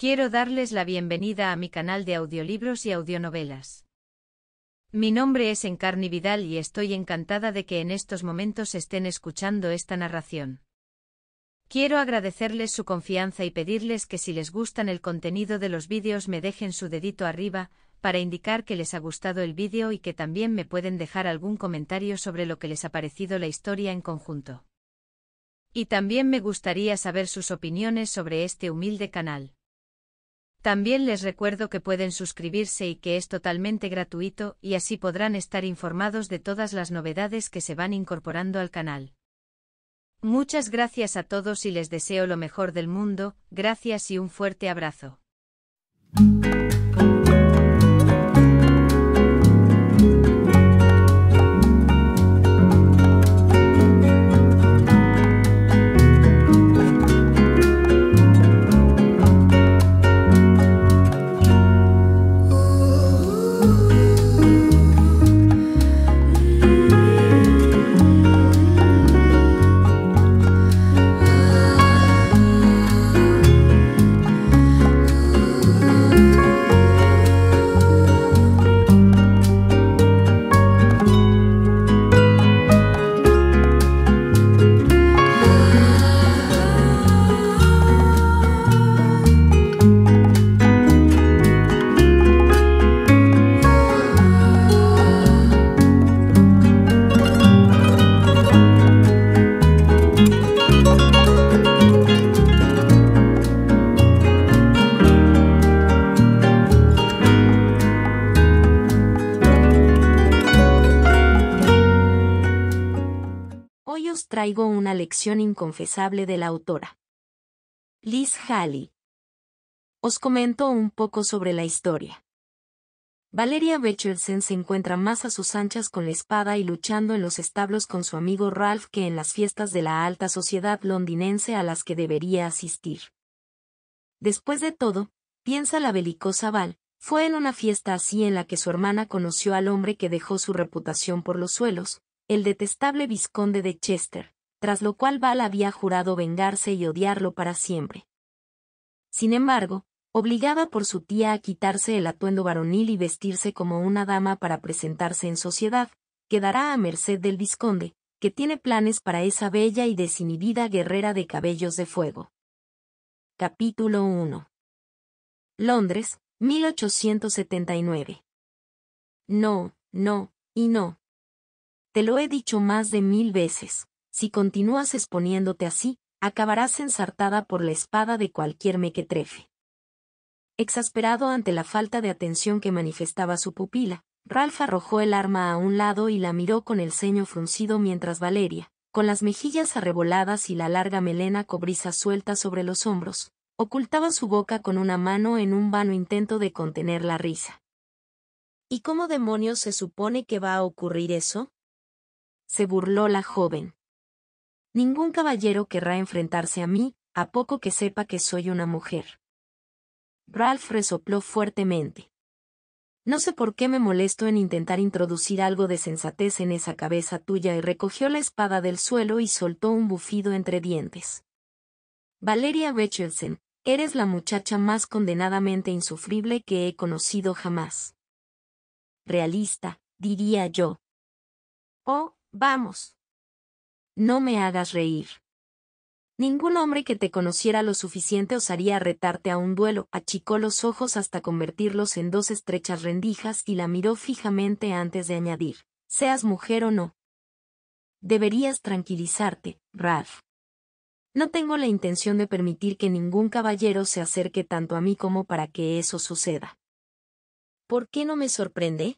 Quiero darles la bienvenida a mi canal de audiolibros y audionovelas. Mi nombre es Encarni Vidal y estoy encantada de que en estos momentos estén escuchando esta narración. Quiero agradecerles su confianza y pedirles que si les gustan el contenido de los vídeos me dejen su dedito arriba, para indicar que les ha gustado el vídeo y que también me pueden dejar algún comentario sobre lo que les ha parecido la historia en conjunto. Y también me gustaría saber sus opiniones sobre este humilde canal. También les recuerdo que pueden suscribirse y que es totalmente gratuito y así podrán estar informados de todas las novedades que se van incorporando al canal. Muchas gracias a todos y les deseo lo mejor del mundo, gracias y un fuerte abrazo. una lección inconfesable de la autora. Liz Halley. Os comento un poco sobre la historia. Valeria Richardson se encuentra más a sus anchas con la espada y luchando en los establos con su amigo Ralph que en las fiestas de la alta sociedad londinense a las que debería asistir. Después de todo, piensa la belicosa Val, fue en una fiesta así en la que su hermana conoció al hombre que dejó su reputación por los suelos, el detestable vizconde de Chester, tras lo cual Val había jurado vengarse y odiarlo para siempre. Sin embargo, obligada por su tía a quitarse el atuendo varonil y vestirse como una dama para presentarse en sociedad, quedará a merced del visconde, que tiene planes para esa bella y desinhibida guerrera de cabellos de fuego. Capítulo 1 Londres, 1879 No, no, y no. Te lo he dicho más de mil veces. Si continúas exponiéndote así, acabarás ensartada por la espada de cualquier mequetrefe. Exasperado ante la falta de atención que manifestaba su pupila, Ralph arrojó el arma a un lado y la miró con el ceño fruncido mientras Valeria, con las mejillas arreboladas y la larga melena cobriza suelta sobre los hombros, ocultaba su boca con una mano en un vano intento de contener la risa. ¿Y cómo demonios se supone que va a ocurrir eso? Se burló la joven. Ningún caballero querrá enfrentarse a mí, a poco que sepa que soy una mujer. Ralph resopló fuertemente. No sé por qué me molesto en intentar introducir algo de sensatez en esa cabeza tuya y recogió la espada del suelo y soltó un bufido entre dientes. Valeria Richardson, eres la muchacha más condenadamente insufrible que he conocido jamás. Realista, diría yo. Oh, vamos no me hagas reír. Ningún hombre que te conociera lo suficiente osaría retarte a un duelo, achicó los ojos hasta convertirlos en dos estrechas rendijas y la miró fijamente antes de añadir, seas mujer o no. Deberías tranquilizarte, Ralph. No tengo la intención de permitir que ningún caballero se acerque tanto a mí como para que eso suceda. ¿Por qué no me sorprende?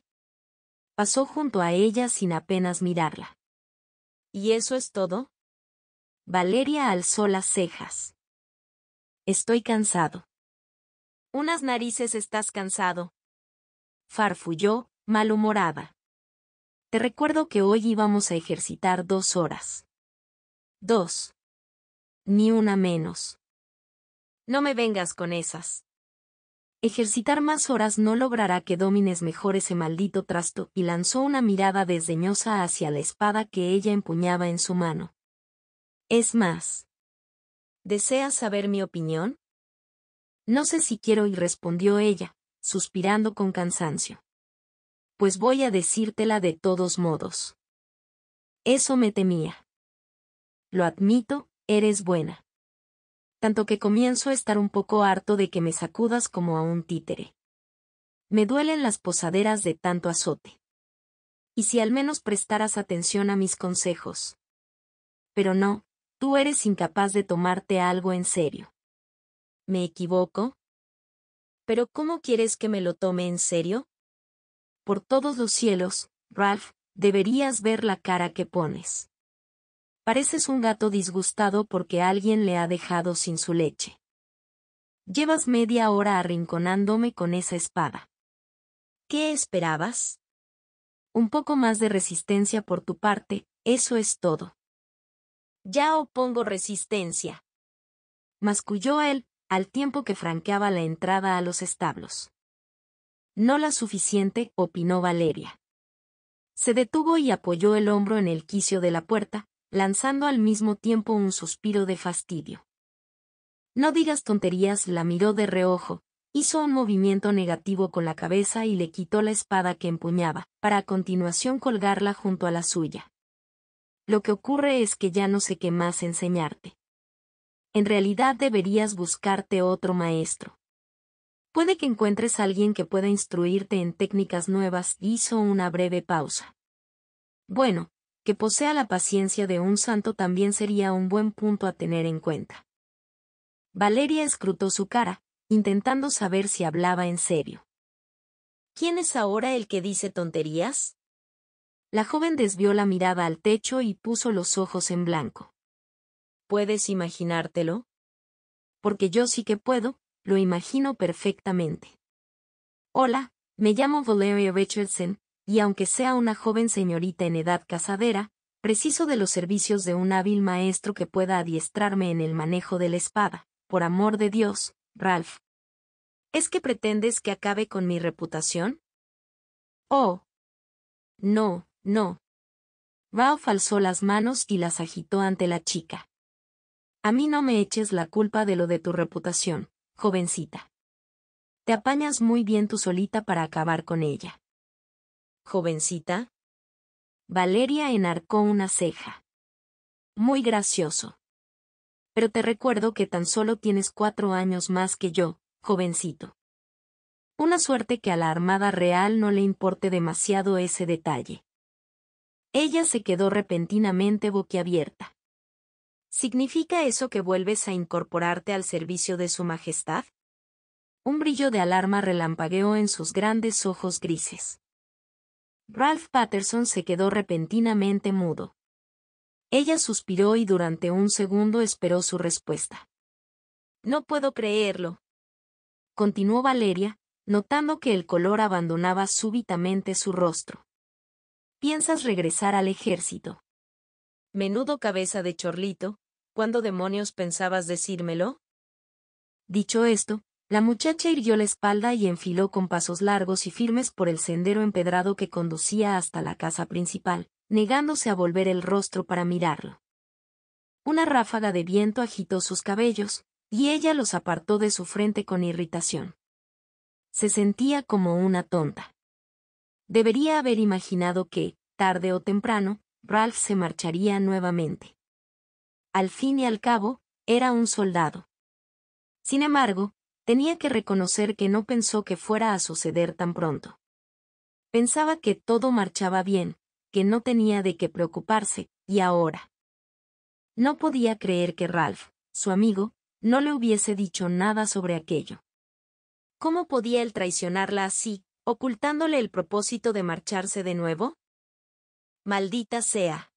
Pasó junto a ella sin apenas mirarla. ¿Y eso es todo? Valeria alzó las cejas. Estoy cansado. Unas narices estás cansado. Farfulló, malhumorada. Te recuerdo que hoy íbamos a ejercitar dos horas. Dos. Ni una menos. No me vengas con esas. Ejercitar más horas no logrará que domines mejor ese maldito trasto, y lanzó una mirada desdeñosa hacia la espada que ella empuñaba en su mano. Es más. ¿Deseas saber mi opinión? No sé si quiero y respondió ella, suspirando con cansancio. Pues voy a decírtela de todos modos. Eso me temía. Lo admito, eres buena tanto que comienzo a estar un poco harto de que me sacudas como a un títere. Me duelen las posaderas de tanto azote. Y si al menos prestaras atención a mis consejos. Pero no, tú eres incapaz de tomarte algo en serio. ¿Me equivoco? ¿Pero cómo quieres que me lo tome en serio? Por todos los cielos, Ralph, deberías ver la cara que pones. Pareces un gato disgustado porque alguien le ha dejado sin su leche. Llevas media hora arrinconándome con esa espada. ¿Qué esperabas? Un poco más de resistencia por tu parte, eso es todo. Ya opongo resistencia. Masculló él, al tiempo que franqueaba la entrada a los establos. No la suficiente, opinó Valeria. Se detuvo y apoyó el hombro en el quicio de la puerta, lanzando al mismo tiempo un suspiro de fastidio. No digas tonterías, la miró de reojo, hizo un movimiento negativo con la cabeza y le quitó la espada que empuñaba, para a continuación colgarla junto a la suya. Lo que ocurre es que ya no sé qué más enseñarte. En realidad deberías buscarte otro maestro. Puede que encuentres a alguien que pueda instruirte en técnicas nuevas, hizo una breve pausa. Bueno, que posea la paciencia de un santo también sería un buen punto a tener en cuenta. Valeria escrutó su cara, intentando saber si hablaba en serio. ¿Quién es ahora el que dice tonterías? La joven desvió la mirada al techo y puso los ojos en blanco. ¿Puedes imaginártelo? Porque yo sí que puedo, lo imagino perfectamente. Hola, me llamo Valeria Richardson, y aunque sea una joven señorita en edad casadera, preciso de los servicios de un hábil maestro que pueda adiestrarme en el manejo de la espada. Por amor de Dios, Ralph. ¿Es que pretendes que acabe con mi reputación? Oh. No, no. Ralph alzó las manos y las agitó ante la chica. A mí no me eches la culpa de lo de tu reputación, jovencita. Te apañas muy bien tú solita para acabar con ella jovencita? Valeria enarcó una ceja. Muy gracioso. Pero te recuerdo que tan solo tienes cuatro años más que yo, jovencito. Una suerte que a la Armada Real no le importe demasiado ese detalle. Ella se quedó repentinamente boquiabierta. ¿Significa eso que vuelves a incorporarte al servicio de Su Majestad? Un brillo de alarma relampagueó en sus grandes ojos grises. Ralph Patterson se quedó repentinamente mudo. Ella suspiró y durante un segundo esperó su respuesta. No puedo creerlo. Continuó Valeria, notando que el color abandonaba súbitamente su rostro. ¿Piensas regresar al ejército? Menudo cabeza de chorlito, ¿cuándo demonios pensabas decírmelo? Dicho esto, la muchacha irguió la espalda y enfiló con pasos largos y firmes por el sendero empedrado que conducía hasta la casa principal, negándose a volver el rostro para mirarlo. Una ráfaga de viento agitó sus cabellos, y ella los apartó de su frente con irritación. Se sentía como una tonta. Debería haber imaginado que, tarde o temprano, Ralph se marcharía nuevamente. Al fin y al cabo, era un soldado. Sin embargo, tenía que reconocer que no pensó que fuera a suceder tan pronto. Pensaba que todo marchaba bien, que no tenía de qué preocuparse, y ahora. No podía creer que Ralph, su amigo, no le hubiese dicho nada sobre aquello. ¿Cómo podía él traicionarla así, ocultándole el propósito de marcharse de nuevo? Maldita sea.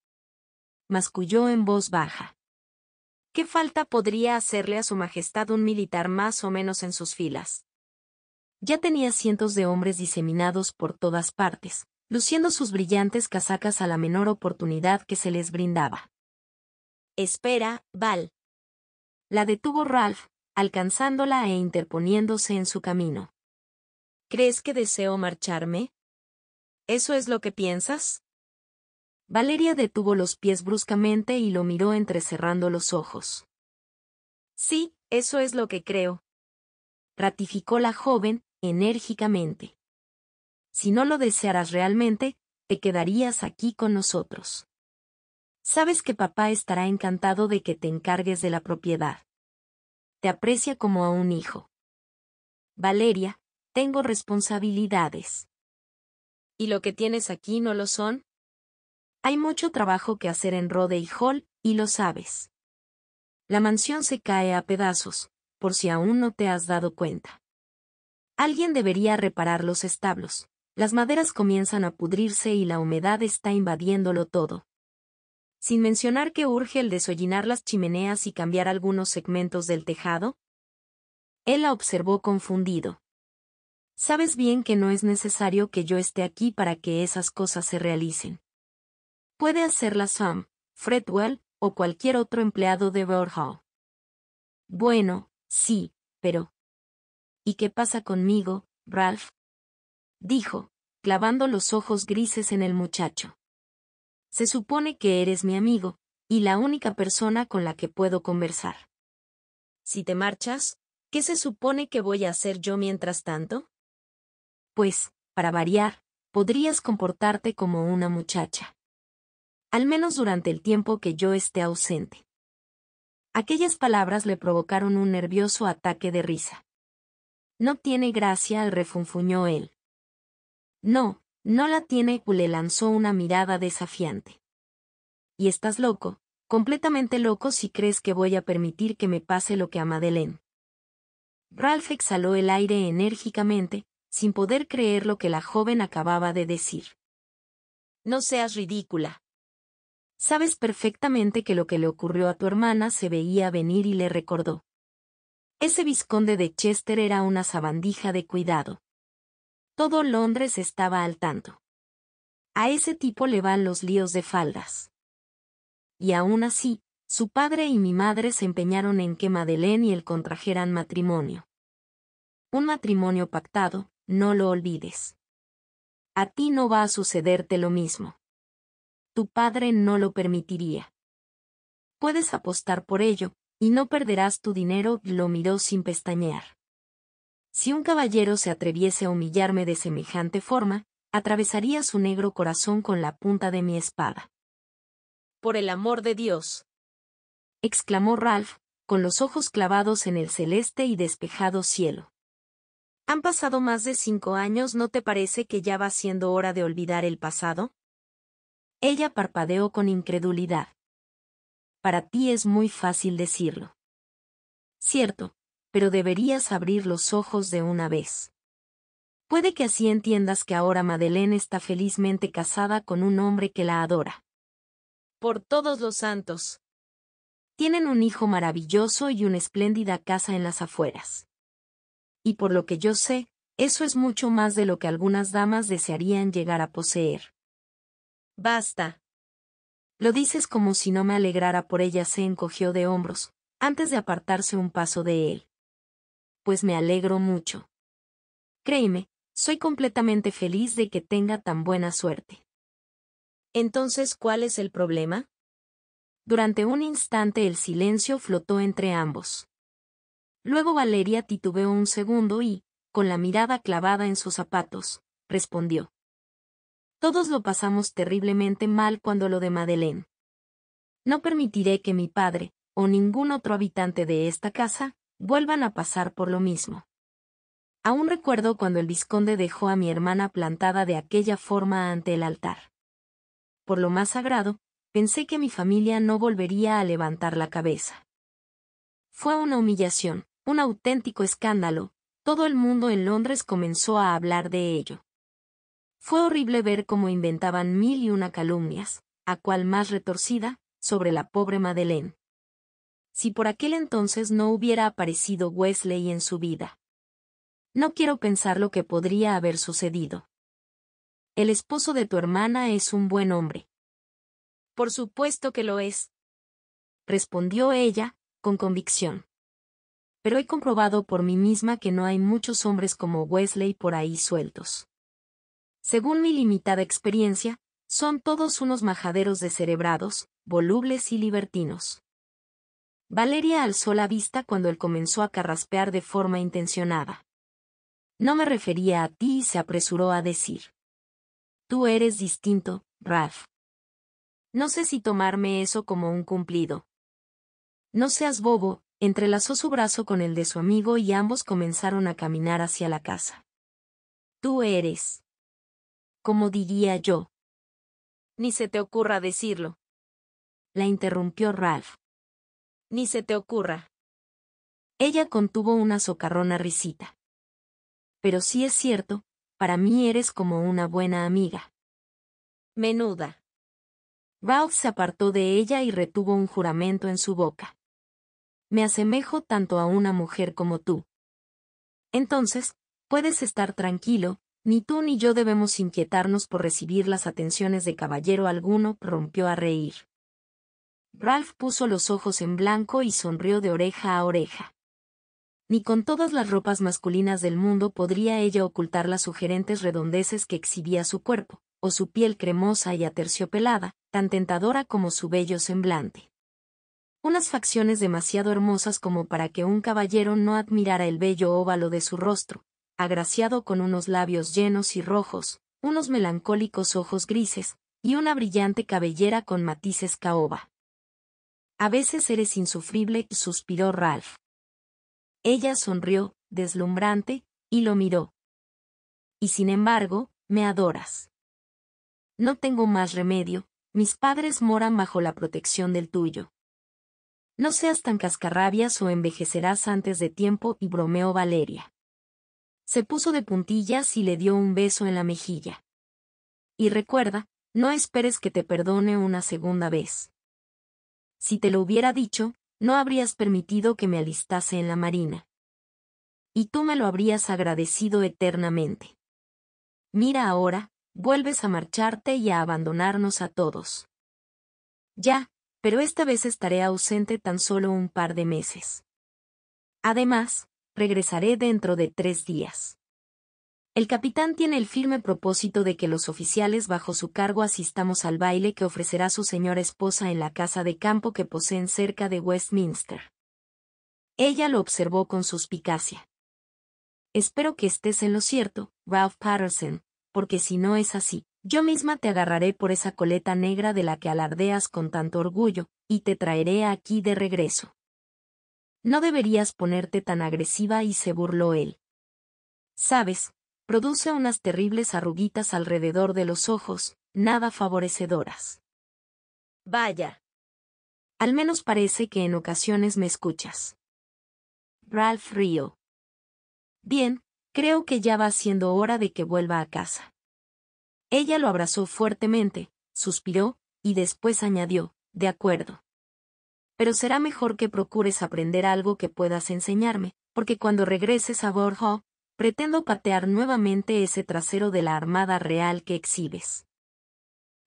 Masculló en voz baja. ¿Qué falta podría hacerle a su Majestad un militar más o menos en sus filas? Ya tenía cientos de hombres diseminados por todas partes, luciendo sus brillantes casacas a la menor oportunidad que se les brindaba. Espera, Val. La detuvo Ralph, alcanzándola e interponiéndose en su camino. ¿Crees que deseo marcharme? ¿Eso es lo que piensas? Valeria detuvo los pies bruscamente y lo miró entrecerrando los ojos. Sí, eso es lo que creo. Ratificó la joven, enérgicamente. Si no lo desearas realmente, te quedarías aquí con nosotros. Sabes que papá estará encantado de que te encargues de la propiedad. Te aprecia como a un hijo. Valeria, tengo responsabilidades. ¿Y lo que tienes aquí no lo son? Hay mucho trabajo que hacer en y Hall, y lo sabes. La mansión se cae a pedazos, por si aún no te has dado cuenta. Alguien debería reparar los establos. Las maderas comienzan a pudrirse y la humedad está invadiéndolo todo. Sin mencionar que urge el desollinar las chimeneas y cambiar algunos segmentos del tejado. Él la observó confundido. Sabes bien que no es necesario que yo esté aquí para que esas cosas se realicen. Puede hacerla Sam, Fredwell o cualquier otro empleado de Bear Bueno, sí, pero... ¿Y qué pasa conmigo, Ralph? Dijo, clavando los ojos grises en el muchacho. Se supone que eres mi amigo, y la única persona con la que puedo conversar. Si te marchas, ¿qué se supone que voy a hacer yo mientras tanto? Pues, para variar, podrías comportarte como una muchacha al menos durante el tiempo que yo esté ausente. Aquellas palabras le provocaron un nervioso ataque de risa. No tiene gracia, refunfuñó él. No, no la tiene, le lanzó una mirada desafiante. Y estás loco, completamente loco si crees que voy a permitir que me pase lo que a Madeleine. Ralph exhaló el aire enérgicamente, sin poder creer lo que la joven acababa de decir. No seas ridícula. Sabes perfectamente que lo que le ocurrió a tu hermana se veía venir y le recordó. Ese visconde de Chester era una sabandija de cuidado. Todo Londres estaba al tanto. A ese tipo le van los líos de faldas. Y aún así, su padre y mi madre se empeñaron en que Madeleine y él contrajeran matrimonio. Un matrimonio pactado, no lo olvides. A ti no va a sucederte lo mismo tu padre no lo permitiría. Puedes apostar por ello, y no perderás tu dinero, lo miró sin pestañear. Si un caballero se atreviese a humillarme de semejante forma, atravesaría su negro corazón con la punta de mi espada. Por el amor de Dios. exclamó Ralph, con los ojos clavados en el celeste y despejado cielo. Han pasado más de cinco años, ¿no te parece que ya va siendo hora de olvidar el pasado? Ella parpadeó con incredulidad. Para ti es muy fácil decirlo. Cierto, pero deberías abrir los ojos de una vez. Puede que así entiendas que ahora Madeleine está felizmente casada con un hombre que la adora. Por todos los santos. Tienen un hijo maravilloso y una espléndida casa en las afueras. Y por lo que yo sé, eso es mucho más de lo que algunas damas desearían llegar a poseer. Basta. Lo dices como si no me alegrara por ella, se encogió de hombros, antes de apartarse un paso de él. Pues me alegro mucho. Créeme, soy completamente feliz de que tenga tan buena suerte. Entonces, ¿cuál es el problema? Durante un instante el silencio flotó entre ambos. Luego Valeria titubeó un segundo y, con la mirada clavada en sus zapatos, respondió. Todos lo pasamos terriblemente mal cuando lo de Madeleine. No permitiré que mi padre, o ningún otro habitante de esta casa, vuelvan a pasar por lo mismo. Aún recuerdo cuando el visconde dejó a mi hermana plantada de aquella forma ante el altar. Por lo más sagrado, pensé que mi familia no volvería a levantar la cabeza. Fue una humillación, un auténtico escándalo, todo el mundo en Londres comenzó a hablar de ello. Fue horrible ver cómo inventaban mil y una calumnias, a cual más retorcida, sobre la pobre Madeleine. Si por aquel entonces no hubiera aparecido Wesley en su vida. No quiero pensar lo que podría haber sucedido. El esposo de tu hermana es un buen hombre. Por supuesto que lo es. Respondió ella, con convicción. Pero he comprobado por mí misma que no hay muchos hombres como Wesley por ahí sueltos. Según mi limitada experiencia, son todos unos majaderos descerebrados, volubles y libertinos. Valeria alzó la vista cuando él comenzó a carraspear de forma intencionada. No me refería a ti y se apresuró a decir. Tú eres distinto, Raf. No sé si tomarme eso como un cumplido. No seas bobo, entrelazó su brazo con el de su amigo y ambos comenzaron a caminar hacia la casa. Tú eres como diría yo. Ni se te ocurra decirlo. La interrumpió Ralph. Ni se te ocurra. Ella contuvo una socarrona risita. Pero si es cierto, para mí eres como una buena amiga. Menuda. Ralph se apartó de ella y retuvo un juramento en su boca. Me asemejo tanto a una mujer como tú. Entonces, puedes estar tranquilo, ni tú ni yo debemos inquietarnos por recibir las atenciones de caballero alguno, rompió a reír. Ralph puso los ojos en blanco y sonrió de oreja a oreja. Ni con todas las ropas masculinas del mundo podría ella ocultar las sugerentes redondeces que exhibía su cuerpo, o su piel cremosa y aterciopelada, tan tentadora como su bello semblante. Unas facciones demasiado hermosas como para que un caballero no admirara el bello óvalo de su rostro, agraciado con unos labios llenos y rojos, unos melancólicos ojos grises, y una brillante cabellera con matices caoba. A veces eres insufrible, suspiró Ralph. Ella sonrió, deslumbrante, y lo miró. Y sin embargo, me adoras. No tengo más remedio, mis padres moran bajo la protección del tuyo. No seas tan cascarrabias o envejecerás antes de tiempo y bromeó Valeria se puso de puntillas y le dio un beso en la mejilla. Y recuerda, no esperes que te perdone una segunda vez. Si te lo hubiera dicho, no habrías permitido que me alistase en la marina. Y tú me lo habrías agradecido eternamente. Mira ahora, vuelves a marcharte y a abandonarnos a todos. Ya, pero esta vez estaré ausente tan solo un par de meses. Además, regresaré dentro de tres días. El capitán tiene el firme propósito de que los oficiales bajo su cargo asistamos al baile que ofrecerá su señora esposa en la casa de campo que poseen cerca de Westminster. Ella lo observó con suspicacia. Espero que estés en lo cierto, Ralph Patterson, porque si no es así, yo misma te agarraré por esa coleta negra de la que alardeas con tanto orgullo, y te traeré aquí de regreso. No deberías ponerte tan agresiva y se burló él. Sabes, produce unas terribles arruguitas alrededor de los ojos, nada favorecedoras. Vaya. Al menos parece que en ocasiones me escuchas. Ralph rió. Bien, creo que ya va siendo hora de que vuelva a casa. Ella lo abrazó fuertemente, suspiró, y después añadió, de acuerdo pero será mejor que procures aprender algo que puedas enseñarme, porque cuando regreses a Borja, pretendo patear nuevamente ese trasero de la Armada Real que exhibes.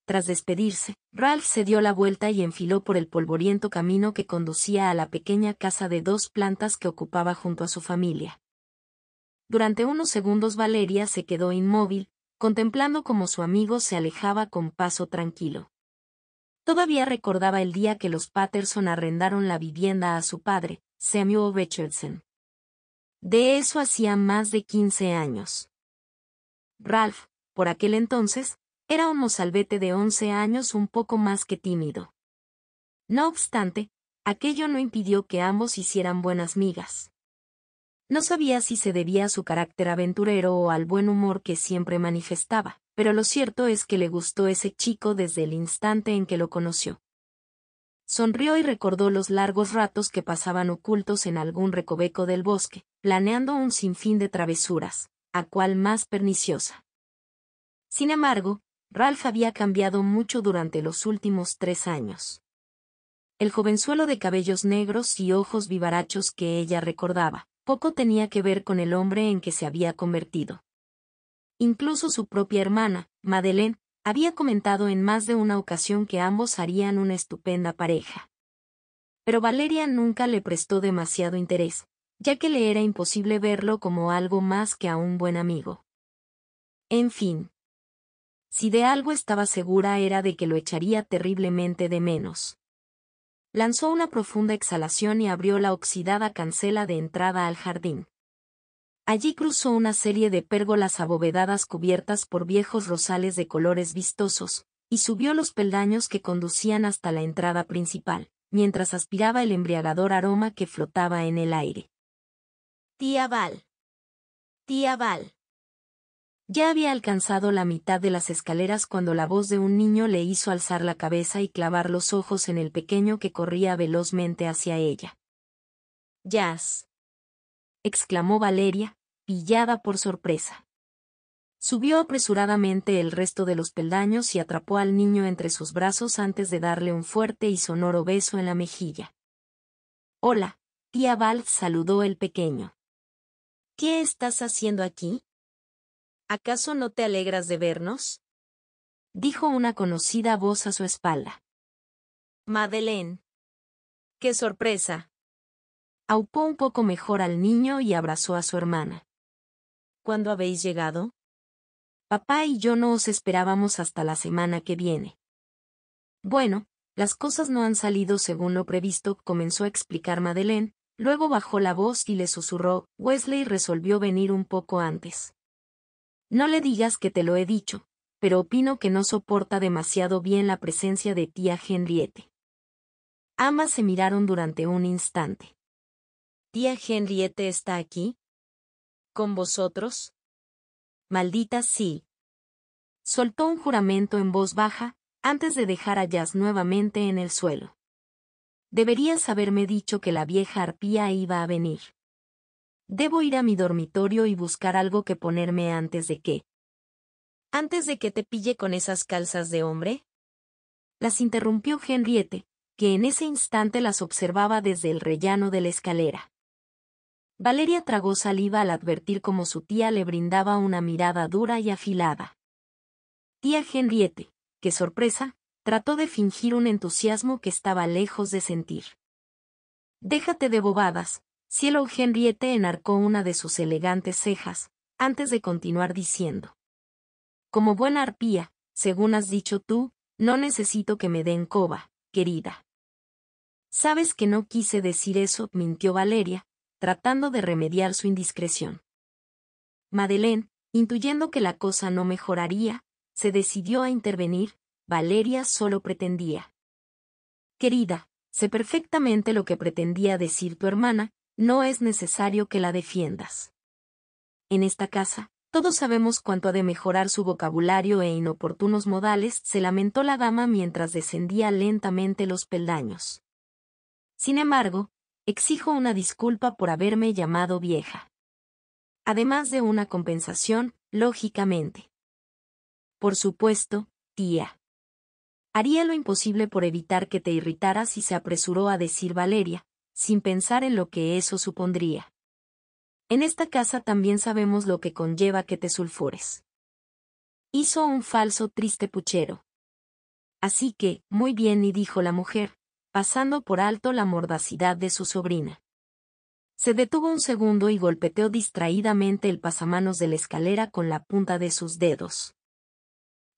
Tras despedirse, Ralph se dio la vuelta y enfiló por el polvoriento camino que conducía a la pequeña casa de dos plantas que ocupaba junto a su familia. Durante unos segundos Valeria se quedó inmóvil, contemplando cómo su amigo se alejaba con paso tranquilo. Todavía recordaba el día que los Patterson arrendaron la vivienda a su padre, Samuel Richardson. De eso hacía más de 15 años. Ralph, por aquel entonces, era un mozalbete de 11 años un poco más que tímido. No obstante, aquello no impidió que ambos hicieran buenas migas. No sabía si se debía a su carácter aventurero o al buen humor que siempre manifestaba pero lo cierto es que le gustó ese chico desde el instante en que lo conoció. Sonrió y recordó los largos ratos que pasaban ocultos en algún recoveco del bosque, planeando un sinfín de travesuras, a cual más perniciosa. Sin embargo, Ralph había cambiado mucho durante los últimos tres años. El jovenzuelo de cabellos negros y ojos vivarachos que ella recordaba, poco tenía que ver con el hombre en que se había convertido. Incluso su propia hermana, Madeleine, había comentado en más de una ocasión que ambos harían una estupenda pareja. Pero Valeria nunca le prestó demasiado interés, ya que le era imposible verlo como algo más que a un buen amigo. En fin. Si de algo estaba segura era de que lo echaría terriblemente de menos. Lanzó una profunda exhalación y abrió la oxidada cancela de entrada al jardín. Allí cruzó una serie de pérgolas abovedadas cubiertas por viejos rosales de colores vistosos, y subió los peldaños que conducían hasta la entrada principal, mientras aspiraba el embriagador aroma que flotaba en el aire. Tía Val. Tía Val. Ya había alcanzado la mitad de las escaleras cuando la voz de un niño le hizo alzar la cabeza y clavar los ojos en el pequeño que corría velozmente hacia ella. Jazz. exclamó Valeria, pillada por sorpresa. Subió apresuradamente el resto de los peldaños y atrapó al niño entre sus brazos antes de darle un fuerte y sonoro beso en la mejilla. Hola, tía Val saludó el pequeño. ¿Qué estás haciendo aquí? ¿Acaso no te alegras de vernos? dijo una conocida voz a su espalda. Madeleine. ¡Qué sorpresa! Aupó un poco mejor al niño y abrazó a su hermana. ¿cuándo habéis llegado? Papá y yo no os esperábamos hasta la semana que viene. Bueno, las cosas no han salido según lo previsto, comenzó a explicar Madeleine, luego bajó la voz y le susurró, Wesley resolvió venir un poco antes. No le digas que te lo he dicho, pero opino que no soporta demasiado bien la presencia de tía Henriette. Ambas se miraron durante un instante. ¿Tía Henriette está aquí? ¿Con vosotros? Maldita sí. Soltó un juramento en voz baja, antes de dejar a Jazz nuevamente en el suelo. Deberías haberme dicho que la vieja arpía iba a venir. Debo ir a mi dormitorio y buscar algo que ponerme antes de que. ¿Antes de que te pille con esas calzas de hombre? Las interrumpió Henriette, que en ese instante las observaba desde el rellano de la escalera. Valeria tragó saliva al advertir cómo su tía le brindaba una mirada dura y afilada. Tía Henriette, qué sorpresa, trató de fingir un entusiasmo que estaba lejos de sentir. Déjate de bobadas, cielo Henriette enarcó una de sus elegantes cejas, antes de continuar diciendo. Como buena arpía, según has dicho tú, no necesito que me den coba, querida. Sabes que no quise decir eso, mintió Valeria, tratando de remediar su indiscreción. Madeleine, intuyendo que la cosa no mejoraría, se decidió a intervenir, Valeria solo pretendía. Querida, sé perfectamente lo que pretendía decir tu hermana, no es necesario que la defiendas. En esta casa, todos sabemos cuánto ha de mejorar su vocabulario e inoportunos modales, se lamentó la dama mientras descendía lentamente los peldaños. Sin embargo, Exijo una disculpa por haberme llamado vieja. Además de una compensación, lógicamente. Por supuesto, tía. Haría lo imposible por evitar que te irritaras y se apresuró a decir Valeria, sin pensar en lo que eso supondría. En esta casa también sabemos lo que conlleva que te sulfures. Hizo un falso triste puchero. Así que, muy bien, y dijo la mujer, pasando por alto la mordacidad de su sobrina. Se detuvo un segundo y golpeteó distraídamente el pasamanos de la escalera con la punta de sus dedos.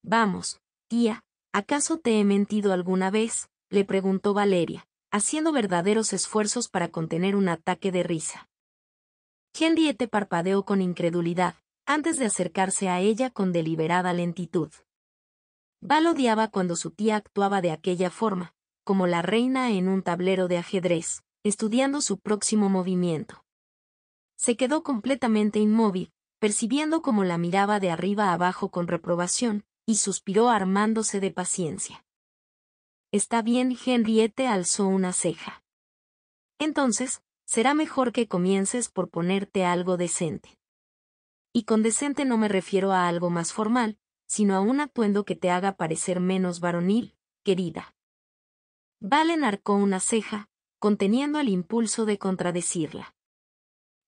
Vamos, tía, ¿acaso te he mentido alguna vez? le preguntó Valeria, haciendo verdaderos esfuerzos para contener un ataque de risa. Henriette parpadeó con incredulidad, antes de acercarse a ella con deliberada lentitud. Val odiaba cuando su tía actuaba de aquella forma, como la reina en un tablero de ajedrez, estudiando su próximo movimiento. Se quedó completamente inmóvil, percibiendo como la miraba de arriba abajo con reprobación, y suspiró armándose de paciencia. Está bien, Henriette alzó una ceja. Entonces, será mejor que comiences por ponerte algo decente. Y con decente no me refiero a algo más formal, sino a un atuendo que te haga parecer menos varonil, querida. Valen arcó una ceja, conteniendo el impulso de contradecirla.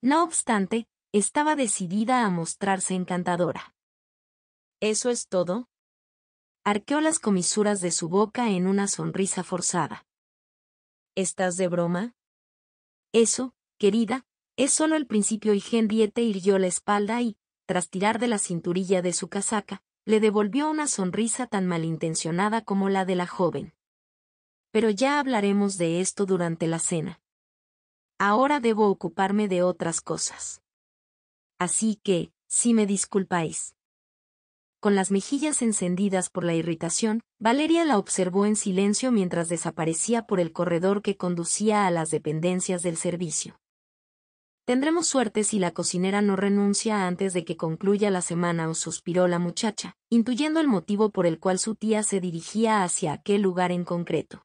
No obstante, estaba decidida a mostrarse encantadora. ¿Eso es todo? Arqueó las comisuras de su boca en una sonrisa forzada. ¿Estás de broma? Eso, querida, es solo el principio y Henriette irguió la espalda y, tras tirar de la cinturilla de su casaca, le devolvió una sonrisa tan malintencionada como la de la joven pero ya hablaremos de esto durante la cena. Ahora debo ocuparme de otras cosas. Así que, si me disculpáis. Con las mejillas encendidas por la irritación, Valeria la observó en silencio mientras desaparecía por el corredor que conducía a las dependencias del servicio. Tendremos suerte si la cocinera no renuncia antes de que concluya la semana o suspiró la muchacha, intuyendo el motivo por el cual su tía se dirigía hacia aquel lugar en concreto.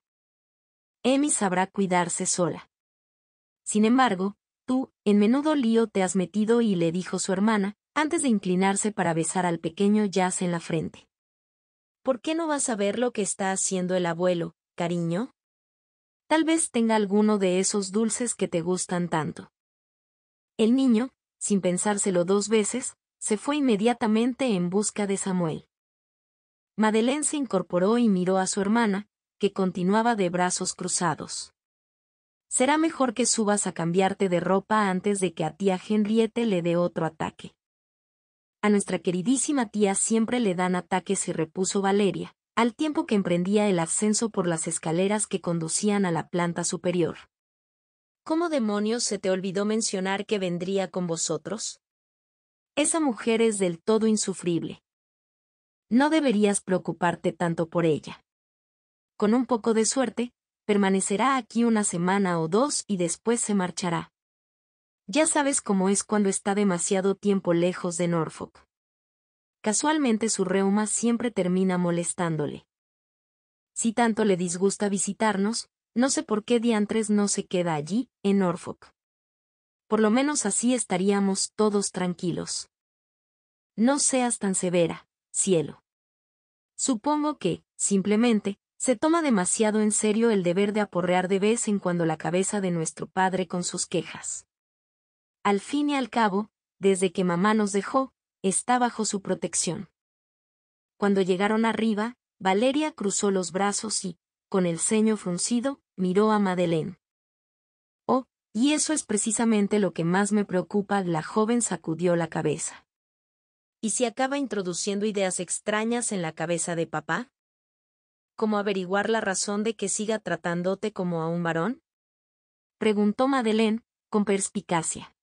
Emi sabrá cuidarse sola. Sin embargo, tú, en menudo lío te has metido y le dijo su hermana, antes de inclinarse para besar al pequeño Jazz en la frente. ¿Por qué no vas a ver lo que está haciendo el abuelo, cariño? Tal vez tenga alguno de esos dulces que te gustan tanto. El niño, sin pensárselo dos veces, se fue inmediatamente en busca de Samuel. Madeleine se incorporó y miró a su hermana, que continuaba de brazos cruzados. Será mejor que subas a cambiarte de ropa antes de que a tía Henriette le dé otro ataque. A nuestra queridísima tía siempre le dan ataques y repuso Valeria, al tiempo que emprendía el ascenso por las escaleras que conducían a la planta superior. ¿Cómo demonios se te olvidó mencionar que vendría con vosotros? Esa mujer es del todo insufrible. No deberías preocuparte tanto por ella con un poco de suerte, permanecerá aquí una semana o dos y después se marchará. Ya sabes cómo es cuando está demasiado tiempo lejos de Norfolk. Casualmente su reuma siempre termina molestándole. Si tanto le disgusta visitarnos, no sé por qué Diantres no se queda allí, en Norfolk. Por lo menos así estaríamos todos tranquilos. No seas tan severa, cielo. Supongo que, simplemente, se toma demasiado en serio el deber de aporrear de vez en cuando la cabeza de nuestro padre con sus quejas. Al fin y al cabo, desde que mamá nos dejó, está bajo su protección. Cuando llegaron arriba, Valeria cruzó los brazos y, con el ceño fruncido, miró a Madeleine. Oh, y eso es precisamente lo que más me preocupa, la joven sacudió la cabeza. ¿Y si acaba introduciendo ideas extrañas en la cabeza de papá? ¿Cómo averiguar la razón de que siga tratándote como a un varón? Preguntó Madeleine, con perspicacia.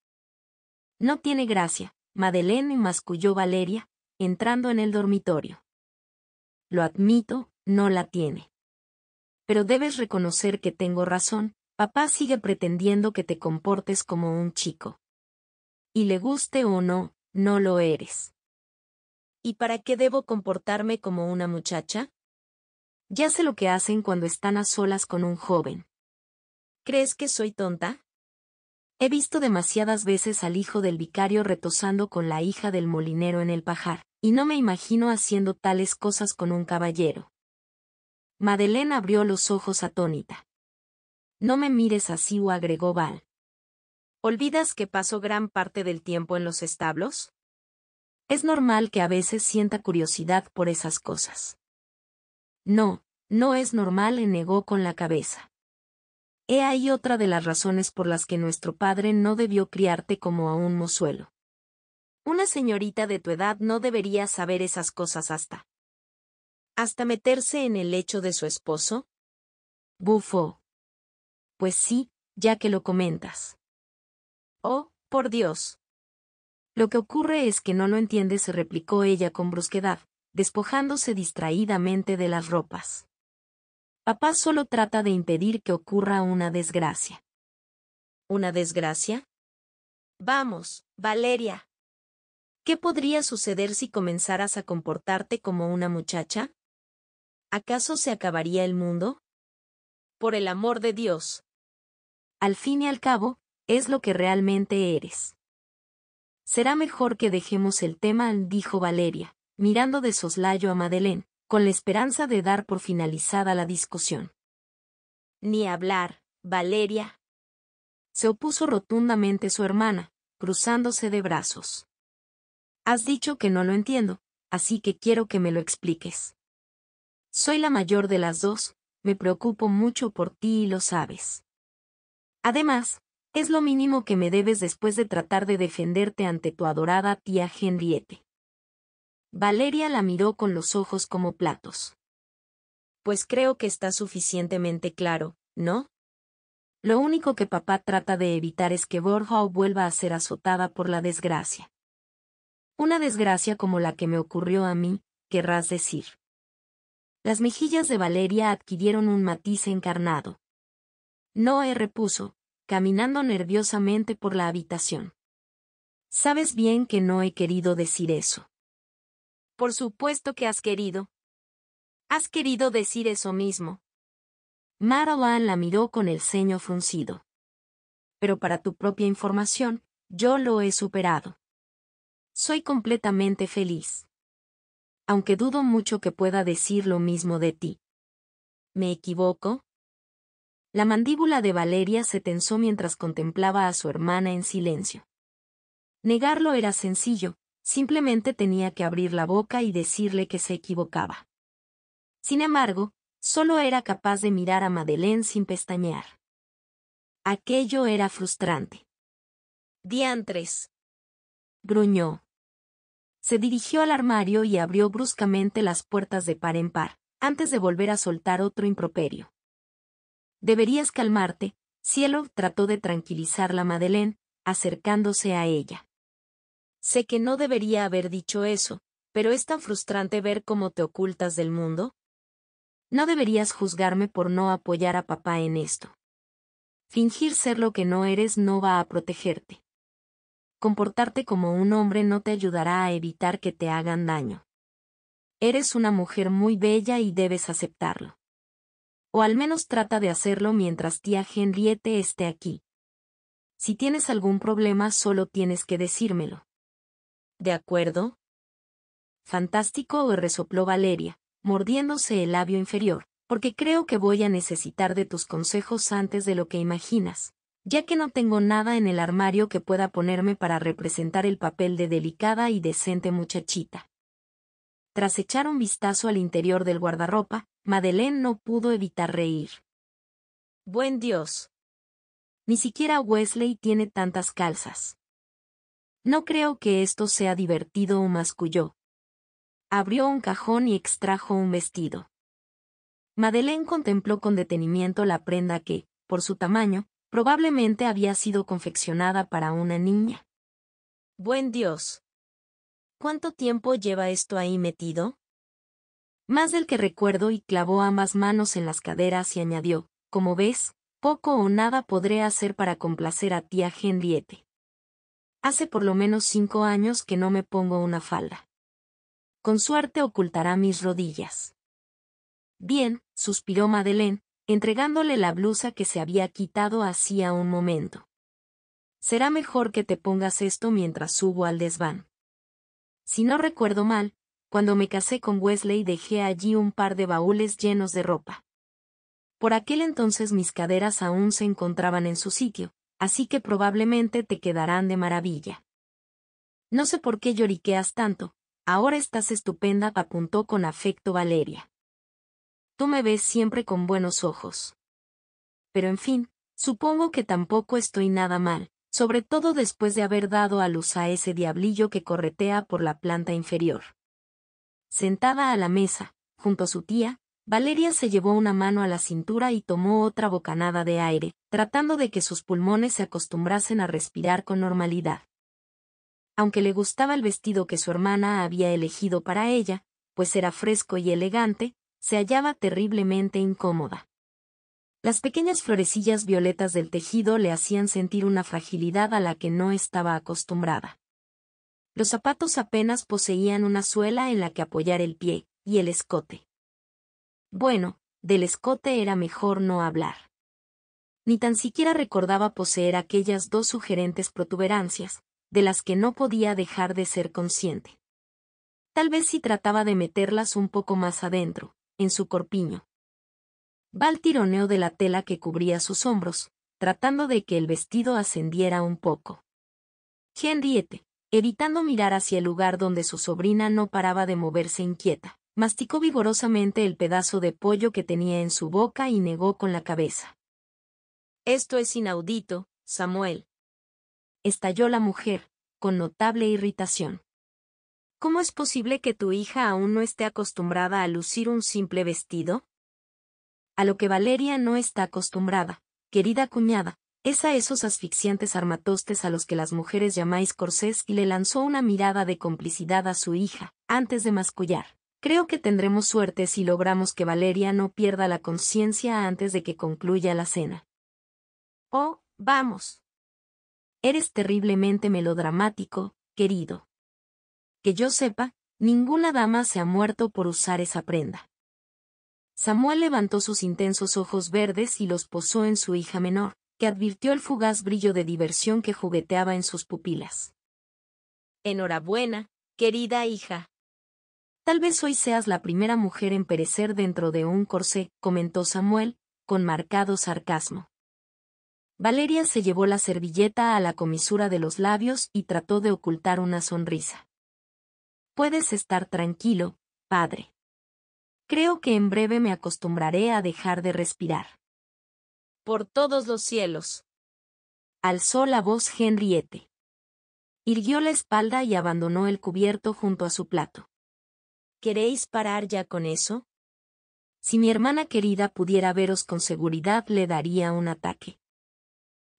No tiene gracia, Madeleine masculló Valeria, entrando en el dormitorio. Lo admito, no la tiene. Pero debes reconocer que tengo razón, papá sigue pretendiendo que te comportes como un chico. Y le guste o no, no lo eres. ¿Y para qué debo comportarme como una muchacha? Ya sé lo que hacen cuando están a solas con un joven. ¿Crees que soy tonta? He visto demasiadas veces al hijo del vicario retosando con la hija del molinero en el pajar, y no me imagino haciendo tales cosas con un caballero. Madeleine abrió los ojos atónita. No me mires así, o agregó Val. ¿Olvidas que paso gran parte del tiempo en los establos? Es normal que a veces sienta curiosidad por esas cosas. No, no es normal le negó con la cabeza. He ahí otra de las razones por las que nuestro padre no debió criarte como a un mozuelo. Una señorita de tu edad no debería saber esas cosas hasta. ¿Hasta meterse en el lecho de su esposo? Bufo. Pues sí, ya que lo comentas. Oh, por Dios. Lo que ocurre es que no lo entiendes, replicó ella con brusquedad despojándose distraídamente de las ropas. Papá solo trata de impedir que ocurra una desgracia. ¿Una desgracia? Vamos, Valeria. ¿Qué podría suceder si comenzaras a comportarte como una muchacha? ¿Acaso se acabaría el mundo? Por el amor de Dios. Al fin y al cabo, es lo que realmente eres. Será mejor que dejemos el tema, dijo Valeria mirando de soslayo a Madeleine, con la esperanza de dar por finalizada la discusión. Ni hablar, Valeria. Se opuso rotundamente su hermana, cruzándose de brazos. Has dicho que no lo entiendo, así que quiero que me lo expliques. Soy la mayor de las dos, me preocupo mucho por ti y lo sabes. Además, es lo mínimo que me debes después de tratar de defenderte ante tu adorada tía Henriette. Valeria la miró con los ojos como platos. Pues creo que está suficientemente claro, ¿no? Lo único que papá trata de evitar es que Borja vuelva a ser azotada por la desgracia. Una desgracia como la que me ocurrió a mí, querrás decir. Las mejillas de Valeria adquirieron un matiz encarnado. Noé repuso, caminando nerviosamente por la habitación. Sabes bien que no he querido decir eso. Por supuesto que has querido. Has querido decir eso mismo. Marowan la miró con el ceño fruncido. Pero para tu propia información, yo lo he superado. Soy completamente feliz. Aunque dudo mucho que pueda decir lo mismo de ti. ¿Me equivoco? La mandíbula de Valeria se tensó mientras contemplaba a su hermana en silencio. Negarlo era sencillo, Simplemente tenía que abrir la boca y decirle que se equivocaba. Sin embargo, solo era capaz de mirar a Madeleine sin pestañear. Aquello era frustrante. Diantres. Gruñó. Se dirigió al armario y abrió bruscamente las puertas de par en par, antes de volver a soltar otro improperio. Deberías calmarte, Cielo trató de tranquilizar la Madeleine, acercándose a ella. Sé que no debería haber dicho eso, pero es tan frustrante ver cómo te ocultas del mundo. No deberías juzgarme por no apoyar a papá en esto. Fingir ser lo que no eres no va a protegerte. Comportarte como un hombre no te ayudará a evitar que te hagan daño. Eres una mujer muy bella y debes aceptarlo. O al menos trata de hacerlo mientras tía Henriette esté aquí. Si tienes algún problema solo tienes que decírmelo. ¿de acuerdo? Fantástico, resopló Valeria, mordiéndose el labio inferior, porque creo que voy a necesitar de tus consejos antes de lo que imaginas, ya que no tengo nada en el armario que pueda ponerme para representar el papel de delicada y decente muchachita. Tras echar un vistazo al interior del guardarropa, Madeleine no pudo evitar reír. Buen Dios. Ni siquiera Wesley tiene tantas calzas. No creo que esto sea divertido o masculló. Abrió un cajón y extrajo un vestido. Madeleine contempló con detenimiento la prenda que, por su tamaño, probablemente había sido confeccionada para una niña. Buen Dios. ¿Cuánto tiempo lleva esto ahí metido? Más del que recuerdo y clavó ambas manos en las caderas y añadió, como ves, poco o nada podré hacer para complacer a tía Henriette. Hace por lo menos cinco años que no me pongo una falda. Con suerte ocultará mis rodillas. Bien, suspiró Madeleine, entregándole la blusa que se había quitado hacía un momento. Será mejor que te pongas esto mientras subo al desván. Si no recuerdo mal, cuando me casé con Wesley dejé allí un par de baúles llenos de ropa. Por aquel entonces mis caderas aún se encontraban en su sitio, así que probablemente te quedarán de maravilla. No sé por qué lloriqueas tanto, ahora estás estupenda, apuntó con afecto Valeria. Tú me ves siempre con buenos ojos. Pero en fin, supongo que tampoco estoy nada mal, sobre todo después de haber dado a luz a ese diablillo que corretea por la planta inferior. Sentada a la mesa, junto a su tía, Valeria se llevó una mano a la cintura y tomó otra bocanada de aire, tratando de que sus pulmones se acostumbrasen a respirar con normalidad. Aunque le gustaba el vestido que su hermana había elegido para ella, pues era fresco y elegante, se hallaba terriblemente incómoda. Las pequeñas florecillas violetas del tejido le hacían sentir una fragilidad a la que no estaba acostumbrada. Los zapatos apenas poseían una suela en la que apoyar el pie, y el escote. Bueno, del escote era mejor no hablar. Ni tan siquiera recordaba poseer aquellas dos sugerentes protuberancias, de las que no podía dejar de ser consciente. Tal vez si trataba de meterlas un poco más adentro, en su corpiño. Val tironeó de la tela que cubría sus hombros, tratando de que el vestido ascendiera un poco. Henriette, evitando mirar hacia el lugar donde su sobrina no paraba de moverse inquieta, Masticó vigorosamente el pedazo de pollo que tenía en su boca y negó con la cabeza. Esto es inaudito, Samuel. Estalló la mujer, con notable irritación. ¿Cómo es posible que tu hija aún no esté acostumbrada a lucir un simple vestido? A lo que Valeria no está acostumbrada, querida cuñada, es a esos asfixiantes armatostes a los que las mujeres llamáis corsés y le lanzó una mirada de complicidad a su hija, antes de mascullar. Creo que tendremos suerte si logramos que Valeria no pierda la conciencia antes de que concluya la cena. Oh, vamos. Eres terriblemente melodramático, querido. Que yo sepa, ninguna dama se ha muerto por usar esa prenda. Samuel levantó sus intensos ojos verdes y los posó en su hija menor, que advirtió el fugaz brillo de diversión que jugueteaba en sus pupilas. Enhorabuena, querida hija. Tal vez hoy seas la primera mujer en perecer dentro de un corsé, comentó Samuel, con marcado sarcasmo. Valeria se llevó la servilleta a la comisura de los labios y trató de ocultar una sonrisa. Puedes estar tranquilo, padre. Creo que en breve me acostumbraré a dejar de respirar. Por todos los cielos. Alzó la voz Henriette. Irguió la espalda y abandonó el cubierto junto a su plato. ¿Queréis parar ya con eso? Si mi hermana querida pudiera veros con seguridad le daría un ataque.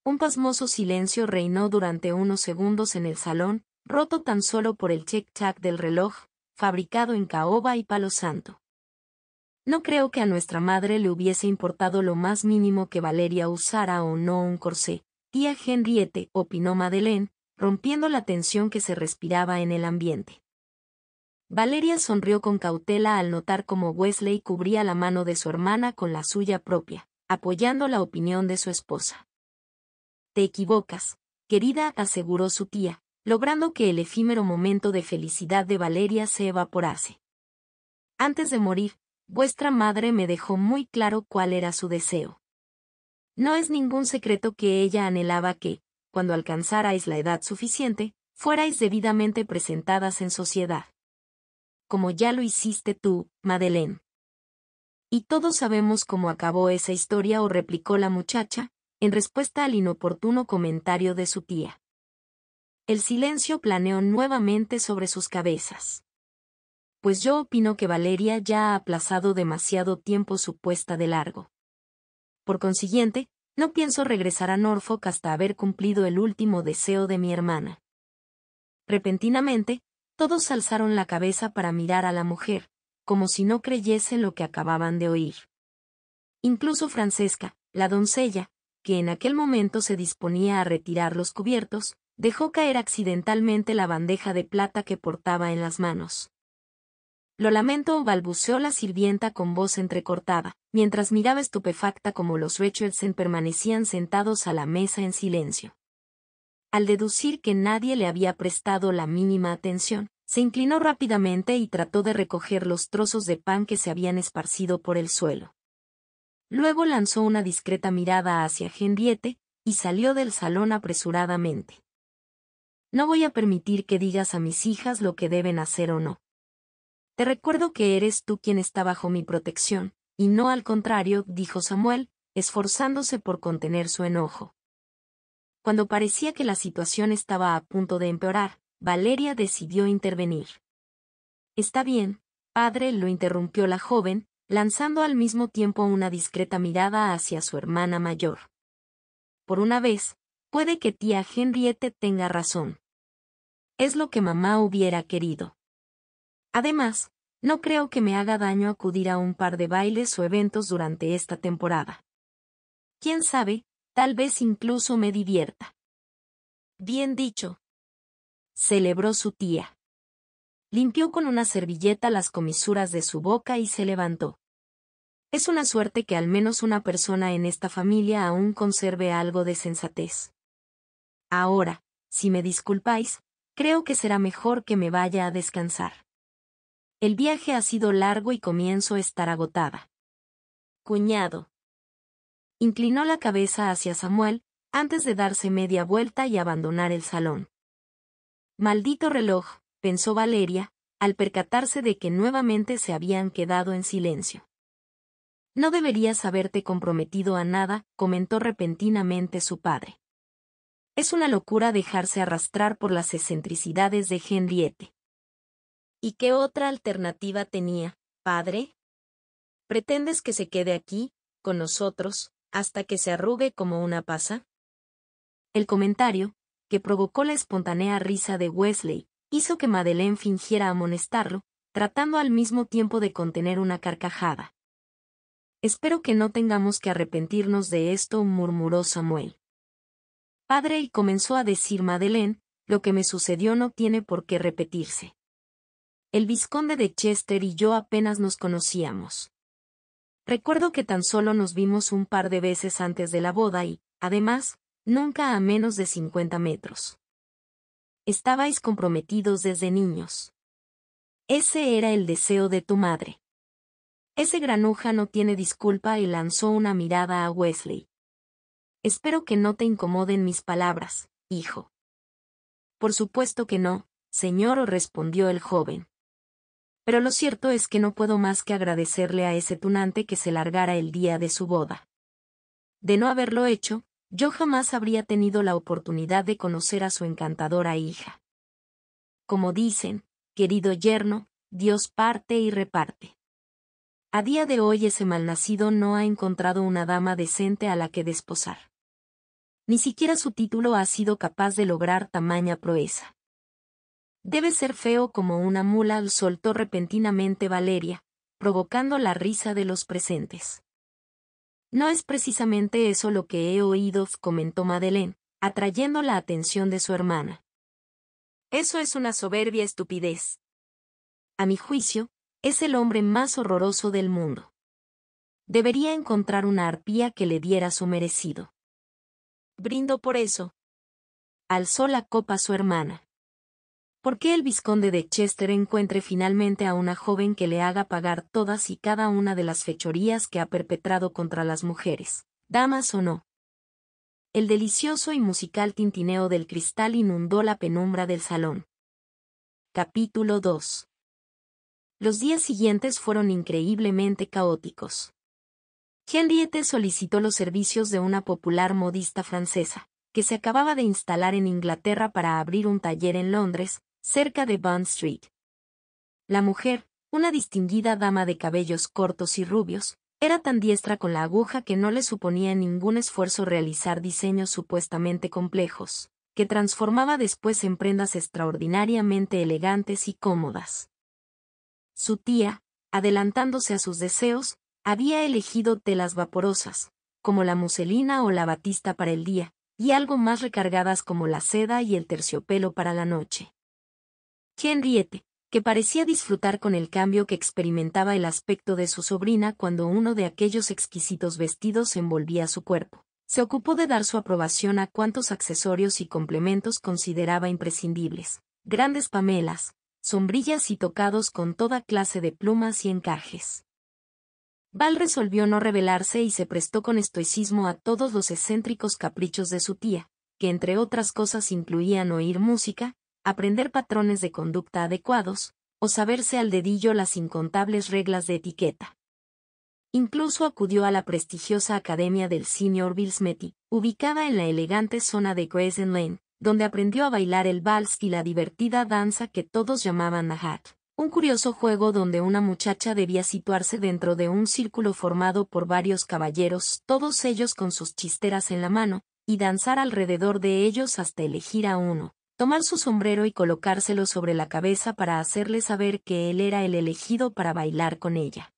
Un pasmoso silencio reinó durante unos segundos en el salón, roto tan solo por el check-chack del reloj, fabricado en caoba y palo santo. No creo que a nuestra madre le hubiese importado lo más mínimo que Valeria usara o no un corsé. Tía Henriette, opinó Madeleine, rompiendo la tensión que se respiraba en el ambiente. Valeria sonrió con cautela al notar cómo Wesley cubría la mano de su hermana con la suya propia, apoyando la opinión de su esposa. Te equivocas, querida, aseguró su tía, logrando que el efímero momento de felicidad de Valeria se evaporase. Antes de morir, vuestra madre me dejó muy claro cuál era su deseo. No es ningún secreto que ella anhelaba que, cuando alcanzarais la edad suficiente, fuerais debidamente presentadas en sociedad como ya lo hiciste tú, Madeleine. Y todos sabemos cómo acabó esa historia o replicó la muchacha, en respuesta al inoportuno comentario de su tía. El silencio planeó nuevamente sobre sus cabezas. Pues yo opino que Valeria ya ha aplazado demasiado tiempo su puesta de largo. Por consiguiente, no pienso regresar a Norfolk hasta haber cumplido el último deseo de mi hermana. Repentinamente, todos alzaron la cabeza para mirar a la mujer, como si no creyese lo que acababan de oír. Incluso Francesca, la doncella, que en aquel momento se disponía a retirar los cubiertos, dejó caer accidentalmente la bandeja de plata que portaba en las manos. Lo lamento, balbuceó la sirvienta con voz entrecortada, mientras miraba estupefacta como los Richardson permanecían sentados a la mesa en silencio al deducir que nadie le había prestado la mínima atención, se inclinó rápidamente y trató de recoger los trozos de pan que se habían esparcido por el suelo. Luego lanzó una discreta mirada hacia Gendiete y salió del salón apresuradamente. No voy a permitir que digas a mis hijas lo que deben hacer o no. Te recuerdo que eres tú quien está bajo mi protección, y no al contrario, dijo Samuel, esforzándose por contener su enojo. Cuando parecía que la situación estaba a punto de empeorar, Valeria decidió intervenir. Está bien, padre, lo interrumpió la joven, lanzando al mismo tiempo una discreta mirada hacia su hermana mayor. Por una vez, puede que tía Henriette tenga razón. Es lo que mamá hubiera querido. Además, no creo que me haga daño acudir a un par de bailes o eventos durante esta temporada. ¿Quién sabe? Tal vez incluso me divierta. Bien dicho. Celebró su tía. Limpió con una servilleta las comisuras de su boca y se levantó. Es una suerte que al menos una persona en esta familia aún conserve algo de sensatez. Ahora, si me disculpáis, creo que será mejor que me vaya a descansar. El viaje ha sido largo y comienzo a estar agotada. Cuñado, inclinó la cabeza hacia Samuel, antes de darse media vuelta y abandonar el salón. Maldito reloj, pensó Valeria, al percatarse de que nuevamente se habían quedado en silencio. No deberías haberte comprometido a nada, comentó repentinamente su padre. Es una locura dejarse arrastrar por las excentricidades de Henriette. ¿Y qué otra alternativa tenía, padre? ¿Pretendes que se quede aquí, con nosotros, hasta que se arrugue como una pasa? El comentario, que provocó la espontánea risa de Wesley, hizo que Madeleine fingiera amonestarlo, tratando al mismo tiempo de contener una carcajada. Espero que no tengamos que arrepentirnos de esto, murmuró Samuel. Padre, y comenzó a decir Madeleine, lo que me sucedió no tiene por qué repetirse. El visconde de Chester y yo apenas nos conocíamos. Recuerdo que tan solo nos vimos un par de veces antes de la boda y, además, nunca a menos de 50 metros. Estabais comprometidos desde niños. Ese era el deseo de tu madre. Ese granuja no tiene disculpa y lanzó una mirada a Wesley. Espero que no te incomoden mis palabras, hijo. Por supuesto que no, señor, respondió el joven. Pero lo cierto es que no puedo más que agradecerle a ese tunante que se largara el día de su boda. De no haberlo hecho, yo jamás habría tenido la oportunidad de conocer a su encantadora hija. Como dicen, querido yerno, Dios parte y reparte. A día de hoy ese malnacido no ha encontrado una dama decente a la que desposar. Ni siquiera su título ha sido capaz de lograr tamaña proeza. Debe ser feo como una mula, soltó repentinamente Valeria, provocando la risa de los presentes. No es precisamente eso lo que he oído, comentó Madeleine, atrayendo la atención de su hermana. Eso es una soberbia estupidez. A mi juicio, es el hombre más horroroso del mundo. Debería encontrar una arpía que le diera su merecido. Brindo por eso. Alzó la copa su hermana. ¿Por qué el visconde de Chester encuentre finalmente a una joven que le haga pagar todas y cada una de las fechorías que ha perpetrado contra las mujeres, damas o no? El delicioso y musical tintineo del cristal inundó la penumbra del salón. Capítulo 2 Los días siguientes fueron increíblemente caóticos. Henriette solicitó los servicios de una popular modista francesa, que se acababa de instalar en Inglaterra para abrir un taller en Londres, cerca de Bond Street. La mujer, una distinguida dama de cabellos cortos y rubios, era tan diestra con la aguja que no le suponía ningún esfuerzo realizar diseños supuestamente complejos, que transformaba después en prendas extraordinariamente elegantes y cómodas. Su tía, adelantándose a sus deseos, había elegido telas vaporosas, como la muselina o la batista para el día, y algo más recargadas como la seda y el terciopelo para la noche. Henriette, que parecía disfrutar con el cambio que experimentaba el aspecto de su sobrina cuando uno de aquellos exquisitos vestidos envolvía su cuerpo, se ocupó de dar su aprobación a cuantos accesorios y complementos consideraba imprescindibles, grandes pamelas, sombrillas y tocados con toda clase de plumas y encajes. Val resolvió no rebelarse y se prestó con estoicismo a todos los excéntricos caprichos de su tía, que entre otras cosas incluían oír música, aprender patrones de conducta adecuados, o saberse al dedillo las incontables reglas de etiqueta. Incluso acudió a la prestigiosa Academia del senior Bilsmeti, ubicada en la elegante zona de Crescent Lane, donde aprendió a bailar el vals y la divertida danza que todos llamaban Nahat, un curioso juego donde una muchacha debía situarse dentro de un círculo formado por varios caballeros, todos ellos con sus chisteras en la mano, y danzar alrededor de ellos hasta elegir a uno, tomar su sombrero y colocárselo sobre la cabeza para hacerle saber que él era el elegido para bailar con ella.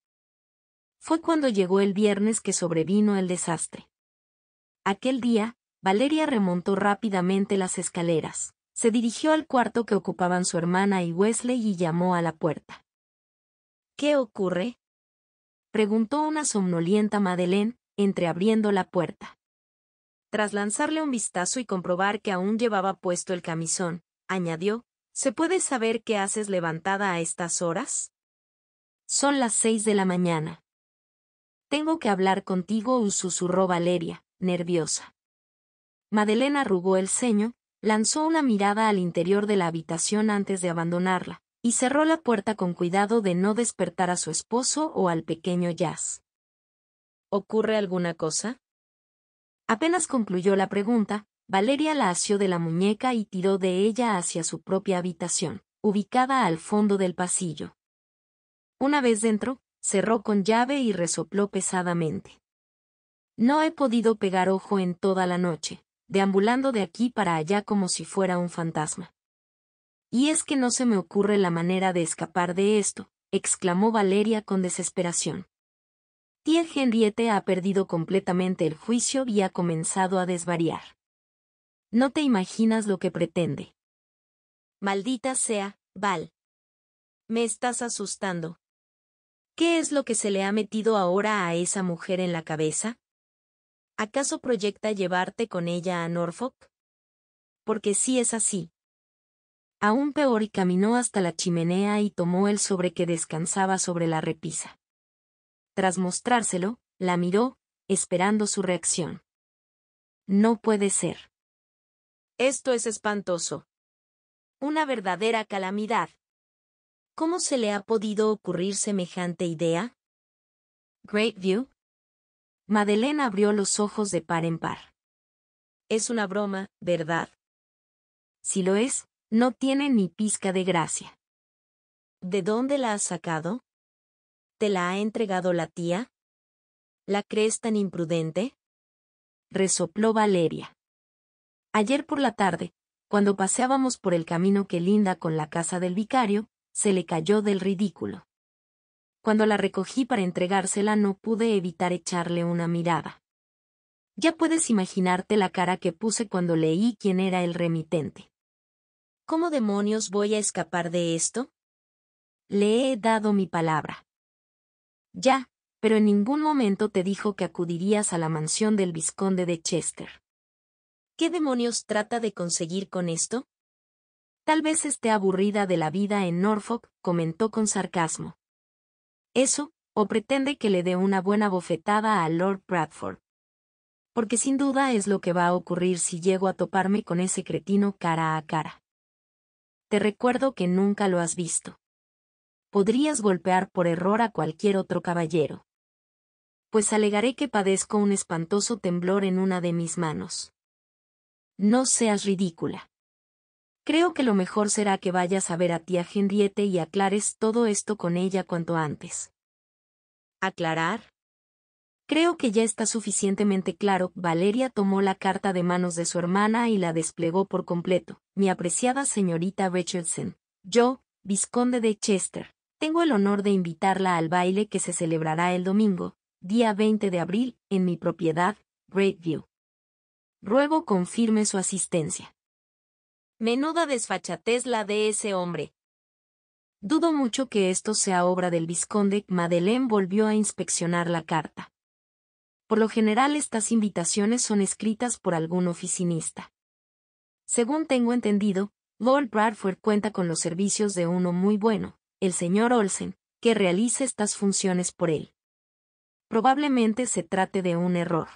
Fue cuando llegó el viernes que sobrevino el desastre. Aquel día, Valeria remontó rápidamente las escaleras, se dirigió al cuarto que ocupaban su hermana y Wesley y llamó a la puerta. ¿Qué ocurre? preguntó una somnolienta Madeleine, entreabriendo la puerta. Tras lanzarle un vistazo y comprobar que aún llevaba puesto el camisón, añadió, ¿Se puede saber qué haces levantada a estas horas? Son las seis de la mañana. Tengo que hablar contigo, susurró Valeria, nerviosa. Madelena arrugó el ceño, lanzó una mirada al interior de la habitación antes de abandonarla, y cerró la puerta con cuidado de no despertar a su esposo o al pequeño Jazz. ¿Ocurre alguna cosa? Apenas concluyó la pregunta, Valeria la asió de la muñeca y tiró de ella hacia su propia habitación, ubicada al fondo del pasillo. Una vez dentro, cerró con llave y resopló pesadamente. No he podido pegar ojo en toda la noche, deambulando de aquí para allá como si fuera un fantasma. Y es que no se me ocurre la manera de escapar de esto, exclamó Valeria con desesperación. Tía Henriette ha perdido completamente el juicio y ha comenzado a desvariar. No te imaginas lo que pretende. Maldita sea, Val. Me estás asustando. ¿Qué es lo que se le ha metido ahora a esa mujer en la cabeza? ¿Acaso proyecta llevarte con ella a Norfolk? Porque si sí es así. Aún peor y caminó hasta la chimenea y tomó el sobre que descansaba sobre la repisa. Tras mostrárselo, la miró, esperando su reacción. No puede ser. Esto es espantoso. Una verdadera calamidad. ¿Cómo se le ha podido ocurrir semejante idea? «Great view». Madeleine abrió los ojos de par en par. Es una broma, ¿verdad? Si lo es, no tiene ni pizca de gracia. ¿De dónde la has sacado? ¿Te la ha entregado la tía? ¿La crees tan imprudente? resopló Valeria. Ayer por la tarde, cuando paseábamos por el camino que linda con la casa del vicario, se le cayó del ridículo. Cuando la recogí para entregársela no pude evitar echarle una mirada. Ya puedes imaginarte la cara que puse cuando leí quién era el remitente. ¿Cómo demonios voy a escapar de esto? Le he dado mi palabra. Ya, pero en ningún momento te dijo que acudirías a la mansión del Visconde de Chester. ¿Qué demonios trata de conseguir con esto? Tal vez esté aburrida de la vida en Norfolk, comentó con sarcasmo. Eso, o pretende que le dé una buena bofetada a Lord Bradford. Porque sin duda es lo que va a ocurrir si llego a toparme con ese cretino cara a cara. Te recuerdo que nunca lo has visto podrías golpear por error a cualquier otro caballero. Pues alegaré que padezco un espantoso temblor en una de mis manos. No seas ridícula. Creo que lo mejor será que vayas a ver a tía Henriette y aclares todo esto con ella cuanto antes. ¿Aclarar? Creo que ya está suficientemente claro. Valeria tomó la carta de manos de su hermana y la desplegó por completo. Mi apreciada señorita Richardson, yo, vizconde de Chester, tengo el honor de invitarla al baile que se celebrará el domingo, día 20 de abril, en mi propiedad, Great View. Ruego confirme su asistencia. Menuda desfachatez la de ese hombre. Dudo mucho que esto sea obra del visconde. Madeleine volvió a inspeccionar la carta. Por lo general estas invitaciones son escritas por algún oficinista. Según tengo entendido, Lord Bradford cuenta con los servicios de uno muy bueno, el señor Olsen, que realice estas funciones por él. Probablemente se trate de un error.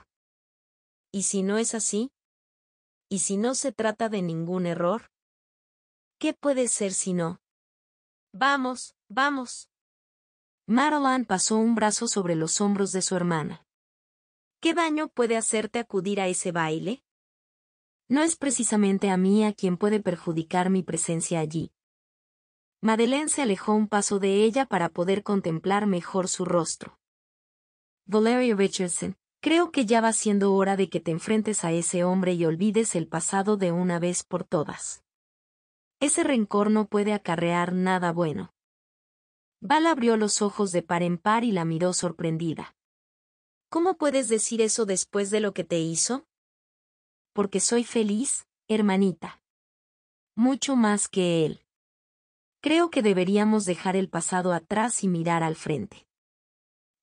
¿Y si no es así? ¿Y si no se trata de ningún error? ¿Qué puede ser si no? Vamos, vamos. Marilyn pasó un brazo sobre los hombros de su hermana. ¿Qué daño puede hacerte acudir a ese baile? No es precisamente a mí a quien puede perjudicar mi presencia allí, Madeleine se alejó un paso de ella para poder contemplar mejor su rostro. Valerie Richardson, creo que ya va siendo hora de que te enfrentes a ese hombre y olvides el pasado de una vez por todas. Ese rencor no puede acarrear nada bueno. Val abrió los ojos de par en par y la miró sorprendida. ¿Cómo puedes decir eso después de lo que te hizo? Porque soy feliz, hermanita. Mucho más que él. Creo que deberíamos dejar el pasado atrás y mirar al frente.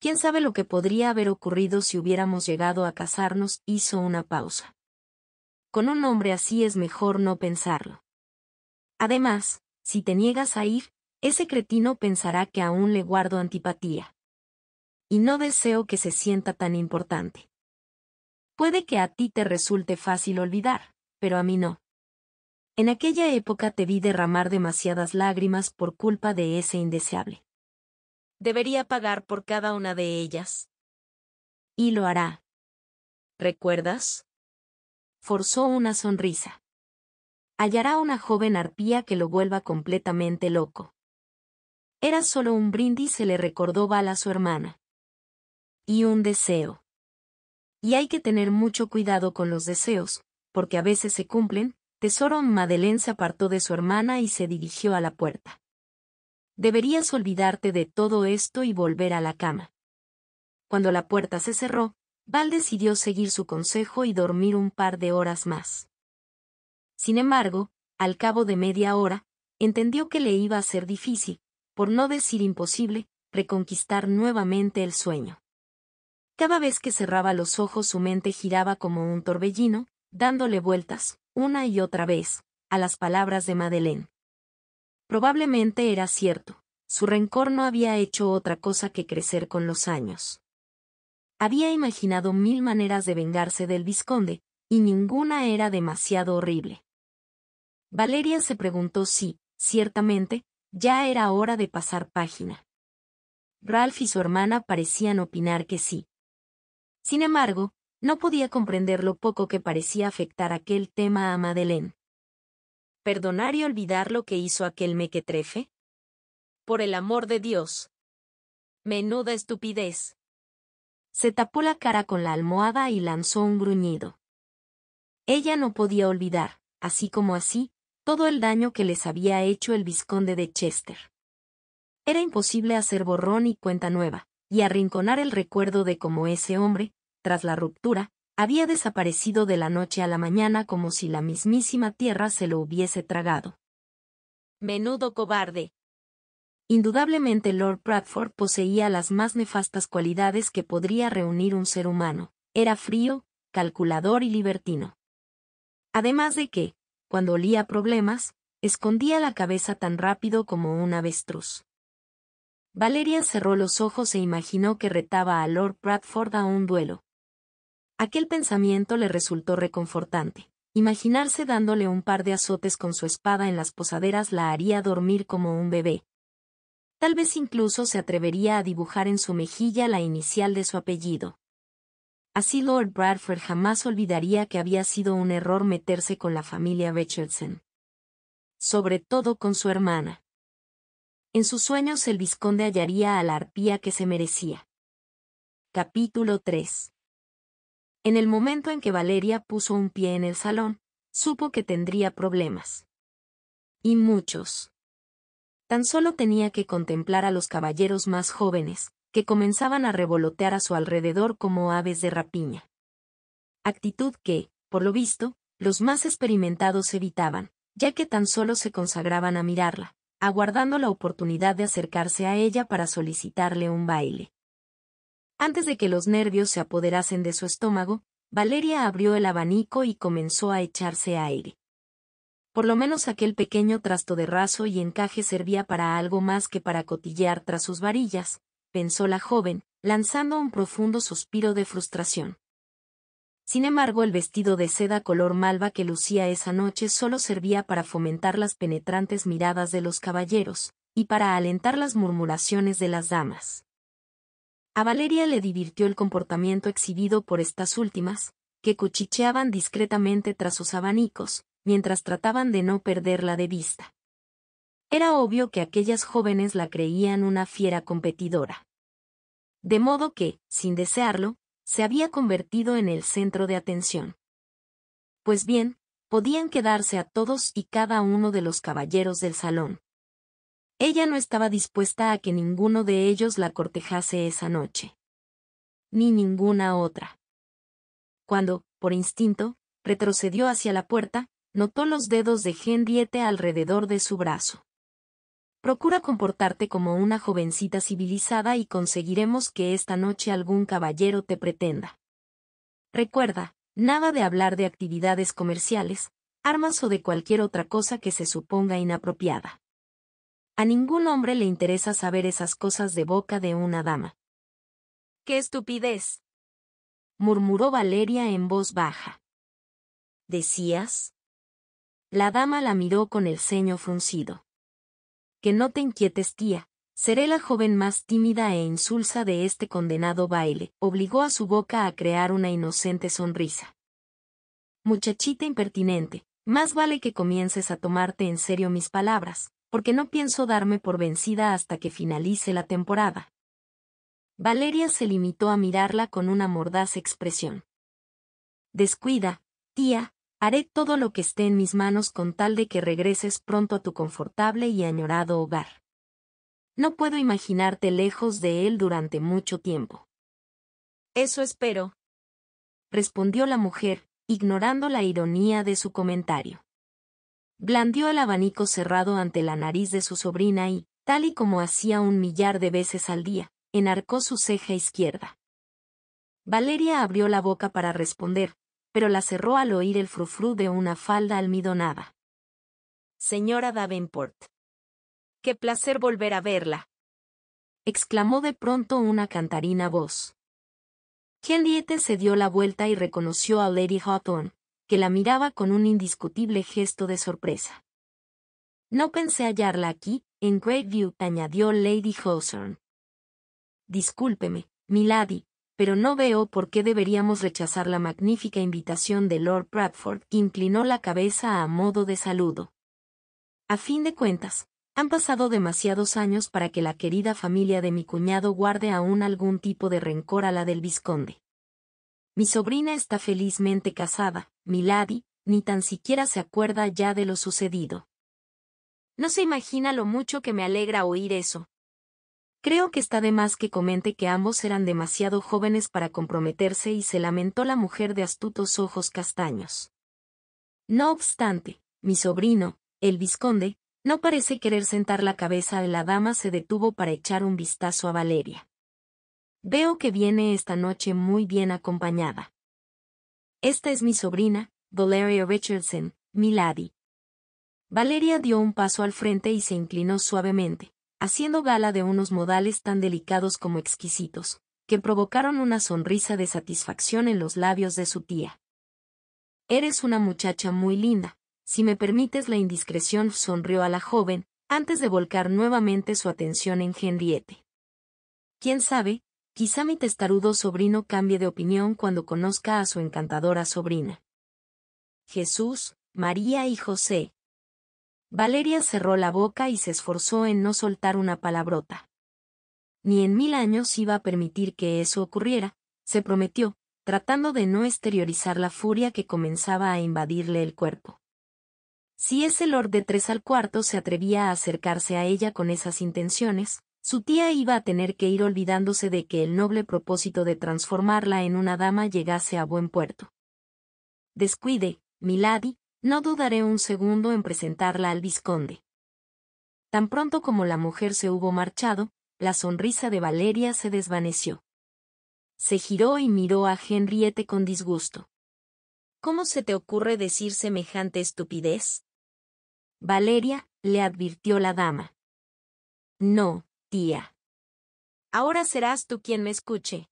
¿Quién sabe lo que podría haber ocurrido si hubiéramos llegado a casarnos? Hizo una pausa. Con un hombre así es mejor no pensarlo. Además, si te niegas a ir, ese cretino pensará que aún le guardo antipatía. Y no deseo que se sienta tan importante. Puede que a ti te resulte fácil olvidar, pero a mí no. En aquella época te vi derramar demasiadas lágrimas por culpa de ese indeseable. Debería pagar por cada una de ellas. Y lo hará. ¿Recuerdas? Forzó una sonrisa. Hallará una joven arpía que lo vuelva completamente loco. Era solo un brindis, se le recordó bala a su hermana. Y un deseo. Y hay que tener mucho cuidado con los deseos, porque a veces se cumplen, Tesoro Madeleine se apartó de su hermana y se dirigió a la puerta. Deberías olvidarte de todo esto y volver a la cama. Cuando la puerta se cerró, Val decidió seguir su consejo y dormir un par de horas más. Sin embargo, al cabo de media hora, entendió que le iba a ser difícil, por no decir imposible, reconquistar nuevamente el sueño. Cada vez que cerraba los ojos su mente giraba como un torbellino, dándole vueltas, una y otra vez, a las palabras de Madeleine. Probablemente era cierto, su rencor no había hecho otra cosa que crecer con los años. Había imaginado mil maneras de vengarse del visconde, y ninguna era demasiado horrible. Valeria se preguntó si, ciertamente, ya era hora de pasar página. Ralph y su hermana parecían opinar que sí. Sin embargo, no podía comprender lo poco que parecía afectar aquel tema a Madeleine. ¿Perdonar y olvidar lo que hizo aquel mequetrefe? Por el amor de Dios. Menuda estupidez. Se tapó la cara con la almohada y lanzó un gruñido. Ella no podía olvidar, así como así, todo el daño que les había hecho el vizconde de Chester. Era imposible hacer borrón y cuenta nueva, y arrinconar el recuerdo de cómo ese hombre, tras la ruptura, había desaparecido de la noche a la mañana como si la mismísima tierra se lo hubiese tragado. Menudo cobarde. Indudablemente Lord Bradford poseía las más nefastas cualidades que podría reunir un ser humano. Era frío, calculador y libertino. Además de que, cuando olía problemas, escondía la cabeza tan rápido como un avestruz. Valeria cerró los ojos e imaginó que retaba a Lord Bradford a un duelo, Aquel pensamiento le resultó reconfortante. Imaginarse dándole un par de azotes con su espada en las posaderas la haría dormir como un bebé. Tal vez incluso se atrevería a dibujar en su mejilla la inicial de su apellido. Así Lord Bradford jamás olvidaría que había sido un error meterse con la familia Richardson. Sobre todo con su hermana. En sus sueños el visconde hallaría a la arpía que se merecía. Capítulo 3 en el momento en que Valeria puso un pie en el salón, supo que tendría problemas. Y muchos. Tan solo tenía que contemplar a los caballeros más jóvenes, que comenzaban a revolotear a su alrededor como aves de rapiña. Actitud que, por lo visto, los más experimentados evitaban, ya que tan solo se consagraban a mirarla, aguardando la oportunidad de acercarse a ella para solicitarle un baile. Antes de que los nervios se apoderasen de su estómago, Valeria abrió el abanico y comenzó a echarse aire. Por lo menos aquel pequeño trasto de raso y encaje servía para algo más que para cotillear tras sus varillas, pensó la joven, lanzando un profundo suspiro de frustración. Sin embargo, el vestido de seda color malva que lucía esa noche solo servía para fomentar las penetrantes miradas de los caballeros, y para alentar las murmuraciones de las damas. A Valeria le divirtió el comportamiento exhibido por estas últimas, que cuchicheaban discretamente tras sus abanicos, mientras trataban de no perderla de vista. Era obvio que aquellas jóvenes la creían una fiera competidora. De modo que, sin desearlo, se había convertido en el centro de atención. Pues bien, podían quedarse a todos y cada uno de los caballeros del salón, ella no estaba dispuesta a que ninguno de ellos la cortejase esa noche. Ni ninguna otra. Cuando, por instinto, retrocedió hacia la puerta, notó los dedos de Diete alrededor de su brazo. Procura comportarte como una jovencita civilizada y conseguiremos que esta noche algún caballero te pretenda. Recuerda, nada de hablar de actividades comerciales, armas o de cualquier otra cosa que se suponga inapropiada. A ningún hombre le interesa saber esas cosas de boca de una dama. ¡Qué estupidez! murmuró Valeria en voz baja. ¿Decías? La dama la miró con el ceño fruncido. Que no te inquietes, tía. Seré la joven más tímida e insulsa de este condenado baile, obligó a su boca a crear una inocente sonrisa. Muchachita impertinente, más vale que comiences a tomarte en serio mis palabras, porque no pienso darme por vencida hasta que finalice la temporada. Valeria se limitó a mirarla con una mordaz expresión. Descuida, tía, haré todo lo que esté en mis manos con tal de que regreses pronto a tu confortable y añorado hogar. No puedo imaginarte lejos de él durante mucho tiempo. Eso espero, respondió la mujer, ignorando la ironía de su comentario blandió el abanico cerrado ante la nariz de su sobrina y, tal y como hacía un millar de veces al día, enarcó su ceja izquierda. Valeria abrió la boca para responder, pero la cerró al oír el frufru de una falda almidonada. Señora Davenport. Qué placer volver a verla. exclamó de pronto una cantarina voz. Henriette se dio la vuelta y reconoció a Lady Hawthorne, que la miraba con un indiscutible gesto de sorpresa. No pensé hallarla aquí, en View, añadió Lady Hawthorne. Discúlpeme, milady, pero no veo por qué deberíamos rechazar la magnífica invitación de Lord Bradford, inclinó la cabeza a modo de saludo. A fin de cuentas, han pasado demasiados años para que la querida familia de mi cuñado guarde aún algún tipo de rencor a la del visconde. Mi sobrina está felizmente casada, Milady, ni tan siquiera se acuerda ya de lo sucedido. No se imagina lo mucho que me alegra oír eso. Creo que está de más que comente que ambos eran demasiado jóvenes para comprometerse y se lamentó la mujer de astutos ojos castaños. No obstante, mi sobrino, el vizconde, no parece querer sentar la cabeza de la dama se detuvo para echar un vistazo a Valeria. Veo que viene esta noche muy bien acompañada. Esta es mi sobrina, Valeria Richardson, mi lady. Valeria dio un paso al frente y se inclinó suavemente, haciendo gala de unos modales tan delicados como exquisitos, que provocaron una sonrisa de satisfacción en los labios de su tía. Eres una muchacha muy linda, si me permites la indiscreción, sonrió a la joven, antes de volcar nuevamente su atención en Henriette. ¿Quién sabe? Quizá mi testarudo sobrino cambie de opinión cuando conozca a su encantadora sobrina. Jesús, María y José. Valeria cerró la boca y se esforzó en no soltar una palabrota. Ni en mil años iba a permitir que eso ocurriera, se prometió, tratando de no exteriorizar la furia que comenzaba a invadirle el cuerpo. Si ese Lord de tres al cuarto se atrevía a acercarse a ella con esas intenciones, su tía iba a tener que ir olvidándose de que el noble propósito de transformarla en una dama llegase a buen puerto. Descuide, Milady, no dudaré un segundo en presentarla al visconde. Tan pronto como la mujer se hubo marchado, la sonrisa de Valeria se desvaneció. Se giró y miró a Henriette con disgusto. ¿Cómo se te ocurre decir semejante estupidez? Valeria, le advirtió la dama. No, tía. Ahora serás tú quien me escuche.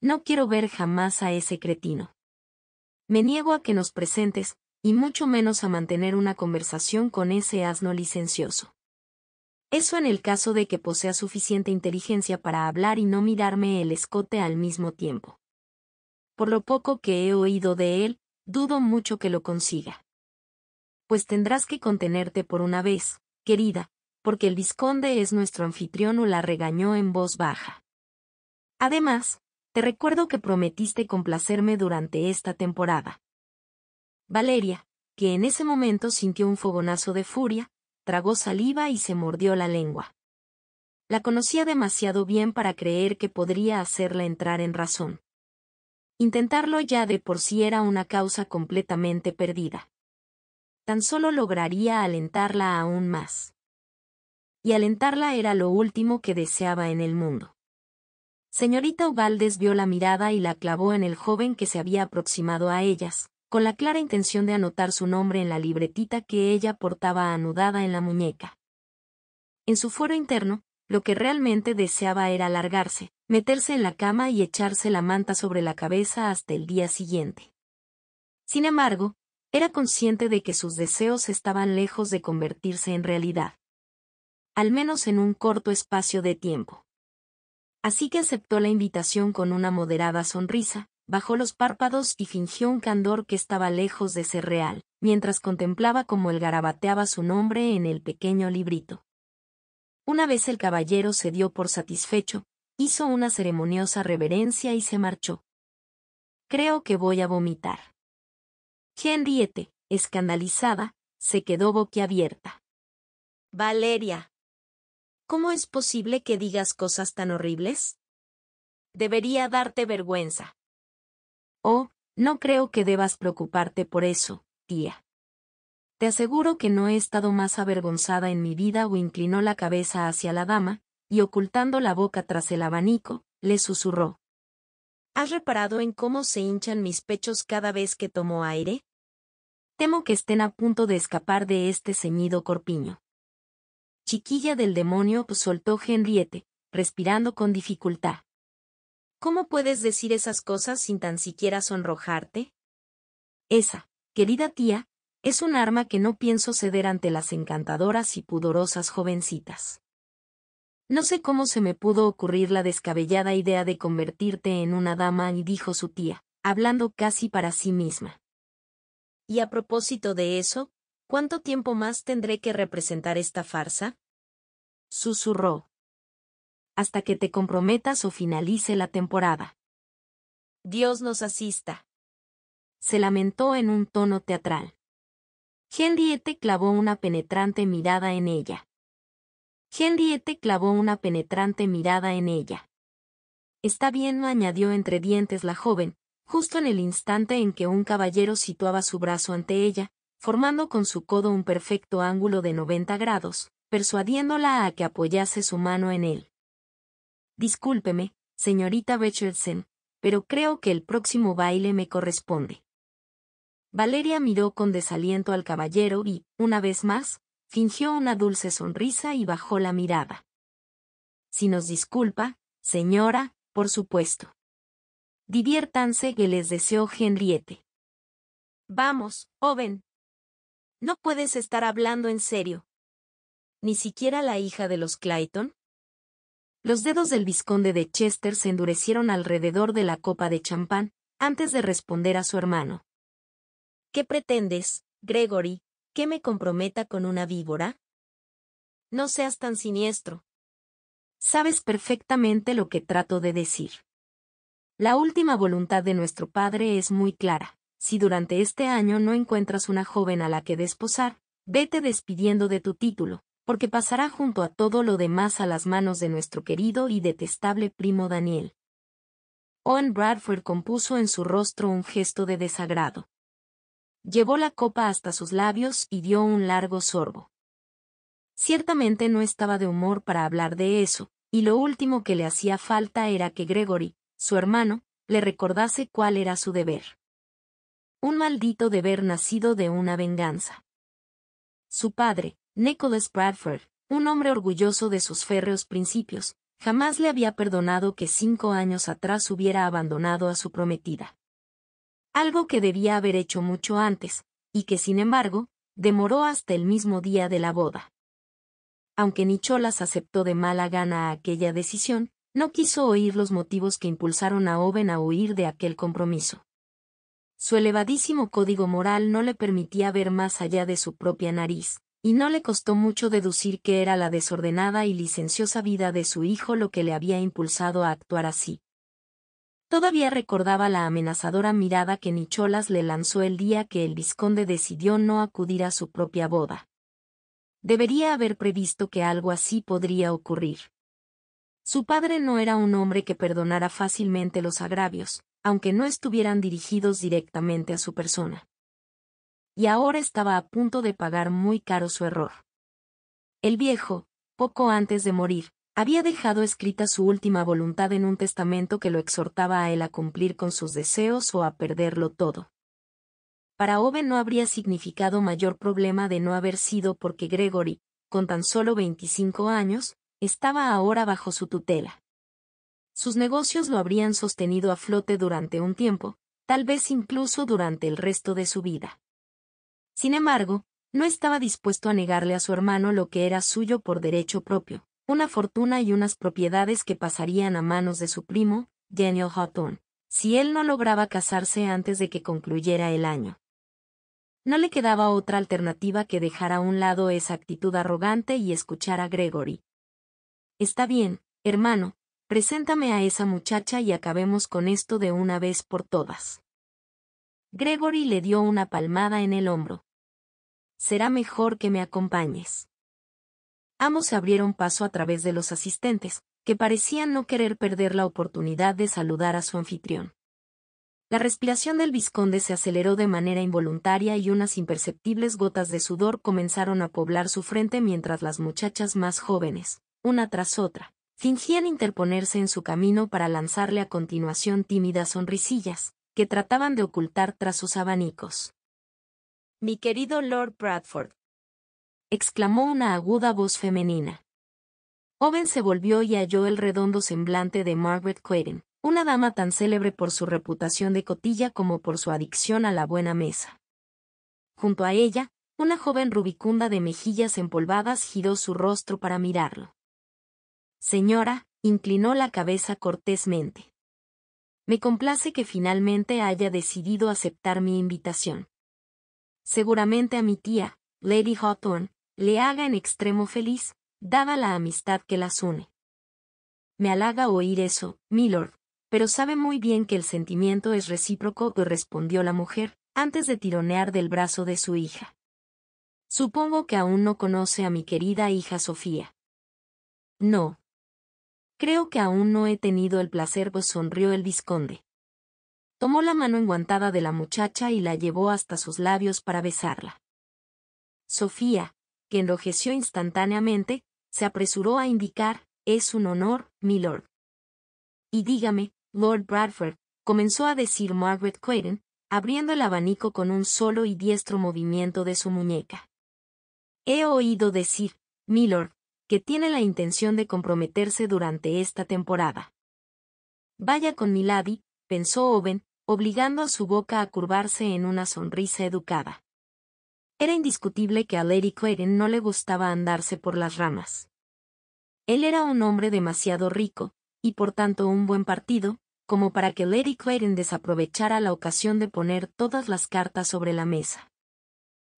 No quiero ver jamás a ese cretino. Me niego a que nos presentes, y mucho menos a mantener una conversación con ese asno licencioso. Eso en el caso de que posea suficiente inteligencia para hablar y no mirarme el escote al mismo tiempo. Por lo poco que he oído de él, dudo mucho que lo consiga. Pues tendrás que contenerte por una vez, querida, porque el visconde es nuestro anfitrión o la regañó en voz baja. Además, te recuerdo que prometiste complacerme durante esta temporada. Valeria, que en ese momento sintió un fogonazo de furia, tragó saliva y se mordió la lengua. La conocía demasiado bien para creer que podría hacerla entrar en razón. Intentarlo ya de por sí era una causa completamente perdida. Tan solo lograría alentarla aún más y alentarla era lo último que deseaba en el mundo. Señorita Ubaldes vio la mirada y la clavó en el joven que se había aproximado a ellas, con la clara intención de anotar su nombre en la libretita que ella portaba anudada en la muñeca. En su fuero interno, lo que realmente deseaba era alargarse, meterse en la cama y echarse la manta sobre la cabeza hasta el día siguiente. Sin embargo, era consciente de que sus deseos estaban lejos de convertirse en realidad al menos en un corto espacio de tiempo. Así que aceptó la invitación con una moderada sonrisa, bajó los párpados y fingió un candor que estaba lejos de ser real, mientras contemplaba cómo el garabateaba su nombre en el pequeño librito. Una vez el caballero se dio por satisfecho, hizo una ceremoniosa reverencia y se marchó. Creo que voy a vomitar. Henriette, escandalizada, se quedó boquiabierta. Valeria, ¿Cómo es posible que digas cosas tan horribles? Debería darte vergüenza. Oh, no creo que debas preocuparte por eso, tía. Te aseguro que no he estado más avergonzada en mi vida o inclinó la cabeza hacia la dama, y ocultando la boca tras el abanico, le susurró. ¿Has reparado en cómo se hinchan mis pechos cada vez que tomo aire? Temo que estén a punto de escapar de este ceñido corpiño. Chiquilla del demonio, soltó Henriette, respirando con dificultad. ¿Cómo puedes decir esas cosas sin tan siquiera sonrojarte? Esa, querida tía, es un arma que no pienso ceder ante las encantadoras y pudorosas jovencitas. No sé cómo se me pudo ocurrir la descabellada idea de convertirte en una dama, y dijo su tía, hablando casi para sí misma. Y a propósito de eso, ¿cuánto tiempo más tendré que representar esta farsa? susurró. Hasta que te comprometas o finalice la temporada. Dios nos asista. Se lamentó en un tono teatral. Henriette clavó una penetrante mirada en ella. Henriette clavó una penetrante mirada en ella. Está bien, añadió entre dientes la joven, justo en el instante en que un caballero situaba su brazo ante ella, formando con su codo un perfecto ángulo de 90 grados, persuadiéndola a que apoyase su mano en él. Discúlpeme, señorita Richardson, pero creo que el próximo baile me corresponde. Valeria miró con desaliento al caballero y, una vez más, fingió una dulce sonrisa y bajó la mirada. Si nos disculpa, señora, por supuesto. Diviértanse que les deseo Henriette. Vamos, joven. No puedes estar hablando en serio, ¿Ni siquiera la hija de los Clayton? Los dedos del visconde de Chester se endurecieron alrededor de la copa de champán, antes de responder a su hermano. ¿Qué pretendes, Gregory, que me comprometa con una víbora? No seas tan siniestro. Sabes perfectamente lo que trato de decir. La última voluntad de nuestro padre es muy clara. Si durante este año no encuentras una joven a la que desposar, vete despidiendo de tu título, porque pasará junto a todo lo demás a las manos de nuestro querido y detestable primo Daniel. Owen Bradford compuso en su rostro un gesto de desagrado. Llevó la copa hasta sus labios y dio un largo sorbo. Ciertamente no estaba de humor para hablar de eso, y lo último que le hacía falta era que Gregory, su hermano, le recordase cuál era su deber. Un maldito deber nacido de una venganza. Su padre, Nicholas Bradford, un hombre orgulloso de sus férreos principios, jamás le había perdonado que cinco años atrás hubiera abandonado a su prometida. Algo que debía haber hecho mucho antes, y que sin embargo, demoró hasta el mismo día de la boda. Aunque Nicholas aceptó de mala gana aquella decisión, no quiso oír los motivos que impulsaron a Owen a huir de aquel compromiso. Su elevadísimo código moral no le permitía ver más allá de su propia nariz, y no le costó mucho deducir que era la desordenada y licenciosa vida de su hijo lo que le había impulsado a actuar así. Todavía recordaba la amenazadora mirada que Nicholas le lanzó el día que el vizconde decidió no acudir a su propia boda. Debería haber previsto que algo así podría ocurrir. Su padre no era un hombre que perdonara fácilmente los agravios, aunque no estuvieran dirigidos directamente a su persona y ahora estaba a punto de pagar muy caro su error. El viejo, poco antes de morir, había dejado escrita su última voluntad en un testamento que lo exhortaba a él a cumplir con sus deseos o a perderlo todo. Para Ove no habría significado mayor problema de no haber sido porque Gregory, con tan solo 25 años, estaba ahora bajo su tutela. Sus negocios lo habrían sostenido a flote durante un tiempo, tal vez incluso durante el resto de su vida. Sin embargo, no estaba dispuesto a negarle a su hermano lo que era suyo por derecho propio, una fortuna y unas propiedades que pasarían a manos de su primo, Daniel Hawthorne, si él no lograba casarse antes de que concluyera el año. No le quedaba otra alternativa que dejar a un lado esa actitud arrogante y escuchar a Gregory. Está bien, hermano, preséntame a esa muchacha y acabemos con esto de una vez por todas. Gregory le dio una palmada en el hombro. Será mejor que me acompañes. Ambos se abrieron paso a través de los asistentes, que parecían no querer perder la oportunidad de saludar a su anfitrión. La respiración del vizconde se aceleró de manera involuntaria y unas imperceptibles gotas de sudor comenzaron a poblar su frente mientras las muchachas más jóvenes, una tras otra, fingían interponerse en su camino para lanzarle a continuación tímidas sonrisillas, que trataban de ocultar tras sus abanicos. Mi querido Lord Bradford, exclamó una aguda voz femenina. Owen se volvió y halló el redondo semblante de Margaret Quaden, una dama tan célebre por su reputación de cotilla como por su adicción a la buena mesa. Junto a ella, una joven rubicunda de mejillas empolvadas giró su rostro para mirarlo. Señora, inclinó la cabeza cortésmente. Me complace que finalmente haya decidido aceptar mi invitación. Seguramente a mi tía, Lady Hawthorne, le haga en extremo feliz, dada la amistad que las une. Me halaga oír eso, milord, pero sabe muy bien que el sentimiento es recíproco, respondió la mujer, antes de tironear del brazo de su hija. Supongo que aún no conoce a mi querida hija Sofía. No, Creo que aún no he tenido el placer, pues sonrió el visconde. Tomó la mano enguantada de la muchacha y la llevó hasta sus labios para besarla. Sofía, que enrojeció instantáneamente, se apresuró a indicar, es un honor, milord. Y dígame, Lord Bradford, comenzó a decir Margaret Quaden, abriendo el abanico con un solo y diestro movimiento de su muñeca. He oído decir, milord que tiene la intención de comprometerse durante esta temporada. Vaya con Milady, pensó Owen, obligando a su boca a curvarse en una sonrisa educada. Era indiscutible que a Lady Quaren no le gustaba andarse por las ramas. Él era un hombre demasiado rico, y por tanto un buen partido, como para que Lady Quaren desaprovechara la ocasión de poner todas las cartas sobre la mesa.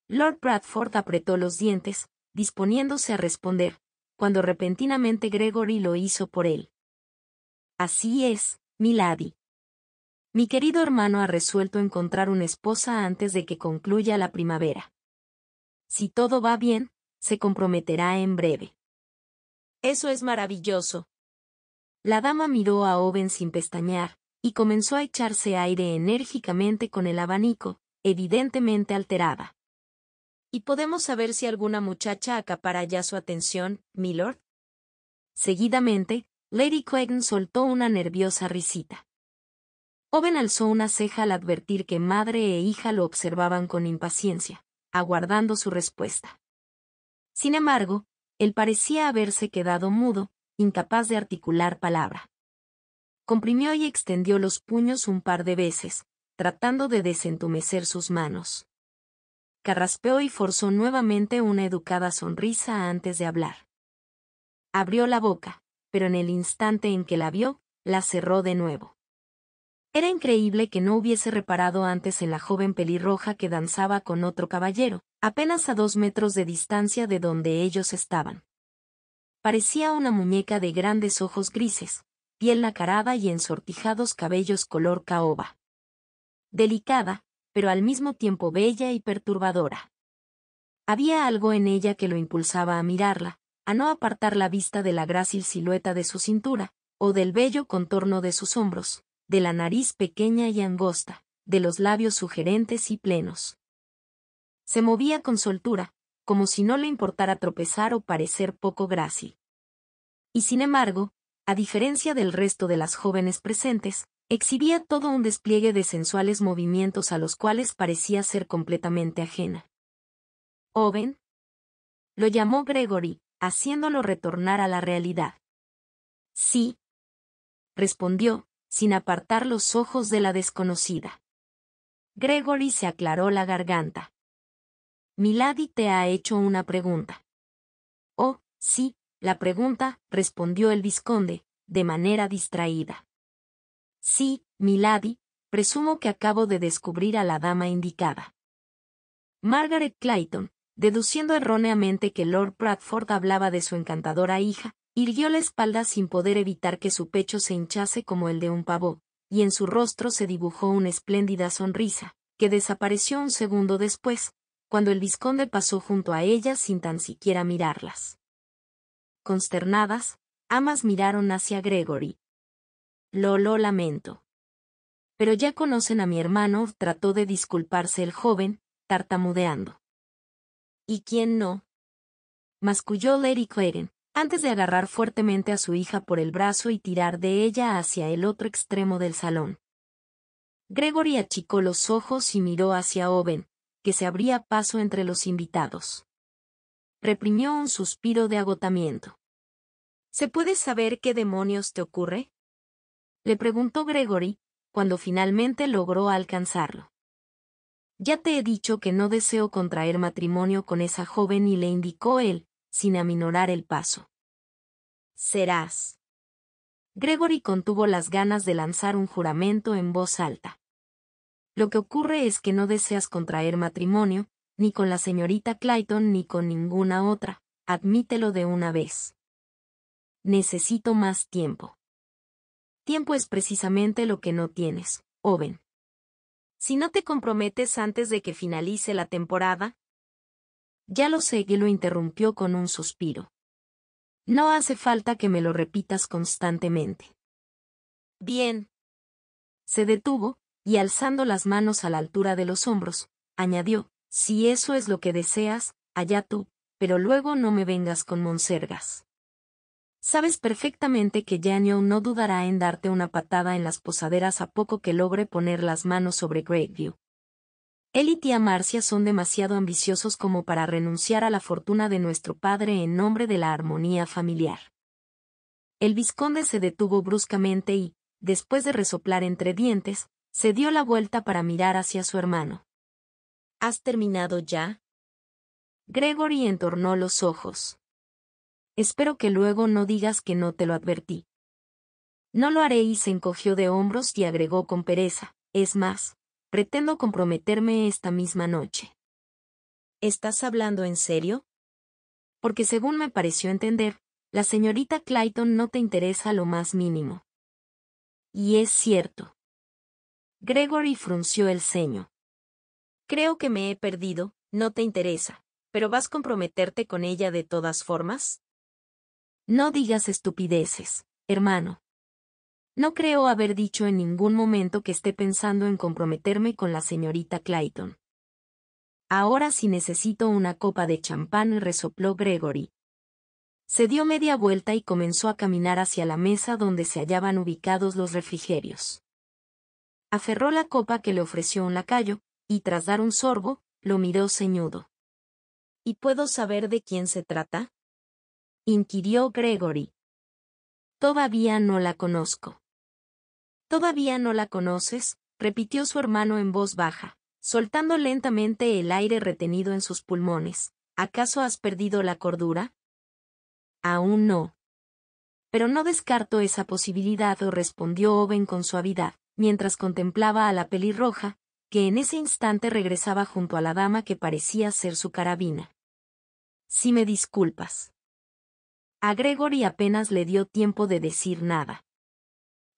Lord Bradford apretó los dientes, disponiéndose a responder, cuando repentinamente Gregory lo hizo por él. Así es, Milady. Mi querido hermano ha resuelto encontrar una esposa antes de que concluya la primavera. Si todo va bien, se comprometerá en breve. Eso es maravilloso. La dama miró a Owen sin pestañear, y comenzó a echarse aire enérgicamente con el abanico, evidentemente alterada. ¿Y podemos saber si alguna muchacha acapara ya su atención, milord? Seguidamente, Lady Quagan soltó una nerviosa risita. Oven alzó una ceja al advertir que madre e hija lo observaban con impaciencia, aguardando su respuesta. Sin embargo, él parecía haberse quedado mudo, incapaz de articular palabra. Comprimió y extendió los puños un par de veces, tratando de desentumecer sus manos carraspeó y forzó nuevamente una educada sonrisa antes de hablar. Abrió la boca, pero en el instante en que la vio, la cerró de nuevo. Era increíble que no hubiese reparado antes en la joven pelirroja que danzaba con otro caballero, apenas a dos metros de distancia de donde ellos estaban. Parecía una muñeca de grandes ojos grises, piel lacarada y ensortijados cabellos color caoba. Delicada, pero al mismo tiempo bella y perturbadora. Había algo en ella que lo impulsaba a mirarla, a no apartar la vista de la grácil silueta de su cintura, o del bello contorno de sus hombros, de la nariz pequeña y angosta, de los labios sugerentes y plenos. Se movía con soltura, como si no le importara tropezar o parecer poco grácil. Y sin embargo, a diferencia del resto de las jóvenes presentes, Exhibía todo un despliegue de sensuales movimientos a los cuales parecía ser completamente ajena. Oven lo llamó Gregory, haciéndolo retornar a la realidad. Sí, respondió, sin apartar los ojos de la desconocida. Gregory se aclaró la garganta. Milady te ha hecho una pregunta. Oh, sí, la pregunta, respondió el visconde, de manera distraída. Sí, milady, presumo que acabo de descubrir a la dama indicada. Margaret Clayton, deduciendo erróneamente que Lord Bradford hablaba de su encantadora hija, irguió la espalda sin poder evitar que su pecho se hinchase como el de un pavo, y en su rostro se dibujó una espléndida sonrisa, que desapareció un segundo después, cuando el visconde pasó junto a ella sin tan siquiera mirarlas. Consternadas, ambas miraron hacia Gregory, lo lamento. Pero ya conocen a mi hermano, trató de disculparse el joven, tartamudeando. ¿Y quién no? Masculló Lady Claren, antes de agarrar fuertemente a su hija por el brazo y tirar de ella hacia el otro extremo del salón. Gregory achicó los ojos y miró hacia Owen, que se abría paso entre los invitados. Reprimió un suspiro de agotamiento. ¿Se puede saber qué demonios te ocurre? Le preguntó Gregory, cuando finalmente logró alcanzarlo. Ya te he dicho que no deseo contraer matrimonio con esa joven y le indicó él, sin aminorar el paso. Serás. Gregory contuvo las ganas de lanzar un juramento en voz alta. Lo que ocurre es que no deseas contraer matrimonio, ni con la señorita Clayton ni con ninguna otra, admítelo de una vez. Necesito más tiempo. Tiempo es precisamente lo que no tienes, joven. Si no te comprometes antes de que finalice la temporada. Ya lo sé que lo interrumpió con un suspiro. No hace falta que me lo repitas constantemente. Bien. Se detuvo, y alzando las manos a la altura de los hombros, añadió, si eso es lo que deseas, allá tú, pero luego no me vengas con monsergas. Sabes perfectamente que Janio no dudará en darte una patada en las posaderas a poco que logre poner las manos sobre Greatview. Él y tía Marcia son demasiado ambiciosos como para renunciar a la fortuna de nuestro padre en nombre de la armonía familiar. El visconde se detuvo bruscamente y, después de resoplar entre dientes, se dio la vuelta para mirar hacia su hermano. ¿Has terminado ya? Gregory entornó los ojos. Espero que luego no digas que no te lo advertí. No lo haré y se encogió de hombros y agregó con pereza, es más, pretendo comprometerme esta misma noche. ¿Estás hablando en serio? Porque según me pareció entender, la señorita Clayton no te interesa lo más mínimo. Y es cierto. Gregory frunció el ceño. Creo que me he perdido, no te interesa, pero vas a comprometerte con ella de todas formas. No digas estupideces, hermano. No creo haber dicho en ningún momento que esté pensando en comprometerme con la señorita Clayton. Ahora sí necesito una copa de champán, resopló Gregory. Se dio media vuelta y comenzó a caminar hacia la mesa donde se hallaban ubicados los refrigerios. Aferró la copa que le ofreció un lacayo, y tras dar un sorbo, lo miró ceñudo. ¿Y puedo saber de quién se trata? inquirió Gregory. Todavía no la conozco. ¿Todavía no la conoces? repitió su hermano en voz baja, soltando lentamente el aire retenido en sus pulmones. ¿Acaso has perdido la cordura? Aún no. Pero no descarto esa posibilidad, respondió Owen con suavidad, mientras contemplaba a la pelirroja, que en ese instante regresaba junto a la dama que parecía ser su carabina. Si me disculpas. A Gregory apenas le dio tiempo de decir nada.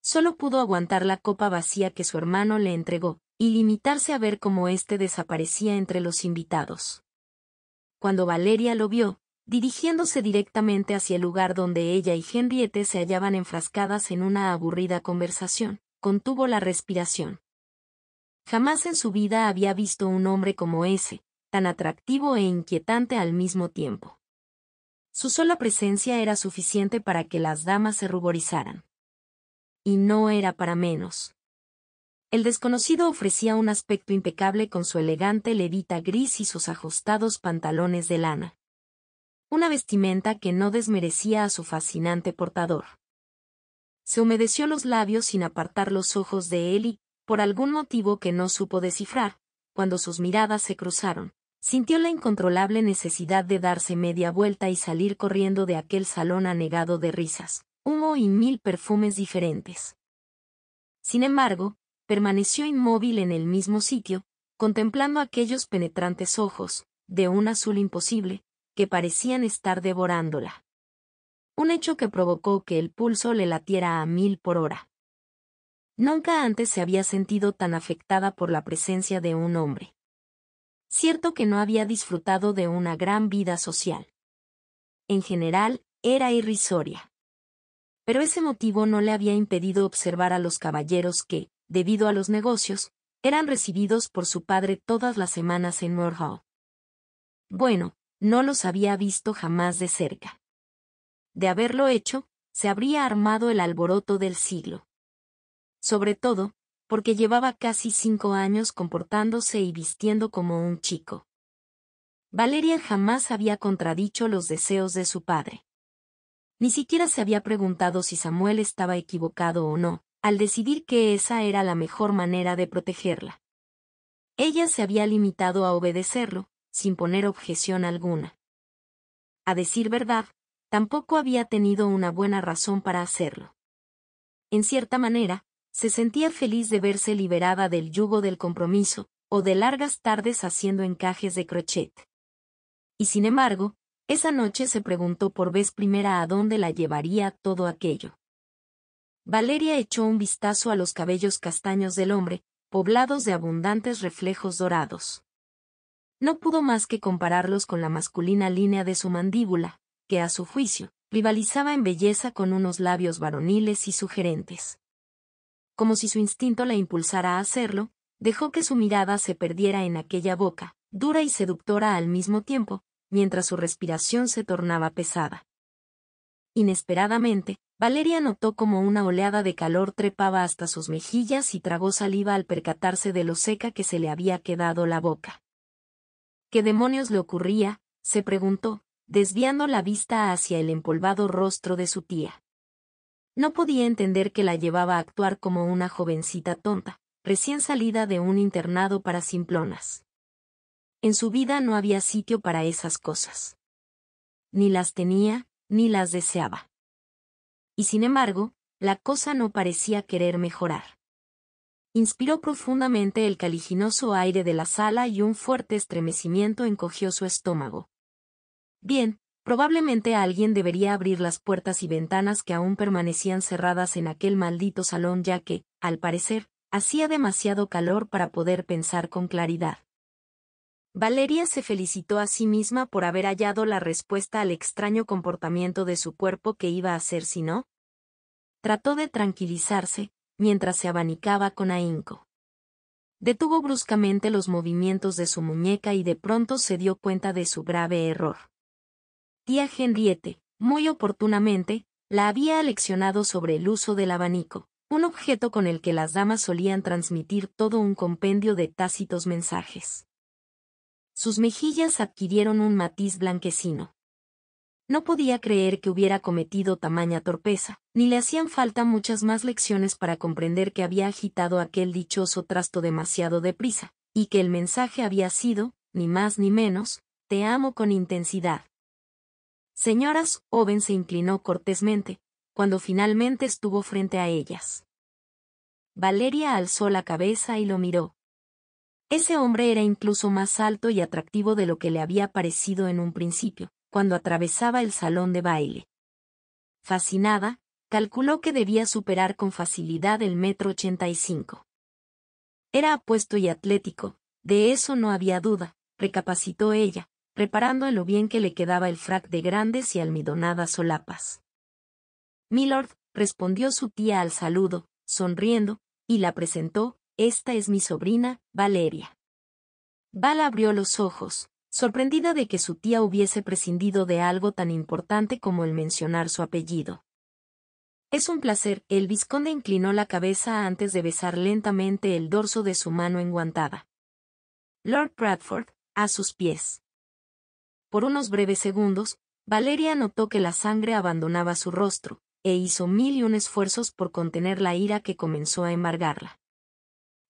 Solo pudo aguantar la copa vacía que su hermano le entregó, y limitarse a ver cómo éste desaparecía entre los invitados. Cuando Valeria lo vio, dirigiéndose directamente hacia el lugar donde ella y Henriette se hallaban enfrascadas en una aburrida conversación, contuvo la respiración. Jamás en su vida había visto un hombre como ese, tan atractivo e inquietante al mismo tiempo. Su sola presencia era suficiente para que las damas se ruborizaran. Y no era para menos. El desconocido ofrecía un aspecto impecable con su elegante levita gris y sus ajustados pantalones de lana. Una vestimenta que no desmerecía a su fascinante portador. Se humedeció los labios sin apartar los ojos de él y, por algún motivo que no supo descifrar, cuando sus miradas se cruzaron, sintió la incontrolable necesidad de darse media vuelta y salir corriendo de aquel salón anegado de risas, humo y mil perfumes diferentes. Sin embargo, permaneció inmóvil en el mismo sitio, contemplando aquellos penetrantes ojos, de un azul imposible, que parecían estar devorándola. Un hecho que provocó que el pulso le latiera a mil por hora. Nunca antes se había sentido tan afectada por la presencia de un hombre cierto que no había disfrutado de una gran vida social. En general, era irrisoria. Pero ese motivo no le había impedido observar a los caballeros que, debido a los negocios, eran recibidos por su padre todas las semanas en Moor Bueno, no los había visto jamás de cerca. De haberlo hecho, se habría armado el alboroto del siglo. Sobre todo, porque llevaba casi cinco años comportándose y vistiendo como un chico. Valeria jamás había contradicho los deseos de su padre. Ni siquiera se había preguntado si Samuel estaba equivocado o no, al decidir que esa era la mejor manera de protegerla. Ella se había limitado a obedecerlo, sin poner objeción alguna. A decir verdad, tampoco había tenido una buena razón para hacerlo. En cierta manera, se sentía feliz de verse liberada del yugo del compromiso, o de largas tardes haciendo encajes de crochet. Y sin embargo, esa noche se preguntó por vez primera a dónde la llevaría todo aquello. Valeria echó un vistazo a los cabellos castaños del hombre, poblados de abundantes reflejos dorados. No pudo más que compararlos con la masculina línea de su mandíbula, que a su juicio, rivalizaba en belleza con unos labios varoniles y sugerentes como si su instinto la impulsara a hacerlo, dejó que su mirada se perdiera en aquella boca, dura y seductora al mismo tiempo, mientras su respiración se tornaba pesada. Inesperadamente, Valeria notó como una oleada de calor trepaba hasta sus mejillas y tragó saliva al percatarse de lo seca que se le había quedado la boca. ¿Qué demonios le ocurría? se preguntó, desviando la vista hacia el empolvado rostro de su tía. No podía entender que la llevaba a actuar como una jovencita tonta, recién salida de un internado para simplonas. En su vida no había sitio para esas cosas. Ni las tenía, ni las deseaba. Y sin embargo, la cosa no parecía querer mejorar. Inspiró profundamente el caliginoso aire de la sala y un fuerte estremecimiento encogió su estómago. Bien, Probablemente alguien debería abrir las puertas y ventanas que aún permanecían cerradas en aquel maldito salón ya que, al parecer, hacía demasiado calor para poder pensar con claridad. Valeria se felicitó a sí misma por haber hallado la respuesta al extraño comportamiento de su cuerpo que iba a hacer si no. Trató de tranquilizarse, mientras se abanicaba con ahínco. Detuvo bruscamente los movimientos de su muñeca y de pronto se dio cuenta de su grave error. Tía Henriette, muy oportunamente, la había leccionado sobre el uso del abanico, un objeto con el que las damas solían transmitir todo un compendio de tácitos mensajes. Sus mejillas adquirieron un matiz blanquecino. No podía creer que hubiera cometido tamaña torpeza, ni le hacían falta muchas más lecciones para comprender que había agitado aquel dichoso trasto demasiado deprisa, y que el mensaje había sido, ni más ni menos, te amo con intensidad, Señoras, joven se inclinó cortésmente, cuando finalmente estuvo frente a ellas. Valeria alzó la cabeza y lo miró. Ese hombre era incluso más alto y atractivo de lo que le había parecido en un principio, cuando atravesaba el salón de baile. Fascinada, calculó que debía superar con facilidad el metro ochenta y cinco. Era apuesto y atlético, de eso no había duda, recapacitó ella, reparando en lo bien que le quedaba el frac de grandes y almidonadas solapas. Milord, respondió su tía al saludo, sonriendo, y la presentó, esta es mi sobrina, Valeria. Val abrió los ojos, sorprendida de que su tía hubiese prescindido de algo tan importante como el mencionar su apellido. Es un placer, el visconde inclinó la cabeza antes de besar lentamente el dorso de su mano enguantada. Lord Bradford, a sus pies. Por unos breves segundos, Valeria notó que la sangre abandonaba su rostro, e hizo mil y un esfuerzos por contener la ira que comenzó a embargarla.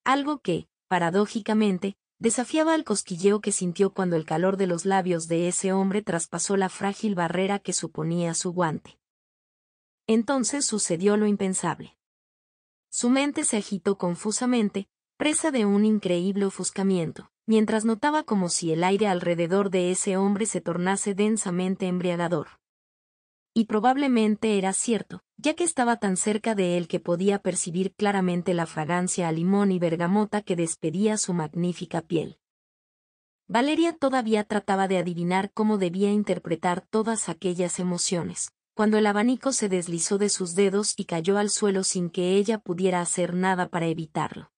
Algo que, paradójicamente, desafiaba al cosquilleo que sintió cuando el calor de los labios de ese hombre traspasó la frágil barrera que suponía su guante. Entonces sucedió lo impensable. Su mente se agitó confusamente, presa de un increíble ofuscamiento mientras notaba como si el aire alrededor de ese hombre se tornase densamente embriagador. Y probablemente era cierto, ya que estaba tan cerca de él que podía percibir claramente la fragancia a limón y bergamota que despedía su magnífica piel. Valeria todavía trataba de adivinar cómo debía interpretar todas aquellas emociones, cuando el abanico se deslizó de sus dedos y cayó al suelo sin que ella pudiera hacer nada para evitarlo.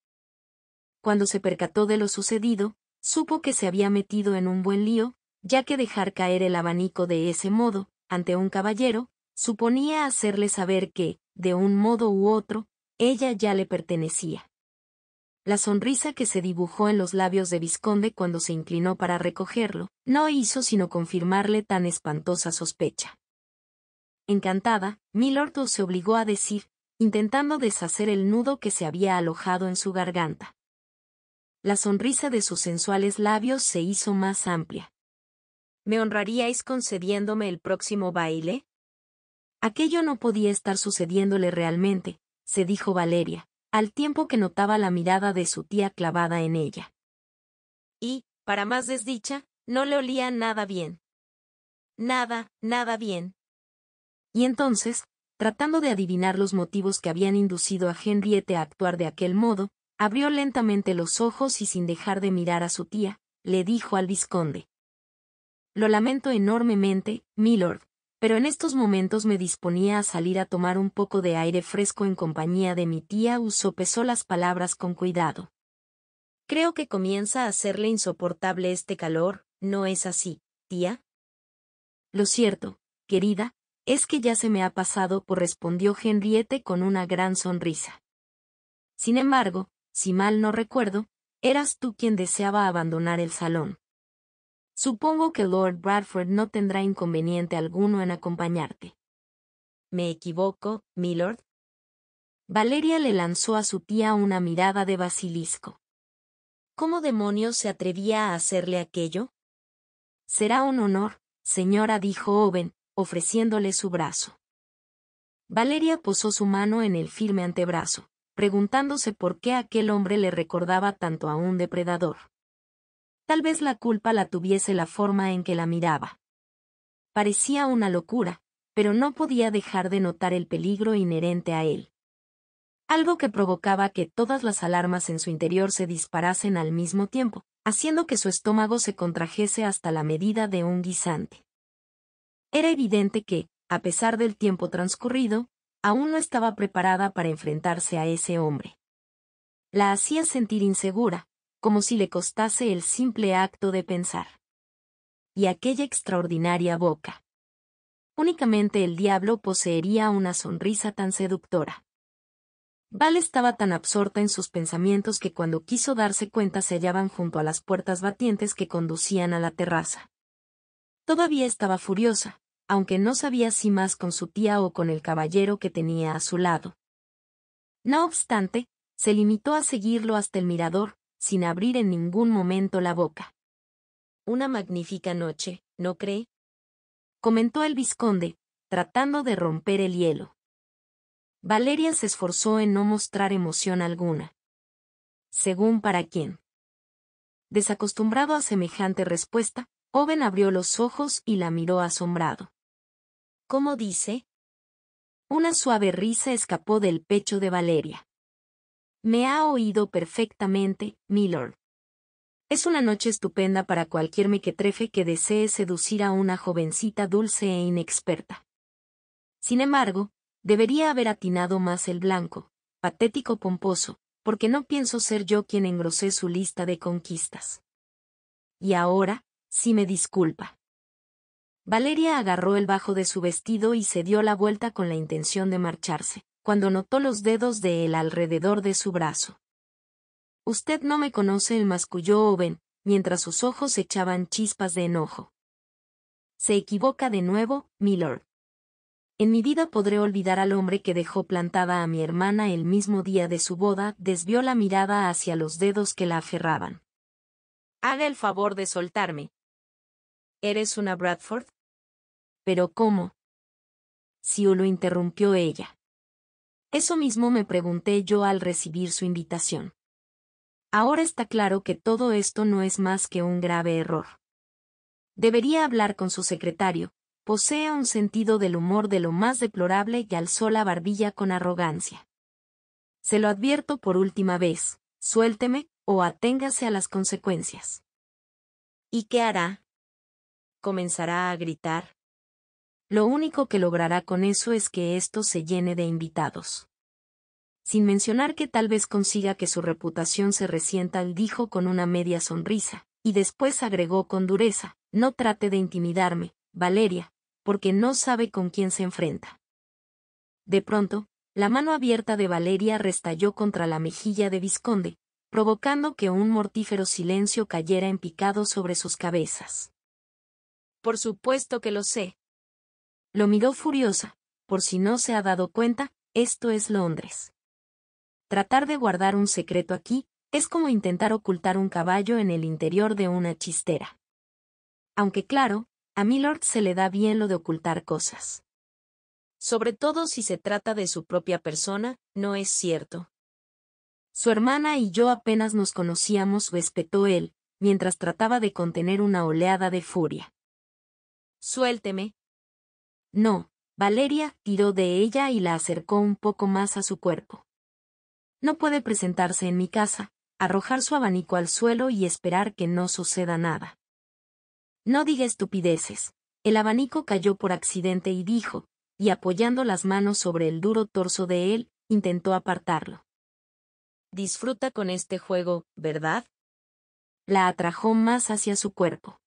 Cuando se percató de lo sucedido, supo que se había metido en un buen lío, ya que dejar caer el abanico de ese modo, ante un caballero, suponía hacerle saber que, de un modo u otro, ella ya le pertenecía. La sonrisa que se dibujó en los labios de Visconde cuando se inclinó para recogerlo, no hizo sino confirmarle tan espantosa sospecha. Encantada, Milord se obligó a decir, intentando deshacer el nudo que se había alojado en su garganta la sonrisa de sus sensuales labios se hizo más amplia. ¿Me honraríais concediéndome el próximo baile? Aquello no podía estar sucediéndole realmente, se dijo Valeria, al tiempo que notaba la mirada de su tía clavada en ella. Y, para más desdicha, no le olía nada bien. Nada, nada bien. Y entonces, tratando de adivinar los motivos que habían inducido a Henriette a actuar de aquel modo, Abrió lentamente los ojos y sin dejar de mirar a su tía, le dijo al visconde: Lo lamento enormemente, milord, pero en estos momentos me disponía a salir a tomar un poco de aire fresco en compañía de mi tía Pesó las palabras con cuidado. Creo que comienza a hacerle insoportable este calor, ¿no es así, tía? Lo cierto, querida, es que ya se me ha pasado, respondió Henriette con una gran sonrisa. Sin embargo, si mal no recuerdo, eras tú quien deseaba abandonar el salón. Supongo que Lord Bradford no tendrá inconveniente alguno en acompañarte. ¿Me equivoco, milord? Valeria le lanzó a su tía una mirada de basilisco. ¿Cómo demonios se atrevía a hacerle aquello? Será un honor, señora, dijo Owen, ofreciéndole su brazo. Valeria posó su mano en el firme antebrazo preguntándose por qué aquel hombre le recordaba tanto a un depredador. Tal vez la culpa la tuviese la forma en que la miraba. Parecía una locura, pero no podía dejar de notar el peligro inherente a él. Algo que provocaba que todas las alarmas en su interior se disparasen al mismo tiempo, haciendo que su estómago se contrajese hasta la medida de un guisante. Era evidente que, a pesar del tiempo transcurrido, aún no estaba preparada para enfrentarse a ese hombre. La hacía sentir insegura, como si le costase el simple acto de pensar. Y aquella extraordinaria boca. Únicamente el diablo poseería una sonrisa tan seductora. Val estaba tan absorta en sus pensamientos que cuando quiso darse cuenta se hallaban junto a las puertas batientes que conducían a la terraza. Todavía estaba furiosa, aunque no sabía si más con su tía o con el caballero que tenía a su lado. No obstante, se limitó a seguirlo hasta el mirador, sin abrir en ningún momento la boca. Una magnífica noche, ¿no cree? comentó el visconde, tratando de romper el hielo. Valeria se esforzó en no mostrar emoción alguna. Según para quién. Desacostumbrado a semejante respuesta, Owen abrió los ojos y la miró asombrado. ¿Cómo dice? Una suave risa escapó del pecho de Valeria. Me ha oído perfectamente, milord. Es una noche estupenda para cualquier mequetrefe que desee seducir a una jovencita dulce e inexperta. Sin embargo, debería haber atinado más el blanco, patético pomposo, porque no pienso ser yo quien engrosé su lista de conquistas. Y ahora, si me disculpa. Valeria agarró el bajo de su vestido y se dio la vuelta con la intención de marcharse, cuando notó los dedos de él alrededor de su brazo. Usted no me conoce, el masculló joven mientras sus ojos echaban chispas de enojo. Se equivoca de nuevo, milord. En mi vida podré olvidar al hombre que dejó plantada a mi hermana el mismo día de su boda, desvió la mirada hacia los dedos que la aferraban. Haga el favor de soltarme. ¿Eres una Bradford? ¿Pero cómo? Siu lo interrumpió ella. Eso mismo me pregunté yo al recibir su invitación. Ahora está claro que todo esto no es más que un grave error. Debería hablar con su secretario, posee un sentido del humor de lo más deplorable y alzó la barbilla con arrogancia. Se lo advierto por última vez, suélteme, o aténgase a las consecuencias. ¿Y qué hará? ¿Comenzará a gritar? Lo único que logrará con eso es que esto se llene de invitados. Sin mencionar que tal vez consiga que su reputación se resienta, dijo con una media sonrisa, y después agregó con dureza, no trate de intimidarme, Valeria, porque no sabe con quién se enfrenta. De pronto, la mano abierta de Valeria restalló contra la mejilla de Visconde, provocando que un mortífero silencio cayera en picado sobre sus cabezas. Por supuesto que lo sé, lo miró furiosa, por si no se ha dado cuenta, esto es Londres. Tratar de guardar un secreto aquí, es como intentar ocultar un caballo en el interior de una chistera. Aunque claro, a Milord se le da bien lo de ocultar cosas. Sobre todo si se trata de su propia persona, no es cierto. Su hermana y yo apenas nos conocíamos, respetó él, mientras trataba de contener una oleada de furia. Suélteme, no, Valeria tiró de ella y la acercó un poco más a su cuerpo. No puede presentarse en mi casa, arrojar su abanico al suelo y esperar que no suceda nada. No diga estupideces. El abanico cayó por accidente y dijo, y apoyando las manos sobre el duro torso de él, intentó apartarlo. Disfruta con este juego, ¿verdad? La atrajo más hacia su cuerpo.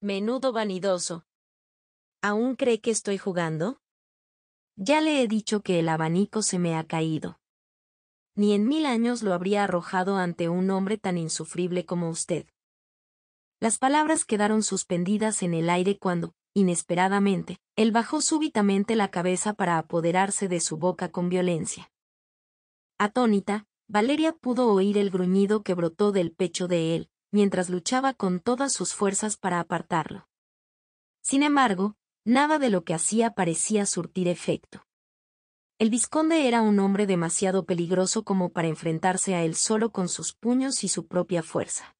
Menudo vanidoso, ¿Aún cree que estoy jugando? Ya le he dicho que el abanico se me ha caído. Ni en mil años lo habría arrojado ante un hombre tan insufrible como usted. Las palabras quedaron suspendidas en el aire cuando, inesperadamente, él bajó súbitamente la cabeza para apoderarse de su boca con violencia. Atónita, Valeria pudo oír el gruñido que brotó del pecho de él, mientras luchaba con todas sus fuerzas para apartarlo. Sin embargo, Nada de lo que hacía parecía surtir efecto. El visconde era un hombre demasiado peligroso como para enfrentarse a él solo con sus puños y su propia fuerza.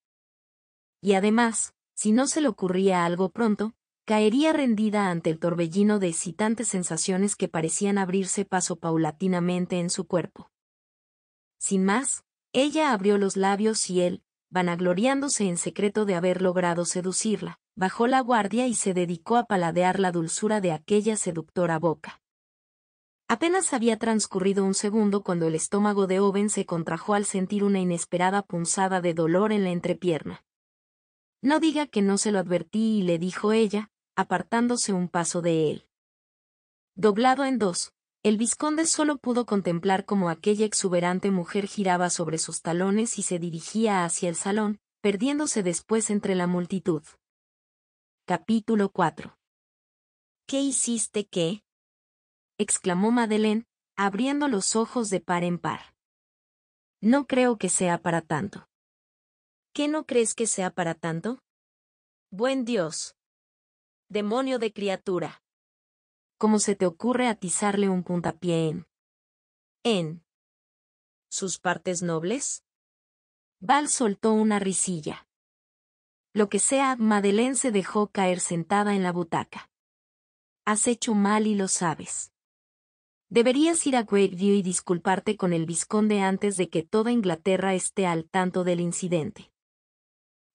Y además, si no se le ocurría algo pronto, caería rendida ante el torbellino de excitantes sensaciones que parecían abrirse paso paulatinamente en su cuerpo. Sin más, ella abrió los labios y él, vanagloriándose en secreto de haber logrado seducirla, bajó la guardia y se dedicó a paladear la dulzura de aquella seductora boca. Apenas había transcurrido un segundo cuando el estómago de Owen se contrajo al sentir una inesperada punzada de dolor en la entrepierna. No diga que no se lo advertí y le dijo ella, apartándose un paso de él. Doblado en dos, el vizconde solo pudo contemplar cómo aquella exuberante mujer giraba sobre sus talones y se dirigía hacia el salón, perdiéndose después entre la multitud. Capítulo 4. ¿Qué hiciste qué? exclamó Madeleine, abriendo los ojos de par en par. No creo que sea para tanto. ¿Qué no crees que sea para tanto? Buen Dios. Demonio de criatura. ¿Cómo se te ocurre atizarle un puntapié en... en... sus partes nobles? Val soltó una risilla. Lo que sea, Madeleine se dejó caer sentada en la butaca. Has hecho mal y lo sabes. Deberías ir a Greatview y disculparte con el visconde antes de que toda Inglaterra esté al tanto del incidente.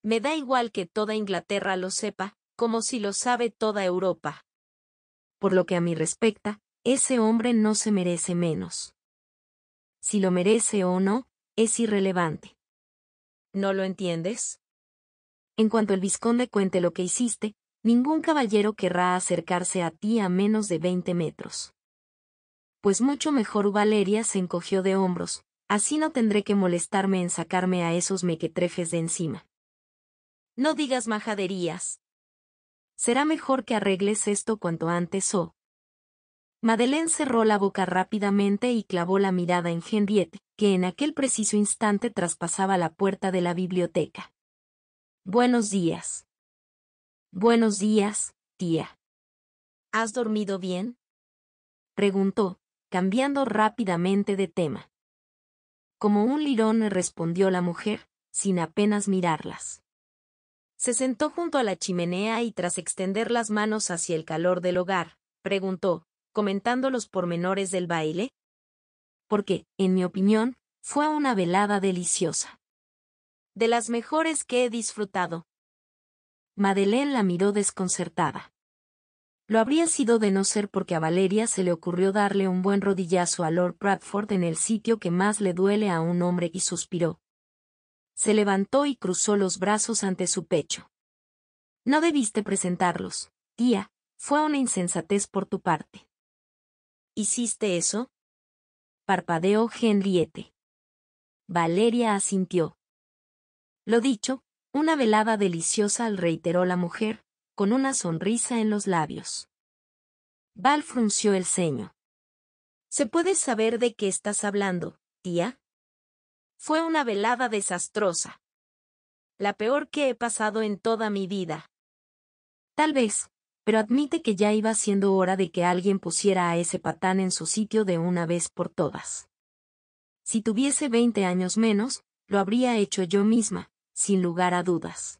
Me da igual que toda Inglaterra lo sepa, como si lo sabe toda Europa. Por lo que a mí respecta, ese hombre no se merece menos. Si lo merece o no, es irrelevante. ¿No lo entiendes? en cuanto el visconde cuente lo que hiciste, ningún caballero querrá acercarse a ti a menos de veinte metros. Pues mucho mejor Valeria se encogió de hombros, así no tendré que molestarme en sacarme a esos mequetrefes de encima. No digas majaderías. Será mejor que arregles esto cuanto antes Oh. Madeleine cerró la boca rápidamente y clavó la mirada en Henriette, que en aquel preciso instante traspasaba la puerta de la biblioteca. Buenos días. Buenos días, tía. ¿Has dormido bien? Preguntó, cambiando rápidamente de tema. Como un lirón respondió la mujer, sin apenas mirarlas. Se sentó junto a la chimenea y tras extender las manos hacia el calor del hogar, preguntó, comentando los pormenores del baile. Porque, en mi opinión, fue una velada deliciosa de las mejores que he disfrutado. Madeleine la miró desconcertada. Lo habría sido de no ser porque a Valeria se le ocurrió darle un buen rodillazo a Lord Bradford en el sitio que más le duele a un hombre y suspiró. Se levantó y cruzó los brazos ante su pecho. No debiste presentarlos, tía, fue una insensatez por tu parte. ¿Hiciste eso? Parpadeó Henriette. Valeria asintió. Lo dicho, una velada deliciosa, reiteró la mujer, con una sonrisa en los labios. Val frunció el ceño. ¿Se puede saber de qué estás hablando, tía? Fue una velada desastrosa. La peor que he pasado en toda mi vida. Tal vez, pero admite que ya iba siendo hora de que alguien pusiera a ese patán en su sitio de una vez por todas. Si tuviese veinte años menos, lo habría hecho yo misma, sin lugar a dudas.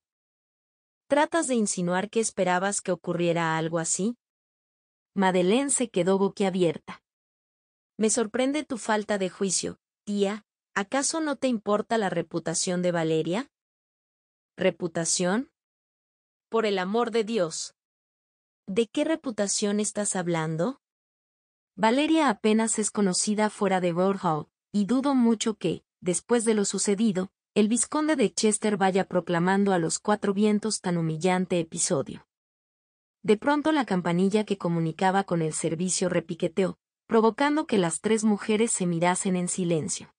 ¿Tratas de insinuar que esperabas que ocurriera algo así? Madeleine se quedó boquiabierta. Me sorprende tu falta de juicio, tía. ¿Acaso no te importa la reputación de Valeria? ¿Reputación? Por el amor de Dios. ¿De qué reputación estás hablando? Valeria apenas es conocida fuera de Bordeaux, y dudo mucho que, después de lo sucedido, el vizconde de Chester vaya proclamando a los cuatro vientos tan humillante episodio. De pronto la campanilla que comunicaba con el servicio repiqueteó, provocando que las tres mujeres se mirasen en silencio.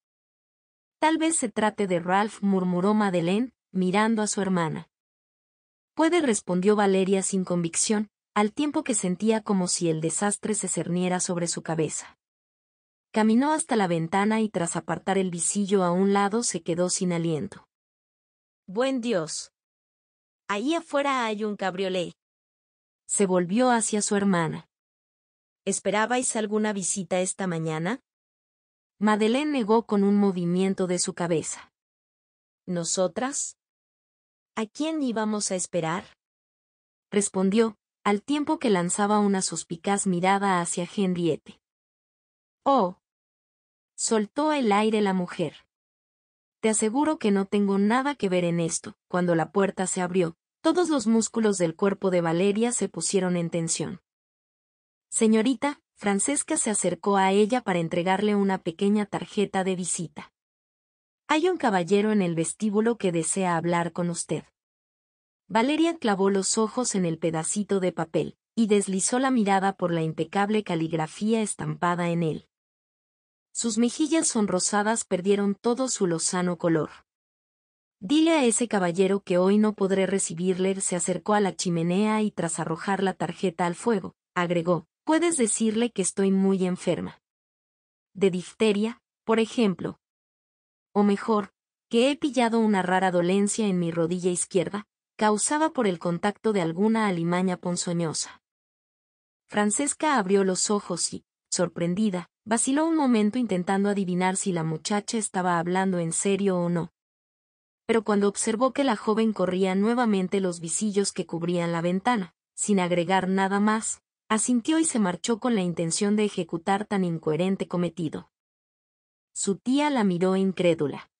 Tal vez se trate de Ralph, murmuró Madeleine, mirando a su hermana. Puede, respondió Valeria sin convicción, al tiempo que sentía como si el desastre se cerniera sobre su cabeza. Caminó hasta la ventana y tras apartar el visillo a un lado se quedó sin aliento. Buen Dios. Ahí afuera hay un cabriolé. Se volvió hacia su hermana. ¿Esperabais alguna visita esta mañana? Madeleine negó con un movimiento de su cabeza. ¿Nosotras? ¿A quién íbamos a esperar? Respondió, al tiempo que lanzaba una suspicaz mirada hacia Henriette. Oh, Soltó el aire la mujer. Te aseguro que no tengo nada que ver en esto. Cuando la puerta se abrió, todos los músculos del cuerpo de Valeria se pusieron en tensión. Señorita, Francesca se acercó a ella para entregarle una pequeña tarjeta de visita. Hay un caballero en el vestíbulo que desea hablar con usted. Valeria clavó los ojos en el pedacito de papel, y deslizó la mirada por la impecable caligrafía estampada en él. Sus mejillas sonrosadas perdieron todo su lozano color. Dile a ese caballero que hoy no podré recibirle. Se acercó a la chimenea y tras arrojar la tarjeta al fuego, agregó, puedes decirle que estoy muy enferma. De difteria, por ejemplo. O mejor, que he pillado una rara dolencia en mi rodilla izquierda, causada por el contacto de alguna alimaña ponzoñosa. Francesca abrió los ojos y, Sorprendida, vaciló un momento intentando adivinar si la muchacha estaba hablando en serio o no. Pero cuando observó que la joven corría nuevamente los visillos que cubrían la ventana, sin agregar nada más, asintió y se marchó con la intención de ejecutar tan incoherente cometido. Su tía la miró incrédula.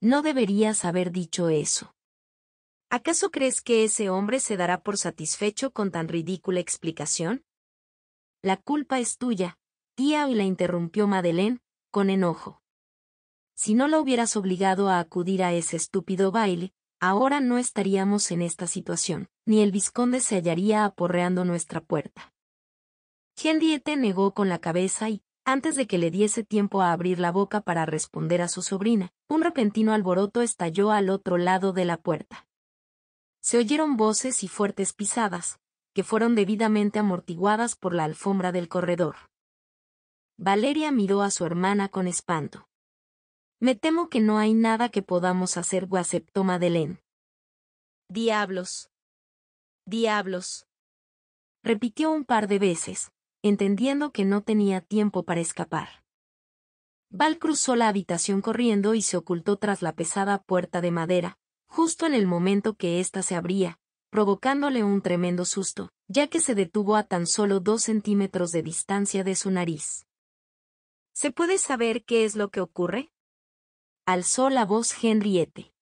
No deberías haber dicho eso. ¿Acaso crees que ese hombre se dará por satisfecho con tan ridícula explicación? La culpa es tuya, tía, y la interrumpió Madeleine, con enojo. Si no la hubieras obligado a acudir a ese estúpido baile, ahora no estaríamos en esta situación, ni el visconde se hallaría aporreando nuestra puerta. Henriette negó con la cabeza y, antes de que le diese tiempo a abrir la boca para responder a su sobrina, un repentino alboroto estalló al otro lado de la puerta. Se oyeron voces y fuertes pisadas, que fueron debidamente amortiguadas por la alfombra del corredor. Valeria miró a su hermana con espanto. Me temo que no hay nada que podamos hacer, aceptó Madeleine. Diablos. Diablos. Repitió un par de veces, entendiendo que no tenía tiempo para escapar. Val cruzó la habitación corriendo y se ocultó tras la pesada puerta de madera, justo en el momento que ésta se abría, provocándole un tremendo susto, ya que se detuvo a tan solo dos centímetros de distancia de su nariz. ¿Se puede saber qué es lo que ocurre? Alzó la voz Henriette.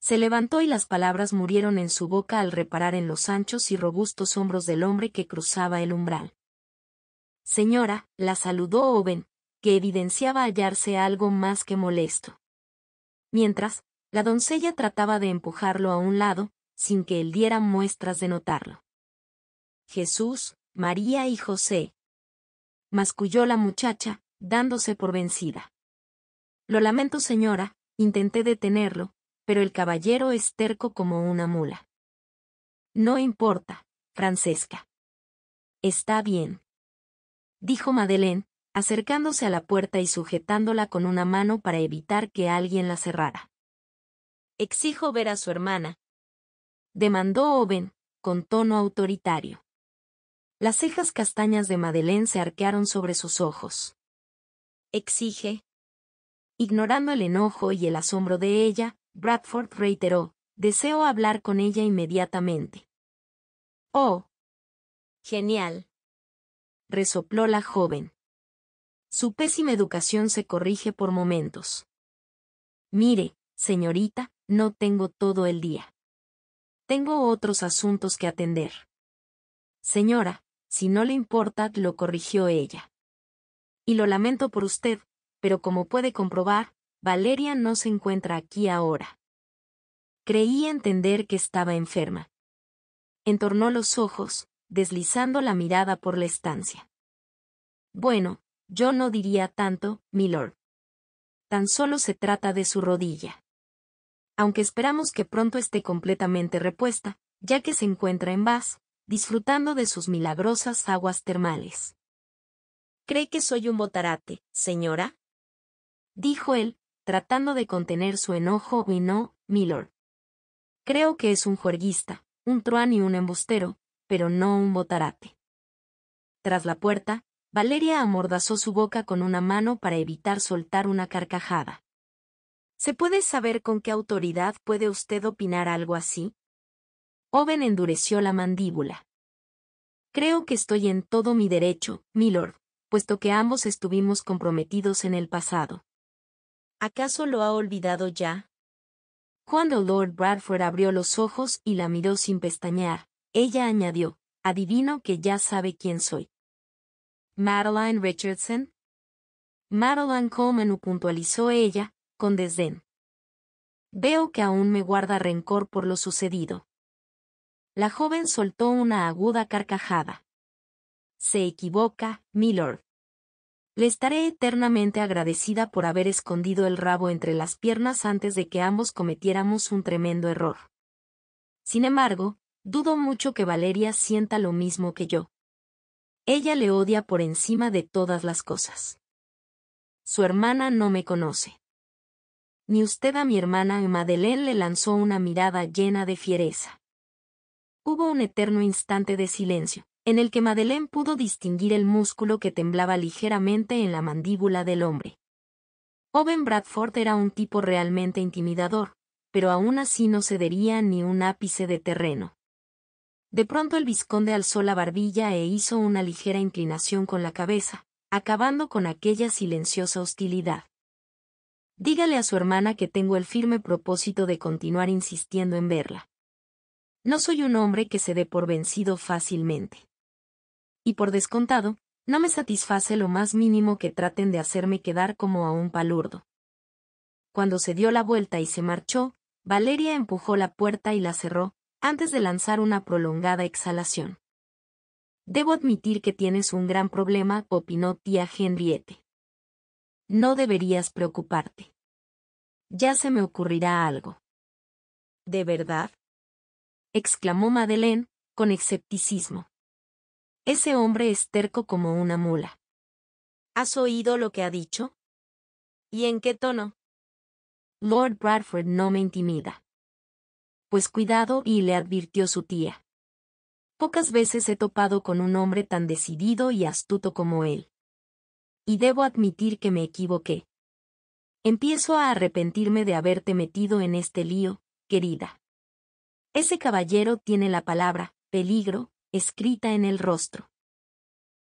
Se levantó y las palabras murieron en su boca al reparar en los anchos y robustos hombros del hombre que cruzaba el umbral. Señora, la saludó Owen, que evidenciaba hallarse algo más que molesto. Mientras, la doncella trataba de empujarlo a un lado, sin que él diera muestras de notarlo. Jesús, María y José. Masculló la muchacha, dándose por vencida. Lo lamento, señora, intenté detenerlo, pero el caballero es terco como una mula. No importa, Francesca. Está bien. Dijo Madeleine, acercándose a la puerta y sujetándola con una mano para evitar que alguien la cerrara. Exijo ver a su hermana, demandó Owen, con tono autoritario. Las cejas castañas de Madeleine se arquearon sobre sus ojos. Exige. Ignorando el enojo y el asombro de ella, Bradford reiteró, deseo hablar con ella inmediatamente. Oh. Genial. Resopló la joven. Su pésima educación se corrige por momentos. Mire, señorita, no tengo todo el día. Tengo otros asuntos que atender. Señora, si no le importa, lo corrigió ella. Y lo lamento por usted, pero como puede comprobar, Valeria no se encuentra aquí ahora. Creí entender que estaba enferma. Entornó los ojos, deslizando la mirada por la estancia. Bueno, yo no diría tanto, milord. Tan solo se trata de su rodilla aunque esperamos que pronto esté completamente repuesta, ya que se encuentra en paz, disfrutando de sus milagrosas aguas termales. ¿Cree que soy un botarate, señora? dijo él, tratando de contener su enojo y no, Milord. Creo que es un juerguista, un truán y un embustero, pero no un botarate. Tras la puerta, Valeria amordazó su boca con una mano para evitar soltar una carcajada. ¿Se puede saber con qué autoridad puede usted opinar algo así? Owen endureció la mandíbula. Creo que estoy en todo mi derecho, milord, puesto que ambos estuvimos comprometidos en el pasado. ¿Acaso lo ha olvidado ya? Cuando Lord Bradford abrió los ojos y la miró sin pestañear, ella añadió, adivino que ya sabe quién soy. Madeline Richardson. Madeline Coleman puntualizó ella, con desdén. Veo que aún me guarda rencor por lo sucedido. La joven soltó una aguda carcajada. Se equivoca, milord. Le estaré eternamente agradecida por haber escondido el rabo entre las piernas antes de que ambos cometiéramos un tremendo error. Sin embargo, dudo mucho que Valeria sienta lo mismo que yo. Ella le odia por encima de todas las cosas. Su hermana no me conoce ni usted a mi hermana Madeleine le lanzó una mirada llena de fiereza. Hubo un eterno instante de silencio, en el que Madeleine pudo distinguir el músculo que temblaba ligeramente en la mandíbula del hombre. Owen Bradford era un tipo realmente intimidador, pero aún así no cedería ni un ápice de terreno. De pronto el vizconde alzó la barbilla e hizo una ligera inclinación con la cabeza, acabando con aquella silenciosa hostilidad. Dígale a su hermana que tengo el firme propósito de continuar insistiendo en verla. No soy un hombre que se dé por vencido fácilmente. Y por descontado, no me satisface lo más mínimo que traten de hacerme quedar como a un palurdo. Cuando se dio la vuelta y se marchó, Valeria empujó la puerta y la cerró, antes de lanzar una prolongada exhalación. Debo admitir que tienes un gran problema, opinó tía Henriette. No deberías preocuparte. Ya se me ocurrirá algo. ¿De verdad? exclamó Madeleine, con escepticismo. Ese hombre es terco como una mula. ¿Has oído lo que ha dicho? ¿Y en qué tono? Lord Bradford no me intimida. Pues cuidado y le advirtió su tía. Pocas veces he topado con un hombre tan decidido y astuto como él y debo admitir que me equivoqué. Empiezo a arrepentirme de haberte metido en este lío, querida. Ese caballero tiene la palabra, peligro, escrita en el rostro.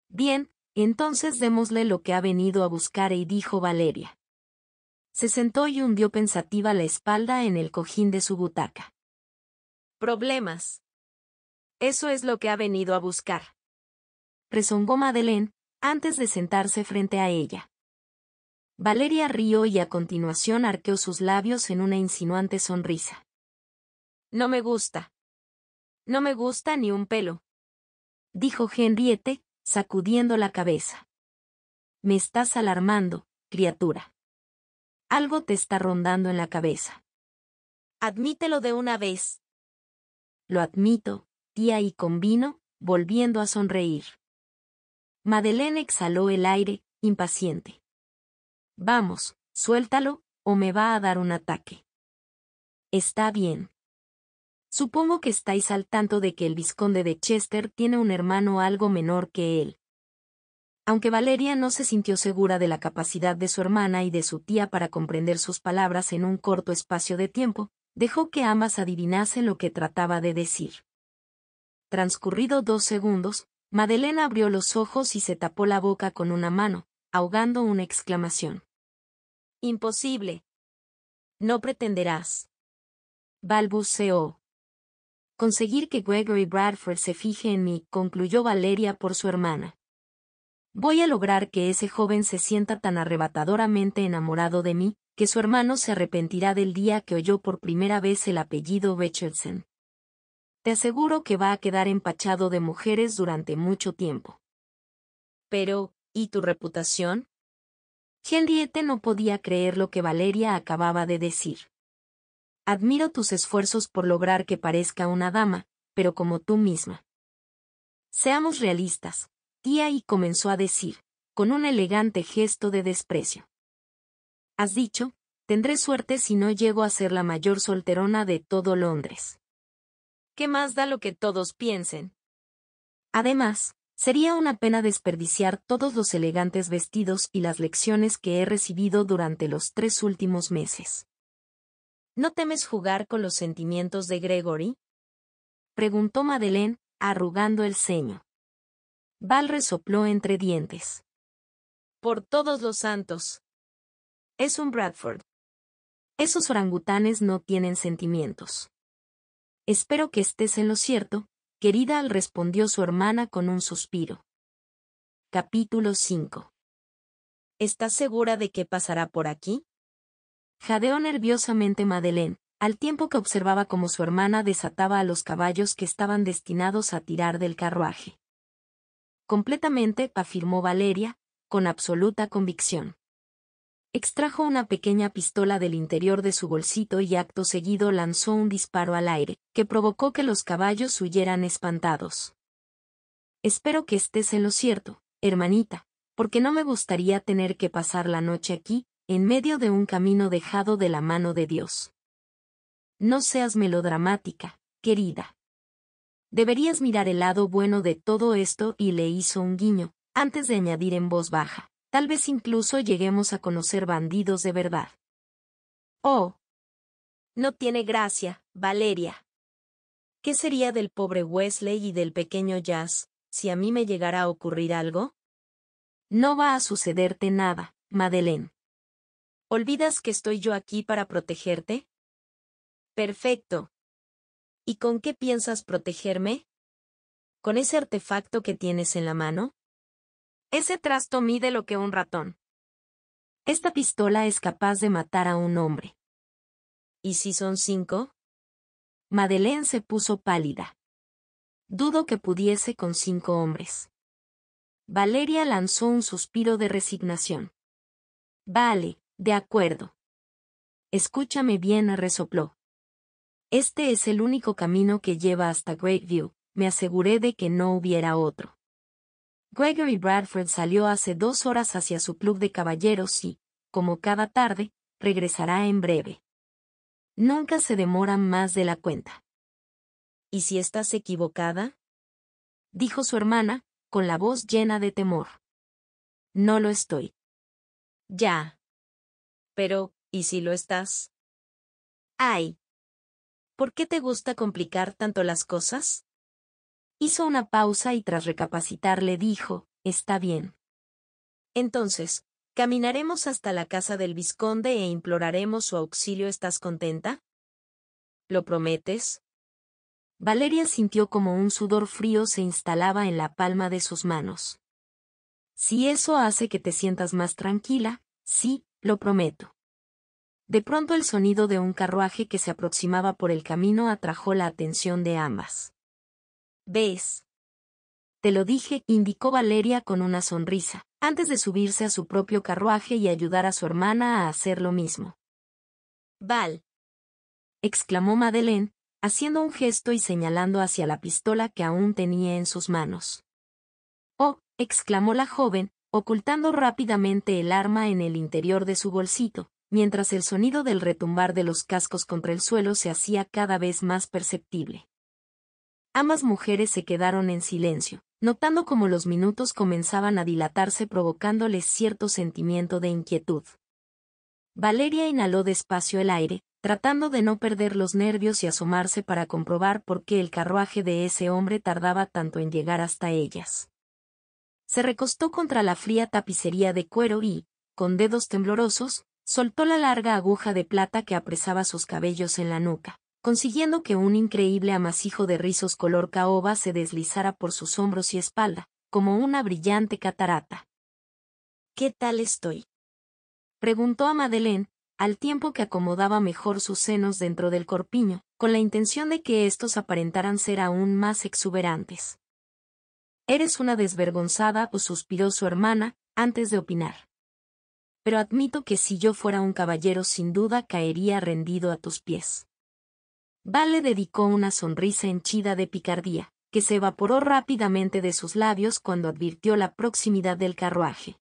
Bien, entonces démosle lo que ha venido a buscar y dijo Valeria. Se sentó y hundió pensativa la espalda en el cojín de su butaca. Problemas. Eso es lo que ha venido a buscar. Resongó Madeleine, antes de sentarse frente a ella. Valeria rió y a continuación arqueó sus labios en una insinuante sonrisa. No me gusta. No me gusta ni un pelo. Dijo Henriette, sacudiendo la cabeza. Me estás alarmando, criatura. Algo te está rondando en la cabeza. Admítelo de una vez. Lo admito, tía y convino, volviendo a sonreír. Madeleine exhaló el aire, impaciente. Vamos, suéltalo, o me va a dar un ataque. Está bien. Supongo que estáis al tanto de que el visconde de Chester tiene un hermano algo menor que él. Aunque Valeria no se sintió segura de la capacidad de su hermana y de su tía para comprender sus palabras en un corto espacio de tiempo, dejó que ambas adivinasen lo que trataba de decir. Transcurrido dos segundos, Madelena abrió los ojos y se tapó la boca con una mano, ahogando una exclamación. Imposible. No pretenderás. Balbuceó. Conseguir que Gregory Bradford se fije en mí, concluyó Valeria por su hermana. Voy a lograr que ese joven se sienta tan arrebatadoramente enamorado de mí, que su hermano se arrepentirá del día que oyó por primera vez el apellido Richardson. Te aseguro que va a quedar empachado de mujeres durante mucho tiempo. Pero, ¿y tu reputación? Henriette no podía creer lo que Valeria acababa de decir. Admiro tus esfuerzos por lograr que parezca una dama, pero como tú misma. Seamos realistas, tía y comenzó a decir, con un elegante gesto de desprecio. Has dicho, tendré suerte si no llego a ser la mayor solterona de todo Londres. ¿Qué más da lo que todos piensen? Además, sería una pena desperdiciar todos los elegantes vestidos y las lecciones que he recibido durante los tres últimos meses. ¿No temes jugar con los sentimientos de Gregory? preguntó Madeleine, arrugando el ceño. Val resopló entre dientes. Por todos los santos. Es un Bradford. Esos orangutanes no tienen sentimientos. Espero que estés en lo cierto, querida, respondió su hermana con un suspiro. Capítulo 5. ¿Estás segura de qué pasará por aquí? Jadeó nerviosamente Madeleine, al tiempo que observaba cómo su hermana desataba a los caballos que estaban destinados a tirar del carruaje. Completamente, afirmó Valeria, con absoluta convicción. Extrajo una pequeña pistola del interior de su bolsito y acto seguido lanzó un disparo al aire, que provocó que los caballos huyeran espantados. Espero que estés en lo cierto, hermanita, porque no me gustaría tener que pasar la noche aquí, en medio de un camino dejado de la mano de Dios. No seas melodramática, querida. Deberías mirar el lado bueno de todo esto y le hizo un guiño, antes de añadir en voz baja. Tal vez incluso lleguemos a conocer bandidos de verdad. Oh. No tiene gracia, Valeria. ¿Qué sería del pobre Wesley y del pequeño Jazz, si a mí me llegara a ocurrir algo? No va a sucederte nada, Madeleine. ¿Olvidas que estoy yo aquí para protegerte? Perfecto. ¿Y con qué piensas protegerme? ¿Con ese artefacto que tienes en la mano? Ese trasto mide lo que un ratón. Esta pistola es capaz de matar a un hombre. ¿Y si son cinco? Madeleine se puso pálida. Dudo que pudiese con cinco hombres. Valeria lanzó un suspiro de resignación. Vale, de acuerdo. Escúchame bien, resopló. Este es el único camino que lleva hasta Great View. Me aseguré de que no hubiera otro. Gregory Bradford salió hace dos horas hacia su club de caballeros y, como cada tarde, regresará en breve. Nunca se demora más de la cuenta. ¿Y si estás equivocada? dijo su hermana, con la voz llena de temor. No lo estoy. Ya. Pero, ¿y si lo estás? Ay. ¿Por qué te gusta complicar tanto las cosas? Hizo una pausa y tras recapacitar le dijo, Está bien. Entonces, caminaremos hasta la casa del vizconde e imploraremos su auxilio. ¿Estás contenta? ¿Lo prometes? Valeria sintió como un sudor frío se instalaba en la palma de sus manos. Si eso hace que te sientas más tranquila, sí, lo prometo. De pronto el sonido de un carruaje que se aproximaba por el camino atrajo la atención de ambas. ¿Ves? Te lo dije, indicó Valeria con una sonrisa, antes de subirse a su propio carruaje y ayudar a su hermana a hacer lo mismo. Val, exclamó Madeleine, haciendo un gesto y señalando hacia la pistola que aún tenía en sus manos. Oh, exclamó la joven, ocultando rápidamente el arma en el interior de su bolsito, mientras el sonido del retumbar de los cascos contra el suelo se hacía cada vez más perceptible. Ambas mujeres se quedaron en silencio, notando cómo los minutos comenzaban a dilatarse provocándoles cierto sentimiento de inquietud. Valeria inhaló despacio el aire, tratando de no perder los nervios y asomarse para comprobar por qué el carruaje de ese hombre tardaba tanto en llegar hasta ellas. Se recostó contra la fría tapicería de cuero y, con dedos temblorosos, soltó la larga aguja de plata que apresaba sus cabellos en la nuca consiguiendo que un increíble amasijo de rizos color caoba se deslizara por sus hombros y espalda, como una brillante catarata. ¿Qué tal estoy? preguntó a Madeleine, al tiempo que acomodaba mejor sus senos dentro del corpiño, con la intención de que éstos aparentaran ser aún más exuberantes. Eres una desvergonzada, o oh, suspiró su hermana, antes de opinar. Pero admito que si yo fuera un caballero sin duda caería rendido a tus pies. Vale dedicó una sonrisa henchida de picardía, que se evaporó rápidamente de sus labios cuando advirtió la proximidad del carruaje.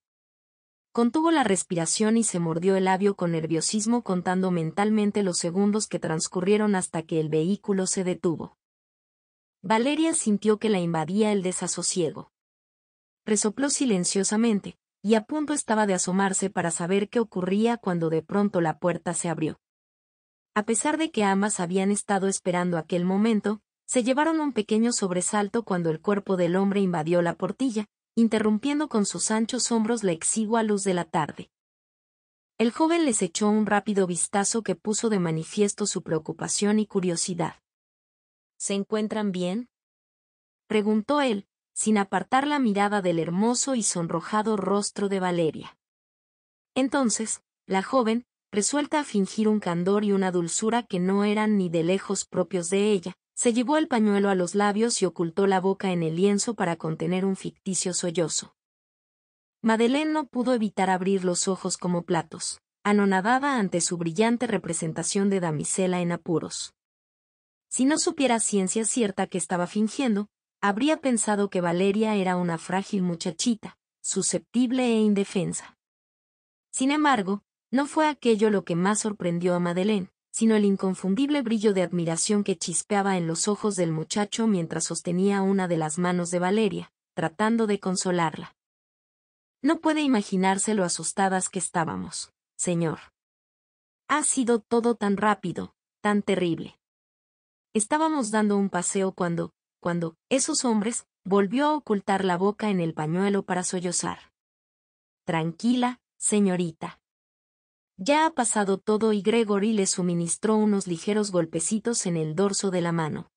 Contuvo la respiración y se mordió el labio con nerviosismo contando mentalmente los segundos que transcurrieron hasta que el vehículo se detuvo. Valeria sintió que la invadía el desasosiego. Resopló silenciosamente, y a punto estaba de asomarse para saber qué ocurría cuando de pronto la puerta se abrió. A pesar de que ambas habían estado esperando aquel momento, se llevaron un pequeño sobresalto cuando el cuerpo del hombre invadió la portilla, interrumpiendo con sus anchos hombros la exigua luz de la tarde. El joven les echó un rápido vistazo que puso de manifiesto su preocupación y curiosidad. ¿Se encuentran bien? preguntó él, sin apartar la mirada del hermoso y sonrojado rostro de Valeria. Entonces, la joven, resuelta a fingir un candor y una dulzura que no eran ni de lejos propios de ella, se llevó el pañuelo a los labios y ocultó la boca en el lienzo para contener un ficticio sollozo. Madeleine no pudo evitar abrir los ojos como platos, anonadada ante su brillante representación de damisela en apuros. Si no supiera ciencia cierta que estaba fingiendo, habría pensado que Valeria era una frágil muchachita, susceptible e indefensa. Sin embargo, no fue aquello lo que más sorprendió a Madeleine, sino el inconfundible brillo de admiración que chispeaba en los ojos del muchacho mientras sostenía una de las manos de Valeria, tratando de consolarla. No puede imaginarse lo asustadas que estábamos, señor. Ha sido todo tan rápido, tan terrible. Estábamos dando un paseo cuando, cuando, esos hombres, volvió a ocultar la boca en el pañuelo para sollozar. Tranquila, señorita. Ya ha pasado todo y Gregory le suministró unos ligeros golpecitos en el dorso de la mano.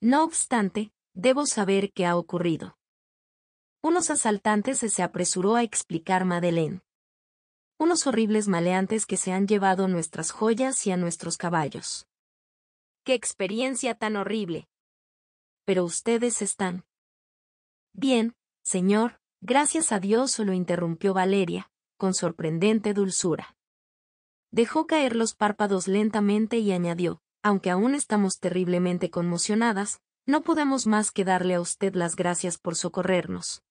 No obstante, debo saber qué ha ocurrido. Unos asaltantes se, se apresuró a explicar Madeleine. Unos horribles maleantes que se han llevado nuestras joyas y a nuestros caballos. ¡Qué experiencia tan horrible! Pero ustedes están. Bien, señor, gracias a Dios lo interrumpió Valeria, con sorprendente dulzura. Dejó caer los párpados lentamente y añadió, aunque aún estamos terriblemente conmocionadas, no podemos más que darle a usted las gracias por socorrernos.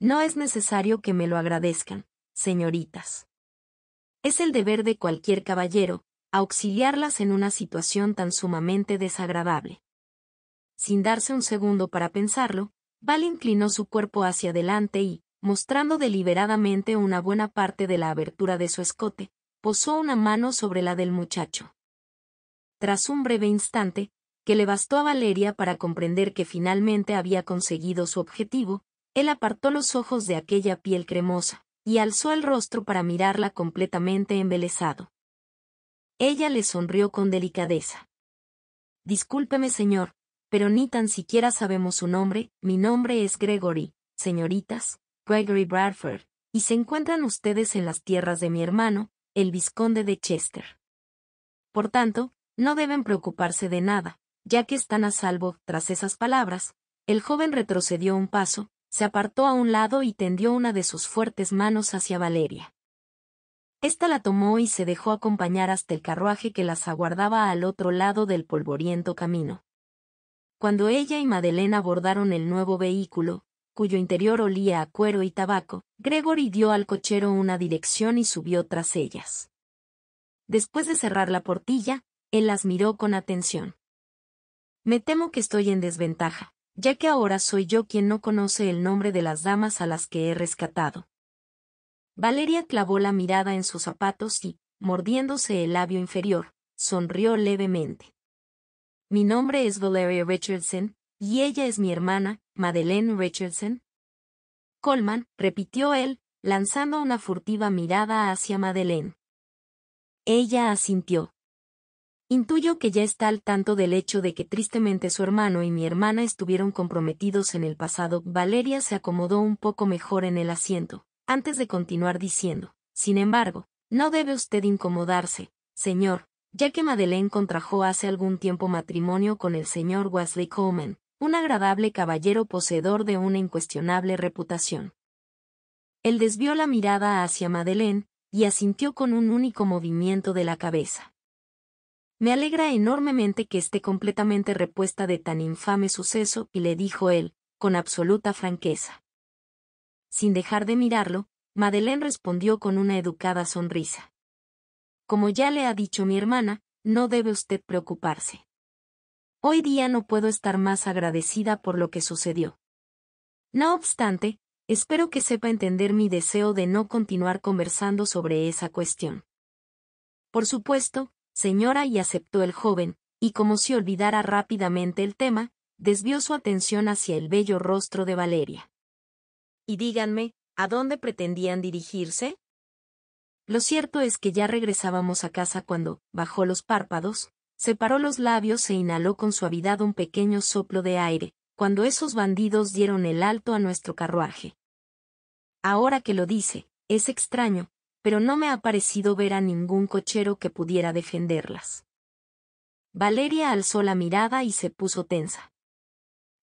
No es necesario que me lo agradezcan, señoritas. Es el deber de cualquier caballero, auxiliarlas en una situación tan sumamente desagradable. Sin darse un segundo para pensarlo, Val inclinó su cuerpo hacia adelante y, mostrando deliberadamente una buena parte de la abertura de su escote, posó una mano sobre la del muchacho. Tras un breve instante, que le bastó a Valeria para comprender que finalmente había conseguido su objetivo, él apartó los ojos de aquella piel cremosa, y alzó el rostro para mirarla completamente embelesado. Ella le sonrió con delicadeza. Discúlpeme, señor, pero ni tan siquiera sabemos su nombre, mi nombre es Gregory, señoritas, Gregory Bradford, y se encuentran ustedes en las tierras de mi hermano, el visconde de Chester. Por tanto, no deben preocuparse de nada, ya que están a salvo, tras esas palabras, el joven retrocedió un paso, se apartó a un lado y tendió una de sus fuertes manos hacia Valeria. Esta la tomó y se dejó acompañar hasta el carruaje que las aguardaba al otro lado del polvoriento camino. Cuando ella y Madelena abordaron el nuevo vehículo, cuyo interior olía a cuero y tabaco, Gregory dio al cochero una dirección y subió tras ellas. Después de cerrar la portilla, él las miró con atención. Me temo que estoy en desventaja, ya que ahora soy yo quien no conoce el nombre de las damas a las que he rescatado. Valeria clavó la mirada en sus zapatos y, mordiéndose el labio inferior, sonrió levemente. Mi nombre es Valeria Richardson, y ella es mi hermana, Madeleine Richardson? Coleman, repitió él, lanzando una furtiva mirada hacia Madeleine. Ella asintió. Intuyo que ya está al tanto del hecho de que tristemente su hermano y mi hermana estuvieron comprometidos en el pasado. Valeria se acomodó un poco mejor en el asiento, antes de continuar diciendo, sin embargo, no debe usted incomodarse, señor, ya que Madeleine contrajo hace algún tiempo matrimonio con el señor Wesley Coleman, un agradable caballero poseedor de una incuestionable reputación. Él desvió la mirada hacia Madeleine, y asintió con un único movimiento de la cabeza. Me alegra enormemente que esté completamente repuesta de tan infame suceso, y le dijo él, con absoluta franqueza. Sin dejar de mirarlo, Madeleine respondió con una educada sonrisa. Como ya le ha dicho mi hermana, no debe usted preocuparse. Hoy día no puedo estar más agradecida por lo que sucedió. No obstante, espero que sepa entender mi deseo de no continuar conversando sobre esa cuestión. Por supuesto, señora y aceptó el joven, y como si olvidara rápidamente el tema, desvió su atención hacia el bello rostro de Valeria. Y díganme, ¿a dónde pretendían dirigirse? Lo cierto es que ya regresábamos a casa cuando, bajó los párpados, Separó los labios e inhaló con suavidad un pequeño soplo de aire, cuando esos bandidos dieron el alto a nuestro carruaje. Ahora que lo dice, es extraño, pero no me ha parecido ver a ningún cochero que pudiera defenderlas. Valeria alzó la mirada y se puso tensa.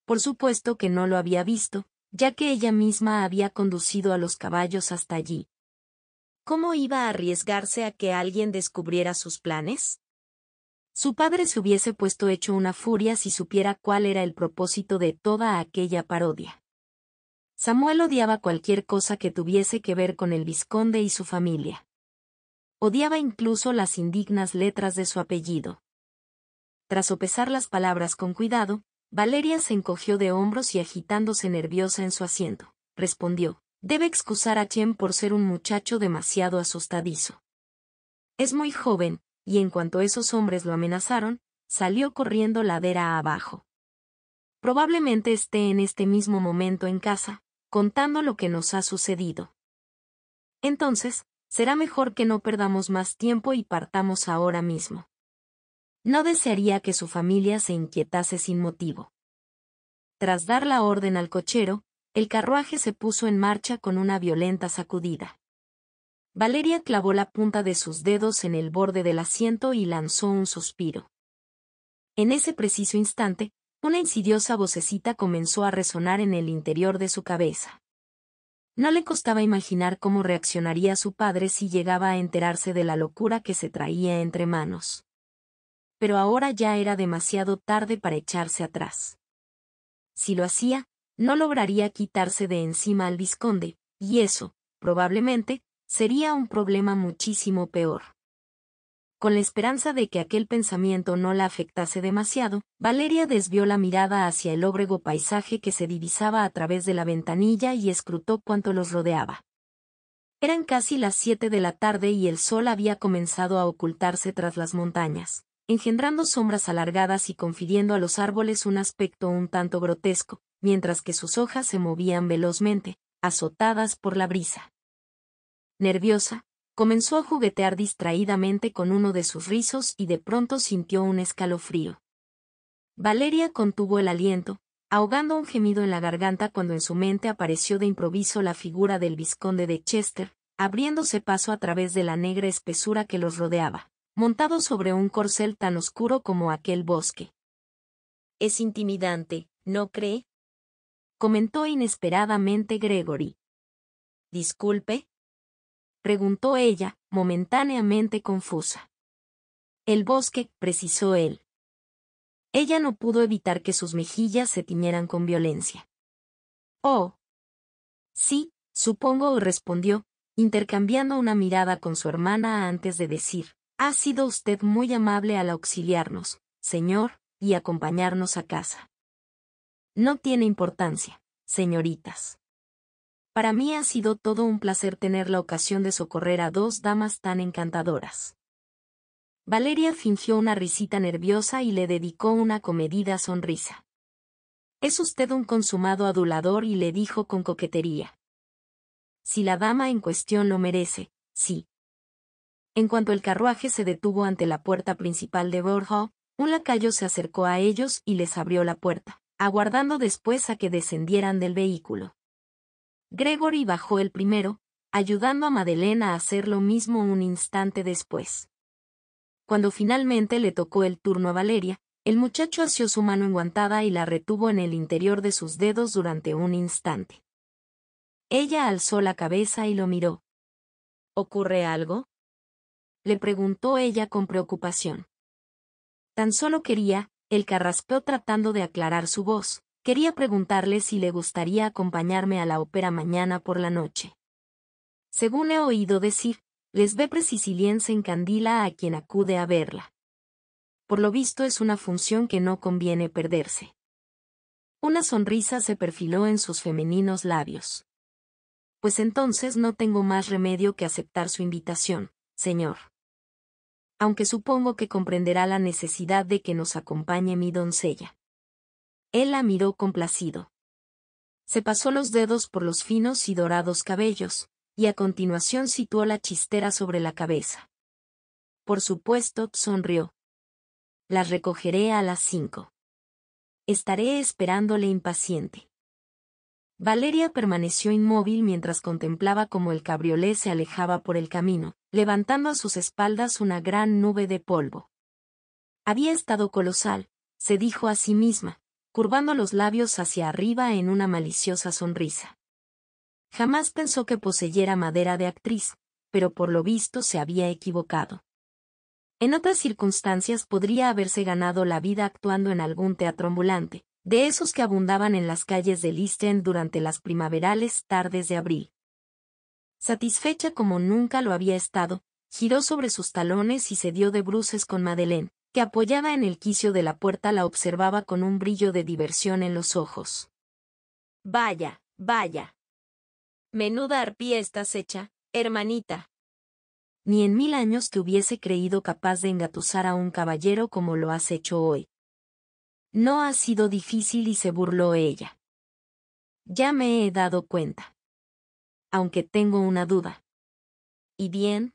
Por supuesto que no lo había visto, ya que ella misma había conducido a los caballos hasta allí. ¿Cómo iba a arriesgarse a que alguien descubriera sus planes? Su padre se hubiese puesto hecho una furia si supiera cuál era el propósito de toda aquella parodia. Samuel odiaba cualquier cosa que tuviese que ver con el visconde y su familia. Odiaba incluso las indignas letras de su apellido. Tras sopesar las palabras con cuidado, Valeria se encogió de hombros y agitándose nerviosa en su asiento, respondió, debe excusar a Chen por ser un muchacho demasiado asustadizo. Es muy joven, y en cuanto esos hombres lo amenazaron, salió corriendo ladera abajo. Probablemente esté en este mismo momento en casa, contando lo que nos ha sucedido. Entonces, será mejor que no perdamos más tiempo y partamos ahora mismo. No desearía que su familia se inquietase sin motivo. Tras dar la orden al cochero, el carruaje se puso en marcha con una violenta sacudida. Valeria clavó la punta de sus dedos en el borde del asiento y lanzó un suspiro. En ese preciso instante, una insidiosa vocecita comenzó a resonar en el interior de su cabeza. No le costaba imaginar cómo reaccionaría su padre si llegaba a enterarse de la locura que se traía entre manos. Pero ahora ya era demasiado tarde para echarse atrás. Si lo hacía, no lograría quitarse de encima al visconde, y eso, probablemente, sería un problema muchísimo peor. Con la esperanza de que aquel pensamiento no la afectase demasiado, Valeria desvió la mirada hacia el óbrego paisaje que se divisaba a través de la ventanilla y escrutó cuanto los rodeaba. Eran casi las siete de la tarde y el sol había comenzado a ocultarse tras las montañas, engendrando sombras alargadas y confiriendo a los árboles un aspecto un tanto grotesco, mientras que sus hojas se movían velozmente, azotadas por la brisa. Nerviosa, comenzó a juguetear distraídamente con uno de sus rizos y de pronto sintió un escalofrío. Valeria contuvo el aliento, ahogando un gemido en la garganta cuando en su mente apareció de improviso la figura del Visconde de Chester, abriéndose paso a través de la negra espesura que los rodeaba, montado sobre un corcel tan oscuro como aquel bosque. Es intimidante, ¿no cree? comentó inesperadamente Gregory. Disculpe preguntó ella, momentáneamente confusa. El bosque, precisó él. Ella no pudo evitar que sus mejillas se tiñeran con violencia. Oh. Sí, supongo, respondió, intercambiando una mirada con su hermana antes de decir, ha sido usted muy amable al auxiliarnos, señor, y acompañarnos a casa. No tiene importancia, señoritas. Para mí ha sido todo un placer tener la ocasión de socorrer a dos damas tan encantadoras. Valeria fingió una risita nerviosa y le dedicó una comedida sonrisa. Es usted un consumado adulador y le dijo con coquetería. Si la dama en cuestión lo merece, sí. En cuanto el carruaje se detuvo ante la puerta principal de Borja, un lacayo se acercó a ellos y les abrió la puerta, aguardando después a que descendieran del vehículo. Gregory bajó el primero, ayudando a Madeleine a hacer lo mismo un instante después. Cuando finalmente le tocó el turno a Valeria, el muchacho asió su mano enguantada y la retuvo en el interior de sus dedos durante un instante. Ella alzó la cabeza y lo miró. ¿Ocurre algo? le preguntó ella con preocupación. Tan solo quería, el carraspeó tratando de aclarar su voz, Quería preguntarle si le gustaría acompañarme a la ópera mañana por la noche. Según he oído decir, les ve presiciliense en candila a quien acude a verla. Por lo visto es una función que no conviene perderse. Una sonrisa se perfiló en sus femeninos labios. Pues entonces no tengo más remedio que aceptar su invitación, señor. Aunque supongo que comprenderá la necesidad de que nos acompañe mi doncella. Él la miró complacido. Se pasó los dedos por los finos y dorados cabellos, y a continuación situó la chistera sobre la cabeza. Por supuesto, sonrió. Las recogeré a las cinco. Estaré esperándole impaciente. Valeria permaneció inmóvil mientras contemplaba cómo el cabriolé se alejaba por el camino, levantando a sus espaldas una gran nube de polvo. Había estado colosal, se dijo a sí misma, curvando los labios hacia arriba en una maliciosa sonrisa. Jamás pensó que poseyera madera de actriz, pero por lo visto se había equivocado. En otras circunstancias podría haberse ganado la vida actuando en algún teatro ambulante, de esos que abundaban en las calles de Listen durante las primaverales tardes de abril. Satisfecha como nunca lo había estado, giró sobre sus talones y se dio de bruces con Madeleine, que apoyada en el quicio de la puerta la observaba con un brillo de diversión en los ojos. Vaya, vaya. Menuda arpía estás hecha, hermanita. Ni en mil años te hubiese creído capaz de engatusar a un caballero como lo has hecho hoy. No ha sido difícil y se burló ella. Ya me he dado cuenta. Aunque tengo una duda. ¿Y bien?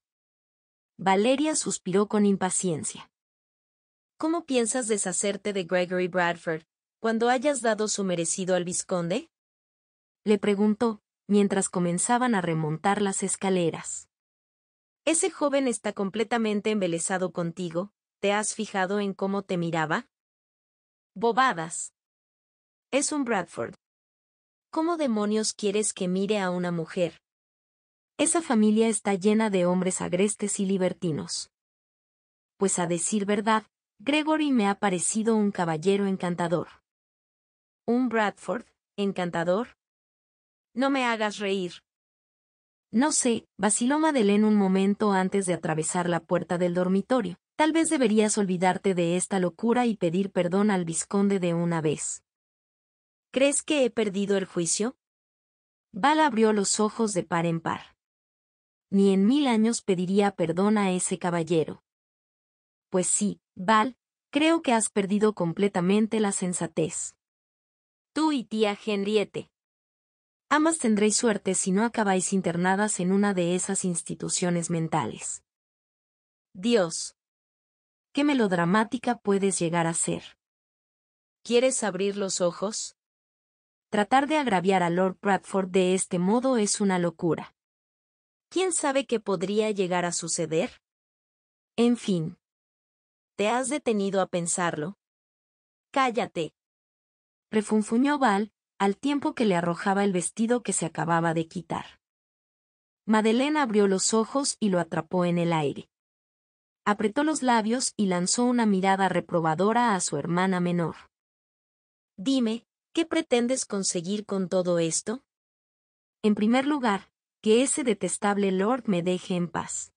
Valeria suspiró con impaciencia. ¿Cómo piensas deshacerte de Gregory Bradford, cuando hayas dado su merecido al vizconde? Le preguntó, mientras comenzaban a remontar las escaleras. Ese joven está completamente embelesado contigo, ¿te has fijado en cómo te miraba? Bobadas. Es un Bradford. ¿Cómo demonios quieres que mire a una mujer? Esa familia está llena de hombres agrestes y libertinos. Pues a decir verdad, Gregory me ha parecido un caballero encantador. Un Bradford, encantador. No me hagas reír. No sé, vaciló Madeleine un momento antes de atravesar la puerta del dormitorio. Tal vez deberías olvidarte de esta locura y pedir perdón al visconde de una vez. ¿Crees que he perdido el juicio? Val abrió los ojos de par en par. Ni en mil años pediría perdón a ese caballero. Pues sí, Val, creo que has perdido completamente la sensatez. Tú y tía Henriette. amas tendréis suerte si no acabáis internadas en una de esas instituciones mentales. Dios. ¿Qué melodramática puedes llegar a ser? ¿Quieres abrir los ojos? Tratar de agraviar a Lord Bradford de este modo es una locura. ¿Quién sabe qué podría llegar a suceder? En fin, ¿Te has detenido a pensarlo? Cállate. Refunfuñó Val, al tiempo que le arrojaba el vestido que se acababa de quitar. Madeleine abrió los ojos y lo atrapó en el aire. Apretó los labios y lanzó una mirada reprobadora a su hermana menor. Dime, ¿qué pretendes conseguir con todo esto? En primer lugar, que ese detestable Lord me deje en paz.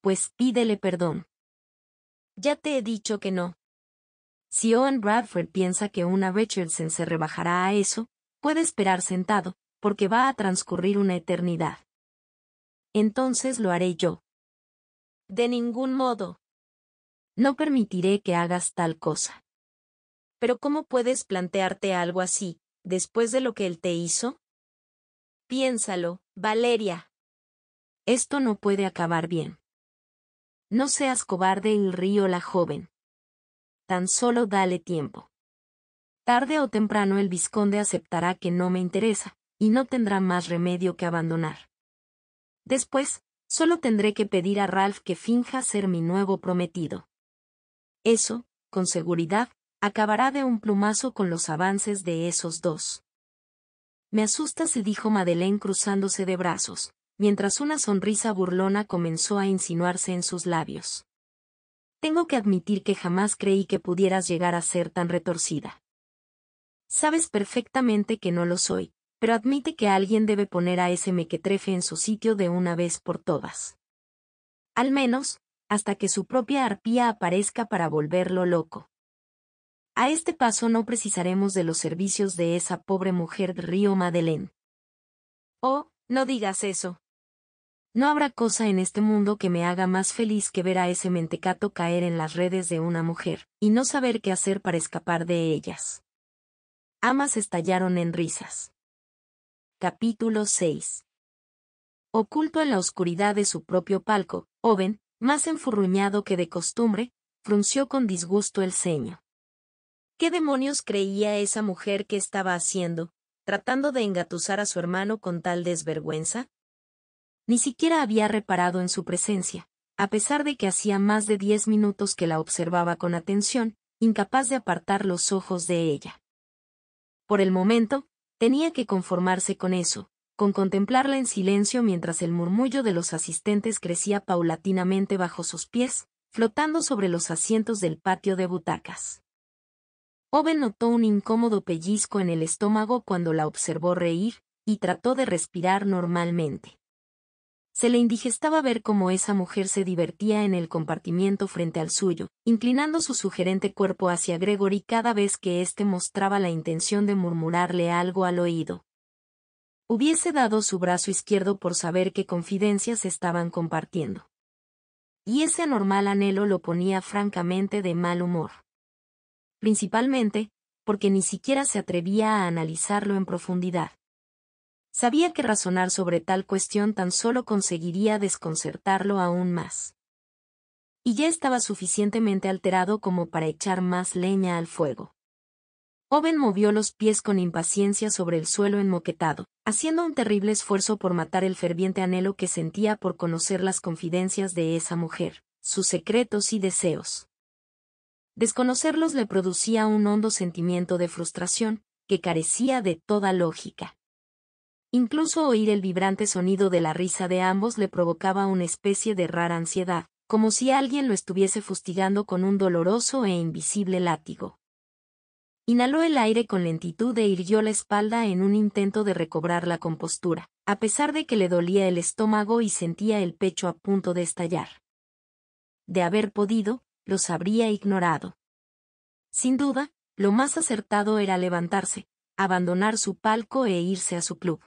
Pues pídele perdón. Ya te he dicho que no. Si Owen Bradford piensa que una Richardson se rebajará a eso, puede esperar sentado, porque va a transcurrir una eternidad. Entonces lo haré yo. De ningún modo. No permitiré que hagas tal cosa. Pero ¿cómo puedes plantearte algo así, después de lo que él te hizo? Piénsalo, Valeria. Esto no puede acabar bien. No seas cobarde y río la joven. Tan solo dale tiempo. Tarde o temprano el visconde aceptará que no me interesa, y no tendrá más remedio que abandonar. Después, solo tendré que pedir a Ralph que finja ser mi nuevo prometido. Eso, con seguridad, acabará de un plumazo con los avances de esos dos. Me asusta se dijo Madeleine cruzándose de brazos mientras una sonrisa burlona comenzó a insinuarse en sus labios. Tengo que admitir que jamás creí que pudieras llegar a ser tan retorcida. Sabes perfectamente que no lo soy, pero admite que alguien debe poner a ese mequetrefe en su sitio de una vez por todas. Al menos, hasta que su propia arpía aparezca para volverlo loco. A este paso no precisaremos de los servicios de esa pobre mujer de Río Madeleine. Oh, no digas eso, no habrá cosa en este mundo que me haga más feliz que ver a ese mentecato caer en las redes de una mujer, y no saber qué hacer para escapar de ellas. Amas estallaron en risas. Capítulo 6 Oculto en la oscuridad de su propio palco, joven, más enfurruñado que de costumbre, frunció con disgusto el ceño. ¿Qué demonios creía esa mujer que estaba haciendo, tratando de engatusar a su hermano con tal desvergüenza? Ni siquiera había reparado en su presencia, a pesar de que hacía más de diez minutos que la observaba con atención, incapaz de apartar los ojos de ella. Por el momento, tenía que conformarse con eso, con contemplarla en silencio mientras el murmullo de los asistentes crecía paulatinamente bajo sus pies, flotando sobre los asientos del patio de butacas. Owen notó un incómodo pellizco en el estómago cuando la observó reír, y trató de respirar normalmente. Se le indigestaba ver cómo esa mujer se divertía en el compartimiento frente al suyo, inclinando su sugerente cuerpo hacia Gregory cada vez que éste mostraba la intención de murmurarle algo al oído. Hubiese dado su brazo izquierdo por saber qué confidencias estaban compartiendo. Y ese anormal anhelo lo ponía francamente de mal humor. Principalmente, porque ni siquiera se atrevía a analizarlo en profundidad. Sabía que razonar sobre tal cuestión tan solo conseguiría desconcertarlo aún más. Y ya estaba suficientemente alterado como para echar más leña al fuego. Oven movió los pies con impaciencia sobre el suelo enmoquetado, haciendo un terrible esfuerzo por matar el ferviente anhelo que sentía por conocer las confidencias de esa mujer, sus secretos y deseos. Desconocerlos le producía un hondo sentimiento de frustración, que carecía de toda lógica. Incluso oír el vibrante sonido de la risa de ambos le provocaba una especie de rara ansiedad, como si alguien lo estuviese fustigando con un doloroso e invisible látigo. Inhaló el aire con lentitud e irguió la espalda en un intento de recobrar la compostura, a pesar de que le dolía el estómago y sentía el pecho a punto de estallar. De haber podido, los habría ignorado. Sin duda, lo más acertado era levantarse, abandonar su palco e irse a su club.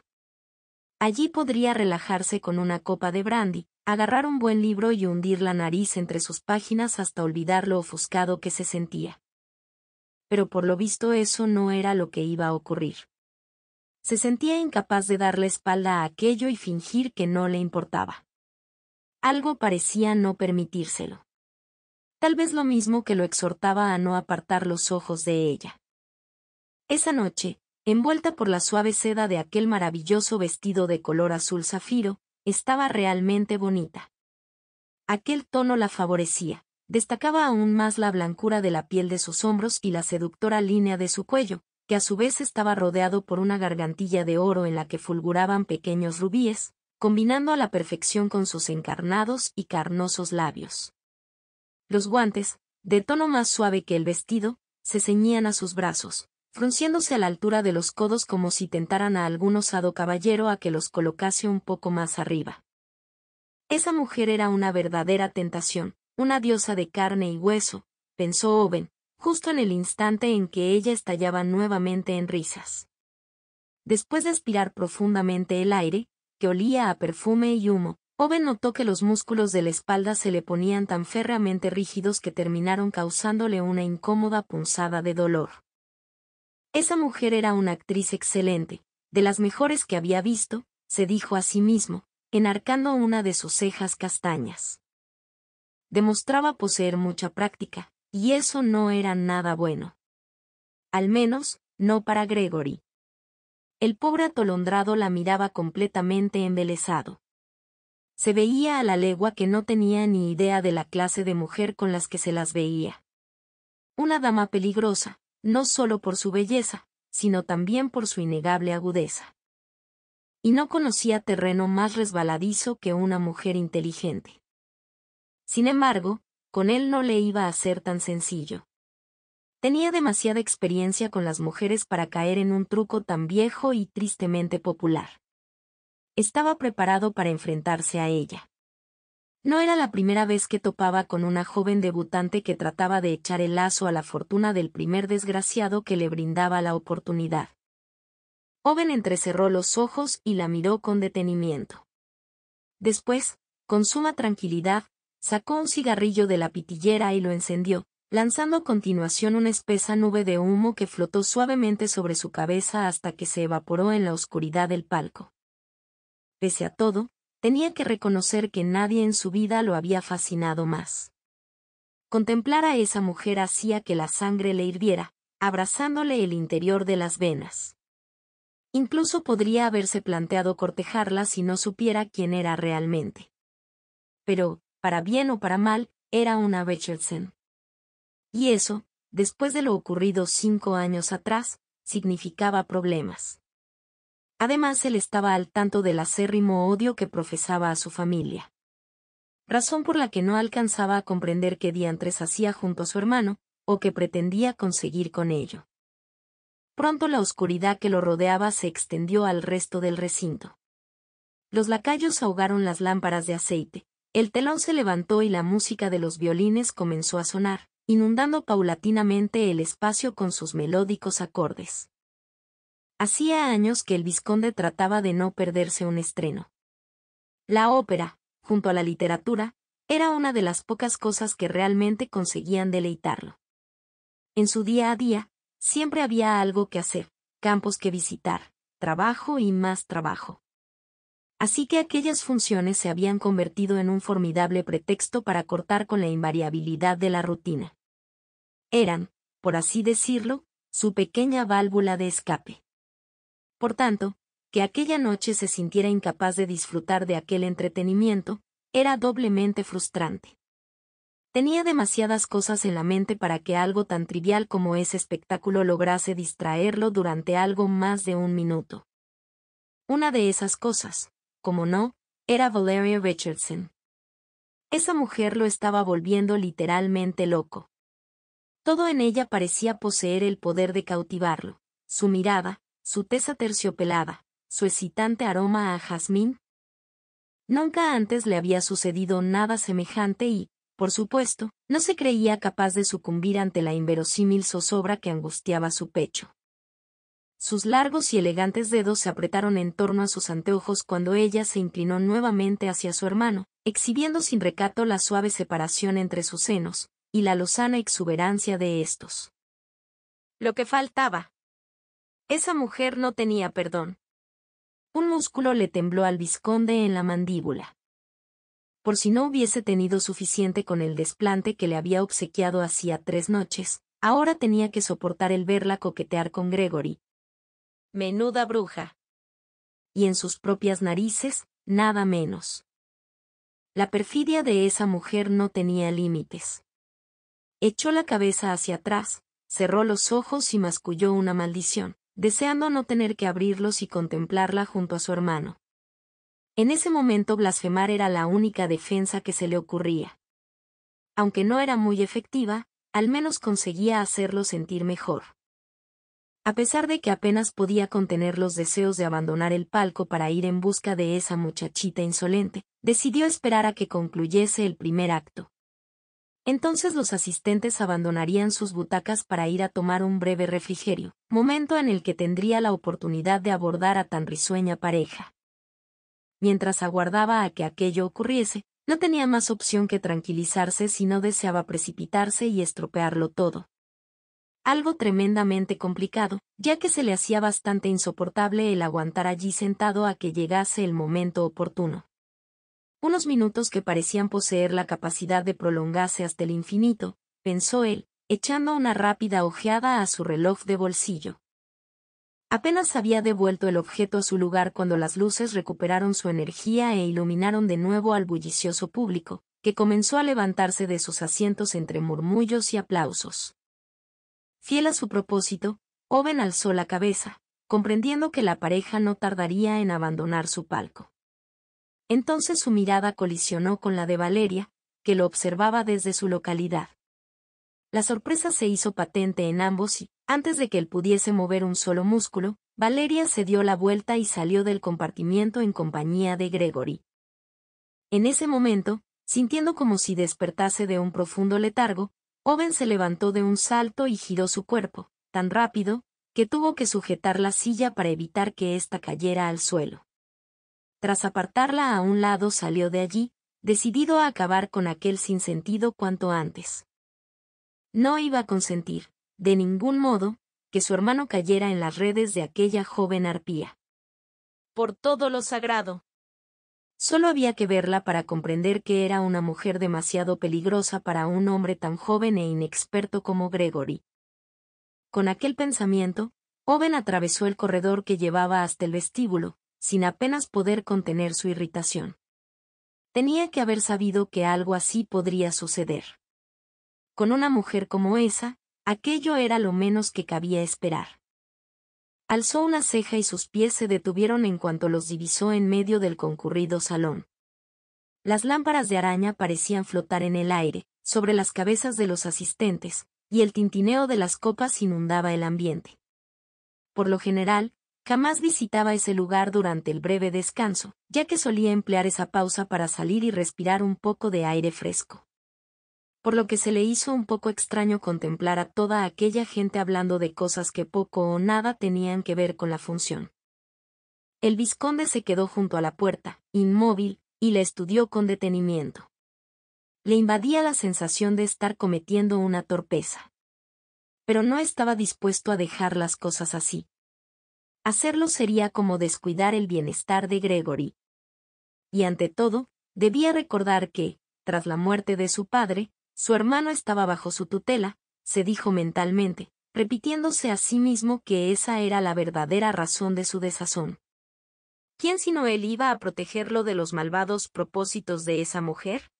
Allí podría relajarse con una copa de brandy, agarrar un buen libro y hundir la nariz entre sus páginas hasta olvidar lo ofuscado que se sentía. Pero por lo visto eso no era lo que iba a ocurrir. Se sentía incapaz de darle espalda a aquello y fingir que no le importaba. Algo parecía no permitírselo. Tal vez lo mismo que lo exhortaba a no apartar los ojos de ella. Esa noche, envuelta por la suave seda de aquel maravilloso vestido de color azul zafiro, estaba realmente bonita. Aquel tono la favorecía, destacaba aún más la blancura de la piel de sus hombros y la seductora línea de su cuello, que a su vez estaba rodeado por una gargantilla de oro en la que fulguraban pequeños rubíes, combinando a la perfección con sus encarnados y carnosos labios. Los guantes, de tono más suave que el vestido, se ceñían a sus brazos, frunciéndose a la altura de los codos como si tentaran a algún osado caballero a que los colocase un poco más arriba. Esa mujer era una verdadera tentación, una diosa de carne y hueso, pensó Oven, justo en el instante en que ella estallaba nuevamente en risas. Después de aspirar profundamente el aire, que olía a perfume y humo, Oven notó que los músculos de la espalda se le ponían tan férreamente rígidos que terminaron causándole una incómoda punzada de dolor. Esa mujer era una actriz excelente, de las mejores que había visto, se dijo a sí mismo, enarcando una de sus cejas castañas. Demostraba poseer mucha práctica, y eso no era nada bueno. Al menos, no para Gregory. El pobre atolondrado la miraba completamente embelesado. Se veía a la legua que no tenía ni idea de la clase de mujer con las que se las veía. Una dama peligrosa, no solo por su belleza, sino también por su innegable agudeza. Y no conocía terreno más resbaladizo que una mujer inteligente. Sin embargo, con él no le iba a ser tan sencillo. Tenía demasiada experiencia con las mujeres para caer en un truco tan viejo y tristemente popular. Estaba preparado para enfrentarse a ella. No era la primera vez que topaba con una joven debutante que trataba de echar el lazo a la fortuna del primer desgraciado que le brindaba la oportunidad. Oven entrecerró los ojos y la miró con detenimiento. Después, con suma tranquilidad, sacó un cigarrillo de la pitillera y lo encendió, lanzando a continuación una espesa nube de humo que flotó suavemente sobre su cabeza hasta que se evaporó en la oscuridad del palco. Pese a todo, tenía que reconocer que nadie en su vida lo había fascinado más. Contemplar a esa mujer hacía que la sangre le hirviera, abrazándole el interior de las venas. Incluso podría haberse planteado cortejarla si no supiera quién era realmente. Pero, para bien o para mal, era una Richardson. Y eso, después de lo ocurrido cinco años atrás, significaba problemas. Además él estaba al tanto del acérrimo odio que profesaba a su familia. Razón por la que no alcanzaba a comprender qué diantres hacía junto a su hermano, o qué pretendía conseguir con ello. Pronto la oscuridad que lo rodeaba se extendió al resto del recinto. Los lacayos ahogaron las lámparas de aceite, el telón se levantó y la música de los violines comenzó a sonar, inundando paulatinamente el espacio con sus melódicos acordes. Hacía años que el vizconde trataba de no perderse un estreno. La ópera, junto a la literatura, era una de las pocas cosas que realmente conseguían deleitarlo. En su día a día, siempre había algo que hacer, campos que visitar, trabajo y más trabajo. Así que aquellas funciones se habían convertido en un formidable pretexto para cortar con la invariabilidad de la rutina. Eran, por así decirlo, su pequeña válvula de escape. Por tanto, que aquella noche se sintiera incapaz de disfrutar de aquel entretenimiento, era doblemente frustrante. Tenía demasiadas cosas en la mente para que algo tan trivial como ese espectáculo lograse distraerlo durante algo más de un minuto. Una de esas cosas, como no, era Valeria Richardson. Esa mujer lo estaba volviendo literalmente loco. Todo en ella parecía poseer el poder de cautivarlo, su mirada, su tesa terciopelada, su excitante aroma a jazmín. Nunca antes le había sucedido nada semejante y, por supuesto, no se creía capaz de sucumbir ante la inverosímil zozobra que angustiaba su pecho. Sus largos y elegantes dedos se apretaron en torno a sus anteojos cuando ella se inclinó nuevamente hacia su hermano, exhibiendo sin recato la suave separación entre sus senos, y la lozana exuberancia de estos. Lo que faltaba, esa mujer no tenía perdón. Un músculo le tembló al visconde en la mandíbula. Por si no hubiese tenido suficiente con el desplante que le había obsequiado hacía tres noches, ahora tenía que soportar el verla coquetear con Gregory. Menuda bruja. Y en sus propias narices, nada menos. La perfidia de esa mujer no tenía límites. Echó la cabeza hacia atrás, cerró los ojos y masculló una maldición deseando no tener que abrirlos y contemplarla junto a su hermano. En ese momento blasfemar era la única defensa que se le ocurría. Aunque no era muy efectiva, al menos conseguía hacerlo sentir mejor. A pesar de que apenas podía contener los deseos de abandonar el palco para ir en busca de esa muchachita insolente, decidió esperar a que concluyese el primer acto. Entonces los asistentes abandonarían sus butacas para ir a tomar un breve refrigerio, momento en el que tendría la oportunidad de abordar a tan risueña pareja. Mientras aguardaba a que aquello ocurriese, no tenía más opción que tranquilizarse si no deseaba precipitarse y estropearlo todo. Algo tremendamente complicado, ya que se le hacía bastante insoportable el aguantar allí sentado a que llegase el momento oportuno. Unos minutos que parecían poseer la capacidad de prolongarse hasta el infinito, pensó él, echando una rápida ojeada a su reloj de bolsillo. Apenas había devuelto el objeto a su lugar cuando las luces recuperaron su energía e iluminaron de nuevo al bullicioso público, que comenzó a levantarse de sus asientos entre murmullos y aplausos. Fiel a su propósito, Owen alzó la cabeza, comprendiendo que la pareja no tardaría en abandonar su palco. Entonces su mirada colisionó con la de Valeria, que lo observaba desde su localidad. La sorpresa se hizo patente en ambos y, antes de que él pudiese mover un solo músculo, Valeria se dio la vuelta y salió del compartimiento en compañía de Gregory. En ese momento, sintiendo como si despertase de un profundo letargo, Owen se levantó de un salto y giró su cuerpo, tan rápido, que tuvo que sujetar la silla para evitar que ésta cayera al suelo tras apartarla a un lado salió de allí, decidido a acabar con aquel sinsentido cuanto antes. No iba a consentir, de ningún modo, que su hermano cayera en las redes de aquella joven arpía. Por todo lo sagrado. Solo había que verla para comprender que era una mujer demasiado peligrosa para un hombre tan joven e inexperto como Gregory. Con aquel pensamiento, Owen atravesó el corredor que llevaba hasta el vestíbulo, sin apenas poder contener su irritación. Tenía que haber sabido que algo así podría suceder. Con una mujer como esa, aquello era lo menos que cabía esperar. Alzó una ceja y sus pies se detuvieron en cuanto los divisó en medio del concurrido salón. Las lámparas de araña parecían flotar en el aire, sobre las cabezas de los asistentes, y el tintineo de las copas inundaba el ambiente. Por lo general, Jamás visitaba ese lugar durante el breve descanso, ya que solía emplear esa pausa para salir y respirar un poco de aire fresco. Por lo que se le hizo un poco extraño contemplar a toda aquella gente hablando de cosas que poco o nada tenían que ver con la función. El visconde se quedó junto a la puerta, inmóvil, y la estudió con detenimiento. Le invadía la sensación de estar cometiendo una torpeza. Pero no estaba dispuesto a dejar las cosas así, Hacerlo sería como descuidar el bienestar de Gregory. Y ante todo, debía recordar que, tras la muerte de su padre, su hermano estaba bajo su tutela, se dijo mentalmente, repitiéndose a sí mismo que esa era la verdadera razón de su desazón. ¿Quién sino él iba a protegerlo de los malvados propósitos de esa mujer?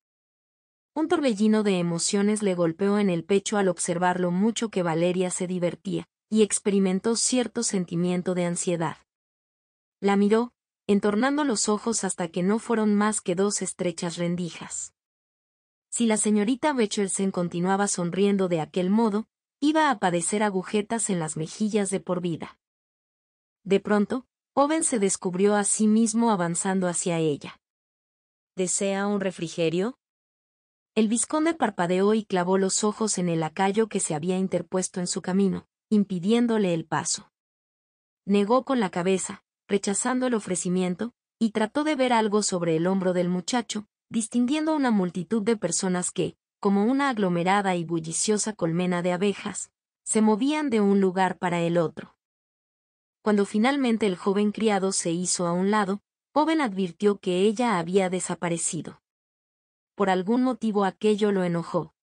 Un torbellino de emociones le golpeó en el pecho al observar lo mucho que Valeria se divertía, y experimentó cierto sentimiento de ansiedad. La miró, entornando los ojos hasta que no fueron más que dos estrechas rendijas. Si la señorita Bechelsen continuaba sonriendo de aquel modo, iba a padecer agujetas en las mejillas de por vida. De pronto, Owen se descubrió a sí mismo avanzando hacia ella. ¿Desea un refrigerio? El visconde parpadeó y clavó los ojos en el lacayo que se había interpuesto en su camino impidiéndole el paso. Negó con la cabeza, rechazando el ofrecimiento, y trató de ver algo sobre el hombro del muchacho, distinguiendo una multitud de personas que, como una aglomerada y bulliciosa colmena de abejas, se movían de un lugar para el otro. Cuando finalmente el joven criado se hizo a un lado, Joven advirtió que ella había desaparecido. Por algún motivo aquello lo enojó.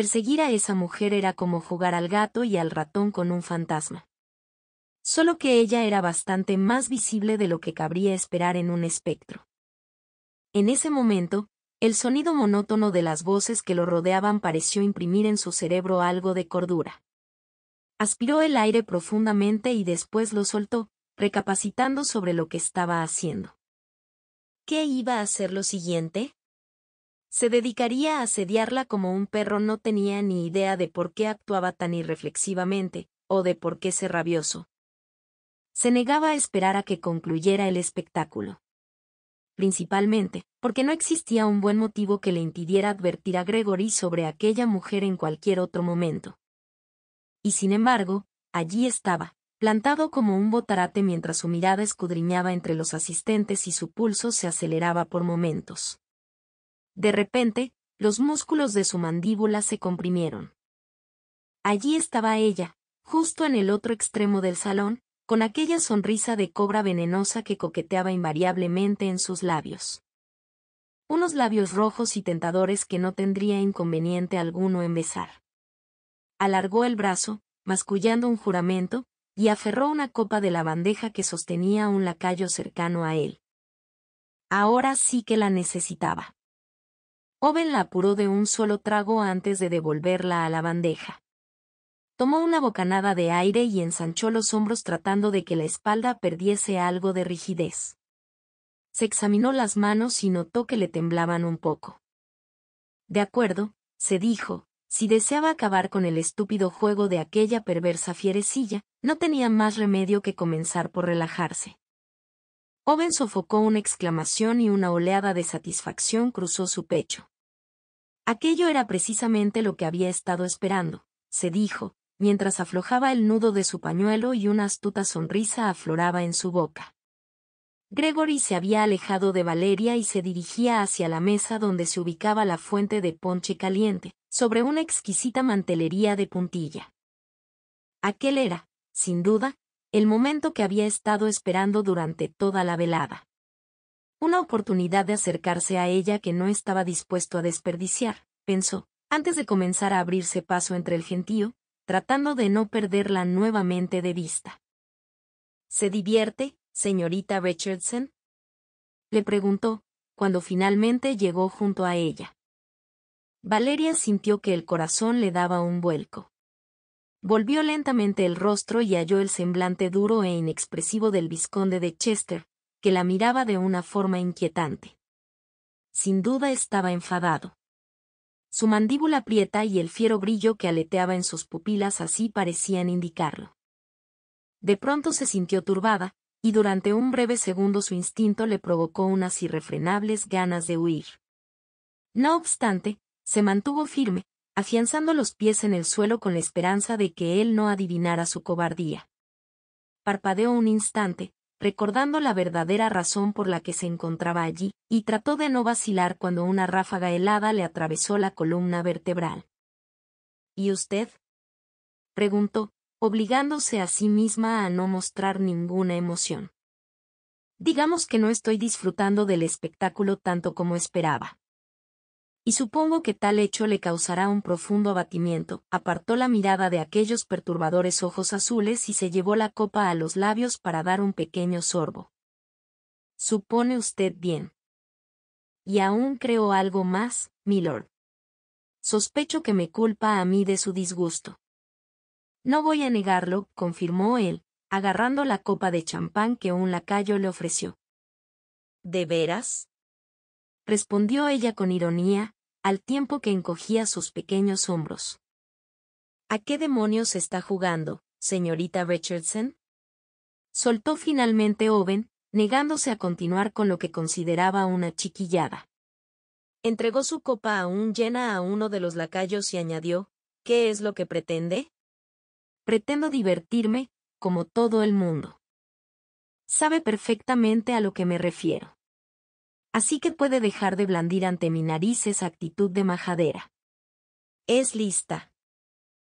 Perseguir a esa mujer era como jugar al gato y al ratón con un fantasma. Solo que ella era bastante más visible de lo que cabría esperar en un espectro. En ese momento, el sonido monótono de las voces que lo rodeaban pareció imprimir en su cerebro algo de cordura. Aspiró el aire profundamente y después lo soltó, recapacitando sobre lo que estaba haciendo. ¿Qué iba a hacer lo siguiente? Se dedicaría a asediarla como un perro no tenía ni idea de por qué actuaba tan irreflexivamente, o de por qué se rabioso. Se negaba a esperar a que concluyera el espectáculo. Principalmente, porque no existía un buen motivo que le impidiera advertir a Gregory sobre aquella mujer en cualquier otro momento. Y sin embargo, allí estaba, plantado como un botarate mientras su mirada escudriñaba entre los asistentes y su pulso se aceleraba por momentos. De repente, los músculos de su mandíbula se comprimieron. Allí estaba ella, justo en el otro extremo del salón, con aquella sonrisa de cobra venenosa que coqueteaba invariablemente en sus labios. Unos labios rojos y tentadores que no tendría inconveniente alguno en besar. Alargó el brazo, mascullando un juramento, y aferró una copa de la bandeja que sostenía un lacayo cercano a él. Ahora sí que la necesitaba. Oven la apuró de un solo trago antes de devolverla a la bandeja. Tomó una bocanada de aire y ensanchó los hombros tratando de que la espalda perdiese algo de rigidez. Se examinó las manos y notó que le temblaban un poco. De acuerdo, se dijo, si deseaba acabar con el estúpido juego de aquella perversa fierecilla, no tenía más remedio que comenzar por relajarse. Owen sofocó una exclamación y una oleada de satisfacción cruzó su pecho. Aquello era precisamente lo que había estado esperando, se dijo, mientras aflojaba el nudo de su pañuelo y una astuta sonrisa afloraba en su boca. Gregory se había alejado de Valeria y se dirigía hacia la mesa donde se ubicaba la fuente de ponche caliente, sobre una exquisita mantelería de puntilla. Aquel era, sin duda, el momento que había estado esperando durante toda la velada. Una oportunidad de acercarse a ella que no estaba dispuesto a desperdiciar, pensó, antes de comenzar a abrirse paso entre el gentío, tratando de no perderla nuevamente de vista. ¿Se divierte, señorita Richardson? Le preguntó, cuando finalmente llegó junto a ella. Valeria sintió que el corazón le daba un vuelco. Volvió lentamente el rostro y halló el semblante duro e inexpresivo del visconde de Chester, que la miraba de una forma inquietante. Sin duda estaba enfadado. Su mandíbula prieta y el fiero brillo que aleteaba en sus pupilas así parecían indicarlo. De pronto se sintió turbada, y durante un breve segundo su instinto le provocó unas irrefrenables ganas de huir. No obstante, se mantuvo firme, afianzando los pies en el suelo con la esperanza de que él no adivinara su cobardía. Parpadeó un instante, recordando la verdadera razón por la que se encontraba allí, y trató de no vacilar cuando una ráfaga helada le atravesó la columna vertebral. ¿Y usted? preguntó, obligándose a sí misma a no mostrar ninguna emoción. Digamos que no estoy disfrutando del espectáculo tanto como esperaba y supongo que tal hecho le causará un profundo abatimiento. Apartó la mirada de aquellos perturbadores ojos azules y se llevó la copa a los labios para dar un pequeño sorbo. Supone usted bien. Y aún creo algo más, milord. Sospecho que me culpa a mí de su disgusto. No voy a negarlo, confirmó él, agarrando la copa de champán que un lacayo le ofreció. ¿De veras? respondió ella con ironía, al tiempo que encogía sus pequeños hombros. ¿A qué demonios está jugando, señorita Richardson? Soltó finalmente Owen, negándose a continuar con lo que consideraba una chiquillada. Entregó su copa aún llena a uno de los lacayos y añadió, ¿Qué es lo que pretende? Pretendo divertirme, como todo el mundo. Sabe perfectamente a lo que me refiero. Así que puede dejar de blandir ante mi nariz esa actitud de majadera. Es lista.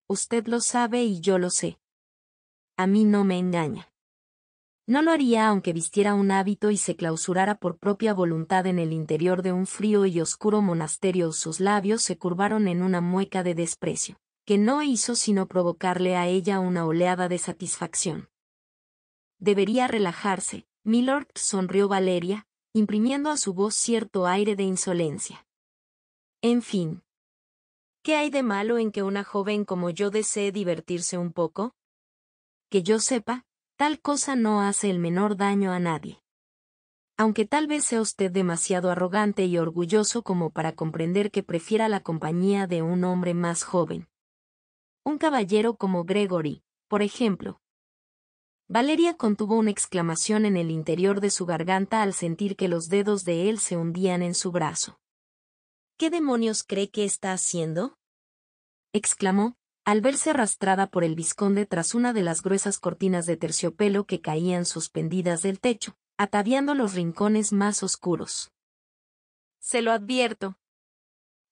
Usted lo sabe y yo lo sé. A mí no me engaña. No lo haría aunque vistiera un hábito y se clausurara por propia voluntad en el interior de un frío y oscuro monasterio. Sus labios se curvaron en una mueca de desprecio, que no hizo sino provocarle a ella una oleada de satisfacción. Debería relajarse, Milord sonrió Valeria, imprimiendo a su voz cierto aire de insolencia. En fin. ¿Qué hay de malo en que una joven como yo desee divertirse un poco? Que yo sepa, tal cosa no hace el menor daño a nadie. Aunque tal vez sea usted demasiado arrogante y orgulloso como para comprender que prefiera la compañía de un hombre más joven. Un caballero como Gregory, por ejemplo, Valeria contuvo una exclamación en el interior de su garganta al sentir que los dedos de él se hundían en su brazo. ¿Qué demonios cree que está haciendo? exclamó, al verse arrastrada por el visconde tras una de las gruesas cortinas de terciopelo que caían suspendidas del techo, ataviando los rincones más oscuros. Se lo advierto.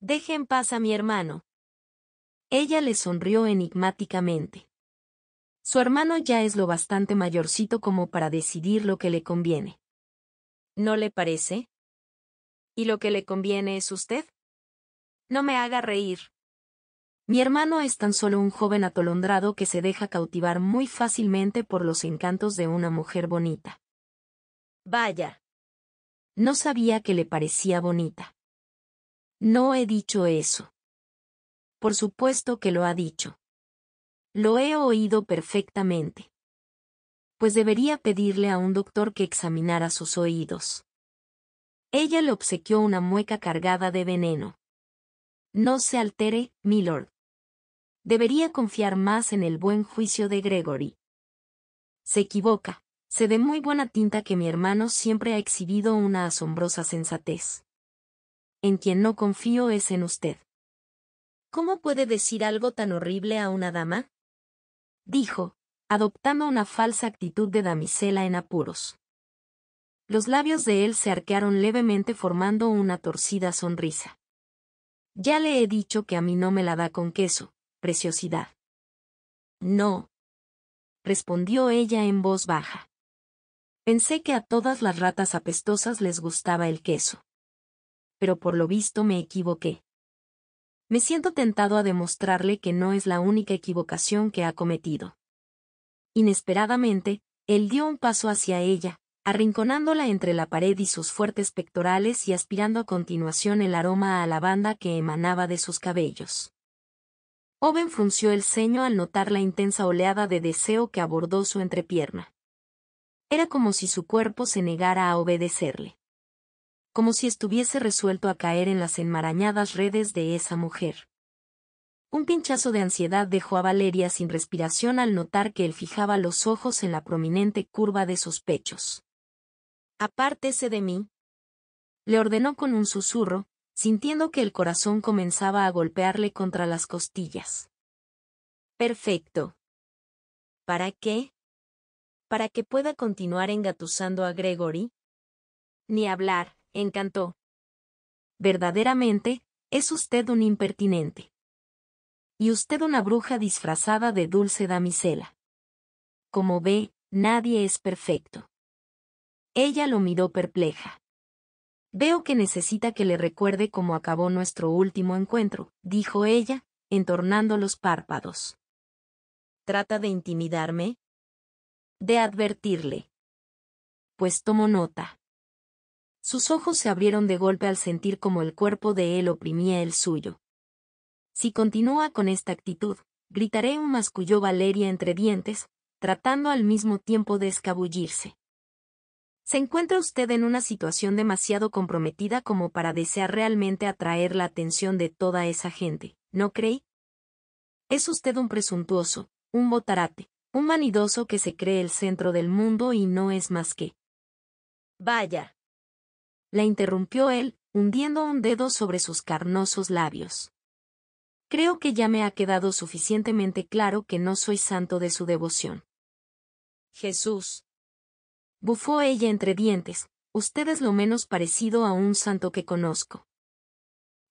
Deje en paz a mi hermano. Ella le sonrió enigmáticamente. Su hermano ya es lo bastante mayorcito como para decidir lo que le conviene. ¿No le parece? ¿Y lo que le conviene es usted? No me haga reír. Mi hermano es tan solo un joven atolondrado que se deja cautivar muy fácilmente por los encantos de una mujer bonita. Vaya. No sabía que le parecía bonita. No he dicho eso. Por supuesto que lo ha dicho. Lo he oído perfectamente. Pues debería pedirle a un doctor que examinara sus oídos. Ella le obsequió una mueca cargada de veneno. No se altere, milord. Debería confiar más en el buen juicio de Gregory. Se equivoca. Se dé muy buena tinta que mi hermano siempre ha exhibido una asombrosa sensatez. En quien no confío es en usted. ¿Cómo puede decir algo tan horrible a una dama? dijo, adoptando una falsa actitud de damisela en apuros. Los labios de él se arquearon levemente formando una torcida sonrisa. Ya le he dicho que a mí no me la da con queso, preciosidad. No. respondió ella en voz baja. Pensé que a todas las ratas apestosas les gustaba el queso. Pero por lo visto me equivoqué me siento tentado a demostrarle que no es la única equivocación que ha cometido. Inesperadamente, él dio un paso hacia ella, arrinconándola entre la pared y sus fuertes pectorales y aspirando a continuación el aroma a lavanda que emanaba de sus cabellos. Owen frunció el ceño al notar la intensa oleada de deseo que abordó su entrepierna. Era como si su cuerpo se negara a obedecerle como si estuviese resuelto a caer en las enmarañadas redes de esa mujer. Un pinchazo de ansiedad dejó a Valeria sin respiración al notar que él fijaba los ojos en la prominente curva de sus pechos. Apártese de mí. Le ordenó con un susurro, sintiendo que el corazón comenzaba a golpearle contra las costillas. Perfecto. ¿Para qué? ¿Para que pueda continuar engatusando a Gregory? Ni hablar encantó. Verdaderamente, es usted un impertinente. Y usted una bruja disfrazada de dulce damisela. Como ve, nadie es perfecto. Ella lo miró perpleja. Veo que necesita que le recuerde cómo acabó nuestro último encuentro, dijo ella, entornando los párpados. ¿Trata de intimidarme? De advertirle. Pues tomo nota. Sus ojos se abrieron de golpe al sentir como el cuerpo de él oprimía el suyo. Si continúa con esta actitud, gritaré un masculló Valeria entre dientes, tratando al mismo tiempo de escabullirse. Se encuentra usted en una situación demasiado comprometida como para desear realmente atraer la atención de toda esa gente, ¿no cree? Es usted un presuntuoso, un botarate, un manidoso que se cree el centro del mundo y no es más que. Vaya, la interrumpió él, hundiendo un dedo sobre sus carnosos labios. Creo que ya me ha quedado suficientemente claro que no soy santo de su devoción. Jesús. Bufó ella entre dientes, usted es lo menos parecido a un santo que conozco.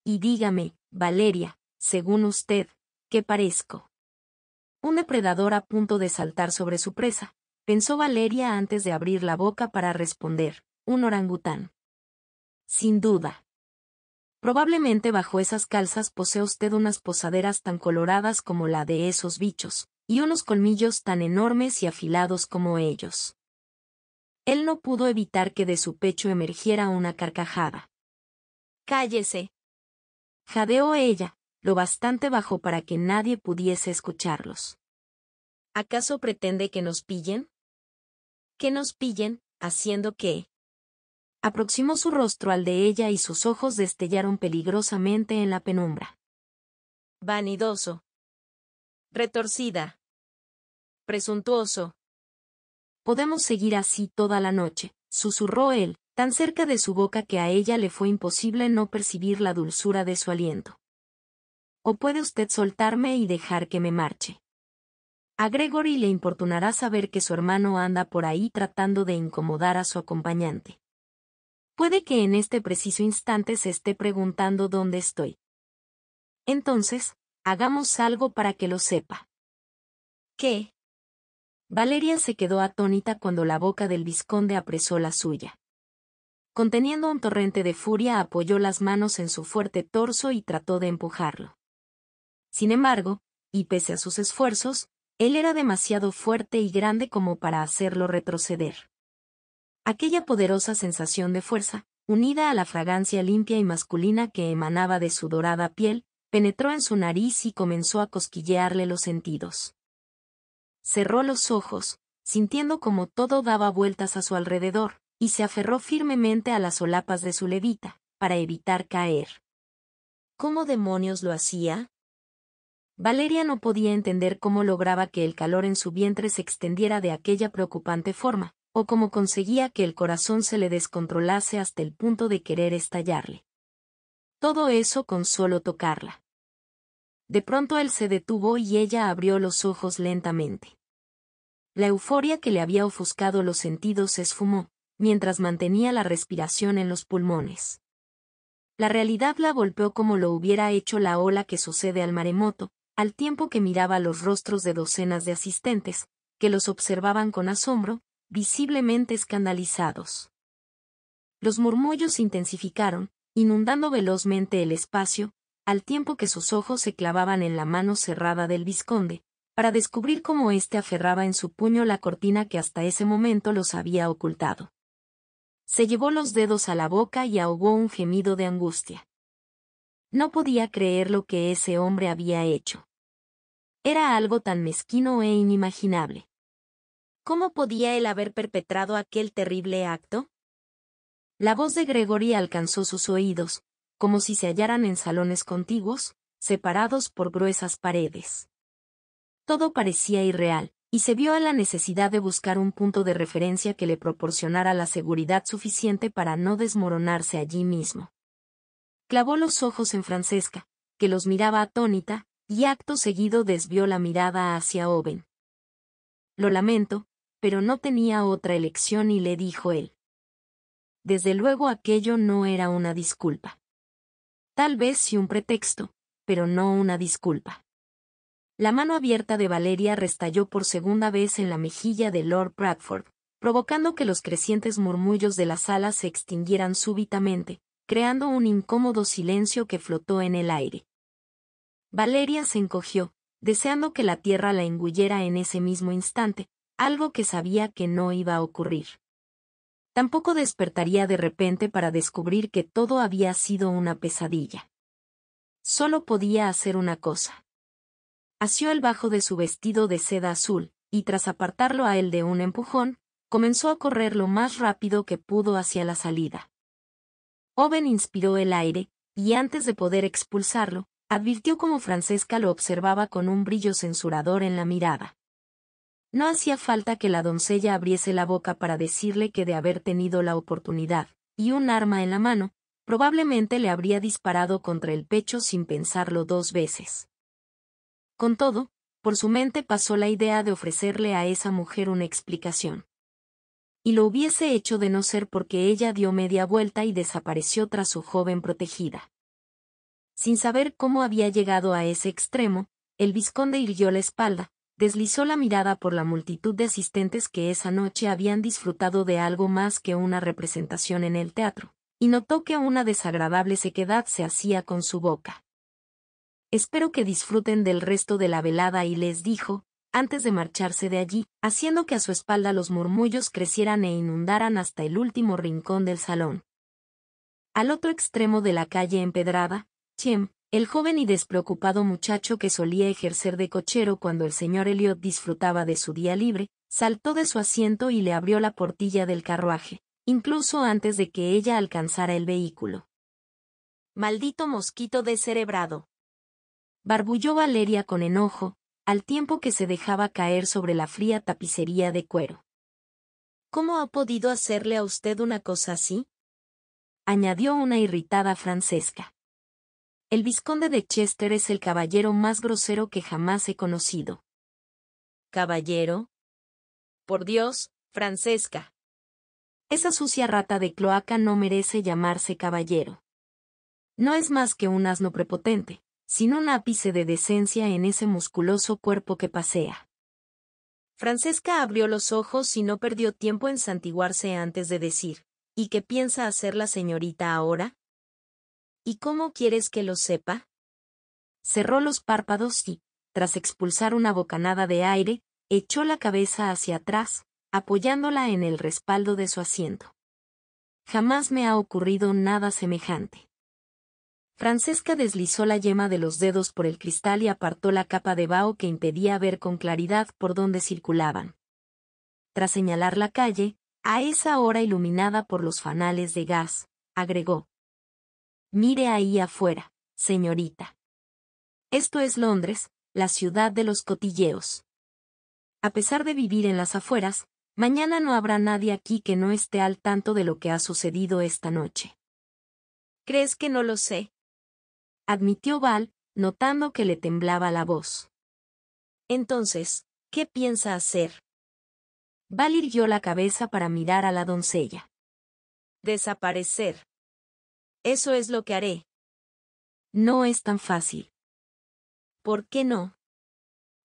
Y dígame, Valeria, según usted, ¿qué parezco? Un depredador a punto de saltar sobre su presa, pensó Valeria antes de abrir la boca para responder, un orangután. Sin duda. Probablemente bajo esas calzas posee usted unas posaderas tan coloradas como la de esos bichos, y unos colmillos tan enormes y afilados como ellos. Él no pudo evitar que de su pecho emergiera una carcajada. Cállese. Jadeó ella, lo bastante bajo para que nadie pudiese escucharlos. ¿Acaso pretende que nos pillen? ¿Que nos pillen, haciendo qué? aproximó su rostro al de ella y sus ojos destellaron peligrosamente en la penumbra. Vanidoso. Retorcida. Presuntuoso. Podemos seguir así toda la noche, susurró él, tan cerca de su boca que a ella le fue imposible no percibir la dulzura de su aliento. O puede usted soltarme y dejar que me marche. A Gregory le importunará saber que su hermano anda por ahí tratando de incomodar a su acompañante. Puede que en este preciso instante se esté preguntando dónde estoy. Entonces, hagamos algo para que lo sepa. ¿Qué? Valeria se quedó atónita cuando la boca del visconde apresó la suya. Conteniendo un torrente de furia, apoyó las manos en su fuerte torso y trató de empujarlo. Sin embargo, y pese a sus esfuerzos, él era demasiado fuerte y grande como para hacerlo retroceder. Aquella poderosa sensación de fuerza, unida a la fragancia limpia y masculina que emanaba de su dorada piel, penetró en su nariz y comenzó a cosquillearle los sentidos. Cerró los ojos, sintiendo como todo daba vueltas a su alrededor, y se aferró firmemente a las solapas de su levita, para evitar caer. ¿Cómo demonios lo hacía? Valeria no podía entender cómo lograba que el calor en su vientre se extendiera de aquella preocupante forma, o cómo conseguía que el corazón se le descontrolase hasta el punto de querer estallarle. Todo eso con solo tocarla. De pronto él se detuvo y ella abrió los ojos lentamente. La euforia que le había ofuscado los sentidos se esfumó, mientras mantenía la respiración en los pulmones. La realidad la golpeó como lo hubiera hecho la ola que sucede al maremoto, al tiempo que miraba los rostros de docenas de asistentes, que los observaban con asombro, visiblemente escandalizados. Los murmullos intensificaron, inundando velozmente el espacio, al tiempo que sus ojos se clavaban en la mano cerrada del visconde, para descubrir cómo éste aferraba en su puño la cortina que hasta ese momento los había ocultado. Se llevó los dedos a la boca y ahogó un gemido de angustia. No podía creer lo que ese hombre había hecho. Era algo tan mezquino e inimaginable. ¿Cómo podía él haber perpetrado aquel terrible acto? La voz de Gregory alcanzó sus oídos, como si se hallaran en salones contiguos, separados por gruesas paredes. Todo parecía irreal, y se vio a la necesidad de buscar un punto de referencia que le proporcionara la seguridad suficiente para no desmoronarse allí mismo. Clavó los ojos en Francesca, que los miraba atónita, y acto seguido desvió la mirada hacia Owen. Lo lamento, pero no tenía otra elección y le dijo él. Desde luego aquello no era una disculpa. Tal vez sí un pretexto, pero no una disculpa. La mano abierta de Valeria restalló por segunda vez en la mejilla de Lord Bradford, provocando que los crecientes murmullos de la sala se extinguieran súbitamente, creando un incómodo silencio que flotó en el aire. Valeria se encogió, deseando que la tierra la engullera en ese mismo instante, algo que sabía que no iba a ocurrir. Tampoco despertaría de repente para descubrir que todo había sido una pesadilla. Solo podía hacer una cosa. Asió el bajo de su vestido de seda azul, y tras apartarlo a él de un empujón, comenzó a correr lo más rápido que pudo hacia la salida. Owen inspiró el aire, y antes de poder expulsarlo, advirtió cómo Francesca lo observaba con un brillo censurador en la mirada. No hacía falta que la doncella abriese la boca para decirle que de haber tenido la oportunidad, y un arma en la mano, probablemente le habría disparado contra el pecho sin pensarlo dos veces. Con todo, por su mente pasó la idea de ofrecerle a esa mujer una explicación. Y lo hubiese hecho de no ser porque ella dio media vuelta y desapareció tras su joven protegida. Sin saber cómo había llegado a ese extremo, el visconde irguió la espalda, deslizó la mirada por la multitud de asistentes que esa noche habían disfrutado de algo más que una representación en el teatro, y notó que una desagradable sequedad se hacía con su boca. Espero que disfruten del resto de la velada y les dijo, antes de marcharse de allí, haciendo que a su espalda los murmullos crecieran e inundaran hasta el último rincón del salón. Al otro extremo de la calle empedrada, Chiem, el joven y despreocupado muchacho que solía ejercer de cochero cuando el señor Elliot disfrutaba de su día libre, saltó de su asiento y le abrió la portilla del carruaje, incluso antes de que ella alcanzara el vehículo. Maldito mosquito descerebrado. Barbulló Valeria con enojo, al tiempo que se dejaba caer sobre la fría tapicería de cuero. ¿Cómo ha podido hacerle a usted una cosa así? añadió una irritada Francesca. El visconde de Chester es el caballero más grosero que jamás he conocido. ¿Caballero? Por Dios, Francesca. Esa sucia rata de cloaca no merece llamarse caballero. No es más que un asno prepotente, sino un ápice de decencia en ese musculoso cuerpo que pasea. Francesca abrió los ojos y no perdió tiempo en santiguarse antes de decir, ¿y qué piensa hacer la señorita ahora? ¿Y cómo quieres que lo sepa? Cerró los párpados y, tras expulsar una bocanada de aire, echó la cabeza hacia atrás, apoyándola en el respaldo de su asiento. Jamás me ha ocurrido nada semejante. Francesca deslizó la yema de los dedos por el cristal y apartó la capa de vaho que impedía ver con claridad por dónde circulaban. Tras señalar la calle, a esa hora iluminada por los fanales de gas, agregó. Mire ahí afuera, señorita. Esto es Londres, la ciudad de los cotilleos. A pesar de vivir en las afueras, mañana no habrá nadie aquí que no esté al tanto de lo que ha sucedido esta noche. ¿Crees que no lo sé? admitió Val, notando que le temblaba la voz. Entonces, ¿qué piensa hacer? Val irguió la cabeza para mirar a la doncella. Desaparecer. Eso es lo que haré. No es tan fácil. ¿Por qué no?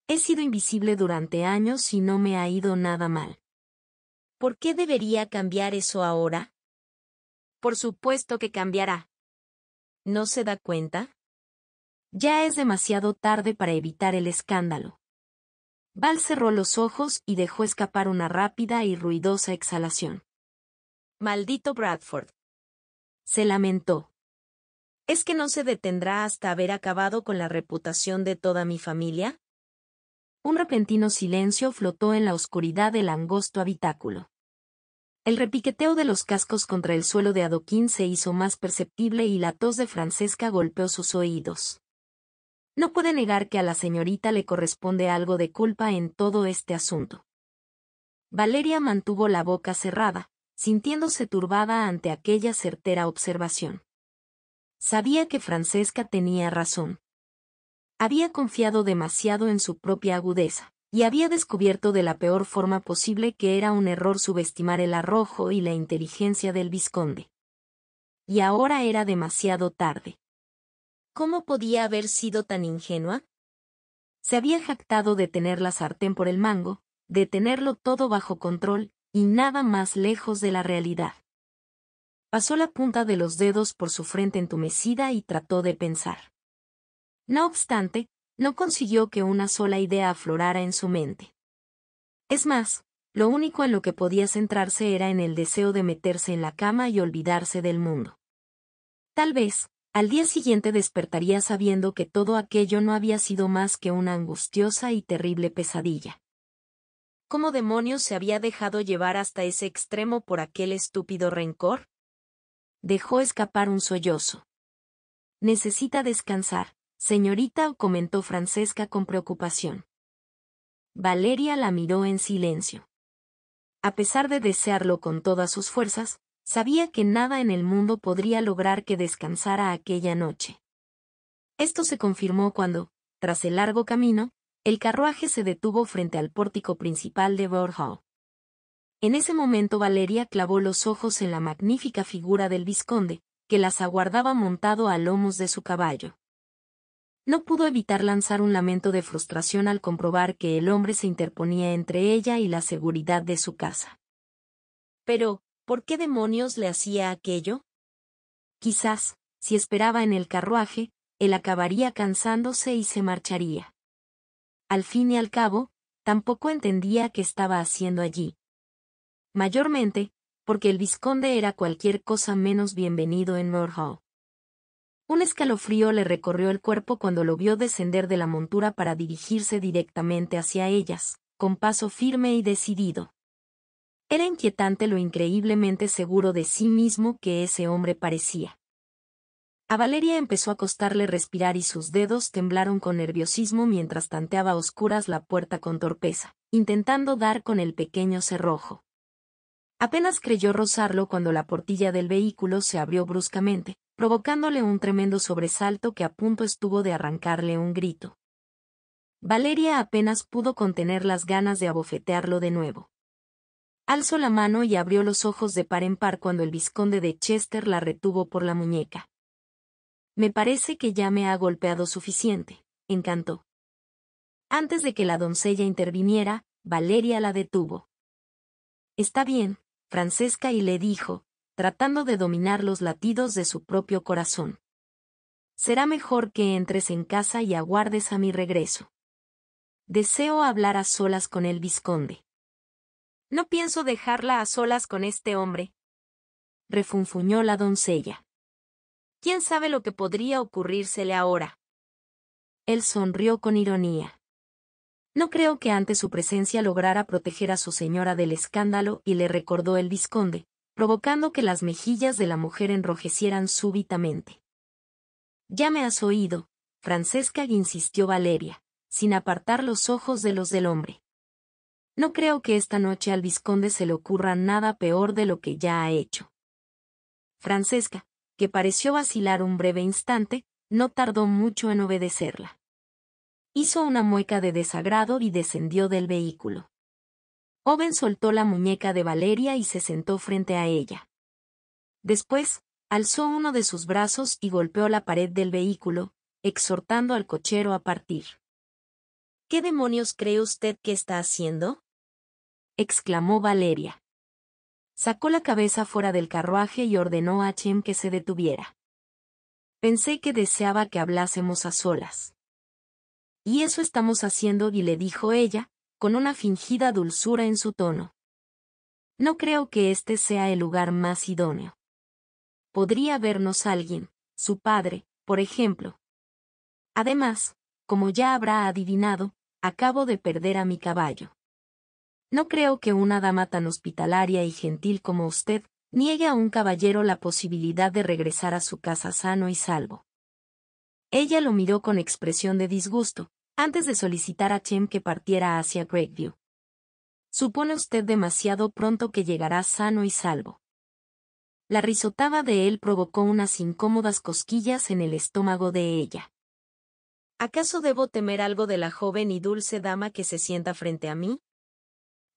He sido invisible durante años y no me ha ido nada mal. ¿Por qué debería cambiar eso ahora? Por supuesto que cambiará. ¿No se da cuenta? Ya es demasiado tarde para evitar el escándalo. Val cerró los ojos y dejó escapar una rápida y ruidosa exhalación. Maldito Bradford se lamentó. ¿Es que no se detendrá hasta haber acabado con la reputación de toda mi familia? Un repentino silencio flotó en la oscuridad del angosto habitáculo. El repiqueteo de los cascos contra el suelo de adoquín se hizo más perceptible y la tos de Francesca golpeó sus oídos. No puede negar que a la señorita le corresponde algo de culpa en todo este asunto. Valeria mantuvo la boca cerrada, sintiéndose turbada ante aquella certera observación. Sabía que Francesca tenía razón. Había confiado demasiado en su propia agudeza, y había descubierto de la peor forma posible que era un error subestimar el arrojo y la inteligencia del visconde. Y ahora era demasiado tarde. ¿Cómo podía haber sido tan ingenua? Se había jactado de tener la sartén por el mango, de tenerlo todo bajo control, y nada más lejos de la realidad. Pasó la punta de los dedos por su frente entumecida y trató de pensar. No obstante, no consiguió que una sola idea aflorara en su mente. Es más, lo único en lo que podía centrarse era en el deseo de meterse en la cama y olvidarse del mundo. Tal vez, al día siguiente despertaría sabiendo que todo aquello no había sido más que una angustiosa y terrible pesadilla. ¿Cómo demonios se había dejado llevar hasta ese extremo por aquel estúpido rencor? Dejó escapar un sollozo. Necesita descansar, señorita, comentó Francesca con preocupación. Valeria la miró en silencio. A pesar de desearlo con todas sus fuerzas, sabía que nada en el mundo podría lograr que descansara aquella noche. Esto se confirmó cuando, tras el largo camino, el carruaje se detuvo frente al pórtico principal de Bordeaux. En ese momento Valeria clavó los ojos en la magnífica figura del Visconde, que las aguardaba montado a lomos de su caballo. No pudo evitar lanzar un lamento de frustración al comprobar que el hombre se interponía entre ella y la seguridad de su casa. Pero, ¿por qué demonios le hacía aquello? Quizás, si esperaba en el carruaje, él acabaría cansándose y se marcharía. Al fin y al cabo, tampoco entendía qué estaba haciendo allí. Mayormente, porque el visconde era cualquier cosa menos bienvenido en Hall. Un escalofrío le recorrió el cuerpo cuando lo vio descender de la montura para dirigirse directamente hacia ellas, con paso firme y decidido. Era inquietante lo increíblemente seguro de sí mismo que ese hombre parecía. A Valeria empezó a costarle respirar y sus dedos temblaron con nerviosismo mientras tanteaba a oscuras la puerta con torpeza, intentando dar con el pequeño cerrojo. Apenas creyó rozarlo cuando la portilla del vehículo se abrió bruscamente, provocándole un tremendo sobresalto que a punto estuvo de arrancarle un grito. Valeria apenas pudo contener las ganas de abofetearlo de nuevo. Alzó la mano y abrió los ojos de par en par cuando el visconde de Chester la retuvo por la muñeca. Me parece que ya me ha golpeado suficiente, encantó. Antes de que la doncella interviniera, Valeria la detuvo. Está bien, Francesca y le dijo, tratando de dominar los latidos de su propio corazón. Será mejor que entres en casa y aguardes a mi regreso. Deseo hablar a solas con el visconde. No pienso dejarla a solas con este hombre. Refunfuñó la doncella. ¿Quién sabe lo que podría ocurrírsele ahora? Él sonrió con ironía. No creo que ante su presencia lograra proteger a su señora del escándalo y le recordó el visconde, provocando que las mejillas de la mujer enrojecieran súbitamente. Ya me has oído, Francesca insistió Valeria, sin apartar los ojos de los del hombre. No creo que esta noche al visconde se le ocurra nada peor de lo que ya ha hecho. Francesca, que pareció vacilar un breve instante, no tardó mucho en obedecerla. Hizo una mueca de desagrado y descendió del vehículo. Oven soltó la muñeca de Valeria y se sentó frente a ella. Después, alzó uno de sus brazos y golpeó la pared del vehículo, exhortando al cochero a partir. ¿Qué demonios cree usted que está haciendo? exclamó Valeria. Sacó la cabeza fuera del carruaje y ordenó a Chem que se detuviera. Pensé que deseaba que hablásemos a solas. Y eso estamos haciendo, y le dijo ella, con una fingida dulzura en su tono. No creo que este sea el lugar más idóneo. Podría vernos alguien, su padre, por ejemplo. Además, como ya habrá adivinado, acabo de perder a mi caballo. No creo que una dama tan hospitalaria y gentil como usted niegue a un caballero la posibilidad de regresar a su casa sano y salvo. Ella lo miró con expresión de disgusto, antes de solicitar a Chem que partiera hacia Greatview. Supone usted demasiado pronto que llegará sano y salvo. La risotada de él provocó unas incómodas cosquillas en el estómago de ella. ¿Acaso debo temer algo de la joven y dulce dama que se sienta frente a mí?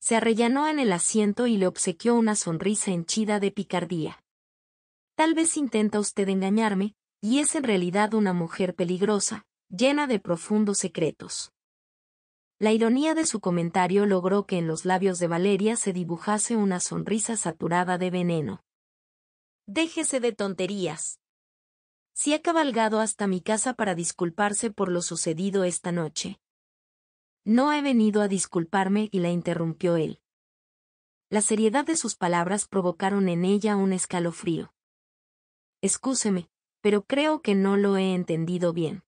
Se arrellanó en el asiento y le obsequió una sonrisa henchida de picardía. Tal vez intenta usted engañarme, y es en realidad una mujer peligrosa, llena de profundos secretos. La ironía de su comentario logró que en los labios de Valeria se dibujase una sonrisa saturada de veneno. Déjese de tonterías. Si ha cabalgado hasta mi casa para disculparse por lo sucedido esta noche, no he venido a disculparme y la interrumpió él. La seriedad de sus palabras provocaron en ella un escalofrío. Excúseme, pero creo que no lo he entendido bien.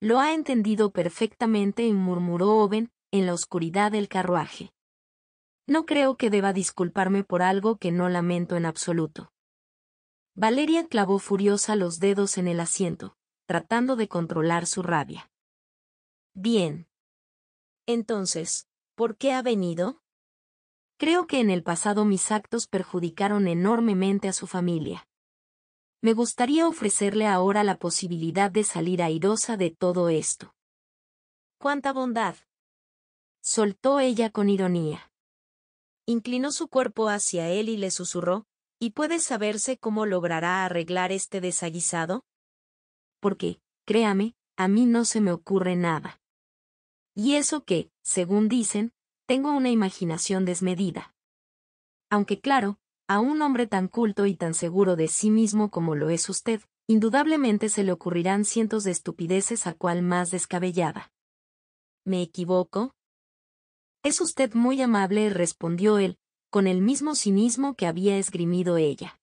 Lo ha entendido perfectamente, murmuró Oven en la oscuridad del carruaje. No creo que deba disculparme por algo que no lamento en absoluto. Valeria clavó furiosa los dedos en el asiento, tratando de controlar su rabia. Bien. Entonces, ¿por qué ha venido? Creo que en el pasado mis actos perjudicaron enormemente a su familia. Me gustaría ofrecerle ahora la posibilidad de salir airosa de todo esto. ¡Cuánta bondad! soltó ella con ironía. Inclinó su cuerpo hacia él y le susurró, ¿y puede saberse cómo logrará arreglar este desaguisado? Porque, créame, a mí no se me ocurre nada. Y eso que, según dicen, tengo una imaginación desmedida. Aunque claro, a un hombre tan culto y tan seguro de sí mismo como lo es usted, indudablemente se le ocurrirán cientos de estupideces a cual más descabellada. ¿Me equivoco? Es usted muy amable, respondió él, con el mismo cinismo que había esgrimido ella.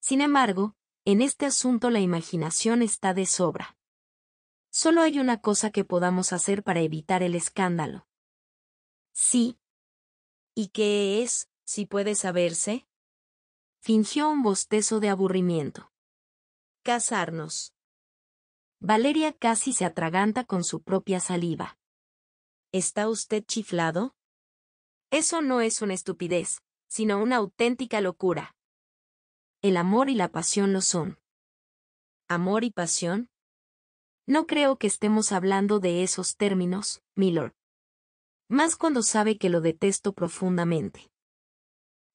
Sin embargo, en este asunto la imaginación está de sobra. Solo hay una cosa que podamos hacer para evitar el escándalo. Sí. ¿Y qué es, si puede saberse? Fingió un bostezo de aburrimiento. Casarnos. Valeria casi se atraganta con su propia saliva. ¿Está usted chiflado? Eso no es una estupidez, sino una auténtica locura. El amor y la pasión lo son. ¿Amor y pasión? No creo que estemos hablando de esos términos, Miller. Más cuando sabe que lo detesto profundamente.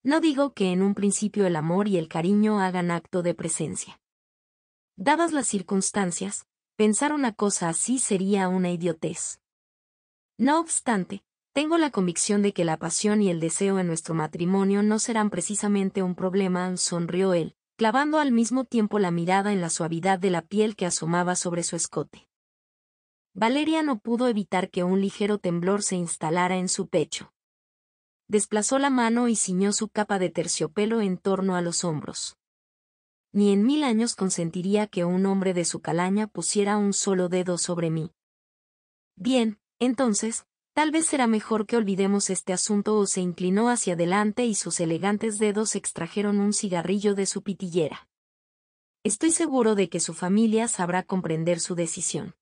No digo que en un principio el amor y el cariño hagan acto de presencia. Dadas las circunstancias, pensar una cosa así sería una idiotez. No obstante, tengo la convicción de que la pasión y el deseo en nuestro matrimonio no serán precisamente un problema, sonrió él, clavando al mismo tiempo la mirada en la suavidad de la piel que asomaba sobre su escote. Valeria no pudo evitar que un ligero temblor se instalara en su pecho. Desplazó la mano y ciñó su capa de terciopelo en torno a los hombros. Ni en mil años consentiría que un hombre de su calaña pusiera un solo dedo sobre mí. Bien, entonces, Tal vez será mejor que olvidemos este asunto o se inclinó hacia adelante y sus elegantes dedos extrajeron un cigarrillo de su pitillera. Estoy seguro de que su familia sabrá comprender su decisión.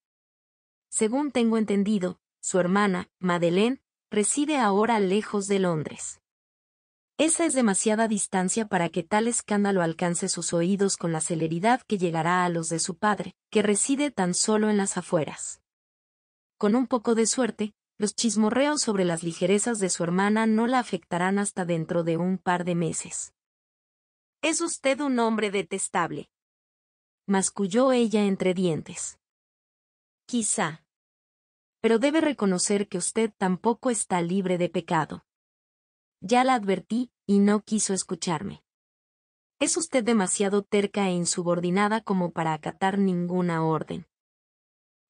Según tengo entendido, su hermana, Madeleine, reside ahora lejos de Londres. Esa es demasiada distancia para que tal escándalo alcance sus oídos con la celeridad que llegará a los de su padre, que reside tan solo en las afueras. Con un poco de suerte, los chismorreos sobre las ligerezas de su hermana no la afectarán hasta dentro de un par de meses. Es usted un hombre detestable. Masculló ella entre dientes. Quizá. Pero debe reconocer que usted tampoco está libre de pecado. Ya la advertí, y no quiso escucharme. Es usted demasiado terca e insubordinada como para acatar ninguna orden.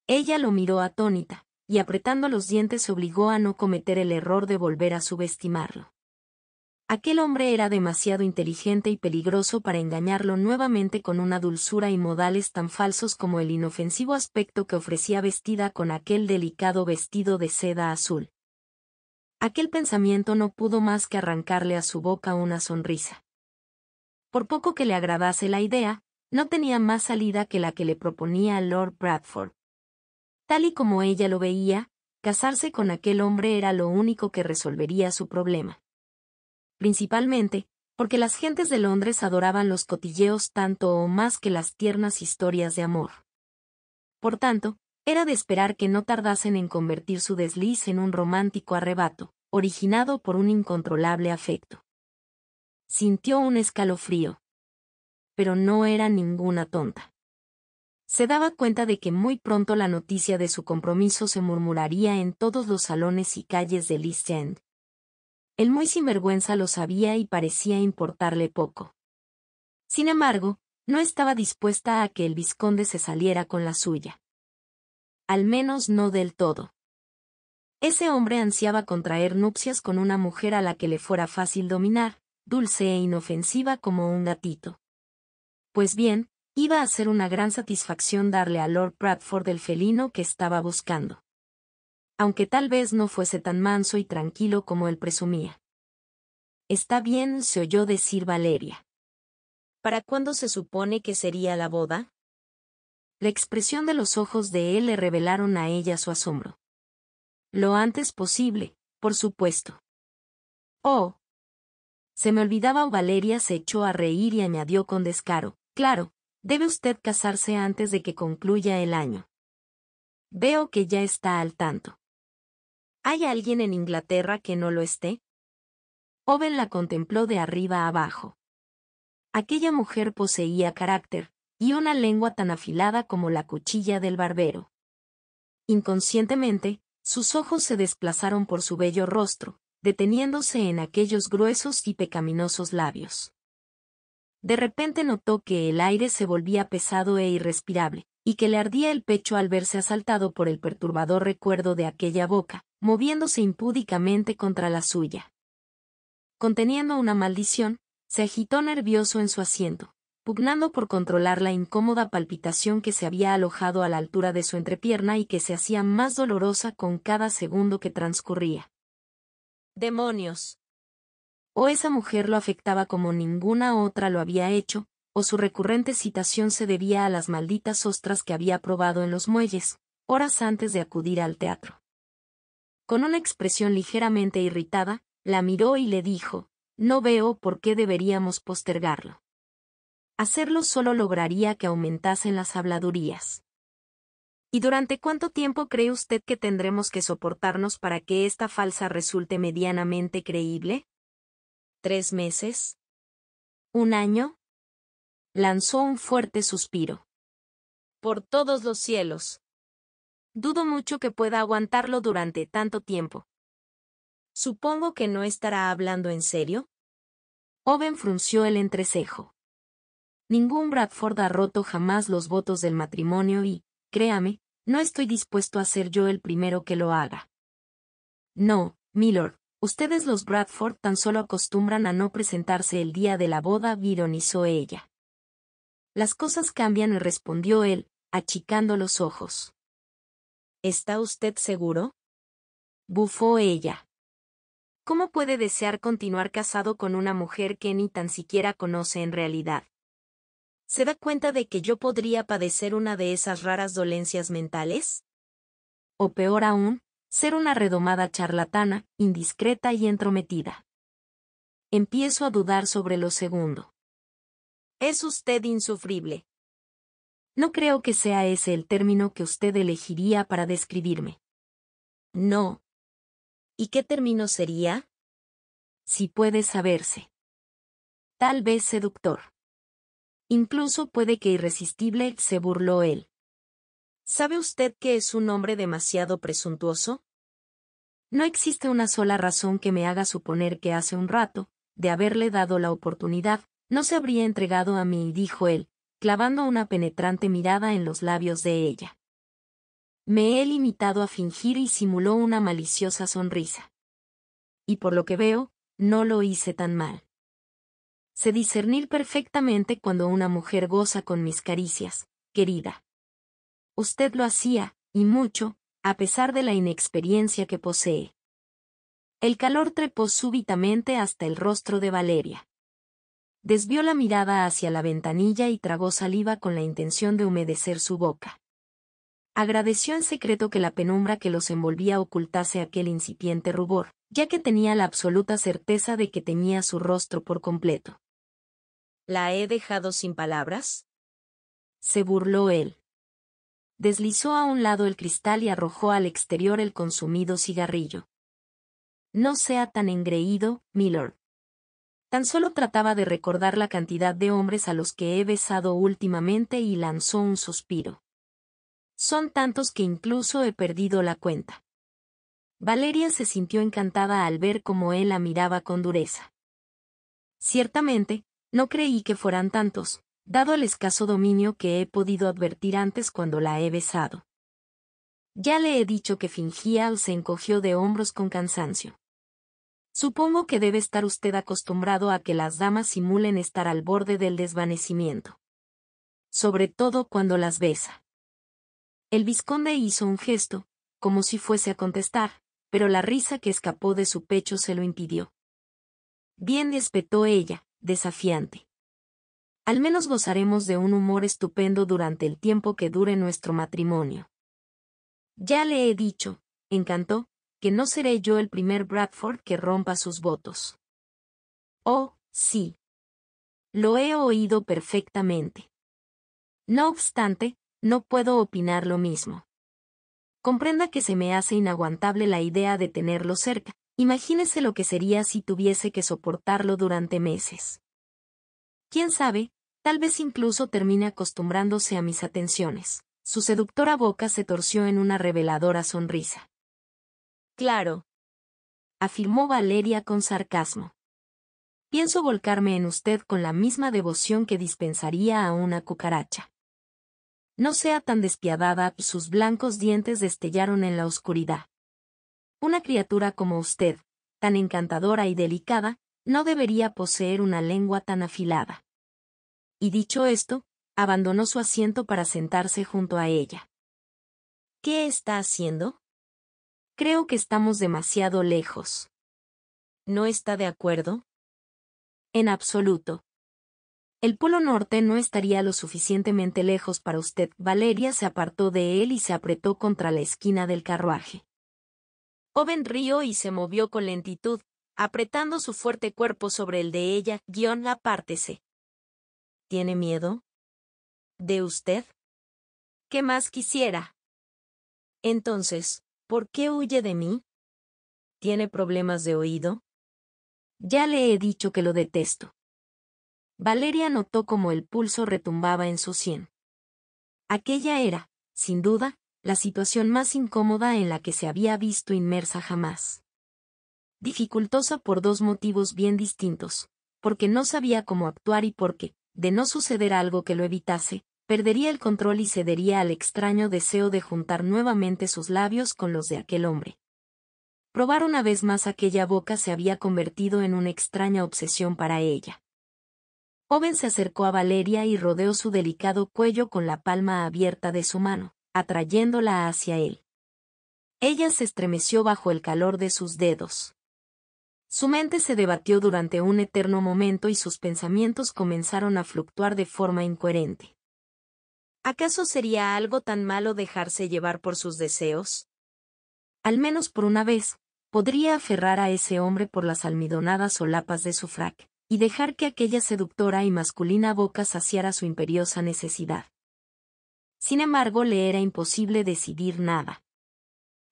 Ella lo miró atónita y apretando los dientes se obligó a no cometer el error de volver a subestimarlo. Aquel hombre era demasiado inteligente y peligroso para engañarlo nuevamente con una dulzura y modales tan falsos como el inofensivo aspecto que ofrecía vestida con aquel delicado vestido de seda azul. Aquel pensamiento no pudo más que arrancarle a su boca una sonrisa. Por poco que le agradase la idea, no tenía más salida que la que le proponía Lord Bradford. Tal y como ella lo veía, casarse con aquel hombre era lo único que resolvería su problema. Principalmente, porque las gentes de Londres adoraban los cotilleos tanto o más que las tiernas historias de amor. Por tanto, era de esperar que no tardasen en convertir su desliz en un romántico arrebato, originado por un incontrolable afecto. Sintió un escalofrío. Pero no era ninguna tonta se daba cuenta de que muy pronto la noticia de su compromiso se murmuraría en todos los salones y calles de East End. El muy sinvergüenza lo sabía y parecía importarle poco. Sin embargo, no estaba dispuesta a que el visconde se saliera con la suya. Al menos no del todo. Ese hombre ansiaba contraer nupcias con una mujer a la que le fuera fácil dominar, dulce e inofensiva como un gatito. Pues bien, Iba a ser una gran satisfacción darle a Lord Bradford el felino que estaba buscando. Aunque tal vez no fuese tan manso y tranquilo como él presumía. Está bien, se oyó decir Valeria. ¿Para cuándo se supone que sería la boda? La expresión de los ojos de él le revelaron a ella su asombro. Lo antes posible, por supuesto. Oh. Se me olvidaba o Valeria se echó a reír y añadió con descaro. Claro, Debe usted casarse antes de que concluya el año. Veo que ya está al tanto. ¿Hay alguien en Inglaterra que no lo esté? Owen la contempló de arriba abajo. Aquella mujer poseía carácter, y una lengua tan afilada como la cuchilla del barbero. Inconscientemente, sus ojos se desplazaron por su bello rostro, deteniéndose en aquellos gruesos y pecaminosos labios. De repente notó que el aire se volvía pesado e irrespirable, y que le ardía el pecho al verse asaltado por el perturbador recuerdo de aquella boca, moviéndose impúdicamente contra la suya. Conteniendo una maldición, se agitó nervioso en su asiento, pugnando por controlar la incómoda palpitación que se había alojado a la altura de su entrepierna y que se hacía más dolorosa con cada segundo que transcurría. ¡Demonios! o esa mujer lo afectaba como ninguna otra lo había hecho, o su recurrente citación se debía a las malditas ostras que había probado en los muelles, horas antes de acudir al teatro. Con una expresión ligeramente irritada, la miró y le dijo, no veo por qué deberíamos postergarlo. Hacerlo solo lograría que aumentasen las habladurías. ¿Y durante cuánto tiempo cree usted que tendremos que soportarnos para que esta falsa resulte medianamente creíble? ¿Tres meses? ¿Un año? Lanzó un fuerte suspiro. Por todos los cielos. Dudo mucho que pueda aguantarlo durante tanto tiempo. Supongo que no estará hablando en serio. Oven frunció el entrecejo. Ningún Bradford ha roto jamás los votos del matrimonio y, créame, no estoy dispuesto a ser yo el primero que lo haga. No, milord, Ustedes los Bradford tan solo acostumbran a no presentarse el día de la boda, —vironizó ella. Las cosas cambian, respondió él, achicando los ojos. ¿Está usted seguro? bufó ella. ¿Cómo puede desear continuar casado con una mujer que ni tan siquiera conoce en realidad? ¿Se da cuenta de que yo podría padecer una de esas raras dolencias mentales? O peor aún, ser una redomada charlatana, indiscreta y entrometida. Empiezo a dudar sobre lo segundo. Es usted insufrible. No creo que sea ese el término que usted elegiría para describirme. No. ¿Y qué término sería? Si puede saberse. Tal vez seductor. Incluso puede que irresistible, se burló él. ¿Sabe usted que es un hombre demasiado presuntuoso? No existe una sola razón que me haga suponer que hace un rato, de haberle dado la oportunidad, no se habría entregado a mí, dijo él, clavando una penetrante mirada en los labios de ella. Me he limitado a fingir y simuló una maliciosa sonrisa. Y por lo que veo, no lo hice tan mal. Sé discernir perfectamente cuando una mujer goza con mis caricias, querida. Usted lo hacía, y mucho, a pesar de la inexperiencia que posee. El calor trepó súbitamente hasta el rostro de Valeria. Desvió la mirada hacia la ventanilla y tragó saliva con la intención de humedecer su boca. Agradeció en secreto que la penumbra que los envolvía ocultase aquel incipiente rubor, ya que tenía la absoluta certeza de que tenía su rostro por completo. ¿La he dejado sin palabras? Se burló él. Deslizó a un lado el cristal y arrojó al exterior el consumido cigarrillo. No sea tan engreído, milord. Tan solo trataba de recordar la cantidad de hombres a los que he besado últimamente y lanzó un suspiro. Son tantos que incluso he perdido la cuenta. Valeria se sintió encantada al ver cómo él la miraba con dureza. Ciertamente, no creí que fueran tantos, dado el escaso dominio que he podido advertir antes cuando la he besado. Ya le he dicho que fingía o se encogió de hombros con cansancio. Supongo que debe estar usted acostumbrado a que las damas simulen estar al borde del desvanecimiento. Sobre todo cuando las besa. El vizconde hizo un gesto, como si fuese a contestar, pero la risa que escapó de su pecho se lo impidió. Bien despetó ella, desafiante al menos gozaremos de un humor estupendo durante el tiempo que dure nuestro matrimonio. Ya le he dicho, encantó, que no seré yo el primer Bradford que rompa sus votos. Oh, sí. Lo he oído perfectamente. No obstante, no puedo opinar lo mismo. Comprenda que se me hace inaguantable la idea de tenerlo cerca. Imagínese lo que sería si tuviese que soportarlo durante meses. ¿Quién sabe? Tal vez incluso termine acostumbrándose a mis atenciones. Su seductora boca se torció en una reveladora sonrisa. Claro, afirmó Valeria con sarcasmo. Pienso volcarme en usted con la misma devoción que dispensaría a una cucaracha. No sea tan despiadada, sus blancos dientes destellaron en la oscuridad. Una criatura como usted, tan encantadora y delicada, no debería poseer una lengua tan afilada y dicho esto, abandonó su asiento para sentarse junto a ella. ¿Qué está haciendo? Creo que estamos demasiado lejos. ¿No está de acuerdo? En absoluto. El Polo Norte no estaría lo suficientemente lejos para usted. Valeria se apartó de él y se apretó contra la esquina del carruaje. Joven rió y se movió con lentitud, apretando su fuerte cuerpo sobre el de ella, guión apártese. ¿Tiene miedo? ¿De usted? ¿Qué más quisiera? Entonces, ¿por qué huye de mí? ¿Tiene problemas de oído? Ya le he dicho que lo detesto. Valeria notó cómo el pulso retumbaba en su sien. Aquella era, sin duda, la situación más incómoda en la que se había visto inmersa jamás. Dificultosa por dos motivos bien distintos, porque no sabía cómo actuar y porque, de no suceder algo que lo evitase, perdería el control y cedería al extraño deseo de juntar nuevamente sus labios con los de aquel hombre. Probar una vez más aquella boca se había convertido en una extraña obsesión para ella. Joven se acercó a Valeria y rodeó su delicado cuello con la palma abierta de su mano, atrayéndola hacia él. Ella se estremeció bajo el calor de sus dedos. Su mente se debatió durante un eterno momento y sus pensamientos comenzaron a fluctuar de forma incoherente. ¿Acaso sería algo tan malo dejarse llevar por sus deseos? Al menos por una vez, podría aferrar a ese hombre por las almidonadas solapas de su frac, y dejar que aquella seductora y masculina boca saciara su imperiosa necesidad. Sin embargo, le era imposible decidir nada.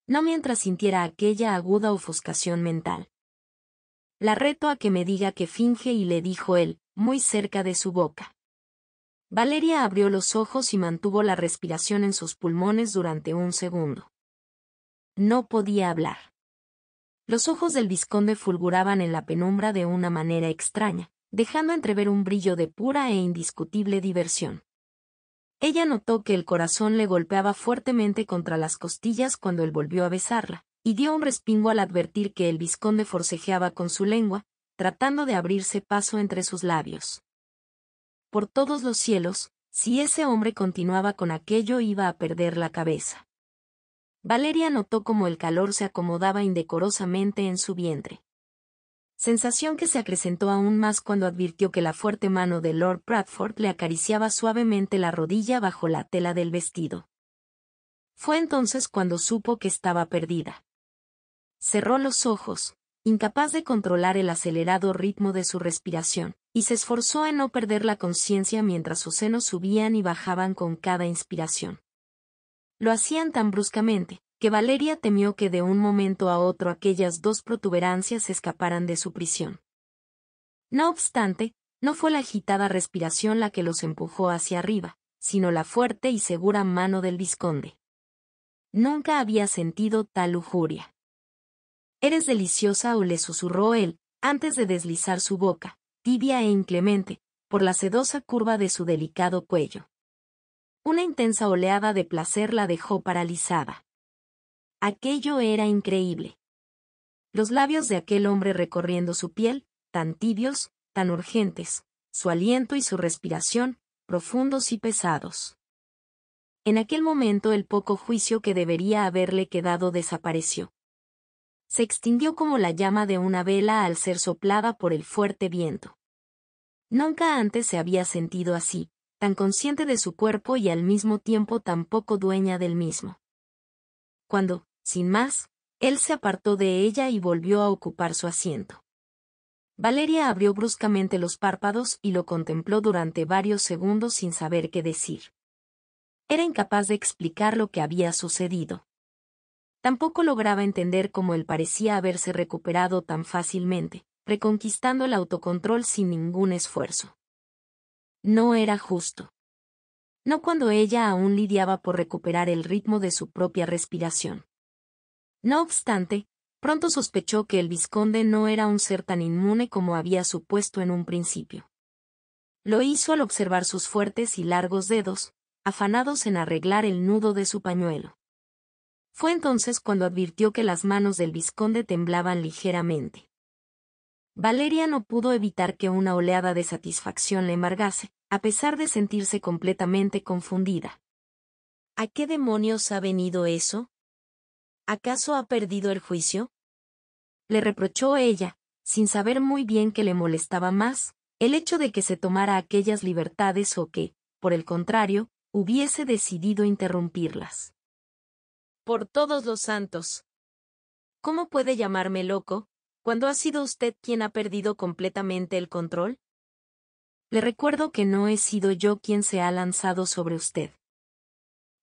No mientras sintiera aquella aguda ofuscación mental. La reto a que me diga que finge y le dijo él, muy cerca de su boca. Valeria abrió los ojos y mantuvo la respiración en sus pulmones durante un segundo. No podía hablar. Los ojos del visconde fulguraban en la penumbra de una manera extraña, dejando entrever un brillo de pura e indiscutible diversión. Ella notó que el corazón le golpeaba fuertemente contra las costillas cuando él volvió a besarla, y dio un respingo al advertir que el visconde forcejeaba con su lengua, tratando de abrirse paso entre sus labios. Por todos los cielos, si ese hombre continuaba con aquello iba a perder la cabeza. Valeria notó como el calor se acomodaba indecorosamente en su vientre. Sensación que se acrecentó aún más cuando advirtió que la fuerte mano de Lord Bradford le acariciaba suavemente la rodilla bajo la tela del vestido. Fue entonces cuando supo que estaba perdida. Cerró los ojos, incapaz de controlar el acelerado ritmo de su respiración, y se esforzó en no perder la conciencia mientras sus senos subían y bajaban con cada inspiración. Lo hacían tan bruscamente, que Valeria temió que de un momento a otro aquellas dos protuberancias escaparan de su prisión. No obstante, no fue la agitada respiración la que los empujó hacia arriba, sino la fuerte y segura mano del visconde. Nunca había sentido tal lujuria. Eres deliciosa o le susurró él, antes de deslizar su boca, tibia e inclemente, por la sedosa curva de su delicado cuello. Una intensa oleada de placer la dejó paralizada. Aquello era increíble. Los labios de aquel hombre recorriendo su piel, tan tibios, tan urgentes, su aliento y su respiración, profundos y pesados. En aquel momento el poco juicio que debería haberle quedado desapareció. Se extinguió como la llama de una vela al ser soplada por el fuerte viento. Nunca antes se había sentido así, tan consciente de su cuerpo y al mismo tiempo tan poco dueña del mismo. Cuando, sin más, él se apartó de ella y volvió a ocupar su asiento. Valeria abrió bruscamente los párpados y lo contempló durante varios segundos sin saber qué decir. Era incapaz de explicar lo que había sucedido. Tampoco lograba entender cómo él parecía haberse recuperado tan fácilmente, reconquistando el autocontrol sin ningún esfuerzo. No era justo. No cuando ella aún lidiaba por recuperar el ritmo de su propia respiración. No obstante, pronto sospechó que el visconde no era un ser tan inmune como había supuesto en un principio. Lo hizo al observar sus fuertes y largos dedos, afanados en arreglar el nudo de su pañuelo. Fue entonces cuando advirtió que las manos del visconde temblaban ligeramente. Valeria no pudo evitar que una oleada de satisfacción le embargase, a pesar de sentirse completamente confundida. ¿A qué demonios ha venido eso? ¿Acaso ha perdido el juicio? Le reprochó ella, sin saber muy bien qué le molestaba más, el hecho de que se tomara aquellas libertades o que, por el contrario, hubiese decidido interrumpirlas. Por todos los santos. ¿Cómo puede llamarme loco, cuando ha sido usted quien ha perdido completamente el control? Le recuerdo que no he sido yo quien se ha lanzado sobre usted.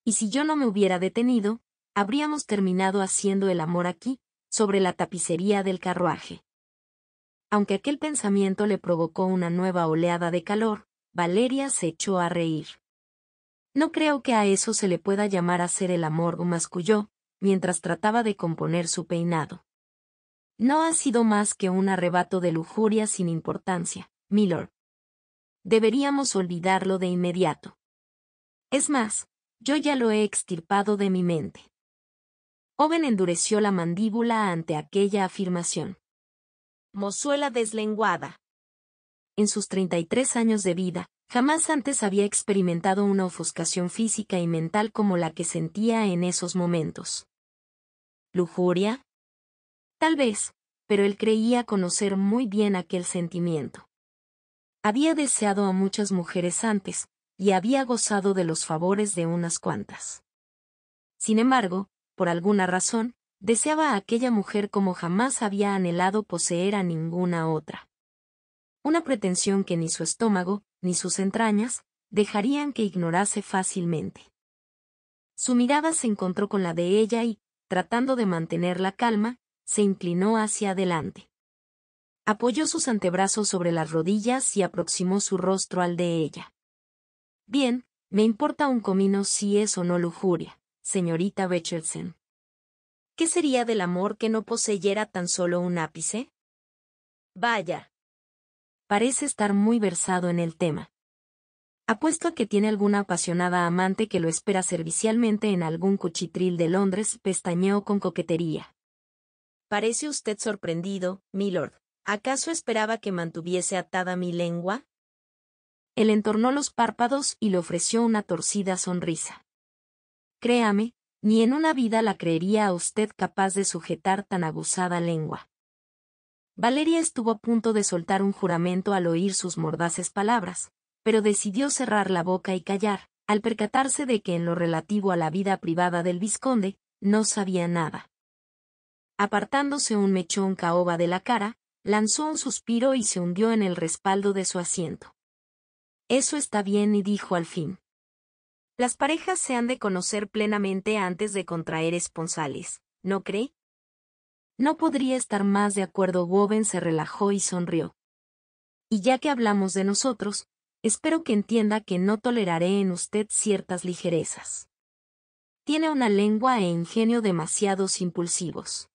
Y si yo no me hubiera detenido, habríamos terminado haciendo el amor aquí, sobre la tapicería del carruaje. Aunque aquel pensamiento le provocó una nueva oleada de calor, Valeria se echó a reír. No creo que a eso se le pueda llamar hacer el amor o masculló, mientras trataba de componer su peinado. No ha sido más que un arrebato de lujuria sin importancia, Miller. Deberíamos olvidarlo de inmediato. Es más, yo ya lo he extirpado de mi mente. Owen endureció la mandíbula ante aquella afirmación. Mozuela deslenguada en sus 33 años de vida, jamás antes había experimentado una ofuscación física y mental como la que sentía en esos momentos. ¿Lujuria? Tal vez, pero él creía conocer muy bien aquel sentimiento. Había deseado a muchas mujeres antes, y había gozado de los favores de unas cuantas. Sin embargo, por alguna razón, deseaba a aquella mujer como jamás había anhelado poseer a ninguna otra una pretensión que ni su estómago, ni sus entrañas, dejarían que ignorase fácilmente. Su mirada se encontró con la de ella y, tratando de mantener la calma, se inclinó hacia adelante. Apoyó sus antebrazos sobre las rodillas y aproximó su rostro al de ella. Bien, me importa un comino si es o no lujuria, señorita Richardson. ¿Qué sería del amor que no poseyera tan solo un ápice? Vaya, Parece estar muy versado en el tema. Apuesto a que tiene alguna apasionada amante que lo espera servicialmente en algún cuchitril de Londres, pestañeó con coquetería. Parece usted sorprendido, milord. ¿Acaso esperaba que mantuviese atada mi lengua? Él entornó los párpados y le ofreció una torcida sonrisa. Créame, ni en una vida la creería a usted capaz de sujetar tan abusada lengua. Valeria estuvo a punto de soltar un juramento al oír sus mordaces palabras, pero decidió cerrar la boca y callar, al percatarse de que en lo relativo a la vida privada del vizconde, no sabía nada. Apartándose un mechón caoba de la cara, lanzó un suspiro y se hundió en el respaldo de su asiento. Eso está bien y dijo al fin. Las parejas se han de conocer plenamente antes de contraer esponsales, ¿no cree? No podría estar más de acuerdo. Woven se relajó y sonrió. Y ya que hablamos de nosotros, espero que entienda que no toleraré en usted ciertas ligerezas. Tiene una lengua e ingenio demasiados impulsivos.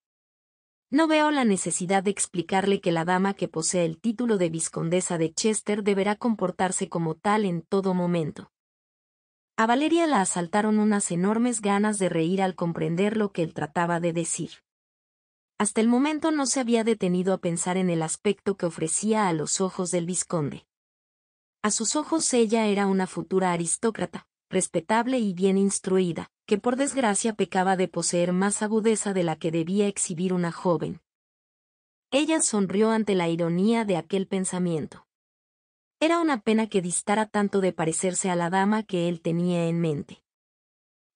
No veo la necesidad de explicarle que la dama que posee el título de viscondesa de Chester deberá comportarse como tal en todo momento. A Valeria la asaltaron unas enormes ganas de reír al comprender lo que él trataba de decir. Hasta el momento no se había detenido a pensar en el aspecto que ofrecía a los ojos del vizconde. A sus ojos ella era una futura aristócrata, respetable y bien instruida, que por desgracia pecaba de poseer más agudeza de la que debía exhibir una joven. Ella sonrió ante la ironía de aquel pensamiento. Era una pena que distara tanto de parecerse a la dama que él tenía en mente.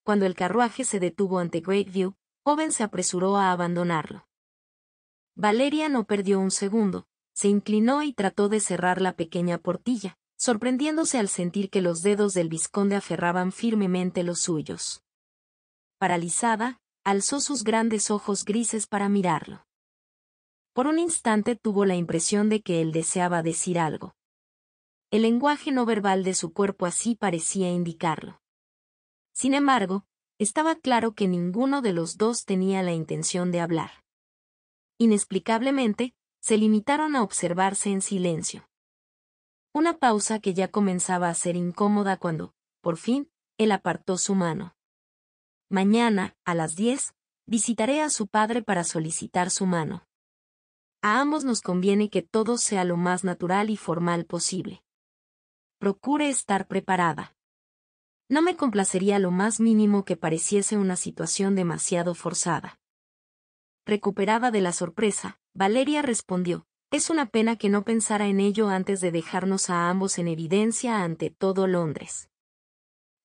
Cuando el carruaje se detuvo ante View, joven se apresuró a abandonarlo. Valeria no perdió un segundo, se inclinó y trató de cerrar la pequeña portilla, sorprendiéndose al sentir que los dedos del vizconde aferraban firmemente los suyos. Paralizada, alzó sus grandes ojos grises para mirarlo. Por un instante tuvo la impresión de que él deseaba decir algo. El lenguaje no verbal de su cuerpo así parecía indicarlo. Sin embargo, estaba claro que ninguno de los dos tenía la intención de hablar inexplicablemente, se limitaron a observarse en silencio. Una pausa que ya comenzaba a ser incómoda cuando, por fin, él apartó su mano. Mañana, a las diez, visitaré a su padre para solicitar su mano. A ambos nos conviene que todo sea lo más natural y formal posible. Procure estar preparada. No me complacería lo más mínimo que pareciese una situación demasiado forzada. Recuperada de la sorpresa, Valeria respondió, es una pena que no pensara en ello antes de dejarnos a ambos en evidencia ante todo Londres.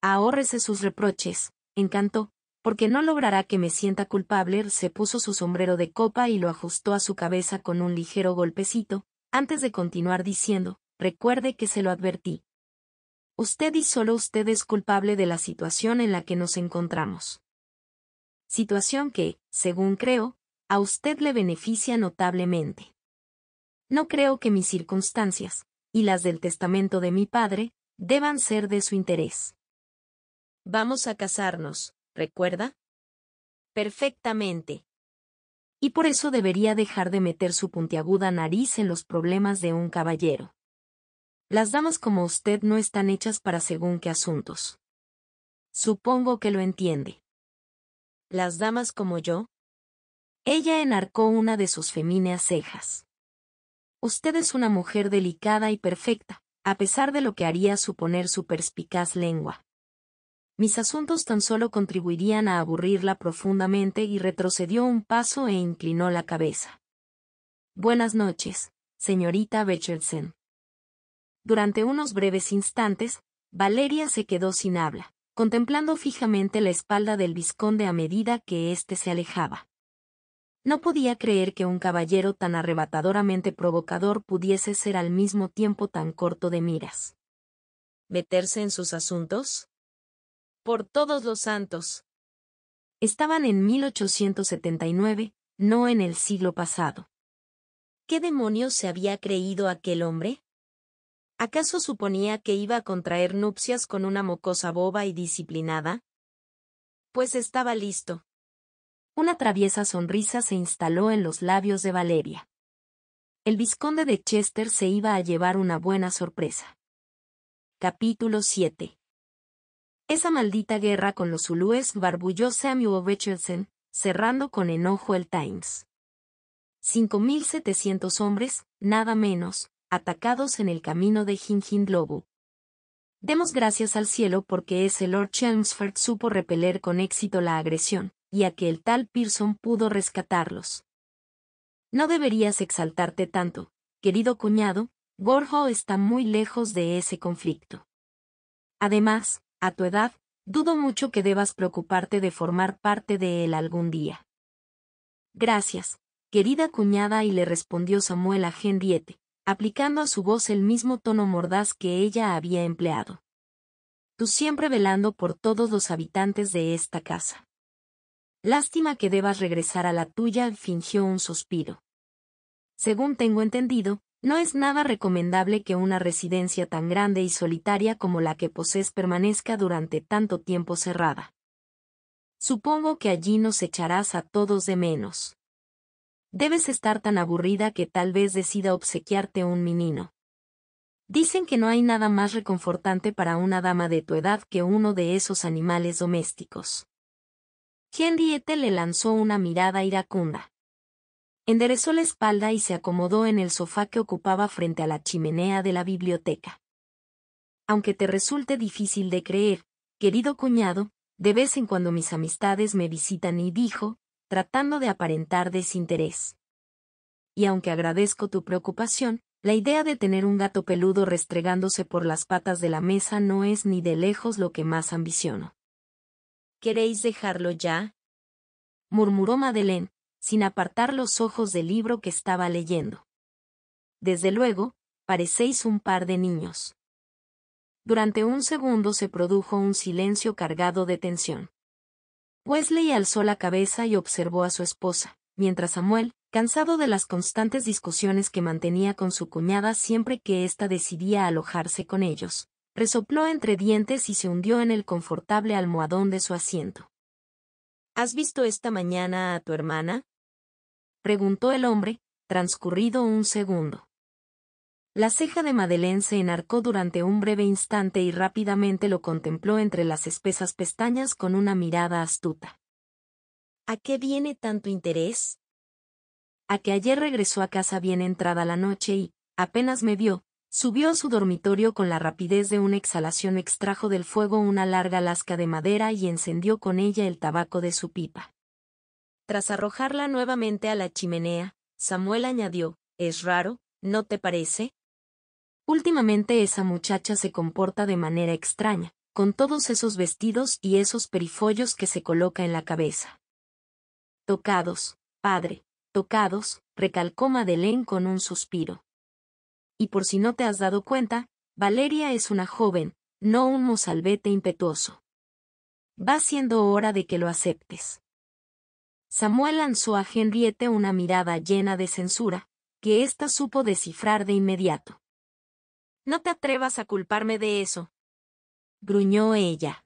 Ahórrese sus reproches, encantó, porque no logrará que me sienta culpable, se puso su sombrero de copa y lo ajustó a su cabeza con un ligero golpecito, antes de continuar diciendo, recuerde que se lo advertí. Usted y solo usted es culpable de la situación en la que nos encontramos. Situación que, según creo, a usted le beneficia notablemente. No creo que mis circunstancias, y las del testamento de mi padre, deban ser de su interés. Vamos a casarnos, ¿recuerda? Perfectamente. Y por eso debería dejar de meter su puntiaguda nariz en los problemas de un caballero. Las damas como usted no están hechas para según qué asuntos. Supongo que lo entiende. Las damas como yo, ella enarcó una de sus femíneas cejas. Usted es una mujer delicada y perfecta, a pesar de lo que haría suponer su perspicaz lengua. Mis asuntos tan solo contribuirían a aburrirla profundamente y retrocedió un paso e inclinó la cabeza. Buenas noches, señorita Richardson. Durante unos breves instantes, Valeria se quedó sin habla, contemplando fijamente la espalda del visconde a medida que éste se alejaba. No podía creer que un caballero tan arrebatadoramente provocador pudiese ser al mismo tiempo tan corto de miras. ¿Meterse en sus asuntos? Por todos los santos. Estaban en 1879, no en el siglo pasado. ¿Qué demonios se había creído aquel hombre? ¿Acaso suponía que iba a contraer nupcias con una mocosa boba y disciplinada? Pues estaba listo. Una traviesa sonrisa se instaló en los labios de Valeria. El visconde de Chester se iba a llevar una buena sorpresa. Capítulo 7 Esa maldita guerra con los zulúes barbulló Samuel Richardson, cerrando con enojo el Times. 5.700 hombres, nada menos, atacados en el camino de Lobu. Demos gracias al cielo porque ese Lord Chelmsford supo repeler con éxito la agresión, y a que el tal Pearson pudo rescatarlos. No deberías exaltarte tanto, querido cuñado, Gorho está muy lejos de ese conflicto. Además, a tu edad, dudo mucho que debas preocuparte de formar parte de él algún día. Gracias, querida cuñada, y le respondió Samuel a Henriette, aplicando a su voz el mismo tono mordaz que ella había empleado. Tú siempre velando por todos los habitantes de esta casa. Lástima que debas regresar a la tuya, fingió un suspiro. Según tengo entendido, no es nada recomendable que una residencia tan grande y solitaria como la que posees permanezca durante tanto tiempo cerrada. Supongo que allí nos echarás a todos de menos. Debes estar tan aburrida que tal vez decida obsequiarte un menino. Dicen que no hay nada más reconfortante para una dama de tu edad que uno de esos animales domésticos. Henriette le lanzó una mirada iracunda. Enderezó la espalda y se acomodó en el sofá que ocupaba frente a la chimenea de la biblioteca. Aunque te resulte difícil de creer, querido cuñado, de vez en cuando mis amistades me visitan y dijo, tratando de aparentar desinterés. Y aunque agradezco tu preocupación, la idea de tener un gato peludo restregándose por las patas de la mesa no es ni de lejos lo que más ambiciono. ¿Queréis dejarlo ya? murmuró Madeleine, sin apartar los ojos del libro que estaba leyendo. Desde luego, parecéis un par de niños. Durante un segundo se produjo un silencio cargado de tensión. Wesley pues alzó la cabeza y observó a su esposa, mientras Samuel, cansado de las constantes discusiones que mantenía con su cuñada siempre que ésta decidía alojarse con ellos, resopló entre dientes y se hundió en el confortable almohadón de su asiento. ¿Has visto esta mañana a tu hermana? preguntó el hombre, transcurrido un segundo. La ceja de Madeleine se enarcó durante un breve instante y rápidamente lo contempló entre las espesas pestañas con una mirada astuta. ¿A qué viene tanto interés? A que ayer regresó a casa bien entrada la noche y, apenas me vio, Subió a su dormitorio con la rapidez de una exhalación, extrajo del fuego una larga lasca de madera y encendió con ella el tabaco de su pipa. Tras arrojarla nuevamente a la chimenea, Samuel añadió, Es raro, ¿no te parece? Últimamente esa muchacha se comporta de manera extraña, con todos esos vestidos y esos perifollos que se coloca en la cabeza. Tocados, padre, tocados, recalcó Madeleine con un suspiro y por si no te has dado cuenta, Valeria es una joven, no un mozalbete impetuoso. Va siendo hora de que lo aceptes. Samuel lanzó a Henriette una mirada llena de censura, que ésta supo descifrar de inmediato. No te atrevas a culparme de eso, gruñó ella.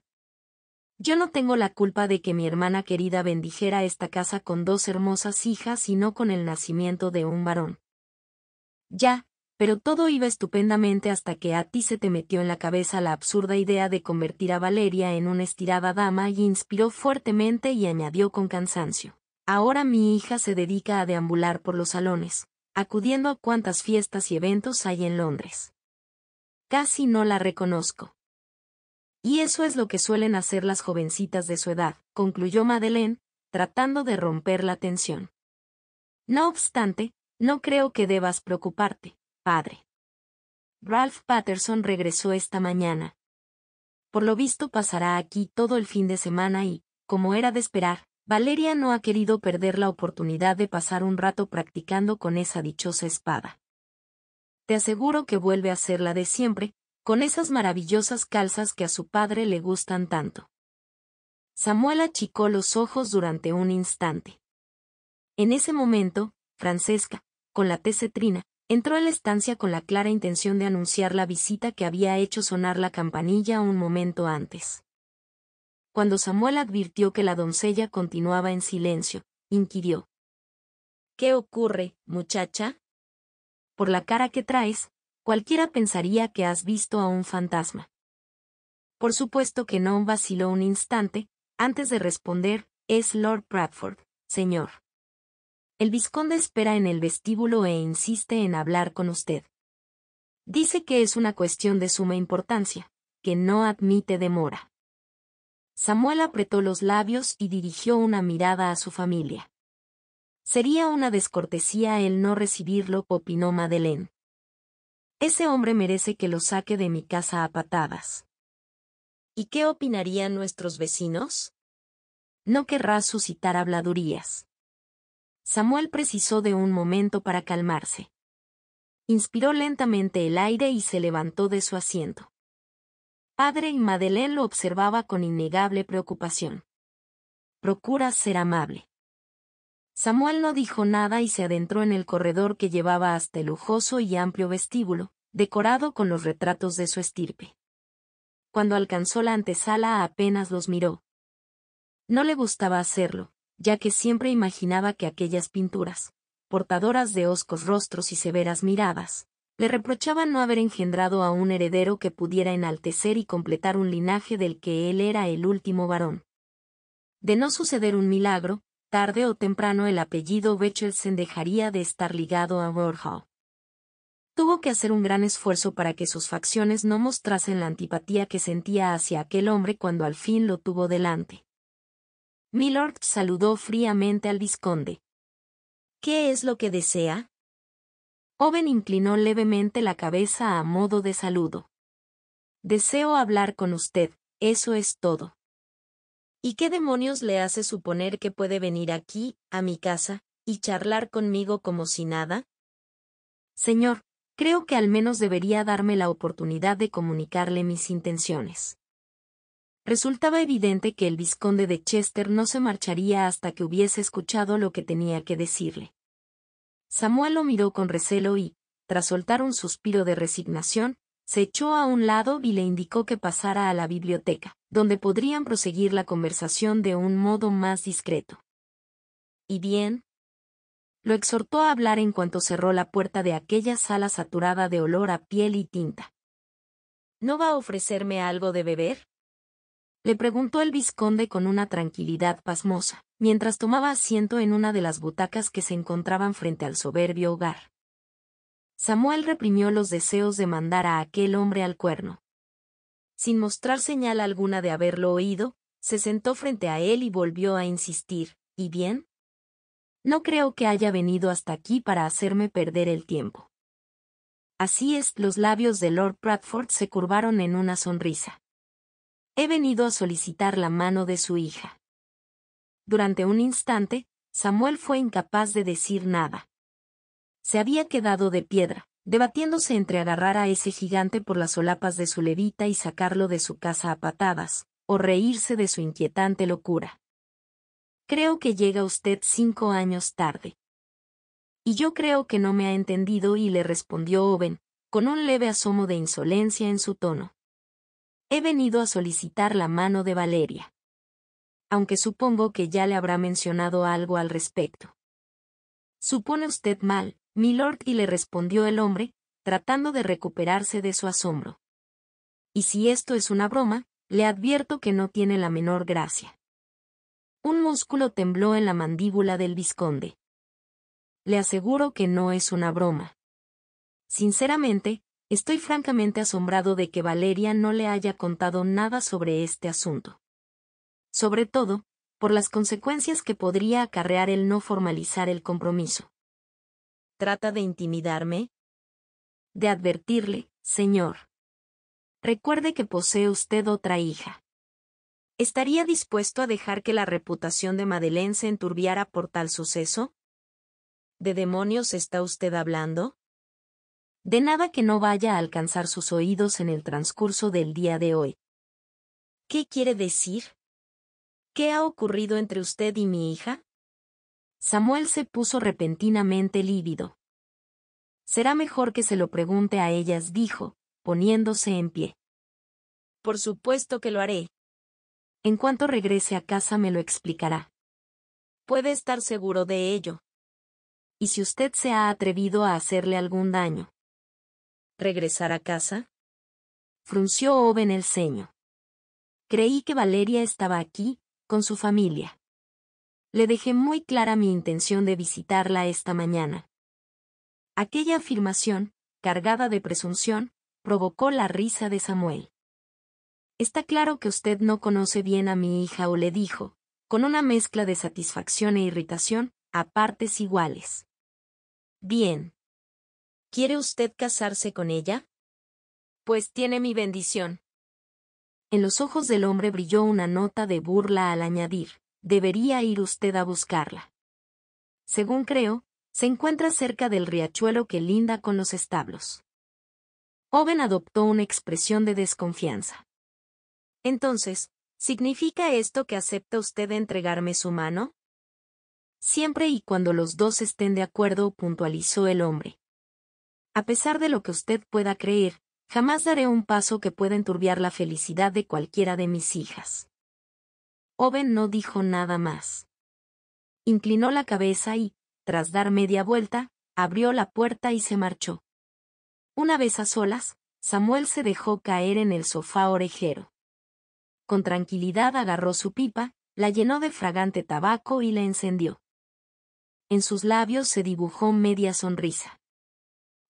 Yo no tengo la culpa de que mi hermana querida bendijera esta casa con dos hermosas hijas y no con el nacimiento de un varón. Ya, pero todo iba estupendamente hasta que a ti se te metió en la cabeza la absurda idea de convertir a Valeria en una estirada dama y inspiró fuertemente y añadió con cansancio. Ahora mi hija se dedica a deambular por los salones, acudiendo a cuantas fiestas y eventos hay en Londres. Casi no la reconozco. Y eso es lo que suelen hacer las jovencitas de su edad, concluyó Madeleine, tratando de romper la tensión. No obstante, no creo que debas preocuparte padre. Ralph Patterson regresó esta mañana. Por lo visto pasará aquí todo el fin de semana y, como era de esperar, Valeria no ha querido perder la oportunidad de pasar un rato practicando con esa dichosa espada. Te aseguro que vuelve a ser la de siempre, con esas maravillosas calzas que a su padre le gustan tanto. Samuel achicó los ojos durante un instante. En ese momento, Francesca, con la tesetrina. Entró a la estancia con la clara intención de anunciar la visita que había hecho sonar la campanilla un momento antes. Cuando Samuel advirtió que la doncella continuaba en silencio, inquirió. ¿Qué ocurre, muchacha? Por la cara que traes, cualquiera pensaría que has visto a un fantasma. Por supuesto que no vaciló un instante, antes de responder, es Lord Bradford, señor. El vizconde espera en el vestíbulo e insiste en hablar con usted. Dice que es una cuestión de suma importancia, que no admite demora. Samuel apretó los labios y dirigió una mirada a su familia. Sería una descortesía el no recibirlo, opinó Madeleine. Ese hombre merece que lo saque de mi casa a patadas. ¿Y qué opinarían nuestros vecinos? No querrá suscitar habladurías. Samuel precisó de un momento para calmarse. Inspiró lentamente el aire y se levantó de su asiento. Padre y Madeleine lo observaba con innegable preocupación. Procura ser amable. Samuel no dijo nada y se adentró en el corredor que llevaba hasta el lujoso y amplio vestíbulo, decorado con los retratos de su estirpe. Cuando alcanzó la antesala apenas los miró. No le gustaba hacerlo, ya que siempre imaginaba que aquellas pinturas, portadoras de hoscos rostros y severas miradas, le reprochaban no haber engendrado a un heredero que pudiera enaltecer y completar un linaje del que él era el último varón. De no suceder un milagro, tarde o temprano el apellido Bechelsen dejaría de estar ligado a Warhol. Tuvo que hacer un gran esfuerzo para que sus facciones no mostrasen la antipatía que sentía hacia aquel hombre cuando al fin lo tuvo delante. Milord saludó fríamente al visconde. ¿Qué es lo que desea? Owen inclinó levemente la cabeza a modo de saludo. Deseo hablar con usted, eso es todo. ¿Y qué demonios le hace suponer que puede venir aquí, a mi casa, y charlar conmigo como si nada? Señor, creo que al menos debería darme la oportunidad de comunicarle mis intenciones resultaba evidente que el visconde de Chester no se marcharía hasta que hubiese escuchado lo que tenía que decirle. Samuel lo miró con recelo y, tras soltar un suspiro de resignación, se echó a un lado y le indicó que pasara a la biblioteca, donde podrían proseguir la conversación de un modo más discreto. ¿Y bien? Lo exhortó a hablar en cuanto cerró la puerta de aquella sala saturada de olor a piel y tinta. ¿No va a ofrecerme algo de beber? Le preguntó el vizconde con una tranquilidad pasmosa, mientras tomaba asiento en una de las butacas que se encontraban frente al soberbio hogar. Samuel reprimió los deseos de mandar a aquel hombre al cuerno. Sin mostrar señal alguna de haberlo oído, se sentó frente a él y volvió a insistir, ¿y bien? No creo que haya venido hasta aquí para hacerme perder el tiempo. Así es, los labios de Lord Bradford se curvaron en una sonrisa. He venido a solicitar la mano de su hija. Durante un instante, Samuel fue incapaz de decir nada. Se había quedado de piedra, debatiéndose entre agarrar a ese gigante por las solapas de su levita y sacarlo de su casa a patadas, o reírse de su inquietante locura. Creo que llega usted cinco años tarde. Y yo creo que no me ha entendido y le respondió Oven, con un leve asomo de insolencia en su tono he venido a solicitar la mano de Valeria. Aunque supongo que ya le habrá mencionado algo al respecto. Supone usted mal, milord, y le respondió el hombre, tratando de recuperarse de su asombro. Y si esto es una broma, le advierto que no tiene la menor gracia. Un músculo tembló en la mandíbula del visconde. Le aseguro que no es una broma. Sinceramente, Estoy francamente asombrado de que Valeria no le haya contado nada sobre este asunto. Sobre todo, por las consecuencias que podría acarrear el no formalizar el compromiso. ¿Trata de intimidarme? De advertirle, señor. Recuerde que posee usted otra hija. ¿Estaría dispuesto a dejar que la reputación de Madeleine se enturbiara por tal suceso? ¿De demonios está usted hablando? De nada que no vaya a alcanzar sus oídos en el transcurso del día de hoy. ¿Qué quiere decir? ¿Qué ha ocurrido entre usted y mi hija? Samuel se puso repentinamente lívido. Será mejor que se lo pregunte a ellas, dijo, poniéndose en pie. Por supuesto que lo haré. En cuanto regrese a casa me lo explicará. Puede estar seguro de ello. ¿Y si usted se ha atrevido a hacerle algún daño? ¿Regresar a casa? Frunció en el ceño. Creí que Valeria estaba aquí, con su familia. Le dejé muy clara mi intención de visitarla esta mañana. Aquella afirmación, cargada de presunción, provocó la risa de Samuel. Está claro que usted no conoce bien a mi hija o le dijo, con una mezcla de satisfacción e irritación, a partes iguales. Bien. ¿Quiere usted casarse con ella? Pues tiene mi bendición. En los ojos del hombre brilló una nota de burla al añadir, debería ir usted a buscarla. Según creo, se encuentra cerca del riachuelo que linda con los establos. joven adoptó una expresión de desconfianza. Entonces, ¿significa esto que acepta usted entregarme su mano? Siempre y cuando los dos estén de acuerdo, puntualizó el hombre. A pesar de lo que usted pueda creer, jamás daré un paso que pueda enturbiar la felicidad de cualquiera de mis hijas. Oven no dijo nada más. Inclinó la cabeza y, tras dar media vuelta, abrió la puerta y se marchó. Una vez a solas, Samuel se dejó caer en el sofá orejero. Con tranquilidad agarró su pipa, la llenó de fragante tabaco y la encendió. En sus labios se dibujó media sonrisa.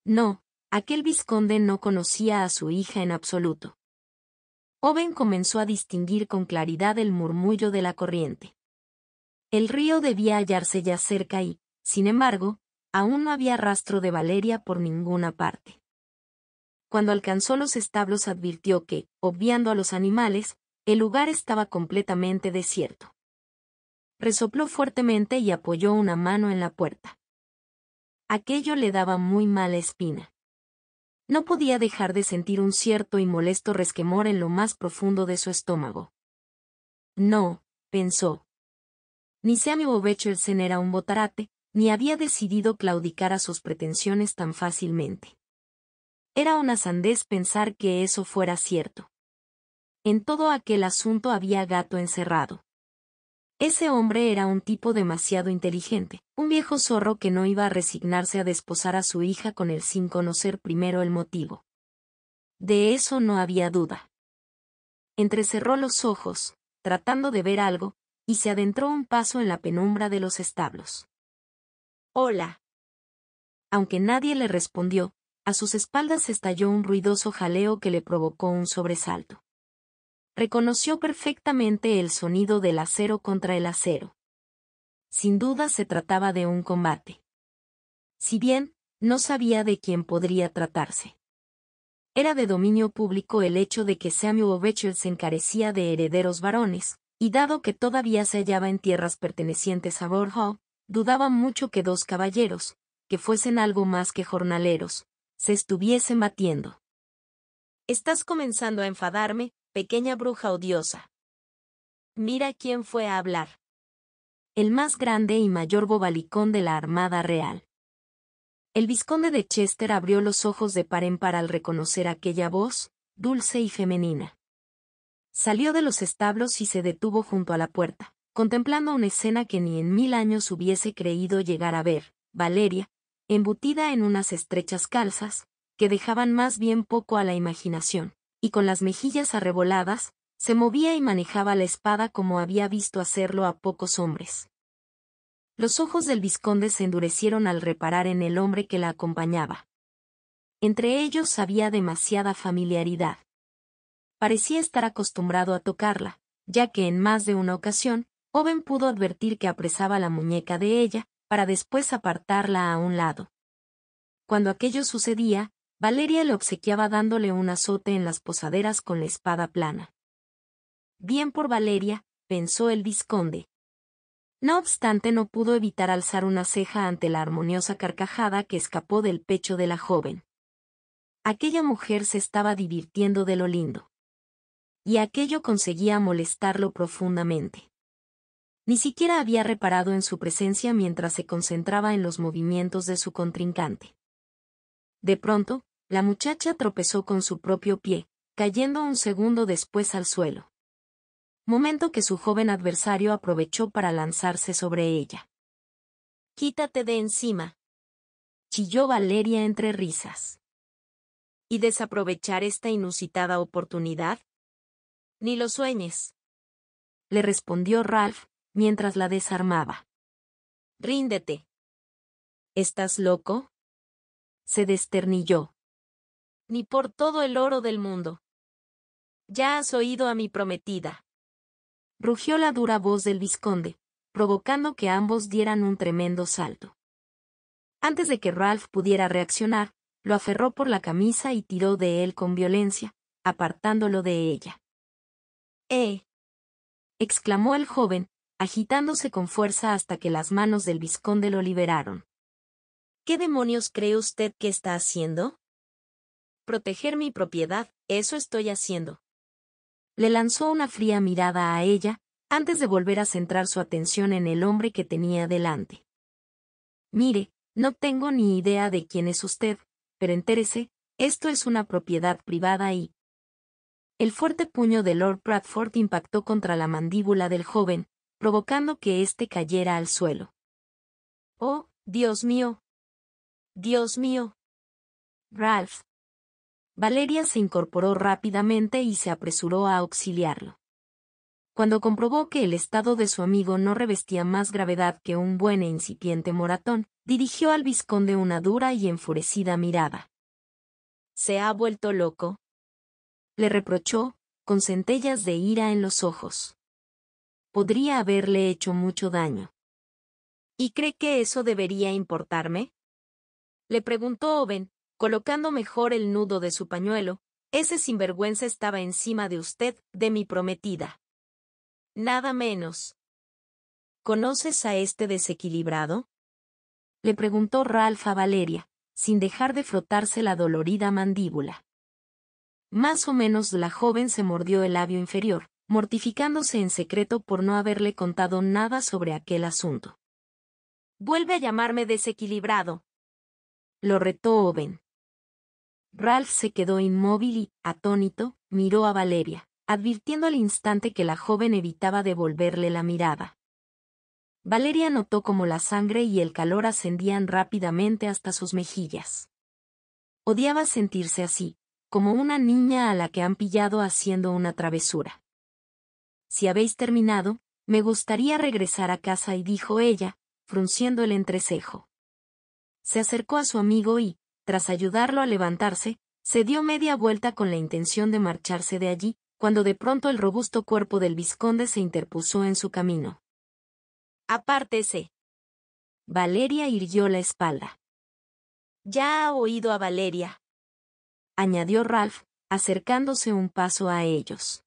No, aquel Visconde no conocía a su hija en absoluto. Owen comenzó a distinguir con claridad el murmullo de la corriente. El río debía hallarse ya cerca y, sin embargo, aún no había rastro de Valeria por ninguna parte. Cuando alcanzó los establos advirtió que, obviando a los animales, el lugar estaba completamente desierto. Resopló fuertemente y apoyó una mano en la puerta aquello le daba muy mala espina. No podía dejar de sentir un cierto y molesto resquemor en lo más profundo de su estómago. No, pensó. Ni el sen era un botarate, ni había decidido claudicar a sus pretensiones tan fácilmente. Era una sandez pensar que eso fuera cierto. En todo aquel asunto había gato encerrado. Ese hombre era un tipo demasiado inteligente, un viejo zorro que no iba a resignarse a desposar a su hija con él sin conocer primero el motivo. De eso no había duda. Entrecerró los ojos, tratando de ver algo, y se adentró un paso en la penumbra de los establos. Hola. Aunque nadie le respondió, a sus espaldas estalló un ruidoso jaleo que le provocó un sobresalto reconoció perfectamente el sonido del acero contra el acero. Sin duda se trataba de un combate. Si bien, no sabía de quién podría tratarse. Era de dominio público el hecho de que Samuel Ovechkin se encarecía de herederos varones, y dado que todavía se hallaba en tierras pertenecientes a Borja, dudaba mucho que dos caballeros, que fuesen algo más que jornaleros, se estuviesen batiendo. Estás comenzando a enfadarme, pequeña bruja odiosa. Mira quién fue a hablar. El más grande y mayor bobalicón de la Armada Real. El visconde de Chester abrió los ojos de par en par al reconocer aquella voz, dulce y femenina. Salió de los establos y se detuvo junto a la puerta, contemplando una escena que ni en mil años hubiese creído llegar a ver, Valeria, embutida en unas estrechas calzas, que dejaban más bien poco a la imaginación, y con las mejillas arreboladas, se movía y manejaba la espada como había visto hacerlo a pocos hombres. Los ojos del Visconde se endurecieron al reparar en el hombre que la acompañaba. Entre ellos había demasiada familiaridad. Parecía estar acostumbrado a tocarla, ya que en más de una ocasión, joven pudo advertir que apresaba la muñeca de ella, para después apartarla a un lado. Cuando aquello sucedía, Valeria le obsequiaba dándole un azote en las posaderas con la espada plana. Bien por Valeria, pensó el visconde. No obstante no pudo evitar alzar una ceja ante la armoniosa carcajada que escapó del pecho de la joven. Aquella mujer se estaba divirtiendo de lo lindo. Y aquello conseguía molestarlo profundamente. Ni siquiera había reparado en su presencia mientras se concentraba en los movimientos de su contrincante. De pronto, la muchacha tropezó con su propio pie, cayendo un segundo después al suelo. Momento que su joven adversario aprovechó para lanzarse sobre ella. Quítate de encima. Chilló Valeria entre risas. ¿Y desaprovechar esta inusitada oportunidad? Ni lo sueñes. Le respondió Ralph, mientras la desarmaba. Ríndete. ¿Estás loco? Se desternilló ni por todo el oro del mundo. Ya has oído a mi prometida. Rugió la dura voz del vizconde, provocando que ambos dieran un tremendo salto. Antes de que Ralph pudiera reaccionar, lo aferró por la camisa y tiró de él con violencia, apartándolo de ella. ¡Eh! exclamó el joven, agitándose con fuerza hasta que las manos del vizconde lo liberaron. ¿Qué demonios cree usted que está haciendo? Proteger mi propiedad, eso estoy haciendo. Le lanzó una fría mirada a ella, antes de volver a centrar su atención en el hombre que tenía delante. Mire, no tengo ni idea de quién es usted, pero entérese, esto es una propiedad privada y... El fuerte puño de Lord Bradford impactó contra la mandíbula del joven, provocando que éste cayera al suelo. Oh, Dios mío. Dios mío. Ralph, Valeria se incorporó rápidamente y se apresuró a auxiliarlo. Cuando comprobó que el estado de su amigo no revestía más gravedad que un buen e incipiente moratón, dirigió al vizconde una dura y enfurecida mirada. ¿Se ha vuelto loco? le reprochó, con centellas de ira en los ojos. Podría haberle hecho mucho daño. ¿Y cree que eso debería importarme? le preguntó Owen, colocando mejor el nudo de su pañuelo, ese sinvergüenza estaba encima de usted, de mi prometida. Nada menos. ¿Conoces a este desequilibrado? Le preguntó Ralph a Valeria, sin dejar de frotarse la dolorida mandíbula. Más o menos la joven se mordió el labio inferior, mortificándose en secreto por no haberle contado nada sobre aquel asunto. Vuelve a llamarme desequilibrado. Lo retó Oven. Ralph se quedó inmóvil y, atónito, miró a Valeria, advirtiendo al instante que la joven evitaba devolverle la mirada. Valeria notó cómo la sangre y el calor ascendían rápidamente hasta sus mejillas. Odiaba sentirse así, como una niña a la que han pillado haciendo una travesura. Si habéis terminado, me gustaría regresar a casa y dijo ella, frunciendo el entrecejo. Se acercó a su amigo y, tras ayudarlo a levantarse, se dio media vuelta con la intención de marcharse de allí, cuando de pronto el robusto cuerpo del vizconde se interpuso en su camino. Apártese. Valeria irguió la espalda. Ya ha oído a Valeria. Añadió Ralph, acercándose un paso a ellos.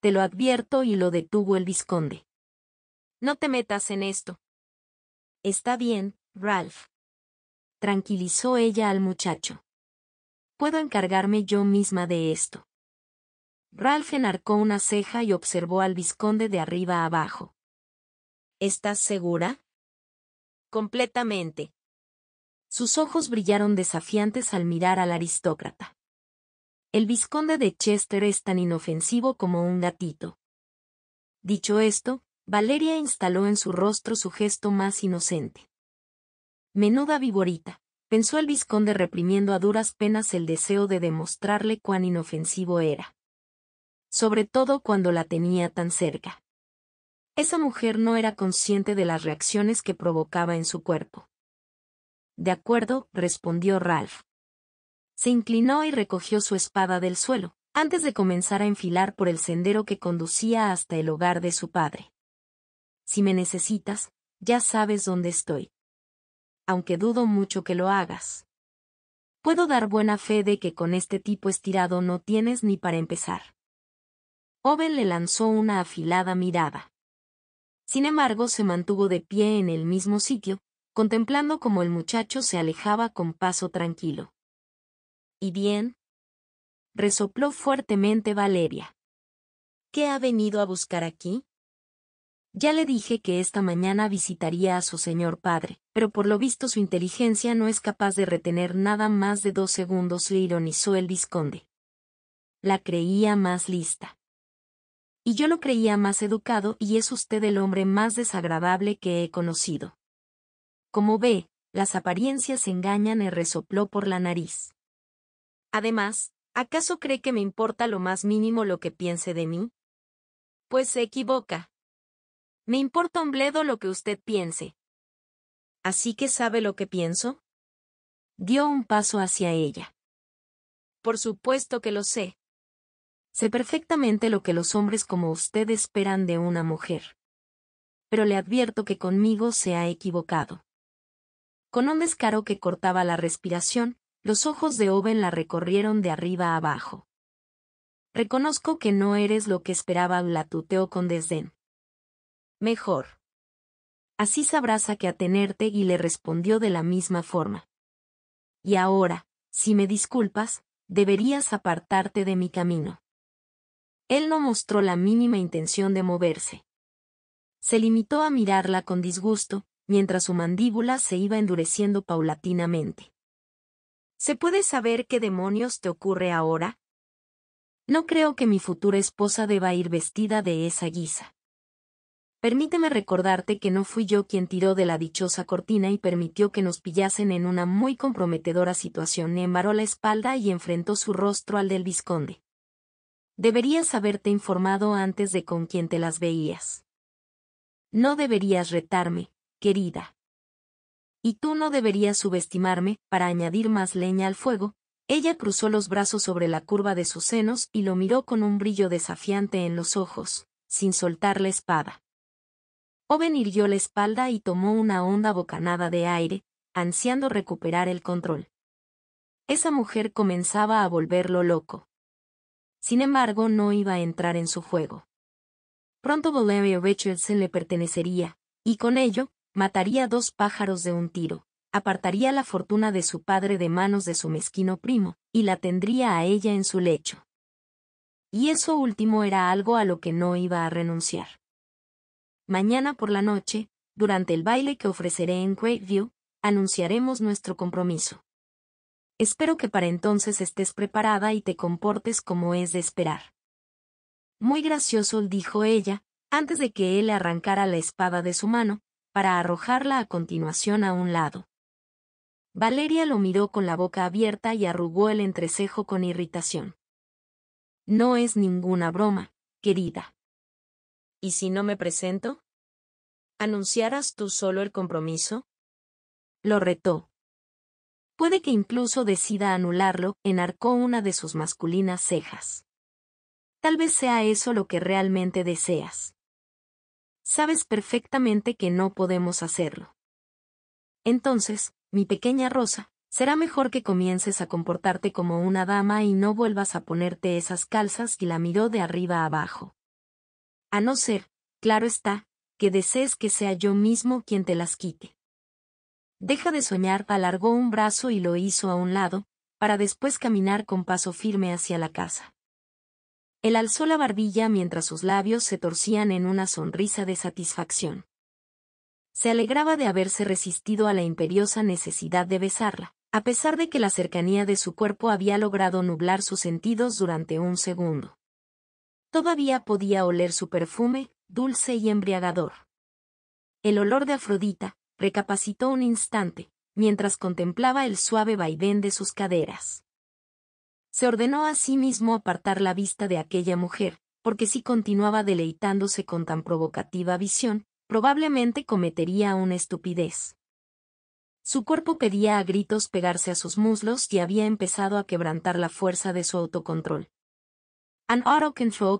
Te lo advierto y lo detuvo el vizconde. No te metas en esto. Está bien, Ralph tranquilizó ella al muchacho. Puedo encargarme yo misma de esto. Ralph enarcó una ceja y observó al visconde de arriba abajo. ¿Estás segura? Completamente. Sus ojos brillaron desafiantes al mirar al aristócrata. El visconde de Chester es tan inofensivo como un gatito. Dicho esto, Valeria instaló en su rostro su gesto más inocente. Menuda viborita, pensó el vizconde reprimiendo a duras penas el deseo de demostrarle cuán inofensivo era. Sobre todo cuando la tenía tan cerca. Esa mujer no era consciente de las reacciones que provocaba en su cuerpo. De acuerdo, respondió Ralph. Se inclinó y recogió su espada del suelo, antes de comenzar a enfilar por el sendero que conducía hasta el hogar de su padre. Si me necesitas, ya sabes dónde estoy aunque dudo mucho que lo hagas. Puedo dar buena fe de que con este tipo estirado no tienes ni para empezar. Ovel le lanzó una afilada mirada. Sin embargo, se mantuvo de pie en el mismo sitio, contemplando cómo el muchacho se alejaba con paso tranquilo. ¿Y bien? resopló fuertemente Valeria. ¿Qué ha venido a buscar aquí? Ya le dije que esta mañana visitaría a su señor padre, pero por lo visto su inteligencia no es capaz de retener nada más de dos segundos, le ironizó el visconde. La creía más lista. Y yo lo creía más educado y es usted el hombre más desagradable que he conocido. Como ve, las apariencias engañan y resopló por la nariz. Además, ¿acaso cree que me importa lo más mínimo lo que piense de mí? Pues se equivoca, me importa un bledo lo que usted piense. ¿Así que sabe lo que pienso? Dio un paso hacia ella. Por supuesto que lo sé. Sé perfectamente lo que los hombres como usted esperan de una mujer. Pero le advierto que conmigo se ha equivocado. Con un descaro que cortaba la respiración, los ojos de Owen la recorrieron de arriba a abajo. Reconozco que no eres lo que esperaba, la tuteó con desdén. Mejor. Así sabrás a qué atenerte y le respondió de la misma forma. Y ahora, si me disculpas, deberías apartarte de mi camino. Él no mostró la mínima intención de moverse. Se limitó a mirarla con disgusto, mientras su mandíbula se iba endureciendo paulatinamente. ¿Se puede saber qué demonios te ocurre ahora? No creo que mi futura esposa deba ir vestida de esa guisa. Permíteme recordarte que no fui yo quien tiró de la dichosa cortina y permitió que nos pillasen en una muy comprometedora situación. Embaró la espalda y enfrentó su rostro al del Visconde. Deberías haberte informado antes de con quién te las veías. No deberías retarme, querida. Y tú no deberías subestimarme, para añadir más leña al fuego, ella cruzó los brazos sobre la curva de sus senos y lo miró con un brillo desafiante en los ojos, sin soltar la espada. Owen hirió la espalda y tomó una honda bocanada de aire, ansiando recuperar el control. Esa mujer comenzaba a volverlo loco. Sin embargo, no iba a entrar en su juego. Pronto Valeria Richardson le pertenecería, y con ello, mataría dos pájaros de un tiro, apartaría la fortuna de su padre de manos de su mezquino primo, y la tendría a ella en su lecho. Y eso último era algo a lo que no iba a renunciar. Mañana por la noche, durante el baile que ofreceré en View, anunciaremos nuestro compromiso. Espero que para entonces estés preparada y te comportes como es de esperar. Muy gracioso, dijo ella, antes de que él arrancara la espada de su mano, para arrojarla a continuación a un lado. Valeria lo miró con la boca abierta y arrugó el entrecejo con irritación. No es ninguna broma, querida. ¿Y si no me presento? ¿Anunciarás tú solo el compromiso? Lo retó. Puede que incluso decida anularlo, enarcó una de sus masculinas cejas. Tal vez sea eso lo que realmente deseas. Sabes perfectamente que no podemos hacerlo. Entonces, mi pequeña Rosa, será mejor que comiences a comportarte como una dama y no vuelvas a ponerte esas calzas y la miró de arriba abajo. A no ser, claro está, que desees que sea yo mismo quien te las quite. Deja de soñar, alargó un brazo y lo hizo a un lado, para después caminar con paso firme hacia la casa. Él alzó la barbilla mientras sus labios se torcían en una sonrisa de satisfacción. Se alegraba de haberse resistido a la imperiosa necesidad de besarla, a pesar de que la cercanía de su cuerpo había logrado nublar sus sentidos durante un segundo. Todavía podía oler su perfume, dulce y embriagador. El olor de Afrodita, recapacitó un instante, mientras contemplaba el suave vaivén de sus caderas. Se ordenó a sí mismo apartar la vista de aquella mujer, porque si continuaba deleitándose con tan provocativa visión, probablemente cometería una estupidez. Su cuerpo pedía a gritos pegarse a sus muslos y había empezado a quebrantar la fuerza de su autocontrol. An auto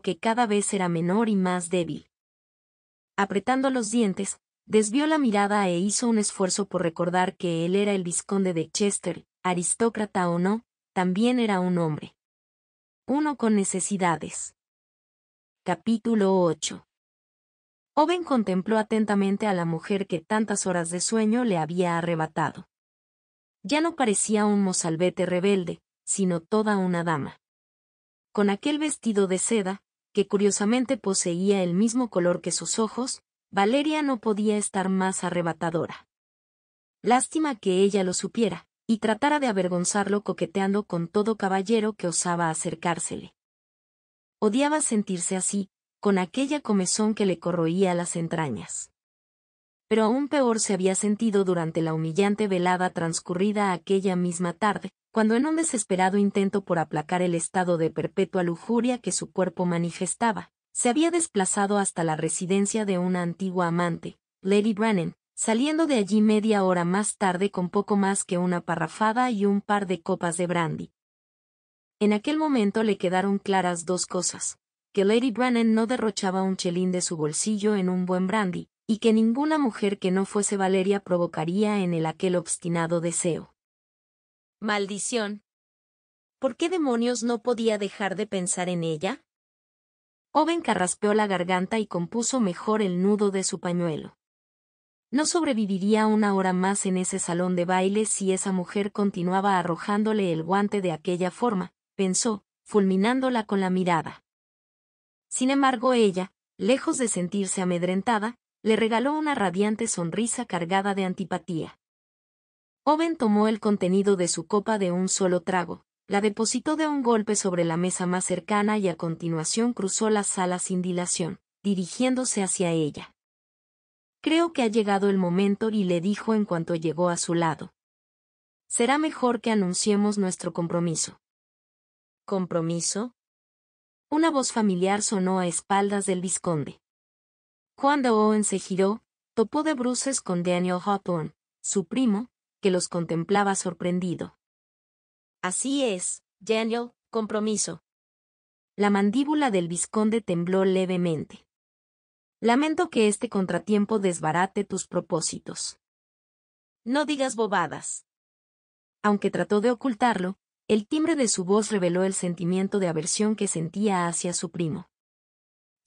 que cada vez era menor y más débil. Apretando los dientes, desvió la mirada e hizo un esfuerzo por recordar que él era el visconde de Chester, aristócrata o no, también era un hombre. Uno con necesidades. Capítulo 8 Oben contempló atentamente a la mujer que tantas horas de sueño le había arrebatado. Ya no parecía un mozalbete rebelde, sino toda una dama con aquel vestido de seda, que curiosamente poseía el mismo color que sus ojos, Valeria no podía estar más arrebatadora. Lástima que ella lo supiera, y tratara de avergonzarlo coqueteando con todo caballero que osaba acercársele. Odiaba sentirse así, con aquella comezón que le corroía las entrañas. Pero aún peor se había sentido durante la humillante velada transcurrida aquella misma tarde, cuando en un desesperado intento por aplacar el estado de perpetua lujuria que su cuerpo manifestaba, se había desplazado hasta la residencia de una antigua amante, Lady Brennan, saliendo de allí media hora más tarde con poco más que una parrafada y un par de copas de brandy. En aquel momento le quedaron claras dos cosas, que Lady Brennan no derrochaba un chelín de su bolsillo en un buen brandy, y que ninguna mujer que no fuese Valeria provocaría en él aquel obstinado deseo. Maldición. ¿Por qué demonios no podía dejar de pensar en ella? Oven carraspeó la garganta y compuso mejor el nudo de su pañuelo. No sobreviviría una hora más en ese salón de baile si esa mujer continuaba arrojándole el guante de aquella forma, pensó, fulminándola con la mirada. Sin embargo ella, lejos de sentirse amedrentada, le regaló una radiante sonrisa cargada de antipatía. Owen tomó el contenido de su copa de un solo trago, la depositó de un golpe sobre la mesa más cercana y a continuación cruzó la sala sin dilación, dirigiéndose hacia ella. Creo que ha llegado el momento y le dijo en cuanto llegó a su lado. Será mejor que anunciemos nuestro compromiso. ¿Compromiso? Una voz familiar sonó a espaldas del visconde. cuando Owen se giró, topó de bruces con Daniel Hawthorne, su primo, que los contemplaba sorprendido. Así es, Daniel, compromiso. La mandíbula del visconde tembló levemente. Lamento que este contratiempo desbarate tus propósitos. No digas bobadas. Aunque trató de ocultarlo, el timbre de su voz reveló el sentimiento de aversión que sentía hacia su primo.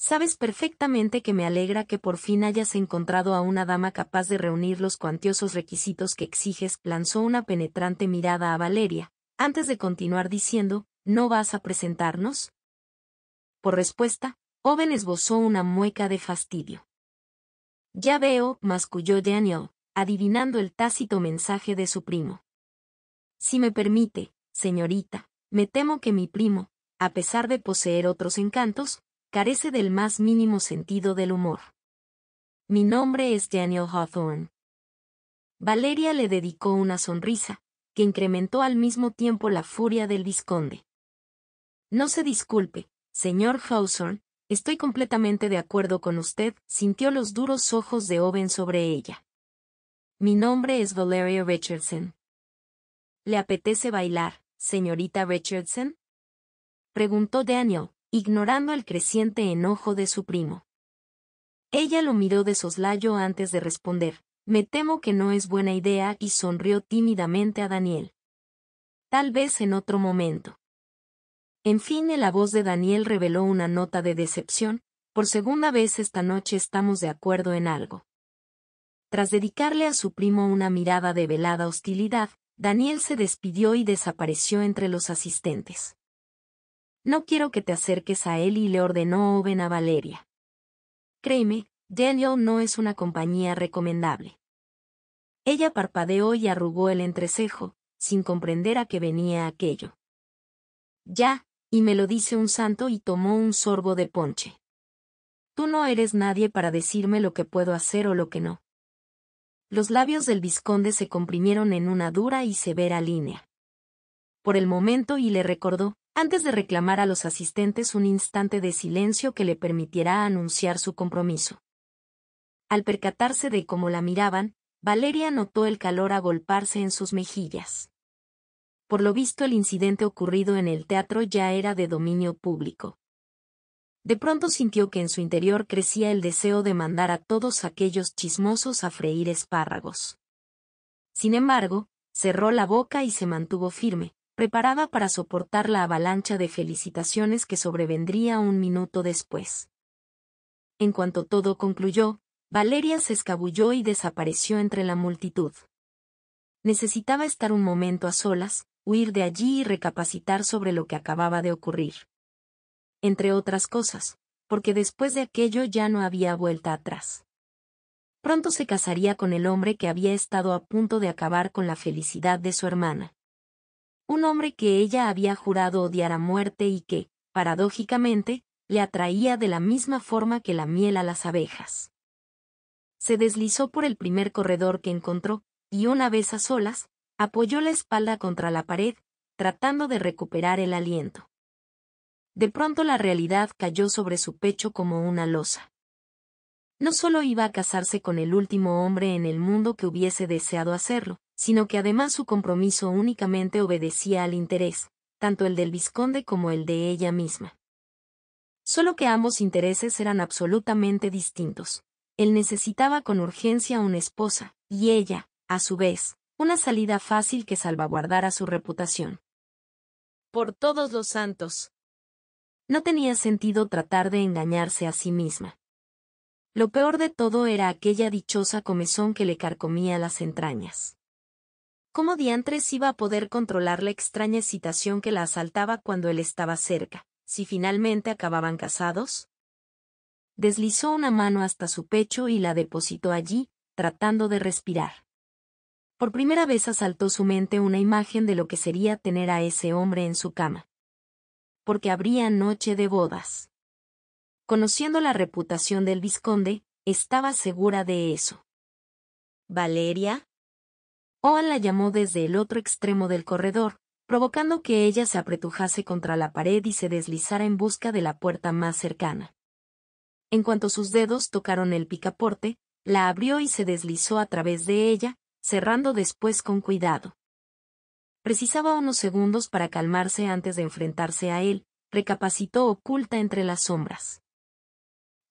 Sabes perfectamente que me alegra que por fin hayas encontrado a una dama capaz de reunir los cuantiosos requisitos que exiges, lanzó una penetrante mirada a Valeria, antes de continuar diciendo, ¿no vas a presentarnos? Por respuesta, Oven esbozó una mueca de fastidio. Ya veo, masculló Daniel, adivinando el tácito mensaje de su primo. Si me permite, señorita, me temo que mi primo, a pesar de poseer otros encantos, carece del más mínimo sentido del humor. Mi nombre es Daniel Hawthorne. Valeria le dedicó una sonrisa, que incrementó al mismo tiempo la furia del visconde. No se disculpe, señor Hawthorne, estoy completamente de acuerdo con usted, sintió los duros ojos de Owen sobre ella. Mi nombre es Valeria Richardson. ¿Le apetece bailar, señorita Richardson? Preguntó Daniel, ignorando el creciente enojo de su primo. Ella lo miró de soslayo antes de responder, me temo que no es buena idea y sonrió tímidamente a Daniel. Tal vez en otro momento. En fin, la voz de Daniel reveló una nota de decepción, por segunda vez esta noche estamos de acuerdo en algo. Tras dedicarle a su primo una mirada de velada hostilidad, Daniel se despidió y desapareció entre los asistentes. No quiero que te acerques a él y le ordenó Oven oh, a Valeria. Créeme, Daniel no es una compañía recomendable. Ella parpadeó y arrugó el entrecejo, sin comprender a qué venía aquello. Ya, y me lo dice un santo y tomó un sorbo de ponche. Tú no eres nadie para decirme lo que puedo hacer o lo que no. Los labios del visconde se comprimieron en una dura y severa línea. Por el momento y le recordó, antes de reclamar a los asistentes un instante de silencio que le permitiera anunciar su compromiso. Al percatarse de cómo la miraban, Valeria notó el calor agolparse en sus mejillas. Por lo visto el incidente ocurrido en el teatro ya era de dominio público. De pronto sintió que en su interior crecía el deseo de mandar a todos aquellos chismosos a freír espárragos. Sin embargo, cerró la boca y se mantuvo firme, preparada para soportar la avalancha de felicitaciones que sobrevendría un minuto después. En cuanto todo concluyó, Valeria se escabulló y desapareció entre la multitud. Necesitaba estar un momento a solas, huir de allí y recapacitar sobre lo que acababa de ocurrir. Entre otras cosas, porque después de aquello ya no había vuelta atrás. Pronto se casaría con el hombre que había estado a punto de acabar con la felicidad de su hermana un hombre que ella había jurado odiar a muerte y que, paradójicamente, le atraía de la misma forma que la miel a las abejas. Se deslizó por el primer corredor que encontró, y una vez a solas, apoyó la espalda contra la pared, tratando de recuperar el aliento. De pronto la realidad cayó sobre su pecho como una losa. No solo iba a casarse con el último hombre en el mundo que hubiese deseado hacerlo, sino que además su compromiso únicamente obedecía al interés, tanto el del Visconde como el de ella misma. Solo que ambos intereses eran absolutamente distintos. Él necesitaba con urgencia una esposa, y ella, a su vez, una salida fácil que salvaguardara su reputación. Por todos los santos. No tenía sentido tratar de engañarse a sí misma. Lo peor de todo era aquella dichosa comezón que le carcomía las entrañas. ¿Cómo diantres iba a poder controlar la extraña excitación que la asaltaba cuando él estaba cerca, si finalmente acababan casados? Deslizó una mano hasta su pecho y la depositó allí, tratando de respirar. Por primera vez asaltó su mente una imagen de lo que sería tener a ese hombre en su cama. Porque habría noche de bodas. Conociendo la reputación del visconde, estaba segura de eso. ¿Valeria? Oan la llamó desde el otro extremo del corredor, provocando que ella se apretujase contra la pared y se deslizara en busca de la puerta más cercana. En cuanto sus dedos tocaron el picaporte, la abrió y se deslizó a través de ella, cerrando después con cuidado. Precisaba unos segundos para calmarse antes de enfrentarse a él, recapacitó oculta entre las sombras.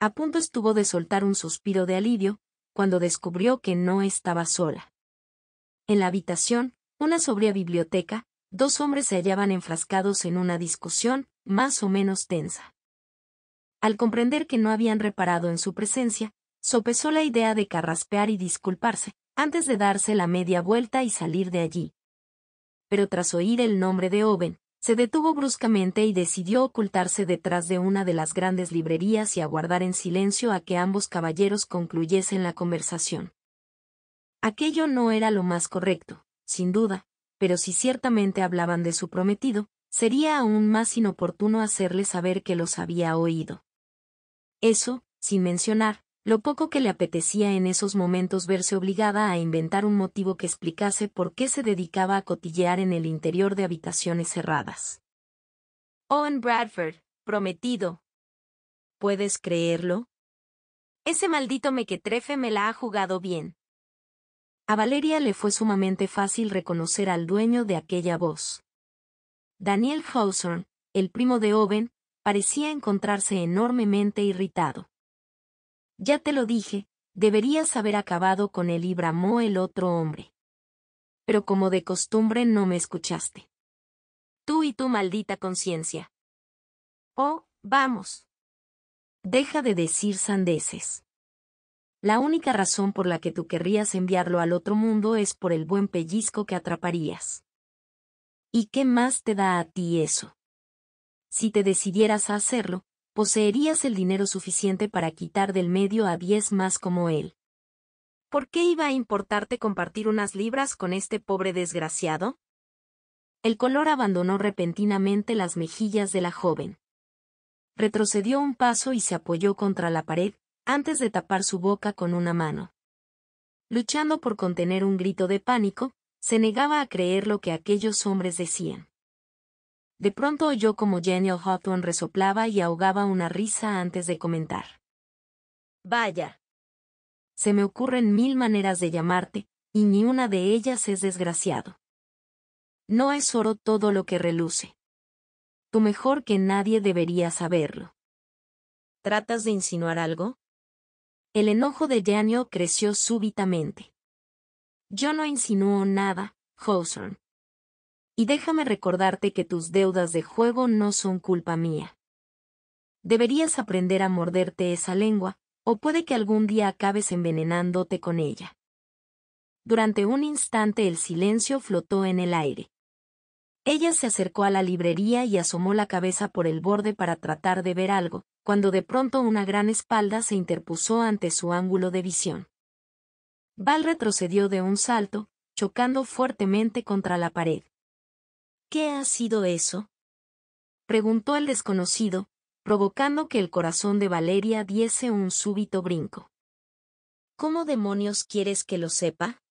A punto estuvo de soltar un suspiro de alivio, cuando descubrió que no estaba sola. En la habitación, una sobria biblioteca, dos hombres se hallaban enfrascados en una discusión, más o menos tensa. Al comprender que no habían reparado en su presencia, sopesó la idea de carraspear y disculparse, antes de darse la media vuelta y salir de allí. Pero tras oír el nombre de Oven, se detuvo bruscamente y decidió ocultarse detrás de una de las grandes librerías y aguardar en silencio a que ambos caballeros concluyesen la conversación. Aquello no era lo más correcto, sin duda, pero si ciertamente hablaban de su prometido, sería aún más inoportuno hacerle saber que los había oído. Eso, sin mencionar, lo poco que le apetecía en esos momentos verse obligada a inventar un motivo que explicase por qué se dedicaba a cotillear en el interior de habitaciones cerradas. Owen Bradford, prometido. ¿Puedes creerlo? Ese maldito mequetrefe me la ha jugado bien. A Valeria le fue sumamente fácil reconocer al dueño de aquella voz. Daniel Hawthorne, el primo de Owen, parecía encontrarse enormemente irritado. Ya te lo dije, deberías haber acabado con el y el otro hombre. Pero como de costumbre no me escuchaste. Tú y tu maldita conciencia. Oh, vamos. Deja de decir sandeces. La única razón por la que tú querrías enviarlo al otro mundo es por el buen pellizco que atraparías. ¿Y qué más te da a ti eso? Si te decidieras a hacerlo, poseerías el dinero suficiente para quitar del medio a diez más como él. ¿Por qué iba a importarte compartir unas libras con este pobre desgraciado? El color abandonó repentinamente las mejillas de la joven. Retrocedió un paso y se apoyó contra la pared, antes de tapar su boca con una mano. Luchando por contener un grito de pánico, se negaba a creer lo que aquellos hombres decían. De pronto oyó como Daniel Hawthorne resoplaba y ahogaba una risa antes de comentar. Vaya. Se me ocurren mil maneras de llamarte, y ni una de ellas es desgraciado. No es oro todo lo que reluce. Tú mejor que nadie debería saberlo. ¿Tratas de insinuar algo? El enojo de Janio creció súbitamente. Yo no insinúo nada, Hawthorne. Y déjame recordarte que tus deudas de juego no son culpa mía. Deberías aprender a morderte esa lengua, o puede que algún día acabes envenenándote con ella. Durante un instante el silencio flotó en el aire. Ella se acercó a la librería y asomó la cabeza por el borde para tratar de ver algo, cuando de pronto una gran espalda se interpuso ante su ángulo de visión. Val retrocedió de un salto, chocando fuertemente contra la pared. ¿Qué ha sido eso? preguntó el desconocido, provocando que el corazón de Valeria diese un súbito brinco. ¿Cómo demonios quieres que lo sepa?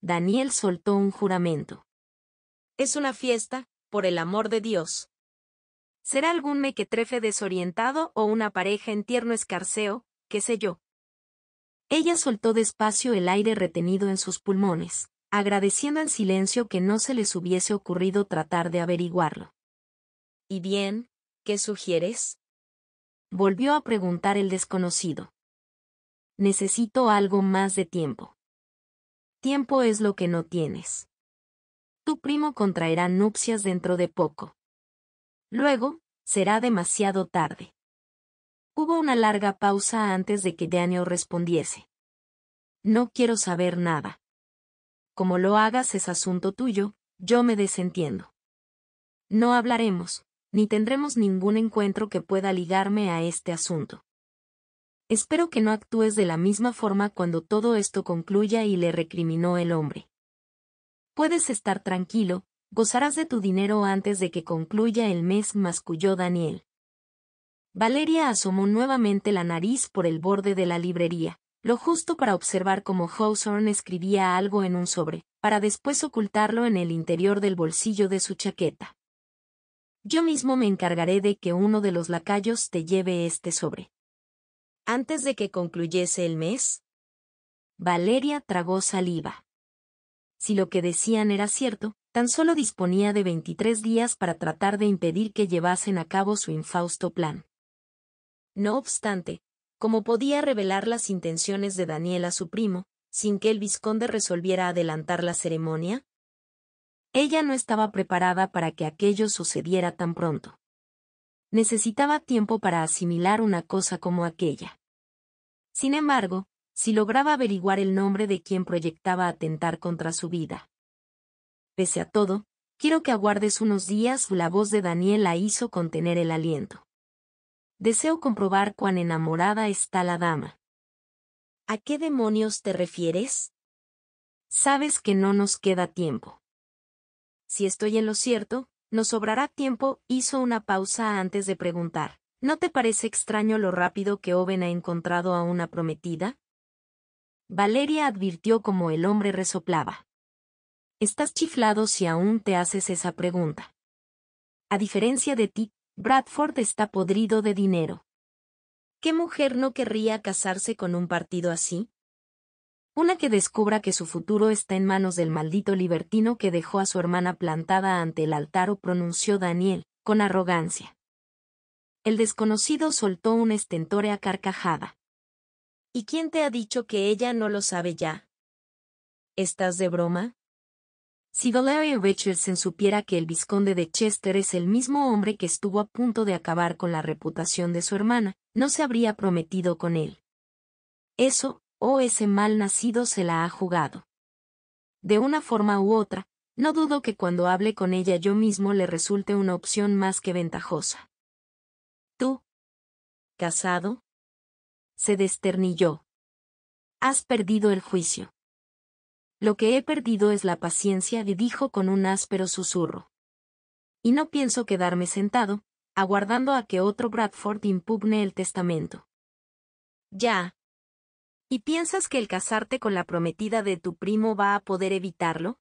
Daniel soltó un juramento. Es una fiesta, por el amor de Dios. Será algún mequetrefe desorientado o una pareja en tierno escarceo, qué sé yo. Ella soltó despacio el aire retenido en sus pulmones, agradeciendo en silencio que no se les hubiese ocurrido tratar de averiguarlo. ¿Y bien? ¿Qué sugieres? Volvió a preguntar el desconocido. Necesito algo más de tiempo. Tiempo es lo que no tienes. Tu primo contraerá nupcias dentro de poco. Luego, será demasiado tarde. Hubo una larga pausa antes de que Daniel respondiese. No quiero saber nada. Como lo hagas es asunto tuyo, yo me desentiendo. No hablaremos, ni tendremos ningún encuentro que pueda ligarme a este asunto. Espero que no actúes de la misma forma cuando todo esto concluya y le recriminó el hombre. Puedes estar tranquilo, gozarás de tu dinero antes de que concluya el mes, masculló Daniel. Valeria asomó nuevamente la nariz por el borde de la librería, lo justo para observar cómo Hawthorne escribía algo en un sobre, para después ocultarlo en el interior del bolsillo de su chaqueta. Yo mismo me encargaré de que uno de los lacayos te lleve este sobre. Antes de que concluyese el mes, Valeria tragó saliva si lo que decían era cierto, tan solo disponía de 23 días para tratar de impedir que llevasen a cabo su infausto plan. No obstante, como podía revelar las intenciones de Daniel a su primo, sin que el visconde resolviera adelantar la ceremonia? Ella no estaba preparada para que aquello sucediera tan pronto. Necesitaba tiempo para asimilar una cosa como aquella. Sin embargo, si lograba averiguar el nombre de quien proyectaba atentar contra su vida. Pese a todo, quiero que aguardes unos días, la voz de Daniel la hizo contener el aliento. Deseo comprobar cuán enamorada está la dama. ¿A qué demonios te refieres? Sabes que no nos queda tiempo. Si estoy en lo cierto, nos sobrará tiempo, hizo una pausa antes de preguntar. ¿No te parece extraño lo rápido que Oven ha encontrado a una prometida? Valeria advirtió como el hombre resoplaba. Estás chiflado si aún te haces esa pregunta. A diferencia de ti, Bradford está podrido de dinero. ¿Qué mujer no querría casarse con un partido así? Una que descubra que su futuro está en manos del maldito libertino que dejó a su hermana plantada ante el altar o pronunció Daniel, con arrogancia. El desconocido soltó una estentórea carcajada. ¿Y quién te ha dicho que ella no lo sabe ya? ¿Estás de broma? Si Valeria Richardson supiera que el visconde de Chester es el mismo hombre que estuvo a punto de acabar con la reputación de su hermana, no se habría prometido con él. Eso, o oh, ese mal nacido se la ha jugado. De una forma u otra, no dudo que cuando hable con ella yo mismo le resulte una opción más que ventajosa. ¿Tú? ¿Casado? se desternilló. Has perdido el juicio. Lo que he perdido es la paciencia, le dijo con un áspero susurro. Y no pienso quedarme sentado, aguardando a que otro Bradford impugne el testamento. Ya. ¿Y piensas que el casarte con la prometida de tu primo va a poder evitarlo?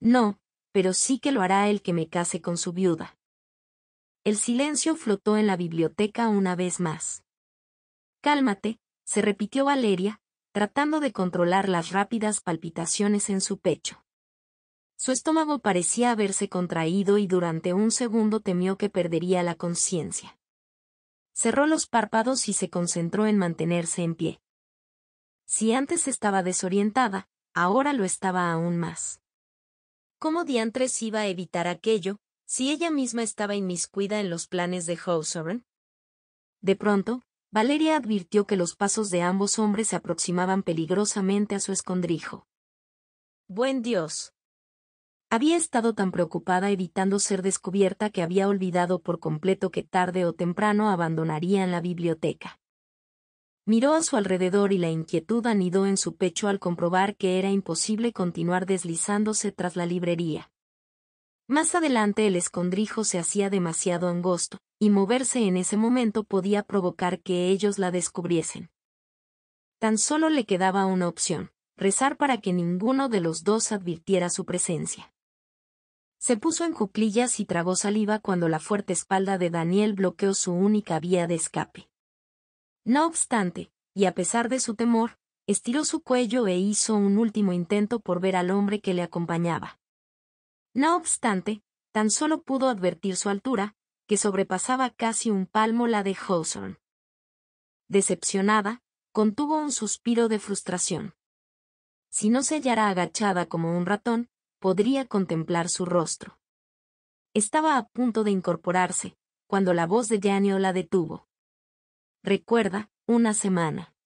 No, pero sí que lo hará el que me case con su viuda. El silencio flotó en la biblioteca una vez más. Cálmate, se repitió Valeria, tratando de controlar las rápidas palpitaciones en su pecho. Su estómago parecía haberse contraído y durante un segundo temió que perdería la conciencia. Cerró los párpados y se concentró en mantenerse en pie. Si antes estaba desorientada, ahora lo estaba aún más. ¿Cómo diantres iba a evitar aquello, si ella misma estaba inmiscuida en los planes de Hawthorne? De pronto, Valeria advirtió que los pasos de ambos hombres se aproximaban peligrosamente a su escondrijo. Buen Dios. Había estado tan preocupada evitando ser descubierta que había olvidado por completo que tarde o temprano abandonarían la biblioteca. Miró a su alrededor y la inquietud anidó en su pecho al comprobar que era imposible continuar deslizándose tras la librería. Más adelante el escondrijo se hacía demasiado angosto, y moverse en ese momento podía provocar que ellos la descubriesen. Tan solo le quedaba una opción, rezar para que ninguno de los dos advirtiera su presencia. Se puso en cuclillas y tragó saliva cuando la fuerte espalda de Daniel bloqueó su única vía de escape. No obstante, y a pesar de su temor, estiró su cuello e hizo un último intento por ver al hombre que le acompañaba. No obstante, tan solo pudo advertir su altura, que sobrepasaba casi un palmo la de Hawthorne. Decepcionada, contuvo un suspiro de frustración. Si no se hallara agachada como un ratón, podría contemplar su rostro. Estaba a punto de incorporarse, cuando la voz de Janio la detuvo. Recuerda, una semana.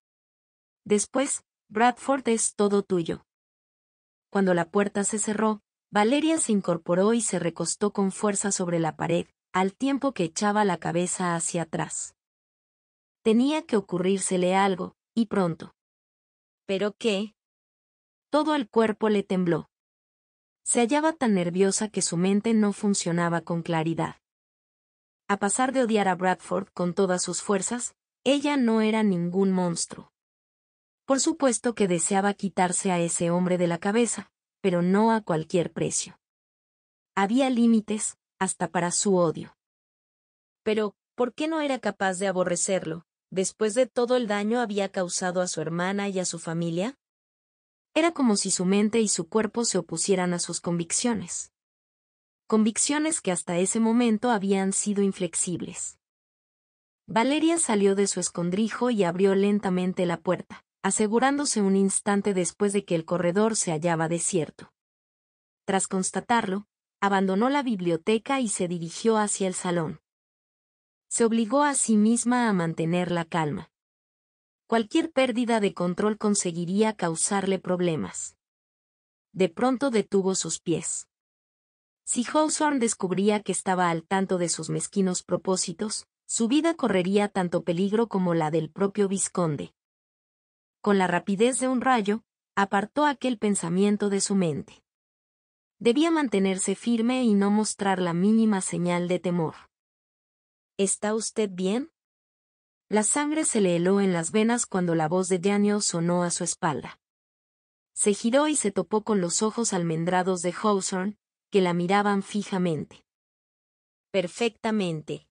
Después, Bradford es todo tuyo. Cuando la puerta se cerró, Valeria se incorporó y se recostó con fuerza sobre la pared, al tiempo que echaba la cabeza hacia atrás. Tenía que ocurrírsele algo, y pronto. ¿Pero qué? Todo el cuerpo le tembló. Se hallaba tan nerviosa que su mente no funcionaba con claridad. A pasar de odiar a Bradford con todas sus fuerzas, ella no era ningún monstruo. Por supuesto que deseaba quitarse a ese hombre de la cabeza, pero no a cualquier precio. Había límites, hasta para su odio. Pero, ¿por qué no era capaz de aborrecerlo, después de todo el daño había causado a su hermana y a su familia? Era como si su mente y su cuerpo se opusieran a sus convicciones. Convicciones que hasta ese momento habían sido inflexibles. Valeria salió de su escondrijo y abrió lentamente la puerta asegurándose un instante después de que el corredor se hallaba desierto. Tras constatarlo, abandonó la biblioteca y se dirigió hacia el salón. Se obligó a sí misma a mantener la calma. Cualquier pérdida de control conseguiría causarle problemas. De pronto detuvo sus pies. Si Hawthorne descubría que estaba al tanto de sus mezquinos propósitos, su vida correría tanto peligro como la del propio Visconde con la rapidez de un rayo, apartó aquel pensamiento de su mente. Debía mantenerse firme y no mostrar la mínima señal de temor. ¿Está usted bien? La sangre se le heló en las venas cuando la voz de Daniel sonó a su espalda. Se giró y se topó con los ojos almendrados de Hawthorne, que la miraban fijamente. Perfectamente.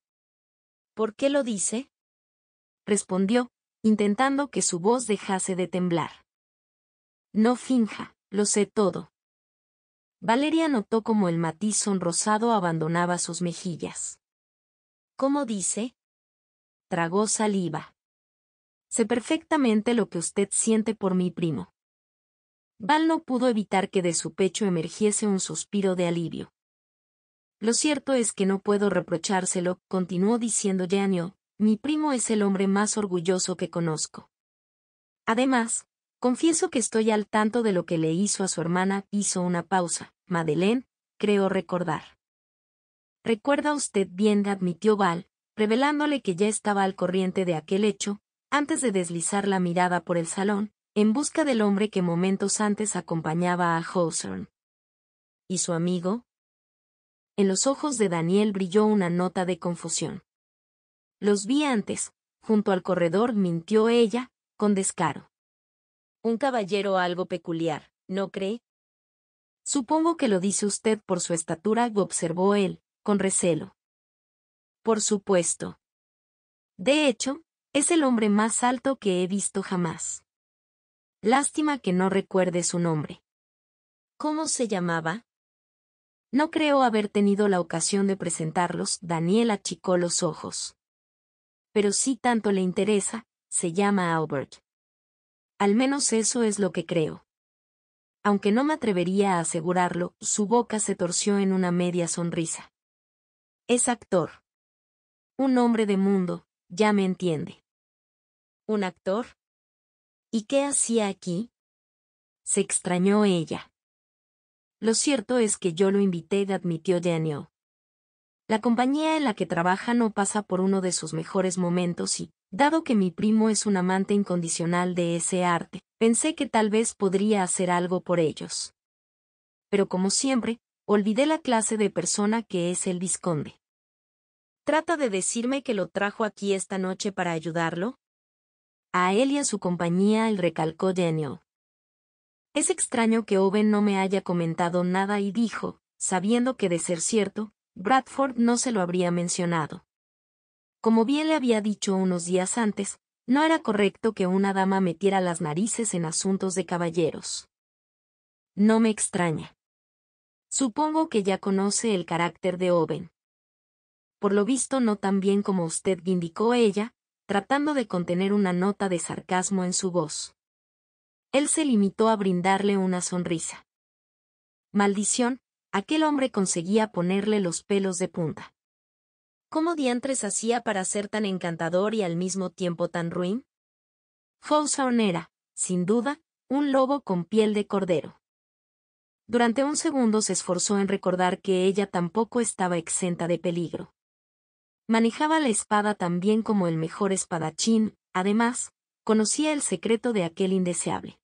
¿Por qué lo dice? Respondió, intentando que su voz dejase de temblar. No finja, lo sé todo. Valeria notó como el matiz sonrosado abandonaba sus mejillas. ¿Cómo dice? Tragó saliva. Sé perfectamente lo que usted siente por mi primo. Val no pudo evitar que de su pecho emergiese un suspiro de alivio. Lo cierto es que no puedo reprochárselo, continuó diciendo Janio, mi primo es el hombre más orgulloso que conozco. Además, confieso que estoy al tanto de lo que le hizo a su hermana, hizo una pausa. Madeleine, creo recordar. Recuerda usted bien, admitió Val, revelándole que ya estaba al corriente de aquel hecho, antes de deslizar la mirada por el salón, en busca del hombre que momentos antes acompañaba a Hawthorne. ¿Y su amigo? En los ojos de Daniel brilló una nota de confusión. Los vi antes, junto al corredor, mintió ella, con descaro. Un caballero algo peculiar, ¿no cree? Supongo que lo dice usted por su estatura, observó él, con recelo. Por supuesto. De hecho, es el hombre más alto que he visto jamás. Lástima que no recuerde su nombre. ¿Cómo se llamaba? No creo haber tenido la ocasión de presentarlos, Daniel achicó los ojos pero sí tanto le interesa, se llama Albert. Al menos eso es lo que creo. Aunque no me atrevería a asegurarlo, su boca se torció en una media sonrisa. Es actor. Un hombre de mundo, ya me entiende. ¿Un actor? ¿Y qué hacía aquí? Se extrañó ella. Lo cierto es que yo lo invité, admitió Daniel. La compañía en la que trabaja no pasa por uno de sus mejores momentos y, dado que mi primo es un amante incondicional de ese arte, pensé que tal vez podría hacer algo por ellos. Pero como siempre, olvidé la clase de persona que es el visconde. ¿Trata de decirme que lo trajo aquí esta noche para ayudarlo? A él y a su compañía el recalcó Daniel. Es extraño que Oven no me haya comentado nada y dijo, sabiendo que de ser cierto, Bradford no se lo habría mencionado. Como bien le había dicho unos días antes, no era correcto que una dama metiera las narices en asuntos de caballeros. No me extraña. Supongo que ya conoce el carácter de Owen. Por lo visto no tan bien como usted indicó ella, tratando de contener una nota de sarcasmo en su voz. Él se limitó a brindarle una sonrisa. Maldición, Aquel hombre conseguía ponerle los pelos de punta. ¿Cómo diantres hacía para ser tan encantador y al mismo tiempo tan ruin? Fawson era, sin duda, un lobo con piel de cordero. Durante un segundo se esforzó en recordar que ella tampoco estaba exenta de peligro. Manejaba la espada tan bien como el mejor espadachín, además, conocía el secreto de aquel indeseable.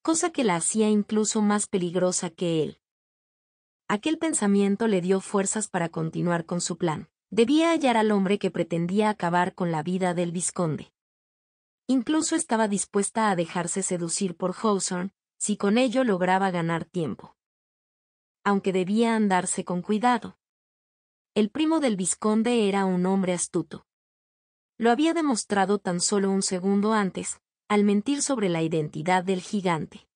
Cosa que la hacía incluso más peligrosa que él. Aquel pensamiento le dio fuerzas para continuar con su plan. Debía hallar al hombre que pretendía acabar con la vida del visconde. Incluso estaba dispuesta a dejarse seducir por Hawthorne, si con ello lograba ganar tiempo. Aunque debía andarse con cuidado. El primo del visconde era un hombre astuto. Lo había demostrado tan solo un segundo antes, al mentir sobre la identidad del gigante.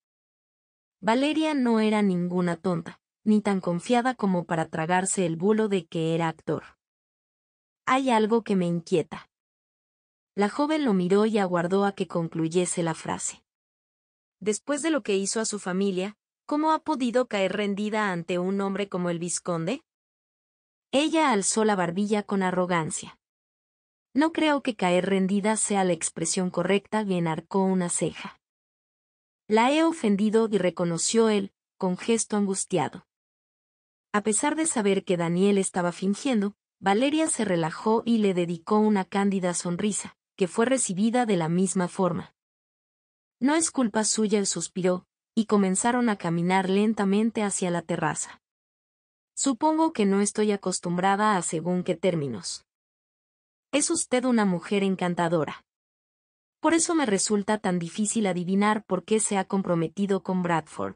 Valeria no era ninguna tonta ni tan confiada como para tragarse el bulo de que era actor. Hay algo que me inquieta. La joven lo miró y aguardó a que concluyese la frase. Después de lo que hizo a su familia, ¿cómo ha podido caer rendida ante un hombre como el vizconde? Ella alzó la barbilla con arrogancia. No creo que caer rendida sea la expresión correcta y enarcó una ceja. La he ofendido y reconoció él, con gesto angustiado. A pesar de saber que Daniel estaba fingiendo, Valeria se relajó y le dedicó una cándida sonrisa, que fue recibida de la misma forma. No es culpa suya, suspiró, y comenzaron a caminar lentamente hacia la terraza. Supongo que no estoy acostumbrada a según qué términos. Es usted una mujer encantadora. Por eso me resulta tan difícil adivinar por qué se ha comprometido con Bradford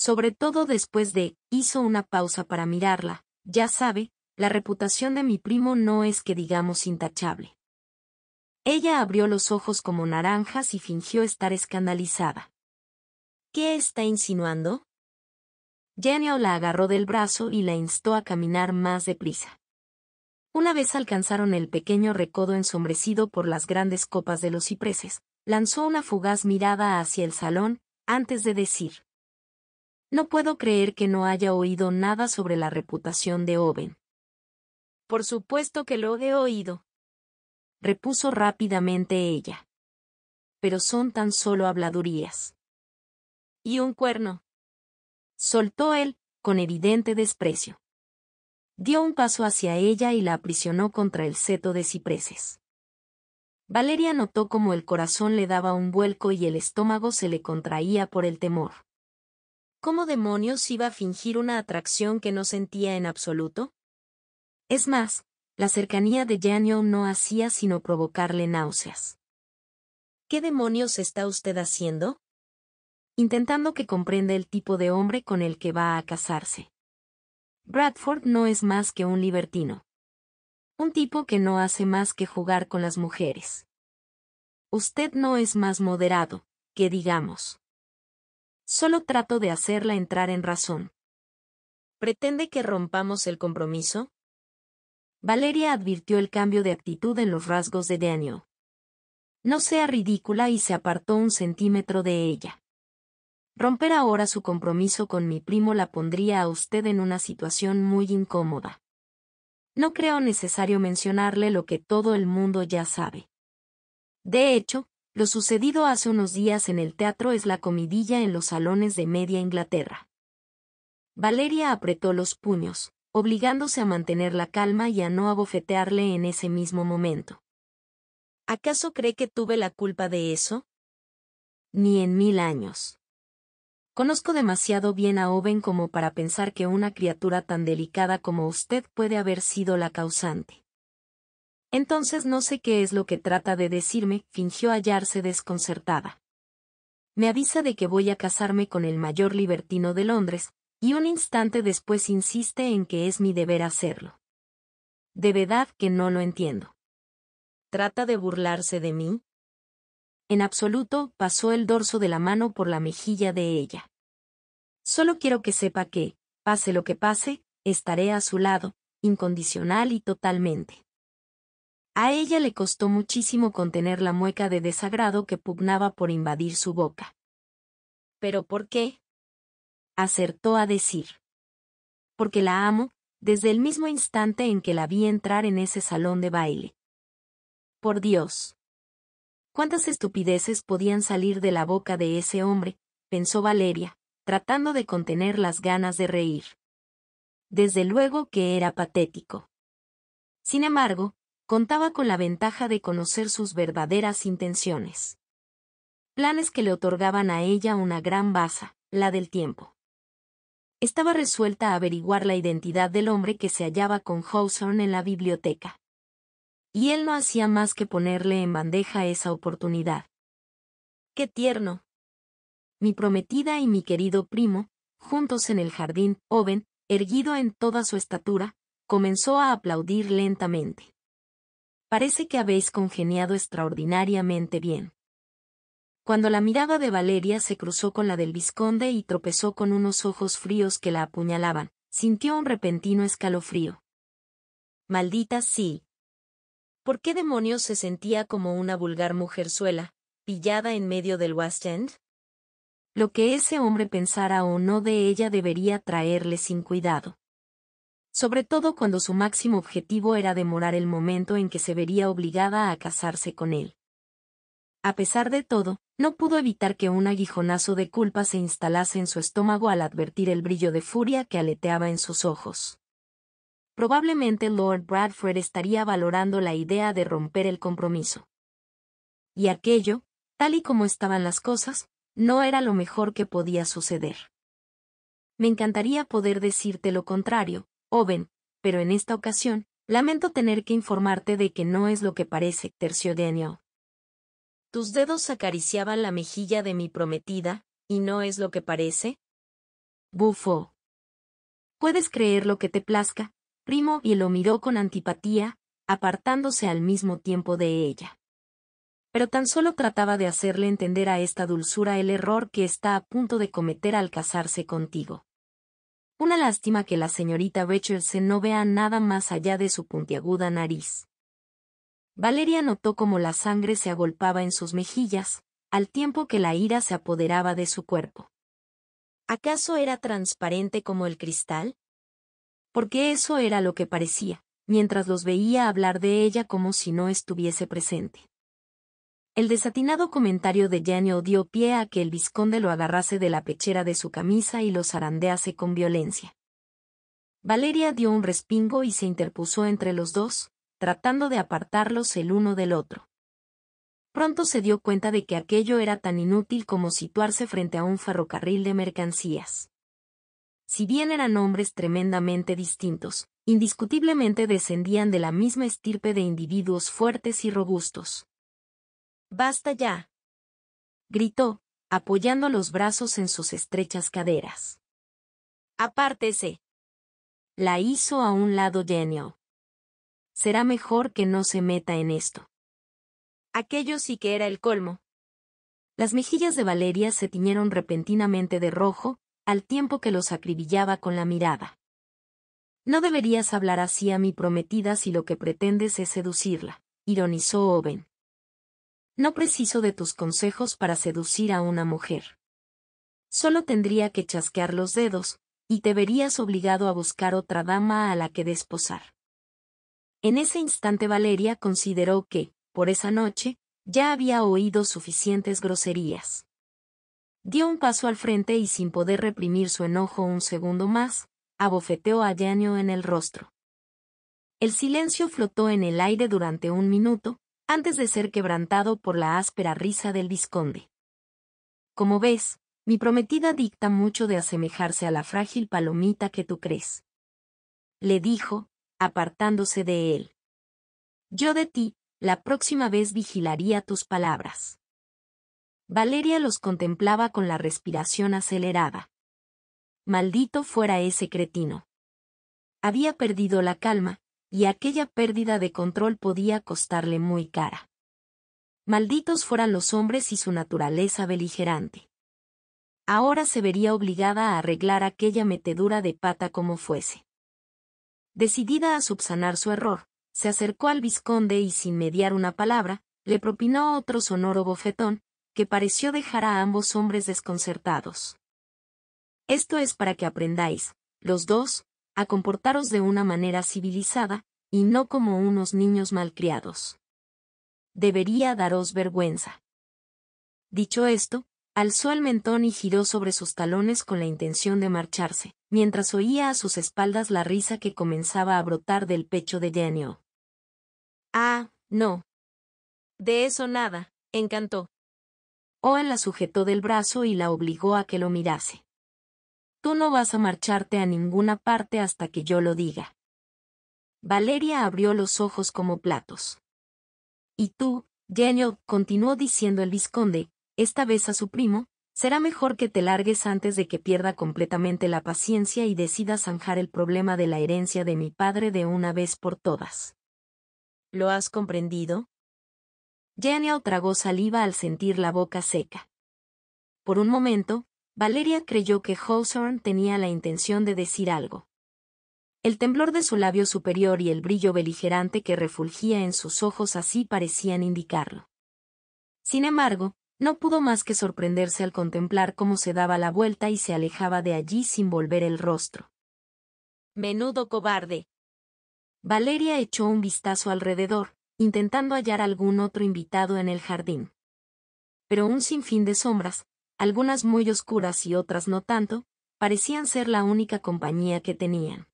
sobre todo después de, hizo una pausa para mirarla, ya sabe, la reputación de mi primo no es que digamos intachable. Ella abrió los ojos como naranjas y fingió estar escandalizada. ¿Qué está insinuando? Genio la agarró del brazo y la instó a caminar más deprisa. Una vez alcanzaron el pequeño recodo ensombrecido por las grandes copas de los cipreses, lanzó una fugaz mirada hacia el salón, antes de decir. No puedo creer que no haya oído nada sobre la reputación de Oven. Por supuesto que lo he oído. Repuso rápidamente ella. Pero son tan solo habladurías. Y un cuerno. Soltó él, con evidente desprecio. Dio un paso hacia ella y la aprisionó contra el seto de cipreses. Valeria notó cómo el corazón le daba un vuelco y el estómago se le contraía por el temor. ¿Cómo demonios iba a fingir una atracción que no sentía en absoluto? Es más, la cercanía de Janion no hacía sino provocarle náuseas. ¿Qué demonios está usted haciendo? Intentando que comprenda el tipo de hombre con el que va a casarse. Bradford no es más que un libertino. Un tipo que no hace más que jugar con las mujeres. Usted no es más moderado, que digamos. Solo trato de hacerla entrar en razón. ¿Pretende que rompamos el compromiso? Valeria advirtió el cambio de actitud en los rasgos de Daniel. No sea ridícula y se apartó un centímetro de ella. Romper ahora su compromiso con mi primo la pondría a usted en una situación muy incómoda. No creo necesario mencionarle lo que todo el mundo ya sabe. De hecho, lo sucedido hace unos días en el teatro es la comidilla en los salones de media Inglaterra. Valeria apretó los puños, obligándose a mantener la calma y a no abofetearle en ese mismo momento. ¿Acaso cree que tuve la culpa de eso? Ni en mil años. Conozco demasiado bien a Owen como para pensar que una criatura tan delicada como usted puede haber sido la causante. Entonces no sé qué es lo que trata de decirme, fingió hallarse desconcertada. Me avisa de que voy a casarme con el mayor libertino de Londres, y un instante después insiste en que es mi deber hacerlo. De verdad que no lo entiendo. ¿Trata de burlarse de mí? En absoluto, pasó el dorso de la mano por la mejilla de ella. Solo quiero que sepa que, pase lo que pase, estaré a su lado, incondicional y totalmente. A ella le costó muchísimo contener la mueca de desagrado que pugnaba por invadir su boca. ¿Pero por qué? Acertó a decir. Porque la amo, desde el mismo instante en que la vi entrar en ese salón de baile. Por Dios. ¿Cuántas estupideces podían salir de la boca de ese hombre? pensó Valeria, tratando de contener las ganas de reír. Desde luego que era patético. Sin embargo, contaba con la ventaja de conocer sus verdaderas intenciones. Planes que le otorgaban a ella una gran baza, la del tiempo. Estaba resuelta a averiguar la identidad del hombre que se hallaba con Hawthorne en la biblioteca. Y él no hacía más que ponerle en bandeja esa oportunidad. ¡Qué tierno! Mi prometida y mi querido primo, juntos en el jardín, joven, erguido en toda su estatura, comenzó a aplaudir lentamente. Parece que habéis congeniado extraordinariamente bien. Cuando la mirada de Valeria se cruzó con la del Visconde y tropezó con unos ojos fríos que la apuñalaban, sintió un repentino escalofrío. Maldita sí. ¿Por qué demonios se sentía como una vulgar mujerzuela, pillada en medio del West End? Lo que ese hombre pensara o no de ella debería traerle sin cuidado sobre todo cuando su máximo objetivo era demorar el momento en que se vería obligada a casarse con él. A pesar de todo, no pudo evitar que un aguijonazo de culpa se instalase en su estómago al advertir el brillo de furia que aleteaba en sus ojos. Probablemente Lord Bradford estaría valorando la idea de romper el compromiso. Y aquello, tal y como estaban las cosas, no era lo mejor que podía suceder. Me encantaría poder decirte lo contrario, Oven, pero en esta ocasión, lamento tener que informarte de que no es lo que parece, tercio Tus dedos acariciaban la mejilla de mi prometida, y no es lo que parece. Bufo. Puedes creer lo que te plazca, primo, y lo miró con antipatía, apartándose al mismo tiempo de ella. Pero tan solo trataba de hacerle entender a esta dulzura el error que está a punto de cometer al casarse contigo. Una lástima que la señorita se no vea nada más allá de su puntiaguda nariz. Valeria notó cómo la sangre se agolpaba en sus mejillas, al tiempo que la ira se apoderaba de su cuerpo. ¿Acaso era transparente como el cristal? Porque eso era lo que parecía, mientras los veía hablar de ella como si no estuviese presente. El desatinado comentario de Janio dio pie a que el visconde lo agarrase de la pechera de su camisa y lo zarandease con violencia. Valeria dio un respingo y se interpuso entre los dos, tratando de apartarlos el uno del otro. Pronto se dio cuenta de que aquello era tan inútil como situarse frente a un ferrocarril de mercancías. Si bien eran hombres tremendamente distintos, indiscutiblemente descendían de la misma estirpe de individuos fuertes y robustos. ¡Basta ya! gritó, apoyando los brazos en sus estrechas caderas. Apártese. La hizo a un lado genio. Será mejor que no se meta en esto. Aquello sí que era el colmo. Las mejillas de Valeria se tiñeron repentinamente de rojo, al tiempo que los acribillaba con la mirada. No deberías hablar así a mi prometida si lo que pretendes es seducirla, ironizó Owen. No preciso de tus consejos para seducir a una mujer. Solo tendría que chasquear los dedos, y te verías obligado a buscar otra dama a la que desposar. En ese instante Valeria consideró que, por esa noche, ya había oído suficientes groserías. Dio un paso al frente y sin poder reprimir su enojo un segundo más, abofeteó a Yanio en el rostro. El silencio flotó en el aire durante un minuto, antes de ser quebrantado por la áspera risa del visconde. Como ves, mi prometida dicta mucho de asemejarse a la frágil palomita que tú crees. Le dijo, apartándose de él. Yo de ti, la próxima vez vigilaría tus palabras. Valeria los contemplaba con la respiración acelerada. Maldito fuera ese cretino. Había perdido la calma, y aquella pérdida de control podía costarle muy cara. Malditos fueran los hombres y su naturaleza beligerante. Ahora se vería obligada a arreglar aquella metedura de pata como fuese. Decidida a subsanar su error, se acercó al vizconde y sin mediar una palabra, le propinó otro sonoro bofetón, que pareció dejar a ambos hombres desconcertados. Esto es para que aprendáis, los dos, a comportaros de una manera civilizada, y no como unos niños malcriados. Debería daros vergüenza. Dicho esto, alzó el mentón y giró sobre sus talones con la intención de marcharse, mientras oía a sus espaldas la risa que comenzaba a brotar del pecho de Daniel. Ah, no. De eso nada, encantó. Owen oh, la sujetó del brazo y la obligó a que lo mirase. Tú no vas a marcharte a ninguna parte hasta que yo lo diga. Valeria abrió los ojos como platos. Y tú, Genio, continuó diciendo el vizconde, esta vez a su primo, será mejor que te largues antes de que pierda completamente la paciencia y decida zanjar el problema de la herencia de mi padre de una vez por todas. ¿Lo has comprendido? Genial tragó saliva al sentir la boca seca. Por un momento, Valeria creyó que Hawthorne tenía la intención de decir algo. El temblor de su labio superior y el brillo beligerante que refulgía en sus ojos así parecían indicarlo. Sin embargo, no pudo más que sorprenderse al contemplar cómo se daba la vuelta y se alejaba de allí sin volver el rostro. Menudo cobarde. Valeria echó un vistazo alrededor, intentando hallar algún otro invitado en el jardín. Pero un sinfín de sombras, algunas muy oscuras y otras no tanto, parecían ser la única compañía que tenían.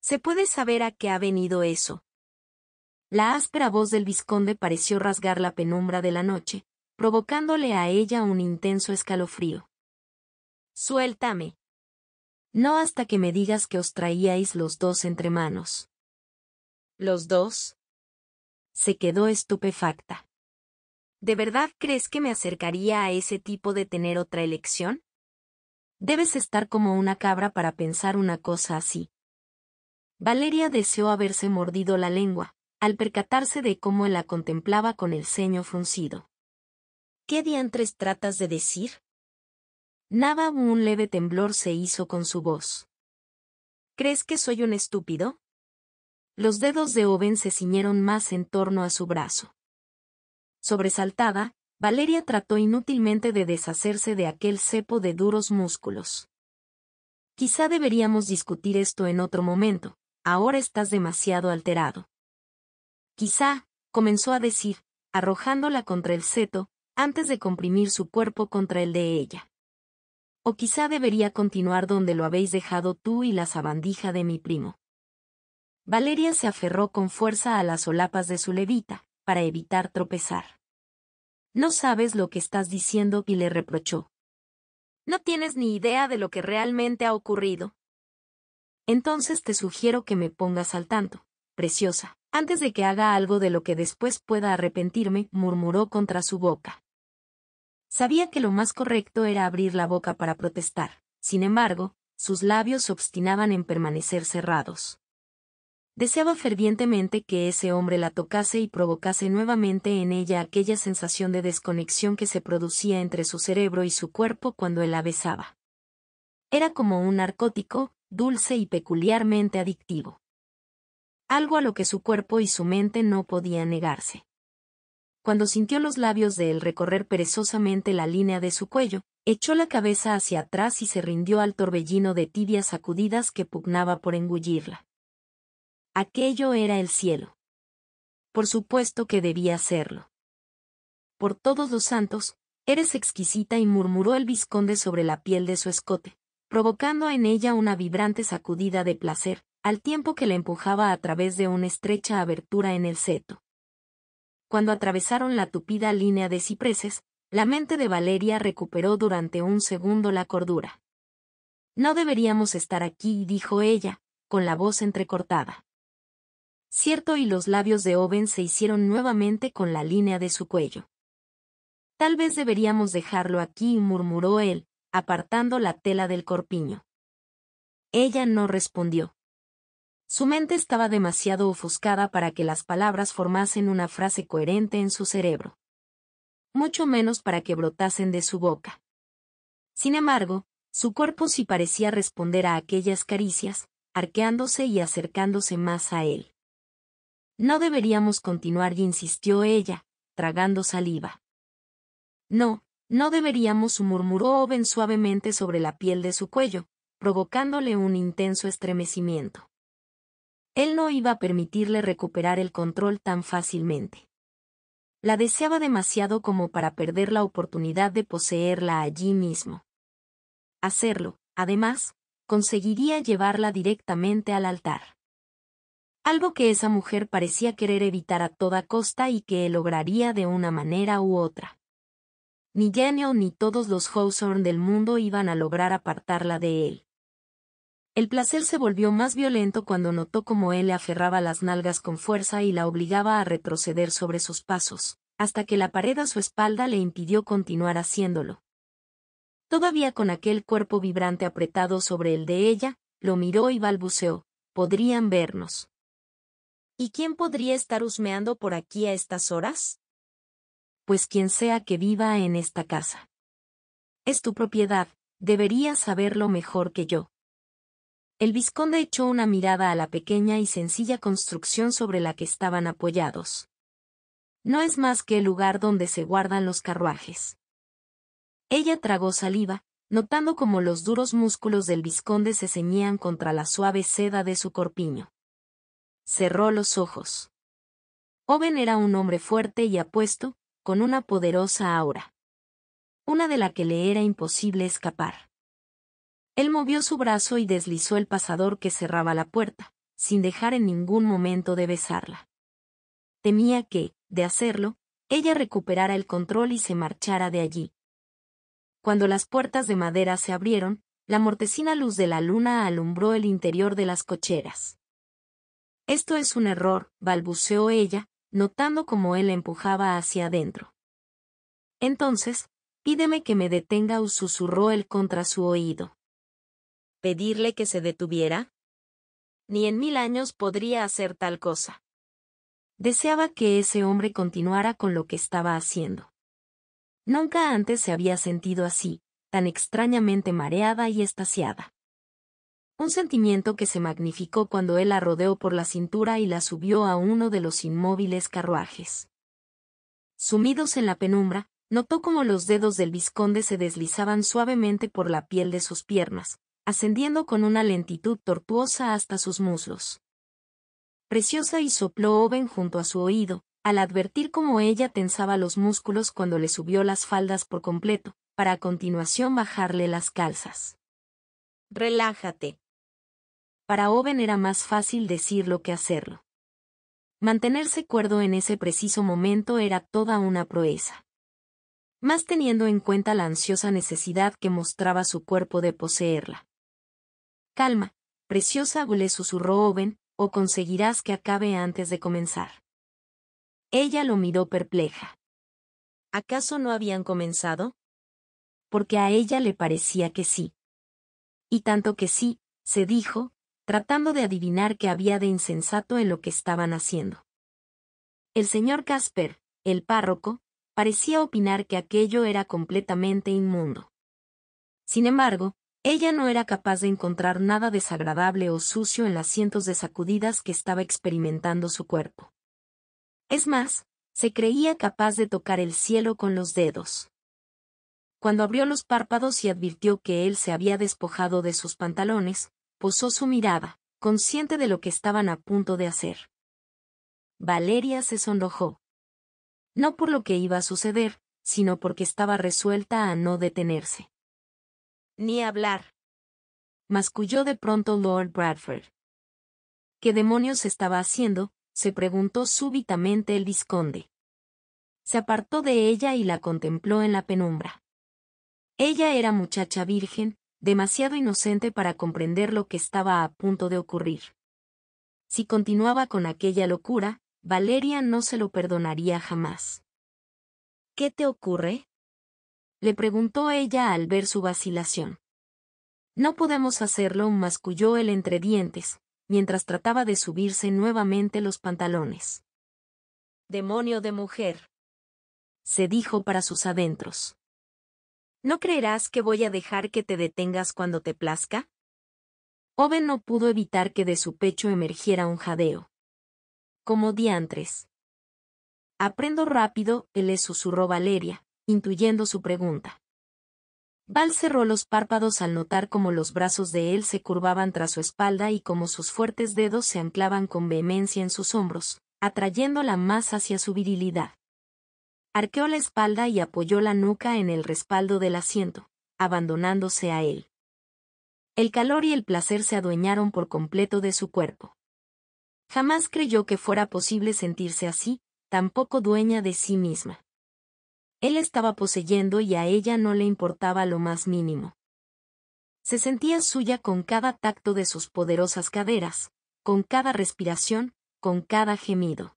¿Se puede saber a qué ha venido eso? La áspera voz del vizconde pareció rasgar la penumbra de la noche, provocándole a ella un intenso escalofrío. Suéltame. No hasta que me digas que os traíais los dos entre manos. ¿Los dos? Se quedó estupefacta. ¿De verdad crees que me acercaría a ese tipo de tener otra elección? Debes estar como una cabra para pensar una cosa así. Valeria deseó haberse mordido la lengua, al percatarse de cómo la contemplaba con el ceño fruncido. ¿Qué diantres tratas de decir? Nada, un leve temblor se hizo con su voz. ¿Crees que soy un estúpido? Los dedos de Oven se ciñeron más en torno a su brazo. Sobresaltada, Valeria trató inútilmente de deshacerse de aquel cepo de duros músculos. Quizá deberíamos discutir esto en otro momento, ahora estás demasiado alterado. Quizá, comenzó a decir, arrojándola contra el seto, antes de comprimir su cuerpo contra el de ella. O quizá debería continuar donde lo habéis dejado tú y la sabandija de mi primo. Valeria se aferró con fuerza a las solapas de su levita, para evitar tropezar. No sabes lo que estás diciendo y le reprochó. No tienes ni idea de lo que realmente ha ocurrido. Entonces te sugiero que me pongas al tanto, preciosa, antes de que haga algo de lo que después pueda arrepentirme, murmuró contra su boca. Sabía que lo más correcto era abrir la boca para protestar, sin embargo, sus labios obstinaban en permanecer cerrados. Deseaba fervientemente que ese hombre la tocase y provocase nuevamente en ella aquella sensación de desconexión que se producía entre su cerebro y su cuerpo cuando él la besaba. Era como un narcótico, dulce y peculiarmente adictivo. Algo a lo que su cuerpo y su mente no podían negarse. Cuando sintió los labios de él recorrer perezosamente la línea de su cuello, echó la cabeza hacia atrás y se rindió al torbellino de tibias sacudidas que pugnaba por engullirla. Aquello era el cielo. Por supuesto que debía serlo. Por todos los santos, eres exquisita y murmuró el visconde sobre la piel de su escote, provocando en ella una vibrante sacudida de placer, al tiempo que la empujaba a través de una estrecha abertura en el seto. Cuando atravesaron la tupida línea de cipreses, la mente de Valeria recuperó durante un segundo la cordura. No deberíamos estar aquí, dijo ella, con la voz entrecortada. Cierto y los labios de Owen se hicieron nuevamente con la línea de su cuello. Tal vez deberíamos dejarlo aquí, murmuró él, apartando la tela del corpiño. Ella no respondió. Su mente estaba demasiado ofuscada para que las palabras formasen una frase coherente en su cerebro. Mucho menos para que brotasen de su boca. Sin embargo, su cuerpo sí parecía responder a aquellas caricias, arqueándose y acercándose más a él. No deberíamos continuar, insistió ella, tragando saliva. No, no deberíamos, murmuró Oven suavemente sobre la piel de su cuello, provocándole un intenso estremecimiento. Él no iba a permitirle recuperar el control tan fácilmente. La deseaba demasiado como para perder la oportunidad de poseerla allí mismo. Hacerlo, además, conseguiría llevarla directamente al altar. Algo que esa mujer parecía querer evitar a toda costa y que él lograría de una manera u otra. Ni Daniel ni todos los Hawthorne del mundo iban a lograr apartarla de él. El placer se volvió más violento cuando notó cómo él le aferraba las nalgas con fuerza y la obligaba a retroceder sobre sus pasos, hasta que la pared a su espalda le impidió continuar haciéndolo. Todavía con aquel cuerpo vibrante apretado sobre el de ella, lo miró y balbuceó, podrían vernos. ¿Y quién podría estar husmeando por aquí a estas horas? Pues quien sea que viva en esta casa. Es tu propiedad, deberías saberlo mejor que yo. El vizconde echó una mirada a la pequeña y sencilla construcción sobre la que estaban apoyados. No es más que el lugar donde se guardan los carruajes. Ella tragó saliva, notando cómo los duros músculos del vizconde se ceñían contra la suave seda de su corpiño cerró los ojos. Oven era un hombre fuerte y apuesto, con una poderosa aura. Una de la que le era imposible escapar. Él movió su brazo y deslizó el pasador que cerraba la puerta, sin dejar en ningún momento de besarla. Temía que, de hacerlo, ella recuperara el control y se marchara de allí. Cuando las puertas de madera se abrieron, la mortecina luz de la luna alumbró el interior de las cocheras. Esto es un error, balbuceó ella, notando cómo él empujaba hacia adentro. Entonces, pídeme que me detenga, o susurró él contra su oído. ¿Pedirle que se detuviera? Ni en mil años podría hacer tal cosa. Deseaba que ese hombre continuara con lo que estaba haciendo. Nunca antes se había sentido así, tan extrañamente mareada y estaciada un sentimiento que se magnificó cuando él la rodeó por la cintura y la subió a uno de los inmóviles carruajes. Sumidos en la penumbra, notó cómo los dedos del visconde se deslizaban suavemente por la piel de sus piernas, ascendiendo con una lentitud tortuosa hasta sus muslos. Preciosa y sopló Oven junto a su oído, al advertir cómo ella tensaba los músculos cuando le subió las faldas por completo, para a continuación bajarle las calzas. Relájate, para Oven era más fácil decirlo que hacerlo. Mantenerse cuerdo en ese preciso momento era toda una proeza. Más teniendo en cuenta la ansiosa necesidad que mostraba su cuerpo de poseerla. Calma, preciosa, le susurró Oven, o conseguirás que acabe antes de comenzar. Ella lo miró perpleja. ¿Acaso no habían comenzado? Porque a ella le parecía que sí. Y tanto que sí, se dijo, tratando de adivinar qué había de insensato en lo que estaban haciendo. El señor Casper, el párroco, parecía opinar que aquello era completamente inmundo. Sin embargo, ella no era capaz de encontrar nada desagradable o sucio en las cientos de sacudidas que estaba experimentando su cuerpo. Es más, se creía capaz de tocar el cielo con los dedos. Cuando abrió los párpados y advirtió que él se había despojado de sus pantalones, posó su mirada, consciente de lo que estaban a punto de hacer. Valeria se sonrojó. No por lo que iba a suceder, sino porque estaba resuelta a no detenerse. Ni hablar. Masculló de pronto Lord Bradford. ¿Qué demonios estaba haciendo? se preguntó súbitamente el visconde. Se apartó de ella y la contempló en la penumbra. Ella era muchacha virgen, demasiado inocente para comprender lo que estaba a punto de ocurrir. Si continuaba con aquella locura, Valeria no se lo perdonaría jamás. ¿Qué te ocurre? le preguntó ella al ver su vacilación. No podemos hacerlo, masculló él entre dientes, mientras trataba de subirse nuevamente los pantalones. Demonio de mujer, se dijo para sus adentros. ¿No creerás que voy a dejar que te detengas cuando te plazca? Oven no pudo evitar que de su pecho emergiera un jadeo. Como diantres. Aprendo rápido, él le susurró Valeria, intuyendo su pregunta. Val cerró los párpados al notar cómo los brazos de él se curvaban tras su espalda y cómo sus fuertes dedos se anclaban con vehemencia en sus hombros, atrayéndola más hacia su virilidad. Arqueó la espalda y apoyó la nuca en el respaldo del asiento, abandonándose a él. El calor y el placer se adueñaron por completo de su cuerpo. Jamás creyó que fuera posible sentirse así, tampoco dueña de sí misma. Él estaba poseyendo y a ella no le importaba lo más mínimo. Se sentía suya con cada tacto de sus poderosas caderas, con cada respiración, con cada gemido.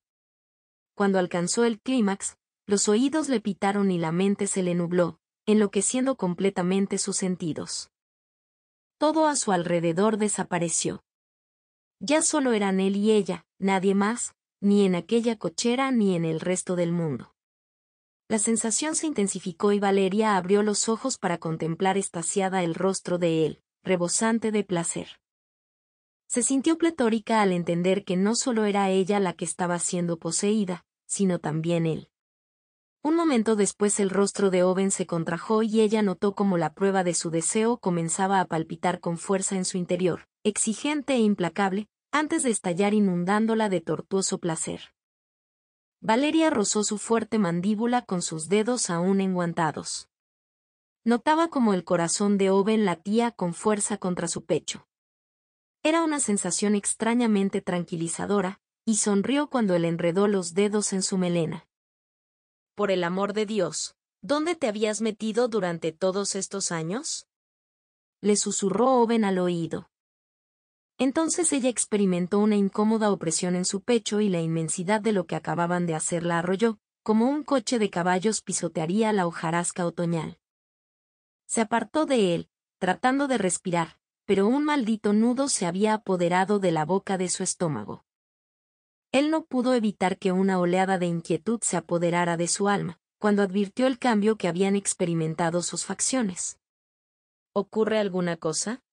Cuando alcanzó el clímax, los oídos le pitaron y la mente se le nubló, enloqueciendo completamente sus sentidos. Todo a su alrededor desapareció. Ya solo eran él y ella, nadie más, ni en aquella cochera ni en el resto del mundo. La sensación se intensificó y Valeria abrió los ojos para contemplar estaciada el rostro de él, rebosante de placer. Se sintió pletórica al entender que no solo era ella la que estaba siendo poseída, sino también él. Un momento después el rostro de Oven se contrajo y ella notó como la prueba de su deseo comenzaba a palpitar con fuerza en su interior, exigente e implacable, antes de estallar inundándola de tortuoso placer. Valeria rozó su fuerte mandíbula con sus dedos aún enguantados. Notaba como el corazón de Oven latía con fuerza contra su pecho. Era una sensación extrañamente tranquilizadora, y sonrió cuando él enredó los dedos en su melena por el amor de Dios, ¿dónde te habías metido durante todos estos años? le susurró Owen al oído. Entonces ella experimentó una incómoda opresión en su pecho y la inmensidad de lo que acababan de hacer la arrolló, como un coche de caballos pisotearía la hojarasca otoñal. Se apartó de él, tratando de respirar, pero un maldito nudo se había apoderado de la boca de su estómago. Él no pudo evitar que una oleada de inquietud se apoderara de su alma, cuando advirtió el cambio que habían experimentado sus facciones. ¿Ocurre alguna cosa?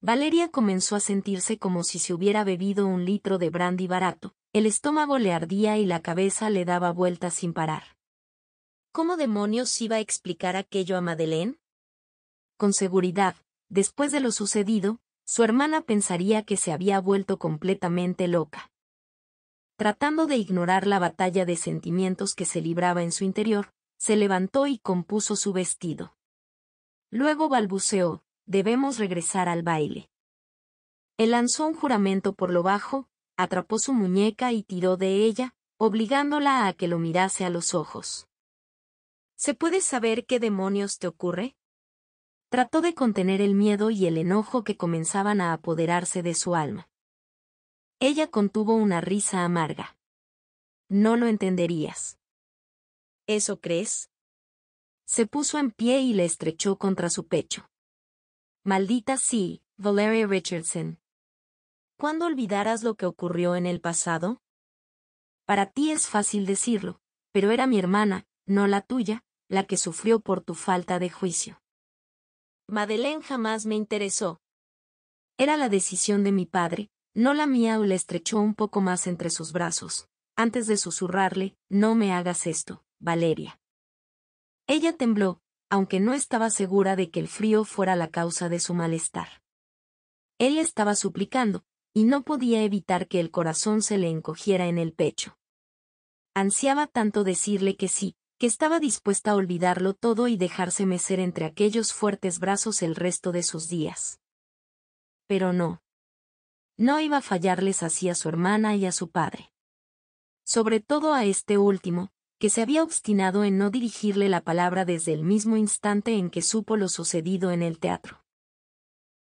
Valeria comenzó a sentirse como si se hubiera bebido un litro de brandy barato, el estómago le ardía y la cabeza le daba vueltas sin parar. ¿Cómo demonios iba a explicar aquello a Madeleine? Con seguridad, después de lo sucedido, su hermana pensaría que se había vuelto completamente loca tratando de ignorar la batalla de sentimientos que se libraba en su interior, se levantó y compuso su vestido. Luego balbuceó, debemos regresar al baile. Él lanzó un juramento por lo bajo, atrapó su muñeca y tiró de ella, obligándola a que lo mirase a los ojos. ¿Se puede saber qué demonios te ocurre? Trató de contener el miedo y el enojo que comenzaban a apoderarse de su alma. Ella contuvo una risa amarga. No lo entenderías. ¿Eso crees? Se puso en pie y le estrechó contra su pecho. Maldita sí, Valeria Richardson. ¿Cuándo olvidarás lo que ocurrió en el pasado? Para ti es fácil decirlo, pero era mi hermana, no la tuya, la que sufrió por tu falta de juicio. Madeleine jamás me interesó. Era la decisión de mi padre, no mía o le estrechó un poco más entre sus brazos, antes de susurrarle, no me hagas esto, Valeria. Ella tembló, aunque no estaba segura de que el frío fuera la causa de su malestar. Él estaba suplicando, y no podía evitar que el corazón se le encogiera en el pecho. Ansiaba tanto decirle que sí, que estaba dispuesta a olvidarlo todo y dejarse mecer entre aquellos fuertes brazos el resto de sus días. Pero no. No iba a fallarles así a su hermana y a su padre. Sobre todo a este último, que se había obstinado en no dirigirle la palabra desde el mismo instante en que supo lo sucedido en el teatro.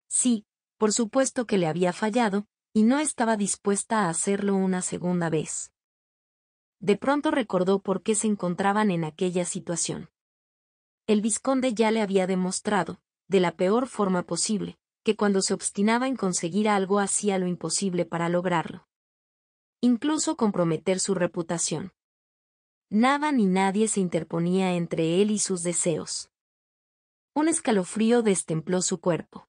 Sí, por supuesto que le había fallado, y no estaba dispuesta a hacerlo una segunda vez. De pronto recordó por qué se encontraban en aquella situación. El visconde ya le había demostrado, de la peor forma posible, que cuando se obstinaba en conseguir algo hacía lo imposible para lograrlo. Incluso comprometer su reputación. Nada ni nadie se interponía entre él y sus deseos. Un escalofrío destempló su cuerpo.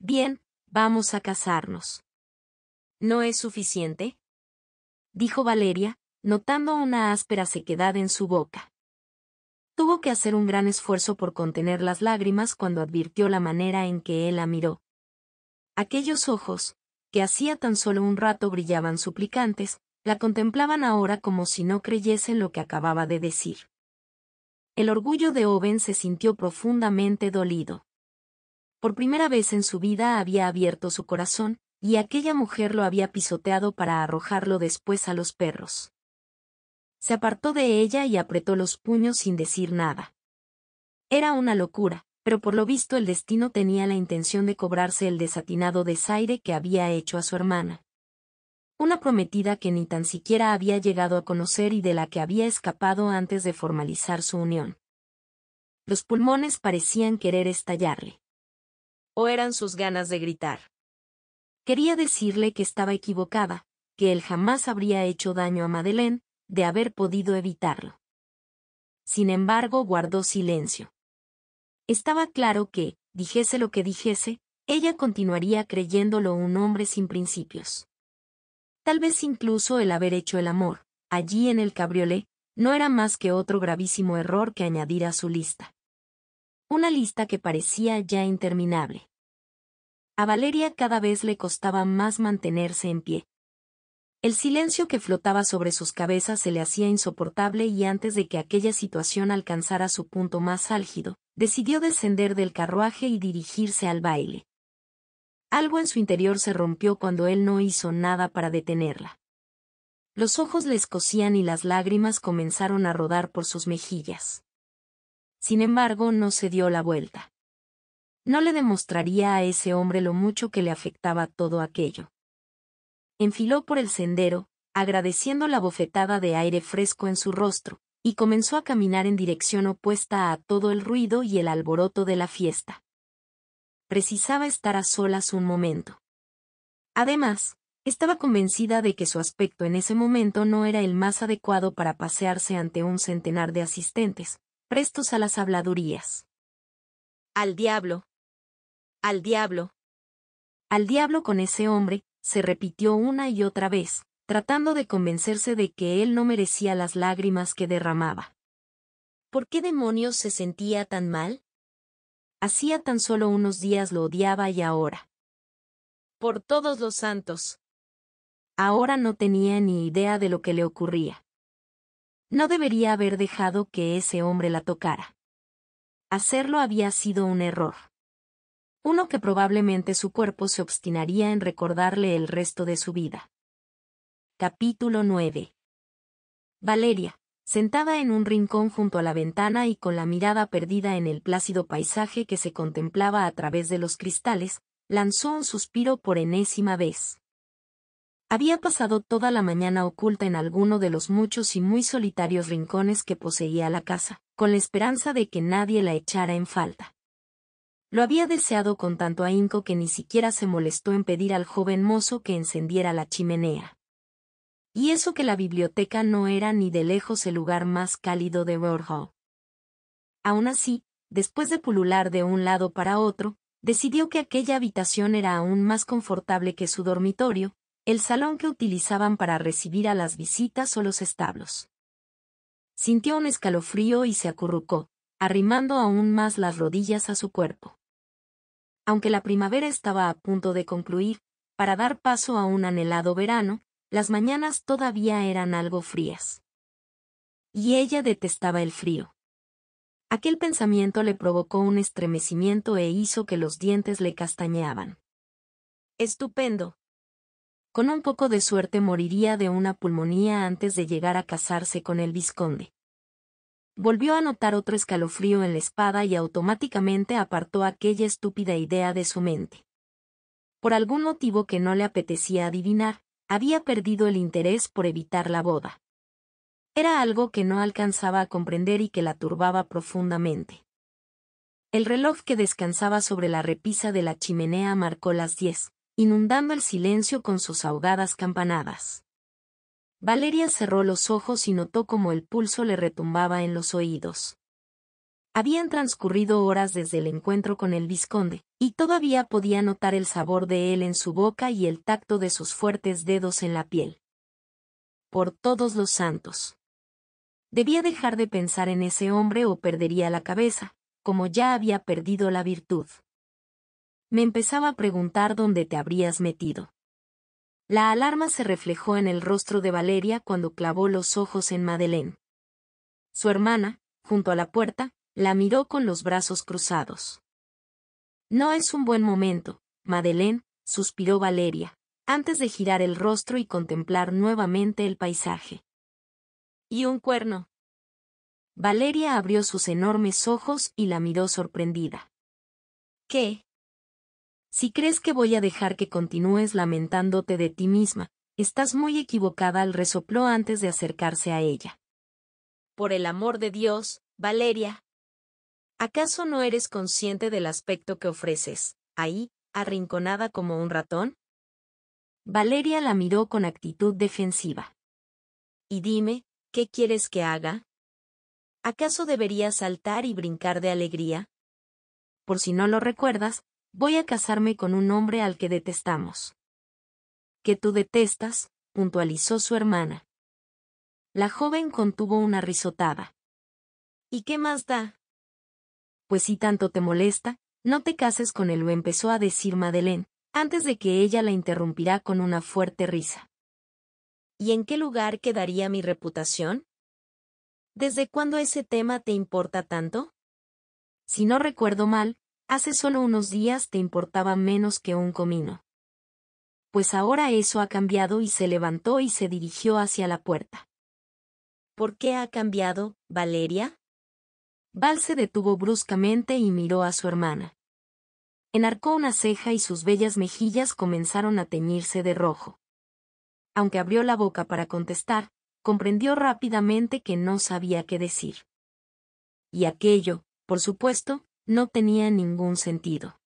Bien, vamos a casarnos. ¿No es suficiente? dijo Valeria, notando una áspera sequedad en su boca. Tuvo que hacer un gran esfuerzo por contener las lágrimas cuando advirtió la manera en que él la miró. Aquellos ojos, que hacía tan solo un rato brillaban suplicantes, la contemplaban ahora como si no creyesen lo que acababa de decir. El orgullo de Owen se sintió profundamente dolido. Por primera vez en su vida había abierto su corazón, y aquella mujer lo había pisoteado para arrojarlo después a los perros se apartó de ella y apretó los puños sin decir nada. Era una locura, pero por lo visto el destino tenía la intención de cobrarse el desatinado desaire que había hecho a su hermana. Una prometida que ni tan siquiera había llegado a conocer y de la que había escapado antes de formalizar su unión. Los pulmones parecían querer estallarle. O eran sus ganas de gritar. Quería decirle que estaba equivocada, que él jamás habría hecho daño a Madeleine, de haber podido evitarlo. Sin embargo, guardó silencio. Estaba claro que, dijese lo que dijese, ella continuaría creyéndolo un hombre sin principios. Tal vez incluso el haber hecho el amor, allí en el cabriolé, no era más que otro gravísimo error que añadir a su lista. Una lista que parecía ya interminable. A Valeria cada vez le costaba más mantenerse en pie. El silencio que flotaba sobre sus cabezas se le hacía insoportable y antes de que aquella situación alcanzara su punto más álgido, decidió descender del carruaje y dirigirse al baile. Algo en su interior se rompió cuando él no hizo nada para detenerla. Los ojos le escocían y las lágrimas comenzaron a rodar por sus mejillas. Sin embargo, no se dio la vuelta. No le demostraría a ese hombre lo mucho que le afectaba todo aquello. Enfiló por el sendero, agradeciendo la bofetada de aire fresco en su rostro, y comenzó a caminar en dirección opuesta a todo el ruido y el alboroto de la fiesta. Precisaba estar a solas un momento. Además, estaba convencida de que su aspecto en ese momento no era el más adecuado para pasearse ante un centenar de asistentes, prestos a las habladurías. Al diablo. Al diablo. Al diablo con ese hombre, se repitió una y otra vez, tratando de convencerse de que él no merecía las lágrimas que derramaba. ¿Por qué demonios se sentía tan mal? Hacía tan solo unos días lo odiaba y ahora. Por todos los santos. Ahora no tenía ni idea de lo que le ocurría. No debería haber dejado que ese hombre la tocara. Hacerlo había sido un error uno que probablemente su cuerpo se obstinaría en recordarle el resto de su vida. Capítulo 9. Valeria, sentada en un rincón junto a la ventana y con la mirada perdida en el plácido paisaje que se contemplaba a través de los cristales, lanzó un suspiro por enésima vez. Había pasado toda la mañana oculta en alguno de los muchos y muy solitarios rincones que poseía la casa, con la esperanza de que nadie la echara en falta. Lo había deseado con tanto ahínco que ni siquiera se molestó en pedir al joven mozo que encendiera la chimenea. Y eso que la biblioteca no era ni de lejos el lugar más cálido de Warhol. Aún así, después de pulular de un lado para otro, decidió que aquella habitación era aún más confortable que su dormitorio, el salón que utilizaban para recibir a las visitas o los establos. Sintió un escalofrío y se acurrucó, arrimando aún más las rodillas a su cuerpo. Aunque la primavera estaba a punto de concluir, para dar paso a un anhelado verano, las mañanas todavía eran algo frías. Y ella detestaba el frío. Aquel pensamiento le provocó un estremecimiento e hizo que los dientes le castañeaban. Estupendo. Con un poco de suerte moriría de una pulmonía antes de llegar a casarse con el visconde. Volvió a notar otro escalofrío en la espada y automáticamente apartó aquella estúpida idea de su mente. Por algún motivo que no le apetecía adivinar, había perdido el interés por evitar la boda. Era algo que no alcanzaba a comprender y que la turbaba profundamente. El reloj que descansaba sobre la repisa de la chimenea marcó las diez, inundando el silencio con sus ahogadas campanadas. Valeria cerró los ojos y notó como el pulso le retumbaba en los oídos. Habían transcurrido horas desde el encuentro con el vizconde, y todavía podía notar el sabor de él en su boca y el tacto de sus fuertes dedos en la piel. Por todos los santos. Debía dejar de pensar en ese hombre o perdería la cabeza, como ya había perdido la virtud. Me empezaba a preguntar dónde te habrías metido. La alarma se reflejó en el rostro de Valeria cuando clavó los ojos en Madeleine. Su hermana, junto a la puerta, la miró con los brazos cruzados. No es un buen momento, Madeleine, suspiró Valeria, antes de girar el rostro y contemplar nuevamente el paisaje. ¿Y un cuerno? Valeria abrió sus enormes ojos y la miró sorprendida. ¿Qué? Si crees que voy a dejar que continúes lamentándote de ti misma, estás muy equivocada, al resopló antes de acercarse a ella. Por el amor de Dios, Valeria. ¿Acaso no eres consciente del aspecto que ofreces, ahí, arrinconada como un ratón? Valeria la miró con actitud defensiva. Y dime, ¿qué quieres que haga? ¿Acaso debería saltar y brincar de alegría? Por si no lo recuerdas, Voy a casarme con un hombre al que detestamos. Que tú detestas, puntualizó su hermana. La joven contuvo una risotada. ¿Y qué más da? Pues si tanto te molesta, no te cases con él, empezó a decir Madeleine, antes de que ella la interrumpirá con una fuerte risa. ¿Y en qué lugar quedaría mi reputación? ¿Desde cuándo ese tema te importa tanto? Si no recuerdo mal, Hace solo unos días te importaba menos que un comino. Pues ahora eso ha cambiado y se levantó y se dirigió hacia la puerta. ¿Por qué ha cambiado, Valeria? Val se detuvo bruscamente y miró a su hermana. Enarcó una ceja y sus bellas mejillas comenzaron a teñirse de rojo. Aunque abrió la boca para contestar, comprendió rápidamente que no sabía qué decir. Y aquello, por supuesto, no tenía ningún sentido.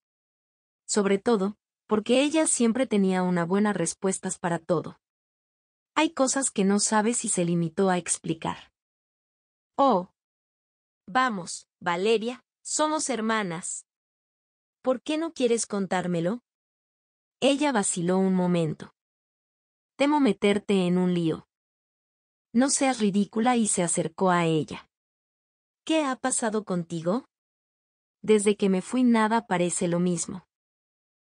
Sobre todo, porque ella siempre tenía una buena respuestas para todo. Hay cosas que no sabe si se limitó a explicar. Oh. Vamos, Valeria, somos hermanas. ¿Por qué no quieres contármelo? Ella vaciló un momento. Temo meterte en un lío. No seas ridícula y se acercó a ella. ¿Qué ha pasado contigo? Desde que me fui nada parece lo mismo.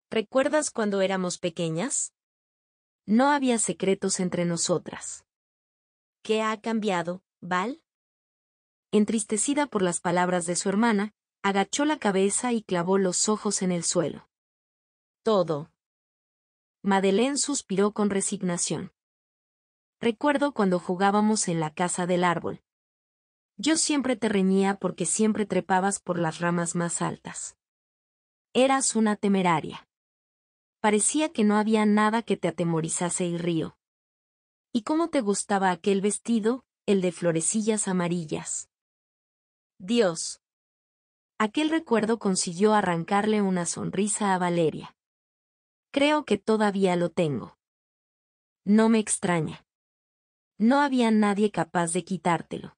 ¿Recuerdas cuando éramos pequeñas? No había secretos entre nosotras. ¿Qué ha cambiado, Val? Entristecida por las palabras de su hermana, agachó la cabeza y clavó los ojos en el suelo. Todo. Madeleine suspiró con resignación. Recuerdo cuando jugábamos en la casa del árbol. Yo siempre te reñía porque siempre trepabas por las ramas más altas. Eras una temeraria. Parecía que no había nada que te atemorizase y río. ¿Y cómo te gustaba aquel vestido, el de florecillas amarillas? Dios. Aquel recuerdo consiguió arrancarle una sonrisa a Valeria. Creo que todavía lo tengo. No me extraña. No había nadie capaz de quitártelo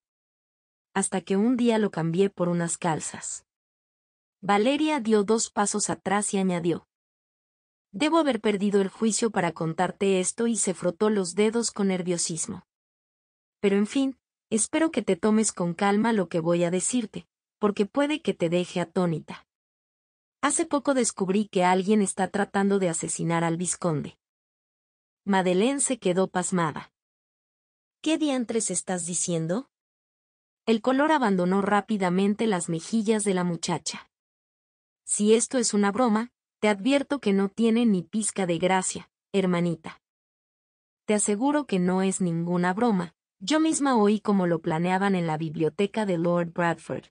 hasta que un día lo cambié por unas calzas. Valeria dio dos pasos atrás y añadió. Debo haber perdido el juicio para contarte esto y se frotó los dedos con nerviosismo. Pero en fin, espero que te tomes con calma lo que voy a decirte, porque puede que te deje atónita. Hace poco descubrí que alguien está tratando de asesinar al visconde. Madeleine se quedó pasmada. ¿Qué diantres estás diciendo? El color abandonó rápidamente las mejillas de la muchacha. Si esto es una broma, te advierto que no tiene ni pizca de gracia, hermanita. Te aseguro que no es ninguna broma, yo misma oí como lo planeaban en la biblioteca de Lord Bradford.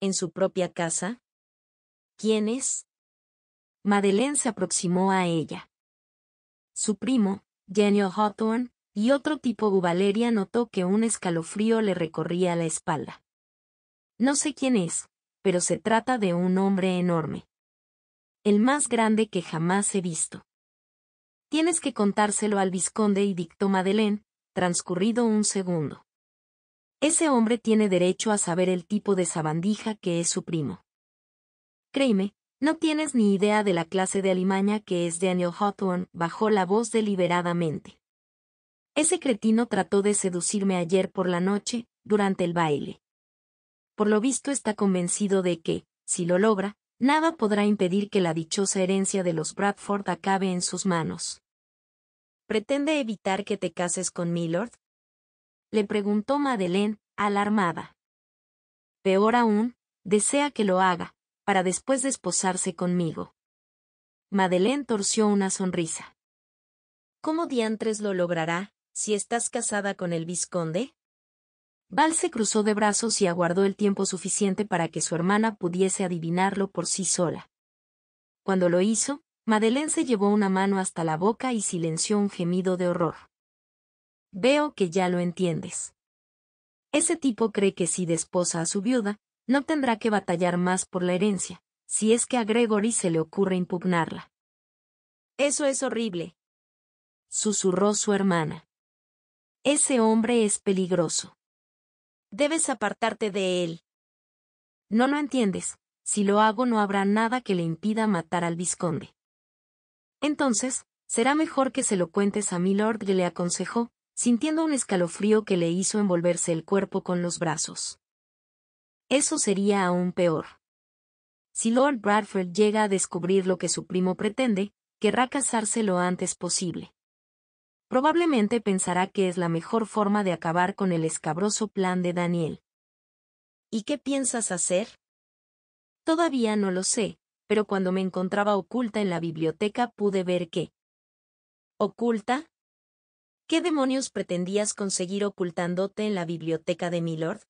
¿En su propia casa? ¿Quién es? Madeleine se aproximó a ella. Su primo, Daniel Hawthorne, y otro tipo Valeria notó que un escalofrío le recorría la espalda. No sé quién es, pero se trata de un hombre enorme. El más grande que jamás he visto. Tienes que contárselo al visconde y dictó Madeleine, transcurrido un segundo. Ese hombre tiene derecho a saber el tipo de sabandija que es su primo. Créeme, no tienes ni idea de la clase de alimaña que es Daniel Hawthorne, bajó la voz deliberadamente. Ese cretino trató de seducirme ayer por la noche, durante el baile. Por lo visto está convencido de que, si lo logra, nada podrá impedir que la dichosa herencia de los Bradford acabe en sus manos. ¿Pretende evitar que te cases con Milord? Le preguntó Madeleine, alarmada. Peor aún, desea que lo haga, para después desposarse conmigo. Madeleine torció una sonrisa. ¿Cómo diantres lo logrará? si estás casada con el vizconde? Val se cruzó de brazos y aguardó el tiempo suficiente para que su hermana pudiese adivinarlo por sí sola. Cuando lo hizo, Madeleine se llevó una mano hasta la boca y silenció un gemido de horror. Veo que ya lo entiendes. Ese tipo cree que si desposa a su viuda, no tendrá que batallar más por la herencia, si es que a Gregory se le ocurre impugnarla. Eso es horrible. Susurró su hermana. Ese hombre es peligroso. Debes apartarte de él. No lo entiendes, si lo hago no habrá nada que le impida matar al visconde. Entonces, será mejor que se lo cuentes a mi milord, le aconsejó, sintiendo un escalofrío que le hizo envolverse el cuerpo con los brazos. Eso sería aún peor. Si Lord Bradford llega a descubrir lo que su primo pretende, querrá casarse lo antes posible probablemente pensará que es la mejor forma de acabar con el escabroso plan de Daniel. ¿Y qué piensas hacer? Todavía no lo sé, pero cuando me encontraba oculta en la biblioteca pude ver que... ¿Oculta? ¿Qué demonios pretendías conseguir ocultándote en la biblioteca de Milord?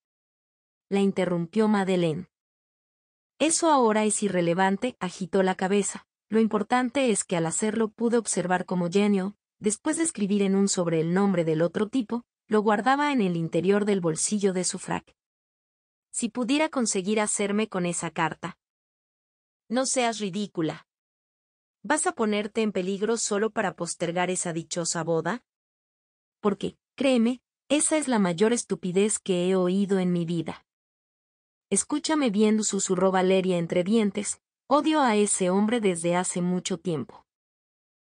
La interrumpió Madeleine. Eso ahora es irrelevante, agitó la cabeza. Lo importante es que al hacerlo pude observar como Genio, después de escribir en un sobre el nombre del otro tipo, lo guardaba en el interior del bolsillo de su frac. Si pudiera conseguir hacerme con esa carta. No seas ridícula. ¿Vas a ponerte en peligro solo para postergar esa dichosa boda? Porque, créeme, esa es la mayor estupidez que he oído en mi vida. Escúchame bien, susurró Valeria entre dientes, odio a ese hombre desde hace mucho tiempo.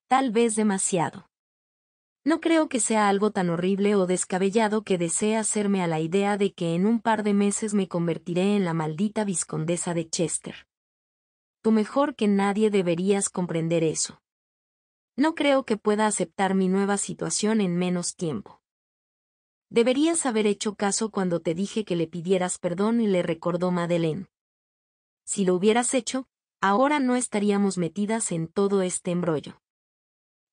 Tal vez demasiado. No creo que sea algo tan horrible o descabellado que desee hacerme a la idea de que en un par de meses me convertiré en la maldita viscondesa de Chester. Tú mejor que nadie deberías comprender eso. No creo que pueda aceptar mi nueva situación en menos tiempo. Deberías haber hecho caso cuando te dije que le pidieras perdón y le recordó Madeleine. Si lo hubieras hecho, ahora no estaríamos metidas en todo este embrollo.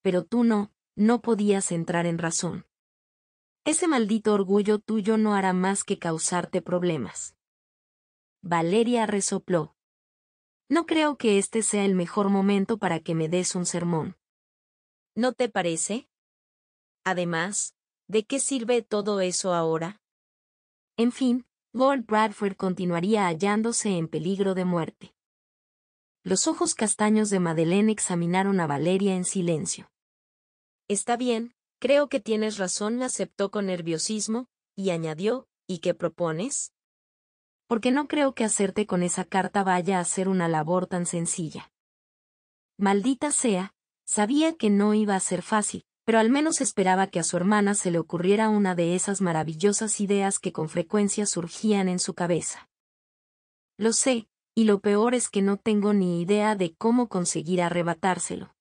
Pero tú no, no podías entrar en razón. Ese maldito orgullo tuyo no hará más que causarte problemas. Valeria resopló. No creo que este sea el mejor momento para que me des un sermón. ¿No te parece? Además, ¿de qué sirve todo eso ahora? En fin, Lord Bradford continuaría hallándose en peligro de muerte. Los ojos castaños de Madeleine examinaron a Valeria en silencio. Está bien, creo que tienes razón, aceptó con nerviosismo, y añadió, ¿y qué propones? Porque no creo que hacerte con esa carta vaya a ser una labor tan sencilla. Maldita sea, sabía que no iba a ser fácil, pero al menos esperaba que a su hermana se le ocurriera una de esas maravillosas ideas que con frecuencia surgían en su cabeza. Lo sé, y lo peor es que no tengo ni idea de cómo conseguir arrebatárselo.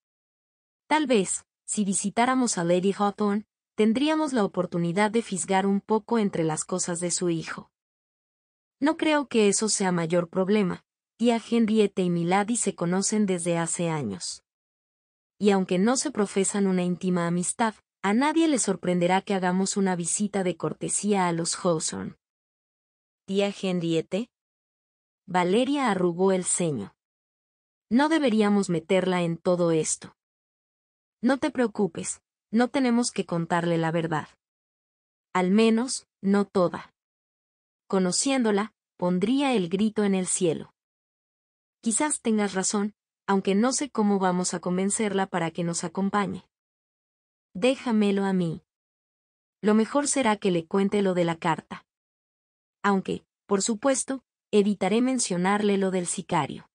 Tal vez, si visitáramos a Lady Hawthorne, tendríamos la oportunidad de fisgar un poco entre las cosas de su hijo. No creo que eso sea mayor problema. Tía Henriette y Milady se conocen desde hace años. Y aunque no se profesan una íntima amistad, a nadie le sorprenderá que hagamos una visita de cortesía a los Hawthorne. Tía Henriette. Valeria arrugó el ceño. No deberíamos meterla en todo esto. No te preocupes, no tenemos que contarle la verdad. Al menos, no toda. Conociéndola, pondría el grito en el cielo. Quizás tengas razón, aunque no sé cómo vamos a convencerla para que nos acompañe. Déjamelo a mí. Lo mejor será que le cuente lo de la carta. Aunque, por supuesto, evitaré mencionarle lo del sicario.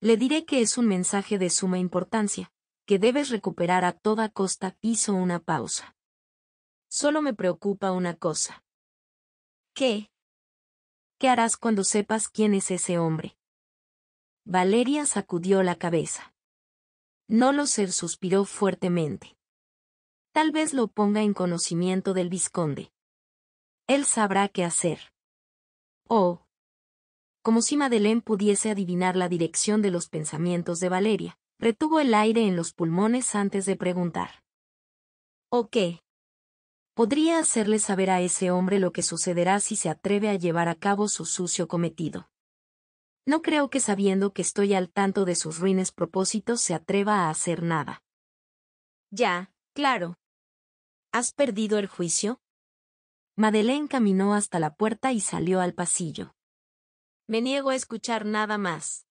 Le diré que es un mensaje de suma importancia, que debes recuperar a toda costa, hizo una pausa. Solo me preocupa una cosa. ¿Qué? ¿Qué harás cuando sepas quién es ese hombre? Valeria sacudió la cabeza. No lo sé, suspiró fuertemente. Tal vez lo ponga en conocimiento del visconde. Él sabrá qué hacer. Oh. Como si Madeleine pudiese adivinar la dirección de los pensamientos de Valeria, Retuvo el aire en los pulmones antes de preguntar. ¿O qué? Podría hacerle saber a ese hombre lo que sucederá si se atreve a llevar a cabo su sucio cometido. No creo que sabiendo que estoy al tanto de sus ruines propósitos se atreva a hacer nada. Ya, claro. ¿Has perdido el juicio? Madeleine caminó hasta la puerta y salió al pasillo. Me niego a escuchar nada más.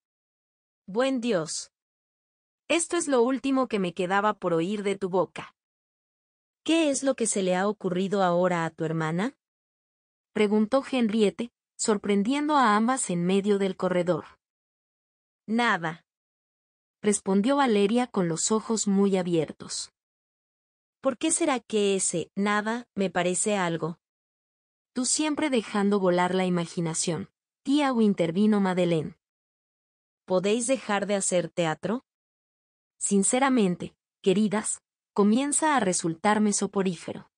Buen Dios, esto es lo último que me quedaba por oír de tu boca. ¿Qué es lo que se le ha ocurrido ahora a tu hermana? preguntó Henriette, sorprendiendo a ambas en medio del corredor. Nada. respondió Valeria con los ojos muy abiertos. ¿Por qué será que ese nada me parece algo? Tú siempre dejando volar la imaginación. Tía intervino Madeleine. ¿Podéis dejar de hacer teatro? Sinceramente, queridas, comienza a resultarme soporífero.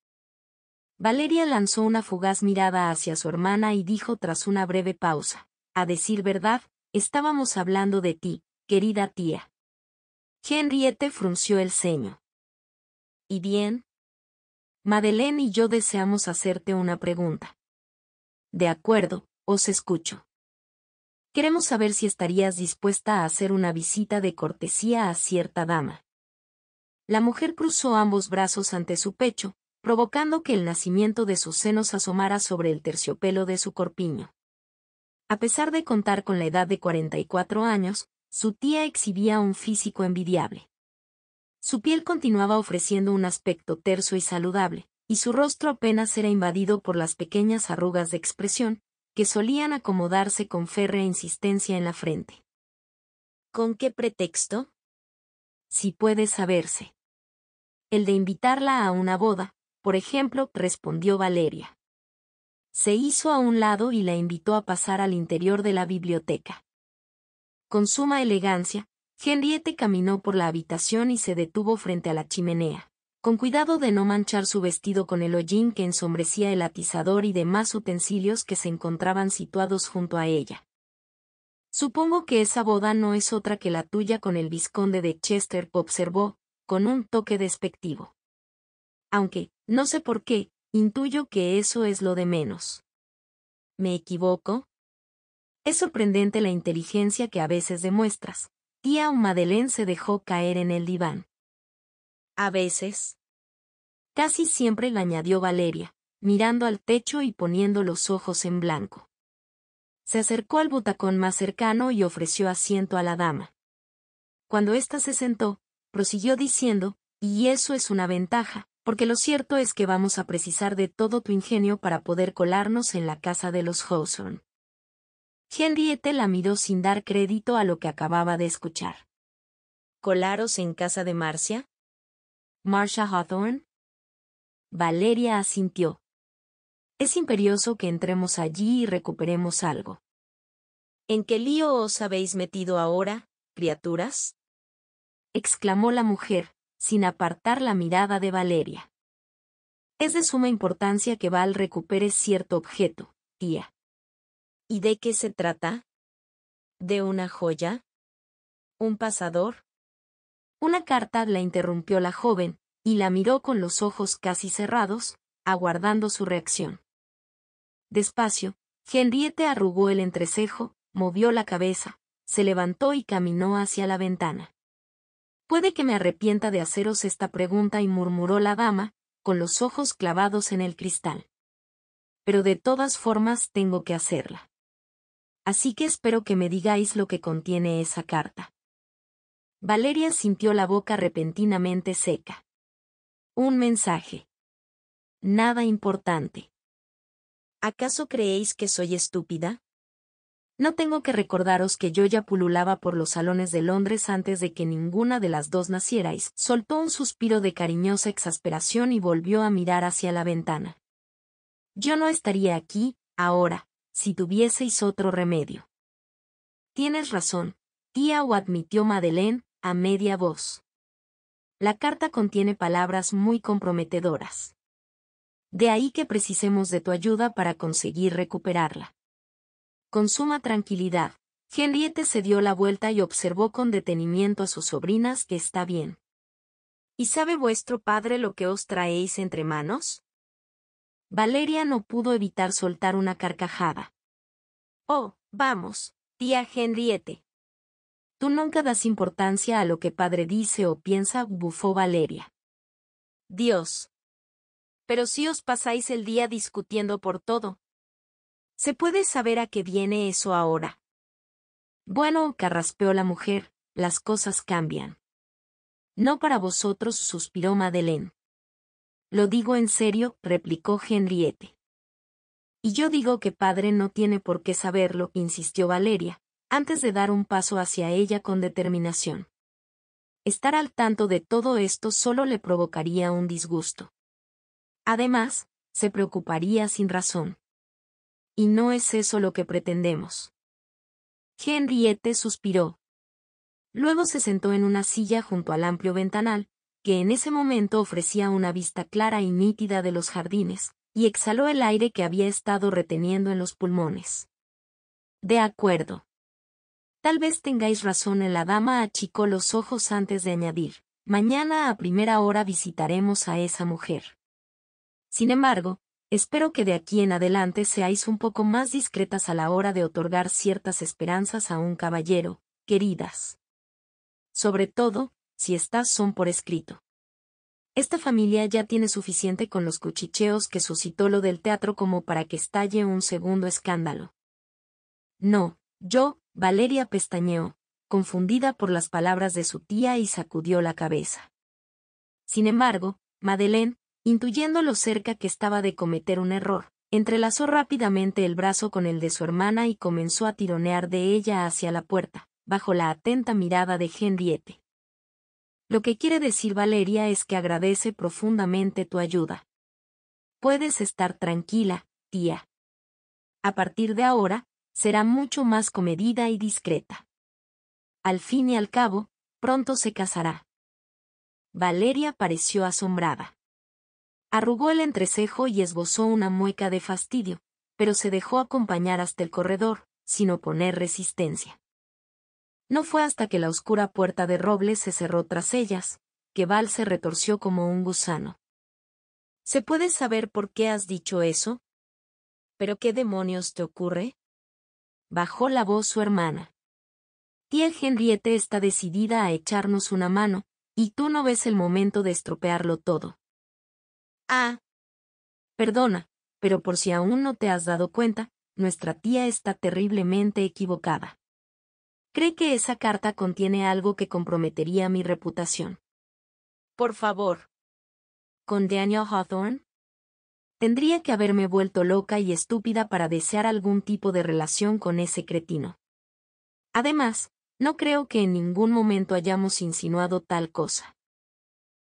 Valeria lanzó una fugaz mirada hacia su hermana y dijo tras una breve pausa, a decir verdad, estábamos hablando de ti, querida tía. Henriette frunció el ceño. ¿Y bien? Madeleine y yo deseamos hacerte una pregunta. De acuerdo, os escucho. Queremos saber si estarías dispuesta a hacer una visita de cortesía a cierta dama. La mujer cruzó ambos brazos ante su pecho, provocando que el nacimiento de sus senos asomara sobre el terciopelo de su corpiño. A pesar de contar con la edad de 44 años, su tía exhibía un físico envidiable. Su piel continuaba ofreciendo un aspecto terso y saludable, y su rostro apenas era invadido por las pequeñas arrugas de expresión, que solían acomodarse con férrea insistencia en la frente. ¿Con qué pretexto? Si puede saberse. El de invitarla a una boda, por ejemplo, respondió Valeria. Se hizo a un lado y la invitó a pasar al interior de la biblioteca. Con suma elegancia, Henriette caminó por la habitación y se detuvo frente a la chimenea con cuidado de no manchar su vestido con el hollín que ensombrecía el atizador y demás utensilios que se encontraban situados junto a ella. Supongo que esa boda no es otra que la tuya con el visconde de Chester, observó, con un toque despectivo. Aunque, no sé por qué, intuyo que eso es lo de menos. ¿Me equivoco? Es sorprendente la inteligencia que a veces demuestras. Tía Madeleine se dejó caer en el diván. A veces. Casi siempre le añadió Valeria, mirando al techo y poniendo los ojos en blanco. Se acercó al butacón más cercano y ofreció asiento a la dama. Cuando ésta se sentó, prosiguió diciendo, y eso es una ventaja, porque lo cierto es que vamos a precisar de todo tu ingenio para poder colarnos en la casa de los Hawthorne. Henriette la miró sin dar crédito a lo que acababa de escuchar. ¿Colaros en casa de Marcia? Marsha Hawthorne? Valeria asintió. Es imperioso que entremos allí y recuperemos algo. ¿En qué lío os habéis metido ahora, criaturas? exclamó la mujer, sin apartar la mirada de Valeria. Es de suma importancia que Val recupere cierto objeto, tía. ¿Y de qué se trata? ¿De una joya? ¿Un pasador? Una carta la interrumpió la joven, y la miró con los ojos casi cerrados, aguardando su reacción. Despacio, Henriette arrugó el entrecejo, movió la cabeza, se levantó y caminó hacia la ventana. Puede que me arrepienta de haceros esta pregunta y murmuró la dama, con los ojos clavados en el cristal. Pero de todas formas tengo que hacerla. Así que espero que me digáis lo que contiene esa carta. Valeria sintió la boca repentinamente seca. Un mensaje. Nada importante. ¿Acaso creéis que soy estúpida? No tengo que recordaros que yo ya pululaba por los salones de Londres antes de que ninguna de las dos nacierais. Soltó un suspiro de cariñosa exasperación y volvió a mirar hacia la ventana. Yo no estaría aquí, ahora, si tuvieseis otro remedio. Tienes razón, tía o admitió Madeleine, a media voz. La carta contiene palabras muy comprometedoras. De ahí que precisemos de tu ayuda para conseguir recuperarla. Con suma tranquilidad, Henriette se dio la vuelta y observó con detenimiento a sus sobrinas que está bien. ¿Y sabe vuestro padre lo que os traéis entre manos? Valeria no pudo evitar soltar una carcajada. Oh, vamos, tía Henriette, Tú nunca das importancia a lo que padre dice o piensa, bufó Valeria. Dios. Pero si os pasáis el día discutiendo por todo. ¿Se puede saber a qué viene eso ahora? Bueno, carraspeó la mujer, las cosas cambian. No para vosotros, suspiró Madeleine. Lo digo en serio, replicó Henriette. Y yo digo que padre no tiene por qué saberlo, insistió Valeria, antes de dar un paso hacia ella con determinación. Estar al tanto de todo esto solo le provocaría un disgusto. Además, se preocuparía sin razón. Y no es eso lo que pretendemos. Henriette suspiró. Luego se sentó en una silla junto al amplio ventanal, que en ese momento ofrecía una vista clara y nítida de los jardines, y exhaló el aire que había estado reteniendo en los pulmones. De acuerdo. Tal vez tengáis razón en la dama achicó los ojos antes de añadir, mañana a primera hora visitaremos a esa mujer. Sin embargo, espero que de aquí en adelante seáis un poco más discretas a la hora de otorgar ciertas esperanzas a un caballero, queridas. Sobre todo, si estas son por escrito. Esta familia ya tiene suficiente con los cuchicheos que suscitó lo del teatro como para que estalle un segundo escándalo. No, yo, Valeria pestañeó, confundida por las palabras de su tía y sacudió la cabeza. Sin embargo, Madeleine, intuyendo lo cerca que estaba de cometer un error, entrelazó rápidamente el brazo con el de su hermana y comenzó a tironear de ella hacia la puerta, bajo la atenta mirada de Henriette. Lo que quiere decir Valeria es que agradece profundamente tu ayuda. Puedes estar tranquila, tía. A partir de ahora, será mucho más comedida y discreta. Al fin y al cabo, pronto se casará. Valeria pareció asombrada. Arrugó el entrecejo y esbozó una mueca de fastidio, pero se dejó acompañar hasta el corredor, sin oponer resistencia. No fue hasta que la oscura puerta de roble se cerró tras ellas, que Val se retorció como un gusano. ¿Se puede saber por qué has dicho eso? ¿Pero qué demonios te ocurre? bajó la voz su hermana. Tía Henriette está decidida a echarnos una mano, y tú no ves el momento de estropearlo todo. Ah. Perdona, pero por si aún no te has dado cuenta, nuestra tía está terriblemente equivocada. Cree que esa carta contiene algo que comprometería mi reputación. Por favor. ¿Con Daniel Hawthorne? Tendría que haberme vuelto loca y estúpida para desear algún tipo de relación con ese cretino. Además, no creo que en ningún momento hayamos insinuado tal cosa.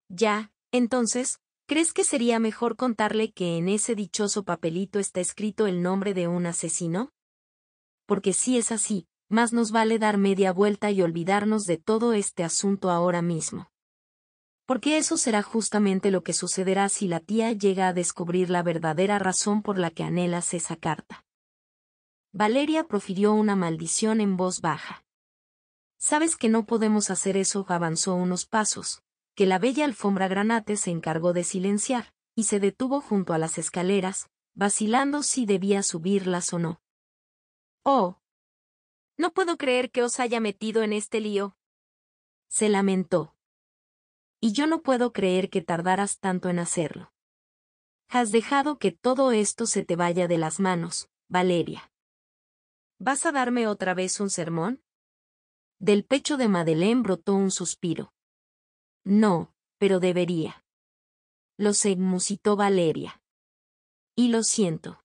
Ya, entonces, ¿crees que sería mejor contarle que en ese dichoso papelito está escrito el nombre de un asesino? Porque si es así, más nos vale dar media vuelta y olvidarnos de todo este asunto ahora mismo porque eso será justamente lo que sucederá si la tía llega a descubrir la verdadera razón por la que anhelas esa carta. Valeria profirió una maldición en voz baja. Sabes que no podemos hacer eso, avanzó unos pasos, que la bella alfombra granate se encargó de silenciar, y se detuvo junto a las escaleras, vacilando si debía subirlas o no. Oh. No puedo creer que os haya metido en este lío. Se lamentó. Y yo no puedo creer que tardaras tanto en hacerlo. Has dejado que todo esto se te vaya de las manos, Valeria. ¿Vas a darme otra vez un sermón? Del pecho de Madeleine brotó un suspiro. No, pero debería. Lo segmusitó Valeria. Y lo siento.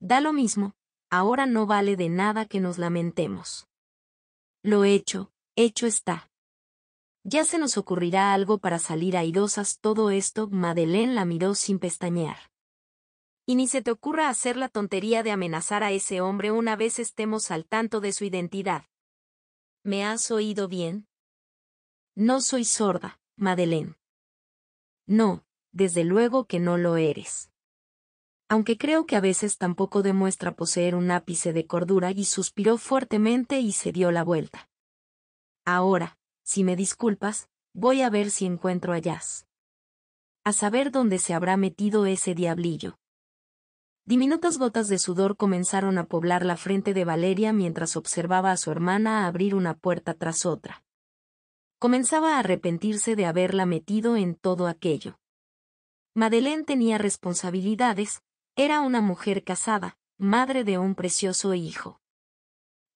Da lo mismo, ahora no vale de nada que nos lamentemos. Lo hecho, hecho está. Ya se nos ocurrirá algo para salir airosas todo esto, Madeleine la miró sin pestañear. Y ni se te ocurra hacer la tontería de amenazar a ese hombre una vez estemos al tanto de su identidad. ¿Me has oído bien? No soy sorda, Madeleine. No, desde luego que no lo eres. Aunque creo que a veces tampoco demuestra poseer un ápice de cordura y suspiró fuertemente y se dio la vuelta. Ahora, si me disculpas, voy a ver si encuentro a A saber dónde se habrá metido ese diablillo. Diminutas gotas de sudor comenzaron a poblar la frente de Valeria mientras observaba a su hermana abrir una puerta tras otra. Comenzaba a arrepentirse de haberla metido en todo aquello. Madeleine tenía responsabilidades, era una mujer casada, madre de un precioso hijo.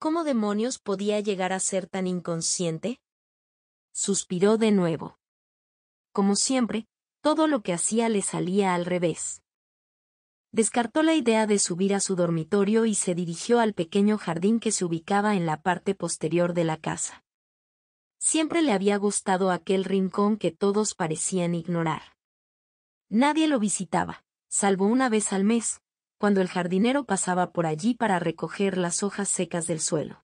¿Cómo demonios podía llegar a ser tan inconsciente? Suspiró de nuevo. Como siempre, todo lo que hacía le salía al revés. Descartó la idea de subir a su dormitorio y se dirigió al pequeño jardín que se ubicaba en la parte posterior de la casa. Siempre le había gustado aquel rincón que todos parecían ignorar. Nadie lo visitaba, salvo una vez al mes, cuando el jardinero pasaba por allí para recoger las hojas secas del suelo.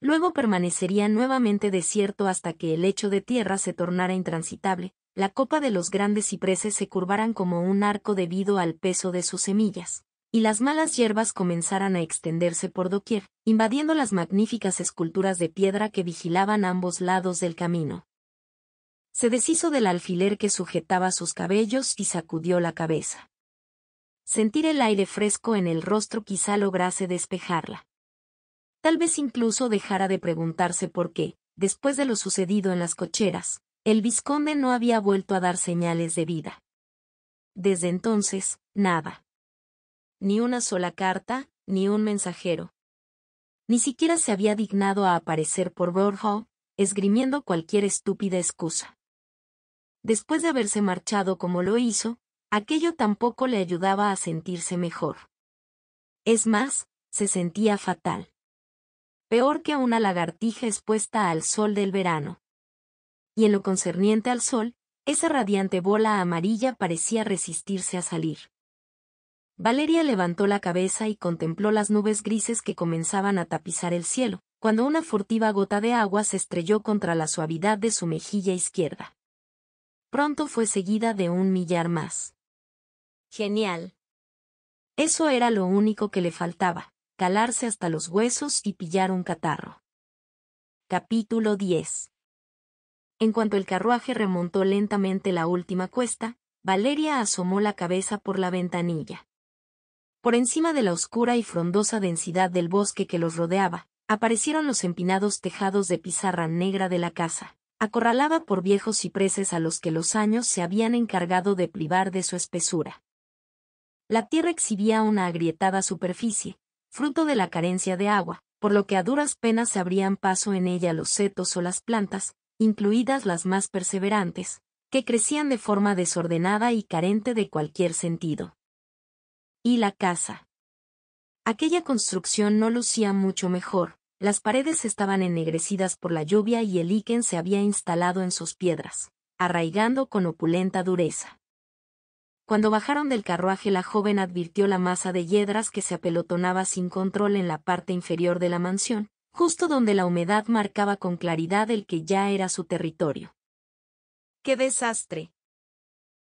Luego permanecería nuevamente desierto hasta que el lecho de tierra se tornara intransitable, la copa de los grandes cipreses se curvaran como un arco debido al peso de sus semillas, y las malas hierbas comenzaran a extenderse por doquier, invadiendo las magníficas esculturas de piedra que vigilaban ambos lados del camino. Se deshizo del alfiler que sujetaba sus cabellos y sacudió la cabeza. Sentir el aire fresco en el rostro quizá lograse despejarla. Tal vez incluso dejara de preguntarse por qué, después de lo sucedido en las cocheras, el visconde no había vuelto a dar señales de vida. Desde entonces, nada. Ni una sola carta, ni un mensajero. Ni siquiera se había dignado a aparecer por Bordeaux, esgrimiendo cualquier estúpida excusa. Después de haberse marchado como lo hizo, aquello tampoco le ayudaba a sentirse mejor. Es más, se sentía fatal peor que una lagartija expuesta al sol del verano. Y en lo concerniente al sol, esa radiante bola amarilla parecía resistirse a salir. Valeria levantó la cabeza y contempló las nubes grises que comenzaban a tapizar el cielo, cuando una furtiva gota de agua se estrelló contra la suavidad de su mejilla izquierda. Pronto fue seguida de un millar más. Genial. Eso era lo único que le faltaba calarse hasta los huesos y pillar un catarro. Capítulo 10 En cuanto el carruaje remontó lentamente la última cuesta, Valeria asomó la cabeza por la ventanilla. Por encima de la oscura y frondosa densidad del bosque que los rodeaba, aparecieron los empinados tejados de pizarra negra de la casa, acorralada por viejos cipreses a los que los años se habían encargado de privar de su espesura. La tierra exhibía una agrietada superficie, fruto de la carencia de agua, por lo que a duras penas se abrían paso en ella los setos o las plantas, incluidas las más perseverantes, que crecían de forma desordenada y carente de cualquier sentido. Y la casa. Aquella construcción no lucía mucho mejor, las paredes estaban ennegrecidas por la lluvia y el líquen se había instalado en sus piedras, arraigando con opulenta dureza. Cuando bajaron del carruaje la joven advirtió la masa de yedras que se apelotonaba sin control en la parte inferior de la mansión, justo donde la humedad marcaba con claridad el que ya era su territorio. ¡Qué desastre!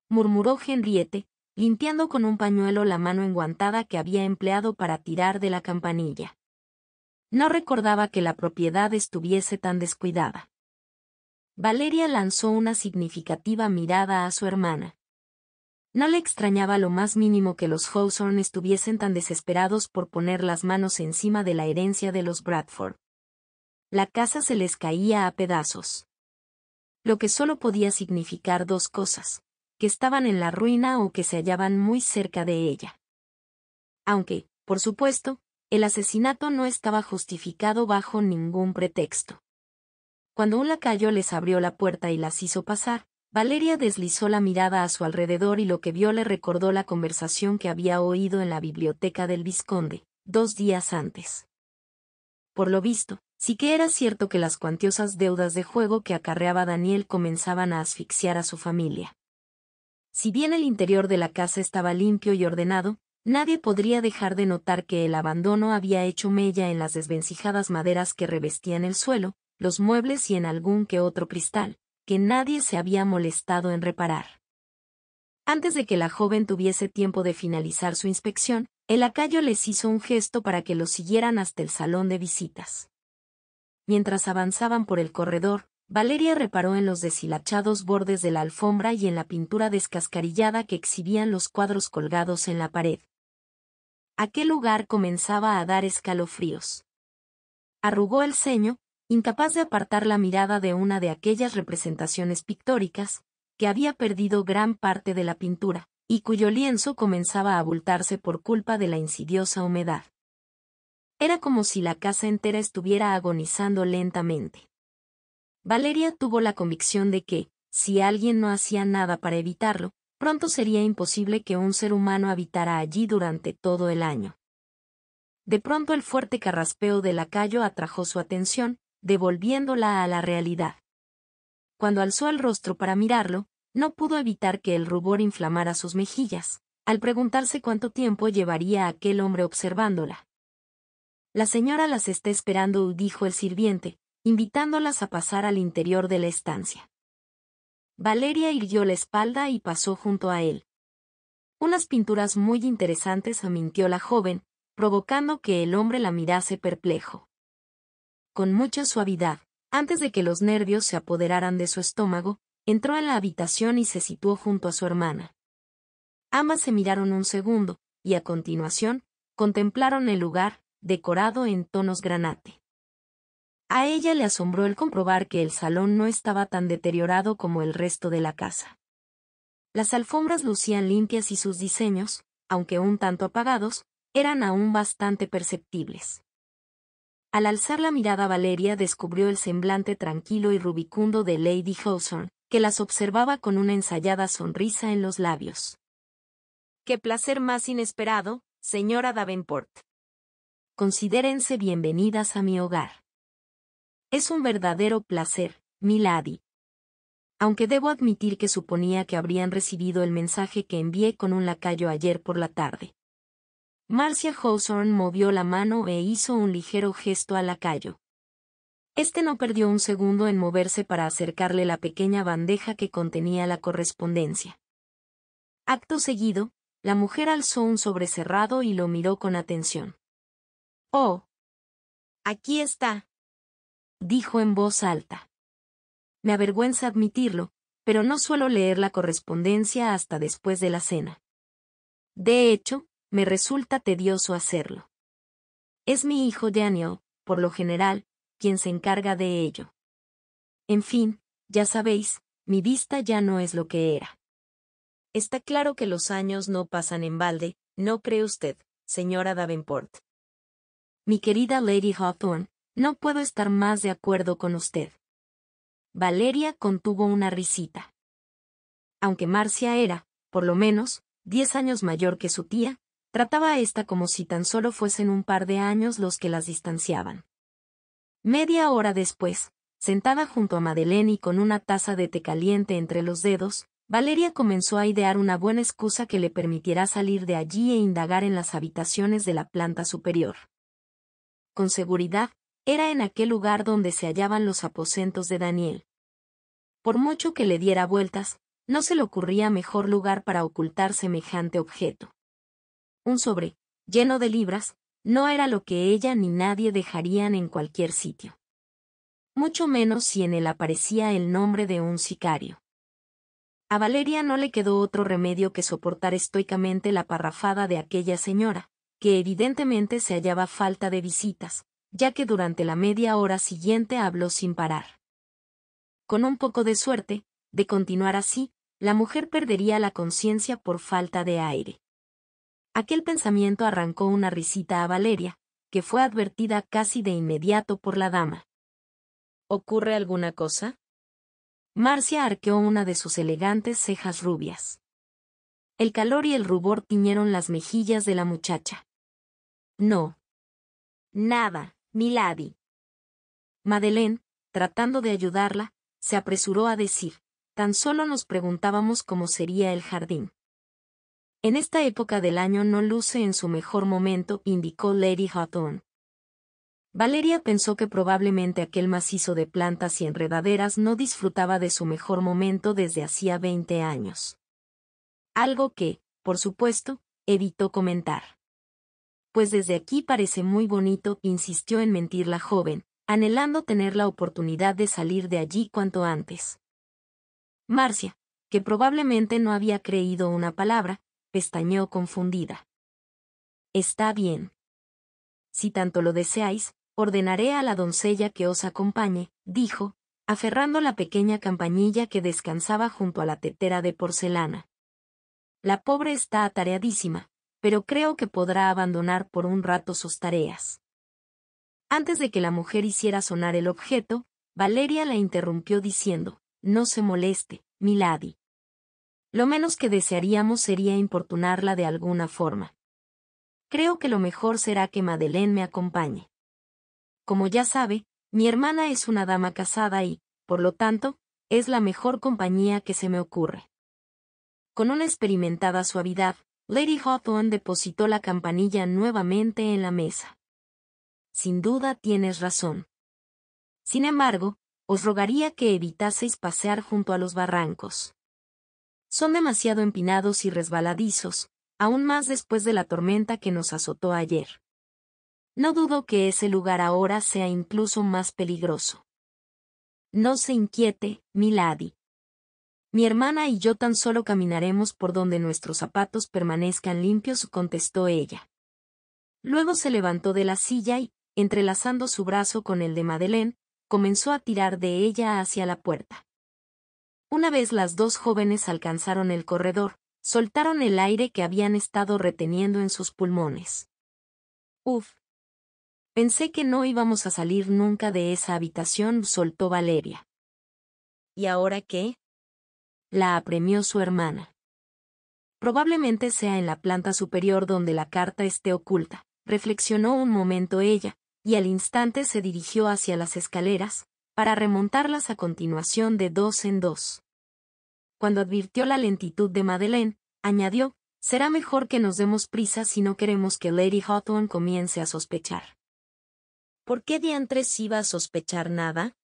murmuró Henriette, limpiando con un pañuelo la mano enguantada que había empleado para tirar de la campanilla. No recordaba que la propiedad estuviese tan descuidada. Valeria lanzó una significativa mirada a su hermana. No le extrañaba lo más mínimo que los Hawthorne estuviesen tan desesperados por poner las manos encima de la herencia de los Bradford. La casa se les caía a pedazos. Lo que solo podía significar dos cosas, que estaban en la ruina o que se hallaban muy cerca de ella. Aunque, por supuesto, el asesinato no estaba justificado bajo ningún pretexto. Cuando un lacayo les abrió la puerta y las hizo pasar, Valeria deslizó la mirada a su alrededor y lo que vio le recordó la conversación que había oído en la biblioteca del vizconde, dos días antes. Por lo visto, sí que era cierto que las cuantiosas deudas de juego que acarreaba Daniel comenzaban a asfixiar a su familia. Si bien el interior de la casa estaba limpio y ordenado, nadie podría dejar de notar que el abandono había hecho mella en las desvencijadas maderas que revestían el suelo, los muebles y en algún que otro cristal, que nadie se había molestado en reparar. Antes de que la joven tuviese tiempo de finalizar su inspección, el lacayo les hizo un gesto para que lo siguieran hasta el salón de visitas. Mientras avanzaban por el corredor, Valeria reparó en los deshilachados bordes de la alfombra y en la pintura descascarillada que exhibían los cuadros colgados en la pared. Aquel lugar comenzaba a dar escalofríos. Arrugó el ceño, incapaz de apartar la mirada de una de aquellas representaciones pictóricas, que había perdido gran parte de la pintura, y cuyo lienzo comenzaba a abultarse por culpa de la insidiosa humedad. Era como si la casa entera estuviera agonizando lentamente. Valeria tuvo la convicción de que, si alguien no hacía nada para evitarlo, pronto sería imposible que un ser humano habitara allí durante todo el año. De pronto el fuerte carraspeo del lacayo atrajo su atención, devolviéndola a la realidad. Cuando alzó el rostro para mirarlo, no pudo evitar que el rubor inflamara sus mejillas, al preguntarse cuánto tiempo llevaría aquel hombre observándola. La señora las está esperando, dijo el sirviente, invitándolas a pasar al interior de la estancia. Valeria irguió la espalda y pasó junto a él. Unas pinturas muy interesantes amintió la joven, provocando que el hombre la mirase perplejo con mucha suavidad, antes de que los nervios se apoderaran de su estómago, entró a la habitación y se situó junto a su hermana. Ambas se miraron un segundo, y a continuación, contemplaron el lugar, decorado en tonos granate. A ella le asombró el comprobar que el salón no estaba tan deteriorado como el resto de la casa. Las alfombras lucían limpias y sus diseños, aunque un tanto apagados, eran aún bastante perceptibles. Al alzar la mirada Valeria descubrió el semblante tranquilo y rubicundo de Lady Hawthorne, que las observaba con una ensayada sonrisa en los labios. ¡Qué placer más inesperado, señora Davenport! Considérense bienvenidas a mi hogar. Es un verdadero placer, milady. Aunque debo admitir que suponía que habrían recibido el mensaje que envié con un lacayo ayer por la tarde. Marcia Hawthorne movió la mano e hizo un ligero gesto al Lacayo. Este no perdió un segundo en moverse para acercarle la pequeña bandeja que contenía la correspondencia. Acto seguido, la mujer alzó un sobrecerrado y lo miró con atención. Oh. Aquí está. Dijo en voz alta. Me avergüenza admitirlo, pero no suelo leer la correspondencia hasta después de la cena. De hecho, me resulta tedioso hacerlo. Es mi hijo Daniel, por lo general, quien se encarga de ello. En fin, ya sabéis, mi vista ya no es lo que era. Está claro que los años no pasan en balde, ¿no cree usted, señora Davenport? Mi querida Lady Hawthorne, no puedo estar más de acuerdo con usted. Valeria contuvo una risita. Aunque Marcia era, por lo menos, diez años mayor que su tía, Trataba a esta como si tan solo fuesen un par de años los que las distanciaban. Media hora después, sentada junto a Madeleine y con una taza de té caliente entre los dedos, Valeria comenzó a idear una buena excusa que le permitiera salir de allí e indagar en las habitaciones de la planta superior. Con seguridad, era en aquel lugar donde se hallaban los aposentos de Daniel. Por mucho que le diera vueltas, no se le ocurría mejor lugar para ocultar semejante objeto un sobre, lleno de libras, no era lo que ella ni nadie dejarían en cualquier sitio. Mucho menos si en él aparecía el nombre de un sicario. A Valeria no le quedó otro remedio que soportar estoicamente la parrafada de aquella señora, que evidentemente se hallaba falta de visitas, ya que durante la media hora siguiente habló sin parar. Con un poco de suerte, de continuar así, la mujer perdería la conciencia por falta de aire. Aquel pensamiento arrancó una risita a Valeria, que fue advertida casi de inmediato por la dama. ¿Ocurre alguna cosa? Marcia arqueó una de sus elegantes cejas rubias. El calor y el rubor tiñeron las mejillas de la muchacha. No. Nada, Milady. Madeleine, tratando de ayudarla, se apresuró a decir, tan solo nos preguntábamos cómo sería el jardín. En esta época del año no luce en su mejor momento, indicó Lady Hawthorne. Valeria pensó que probablemente aquel macizo de plantas y enredaderas no disfrutaba de su mejor momento desde hacía 20 años. Algo que, por supuesto, evitó comentar. Pues desde aquí parece muy bonito, insistió en mentir la joven, anhelando tener la oportunidad de salir de allí cuanto antes. Marcia, que probablemente no había creído una palabra, pestañeó confundida. Está bien. Si tanto lo deseáis, ordenaré a la doncella que os acompañe, dijo, aferrando la pequeña campanilla que descansaba junto a la tetera de porcelana. La pobre está atareadísima, pero creo que podrá abandonar por un rato sus tareas. Antes de que la mujer hiciera sonar el objeto, Valeria la interrumpió diciendo, No se moleste, Milady. Lo menos que desearíamos sería importunarla de alguna forma. Creo que lo mejor será que Madeleine me acompañe. Como ya sabe, mi hermana es una dama casada y, por lo tanto, es la mejor compañía que se me ocurre. Con una experimentada suavidad, Lady Hawthorne depositó la campanilla nuevamente en la mesa. Sin duda tienes razón. Sin embargo, os rogaría que evitaseis pasear junto a los barrancos son demasiado empinados y resbaladizos, aún más después de la tormenta que nos azotó ayer. No dudo que ese lugar ahora sea incluso más peligroso. No se inquiete, Milady. Mi hermana y yo tan solo caminaremos por donde nuestros zapatos permanezcan limpios, contestó ella. Luego se levantó de la silla y, entrelazando su brazo con el de Madeleine, comenzó a tirar de ella hacia la puerta. Una vez las dos jóvenes alcanzaron el corredor, soltaron el aire que habían estado reteniendo en sus pulmones. Uf. Pensé que no íbamos a salir nunca de esa habitación, soltó Valeria. ¿Y ahora qué? La apremió su hermana. Probablemente sea en la planta superior donde la carta esté oculta, reflexionó un momento ella, y al instante se dirigió hacia las escaleras, para remontarlas a continuación de dos en dos. Cuando advirtió la lentitud de Madeleine, añadió, será mejor que nos demos prisa si no queremos que Lady Hawthorne comience a sospechar. ¿Por qué diantres iba a sospechar nada?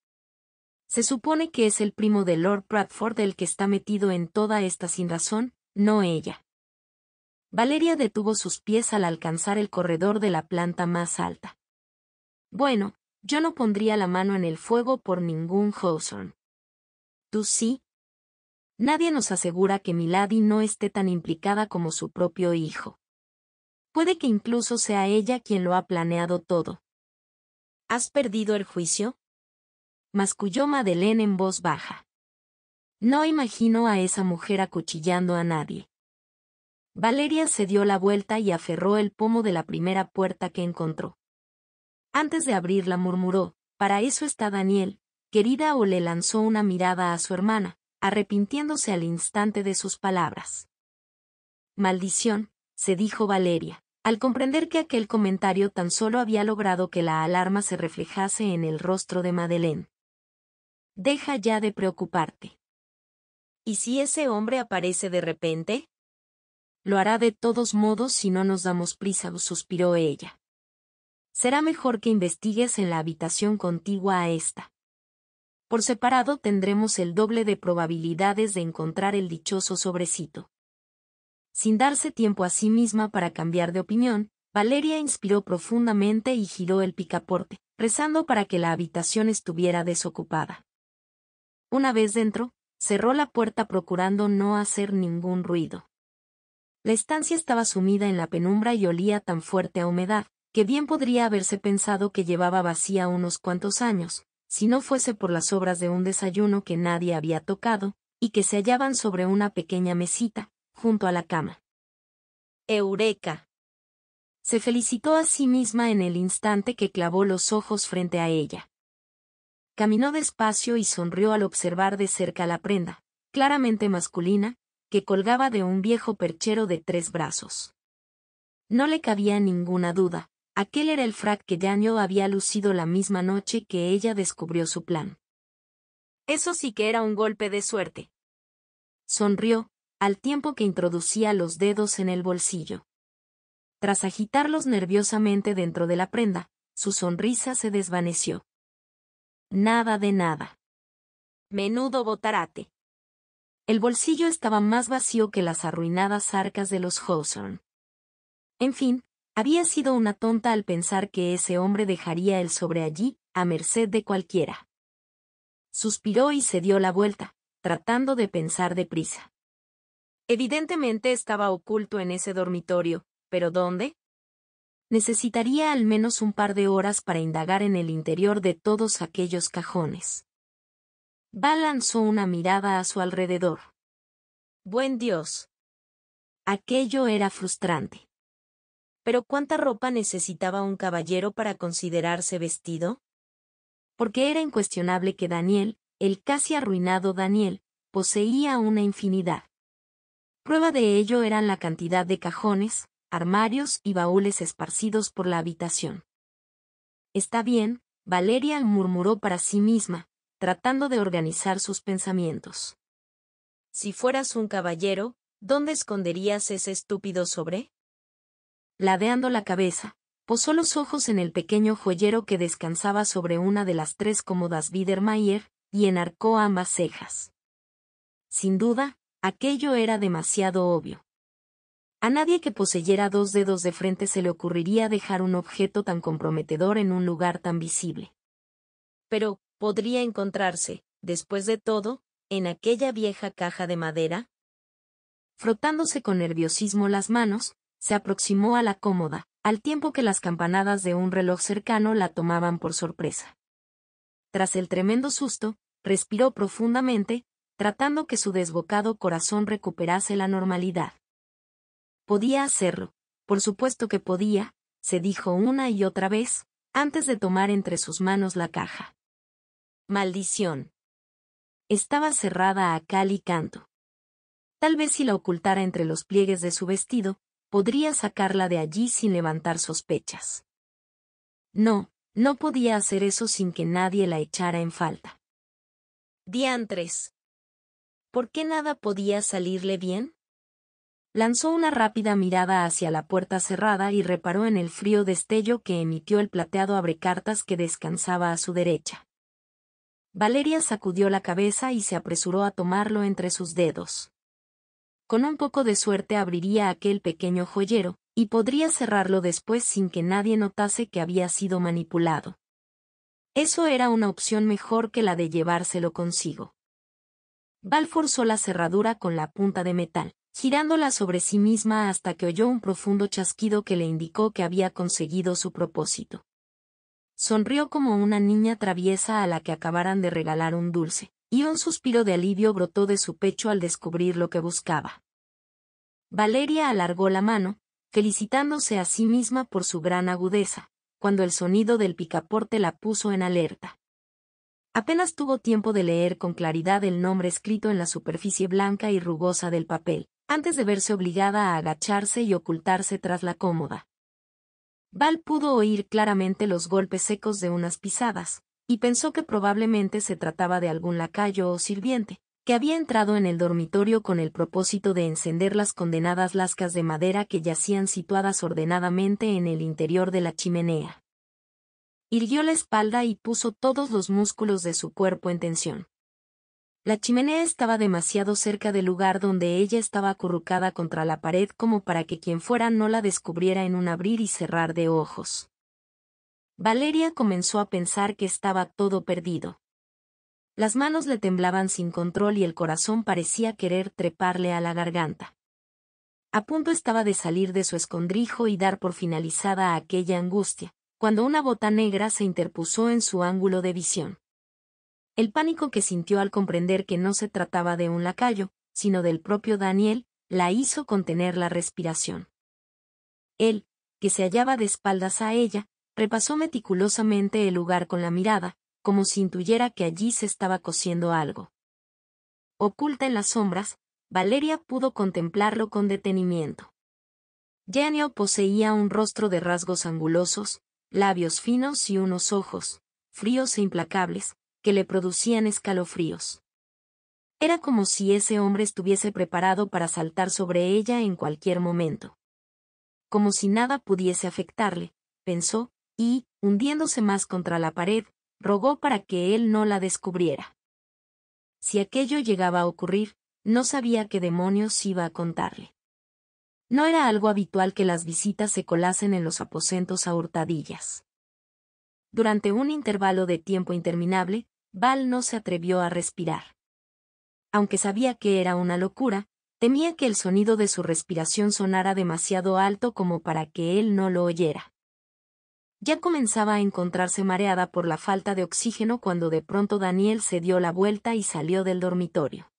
Se supone que es el primo de Lord Bradford el que está metido en toda esta sin razón, no ella. Valeria detuvo sus pies al alcanzar el corredor de la planta más alta. Bueno, yo no pondría la mano en el fuego por ningún Hawthorne. ¿Tú sí? Nadie nos asegura que Milady no esté tan implicada como su propio hijo. Puede que incluso sea ella quien lo ha planeado todo. ¿Has perdido el juicio? Masculló Madeleine en voz baja. No imagino a esa mujer acuchillando a nadie. Valeria se dio la vuelta y aferró el pomo de la primera puerta que encontró. Antes de abrirla murmuró, para eso está Daniel, querida o le lanzó una mirada a su hermana, arrepintiéndose al instante de sus palabras. Maldición, se dijo Valeria, al comprender que aquel comentario tan solo había logrado que la alarma se reflejase en el rostro de Madeleine. Deja ya de preocuparte. ¿Y si ese hombre aparece de repente? Lo hará de todos modos si no nos damos prisa, suspiró ella será mejor que investigues en la habitación contigua a esta. Por separado tendremos el doble de probabilidades de encontrar el dichoso sobrecito. Sin darse tiempo a sí misma para cambiar de opinión, Valeria inspiró profundamente y giró el picaporte, rezando para que la habitación estuviera desocupada. Una vez dentro, cerró la puerta procurando no hacer ningún ruido. La estancia estaba sumida en la penumbra y olía tan fuerte a humedad, que bien podría haberse pensado que llevaba vacía unos cuantos años, si no fuese por las obras de un desayuno que nadie había tocado, y que se hallaban sobre una pequeña mesita, junto a la cama. Eureka. Se felicitó a sí misma en el instante que clavó los ojos frente a ella. Caminó despacio y sonrió al observar de cerca la prenda, claramente masculina, que colgaba de un viejo perchero de tres brazos. No le cabía ninguna duda, Aquel era el frac que Daniel había lucido la misma noche que ella descubrió su plan. Eso sí que era un golpe de suerte. Sonrió, al tiempo que introducía los dedos en el bolsillo. Tras agitarlos nerviosamente dentro de la prenda, su sonrisa se desvaneció. Nada de nada. Menudo botarate. El bolsillo estaba más vacío que las arruinadas arcas de los Hawthorne. En fin, había sido una tonta al pensar que ese hombre dejaría el sobre allí, a merced de cualquiera. Suspiró y se dio la vuelta, tratando de pensar deprisa. Evidentemente estaba oculto en ese dormitorio, pero ¿dónde? Necesitaría al menos un par de horas para indagar en el interior de todos aquellos cajones. lanzó una mirada a su alrededor. Buen Dios. Aquello era frustrante. Pero ¿cuánta ropa necesitaba un caballero para considerarse vestido? Porque era incuestionable que Daniel, el casi arruinado Daniel, poseía una infinidad. Prueba de ello eran la cantidad de cajones, armarios y baúles esparcidos por la habitación. Está bien, Valeria murmuró para sí misma, tratando de organizar sus pensamientos. Si fueras un caballero, ¿dónde esconderías ese estúpido sobre? ladeando la cabeza, posó los ojos en el pequeño joyero que descansaba sobre una de las tres cómodas Biedermeier, y enarcó ambas cejas. Sin duda, aquello era demasiado obvio. A nadie que poseyera dos dedos de frente se le ocurriría dejar un objeto tan comprometedor en un lugar tan visible. Pero, podría encontrarse, después de todo, en aquella vieja caja de madera? Frotándose con nerviosismo las manos, se aproximó a la cómoda, al tiempo que las campanadas de un reloj cercano la tomaban por sorpresa. Tras el tremendo susto, respiró profundamente, tratando que su desbocado corazón recuperase la normalidad. Podía hacerlo, por supuesto que podía, se dijo una y otra vez, antes de tomar entre sus manos la caja. Maldición. Estaba cerrada a cal y canto. Tal vez si la ocultara entre los pliegues de su vestido, podría sacarla de allí sin levantar sospechas. No, no podía hacer eso sin que nadie la echara en falta. Diantres. ¿Por qué nada podía salirle bien? Lanzó una rápida mirada hacia la puerta cerrada y reparó en el frío destello que emitió el plateado abrecartas que descansaba a su derecha. Valeria sacudió la cabeza y se apresuró a tomarlo entre sus dedos con un poco de suerte abriría aquel pequeño joyero, y podría cerrarlo después sin que nadie notase que había sido manipulado. Eso era una opción mejor que la de llevárselo consigo. Val forzó la cerradura con la punta de metal, girándola sobre sí misma hasta que oyó un profundo chasquido que le indicó que había conseguido su propósito. Sonrió como una niña traviesa a la que acabaran de regalar un dulce, y un suspiro de alivio brotó de su pecho al descubrir lo que buscaba. Valeria alargó la mano, felicitándose a sí misma por su gran agudeza, cuando el sonido del picaporte la puso en alerta. Apenas tuvo tiempo de leer con claridad el nombre escrito en la superficie blanca y rugosa del papel, antes de verse obligada a agacharse y ocultarse tras la cómoda. Val pudo oír claramente los golpes secos de unas pisadas, y pensó que probablemente se trataba de algún lacayo o sirviente, que había entrado en el dormitorio con el propósito de encender las condenadas lascas de madera que yacían situadas ordenadamente en el interior de la chimenea. Irguió la espalda y puso todos los músculos de su cuerpo en tensión. La chimenea estaba demasiado cerca del lugar donde ella estaba acurrucada contra la pared como para que quien fuera no la descubriera en un abrir y cerrar de ojos. Valeria comenzó a pensar que estaba todo perdido. Las manos le temblaban sin control y el corazón parecía querer treparle a la garganta. A punto estaba de salir de su escondrijo y dar por finalizada aquella angustia, cuando una bota negra se interpuso en su ángulo de visión. El pánico que sintió al comprender que no se trataba de un lacayo, sino del propio Daniel, la hizo contener la respiración. Él, que se hallaba de espaldas a ella, repasó meticulosamente el lugar con la mirada, como si intuyera que allí se estaba cosiendo algo. Oculta en las sombras, Valeria pudo contemplarlo con detenimiento. Janio poseía un rostro de rasgos angulosos, labios finos y unos ojos, fríos e implacables, que le producían escalofríos. Era como si ese hombre estuviese preparado para saltar sobre ella en cualquier momento. Como si nada pudiese afectarle, pensó, y, hundiéndose más contra la pared, rogó para que él no la descubriera. Si aquello llegaba a ocurrir, no sabía qué demonios iba a contarle. No era algo habitual que las visitas se colasen en los aposentos a hurtadillas. Durante un intervalo de tiempo interminable, Val no se atrevió a respirar. Aunque sabía que era una locura, temía que el sonido de su respiración sonara demasiado alto como para que él no lo oyera. Ya comenzaba a encontrarse mareada por la falta de oxígeno cuando de pronto Daniel se dio la vuelta y salió del dormitorio.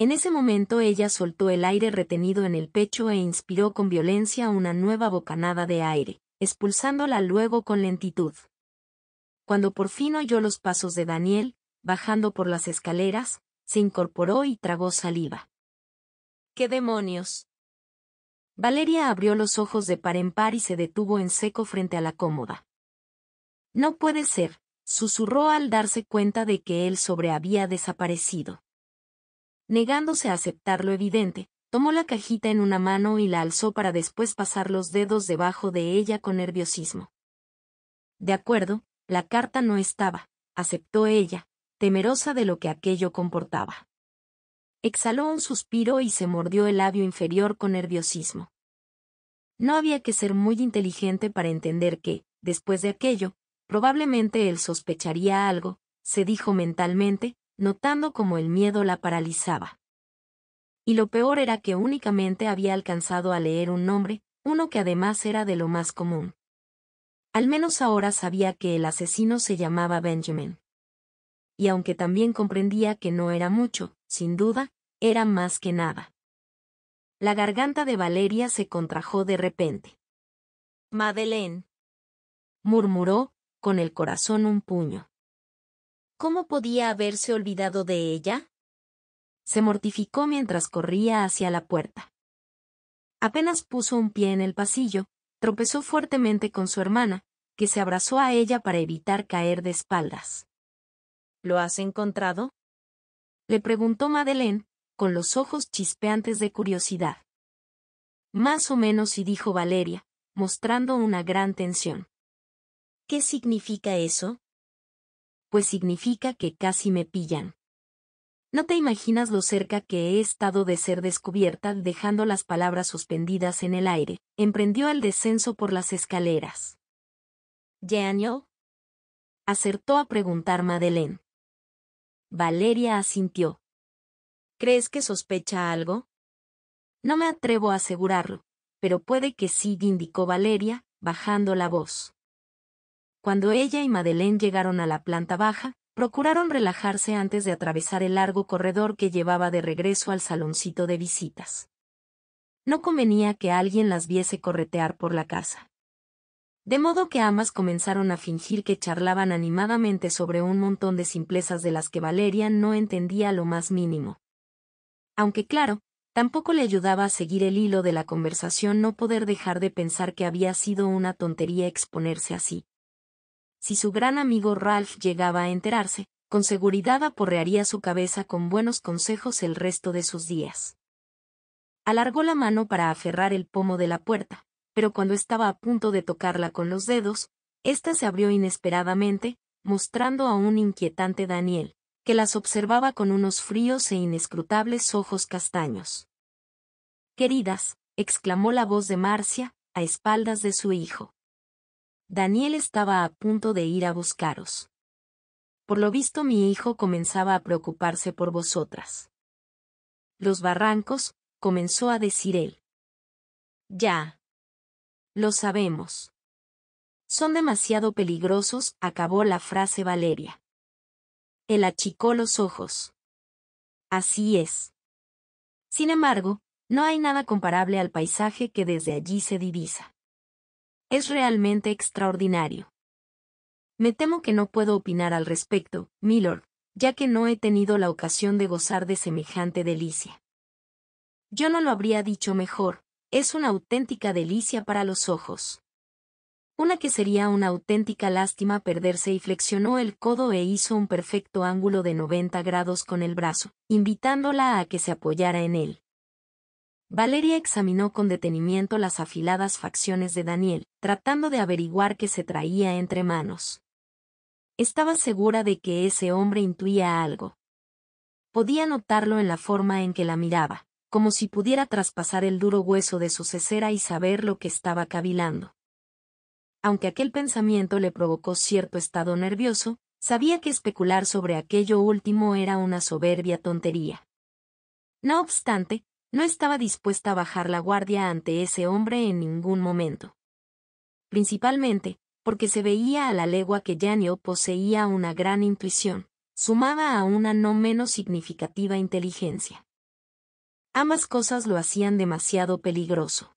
En ese momento ella soltó el aire retenido en el pecho e inspiró con violencia una nueva bocanada de aire, expulsándola luego con lentitud. Cuando por fin oyó los pasos de Daniel, bajando por las escaleras, se incorporó y tragó saliva. ¡Qué demonios! Valeria abrió los ojos de par en par y se detuvo en seco frente a la cómoda. No puede ser, susurró al darse cuenta de que él sobre había desaparecido. Negándose a aceptar lo evidente, tomó la cajita en una mano y la alzó para después pasar los dedos debajo de ella con nerviosismo. De acuerdo, la carta no estaba, aceptó ella, temerosa de lo que aquello comportaba. Exhaló un suspiro y se mordió el labio inferior con nerviosismo. No había que ser muy inteligente para entender que, después de aquello, probablemente él sospecharía algo, se dijo mentalmente, notando cómo el miedo la paralizaba. Y lo peor era que únicamente había alcanzado a leer un nombre, uno que además era de lo más común. Al menos ahora sabía que el asesino se llamaba Benjamin. Y aunque también comprendía que no era mucho, sin duda, era más que nada. La garganta de Valeria se contrajo de repente. Madeleine. murmuró, con el corazón un puño. ¿Cómo podía haberse olvidado de ella? Se mortificó mientras corría hacia la puerta. Apenas puso un pie en el pasillo, tropezó fuertemente con su hermana, que se abrazó a ella para evitar caer de espaldas. ¿Lo has encontrado? Le preguntó Madeleine, con los ojos chispeantes de curiosidad. Más o menos y dijo Valeria, mostrando una gran tensión. ¿Qué significa eso? Pues significa que casi me pillan. No te imaginas lo cerca que he estado de ser descubierta dejando las palabras suspendidas en el aire. Emprendió el descenso por las escaleras. ¿Daniel? Acertó a preguntar Madeleine. Valeria asintió. ¿Crees que sospecha algo? No me atrevo a asegurarlo, pero puede que sí, indicó Valeria, bajando la voz. Cuando ella y Madeleine llegaron a la planta baja, procuraron relajarse antes de atravesar el largo corredor que llevaba de regreso al saloncito de visitas. No convenía que alguien las viese corretear por la casa. De modo que ambas comenzaron a fingir que charlaban animadamente sobre un montón de simplezas de las que Valeria no entendía lo más mínimo. Aunque claro, tampoco le ayudaba a seguir el hilo de la conversación no poder dejar de pensar que había sido una tontería exponerse así. Si su gran amigo Ralph llegaba a enterarse, con seguridad aporrearía su cabeza con buenos consejos el resto de sus días. Alargó la mano para aferrar el pomo de la puerta, pero cuando estaba a punto de tocarla con los dedos, ésta se abrió inesperadamente, mostrando a un inquietante Daniel, que las observaba con unos fríos e inescrutables ojos castaños. Queridas, exclamó la voz de Marcia, a espaldas de su hijo. Daniel estaba a punto de ir a buscaros. Por lo visto mi hijo comenzaba a preocuparse por vosotras. Los barrancos, comenzó a decir él. Ya, lo sabemos. Son demasiado peligrosos, acabó la frase Valeria. Él achicó los ojos. Así es. Sin embargo, no hay nada comparable al paisaje que desde allí se divisa. Es realmente extraordinario. Me temo que no puedo opinar al respecto, milord, ya que no he tenido la ocasión de gozar de semejante delicia. Yo no lo habría dicho mejor, es una auténtica delicia para los ojos. Una que sería una auténtica lástima perderse y flexionó el codo e hizo un perfecto ángulo de 90 grados con el brazo, invitándola a que se apoyara en él. Valeria examinó con detenimiento las afiladas facciones de Daniel, tratando de averiguar qué se traía entre manos. Estaba segura de que ese hombre intuía algo. Podía notarlo en la forma en que la miraba como si pudiera traspasar el duro hueso de su cesera y saber lo que estaba cavilando. Aunque aquel pensamiento le provocó cierto estado nervioso, sabía que especular sobre aquello último era una soberbia tontería. No obstante, no estaba dispuesta a bajar la guardia ante ese hombre en ningún momento. Principalmente, porque se veía a la legua que Janio poseía una gran intuición, sumada a una no menos significativa inteligencia. Ambas cosas lo hacían demasiado peligroso.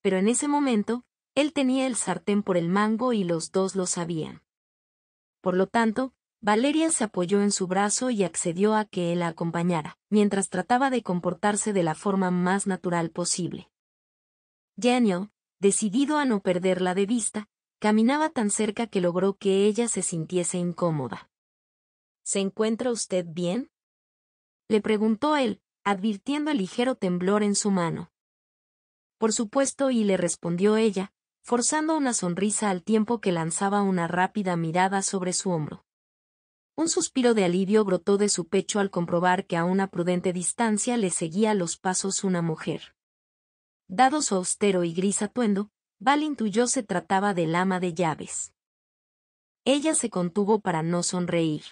Pero en ese momento, él tenía el sartén por el mango y los dos lo sabían. Por lo tanto, Valeria se apoyó en su brazo y accedió a que él la acompañara, mientras trataba de comportarse de la forma más natural posible. Daniel, decidido a no perderla de vista, caminaba tan cerca que logró que ella se sintiese incómoda. ¿Se encuentra usted bien? Le preguntó él, advirtiendo el ligero temblor en su mano. Por supuesto, y le respondió ella, forzando una sonrisa al tiempo que lanzaba una rápida mirada sobre su hombro. Un suspiro de alivio brotó de su pecho al comprobar que a una prudente distancia le seguía los pasos una mujer. Dado su austero y gris atuendo, Val intuyó se trataba del ama de llaves. Ella se contuvo para no sonreír.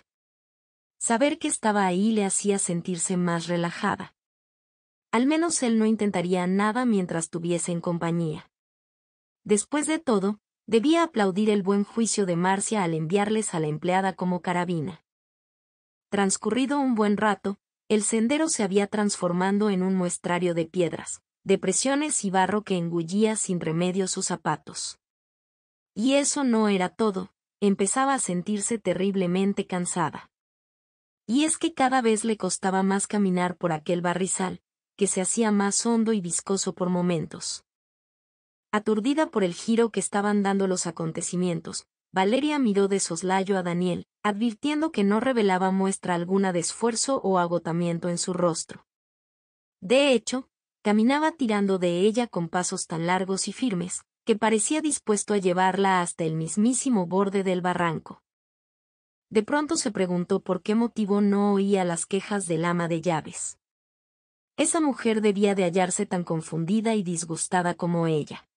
Saber que estaba ahí le hacía sentirse más relajada. Al menos él no intentaría nada mientras tuviese en compañía. Después de todo, debía aplaudir el buen juicio de Marcia al enviarles a la empleada como carabina. Transcurrido un buen rato, el sendero se había transformado en un muestrario de piedras, depresiones y barro que engullía sin remedio sus zapatos. Y eso no era todo, empezaba a sentirse terriblemente cansada. Y es que cada vez le costaba más caminar por aquel barrizal, que se hacía más hondo y viscoso por momentos. Aturdida por el giro que estaban dando los acontecimientos, Valeria miró de soslayo a Daniel, advirtiendo que no revelaba muestra alguna de esfuerzo o agotamiento en su rostro. De hecho, caminaba tirando de ella con pasos tan largos y firmes, que parecía dispuesto a llevarla hasta el mismísimo borde del barranco. De pronto se preguntó por qué motivo no oía las quejas del ama de llaves. Esa mujer debía de hallarse tan confundida y disgustada como ella.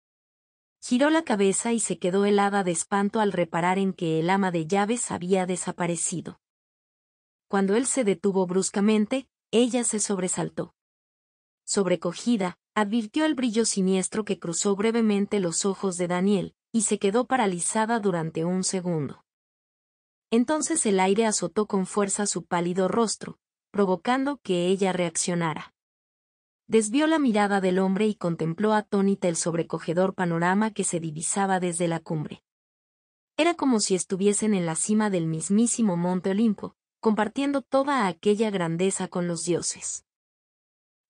Giró la cabeza y se quedó helada de espanto al reparar en que el ama de llaves había desaparecido. Cuando él se detuvo bruscamente, ella se sobresaltó. Sobrecogida, advirtió el brillo siniestro que cruzó brevemente los ojos de Daniel, y se quedó paralizada durante un segundo. Entonces el aire azotó con fuerza su pálido rostro, provocando que ella reaccionara. Desvió la mirada del hombre y contempló atónita el sobrecogedor panorama que se divisaba desde la cumbre. Era como si estuviesen en la cima del mismísimo Monte Olimpo, compartiendo toda aquella grandeza con los dioses.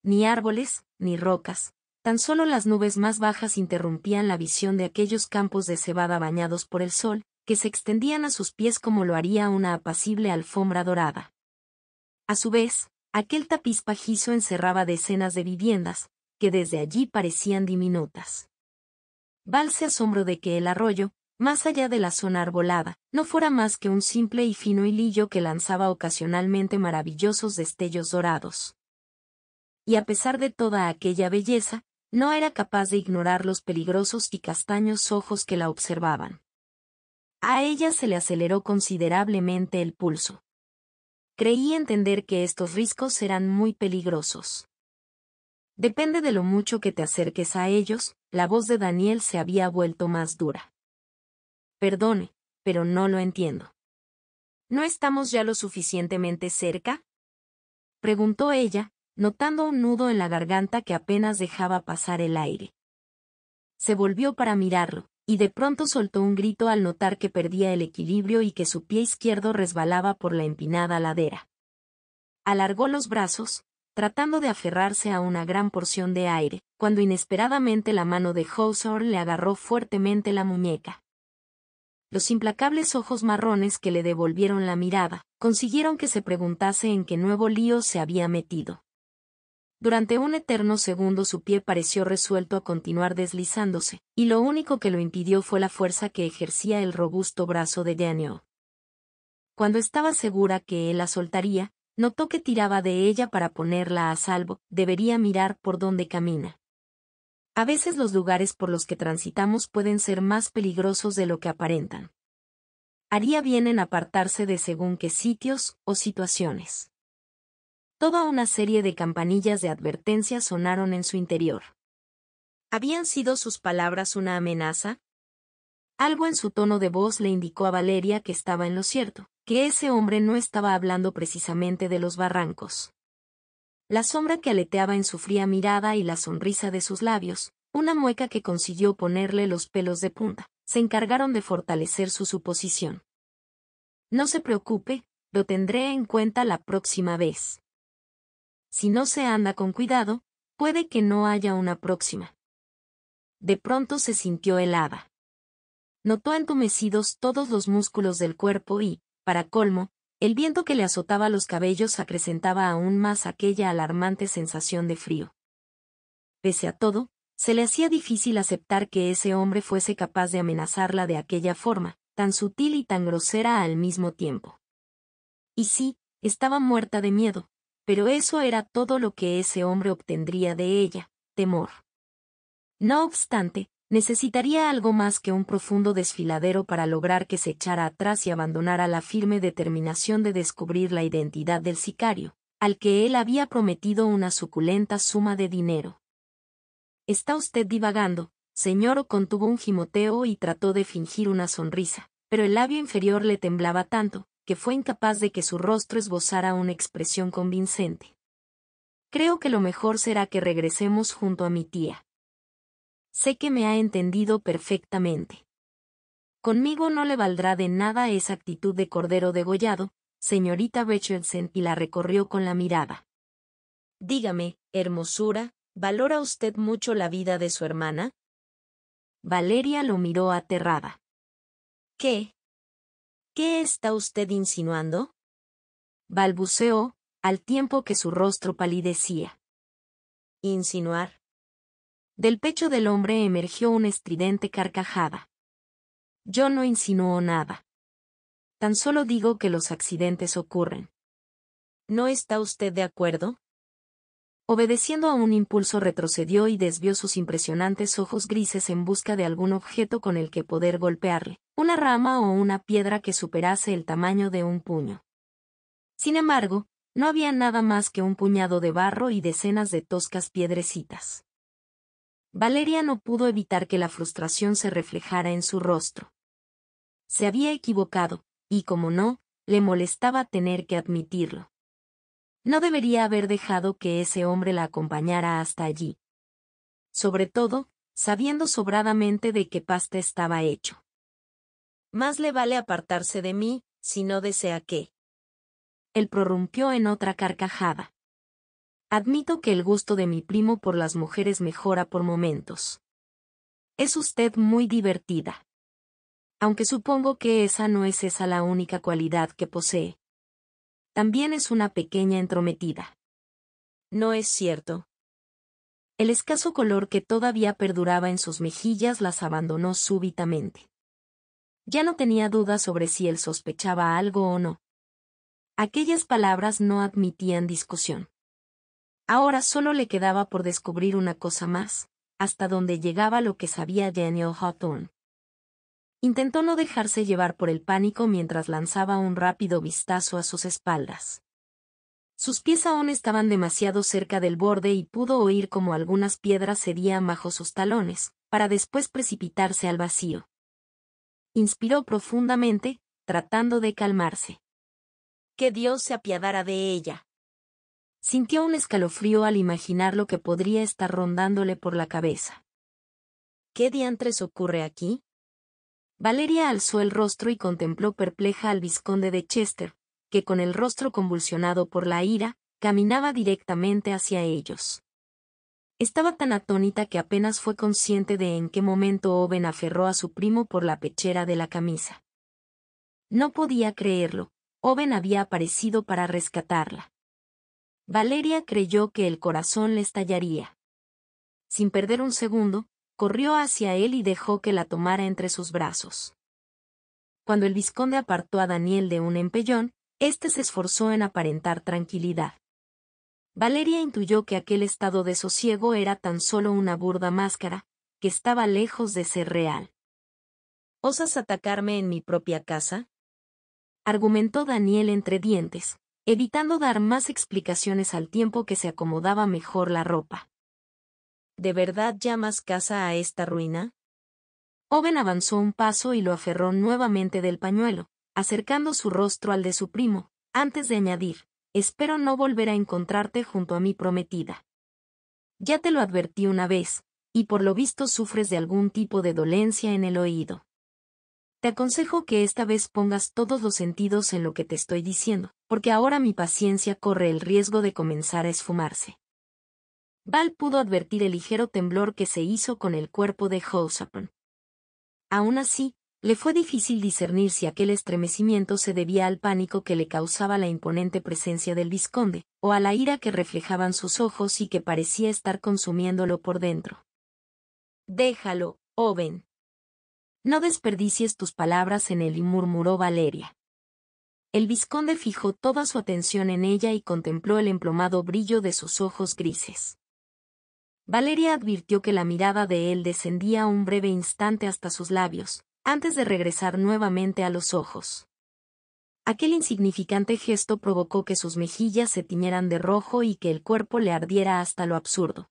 Ni árboles, ni rocas, tan solo las nubes más bajas interrumpían la visión de aquellos campos de cebada bañados por el sol, que se extendían a sus pies como lo haría una apacible alfombra dorada. A su vez, aquel tapiz pajizo encerraba decenas de viviendas, que desde allí parecían diminutas. Val se asombró de que el arroyo, más allá de la zona arbolada, no fuera más que un simple y fino hilillo que lanzaba ocasionalmente maravillosos destellos dorados. Y a pesar de toda aquella belleza, no era capaz de ignorar los peligrosos y castaños ojos que la observaban. A ella se le aceleró considerablemente el pulso. Creí entender que estos riscos eran muy peligrosos. Depende de lo mucho que te acerques a ellos, la voz de Daniel se había vuelto más dura. Perdone, pero no lo entiendo. ¿No estamos ya lo suficientemente cerca? preguntó ella, notando un nudo en la garganta que apenas dejaba pasar el aire. Se volvió para mirarlo, y de pronto soltó un grito al notar que perdía el equilibrio y que su pie izquierdo resbalaba por la empinada ladera. Alargó los brazos, tratando de aferrarse a una gran porción de aire, cuando inesperadamente la mano de Hawthorne le agarró fuertemente la muñeca. Los implacables ojos marrones que le devolvieron la mirada, consiguieron que se preguntase en qué nuevo lío se había metido. Durante un eterno segundo su pie pareció resuelto a continuar deslizándose, y lo único que lo impidió fue la fuerza que ejercía el robusto brazo de Daniel. Cuando estaba segura que él la soltaría, notó que tiraba de ella para ponerla a salvo, debería mirar por dónde camina. A veces los lugares por los que transitamos pueden ser más peligrosos de lo que aparentan. Haría bien en apartarse de según qué sitios o situaciones. Toda una serie de campanillas de advertencia sonaron en su interior. ¿Habían sido sus palabras una amenaza? Algo en su tono de voz le indicó a Valeria que estaba en lo cierto, que ese hombre no estaba hablando precisamente de los barrancos. La sombra que aleteaba en su fría mirada y la sonrisa de sus labios, una mueca que consiguió ponerle los pelos de punta, se encargaron de fortalecer su suposición. No se preocupe, lo tendré en cuenta la próxima vez si no se anda con cuidado, puede que no haya una próxima. De pronto se sintió helada. Notó entumecidos todos los músculos del cuerpo y, para colmo, el viento que le azotaba los cabellos acrecentaba aún más aquella alarmante sensación de frío. Pese a todo, se le hacía difícil aceptar que ese hombre fuese capaz de amenazarla de aquella forma, tan sutil y tan grosera al mismo tiempo. Y sí, estaba muerta de miedo, pero eso era todo lo que ese hombre obtendría de ella, temor. No obstante, necesitaría algo más que un profundo desfiladero para lograr que se echara atrás y abandonara la firme determinación de descubrir la identidad del sicario, al que él había prometido una suculenta suma de dinero. Está usted divagando, señor, contuvo un gimoteo y trató de fingir una sonrisa, pero el labio inferior le temblaba tanto, que fue incapaz de que su rostro esbozara una expresión convincente. Creo que lo mejor será que regresemos junto a mi tía. Sé que me ha entendido perfectamente. Conmigo no le valdrá de nada esa actitud de cordero degollado, señorita Richardson, y la recorrió con la mirada. Dígame, hermosura, ¿valora usted mucho la vida de su hermana? Valeria lo miró aterrada. ¿Qué? ¿Qué está usted insinuando? balbuceó, al tiempo que su rostro palidecía. Insinuar. Del pecho del hombre emergió una estridente carcajada. Yo no insinuo nada. Tan solo digo que los accidentes ocurren. ¿No está usted de acuerdo? Obedeciendo a un impulso retrocedió y desvió sus impresionantes ojos grises en busca de algún objeto con el que poder golpearle, una rama o una piedra que superase el tamaño de un puño. Sin embargo, no había nada más que un puñado de barro y decenas de toscas piedrecitas. Valeria no pudo evitar que la frustración se reflejara en su rostro. Se había equivocado, y como no, le molestaba tener que admitirlo. No debería haber dejado que ese hombre la acompañara hasta allí. Sobre todo, sabiendo sobradamente de qué pasta estaba hecho. Más le vale apartarse de mí, si no desea que. Él prorrumpió en otra carcajada. Admito que el gusto de mi primo por las mujeres mejora por momentos. Es usted muy divertida. Aunque supongo que esa no es esa la única cualidad que posee también es una pequeña entrometida. No es cierto. El escaso color que todavía perduraba en sus mejillas las abandonó súbitamente. Ya no tenía duda sobre si él sospechaba algo o no. Aquellas palabras no admitían discusión. Ahora solo le quedaba por descubrir una cosa más, hasta donde llegaba lo que sabía Daniel Hawthorne. Intentó no dejarse llevar por el pánico mientras lanzaba un rápido vistazo a sus espaldas. Sus pies aún estaban demasiado cerca del borde y pudo oír como algunas piedras cedían bajo sus talones, para después precipitarse al vacío. Inspiró profundamente, tratando de calmarse. Que Dios se apiadara de ella. Sintió un escalofrío al imaginar lo que podría estar rondándole por la cabeza. ¿Qué diantres ocurre aquí? Valeria alzó el rostro y contempló perpleja al visconde de Chester, que con el rostro convulsionado por la ira, caminaba directamente hacia ellos. Estaba tan atónita que apenas fue consciente de en qué momento Oven aferró a su primo por la pechera de la camisa. No podía creerlo, Oven había aparecido para rescatarla. Valeria creyó que el corazón le estallaría. Sin perder un segundo, corrió hacia él y dejó que la tomara entre sus brazos. Cuando el visconde apartó a Daniel de un empellón, éste se esforzó en aparentar tranquilidad. Valeria intuyó que aquel estado de sosiego era tan solo una burda máscara, que estaba lejos de ser real. ¿Osas atacarme en mi propia casa? argumentó Daniel entre dientes, evitando dar más explicaciones al tiempo que se acomodaba mejor la ropa. ¿De verdad llamas casa a esta ruina? Oven avanzó un paso y lo aferró nuevamente del pañuelo, acercando su rostro al de su primo, antes de añadir, espero no volver a encontrarte junto a mi prometida. Ya te lo advertí una vez, y por lo visto sufres de algún tipo de dolencia en el oído. Te aconsejo que esta vez pongas todos los sentidos en lo que te estoy diciendo, porque ahora mi paciencia corre el riesgo de comenzar a esfumarse. Val pudo advertir el ligero temblor que se hizo con el cuerpo de Housapon. Aún así, le fue difícil discernir si aquel estremecimiento se debía al pánico que le causaba la imponente presencia del visconde, o a la ira que reflejaban sus ojos y que parecía estar consumiéndolo por dentro. Déjalo, Oven. No desperdicies tus palabras en él, murmuró Valeria. El visconde fijó toda su atención en ella y contempló el emplomado brillo de sus ojos grises. Valeria advirtió que la mirada de él descendía un breve instante hasta sus labios, antes de regresar nuevamente a los ojos. Aquel insignificante gesto provocó que sus mejillas se tiñeran de rojo y que el cuerpo le ardiera hasta lo absurdo.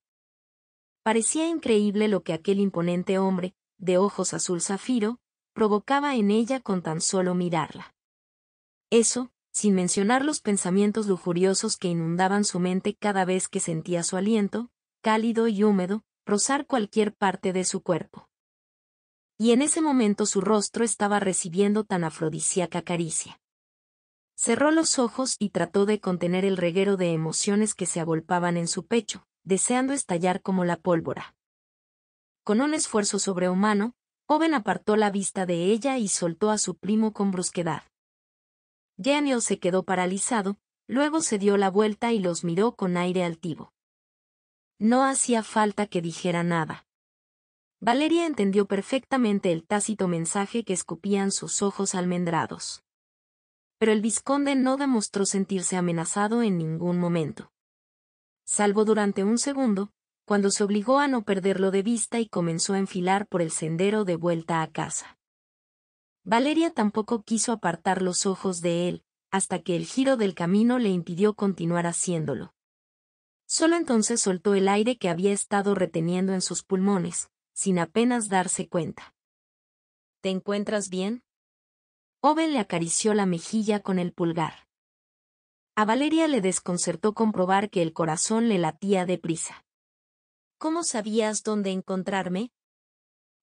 Parecía increíble lo que aquel imponente hombre, de ojos azul zafiro, provocaba en ella con tan solo mirarla. Eso, sin mencionar los pensamientos lujuriosos que inundaban su mente cada vez que sentía su aliento, cálido y húmedo, rozar cualquier parte de su cuerpo. Y en ese momento su rostro estaba recibiendo tan afrodisíaca caricia. Cerró los ojos y trató de contener el reguero de emociones que se agolpaban en su pecho, deseando estallar como la pólvora. Con un esfuerzo sobrehumano, joven apartó la vista de ella y soltó a su primo con brusquedad. Janio se quedó paralizado, luego se dio la vuelta y los miró con aire altivo. No hacía falta que dijera nada. Valeria entendió perfectamente el tácito mensaje que escupían sus ojos almendrados. Pero el visconde no demostró sentirse amenazado en ningún momento. Salvo durante un segundo, cuando se obligó a no perderlo de vista y comenzó a enfilar por el sendero de vuelta a casa. Valeria tampoco quiso apartar los ojos de él, hasta que el giro del camino le impidió continuar haciéndolo. Solo entonces soltó el aire que había estado reteniendo en sus pulmones, sin apenas darse cuenta. ¿Te encuentras bien? Oven le acarició la mejilla con el pulgar. A Valeria le desconcertó comprobar que el corazón le latía deprisa. ¿Cómo sabías dónde encontrarme?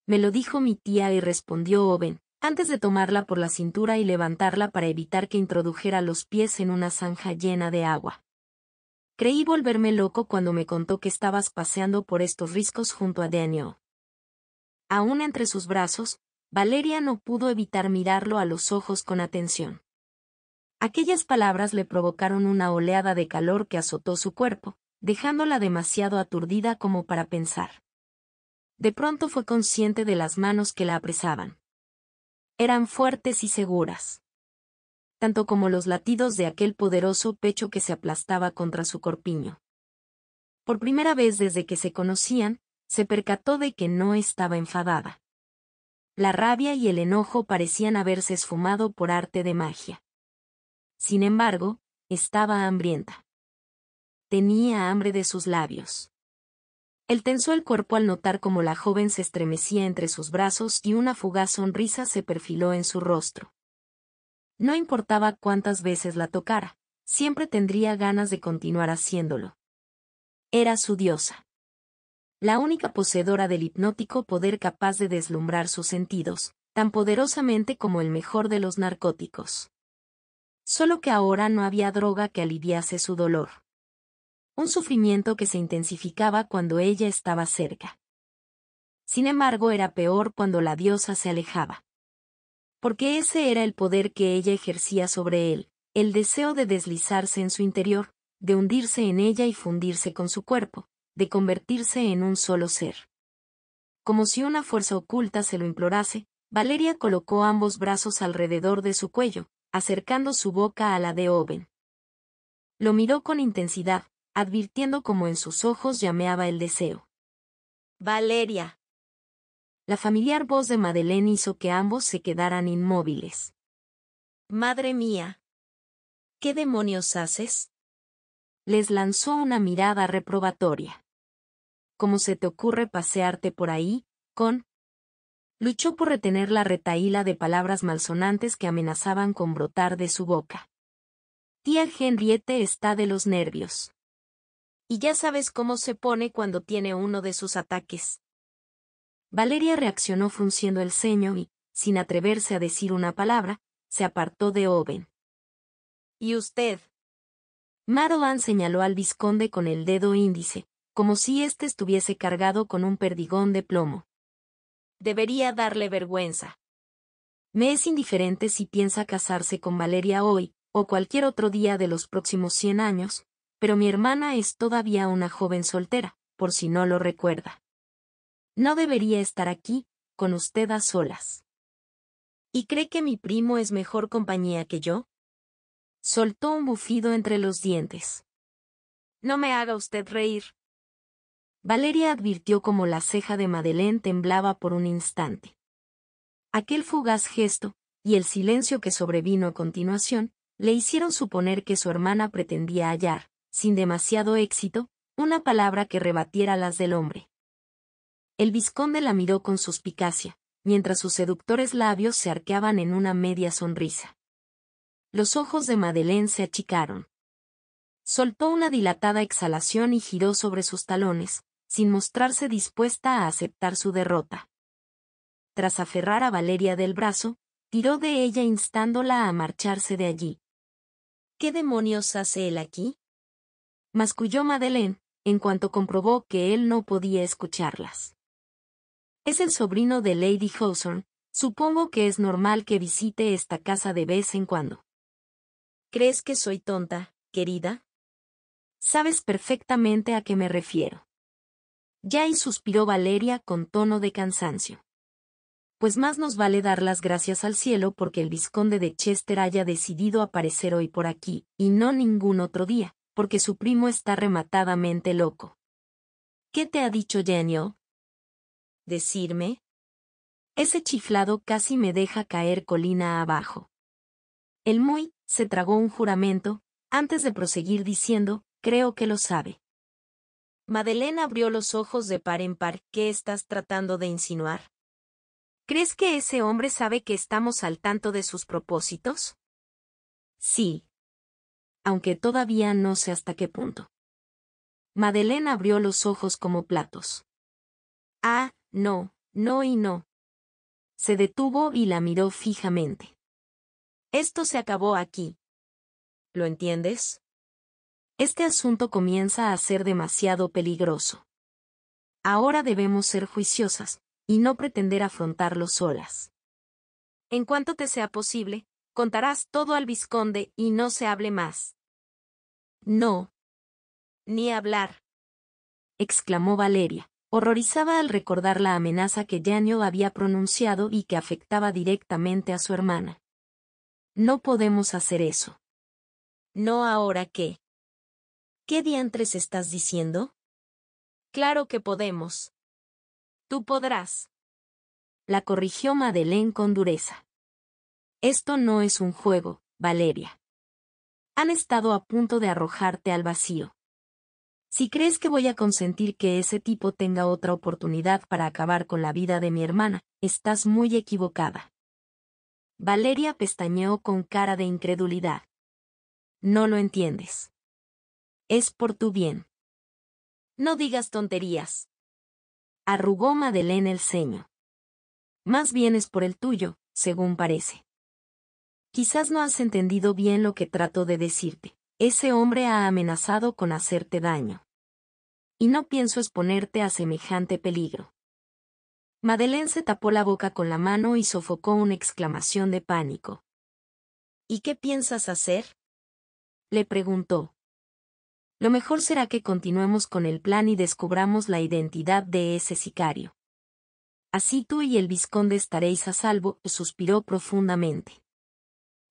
Me lo dijo mi tía y respondió Oven, antes de tomarla por la cintura y levantarla para evitar que introdujera los pies en una zanja llena de agua. Creí volverme loco cuando me contó que estabas paseando por estos riscos junto a Daniel. Aún entre sus brazos, Valeria no pudo evitar mirarlo a los ojos con atención. Aquellas palabras le provocaron una oleada de calor que azotó su cuerpo, dejándola demasiado aturdida como para pensar. De pronto fue consciente de las manos que la apresaban. Eran fuertes y seguras tanto como los latidos de aquel poderoso pecho que se aplastaba contra su corpiño. Por primera vez desde que se conocían, se percató de que no estaba enfadada. La rabia y el enojo parecían haberse esfumado por arte de magia. Sin embargo, estaba hambrienta. Tenía hambre de sus labios. Él tensó el cuerpo al notar cómo la joven se estremecía entre sus brazos y una fugaz sonrisa se perfiló en su rostro. No importaba cuántas veces la tocara, siempre tendría ganas de continuar haciéndolo. Era su diosa. La única poseedora del hipnótico poder capaz de deslumbrar sus sentidos, tan poderosamente como el mejor de los narcóticos. Solo que ahora no había droga que aliviase su dolor. Un sufrimiento que se intensificaba cuando ella estaba cerca. Sin embargo, era peor cuando la diosa se alejaba porque ese era el poder que ella ejercía sobre él, el deseo de deslizarse en su interior, de hundirse en ella y fundirse con su cuerpo, de convertirse en un solo ser. Como si una fuerza oculta se lo implorase, Valeria colocó ambos brazos alrededor de su cuello, acercando su boca a la de Oven. Lo miró con intensidad, advirtiendo cómo en sus ojos llameaba el deseo. Valeria, la familiar voz de Madeleine hizo que ambos se quedaran inmóviles. Madre mía. ¿Qué demonios haces? Les lanzó una mirada reprobatoria. ¿Cómo se te ocurre pasearte por ahí, con? Luchó por retener la retahíla de palabras malsonantes que amenazaban con brotar de su boca. Tía Henriette está de los nervios. Y ya sabes cómo se pone cuando tiene uno de sus ataques. Valeria reaccionó frunciendo el ceño y, sin atreverse a decir una palabra, se apartó de Oven. ¿Y usted? Madeline señaló al visconde con el dedo índice, como si éste estuviese cargado con un perdigón de plomo. Debería darle vergüenza. Me es indiferente si piensa casarse con Valeria hoy, o cualquier otro día de los próximos cien años, pero mi hermana es todavía una joven soltera, por si no lo recuerda. No debería estar aquí, con usted a solas. ¿Y cree que mi primo es mejor compañía que yo? Soltó un bufido entre los dientes. No me haga usted reír. Valeria advirtió como la ceja de Madeleine temblaba por un instante. Aquel fugaz gesto, y el silencio que sobrevino a continuación, le hicieron suponer que su hermana pretendía hallar, sin demasiado éxito, una palabra que rebatiera las del hombre. El visconde la miró con suspicacia, mientras sus seductores labios se arqueaban en una media sonrisa. Los ojos de Madeleine se achicaron. Soltó una dilatada exhalación y giró sobre sus talones, sin mostrarse dispuesta a aceptar su derrota. Tras aferrar a Valeria del brazo, tiró de ella instándola a marcharse de allí. ¿Qué demonios hace él aquí? masculló Madeleine, en cuanto comprobó que él no podía escucharlas. Es el sobrino de Lady Hawthorne, supongo que es normal que visite esta casa de vez en cuando. ¿Crees que soy tonta, querida? Sabes perfectamente a qué me refiero. Ya y suspiró Valeria con tono de cansancio. Pues más nos vale dar las gracias al cielo porque el visconde de Chester haya decidido aparecer hoy por aquí, y no ningún otro día, porque su primo está rematadamente loco. ¿Qué te ha dicho Daniel? decirme? Ese chiflado casi me deja caer colina abajo. El muy se tragó un juramento, antes de proseguir diciendo, creo que lo sabe. Madelena abrió los ojos de par en par. ¿Qué estás tratando de insinuar? ¿Crees que ese hombre sabe que estamos al tanto de sus propósitos? Sí. Aunque todavía no sé hasta qué punto. Madelena abrió los ojos como platos. Ah, no, no y no. Se detuvo y la miró fijamente. Esto se acabó aquí. ¿Lo entiendes? Este asunto comienza a ser demasiado peligroso. Ahora debemos ser juiciosas, y no pretender afrontarlo solas. En cuanto te sea posible, contarás todo al visconde y no se hable más. No. Ni hablar. exclamó Valeria horrorizaba al recordar la amenaza que Janio había pronunciado y que afectaba directamente a su hermana. No podemos hacer eso. No ahora qué. ¿Qué diantres estás diciendo? Claro que podemos. Tú podrás. La corrigió Madeleine con dureza. Esto no es un juego, Valeria. Han estado a punto de arrojarte al vacío. Si crees que voy a consentir que ese tipo tenga otra oportunidad para acabar con la vida de mi hermana, estás muy equivocada. Valeria pestañeó con cara de incredulidad. No lo entiendes. Es por tu bien. No digas tonterías. Arrugó Madeleine el ceño. Más bien es por el tuyo, según parece. Quizás no has entendido bien lo que trato de decirte. Ese hombre ha amenazado con hacerte daño y no pienso exponerte a semejante peligro. Madeleine se tapó la boca con la mano y sofocó una exclamación de pánico. ¿Y qué piensas hacer? le preguntó. Lo mejor será que continuemos con el plan y descubramos la identidad de ese sicario. Así tú y el visconde estaréis a salvo, suspiró profundamente.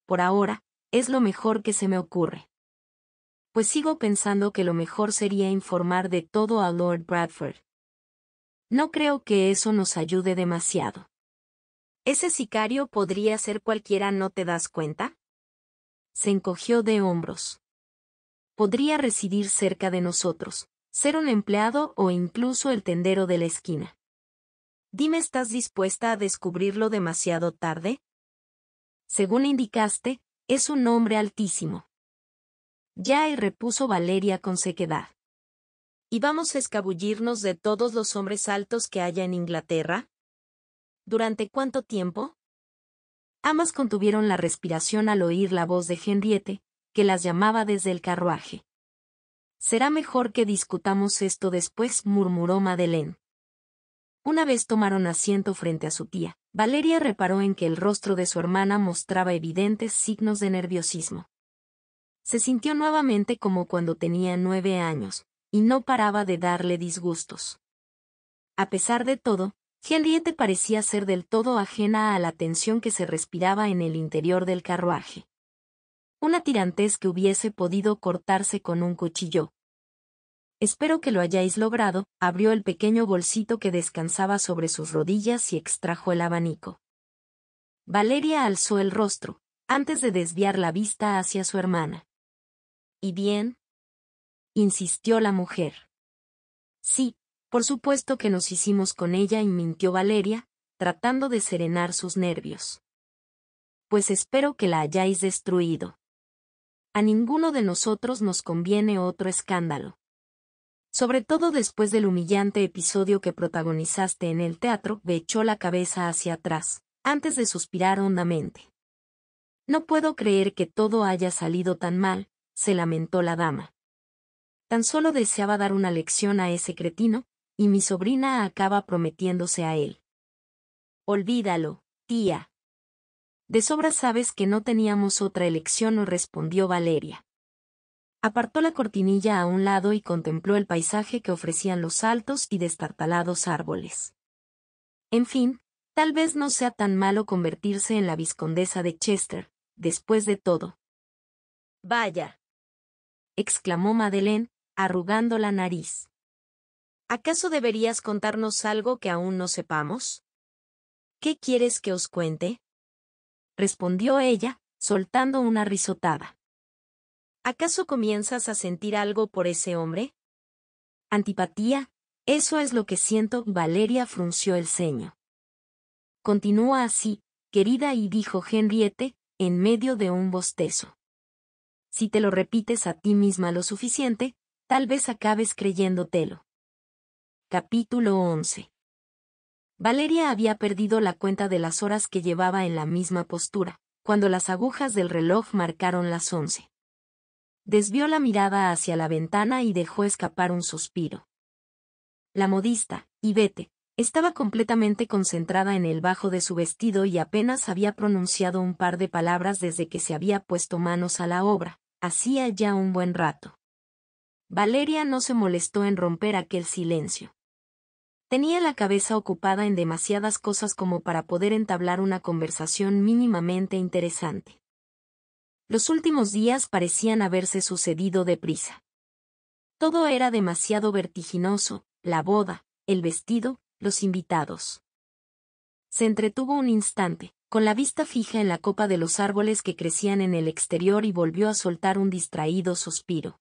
Por ahora, es lo mejor que se me ocurre pues sigo pensando que lo mejor sería informar de todo a Lord Bradford. No creo que eso nos ayude demasiado. Ese sicario podría ser cualquiera, ¿no te das cuenta? Se encogió de hombros. Podría residir cerca de nosotros, ser un empleado o incluso el tendero de la esquina. Dime, ¿estás dispuesta a descubrirlo demasiado tarde? Según indicaste, es un hombre altísimo, —Ya —y repuso Valeria con sequedad. ¿Y vamos a escabullirnos de todos los hombres altos que haya en Inglaterra? ¿Durante cuánto tiempo? Ambas contuvieron la respiración al oír la voz de Henriette, que las llamaba desde el carruaje. Será mejor que discutamos esto después, murmuró Madeleine. Una vez tomaron asiento frente a su tía, Valeria reparó en que el rostro de su hermana mostraba evidentes signos de nerviosismo. Se sintió nuevamente como cuando tenía nueve años, y no paraba de darle disgustos. A pesar de todo, Henriette parecía ser del todo ajena a la tensión que se respiraba en el interior del carruaje. Una tirantez que hubiese podido cortarse con un cuchillo. Espero que lo hayáis logrado, abrió el pequeño bolsito que descansaba sobre sus rodillas y extrajo el abanico. Valeria alzó el rostro, antes de desviar la vista hacia su hermana. ¿Y bien? insistió la mujer. Sí, por supuesto que nos hicimos con ella y mintió Valeria, tratando de serenar sus nervios. Pues espero que la hayáis destruido. A ninguno de nosotros nos conviene otro escándalo. Sobre todo después del humillante episodio que protagonizaste en el teatro, echó la cabeza hacia atrás, antes de suspirar hondamente. No puedo creer que todo haya salido tan mal, se lamentó la dama. Tan solo deseaba dar una lección a ese cretino, y mi sobrina acaba prometiéndose a él. Olvídalo, tía. De sobra sabes que no teníamos otra elección, respondió Valeria. Apartó la cortinilla a un lado y contempló el paisaje que ofrecían los altos y destartalados árboles. En fin, tal vez no sea tan malo convertirse en la viscondesa de Chester, después de todo. Vaya, exclamó Madeleine, arrugando la nariz. ¿Acaso deberías contarnos algo que aún no sepamos? ¿Qué quieres que os cuente? respondió ella, soltando una risotada. ¿Acaso comienzas a sentir algo por ese hombre? Antipatía, eso es lo que siento. Valeria frunció el ceño. Continúa así, querida, y dijo Henriette, en medio de un bostezo si te lo repites a ti misma lo suficiente, tal vez acabes creyéndotelo. Capítulo 11. Valeria había perdido la cuenta de las horas que llevaba en la misma postura, cuando las agujas del reloj marcaron las once. Desvió la mirada hacia la ventana y dejó escapar un suspiro. La modista, Ivete, estaba completamente concentrada en el bajo de su vestido y apenas había pronunciado un par de palabras desde que se había puesto manos a la obra, Hacía ya un buen rato. Valeria no se molestó en romper aquel silencio. Tenía la cabeza ocupada en demasiadas cosas como para poder entablar una conversación mínimamente interesante. Los últimos días parecían haberse sucedido deprisa. Todo era demasiado vertiginoso, la boda, el vestido, los invitados. Se entretuvo un instante, con la vista fija en la copa de los árboles que crecían en el exterior y volvió a soltar un distraído suspiro.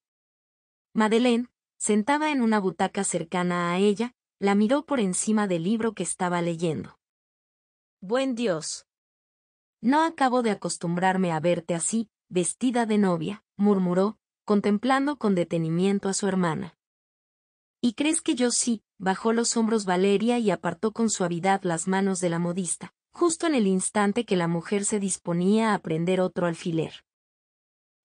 Madeleine, sentada en una butaca cercana a ella, la miró por encima del libro que estaba leyendo. Buen Dios. No acabo de acostumbrarme a verte así, vestida de novia, murmuró, contemplando con detenimiento a su hermana. ¿Y crees que yo sí? bajó los hombros Valeria y apartó con suavidad las manos de la modista, justo en el instante que la mujer se disponía a prender otro alfiler.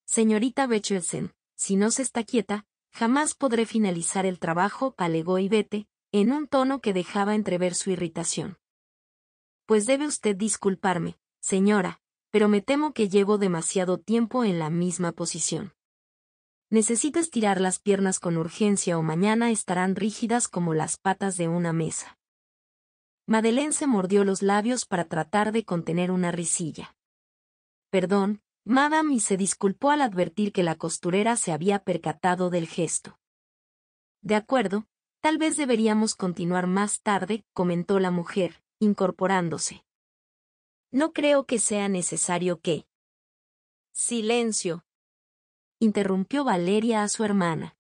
Señorita Bechelsen, si no se está quieta, jamás podré finalizar el trabajo, alegó y vete, en un tono que dejaba entrever su irritación. Pues debe usted disculparme, señora, pero me temo que llevo demasiado tiempo en la misma posición. Necesito estirar las piernas con urgencia o mañana estarán rígidas como las patas de una mesa. Madeleine se mordió los labios para tratar de contener una risilla. Perdón, madame, y se disculpó al advertir que la costurera se había percatado del gesto. De acuerdo, tal vez deberíamos continuar más tarde, comentó la mujer, incorporándose. No creo que sea necesario que. Silencio. Interrumpió Valeria a su hermana.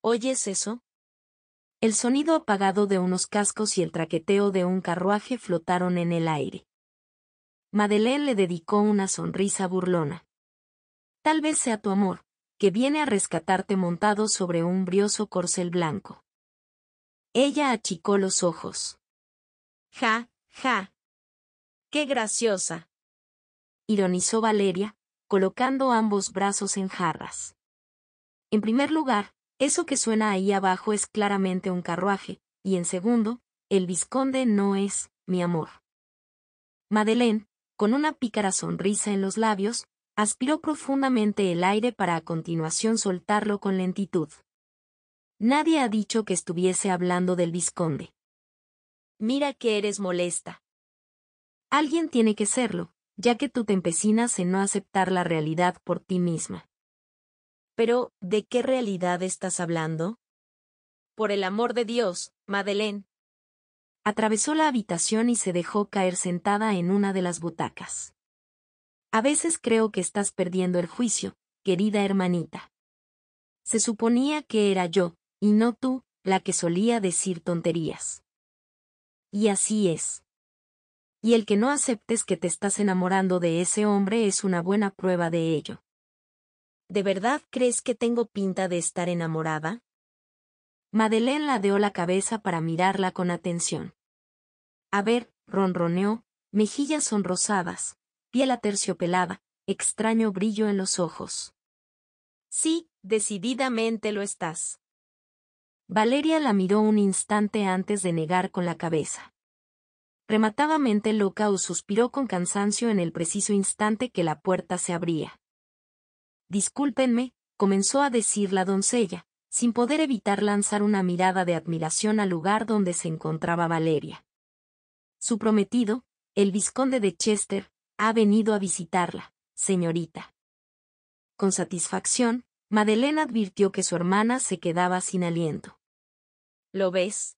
¿Oyes eso? El sonido apagado de unos cascos y el traqueteo de un carruaje flotaron en el aire. Madeleine le dedicó una sonrisa burlona. Tal vez sea tu amor, que viene a rescatarte montado sobre un brioso corcel blanco. Ella achicó los ojos. Ja, ja. Qué graciosa. Ironizó Valeria, colocando ambos brazos en jarras. En primer lugar, eso que suena ahí abajo es claramente un carruaje, y en segundo, el vizconde no es, mi amor. Madeleine, con una pícara sonrisa en los labios, aspiró profundamente el aire para a continuación soltarlo con lentitud. Nadie ha dicho que estuviese hablando del vizconde. Mira que eres molesta. Alguien tiene que serlo, ya que tú te empecinas en no aceptar la realidad por ti misma. Pero, ¿de qué realidad estás hablando? Por el amor de Dios, Madeleine. Atravesó la habitación y se dejó caer sentada en una de las butacas. A veces creo que estás perdiendo el juicio, querida hermanita. Se suponía que era yo, y no tú, la que solía decir tonterías. Y así es. Y el que no aceptes que te estás enamorando de ese hombre es una buena prueba de ello. ¿De verdad crees que tengo pinta de estar enamorada? Madeleine ladeó la cabeza para mirarla con atención. A ver, ronroneó, mejillas sonrosadas, piel aterciopelada, extraño brillo en los ojos. Sí, decididamente lo estás. Valeria la miró un instante antes de negar con la cabeza. Rematadamente loca o suspiró con cansancio en el preciso instante que la puerta se abría. Discúlpenme, comenzó a decir la doncella, sin poder evitar lanzar una mirada de admiración al lugar donde se encontraba Valeria. Su prometido, el visconde de Chester, ha venido a visitarla, señorita. Con satisfacción, Madeleine advirtió que su hermana se quedaba sin aliento. ¿Lo ves?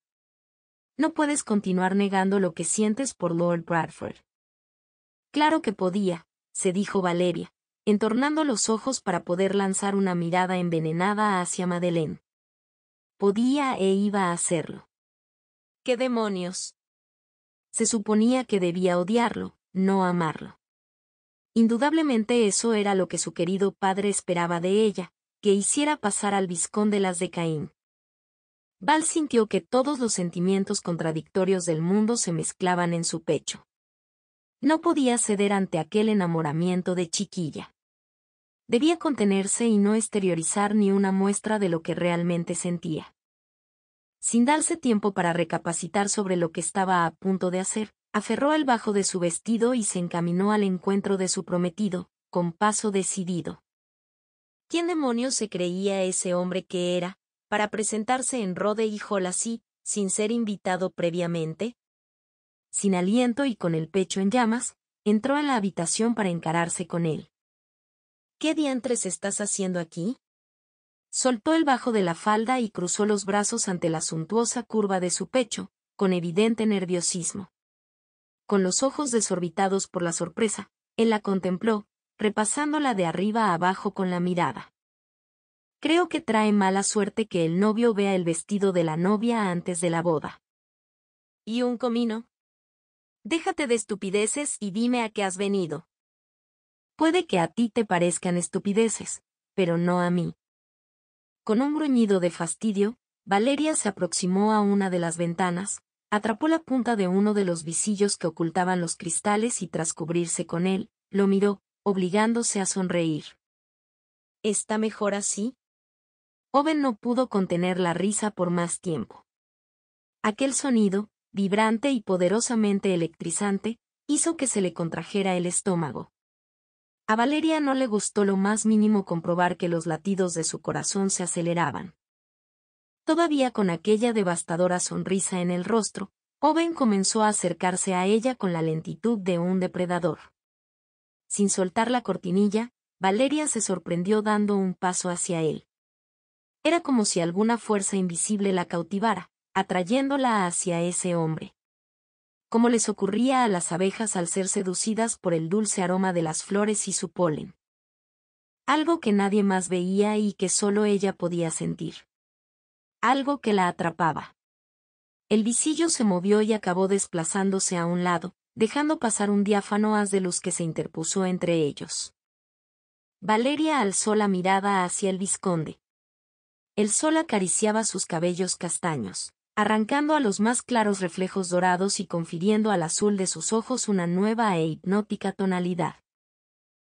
No puedes continuar negando lo que sientes por Lord Bradford. Claro que podía, se dijo Valeria, entornando los ojos para poder lanzar una mirada envenenada hacia Madeleine. Podía e iba a hacerlo. ¡Qué demonios! Se suponía que debía odiarlo, no amarlo. Indudablemente eso era lo que su querido padre esperaba de ella, que hiciera pasar al de las de Caín. Val sintió que todos los sentimientos contradictorios del mundo se mezclaban en su pecho. No podía ceder ante aquel enamoramiento de chiquilla. Debía contenerse y no exteriorizar ni una muestra de lo que realmente sentía. Sin darse tiempo para recapacitar sobre lo que estaba a punto de hacer, aferró el bajo de su vestido y se encaminó al encuentro de su prometido, con paso decidido. ¿Quién demonios se creía ese hombre que era, para presentarse en Rode y así, sin ser invitado previamente? sin aliento y con el pecho en llamas, entró en la habitación para encararse con él. ¿Qué diantres estás haciendo aquí? Soltó el bajo de la falda y cruzó los brazos ante la suntuosa curva de su pecho, con evidente nerviosismo. Con los ojos desorbitados por la sorpresa, él la contempló, repasándola de arriba a abajo con la mirada. Creo que trae mala suerte que el novio vea el vestido de la novia antes de la boda. ¿Y un comino? Déjate de estupideces y dime a qué has venido. Puede que a ti te parezcan estupideces, pero no a mí. Con un gruñido de fastidio, Valeria se aproximó a una de las ventanas, atrapó la punta de uno de los visillos que ocultaban los cristales y tras cubrirse con él, lo miró, obligándose a sonreír. ¿Está mejor así? Oven no pudo contener la risa por más tiempo. Aquel sonido, vibrante y poderosamente electrizante, hizo que se le contrajera el estómago. A Valeria no le gustó lo más mínimo comprobar que los latidos de su corazón se aceleraban. Todavía con aquella devastadora sonrisa en el rostro, Owen comenzó a acercarse a ella con la lentitud de un depredador. Sin soltar la cortinilla, Valeria se sorprendió dando un paso hacia él. Era como si alguna fuerza invisible la cautivara, atrayéndola hacia ese hombre. Como les ocurría a las abejas al ser seducidas por el dulce aroma de las flores y su polen. Algo que nadie más veía y que solo ella podía sentir. Algo que la atrapaba. El visillo se movió y acabó desplazándose a un lado, dejando pasar un diáfano haz de luz que se interpuso entre ellos. Valeria alzó la mirada hacia el visconde. El sol acariciaba sus cabellos castaños arrancando a los más claros reflejos dorados y confiriendo al azul de sus ojos una nueva e hipnótica tonalidad.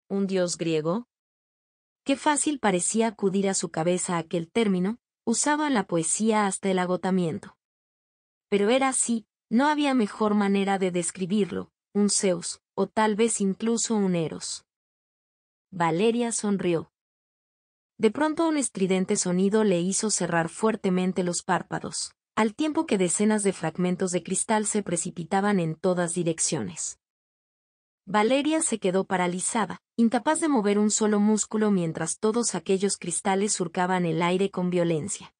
¿Un dios griego? Qué fácil parecía acudir a su cabeza aquel término, usaba la poesía hasta el agotamiento. Pero era así, no había mejor manera de describirlo, un Zeus, o tal vez incluso un Eros. Valeria sonrió. De pronto un estridente sonido le hizo cerrar fuertemente los párpados al tiempo que decenas de fragmentos de cristal se precipitaban en todas direcciones. Valeria se quedó paralizada, incapaz de mover un solo músculo mientras todos aquellos cristales surcaban el aire con violencia.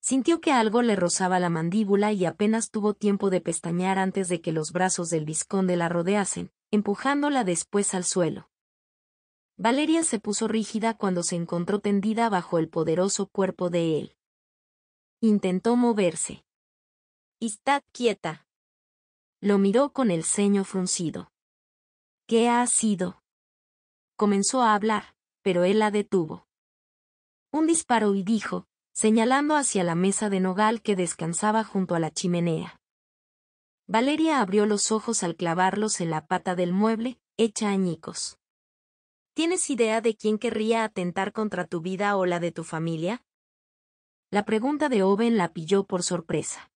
Sintió que algo le rozaba la mandíbula y apenas tuvo tiempo de pestañear antes de que los brazos del visconde la rodeasen, empujándola después al suelo. Valeria se puso rígida cuando se encontró tendida bajo el poderoso cuerpo de él. Intentó moverse. Estad quieta. Lo miró con el ceño fruncido. ¿Qué ha sido? Comenzó a hablar, pero él la detuvo. Un disparo y dijo, señalando hacia la mesa de nogal que descansaba junto a la chimenea. Valeria abrió los ojos al clavarlos en la pata del mueble, hecha añicos. ¿Tienes idea de quién querría atentar contra tu vida o la de tu familia? La pregunta de Oven la pilló por sorpresa.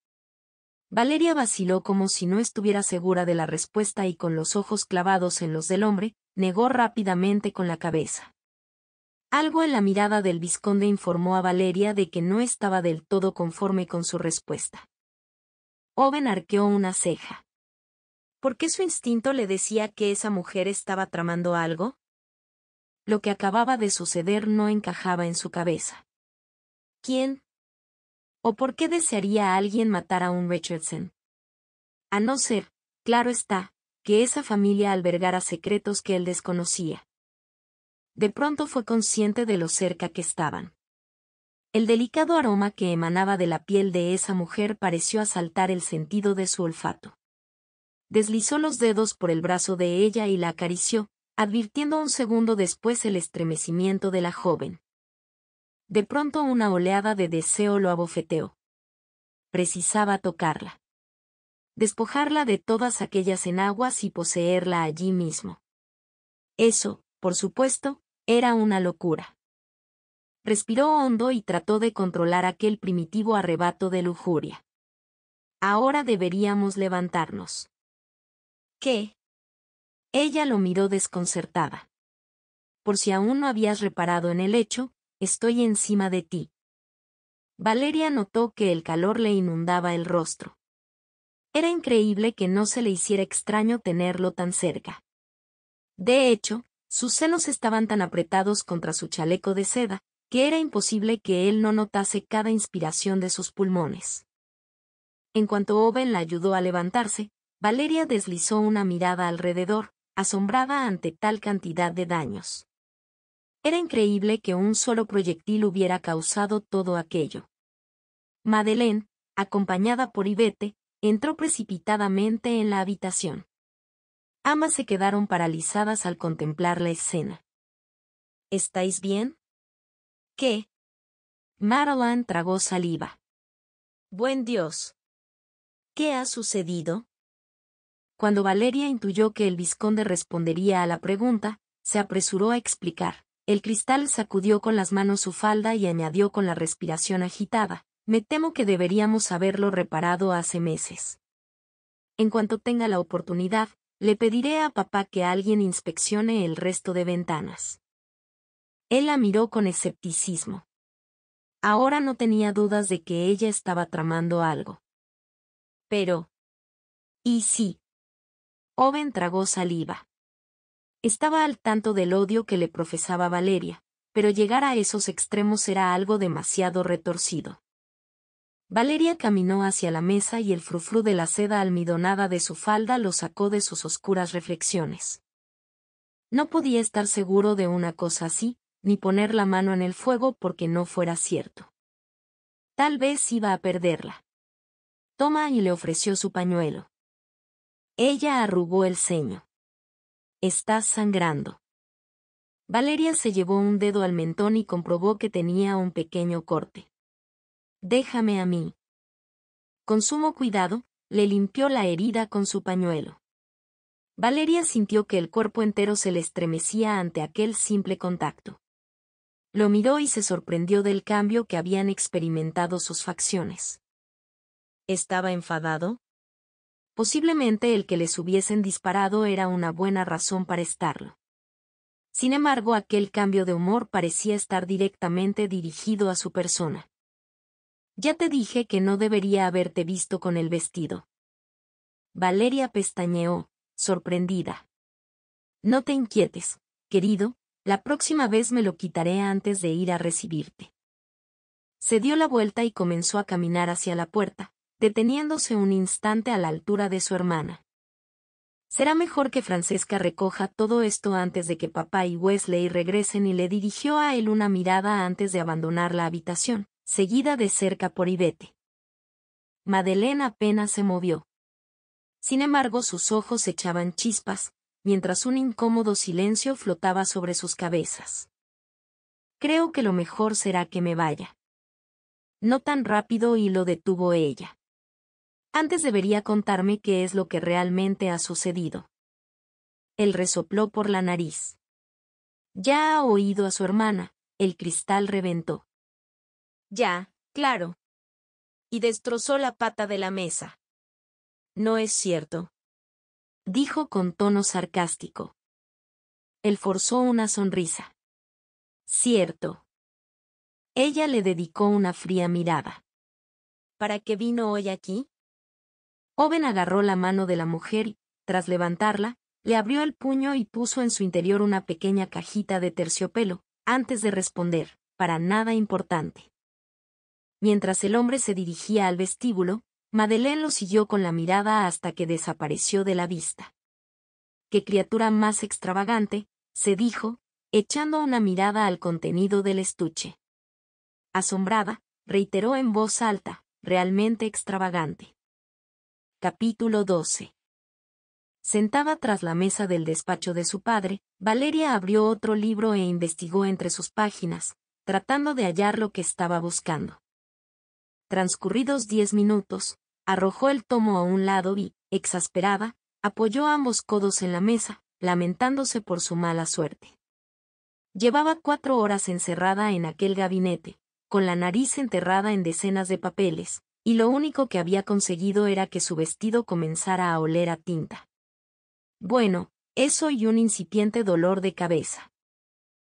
Valeria vaciló como si no estuviera segura de la respuesta y con los ojos clavados en los del hombre, negó rápidamente con la cabeza. Algo en la mirada del visconde informó a Valeria de que no estaba del todo conforme con su respuesta. Oven arqueó una ceja. ¿Por qué su instinto le decía que esa mujer estaba tramando algo? Lo que acababa de suceder no encajaba en su cabeza. ¿Quién, ¿O por qué desearía alguien matar a un Richardson? A no ser, claro está, que esa familia albergara secretos que él desconocía. De pronto fue consciente de lo cerca que estaban. El delicado aroma que emanaba de la piel de esa mujer pareció asaltar el sentido de su olfato. Deslizó los dedos por el brazo de ella y la acarició, advirtiendo un segundo después el estremecimiento de la joven. De pronto una oleada de deseo lo abofeteó. Precisaba tocarla. Despojarla de todas aquellas enaguas y poseerla allí mismo. Eso, por supuesto, era una locura. Respiró hondo y trató de controlar aquel primitivo arrebato de lujuria. Ahora deberíamos levantarnos. ¿Qué? Ella lo miró desconcertada. Por si aún no habías reparado en el hecho, estoy encima de ti. Valeria notó que el calor le inundaba el rostro. Era increíble que no se le hiciera extraño tenerlo tan cerca. De hecho, sus senos estaban tan apretados contra su chaleco de seda, que era imposible que él no notase cada inspiración de sus pulmones. En cuanto Owen la ayudó a levantarse, Valeria deslizó una mirada alrededor, asombrada ante tal cantidad de daños. Era increíble que un solo proyectil hubiera causado todo aquello. Madeleine, acompañada por Ivete, entró precipitadamente en la habitación. Ambas se quedaron paralizadas al contemplar la escena. ¿Estáis bien? ¿Qué? —Madeleine tragó saliva. Buen Dios. ¿Qué ha sucedido? Cuando Valeria intuyó que el visconde respondería a la pregunta, se apresuró a explicar. El cristal sacudió con las manos su falda y añadió con la respiración agitada, me temo que deberíamos haberlo reparado hace meses. En cuanto tenga la oportunidad, le pediré a papá que alguien inspeccione el resto de ventanas. Él la miró con escepticismo. Ahora no tenía dudas de que ella estaba tramando algo. Pero... ¿Y sí? Oven tragó saliva. Estaba al tanto del odio que le profesaba Valeria, pero llegar a esos extremos era algo demasiado retorcido. Valeria caminó hacia la mesa y el frufru de la seda almidonada de su falda lo sacó de sus oscuras reflexiones. No podía estar seguro de una cosa así, ni poner la mano en el fuego porque no fuera cierto. Tal vez iba a perderla. Toma y le ofreció su pañuelo. Ella arrugó el ceño. Estás sangrando. Valeria se llevó un dedo al mentón y comprobó que tenía un pequeño corte. Déjame a mí. Con sumo cuidado, le limpió la herida con su pañuelo. Valeria sintió que el cuerpo entero se le estremecía ante aquel simple contacto. Lo miró y se sorprendió del cambio que habían experimentado sus facciones. ¿Estaba enfadado? Posiblemente el que les hubiesen disparado era una buena razón para estarlo. Sin embargo, aquel cambio de humor parecía estar directamente dirigido a su persona. Ya te dije que no debería haberte visto con el vestido. Valeria pestañeó, sorprendida. No te inquietes, querido, la próxima vez me lo quitaré antes de ir a recibirte. Se dio la vuelta y comenzó a caminar hacia la puerta, deteniéndose un instante a la altura de su hermana. Será mejor que Francesca recoja todo esto antes de que papá y Wesley regresen y le dirigió a él una mirada antes de abandonar la habitación, seguida de cerca por Ivete. Madeleine apenas se movió. Sin embargo, sus ojos echaban chispas, mientras un incómodo silencio flotaba sobre sus cabezas. Creo que lo mejor será que me vaya. No tan rápido y lo detuvo ella. Antes debería contarme qué es lo que realmente ha sucedido. Él resopló por la nariz. Ya ha oído a su hermana, el cristal reventó. Ya, claro. Y destrozó la pata de la mesa. No es cierto. Dijo con tono sarcástico. Él forzó una sonrisa. Cierto. Ella le dedicó una fría mirada. ¿Para qué vino hoy aquí? Oven agarró la mano de la mujer y, tras levantarla, le abrió el puño y puso en su interior una pequeña cajita de terciopelo, antes de responder, para nada importante. Mientras el hombre se dirigía al vestíbulo, Madeleine lo siguió con la mirada hasta que desapareció de la vista. ¡Qué criatura más extravagante! se dijo, echando una mirada al contenido del estuche. Asombrada, reiteró en voz alta, realmente extravagante. Capítulo 12. Sentada tras la mesa del despacho de su padre, Valeria abrió otro libro e investigó entre sus páginas, tratando de hallar lo que estaba buscando. Transcurridos diez minutos, arrojó el tomo a un lado y, exasperada, apoyó ambos codos en la mesa, lamentándose por su mala suerte. Llevaba cuatro horas encerrada en aquel gabinete, con la nariz enterrada en decenas de papeles, y lo único que había conseguido era que su vestido comenzara a oler a tinta. Bueno, eso y un incipiente dolor de cabeza.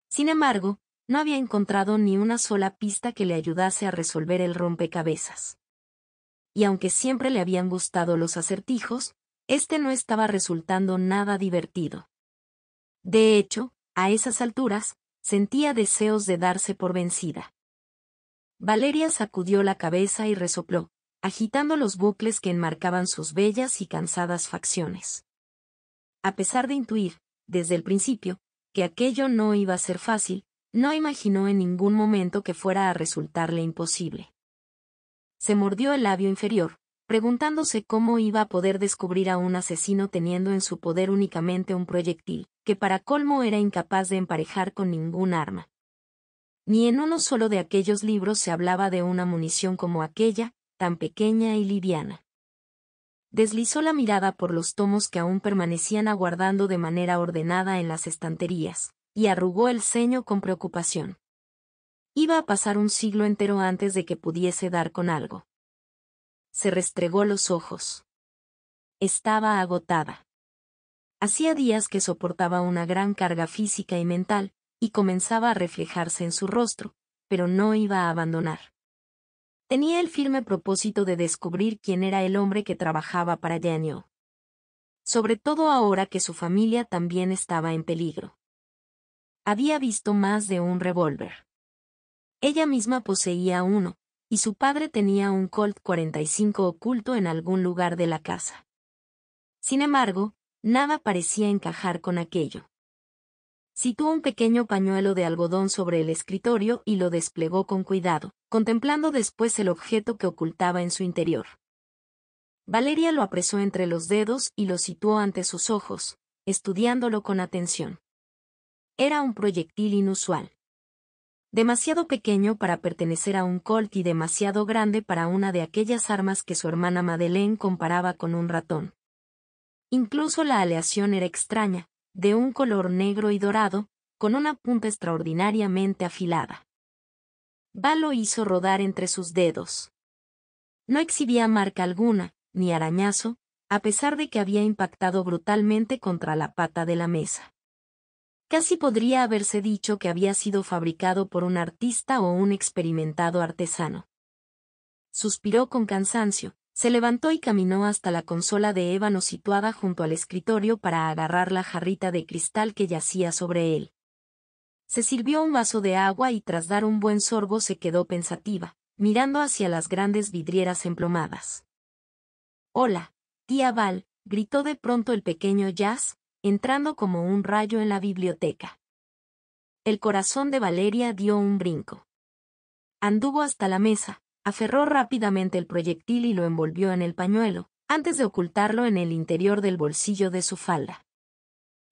Sin embargo, no había encontrado ni una sola pista que le ayudase a resolver el rompecabezas. Y aunque siempre le habían gustado los acertijos, este no estaba resultando nada divertido. De hecho, a esas alturas, sentía deseos de darse por vencida. Valeria sacudió la cabeza y resopló, agitando los bucles que enmarcaban sus bellas y cansadas facciones. A pesar de intuir, desde el principio, que aquello no iba a ser fácil, no imaginó en ningún momento que fuera a resultarle imposible. Se mordió el labio inferior, preguntándose cómo iba a poder descubrir a un asesino teniendo en su poder únicamente un proyectil, que para colmo era incapaz de emparejar con ningún arma. Ni en uno solo de aquellos libros se hablaba de una munición como aquella, tan pequeña y liviana. Deslizó la mirada por los tomos que aún permanecían aguardando de manera ordenada en las estanterías, y arrugó el ceño con preocupación. Iba a pasar un siglo entero antes de que pudiese dar con algo. Se restregó los ojos. Estaba agotada. Hacía días que soportaba una gran carga física y mental, y comenzaba a reflejarse en su rostro, pero no iba a abandonar. Tenía el firme propósito de descubrir quién era el hombre que trabajaba para Daniel. Sobre todo ahora que su familia también estaba en peligro. Había visto más de un revólver. Ella misma poseía uno, y su padre tenía un Colt 45 oculto en algún lugar de la casa. Sin embargo, nada parecía encajar con aquello. Situó un pequeño pañuelo de algodón sobre el escritorio y lo desplegó con cuidado, contemplando después el objeto que ocultaba en su interior. Valeria lo apresó entre los dedos y lo situó ante sus ojos, estudiándolo con atención. Era un proyectil inusual. Demasiado pequeño para pertenecer a un Colt y demasiado grande para una de aquellas armas que su hermana Madeleine comparaba con un ratón. Incluso la aleación era extraña, de un color negro y dorado, con una punta extraordinariamente afilada. Valo lo hizo rodar entre sus dedos. No exhibía marca alguna, ni arañazo, a pesar de que había impactado brutalmente contra la pata de la mesa. Casi podría haberse dicho que había sido fabricado por un artista o un experimentado artesano. Suspiró con cansancio, se levantó y caminó hasta la consola de ébano situada junto al escritorio para agarrar la jarrita de cristal que yacía sobre él. Se sirvió un vaso de agua y tras dar un buen sorbo se quedó pensativa, mirando hacia las grandes vidrieras emplomadas. Hola, tía Val, gritó de pronto el pequeño Jazz, entrando como un rayo en la biblioteca. El corazón de Valeria dio un brinco. Anduvo hasta la mesa, Aferró rápidamente el proyectil y lo envolvió en el pañuelo, antes de ocultarlo en el interior del bolsillo de su falda.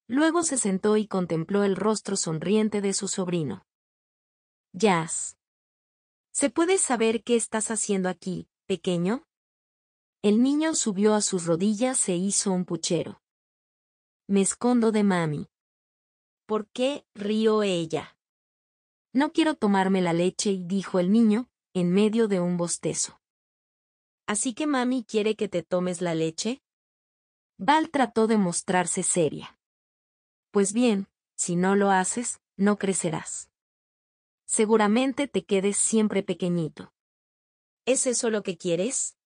Luego se sentó y contempló el rostro sonriente de su sobrino. Jazz. ¿Se puede saber qué estás haciendo aquí, pequeño? El niño subió a sus rodillas e hizo un puchero. Me escondo de mami. ¿Por qué? río ella. No quiero tomarme la leche, dijo el niño, en medio de un bostezo. ¿Así que mami quiere que te tomes la leche? Val trató de mostrarse seria. Pues bien, si no lo haces, no crecerás. Seguramente te quedes siempre pequeñito. ¿Es eso lo que quieres?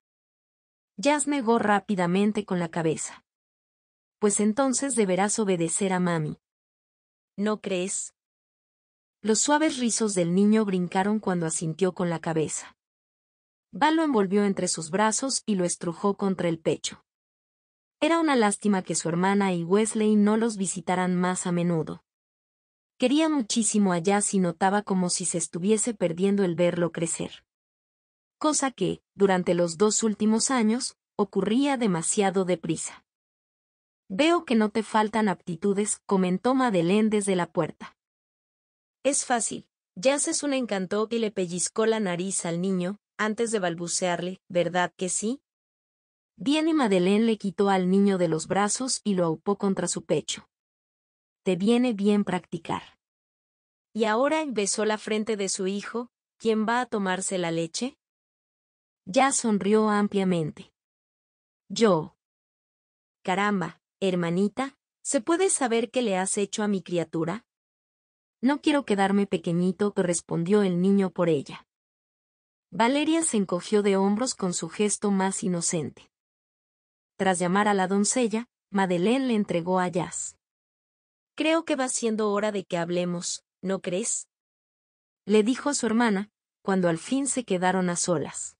Jazz negó rápidamente con la cabeza. Pues entonces deberás obedecer a mami. ¿No crees? Los suaves rizos del niño brincaron cuando asintió con la cabeza. Val lo envolvió entre sus brazos y lo estrujó contra el pecho. Era una lástima que su hermana y Wesley no los visitaran más a menudo. Quería muchísimo allá si notaba como si se estuviese perdiendo el verlo crecer. Cosa que, durante los dos últimos años, ocurría demasiado deprisa. Veo que no te faltan aptitudes, comentó Madeleine desde la puerta. Es fácil. ya se un encantó y le pellizcó la nariz al niño, antes de balbucearle, ¿verdad que sí? Bien y Madeleine le quitó al niño de los brazos y lo aupó contra su pecho. Te viene bien practicar. Y ahora besó la frente de su hijo, ¿quién va a tomarse la leche? Ya sonrió ampliamente. Yo. Caramba, hermanita, ¿se puede saber qué le has hecho a mi criatura? No quiero quedarme pequeñito, respondió el niño por ella. Valeria se encogió de hombros con su gesto más inocente. Tras llamar a la doncella, Madeleine le entregó a Jazz. Creo que va siendo hora de que hablemos, ¿no crees? Le dijo a su hermana, cuando al fin se quedaron a solas.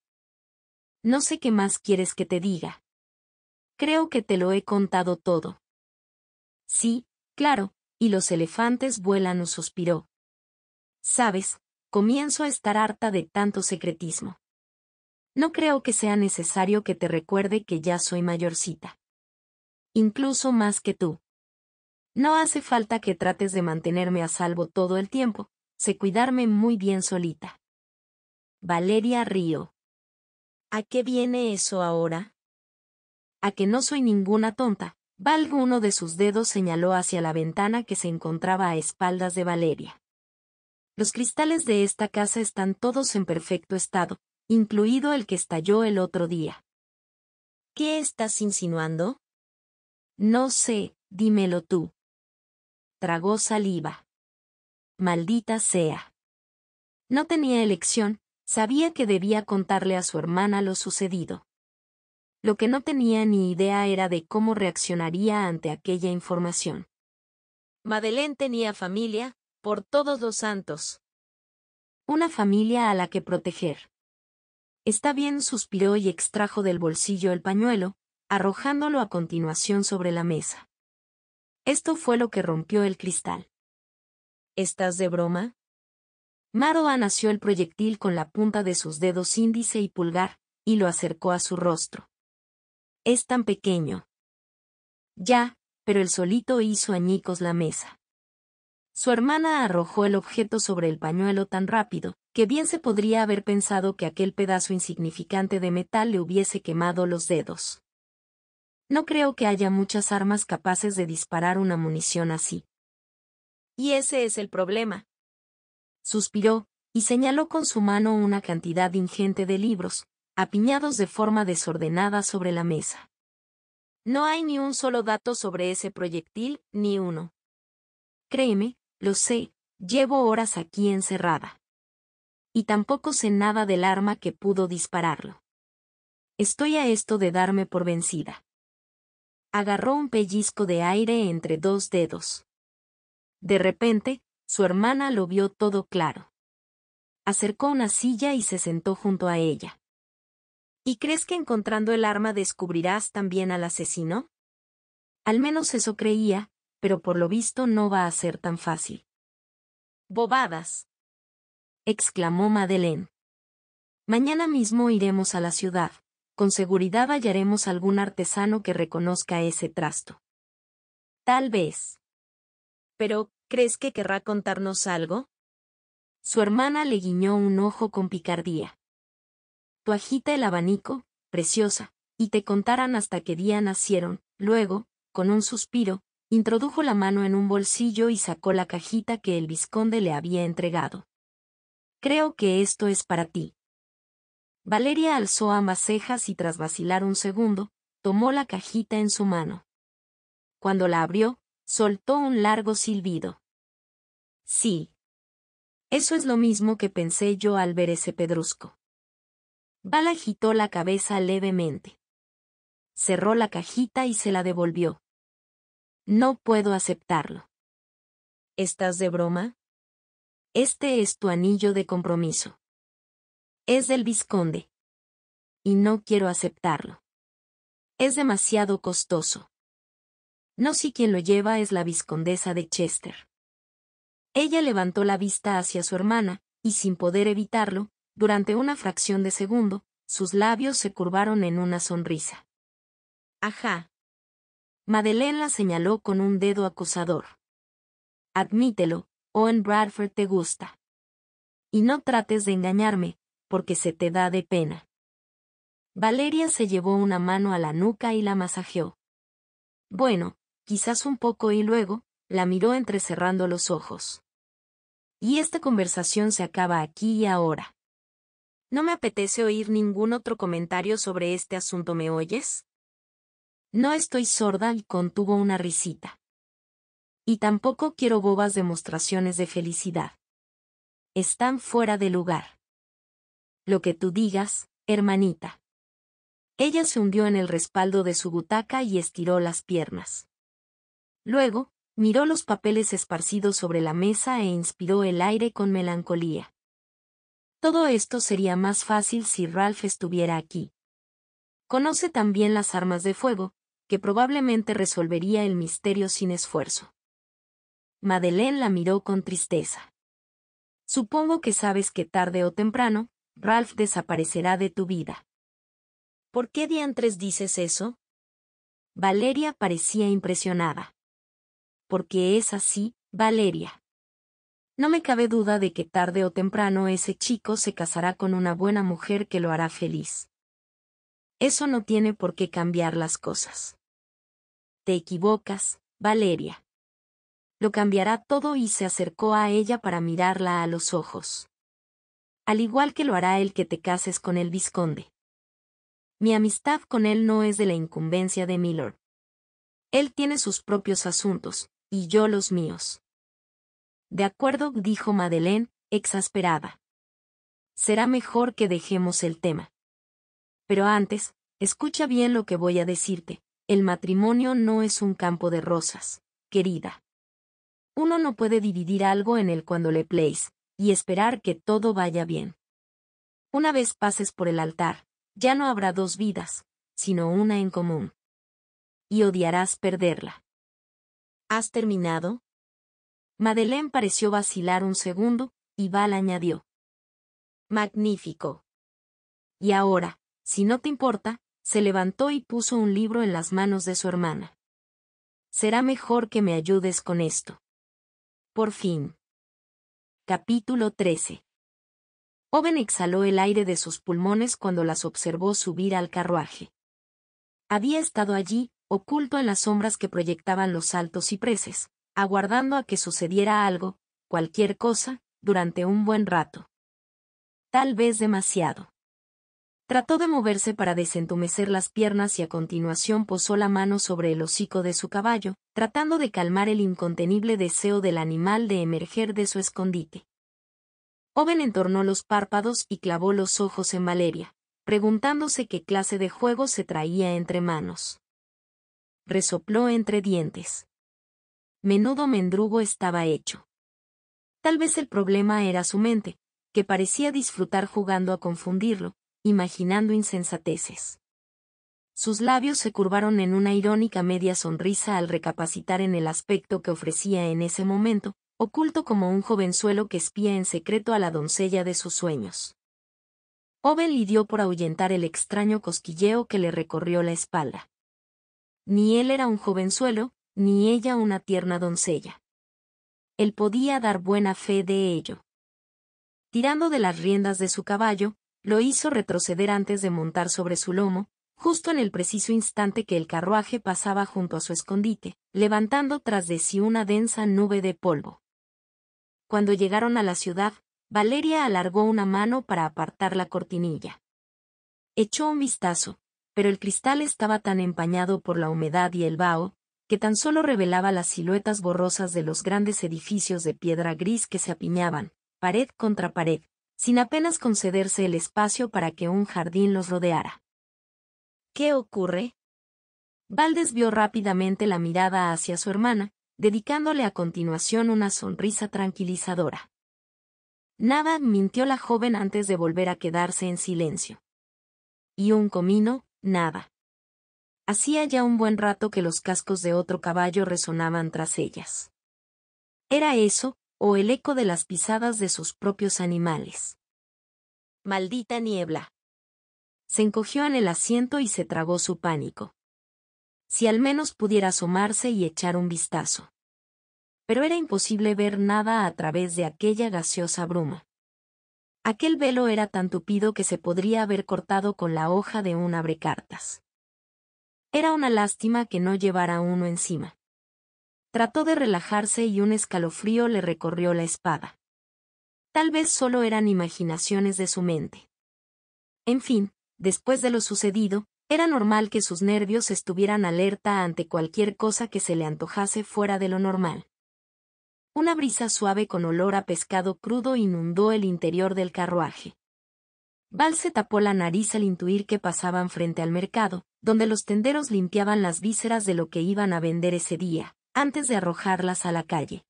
No sé qué más quieres que te diga. Creo que te lo he contado todo. Sí, claro, y los elefantes vuelan o suspiró. Sabes, comienzo a estar harta de tanto secretismo. No creo que sea necesario que te recuerde que ya soy mayorcita. Incluso más que tú. No hace falta que trates de mantenerme a salvo todo el tiempo, sé cuidarme muy bien solita. Valeria Río. ¿A qué viene eso ahora? A que no soy ninguna tonta, Valgo uno de sus dedos señaló hacia la ventana que se encontraba a espaldas de Valeria. Los cristales de esta casa están todos en perfecto estado, incluido el que estalló el otro día. ¿Qué estás insinuando? No sé, dímelo tú. Tragó saliva. Maldita sea. No tenía elección, sabía que debía contarle a su hermana lo sucedido. Lo que no tenía ni idea era de cómo reaccionaría ante aquella información. Madeleine tenía familia, por todos los santos. Una familia a la que proteger. Está bien, suspiró y extrajo del bolsillo el pañuelo, arrojándolo a continuación sobre la mesa. Esto fue lo que rompió el cristal. ¿Estás de broma? Maro nació el proyectil con la punta de sus dedos índice y pulgar, y lo acercó a su rostro. Es tan pequeño. Ya, pero el solito hizo añicos la mesa. Su hermana arrojó el objeto sobre el pañuelo tan rápido, que bien se podría haber pensado que aquel pedazo insignificante de metal le hubiese quemado los dedos. No creo que haya muchas armas capaces de disparar una munición así. Y ese es el problema. Suspiró, y señaló con su mano una cantidad ingente de libros, apiñados de forma desordenada sobre la mesa. No hay ni un solo dato sobre ese proyectil, ni uno. Créeme, lo sé, llevo horas aquí encerrada. Y tampoco sé nada del arma que pudo dispararlo. Estoy a esto de darme por vencida. Agarró un pellizco de aire entre dos dedos. De repente, su hermana lo vio todo claro. Acercó una silla y se sentó junto a ella. ¿Y crees que encontrando el arma descubrirás también al asesino? Al menos eso creía, pero por lo visto no va a ser tan fácil. Bobadas. exclamó Madeleine. Mañana mismo iremos a la ciudad. Con seguridad hallaremos algún artesano que reconozca ese trasto. Tal vez. Pero, ¿crees que querrá contarnos algo? Su hermana le guiñó un ojo con picardía tu agita el abanico, preciosa, y te contarán hasta qué día nacieron. Luego, con un suspiro, introdujo la mano en un bolsillo y sacó la cajita que el visconde le había entregado. Creo que esto es para ti. Valeria alzó ambas cejas y tras vacilar un segundo, tomó la cajita en su mano. Cuando la abrió, soltó un largo silbido. Sí. Eso es lo mismo que pensé yo al ver ese pedrusco. Bala agitó la cabeza levemente. Cerró la cajita y se la devolvió. No puedo aceptarlo. ¿Estás de broma? Este es tu anillo de compromiso. Es del visconde. Y no quiero aceptarlo. Es demasiado costoso. No sé quién lo lleva es la viscondesa de Chester. Ella levantó la vista hacia su hermana, y sin poder evitarlo, durante una fracción de segundo, sus labios se curvaron en una sonrisa. Ajá. Madeleine la señaló con un dedo acusador. Admítelo, Owen Bradford te gusta. Y no trates de engañarme, porque se te da de pena. Valeria se llevó una mano a la nuca y la masajeó. Bueno, quizás un poco y luego, la miró entrecerrando los ojos. Y esta conversación se acaba aquí y ahora. No me apetece oír ningún otro comentario sobre este asunto, ¿me oyes? No estoy sorda y contuvo una risita. Y tampoco quiero bobas demostraciones de felicidad. Están fuera de lugar. Lo que tú digas, hermanita. Ella se hundió en el respaldo de su butaca y estiró las piernas. Luego, miró los papeles esparcidos sobre la mesa e inspiró el aire con melancolía. Todo esto sería más fácil si Ralph estuviera aquí. Conoce también las armas de fuego, que probablemente resolvería el misterio sin esfuerzo. Madeleine la miró con tristeza. Supongo que sabes que tarde o temprano, Ralph desaparecerá de tu vida. ¿Por qué diantres dices eso? Valeria parecía impresionada. Porque es así, Valeria. No me cabe duda de que tarde o temprano ese chico se casará con una buena mujer que lo hará feliz. Eso no tiene por qué cambiar las cosas. Te equivocas, Valeria. Lo cambiará todo y se acercó a ella para mirarla a los ojos. Al igual que lo hará el que te cases con el visconde. Mi amistad con él no es de la incumbencia de Milord. Él tiene sus propios asuntos, y yo los míos. De acuerdo, dijo Madeleine, exasperada. Será mejor que dejemos el tema. Pero antes, escucha bien lo que voy a decirte. El matrimonio no es un campo de rosas, querida. Uno no puede dividir algo en el cuando le place y esperar que todo vaya bien. Una vez pases por el altar, ya no habrá dos vidas, sino una en común. Y odiarás perderla. ¿Has terminado? Madeleine pareció vacilar un segundo, y Val añadió. Magnífico. Y ahora, si no te importa, se levantó y puso un libro en las manos de su hermana. Será mejor que me ayudes con esto. Por fin. Capítulo 13. Oven exhaló el aire de sus pulmones cuando las observó subir al carruaje. Había estado allí, oculto en las sombras que proyectaban los altos cipreses, aguardando a que sucediera algo, cualquier cosa, durante un buen rato. Tal vez demasiado. Trató de moverse para desentumecer las piernas y a continuación posó la mano sobre el hocico de su caballo, tratando de calmar el incontenible deseo del animal de emerger de su escondite. Oven entornó los párpados y clavó los ojos en Valeria, preguntándose qué clase de juego se traía entre manos. Resopló entre dientes menudo mendrugo estaba hecho. Tal vez el problema era su mente, que parecía disfrutar jugando a confundirlo, imaginando insensateces. Sus labios se curvaron en una irónica media sonrisa al recapacitar en el aspecto que ofrecía en ese momento, oculto como un jovenzuelo que espía en secreto a la doncella de sus sueños. Obel lidió por ahuyentar el extraño cosquilleo que le recorrió la espalda. Ni él era un jovenzuelo, ni ella una tierna doncella. Él podía dar buena fe de ello. Tirando de las riendas de su caballo, lo hizo retroceder antes de montar sobre su lomo, justo en el preciso instante que el carruaje pasaba junto a su escondite, levantando tras de sí una densa nube de polvo. Cuando llegaron a la ciudad, Valeria alargó una mano para apartar la cortinilla. Echó un vistazo, pero el cristal estaba tan empañado por la humedad y el vaho, que tan solo revelaba las siluetas borrosas de los grandes edificios de piedra gris que se apiñaban, pared contra pared, sin apenas concederse el espacio para que un jardín los rodeara. ¿Qué ocurre? Valdes vio rápidamente la mirada hacia su hermana, dedicándole a continuación una sonrisa tranquilizadora. Nada mintió la joven antes de volver a quedarse en silencio. Y un comino, nada. Hacía ya un buen rato que los cascos de otro caballo resonaban tras ellas. Era eso, o el eco de las pisadas de sus propios animales. Maldita niebla. Se encogió en el asiento y se tragó su pánico. Si al menos pudiera asomarse y echar un vistazo. Pero era imposible ver nada a través de aquella gaseosa bruma. Aquel velo era tan tupido que se podría haber cortado con la hoja de un abrecartas. Era una lástima que no llevara uno encima. Trató de relajarse y un escalofrío le recorrió la espada. Tal vez solo eran imaginaciones de su mente. En fin, después de lo sucedido, era normal que sus nervios estuvieran alerta ante cualquier cosa que se le antojase fuera de lo normal. Una brisa suave con olor a pescado crudo inundó el interior del carruaje. Val se tapó la nariz al intuir que pasaban frente al mercado, donde los tenderos limpiaban las vísceras de lo que iban a vender ese día, antes de arrojarlas a la calle.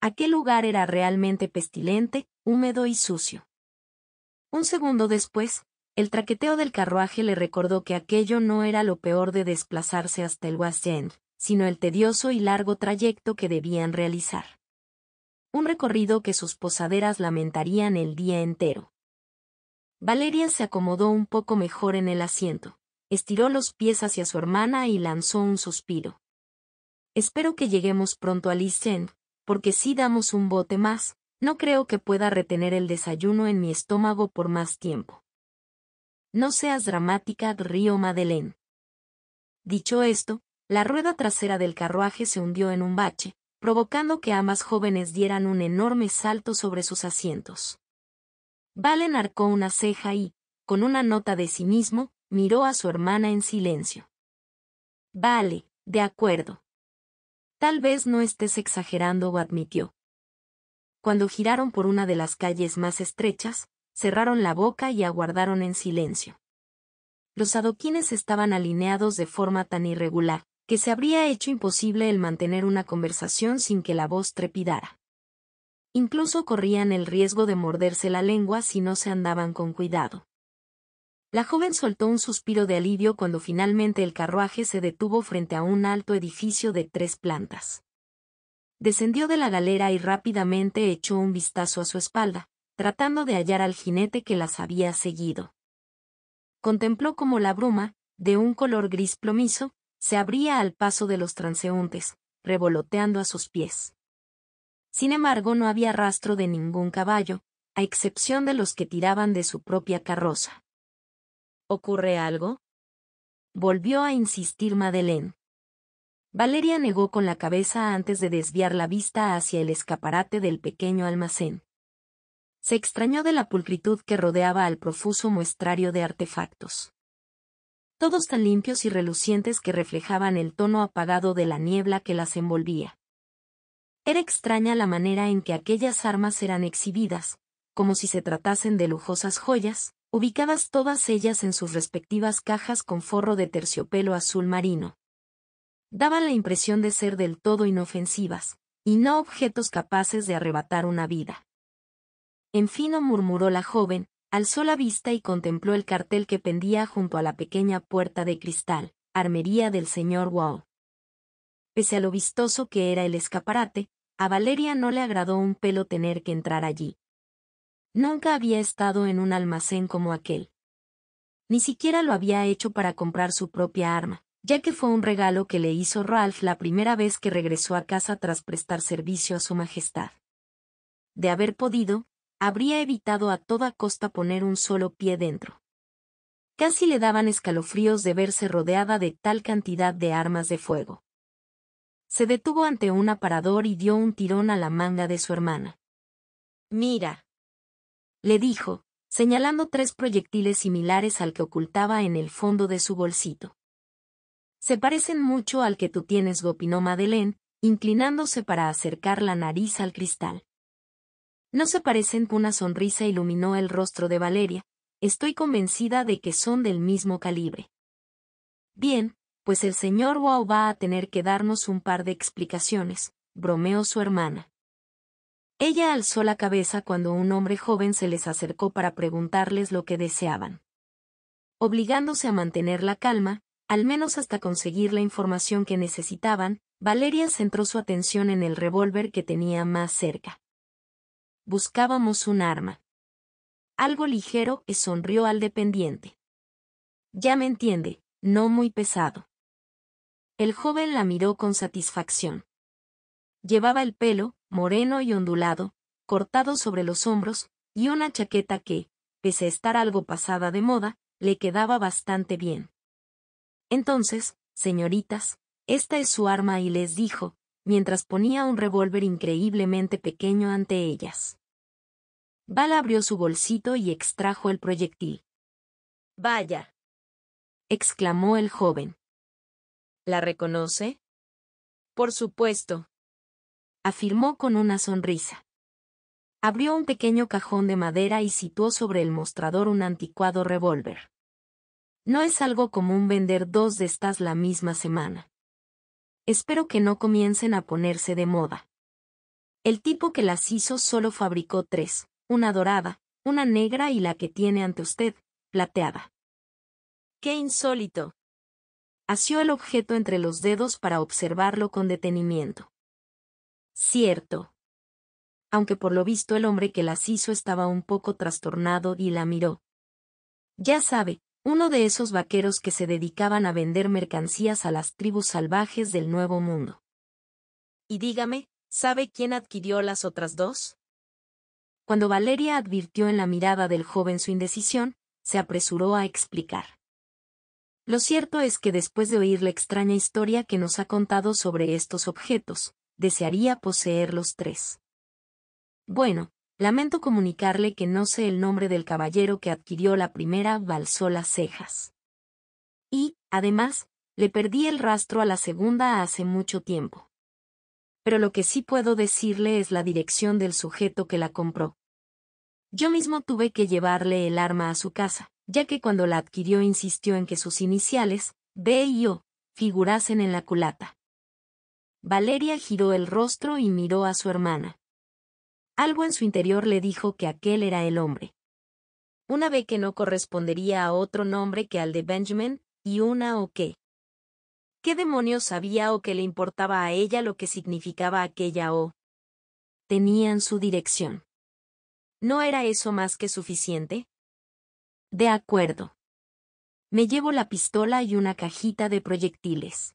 Aquel lugar era realmente pestilente, húmedo y sucio. Un segundo después, el traqueteo del carruaje le recordó que aquello no era lo peor de desplazarse hasta el West sino el tedioso y largo trayecto que debían realizar. Un recorrido que sus posaderas lamentarían el día entero. Valeria se acomodó un poco mejor en el asiento, estiró los pies hacia su hermana y lanzó un suspiro. Espero que lleguemos pronto a Listen, porque si damos un bote más, no creo que pueda retener el desayuno en mi estómago por más tiempo. No seas dramática, río Madeleine. Dicho esto, la rueda trasera del carruaje se hundió en un bache, provocando que ambas jóvenes dieran un enorme salto sobre sus asientos. Valen arcó una ceja y, con una nota de cinismo, mismo, miró a su hermana en silencio. Vale, de acuerdo. Tal vez no estés exagerando, admitió. Cuando giraron por una de las calles más estrechas, cerraron la boca y aguardaron en silencio. Los adoquines estaban alineados de forma tan irregular, que se habría hecho imposible el mantener una conversación sin que la voz trepidara. Incluso corrían el riesgo de morderse la lengua si no se andaban con cuidado. La joven soltó un suspiro de alivio cuando finalmente el carruaje se detuvo frente a un alto edificio de tres plantas. Descendió de la galera y rápidamente echó un vistazo a su espalda, tratando de hallar al jinete que las había seguido. Contempló cómo la bruma, de un color gris plomizo, se abría al paso de los transeúntes, revoloteando a sus pies. Sin embargo, no había rastro de ningún caballo, a excepción de los que tiraban de su propia carroza. ¿Ocurre algo? Volvió a insistir Madeleine. Valeria negó con la cabeza antes de desviar la vista hacia el escaparate del pequeño almacén. Se extrañó de la pulcritud que rodeaba al profuso muestrario de artefactos. Todos tan limpios y relucientes que reflejaban el tono apagado de la niebla que las envolvía. Era extraña la manera en que aquellas armas eran exhibidas, como si se tratasen de lujosas joyas, ubicadas todas ellas en sus respectivas cajas con forro de terciopelo azul marino. Daban la impresión de ser del todo inofensivas, y no objetos capaces de arrebatar una vida. En fino murmuró la joven, alzó la vista y contempló el cartel que pendía junto a la pequeña puerta de cristal, armería del señor Wall. Pese a lo vistoso que era el escaparate, a Valeria no le agradó un pelo tener que entrar allí. Nunca había estado en un almacén como aquel. Ni siquiera lo había hecho para comprar su propia arma, ya que fue un regalo que le hizo Ralph la primera vez que regresó a casa tras prestar servicio a su majestad. De haber podido, habría evitado a toda costa poner un solo pie dentro. Casi le daban escalofríos de verse rodeada de tal cantidad de armas de fuego se detuvo ante un aparador y dio un tirón a la manga de su hermana. Mira. Le dijo, señalando tres proyectiles similares al que ocultaba en el fondo de su bolsito. Se parecen mucho al que tú tienes, gopinó Madeleine, inclinándose para acercar la nariz al cristal. No se parecen, una sonrisa iluminó el rostro de Valeria, estoy convencida de que son del mismo calibre. Bien, pues el señor Wow va a tener que darnos un par de explicaciones, bromeó su hermana. Ella alzó la cabeza cuando un hombre joven se les acercó para preguntarles lo que deseaban. Obligándose a mantener la calma, al menos hasta conseguir la información que necesitaban, Valeria centró su atención en el revólver que tenía más cerca. Buscábamos un arma. Algo ligero y sonrió al dependiente. Ya me entiende, no muy pesado. El joven la miró con satisfacción. Llevaba el pelo, moreno y ondulado, cortado sobre los hombros, y una chaqueta que, pese a estar algo pasada de moda, le quedaba bastante bien. Entonces, señoritas, esta es su arma y les dijo, mientras ponía un revólver increíblemente pequeño ante ellas. Val abrió su bolsito y extrajo el proyectil. Vaya. exclamó el joven. ¿La reconoce? Por supuesto. Afirmó con una sonrisa. Abrió un pequeño cajón de madera y situó sobre el mostrador un anticuado revólver. No es algo común vender dos de estas la misma semana. Espero que no comiencen a ponerse de moda. El tipo que las hizo solo fabricó tres, una dorada, una negra y la que tiene ante usted, plateada. ¡Qué insólito! asió el objeto entre los dedos para observarlo con detenimiento. Cierto. Aunque por lo visto el hombre que las hizo estaba un poco trastornado y la miró. Ya sabe, uno de esos vaqueros que se dedicaban a vender mercancías a las tribus salvajes del Nuevo Mundo. Y dígame, ¿sabe quién adquirió las otras dos? Cuando Valeria advirtió en la mirada del joven su indecisión, se apresuró a explicar. Lo cierto es que después de oír la extraña historia que nos ha contado sobre estos objetos, desearía poseer los tres. Bueno, lamento comunicarle que no sé el nombre del caballero que adquirió la primera, balsola las cejas. Y, además, le perdí el rastro a la segunda hace mucho tiempo. Pero lo que sí puedo decirle es la dirección del sujeto que la compró. Yo mismo tuve que llevarle el arma a su casa, ya que cuando la adquirió insistió en que sus iniciales, B y O, figurasen en la culata. Valeria giró el rostro y miró a su hermana. Algo en su interior le dijo que aquel era el hombre. Una B que no correspondería a otro nombre que al de Benjamin, y una O que. ¿Qué demonios sabía o que le importaba a ella lo que significaba aquella O? Tenían su dirección. ¿No era eso más que suficiente? De acuerdo. Me llevo la pistola y una cajita de proyectiles.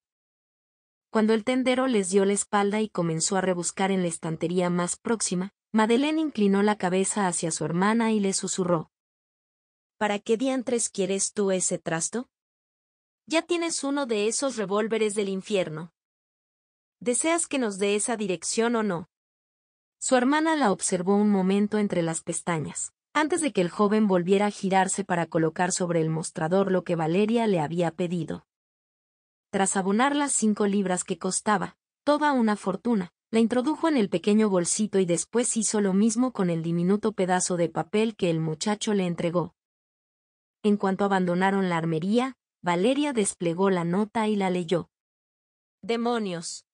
Cuando el tendero les dio la espalda y comenzó a rebuscar en la estantería más próxima, Madeleine inclinó la cabeza hacia su hermana y le susurró. ¿Para qué diantres quieres tú ese trasto? Ya tienes uno de esos revólveres del infierno. ¿Deseas que nos dé esa dirección o no? Su hermana la observó un momento entre las pestañas antes de que el joven volviera a girarse para colocar sobre el mostrador lo que Valeria le había pedido. Tras abonar las cinco libras que costaba, toda una fortuna, la introdujo en el pequeño bolsito y después hizo lo mismo con el diminuto pedazo de papel que el muchacho le entregó. En cuanto abandonaron la armería, Valeria desplegó la nota y la leyó. ¡Demonios!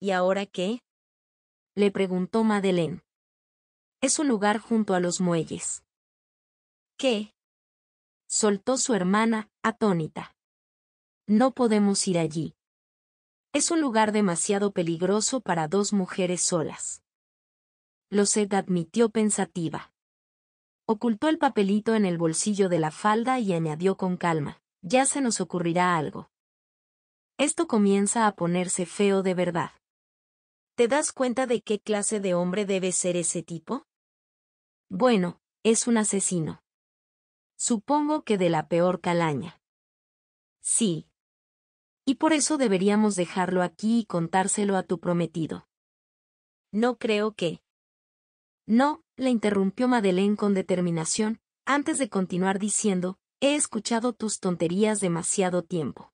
¿Y ahora qué? le preguntó Madeleine. Es un lugar junto a los muelles. ¿Qué? soltó su hermana, atónita. No podemos ir allí. Es un lugar demasiado peligroso para dos mujeres solas. Lo sé, admitió pensativa. Ocultó el papelito en el bolsillo de la falda y añadió con calma, ya se nos ocurrirá algo. Esto comienza a ponerse feo de verdad. ¿Te das cuenta de qué clase de hombre debe ser ese tipo? Bueno, es un asesino. Supongo que de la peor calaña. Sí. Y por eso deberíamos dejarlo aquí y contárselo a tu prometido. No creo que. No, le interrumpió Madeleine con determinación, antes de continuar diciendo, he escuchado tus tonterías demasiado tiempo.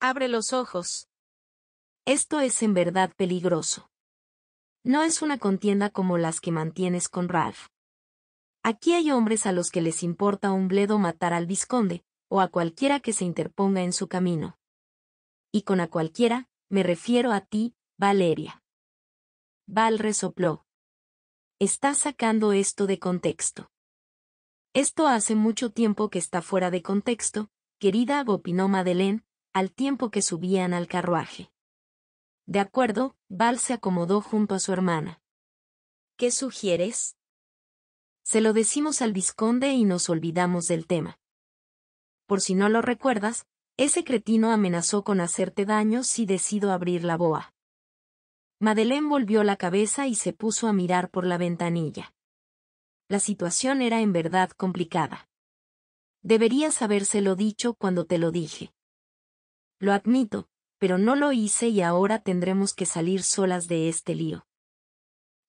Abre los ojos. Esto es en verdad peligroso. No es una contienda como las que mantienes con Ralph. Aquí hay hombres a los que les importa un bledo matar al visconde, o a cualquiera que se interponga en su camino. Y con a cualquiera, me refiero a ti, Valeria. Val resopló. Está sacando esto de contexto. Esto hace mucho tiempo que está fuera de contexto, querida opinó Madeleine, al tiempo que subían al carruaje. De acuerdo, Val se acomodó junto a su hermana. ¿Qué sugieres? Se lo decimos al visconde y nos olvidamos del tema. Por si no lo recuerdas, ese cretino amenazó con hacerte daño si decido abrir la boa. Madeleine volvió la cabeza y se puso a mirar por la ventanilla. La situación era en verdad complicada. Deberías habérselo dicho cuando te lo dije. Lo admito, pero no lo hice y ahora tendremos que salir solas de este lío.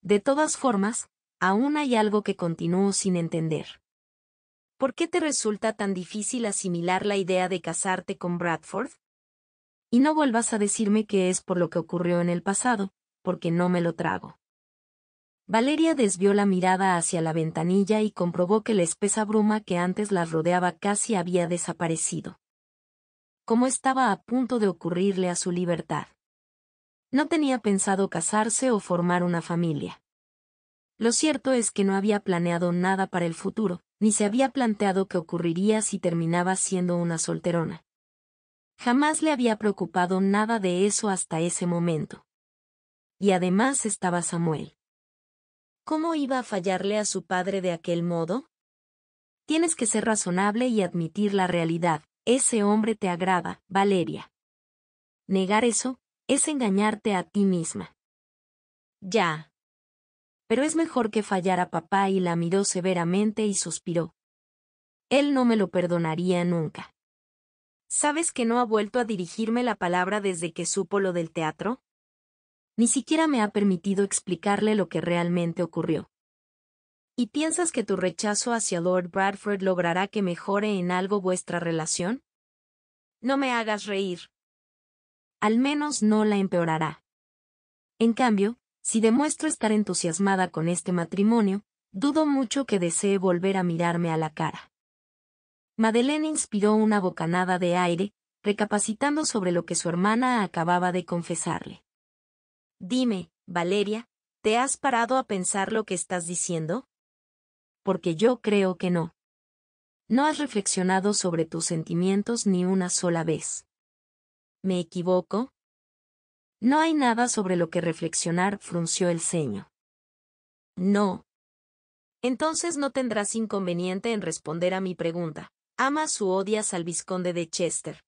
De todas formas, aún hay algo que continúo sin entender. ¿Por qué te resulta tan difícil asimilar la idea de casarte con Bradford? Y no vuelvas a decirme que es por lo que ocurrió en el pasado, porque no me lo trago. Valeria desvió la mirada hacia la ventanilla y comprobó que la espesa bruma que antes la rodeaba casi había desaparecido como estaba a punto de ocurrirle a su libertad. No tenía pensado casarse o formar una familia. Lo cierto es que no había planeado nada para el futuro, ni se había planteado qué ocurriría si terminaba siendo una solterona. Jamás le había preocupado nada de eso hasta ese momento. Y además estaba Samuel. ¿Cómo iba a fallarle a su padre de aquel modo? Tienes que ser razonable y admitir la realidad, ese hombre te agrada, Valeria. Negar eso es engañarte a ti misma. Ya. Pero es mejor que fallara a papá y la miró severamente y suspiró. Él no me lo perdonaría nunca. ¿Sabes que no ha vuelto a dirigirme la palabra desde que supo lo del teatro? Ni siquiera me ha permitido explicarle lo que realmente ocurrió. ¿Y piensas que tu rechazo hacia Lord Bradford logrará que mejore en algo vuestra relación? No me hagas reír. Al menos no la empeorará. En cambio, si demuestro estar entusiasmada con este matrimonio, dudo mucho que desee volver a mirarme a la cara. Madeleine inspiró una bocanada de aire, recapacitando sobre lo que su hermana acababa de confesarle. Dime, Valeria, ¿te has parado a pensar lo que estás diciendo? porque yo creo que no. No has reflexionado sobre tus sentimientos ni una sola vez. ¿Me equivoco? No hay nada sobre lo que reflexionar, frunció el ceño. No. Entonces no tendrás inconveniente en responder a mi pregunta. ¿Amas o odias al visconde de Chester?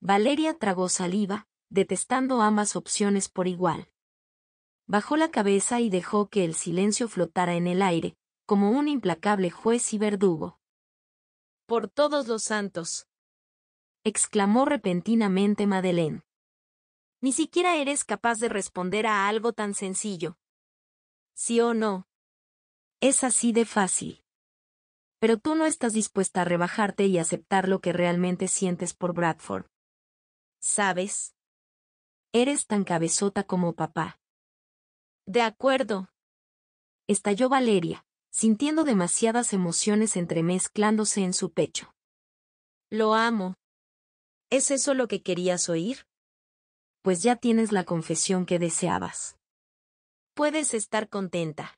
Valeria tragó saliva, detestando ambas opciones por igual. Bajó la cabeza y dejó que el silencio flotara en el aire, como un implacable juez y verdugo. Por todos los santos. exclamó repentinamente Madeleine. Ni siquiera eres capaz de responder a algo tan sencillo. ¿Sí o no? Es así de fácil. Pero tú no estás dispuesta a rebajarte y aceptar lo que realmente sientes por Bradford. ¿Sabes? Eres tan cabezota como papá. De acuerdo. Estalló Valeria sintiendo demasiadas emociones entremezclándose en su pecho. Lo amo. ¿Es eso lo que querías oír? Pues ya tienes la confesión que deseabas. Puedes estar contenta.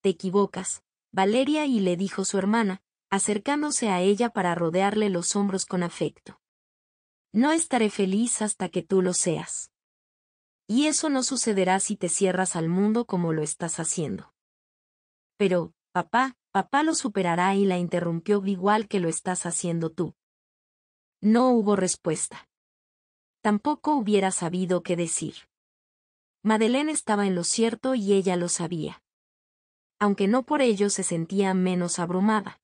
Te equivocas, Valeria y le dijo su hermana, acercándose a ella para rodearle los hombros con afecto. No estaré feliz hasta que tú lo seas. Y eso no sucederá si te cierras al mundo como lo estás haciendo. Pero, papá, papá lo superará y la interrumpió igual que lo estás haciendo tú. No hubo respuesta. Tampoco hubiera sabido qué decir. Madeleine estaba en lo cierto y ella lo sabía. Aunque no por ello se sentía menos abrumada.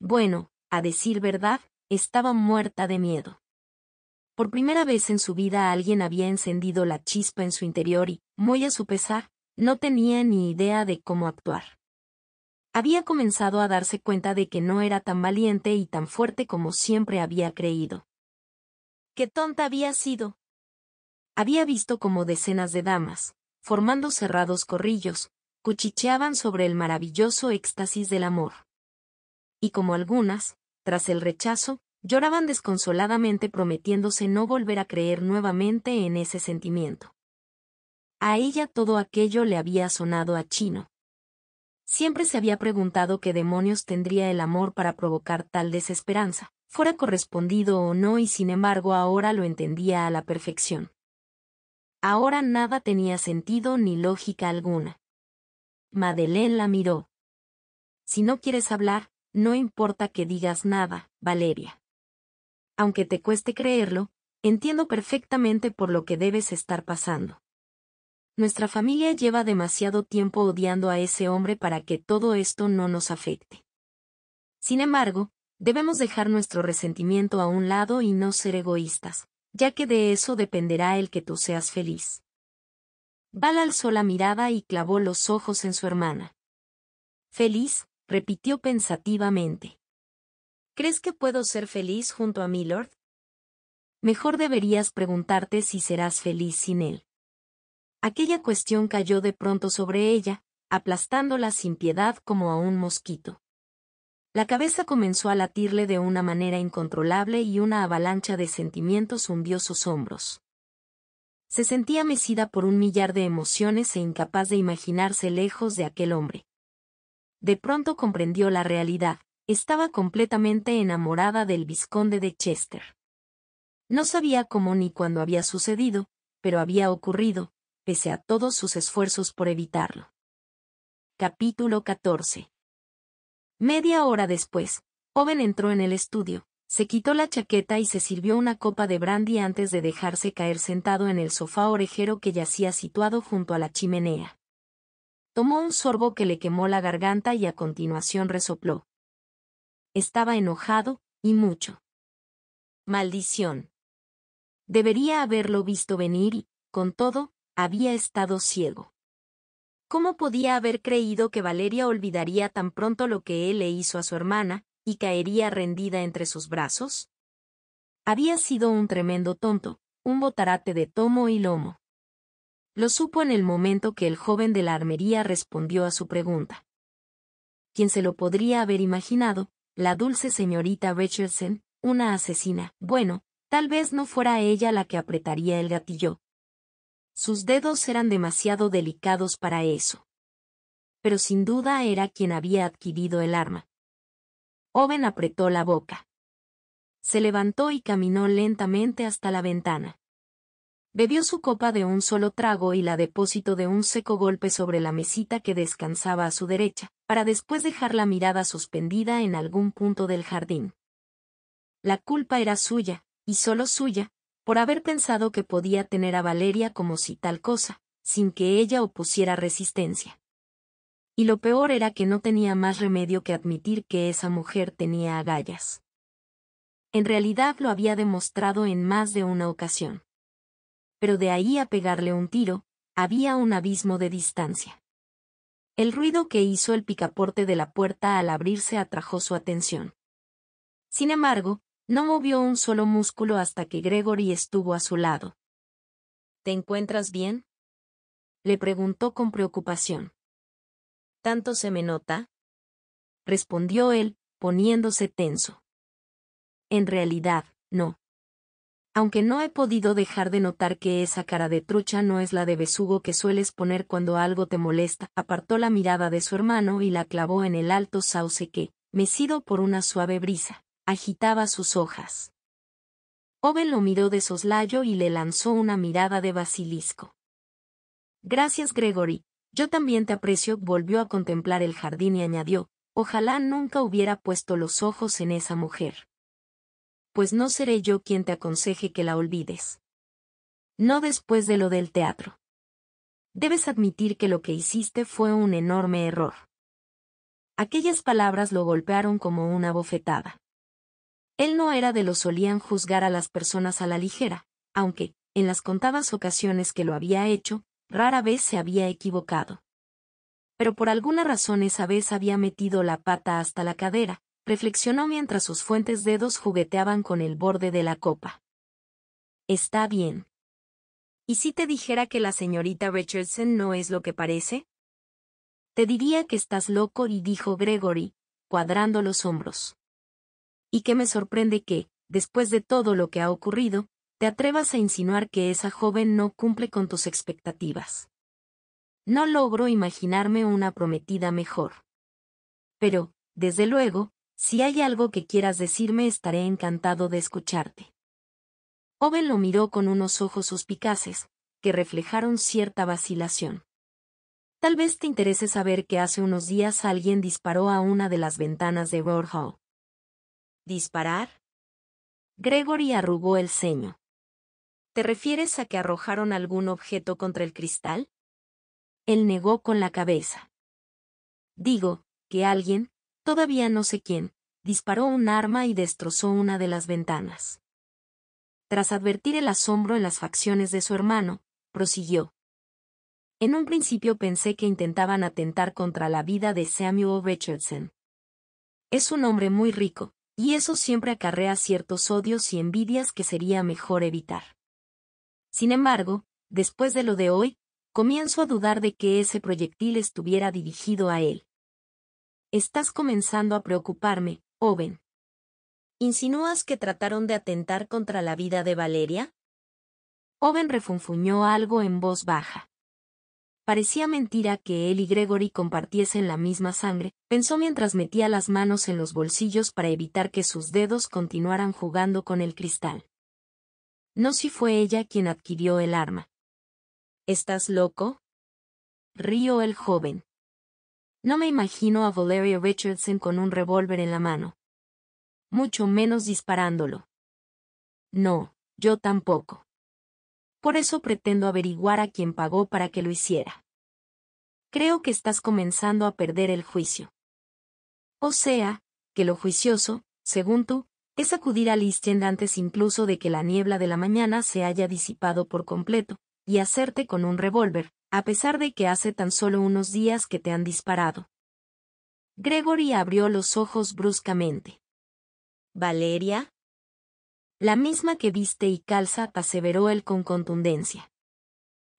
Bueno, a decir verdad, estaba muerta de miedo. Por primera vez en su vida alguien había encendido la chispa en su interior y, muy a su pesar, no tenía ni idea de cómo actuar. Había comenzado a darse cuenta de que no era tan valiente y tan fuerte como siempre había creído. ¡Qué tonta había sido! Había visto como decenas de damas, formando cerrados corrillos, cuchicheaban sobre el maravilloso éxtasis del amor. Y como algunas, tras el rechazo, lloraban desconsoladamente prometiéndose no volver a creer nuevamente en ese sentimiento. A ella todo aquello le había sonado a chino. Siempre se había preguntado qué demonios tendría el amor para provocar tal desesperanza, fuera correspondido o no y sin embargo ahora lo entendía a la perfección. Ahora nada tenía sentido ni lógica alguna. Madeleine la miró. Si no quieres hablar, no importa que digas nada, Valeria. Aunque te cueste creerlo, entiendo perfectamente por lo que debes estar pasando. Nuestra familia lleva demasiado tiempo odiando a ese hombre para que todo esto no nos afecte. Sin embargo, debemos dejar nuestro resentimiento a un lado y no ser egoístas, ya que de eso dependerá el que tú seas feliz. Val alzó la mirada y clavó los ojos en su hermana. Feliz, repitió pensativamente. ¿Crees que puedo ser feliz junto a Milord? Mejor deberías preguntarte si serás feliz sin él. Aquella cuestión cayó de pronto sobre ella, aplastándola sin piedad como a un mosquito. La cabeza comenzó a latirle de una manera incontrolable y una avalancha de sentimientos hundió sus hombros. Se sentía mecida por un millar de emociones e incapaz de imaginarse lejos de aquel hombre. De pronto comprendió la realidad, estaba completamente enamorada del vizconde de Chester. No sabía cómo ni cuándo había sucedido, pero había ocurrido, pese a todos sus esfuerzos por evitarlo. Capítulo 14. Media hora después, Joven entró en el estudio, se quitó la chaqueta y se sirvió una copa de brandy antes de dejarse caer sentado en el sofá orejero que yacía situado junto a la chimenea. Tomó un sorbo que le quemó la garganta y a continuación resopló. Estaba enojado, y mucho. Maldición. Debería haberlo visto venir y, con todo, había estado ciego. ¿Cómo podía haber creído que Valeria olvidaría tan pronto lo que él le hizo a su hermana, y caería rendida entre sus brazos? Había sido un tremendo tonto, un botarate de tomo y lomo. Lo supo en el momento que el joven de la armería respondió a su pregunta. ¿Quién se lo podría haber imaginado, la dulce señorita Richardson, una asesina, bueno, tal vez no fuera ella la que apretaría el gatillo, sus dedos eran demasiado delicados para eso. Pero sin duda era quien había adquirido el arma. Oven apretó la boca. Se levantó y caminó lentamente hasta la ventana. Bebió su copa de un solo trago y la depositó de un seco golpe sobre la mesita que descansaba a su derecha, para después dejar la mirada suspendida en algún punto del jardín. La culpa era suya, y solo suya, por haber pensado que podía tener a Valeria como si tal cosa, sin que ella opusiera resistencia. Y lo peor era que no tenía más remedio que admitir que esa mujer tenía agallas. En realidad lo había demostrado en más de una ocasión. Pero de ahí a pegarle un tiro, había un abismo de distancia. El ruido que hizo el picaporte de la puerta al abrirse atrajo su atención. Sin embargo, no movió un solo músculo hasta que Gregory estuvo a su lado. ¿Te encuentras bien? Le preguntó con preocupación. ¿Tanto se me nota? respondió él, poniéndose tenso. En realidad, no. Aunque no he podido dejar de notar que esa cara de trucha no es la de besugo que sueles poner cuando algo te molesta, apartó la mirada de su hermano y la clavó en el alto sauce que, mecido por una suave brisa, agitaba sus hojas. Owen lo miró de soslayo y le lanzó una mirada de basilisco. Gracias Gregory, yo también te aprecio, volvió a contemplar el jardín y añadió, ojalá nunca hubiera puesto los ojos en esa mujer. Pues no seré yo quien te aconseje que la olvides. No después de lo del teatro. Debes admitir que lo que hiciste fue un enorme error. Aquellas palabras lo golpearon como una bofetada. Él no era de los solían juzgar a las personas a la ligera, aunque, en las contadas ocasiones que lo había hecho, rara vez se había equivocado. Pero por alguna razón esa vez había metido la pata hasta la cadera, reflexionó mientras sus fuentes dedos jugueteaban con el borde de la copa. Está bien. ¿Y si te dijera que la señorita Richardson no es lo que parece? Te diría que estás loco y dijo Gregory, cuadrando los hombros y que me sorprende que, después de todo lo que ha ocurrido, te atrevas a insinuar que esa joven no cumple con tus expectativas. No logro imaginarme una prometida mejor. Pero, desde luego, si hay algo que quieras decirme estaré encantado de escucharte. Owen lo miró con unos ojos suspicaces, que reflejaron cierta vacilación. Tal vez te interese saber que hace unos días alguien disparó a una de las ventanas de ¿Disparar? Gregory arrugó el ceño. ¿Te refieres a que arrojaron algún objeto contra el cristal? Él negó con la cabeza. Digo, que alguien, todavía no sé quién, disparó un arma y destrozó una de las ventanas. Tras advertir el asombro en las facciones de su hermano, prosiguió. En un principio pensé que intentaban atentar contra la vida de Samuel Richardson. Es un hombre muy rico, y eso siempre acarrea ciertos odios y envidias que sería mejor evitar. Sin embargo, después de lo de hoy, comienzo a dudar de que ese proyectil estuviera dirigido a él. Estás comenzando a preocuparme, Oven. ¿Insinúas que trataron de atentar contra la vida de Valeria? Oven refunfuñó algo en voz baja. Parecía mentira que él y Gregory compartiesen la misma sangre, pensó mientras metía las manos en los bolsillos para evitar que sus dedos continuaran jugando con el cristal. No si fue ella quien adquirió el arma. ¿Estás loco? Río el joven. No me imagino a Valeria Richardson con un revólver en la mano. Mucho menos disparándolo. No, yo tampoco. Por eso pretendo averiguar a quién pagó para que lo hiciera. Creo que estás comenzando a perder el juicio. O sea, que lo juicioso, según tú, es acudir al Lischen antes incluso de que la niebla de la mañana se haya disipado por completo, y hacerte con un revólver, a pesar de que hace tan solo unos días que te han disparado. Gregory abrió los ojos bruscamente. ¿Valeria? La misma que viste y calza, aseveró él con contundencia.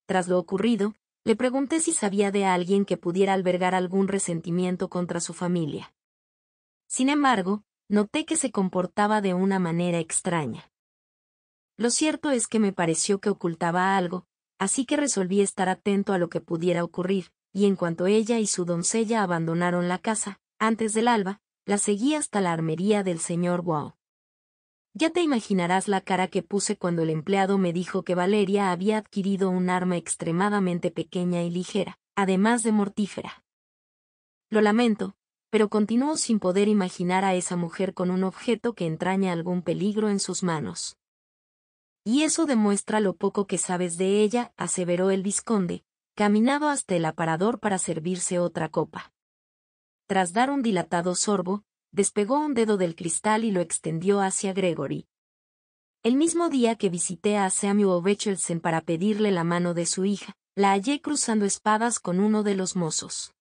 Tras lo ocurrido, le pregunté si sabía de alguien que pudiera albergar algún resentimiento contra su familia. Sin embargo, noté que se comportaba de una manera extraña. Lo cierto es que me pareció que ocultaba algo, así que resolví estar atento a lo que pudiera ocurrir, y en cuanto ella y su doncella abandonaron la casa, antes del alba, la seguí hasta la armería del señor Wao. Ya te imaginarás la cara que puse cuando el empleado me dijo que Valeria había adquirido un arma extremadamente pequeña y ligera, además de mortífera. Lo lamento, pero continúo sin poder imaginar a esa mujer con un objeto que entraña algún peligro en sus manos. Y eso demuestra lo poco que sabes de ella, aseveró el visconde, caminado hasta el aparador para servirse otra copa. Tras dar un dilatado sorbo, despegó un dedo del cristal y lo extendió hacia Gregory. El mismo día que visité a Samuel Richardson para pedirle la mano de su hija, la hallé cruzando espadas con uno de los mozos.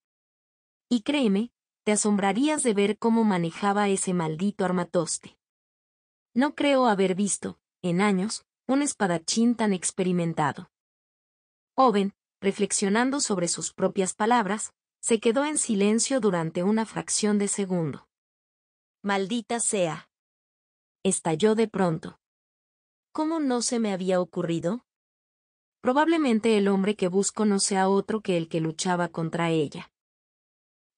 Y créeme, te asombrarías de ver cómo manejaba ese maldito armatoste. No creo haber visto, en años, un espadachín tan experimentado. Oven, reflexionando sobre sus propias palabras, se quedó en silencio durante una fracción de segundo. Maldita sea. Estalló de pronto. ¿Cómo no se me había ocurrido? Probablemente el hombre que busco no sea otro que el que luchaba contra ella.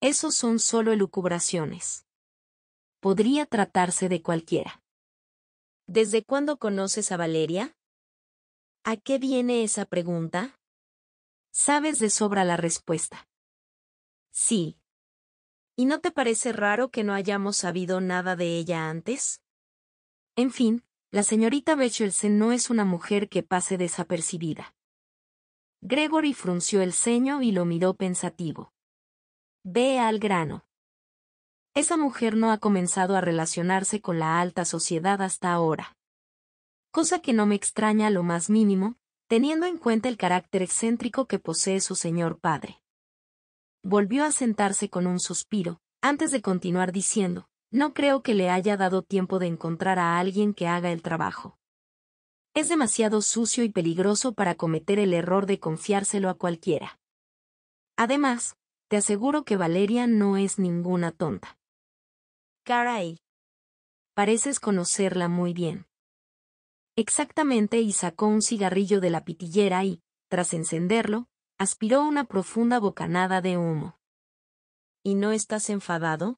Esos son solo elucubraciones. Podría tratarse de cualquiera. ¿Desde cuándo conoces a Valeria? ¿A qué viene esa pregunta? Sabes de sobra la respuesta. Sí, ¿Y no te parece raro que no hayamos sabido nada de ella antes? En fin, la señorita Bechelsen no es una mujer que pase desapercibida. Gregory frunció el ceño y lo miró pensativo. Ve al grano. Esa mujer no ha comenzado a relacionarse con la alta sociedad hasta ahora. Cosa que no me extraña lo más mínimo, teniendo en cuenta el carácter excéntrico que posee su señor padre volvió a sentarse con un suspiro, antes de continuar diciendo, no creo que le haya dado tiempo de encontrar a alguien que haga el trabajo. Es demasiado sucio y peligroso para cometer el error de confiárselo a cualquiera. Además, te aseguro que Valeria no es ninguna tonta. Caray. Pareces conocerla muy bien. Exactamente y sacó un cigarrillo de la pitillera y, tras encenderlo, Aspiró una profunda bocanada de humo. ¿Y no estás enfadado?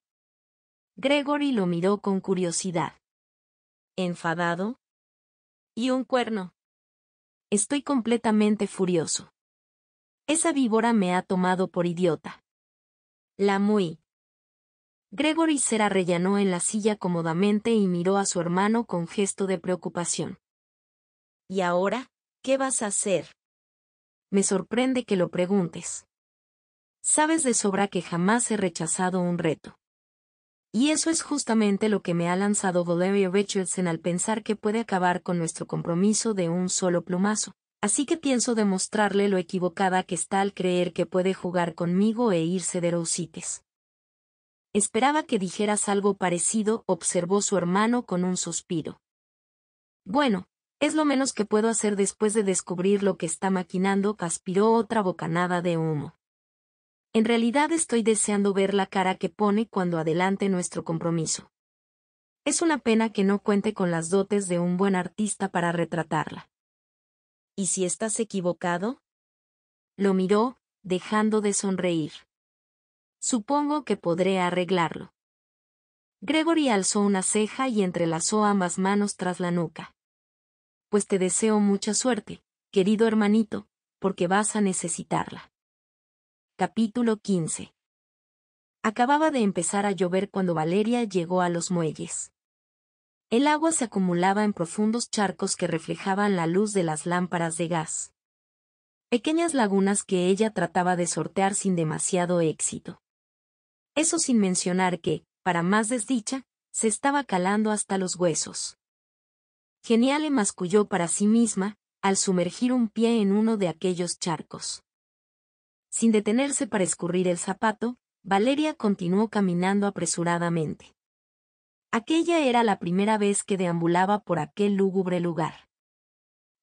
Gregory lo miró con curiosidad. ¿Enfadado? Y un cuerno. Estoy completamente furioso. Esa víbora me ha tomado por idiota. La muy. Gregory se arrellanó en la silla cómodamente y miró a su hermano con gesto de preocupación. ¿Y ahora? ¿Qué vas a hacer? Me sorprende que lo preguntes. Sabes de sobra que jamás he rechazado un reto. Y eso es justamente lo que me ha lanzado Valeria Richardson al pensar que puede acabar con nuestro compromiso de un solo plumazo. Así que pienso demostrarle lo equivocada que está al creer que puede jugar conmigo e irse de Rousites. Esperaba que dijeras algo parecido, observó su hermano con un suspiro. Bueno, es lo menos que puedo hacer después de descubrir lo que está maquinando, aspiró otra bocanada de humo. En realidad estoy deseando ver la cara que pone cuando adelante nuestro compromiso. Es una pena que no cuente con las dotes de un buen artista para retratarla. ¿Y si estás equivocado? Lo miró, dejando de sonreír. Supongo que podré arreglarlo. Gregory alzó una ceja y entrelazó ambas manos tras la nuca pues te deseo mucha suerte, querido hermanito, porque vas a necesitarla. Capítulo 15 Acababa de empezar a llover cuando Valeria llegó a los muelles. El agua se acumulaba en profundos charcos que reflejaban la luz de las lámparas de gas. Pequeñas lagunas que ella trataba de sortear sin demasiado éxito. Eso sin mencionar que, para más desdicha, se estaba calando hasta los huesos. Geniale masculló para sí misma, al sumergir un pie en uno de aquellos charcos. Sin detenerse para escurrir el zapato, Valeria continuó caminando apresuradamente. Aquella era la primera vez que deambulaba por aquel lúgubre lugar.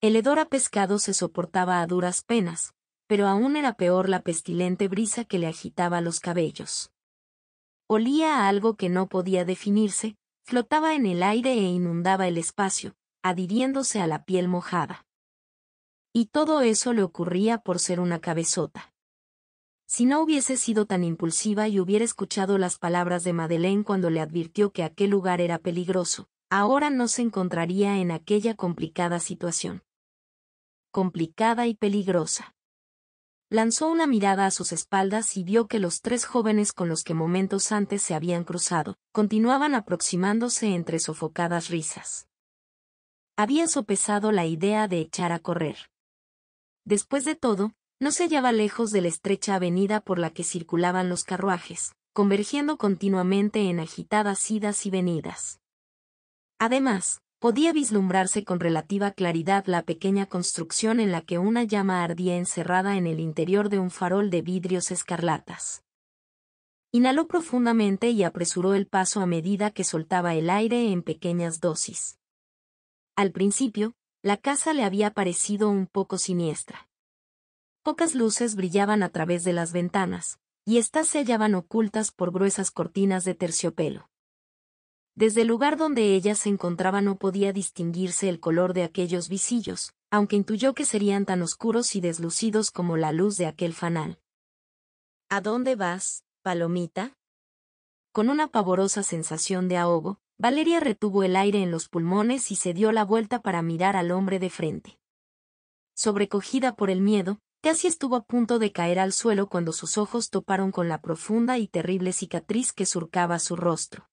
El hedor a pescado se soportaba a duras penas, pero aún era peor la pestilente brisa que le agitaba los cabellos. Olía a algo que no podía definirse, flotaba en el aire e inundaba el espacio, adhiriéndose a la piel mojada. Y todo eso le ocurría por ser una cabezota. Si no hubiese sido tan impulsiva y hubiera escuchado las palabras de Madeleine cuando le advirtió que aquel lugar era peligroso, ahora no se encontraría en aquella complicada situación. Complicada y peligrosa. Lanzó una mirada a sus espaldas y vio que los tres jóvenes con los que momentos antes se habían cruzado, continuaban aproximándose entre sofocadas risas había sopesado la idea de echar a correr. Después de todo, no se hallaba lejos de la estrecha avenida por la que circulaban los carruajes, convergiendo continuamente en agitadas idas y venidas. Además, podía vislumbrarse con relativa claridad la pequeña construcción en la que una llama ardía encerrada en el interior de un farol de vidrios escarlatas. Inhaló profundamente y apresuró el paso a medida que soltaba el aire en pequeñas dosis. Al principio, la casa le había parecido un poco siniestra. Pocas luces brillaban a través de las ventanas, y éstas se hallaban ocultas por gruesas cortinas de terciopelo. Desde el lugar donde ella se encontraba no podía distinguirse el color de aquellos visillos, aunque intuyó que serían tan oscuros y deslucidos como la luz de aquel fanal. ¿A dónde vas, palomita? Con una pavorosa sensación de ahogo, Valeria retuvo el aire en los pulmones y se dio la vuelta para mirar al hombre de frente. Sobrecogida por el miedo, casi estuvo a punto de caer al suelo cuando sus ojos toparon con la profunda y terrible cicatriz que surcaba su rostro.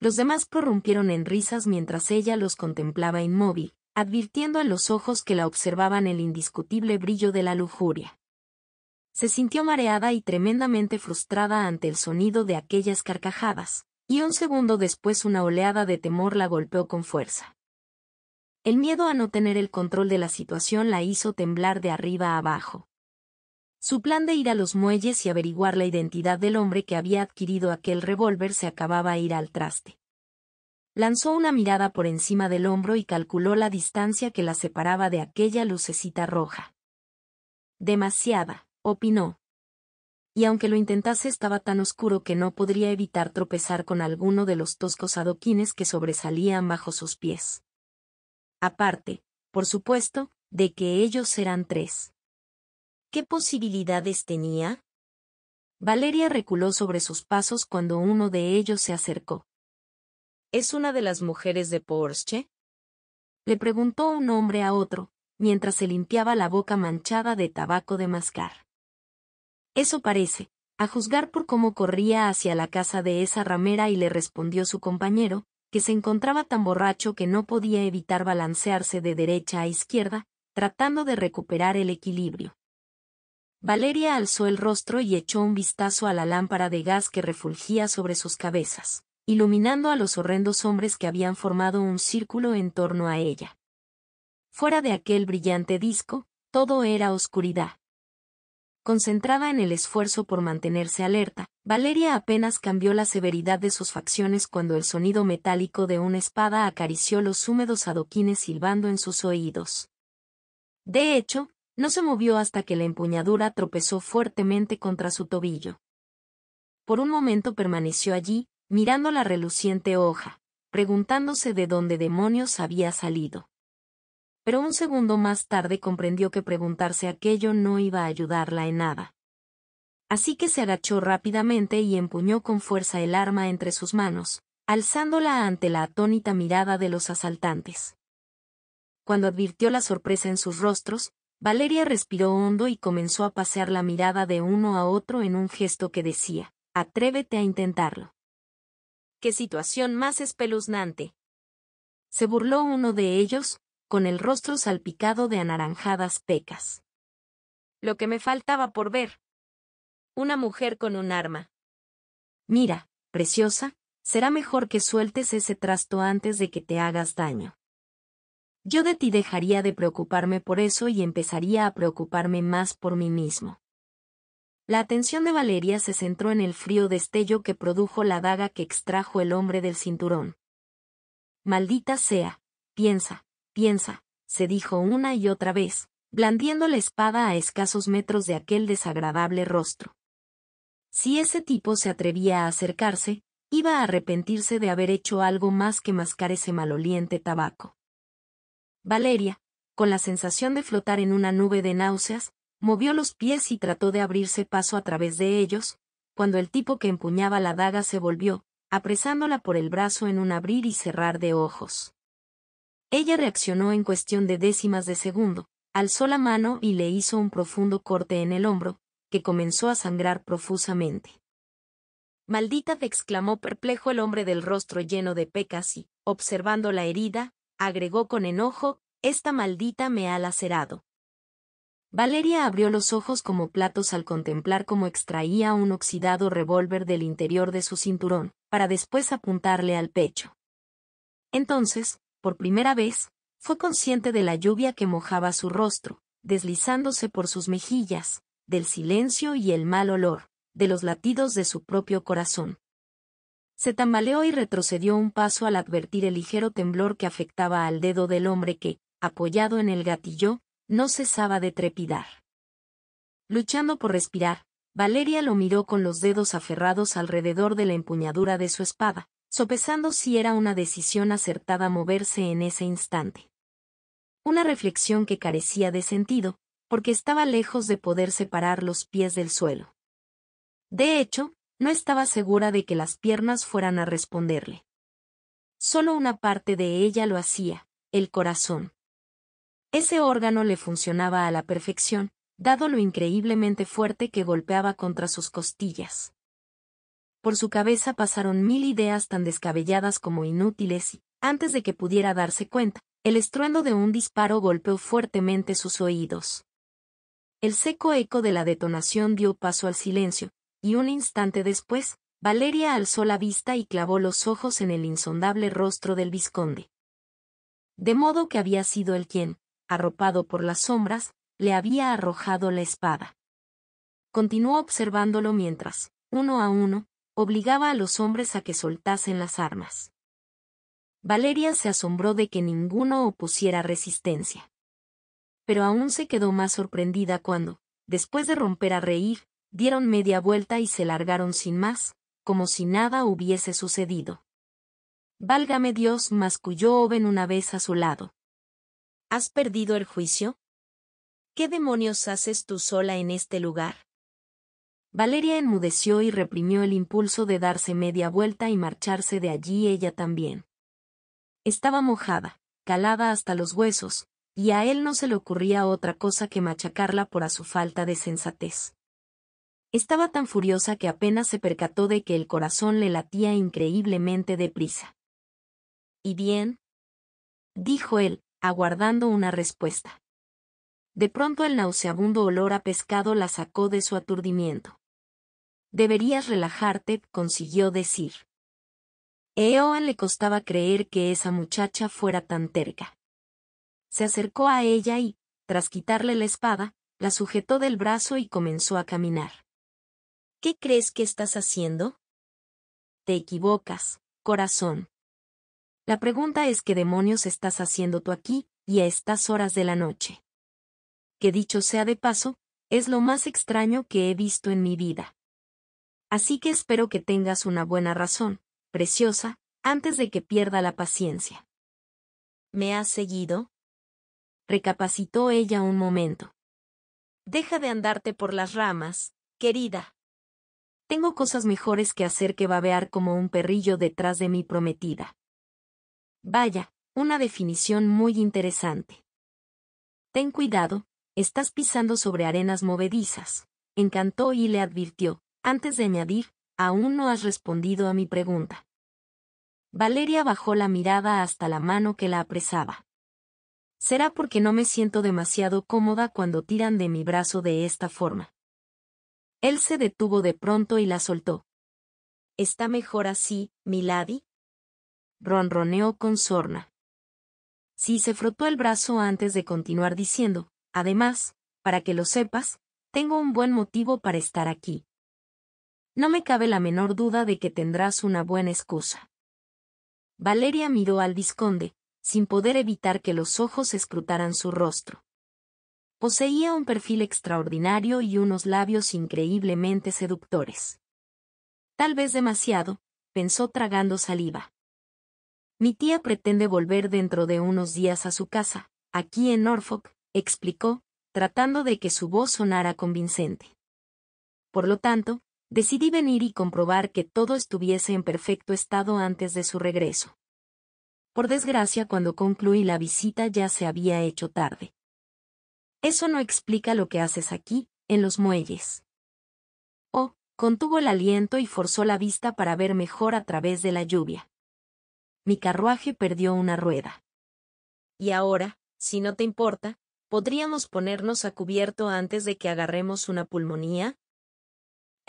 Los demás prorrumpieron en risas mientras ella los contemplaba inmóvil, advirtiendo a los ojos que la observaban el indiscutible brillo de la lujuria. Se sintió mareada y tremendamente frustrada ante el sonido de aquellas carcajadas, y un segundo después una oleada de temor la golpeó con fuerza. El miedo a no tener el control de la situación la hizo temblar de arriba a abajo. Su plan de ir a los muelles y averiguar la identidad del hombre que había adquirido aquel revólver se acababa a ir al traste. Lanzó una mirada por encima del hombro y calculó la distancia que la separaba de aquella lucecita roja. Demasiada, opinó, y aunque lo intentase estaba tan oscuro que no podría evitar tropezar con alguno de los toscos adoquines que sobresalían bajo sus pies. Aparte, por supuesto, de que ellos eran tres. ¿Qué posibilidades tenía? Valeria reculó sobre sus pasos cuando uno de ellos se acercó. ¿Es una de las mujeres de Porsche? Le preguntó un hombre a otro, mientras se limpiaba la boca manchada de tabaco de mascar. Eso parece, a juzgar por cómo corría hacia la casa de esa ramera y le respondió su compañero, que se encontraba tan borracho que no podía evitar balancearse de derecha a izquierda, tratando de recuperar el equilibrio. Valeria alzó el rostro y echó un vistazo a la lámpara de gas que refulgía sobre sus cabezas, iluminando a los horrendos hombres que habían formado un círculo en torno a ella. Fuera de aquel brillante disco, todo era oscuridad. Concentrada en el esfuerzo por mantenerse alerta, Valeria apenas cambió la severidad de sus facciones cuando el sonido metálico de una espada acarició los húmedos adoquines silbando en sus oídos. De hecho, no se movió hasta que la empuñadura tropezó fuertemente contra su tobillo. Por un momento permaneció allí, mirando la reluciente hoja, preguntándose de dónde demonios había salido pero un segundo más tarde comprendió que preguntarse aquello no iba a ayudarla en nada. Así que se agachó rápidamente y empuñó con fuerza el arma entre sus manos, alzándola ante la atónita mirada de los asaltantes. Cuando advirtió la sorpresa en sus rostros, Valeria respiró hondo y comenzó a pasear la mirada de uno a otro en un gesto que decía, atrévete a intentarlo. ¡Qué situación más espeluznante! Se burló uno de ellos, con el rostro salpicado de anaranjadas pecas. Lo que me faltaba por ver. Una mujer con un arma. Mira, preciosa, será mejor que sueltes ese trasto antes de que te hagas daño. Yo de ti dejaría de preocuparme por eso y empezaría a preocuparme más por mí mismo. La atención de Valeria se centró en el frío destello que produjo la daga que extrajo el hombre del cinturón. Maldita sea, piensa, Piensa, se dijo una y otra vez, blandiendo la espada a escasos metros de aquel desagradable rostro. Si ese tipo se atrevía a acercarse, iba a arrepentirse de haber hecho algo más que mascar ese maloliente tabaco. Valeria, con la sensación de flotar en una nube de náuseas, movió los pies y trató de abrirse paso a través de ellos, cuando el tipo que empuñaba la daga se volvió, apresándola por el brazo en un abrir y cerrar de ojos. Ella reaccionó en cuestión de décimas de segundo, alzó la mano y le hizo un profundo corte en el hombro, que comenzó a sangrar profusamente. Maldita, exclamó perplejo el hombre del rostro lleno de pecas y, observando la herida, agregó con enojo, Esta maldita me ha lacerado. Valeria abrió los ojos como platos al contemplar cómo extraía un oxidado revólver del interior de su cinturón, para después apuntarle al pecho. Entonces, por primera vez, fue consciente de la lluvia que mojaba su rostro, deslizándose por sus mejillas, del silencio y el mal olor, de los latidos de su propio corazón. Se tambaleó y retrocedió un paso al advertir el ligero temblor que afectaba al dedo del hombre que, apoyado en el gatillo, no cesaba de trepidar. Luchando por respirar, Valeria lo miró con los dedos aferrados alrededor de la empuñadura de su espada, sopesando si era una decisión acertada moverse en ese instante. Una reflexión que carecía de sentido, porque estaba lejos de poder separar los pies del suelo. De hecho, no estaba segura de que las piernas fueran a responderle. Solo una parte de ella lo hacía, el corazón. Ese órgano le funcionaba a la perfección, dado lo increíblemente fuerte que golpeaba contra sus costillas. Por su cabeza pasaron mil ideas tan descabelladas como inútiles y, antes de que pudiera darse cuenta, el estruendo de un disparo golpeó fuertemente sus oídos. El seco eco de la detonación dio paso al silencio, y un instante después, Valeria alzó la vista y clavó los ojos en el insondable rostro del visconde. De modo que había sido él quien, arropado por las sombras, le había arrojado la espada. Continuó observándolo mientras, uno a uno, obligaba a los hombres a que soltasen las armas. Valeria se asombró de que ninguno opusiera resistencia. Pero aún se quedó más sorprendida cuando, después de romper a reír, dieron media vuelta y se largaron sin más, como si nada hubiese sucedido. Válgame Dios, masculló Oven una vez a su lado. ¿Has perdido el juicio? ¿Qué demonios haces tú sola en este lugar? Valeria enmudeció y reprimió el impulso de darse media vuelta y marcharse de allí ella también. Estaba mojada, calada hasta los huesos, y a él no se le ocurría otra cosa que machacarla por a su falta de sensatez. Estaba tan furiosa que apenas se percató de que el corazón le latía increíblemente deprisa. ¿Y bien? dijo él, aguardando una respuesta. De pronto el nauseabundo olor a pescado la sacó de su aturdimiento. Deberías relajarte, consiguió decir. Eoan le costaba creer que esa muchacha fuera tan terca. Se acercó a ella y, tras quitarle la espada, la sujetó del brazo y comenzó a caminar. ¿Qué crees que estás haciendo? Te equivocas, corazón. La pregunta es qué demonios estás haciendo tú aquí, y a estas horas de la noche. Que dicho sea de paso, es lo más extraño que he visto en mi vida. Así que espero que tengas una buena razón, preciosa, antes de que pierda la paciencia. ¿Me has seguido? Recapacitó ella un momento. Deja de andarte por las ramas, querida. Tengo cosas mejores que hacer que babear como un perrillo detrás de mi prometida. Vaya, una definición muy interesante. Ten cuidado, estás pisando sobre arenas movedizas, encantó y le advirtió, antes de añadir, aún no has respondido a mi pregunta. Valeria bajó la mirada hasta la mano que la apresaba. Será porque no me siento demasiado cómoda cuando tiran de mi brazo de esta forma. Él se detuvo de pronto y la soltó. ¿Está mejor así, Milady? Ronroneó con sorna. Sí se frotó el brazo antes de continuar diciendo, además, para que lo sepas, tengo un buen motivo para estar aquí. No me cabe la menor duda de que tendrás una buena excusa. Valeria miró al visconde, sin poder evitar que los ojos escrutaran su rostro. Poseía un perfil extraordinario y unos labios increíblemente seductores. Tal vez demasiado, pensó tragando saliva. Mi tía pretende volver dentro de unos días a su casa, aquí en Norfolk, explicó, tratando de que su voz sonara convincente. Por lo tanto, Decidí venir y comprobar que todo estuviese en perfecto estado antes de su regreso. Por desgracia, cuando concluí la visita ya se había hecho tarde. Eso no explica lo que haces aquí, en los muelles. Oh, contuvo el aliento y forzó la vista para ver mejor a través de la lluvia. Mi carruaje perdió una rueda. Y ahora, si no te importa, podríamos ponernos a cubierto antes de que agarremos una pulmonía,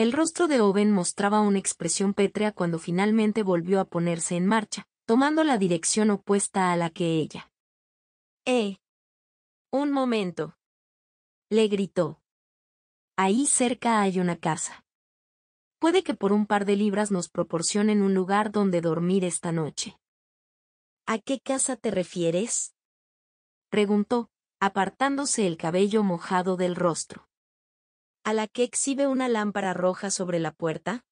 el rostro de Owen mostraba una expresión pétrea cuando finalmente volvió a ponerse en marcha, tomando la dirección opuesta a la que ella. ¡Eh! Un momento. Le gritó. Ahí cerca hay una casa. Puede que por un par de libras nos proporcionen un lugar donde dormir esta noche. ¿A qué casa te refieres? preguntó, apartándose el cabello mojado del rostro a la que exhibe una lámpara roja sobre la puerta?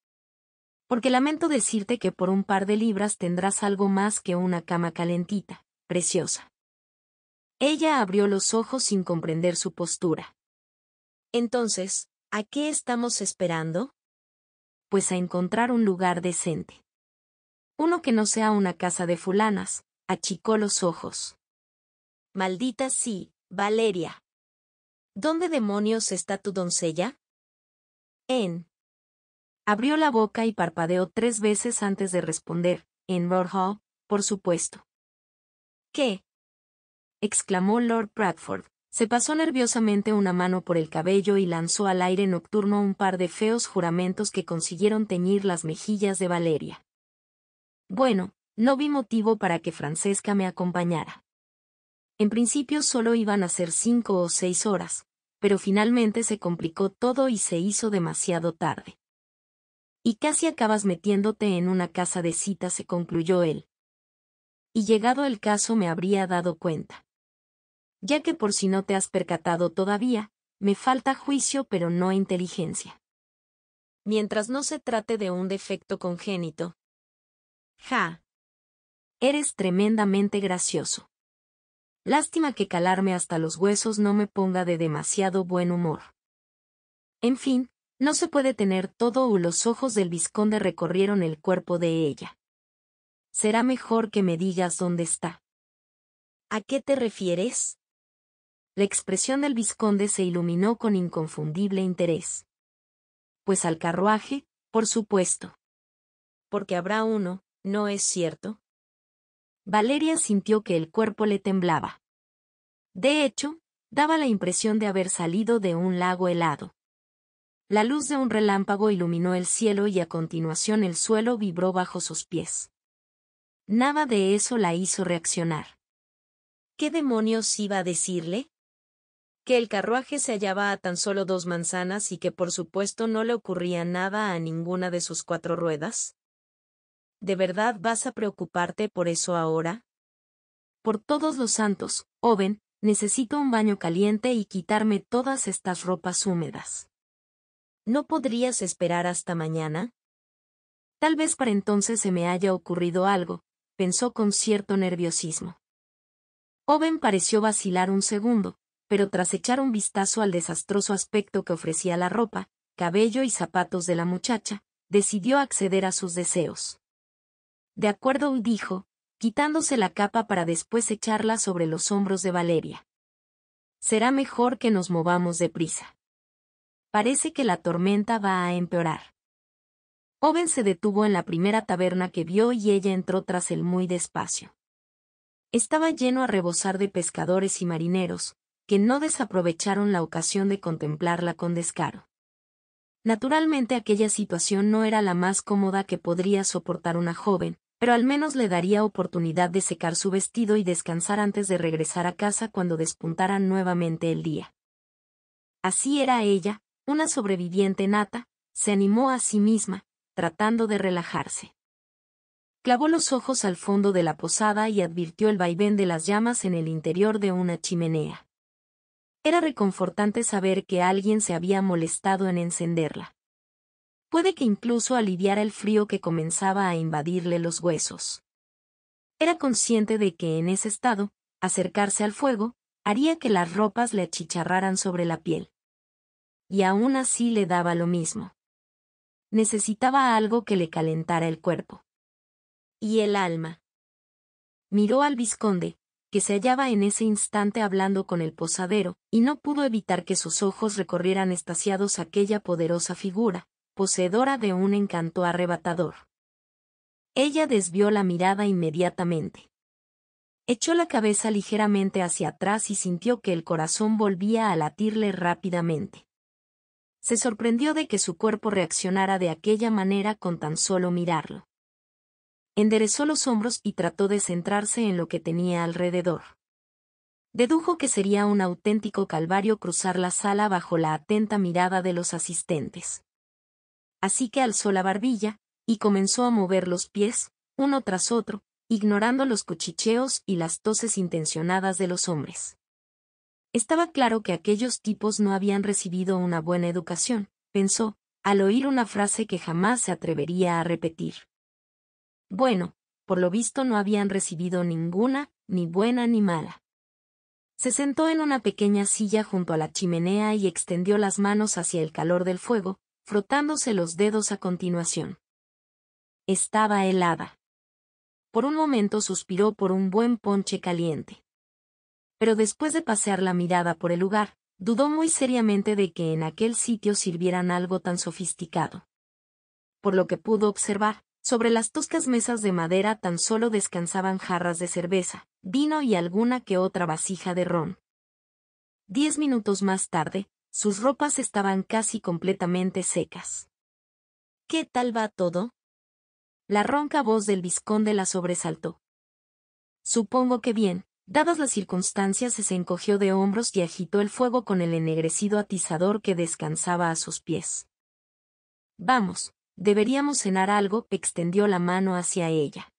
Porque lamento decirte que por un par de libras tendrás algo más que una cama calentita, preciosa. Ella abrió los ojos sin comprender su postura. Entonces, ¿a qué estamos esperando? Pues a encontrar un lugar decente. Uno que no sea una casa de fulanas, achicó los ojos. Maldita sí, Valeria, ¿Dónde demonios está tu doncella? En. Abrió la boca y parpadeó tres veces antes de responder, en Hall, por supuesto. ¿Qué? exclamó Lord Bradford. Se pasó nerviosamente una mano por el cabello y lanzó al aire nocturno un par de feos juramentos que consiguieron teñir las mejillas de Valeria. Bueno, no vi motivo para que Francesca me acompañara. En principio solo iban a ser cinco o seis horas, pero finalmente se complicó todo y se hizo demasiado tarde. Y casi acabas metiéndote en una casa de cita, se concluyó él. Y llegado el caso me habría dado cuenta. Ya que por si no te has percatado todavía, me falta juicio pero no inteligencia. Mientras no se trate de un defecto congénito. Ja. Eres tremendamente gracioso. Lástima que calarme hasta los huesos no me ponga de demasiado buen humor. En fin, no se puede tener todo o los ojos del vizconde recorrieron el cuerpo de ella. Será mejor que me digas dónde está. ¿A qué te refieres? La expresión del vizconde se iluminó con inconfundible interés. Pues al carruaje, por supuesto. Porque habrá uno, ¿no es cierto? Valeria sintió que el cuerpo le temblaba. De hecho, daba la impresión de haber salido de un lago helado. La luz de un relámpago iluminó el cielo y a continuación el suelo vibró bajo sus pies. Nada de eso la hizo reaccionar. ¿Qué demonios iba a decirle? Que el carruaje se hallaba a tan solo dos manzanas y que por supuesto no le ocurría nada a ninguna de sus cuatro ruedas. ¿de verdad vas a preocuparte por eso ahora? Por todos los santos, Oven, necesito un baño caliente y quitarme todas estas ropas húmedas. ¿No podrías esperar hasta mañana? Tal vez para entonces se me haya ocurrido algo, pensó con cierto nerviosismo. Oven pareció vacilar un segundo, pero tras echar un vistazo al desastroso aspecto que ofrecía la ropa, cabello y zapatos de la muchacha, decidió acceder a sus deseos. De acuerdo, dijo, quitándose la capa para después echarla sobre los hombros de Valeria. Será mejor que nos movamos deprisa. Parece que la tormenta va a empeorar. Joven se detuvo en la primera taberna que vio y ella entró tras él muy despacio. Estaba lleno a rebosar de pescadores y marineros, que no desaprovecharon la ocasión de contemplarla con descaro. Naturalmente aquella situación no era la más cómoda que podría soportar una joven, pero al menos le daría oportunidad de secar su vestido y descansar antes de regresar a casa cuando despuntara nuevamente el día. Así era ella, una sobreviviente nata, se animó a sí misma, tratando de relajarse. Clavó los ojos al fondo de la posada y advirtió el vaivén de las llamas en el interior de una chimenea. Era reconfortante saber que alguien se había molestado en encenderla puede que incluso aliviara el frío que comenzaba a invadirle los huesos. Era consciente de que en ese estado, acercarse al fuego, haría que las ropas le achicharraran sobre la piel. Y aún así le daba lo mismo. Necesitaba algo que le calentara el cuerpo. Y el alma. Miró al Visconde, que se hallaba en ese instante hablando con el posadero, y no pudo evitar que sus ojos recorrieran estasiados aquella poderosa figura, poseedora de un encanto arrebatador. Ella desvió la mirada inmediatamente. Echó la cabeza ligeramente hacia atrás y sintió que el corazón volvía a latirle rápidamente. Se sorprendió de que su cuerpo reaccionara de aquella manera con tan solo mirarlo. Enderezó los hombros y trató de centrarse en lo que tenía alrededor. Dedujo que sería un auténtico calvario cruzar la sala bajo la atenta mirada de los asistentes así que alzó la barbilla, y comenzó a mover los pies, uno tras otro, ignorando los cuchicheos y las toses intencionadas de los hombres. Estaba claro que aquellos tipos no habían recibido una buena educación, pensó, al oír una frase que jamás se atrevería a repetir. Bueno, por lo visto no habían recibido ninguna, ni buena ni mala. Se sentó en una pequeña silla junto a la chimenea y extendió las manos hacia el calor del fuego, frotándose los dedos a continuación. Estaba helada. Por un momento suspiró por un buen ponche caliente. Pero después de pasear la mirada por el lugar, dudó muy seriamente de que en aquel sitio sirvieran algo tan sofisticado. Por lo que pudo observar, sobre las toscas mesas de madera tan solo descansaban jarras de cerveza, vino y alguna que otra vasija de ron. Diez minutos más tarde, sus ropas estaban casi completamente secas. ¿Qué tal va todo? La ronca voz del visconde la sobresaltó. Supongo que bien, dadas las circunstancias, se encogió de hombros y agitó el fuego con el ennegrecido atizador que descansaba a sus pies. Vamos, deberíamos cenar algo, extendió la mano hacia ella.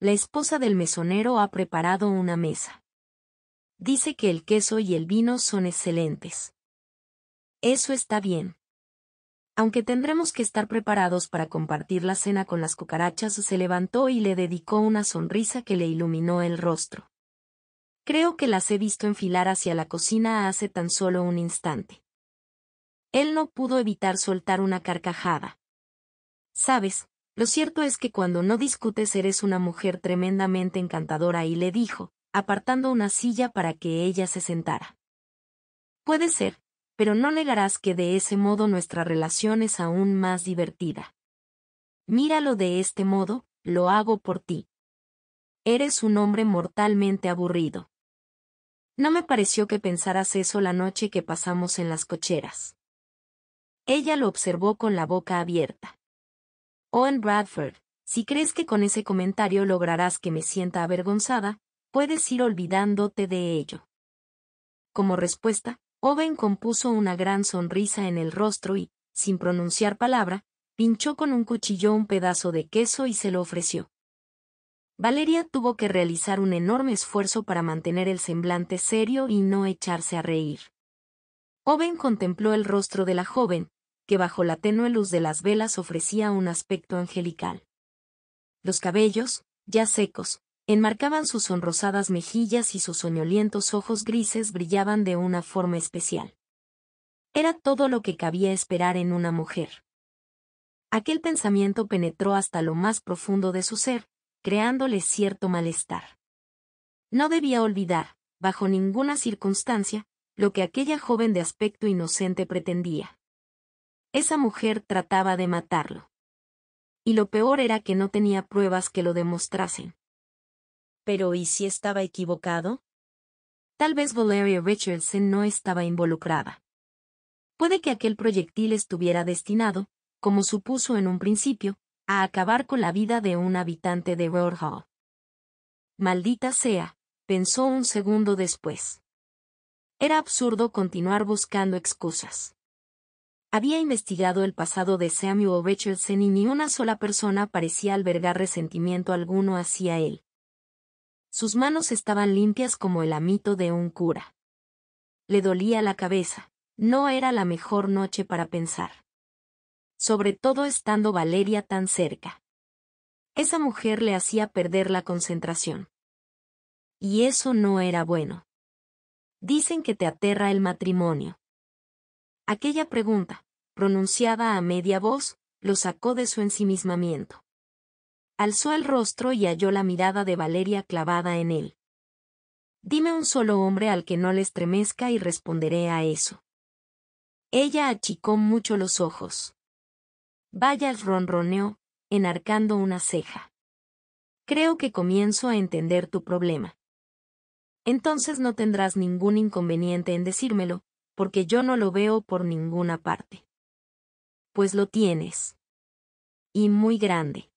La esposa del mesonero ha preparado una mesa. Dice que el queso y el vino son excelentes. Eso está bien. Aunque tendremos que estar preparados para compartir la cena con las cucarachas, se levantó y le dedicó una sonrisa que le iluminó el rostro. Creo que las he visto enfilar hacia la cocina hace tan solo un instante. Él no pudo evitar soltar una carcajada. Sabes, lo cierto es que cuando no discutes eres una mujer tremendamente encantadora y le dijo, apartando una silla para que ella se sentara. Puede ser, pero no negarás que de ese modo nuestra relación es aún más divertida. Míralo de este modo, lo hago por ti. Eres un hombre mortalmente aburrido. No me pareció que pensaras eso la noche que pasamos en las cocheras. Ella lo observó con la boca abierta. Owen Bradford, si crees que con ese comentario lograrás que me sienta avergonzada, puedes ir olvidándote de ello. Como respuesta, Oven compuso una gran sonrisa en el rostro y, sin pronunciar palabra, pinchó con un cuchillo un pedazo de queso y se lo ofreció. Valeria tuvo que realizar un enorme esfuerzo para mantener el semblante serio y no echarse a reír. Oven contempló el rostro de la joven, que bajo la tenue luz de las velas ofrecía un aspecto angelical. Los cabellos, ya secos, enmarcaban sus sonrosadas mejillas y sus soñolientos ojos grises brillaban de una forma especial. Era todo lo que cabía esperar en una mujer. Aquel pensamiento penetró hasta lo más profundo de su ser, creándole cierto malestar. No debía olvidar, bajo ninguna circunstancia, lo que aquella joven de aspecto inocente pretendía. Esa mujer trataba de matarlo. Y lo peor era que no tenía pruebas que lo demostrasen. Pero ¿y si estaba equivocado? Tal vez Valeria Richardson no estaba involucrada. Puede que aquel proyectil estuviera destinado, como supuso en un principio, a acabar con la vida de un habitante de Hall. Maldita sea, pensó un segundo después. Era absurdo continuar buscando excusas. Había investigado el pasado de Samuel Richardson y ni una sola persona parecía albergar resentimiento alguno hacia él. Sus manos estaban limpias como el amito de un cura. Le dolía la cabeza. No era la mejor noche para pensar. Sobre todo estando Valeria tan cerca. Esa mujer le hacía perder la concentración. Y eso no era bueno. Dicen que te aterra el matrimonio. Aquella pregunta, pronunciada a media voz, lo sacó de su ensimismamiento. Alzó el rostro y halló la mirada de Valeria clavada en él. Dime un solo hombre al que no le estremezca y responderé a eso. Ella achicó mucho los ojos. Vaya el ronroneo, enarcando una ceja. Creo que comienzo a entender tu problema. Entonces no tendrás ningún inconveniente en decírmelo, porque yo no lo veo por ninguna parte. Pues lo tienes. Y muy grande.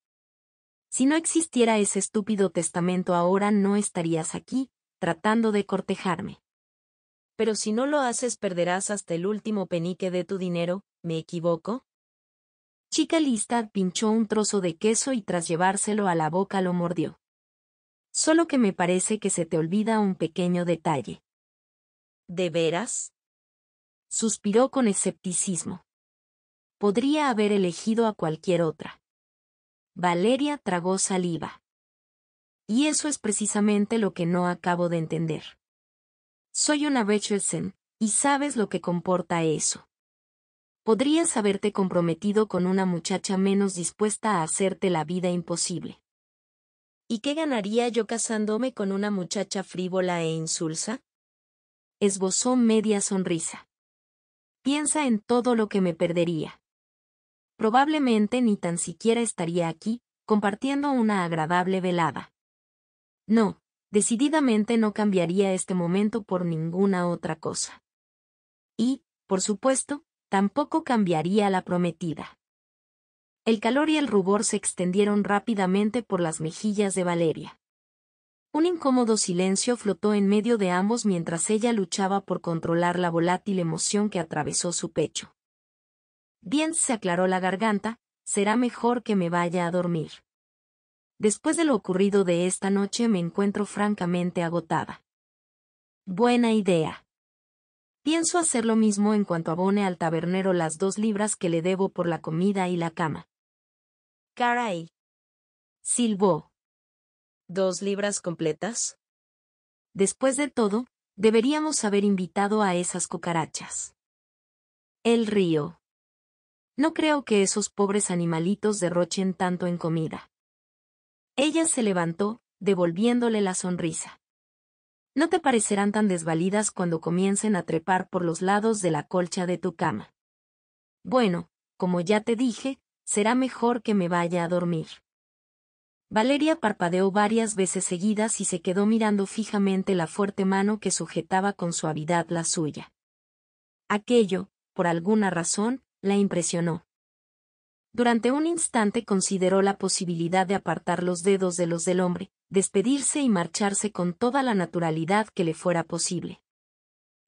Si no existiera ese estúpido testamento ahora no estarías aquí, tratando de cortejarme. Pero si no lo haces perderás hasta el último penique de tu dinero, ¿me equivoco? Chica lista pinchó un trozo de queso y tras llevárselo a la boca lo mordió. Solo que me parece que se te olvida un pequeño detalle. ¿De veras? Suspiró con escepticismo. Podría haber elegido a cualquier otra. Valeria tragó saliva. Y eso es precisamente lo que no acabo de entender. Soy una Richardson, y sabes lo que comporta eso. Podrías haberte comprometido con una muchacha menos dispuesta a hacerte la vida imposible. ¿Y qué ganaría yo casándome con una muchacha frívola e insulsa? Esbozó media sonrisa. Piensa en todo lo que me perdería probablemente ni tan siquiera estaría aquí, compartiendo una agradable velada. No, decididamente no cambiaría este momento por ninguna otra cosa. Y, por supuesto, tampoco cambiaría la prometida. El calor y el rubor se extendieron rápidamente por las mejillas de Valeria. Un incómodo silencio flotó en medio de ambos mientras ella luchaba por controlar la volátil emoción que atravesó su pecho. Bien se aclaró la garganta, será mejor que me vaya a dormir. Después de lo ocurrido de esta noche me encuentro francamente agotada. Buena idea. Pienso hacer lo mismo en cuanto abone al tabernero las dos libras que le debo por la comida y la cama. Caray. Silbó. ¿Dos libras completas? Después de todo, deberíamos haber invitado a esas cucarachas. El río. No creo que esos pobres animalitos derrochen tanto en comida. Ella se levantó, devolviéndole la sonrisa. No te parecerán tan desvalidas cuando comiencen a trepar por los lados de la colcha de tu cama. Bueno, como ya te dije, será mejor que me vaya a dormir. Valeria parpadeó varias veces seguidas y se quedó mirando fijamente la fuerte mano que sujetaba con suavidad la suya. Aquello, por alguna razón, la impresionó. Durante un instante consideró la posibilidad de apartar los dedos de los del hombre, despedirse y marcharse con toda la naturalidad que le fuera posible.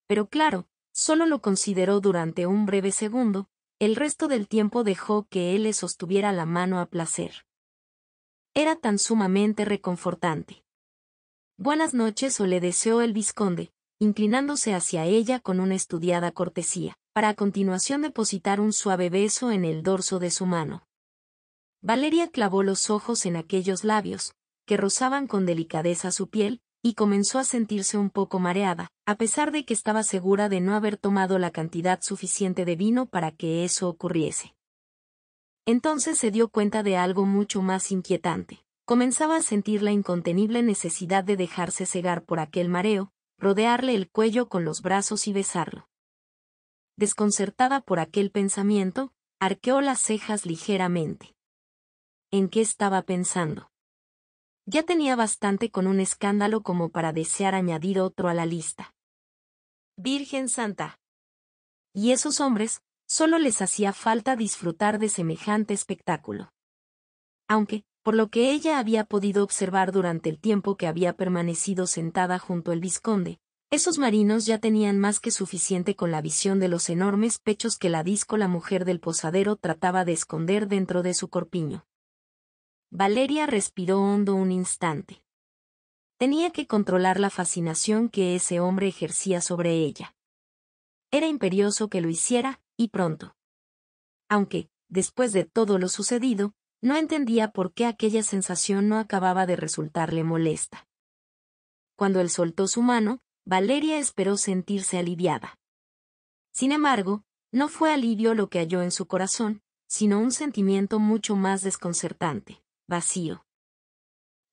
Pero claro, solo lo consideró durante un breve segundo, el resto del tiempo dejó que él le sostuviera la mano a placer. Era tan sumamente reconfortante. Buenas noches o le deseó el visconde, inclinándose hacia ella con una estudiada cortesía, para a continuación depositar un suave beso en el dorso de su mano. Valeria clavó los ojos en aquellos labios, que rozaban con delicadeza su piel, y comenzó a sentirse un poco mareada, a pesar de que estaba segura de no haber tomado la cantidad suficiente de vino para que eso ocurriese. Entonces se dio cuenta de algo mucho más inquietante. Comenzaba a sentir la incontenible necesidad de dejarse cegar por aquel mareo, rodearle el cuello con los brazos y besarlo. Desconcertada por aquel pensamiento, arqueó las cejas ligeramente. ¿En qué estaba pensando? Ya tenía bastante con un escándalo como para desear añadir otro a la lista. Virgen Santa. Y esos hombres, solo les hacía falta disfrutar de semejante espectáculo. Aunque, por lo que ella había podido observar durante el tiempo que había permanecido sentada junto al visconde, esos marinos ya tenían más que suficiente con la visión de los enormes pechos que la disco la mujer del posadero trataba de esconder dentro de su corpiño. Valeria respiró hondo un instante. Tenía que controlar la fascinación que ese hombre ejercía sobre ella. Era imperioso que lo hiciera, y pronto. Aunque, después de todo lo sucedido, no entendía por qué aquella sensación no acababa de resultarle molesta. Cuando él soltó su mano, Valeria esperó sentirse aliviada. Sin embargo, no fue alivio lo que halló en su corazón, sino un sentimiento mucho más desconcertante, vacío.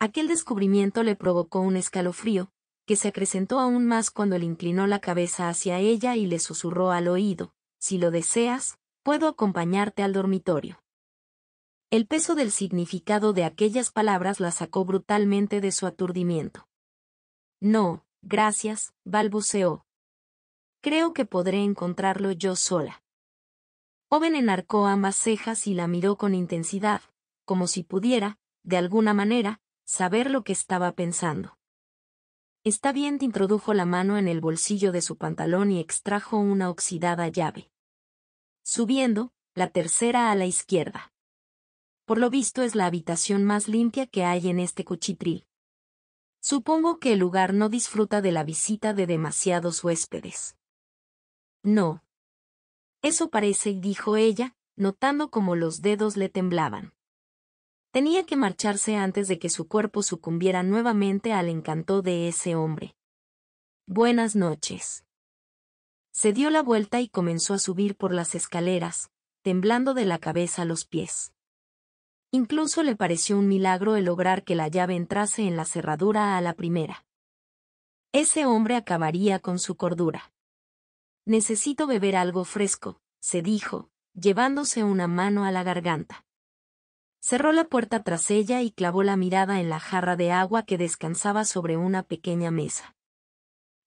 Aquel descubrimiento le provocó un escalofrío, que se acrecentó aún más cuando le inclinó la cabeza hacia ella y le susurró al oído, si lo deseas, puedo acompañarte al dormitorio. El peso del significado de aquellas palabras la sacó brutalmente de su aturdimiento. No, gracias, balbuceó. Creo que podré encontrarlo yo sola. joven enarcó ambas cejas y la miró con intensidad, como si pudiera, de alguna manera, saber lo que estaba pensando. Está bien, introdujo la mano en el bolsillo de su pantalón y extrajo una oxidada llave. Subiendo, la tercera a la izquierda. Por lo visto es la habitación más limpia que hay en este cuchitril. Supongo que el lugar no disfruta de la visita de demasiados huéspedes. No. Eso parece, dijo ella, notando cómo los dedos le temblaban. Tenía que marcharse antes de que su cuerpo sucumbiera nuevamente al encanto de ese hombre. Buenas noches. Se dio la vuelta y comenzó a subir por las escaleras, temblando de la cabeza a los pies. Incluso le pareció un milagro el lograr que la llave entrase en la cerradura a la primera. Ese hombre acabaría con su cordura. Necesito beber algo fresco, se dijo, llevándose una mano a la garganta. Cerró la puerta tras ella y clavó la mirada en la jarra de agua que descansaba sobre una pequeña mesa.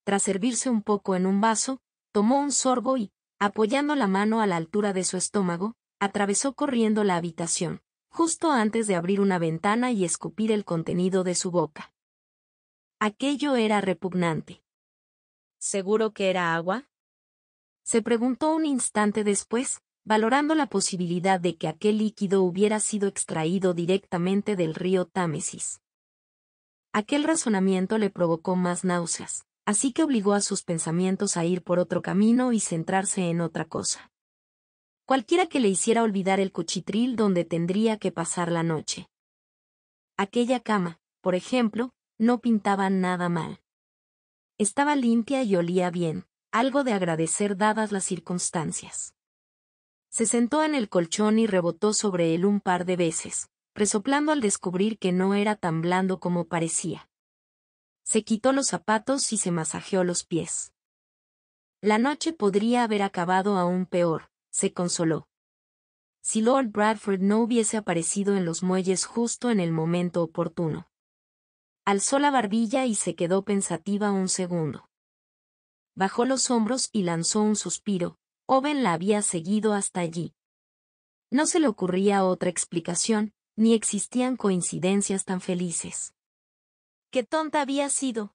Tras servirse un poco en un vaso, tomó un sorbo y, apoyando la mano a la altura de su estómago, atravesó corriendo la habitación justo antes de abrir una ventana y escupir el contenido de su boca. Aquello era repugnante. ¿Seguro que era agua? Se preguntó un instante después, valorando la posibilidad de que aquel líquido hubiera sido extraído directamente del río Támesis. Aquel razonamiento le provocó más náuseas, así que obligó a sus pensamientos a ir por otro camino y centrarse en otra cosa cualquiera que le hiciera olvidar el cochitril donde tendría que pasar la noche. Aquella cama, por ejemplo, no pintaba nada mal. Estaba limpia y olía bien, algo de agradecer dadas las circunstancias. Se sentó en el colchón y rebotó sobre él un par de veces, resoplando al descubrir que no era tan blando como parecía. Se quitó los zapatos y se masajeó los pies. La noche podría haber acabado aún peor, se consoló. Si Lord Bradford no hubiese aparecido en los muelles justo en el momento oportuno. Alzó la barbilla y se quedó pensativa un segundo. Bajó los hombros y lanzó un suspiro. Owen la había seguido hasta allí. No se le ocurría otra explicación, ni existían coincidencias tan felices. ¡Qué tonta había sido!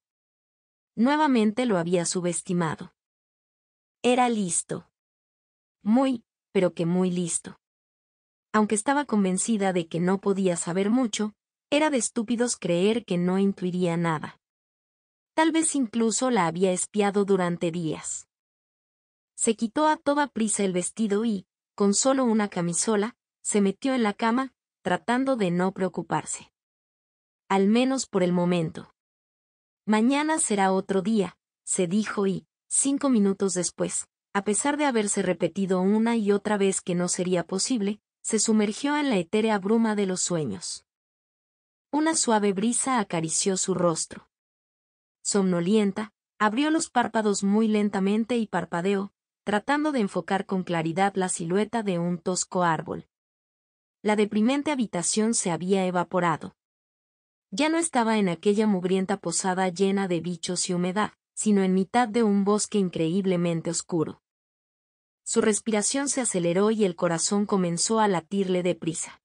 Nuevamente lo había subestimado. Era listo muy, pero que muy listo. Aunque estaba convencida de que no podía saber mucho, era de estúpidos creer que no intuiría nada. Tal vez incluso la había espiado durante días. Se quitó a toda prisa el vestido y, con solo una camisola, se metió en la cama, tratando de no preocuparse. Al menos por el momento. Mañana será otro día, se dijo y, cinco minutos después, a pesar de haberse repetido una y otra vez que no sería posible, se sumergió en la etérea bruma de los sueños. Una suave brisa acarició su rostro. Somnolienta, abrió los párpados muy lentamente y parpadeó, tratando de enfocar con claridad la silueta de un tosco árbol. La deprimente habitación se había evaporado. Ya no estaba en aquella mugrienta posada llena de bichos y humedad, sino en mitad de un bosque increíblemente oscuro. Su respiración se aceleró y el corazón comenzó a latirle deprisa.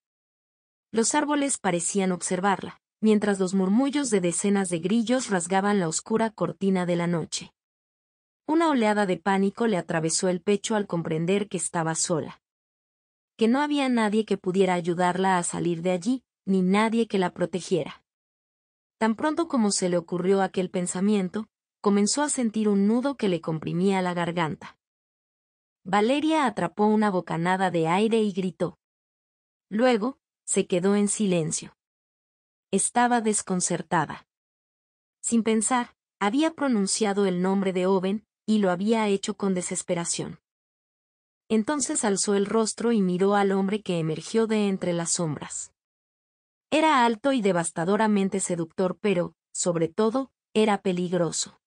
Los árboles parecían observarla, mientras los murmullos de decenas de grillos rasgaban la oscura cortina de la noche. Una oleada de pánico le atravesó el pecho al comprender que estaba sola. Que no había nadie que pudiera ayudarla a salir de allí, ni nadie que la protegiera. Tan pronto como se le ocurrió aquel pensamiento, comenzó a sentir un nudo que le comprimía la garganta. Valeria atrapó una bocanada de aire y gritó. Luego, se quedó en silencio. Estaba desconcertada. Sin pensar, había pronunciado el nombre de Oven, y lo había hecho con desesperación. Entonces alzó el rostro y miró al hombre que emergió de entre las sombras. Era alto y devastadoramente seductor, pero, sobre todo, era peligroso.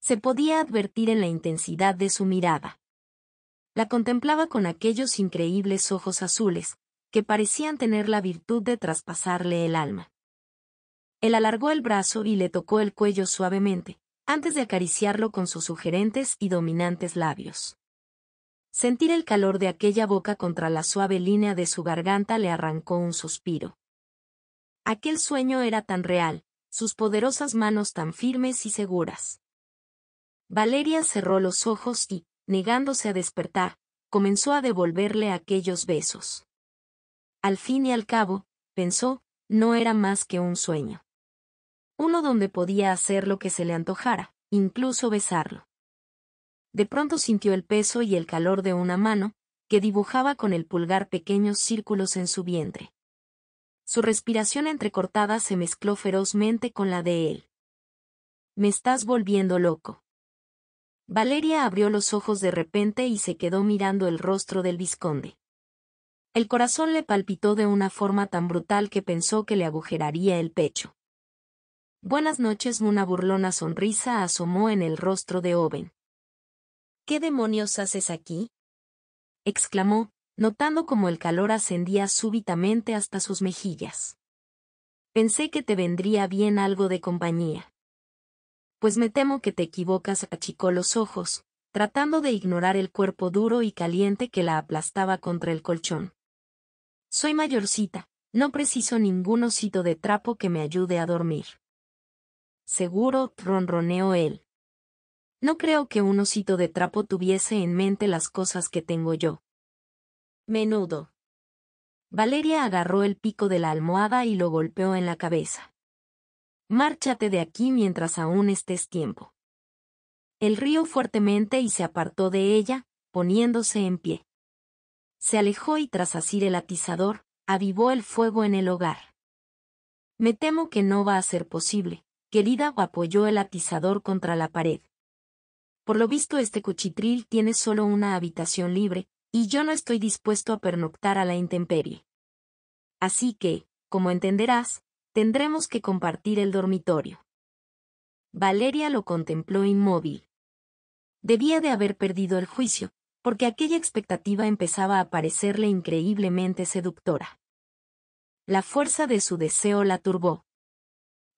Se podía advertir en la intensidad de su mirada. La contemplaba con aquellos increíbles ojos azules, que parecían tener la virtud de traspasarle el alma. Él alargó el brazo y le tocó el cuello suavemente, antes de acariciarlo con sus sugerentes y dominantes labios. Sentir el calor de aquella boca contra la suave línea de su garganta le arrancó un suspiro. Aquel sueño era tan real, sus poderosas manos tan firmes y seguras. Valeria cerró los ojos y, negándose a despertar, comenzó a devolverle aquellos besos. Al fin y al cabo, pensó, no era más que un sueño. Uno donde podía hacer lo que se le antojara, incluso besarlo. De pronto sintió el peso y el calor de una mano, que dibujaba con el pulgar pequeños círculos en su vientre. Su respiración entrecortada se mezcló ferozmente con la de él. Me estás volviendo loco. Valeria abrió los ojos de repente y se quedó mirando el rostro del visconde. El corazón le palpitó de una forma tan brutal que pensó que le agujeraría el pecho. Buenas noches, una burlona sonrisa asomó en el rostro de Owen. ¿Qué demonios haces aquí? exclamó, notando como el calor ascendía súbitamente hasta sus mejillas. Pensé que te vendría bien algo de compañía pues me temo que te equivocas, achicó los ojos, tratando de ignorar el cuerpo duro y caliente que la aplastaba contra el colchón. Soy mayorcita, no preciso ningún osito de trapo que me ayude a dormir. Seguro, ronroneó él. No creo que un osito de trapo tuviese en mente las cosas que tengo yo. Menudo. Valeria agarró el pico de la almohada y lo golpeó en la cabeza. Márchate de aquí mientras aún estés tiempo. El río fuertemente y se apartó de ella, poniéndose en pie. Se alejó y tras asir el atizador, avivó el fuego en el hogar. Me temo que no va a ser posible, querida, apoyó el atizador contra la pared. Por lo visto este cuchitril tiene solo una habitación libre, y yo no estoy dispuesto a pernoctar a la intemperie. Así que, como entenderás, Tendremos que compartir el dormitorio. Valeria lo contempló inmóvil. Debía de haber perdido el juicio, porque aquella expectativa empezaba a parecerle increíblemente seductora. La fuerza de su deseo la turbó.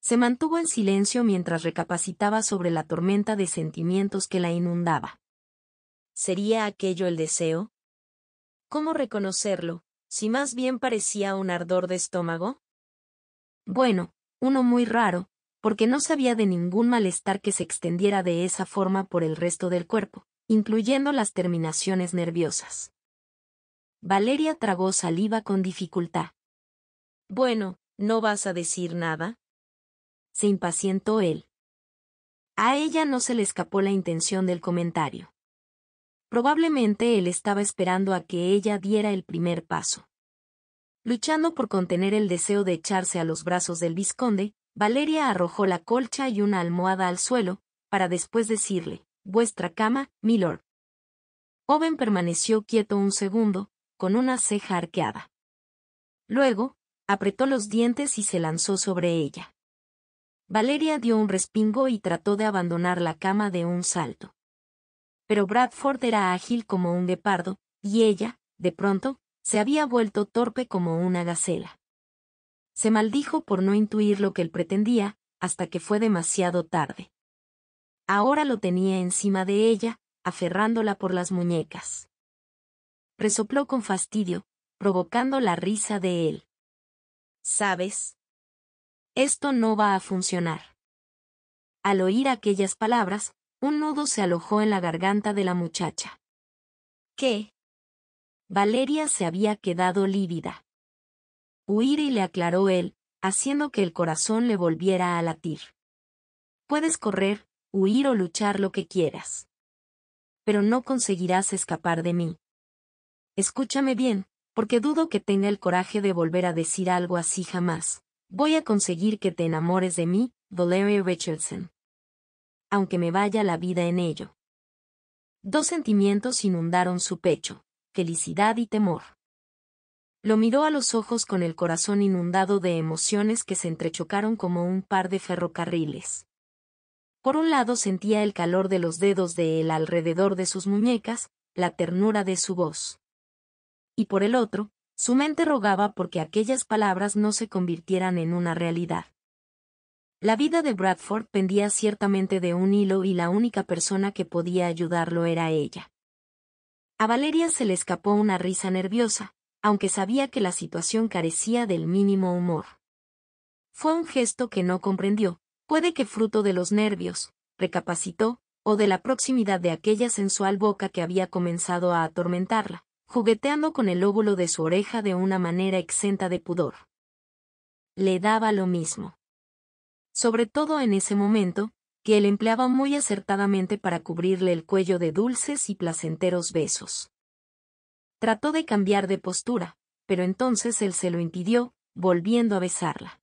Se mantuvo en silencio mientras recapacitaba sobre la tormenta de sentimientos que la inundaba. ¿Sería aquello el deseo? ¿Cómo reconocerlo, si más bien parecía un ardor de estómago? Bueno, uno muy raro, porque no sabía de ningún malestar que se extendiera de esa forma por el resto del cuerpo, incluyendo las terminaciones nerviosas. Valeria tragó saliva con dificultad. Bueno, ¿no vas a decir nada? Se impacientó él. A ella no se le escapó la intención del comentario. Probablemente él estaba esperando a que ella diera el primer paso. Luchando por contener el deseo de echarse a los brazos del vizconde, Valeria arrojó la colcha y una almohada al suelo, para después decirle, vuestra cama, milord. Owen permaneció quieto un segundo, con una ceja arqueada. Luego, apretó los dientes y se lanzó sobre ella. Valeria dio un respingo y trató de abandonar la cama de un salto. Pero Bradford era ágil como un guepardo, y ella, de pronto, se había vuelto torpe como una gacela. Se maldijo por no intuir lo que él pretendía, hasta que fue demasiado tarde. Ahora lo tenía encima de ella, aferrándola por las muñecas. Resopló con fastidio, provocando la risa de él. ¿Sabes? Esto no va a funcionar. Al oír aquellas palabras, un nudo se alojó en la garganta de la muchacha. ¿Qué? Valeria se había quedado lívida. Huir y le aclaró él, haciendo que el corazón le volviera a latir. Puedes correr, huir o luchar lo que quieras. Pero no conseguirás escapar de mí. Escúchame bien, porque dudo que tenga el coraje de volver a decir algo así jamás. Voy a conseguir que te enamores de mí, Valeria Richardson. Aunque me vaya la vida en ello. Dos sentimientos inundaron su pecho felicidad y temor. Lo miró a los ojos con el corazón inundado de emociones que se entrechocaron como un par de ferrocarriles. Por un lado sentía el calor de los dedos de él alrededor de sus muñecas, la ternura de su voz. Y por el otro, su mente rogaba porque aquellas palabras no se convirtieran en una realidad. La vida de Bradford pendía ciertamente de un hilo y la única persona que podía ayudarlo era ella. A Valeria se le escapó una risa nerviosa, aunque sabía que la situación carecía del mínimo humor. Fue un gesto que no comprendió, puede que fruto de los nervios, recapacitó, o de la proximidad de aquella sensual boca que había comenzado a atormentarla, jugueteando con el óvulo de su oreja de una manera exenta de pudor. Le daba lo mismo. Sobre todo en ese momento, que él empleaba muy acertadamente para cubrirle el cuello de dulces y placenteros besos. Trató de cambiar de postura, pero entonces él se lo impidió, volviendo a besarla.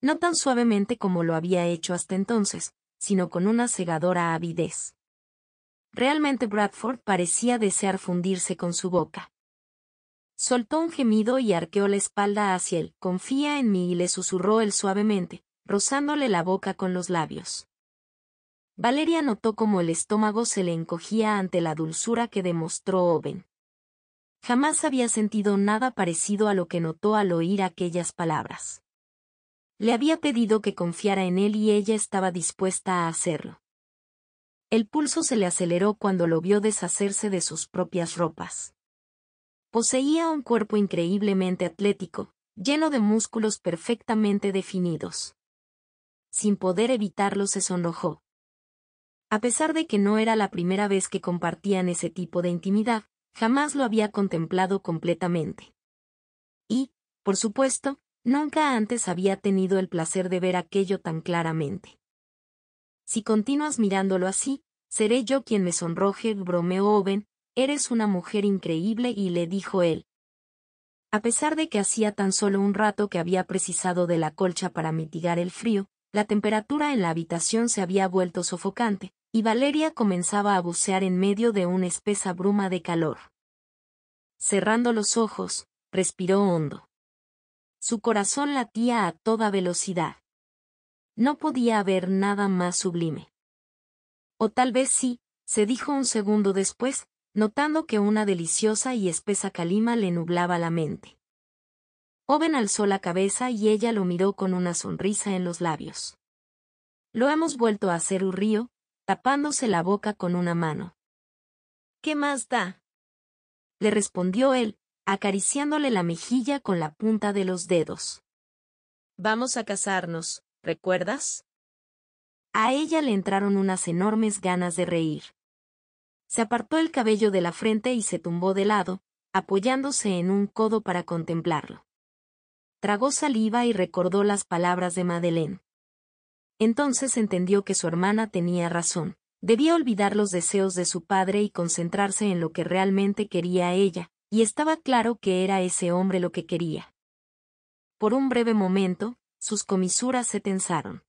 No tan suavemente como lo había hecho hasta entonces, sino con una cegadora avidez. Realmente Bradford parecía desear fundirse con su boca. Soltó un gemido y arqueó la espalda hacia él. Confía en mí y le susurró él suavemente, rozándole la boca con los labios. Valeria notó cómo el estómago se le encogía ante la dulzura que demostró Oven. Jamás había sentido nada parecido a lo que notó al oír aquellas palabras. Le había pedido que confiara en él y ella estaba dispuesta a hacerlo. El pulso se le aceleró cuando lo vio deshacerse de sus propias ropas. Poseía un cuerpo increíblemente atlético, lleno de músculos perfectamente definidos. Sin poder evitarlo se sonrojó. A pesar de que no era la primera vez que compartían ese tipo de intimidad, jamás lo había contemplado completamente. Y, por supuesto, nunca antes había tenido el placer de ver aquello tan claramente. Si continúas mirándolo así, seré yo quien me sonroje, bromeó Owen, oh, eres una mujer increíble y le dijo él. A pesar de que hacía tan solo un rato que había precisado de la colcha para mitigar el frío, la temperatura en la habitación se había vuelto sofocante, y Valeria comenzaba a bucear en medio de una espesa bruma de calor. Cerrando los ojos, respiró hondo. Su corazón latía a toda velocidad. No podía haber nada más sublime. O tal vez sí, se dijo un segundo después, notando que una deliciosa y espesa calima le nublaba la mente joven alzó la cabeza y ella lo miró con una sonrisa en los labios. Lo hemos vuelto a hacer un río, tapándose la boca con una mano. ¿Qué más da? le respondió él, acariciándole la mejilla con la punta de los dedos. Vamos a casarnos, ¿recuerdas? A ella le entraron unas enormes ganas de reír. Se apartó el cabello de la frente y se tumbó de lado, apoyándose en un codo para contemplarlo. Tragó saliva y recordó las palabras de Madeleine. Entonces entendió que su hermana tenía razón. Debía olvidar los deseos de su padre y concentrarse en lo que realmente quería ella, y estaba claro que era ese hombre lo que quería. Por un breve momento, sus comisuras se tensaron.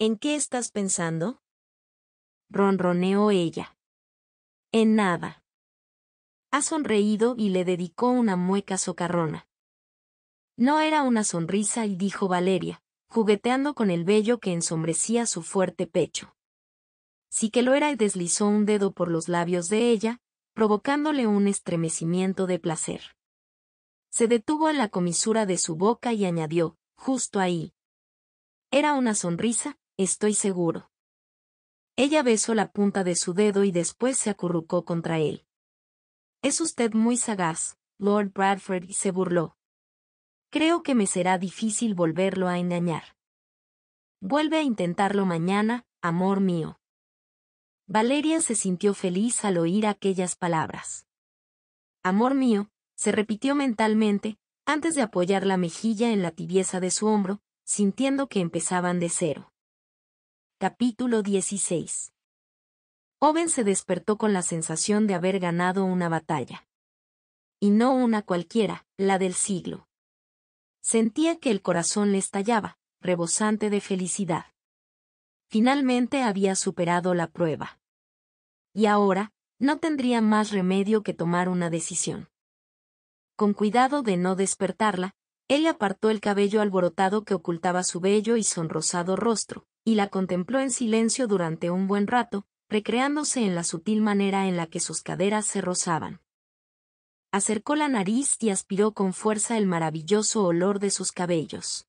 ¿En qué estás pensando? ronroneó ella. En nada. Ha sonreído y le dedicó una mueca socarrona. No era una sonrisa y dijo Valeria, jugueteando con el vello que ensombrecía su fuerte pecho. Sí que lo era y deslizó un dedo por los labios de ella, provocándole un estremecimiento de placer. Se detuvo a la comisura de su boca y añadió, justo ahí. Era una sonrisa, estoy seguro. Ella besó la punta de su dedo y después se acurrucó contra él. Es usted muy sagaz, Lord Bradford, y se burló. Creo que me será difícil volverlo a engañar. Vuelve a intentarlo mañana, amor mío. Valeria se sintió feliz al oír aquellas palabras. Amor mío, se repitió mentalmente, antes de apoyar la mejilla en la tibieza de su hombro, sintiendo que empezaban de cero. Capítulo 16 Oven se despertó con la sensación de haber ganado una batalla. Y no una cualquiera, la del siglo. Sentía que el corazón le estallaba, rebosante de felicidad. Finalmente había superado la prueba. Y ahora, no tendría más remedio que tomar una decisión. Con cuidado de no despertarla, él apartó el cabello alborotado que ocultaba su bello y sonrosado rostro, y la contempló en silencio durante un buen rato, recreándose en la sutil manera en la que sus caderas se rozaban acercó la nariz y aspiró con fuerza el maravilloso olor de sus cabellos.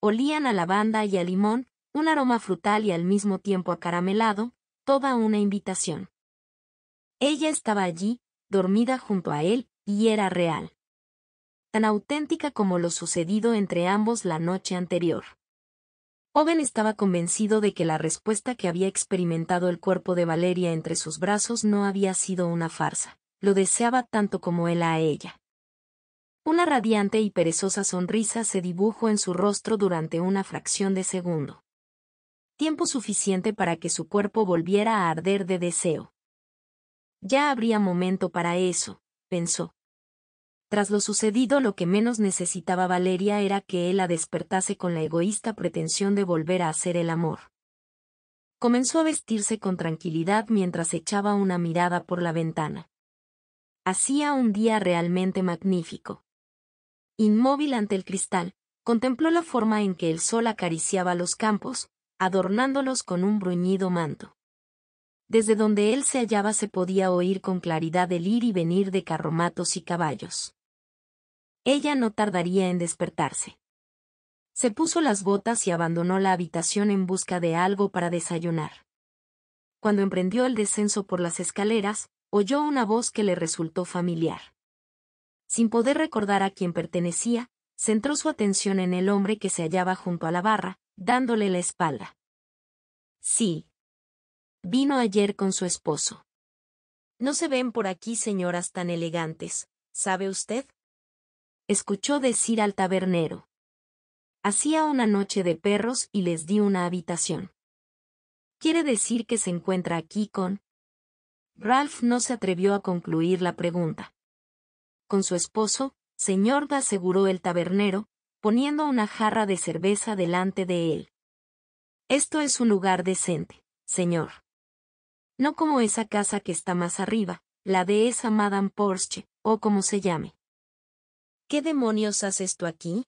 Olían a lavanda y a limón, un aroma frutal y al mismo tiempo acaramelado, toda una invitación. Ella estaba allí, dormida junto a él, y era real. Tan auténtica como lo sucedido entre ambos la noche anterior. Oven estaba convencido de que la respuesta que había experimentado el cuerpo de Valeria entre sus brazos no había sido una farsa lo deseaba tanto como él a ella. Una radiante y perezosa sonrisa se dibujó en su rostro durante una fracción de segundo. Tiempo suficiente para que su cuerpo volviera a arder de deseo. Ya habría momento para eso, pensó. Tras lo sucedido lo que menos necesitaba Valeria era que él la despertase con la egoísta pretensión de volver a hacer el amor. Comenzó a vestirse con tranquilidad mientras echaba una mirada por la ventana. Hacía un día realmente magnífico. Inmóvil ante el cristal, contempló la forma en que el sol acariciaba los campos, adornándolos con un bruñido manto. Desde donde él se hallaba se podía oír con claridad el ir y venir de carromatos y caballos. Ella no tardaría en despertarse. Se puso las botas y abandonó la habitación en busca de algo para desayunar. Cuando emprendió el descenso por las escaleras, oyó una voz que le resultó familiar. Sin poder recordar a quién pertenecía, centró su atención en el hombre que se hallaba junto a la barra, dándole la espalda. Sí. Vino ayer con su esposo. No se ven por aquí señoras tan elegantes, ¿sabe usted? Escuchó decir al tabernero. Hacía una noche de perros y les di una habitación. Quiere decir que se encuentra aquí con, Ralph no se atrevió a concluir la pregunta. Con su esposo, señor, aseguró el tabernero, poniendo una jarra de cerveza delante de él. Esto es un lugar decente, señor. No como esa casa que está más arriba, la de esa Madame Porsche, o como se llame. ¿Qué demonios haces tú aquí?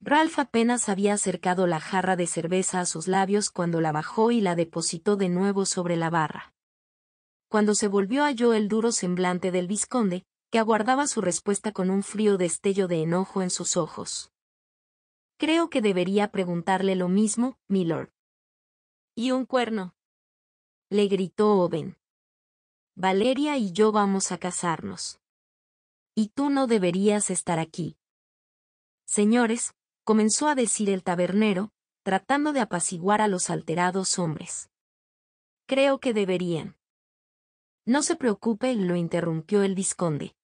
Ralph apenas había acercado la jarra de cerveza a sus labios cuando la bajó y la depositó de nuevo sobre la barra cuando se volvió a halló el duro semblante del vizconde, que aguardaba su respuesta con un frío destello de enojo en sus ojos. Creo que debería preguntarle lo mismo, milord. ¿Y un cuerno? le gritó Oben. Valeria y yo vamos a casarnos. Y tú no deberías estar aquí. Señores, comenzó a decir el tabernero, tratando de apaciguar a los alterados hombres. Creo que deberían. No se preocupe, lo interrumpió el visconde.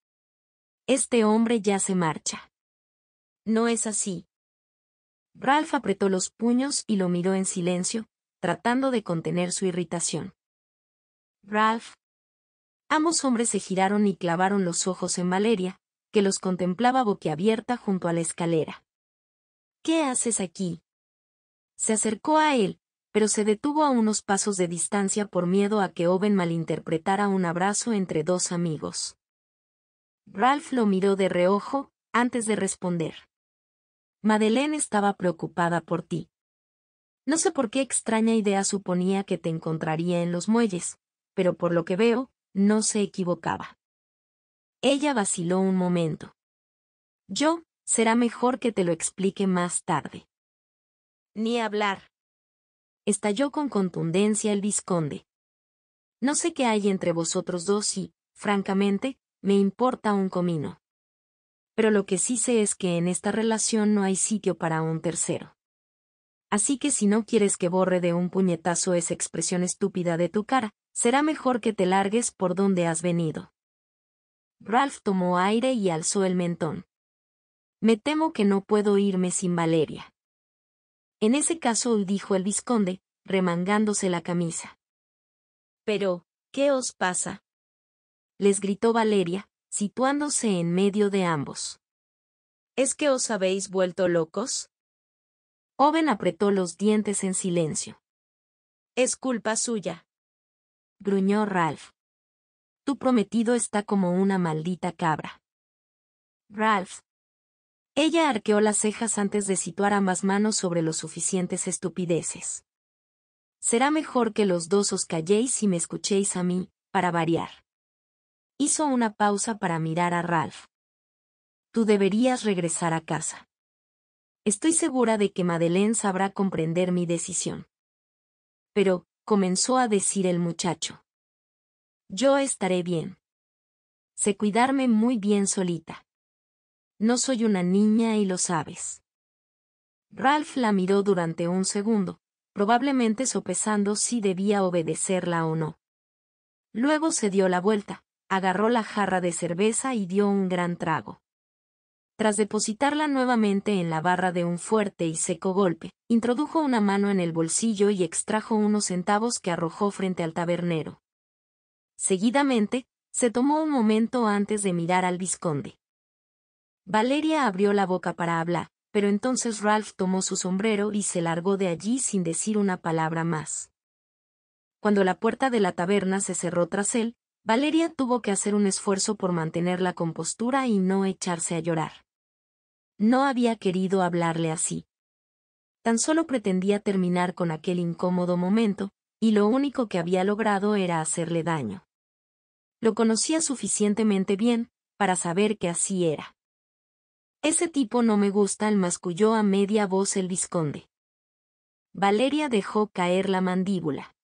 Este hombre ya se marcha. No es así. Ralph apretó los puños y lo miró en silencio, tratando de contener su irritación. Ralph. Ambos hombres se giraron y clavaron los ojos en Valeria, que los contemplaba boquiabierta junto a la escalera. ¿Qué haces aquí? Se acercó a él, pero se detuvo a unos pasos de distancia por miedo a que Owen malinterpretara un abrazo entre dos amigos. Ralph lo miró de reojo, antes de responder. Madeleine estaba preocupada por ti. No sé por qué extraña idea suponía que te encontraría en los muelles, pero por lo que veo, no se equivocaba. Ella vaciló un momento. Yo, será mejor que te lo explique más tarde. Ni hablar estalló con contundencia el vizconde. No sé qué hay entre vosotros dos y, francamente, me importa un comino. Pero lo que sí sé es que en esta relación no hay sitio para un tercero. Así que si no quieres que borre de un puñetazo esa expresión estúpida de tu cara, será mejor que te largues por donde has venido. Ralph tomó aire y alzó el mentón. Me temo que no puedo irme sin Valeria. En ese caso, dijo el visconde, remangándose la camisa. Pero, ¿qué os pasa? les gritó Valeria, situándose en medio de ambos. ¿Es que os habéis vuelto locos? Oven apretó los dientes en silencio. Es culpa suya. Gruñó Ralph. Tu prometido está como una maldita cabra. Ralph, ella arqueó las cejas antes de situar ambas manos sobre los suficientes estupideces. Será mejor que los dos os calléis y me escuchéis a mí, para variar. Hizo una pausa para mirar a Ralph. Tú deberías regresar a casa. Estoy segura de que Madeleine sabrá comprender mi decisión. Pero, comenzó a decir el muchacho. Yo estaré bien. Sé cuidarme muy bien solita. No soy una niña y lo sabes. Ralph la miró durante un segundo, probablemente sopesando si debía obedecerla o no. Luego se dio la vuelta, agarró la jarra de cerveza y dio un gran trago. Tras depositarla nuevamente en la barra de un fuerte y seco golpe, introdujo una mano en el bolsillo y extrajo unos centavos que arrojó frente al tabernero. Seguidamente, se tomó un momento antes de mirar al visconde. Valeria abrió la boca para hablar, pero entonces Ralph tomó su sombrero y se largó de allí sin decir una palabra más. Cuando la puerta de la taberna se cerró tras él, Valeria tuvo que hacer un esfuerzo por mantener la compostura y no echarse a llorar. No había querido hablarle así. Tan solo pretendía terminar con aquel incómodo momento, y lo único que había logrado era hacerle daño. Lo conocía suficientemente bien, para saber que así era. Ese tipo no me gusta, masculló a media voz el visconde. Valeria dejó caer la mandíbula.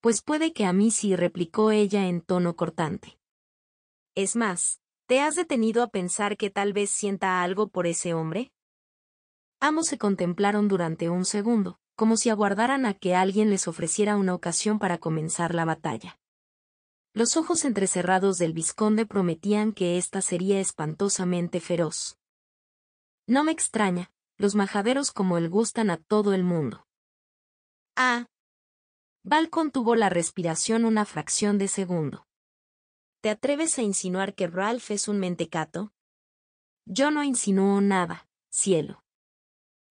Pues puede que a mí sí, replicó ella en tono cortante. Es más, ¿te has detenido a pensar que tal vez sienta algo por ese hombre? Ambos se contemplaron durante un segundo, como si aguardaran a que alguien les ofreciera una ocasión para comenzar la batalla. Los ojos entrecerrados del vizconde prometían que ésta sería espantosamente feroz. No me extraña, los majaderos como él gustan a todo el mundo. Ah. Balcón tuvo la respiración una fracción de segundo. ¿Te atreves a insinuar que Ralph es un mentecato? Yo no insinúo nada, cielo.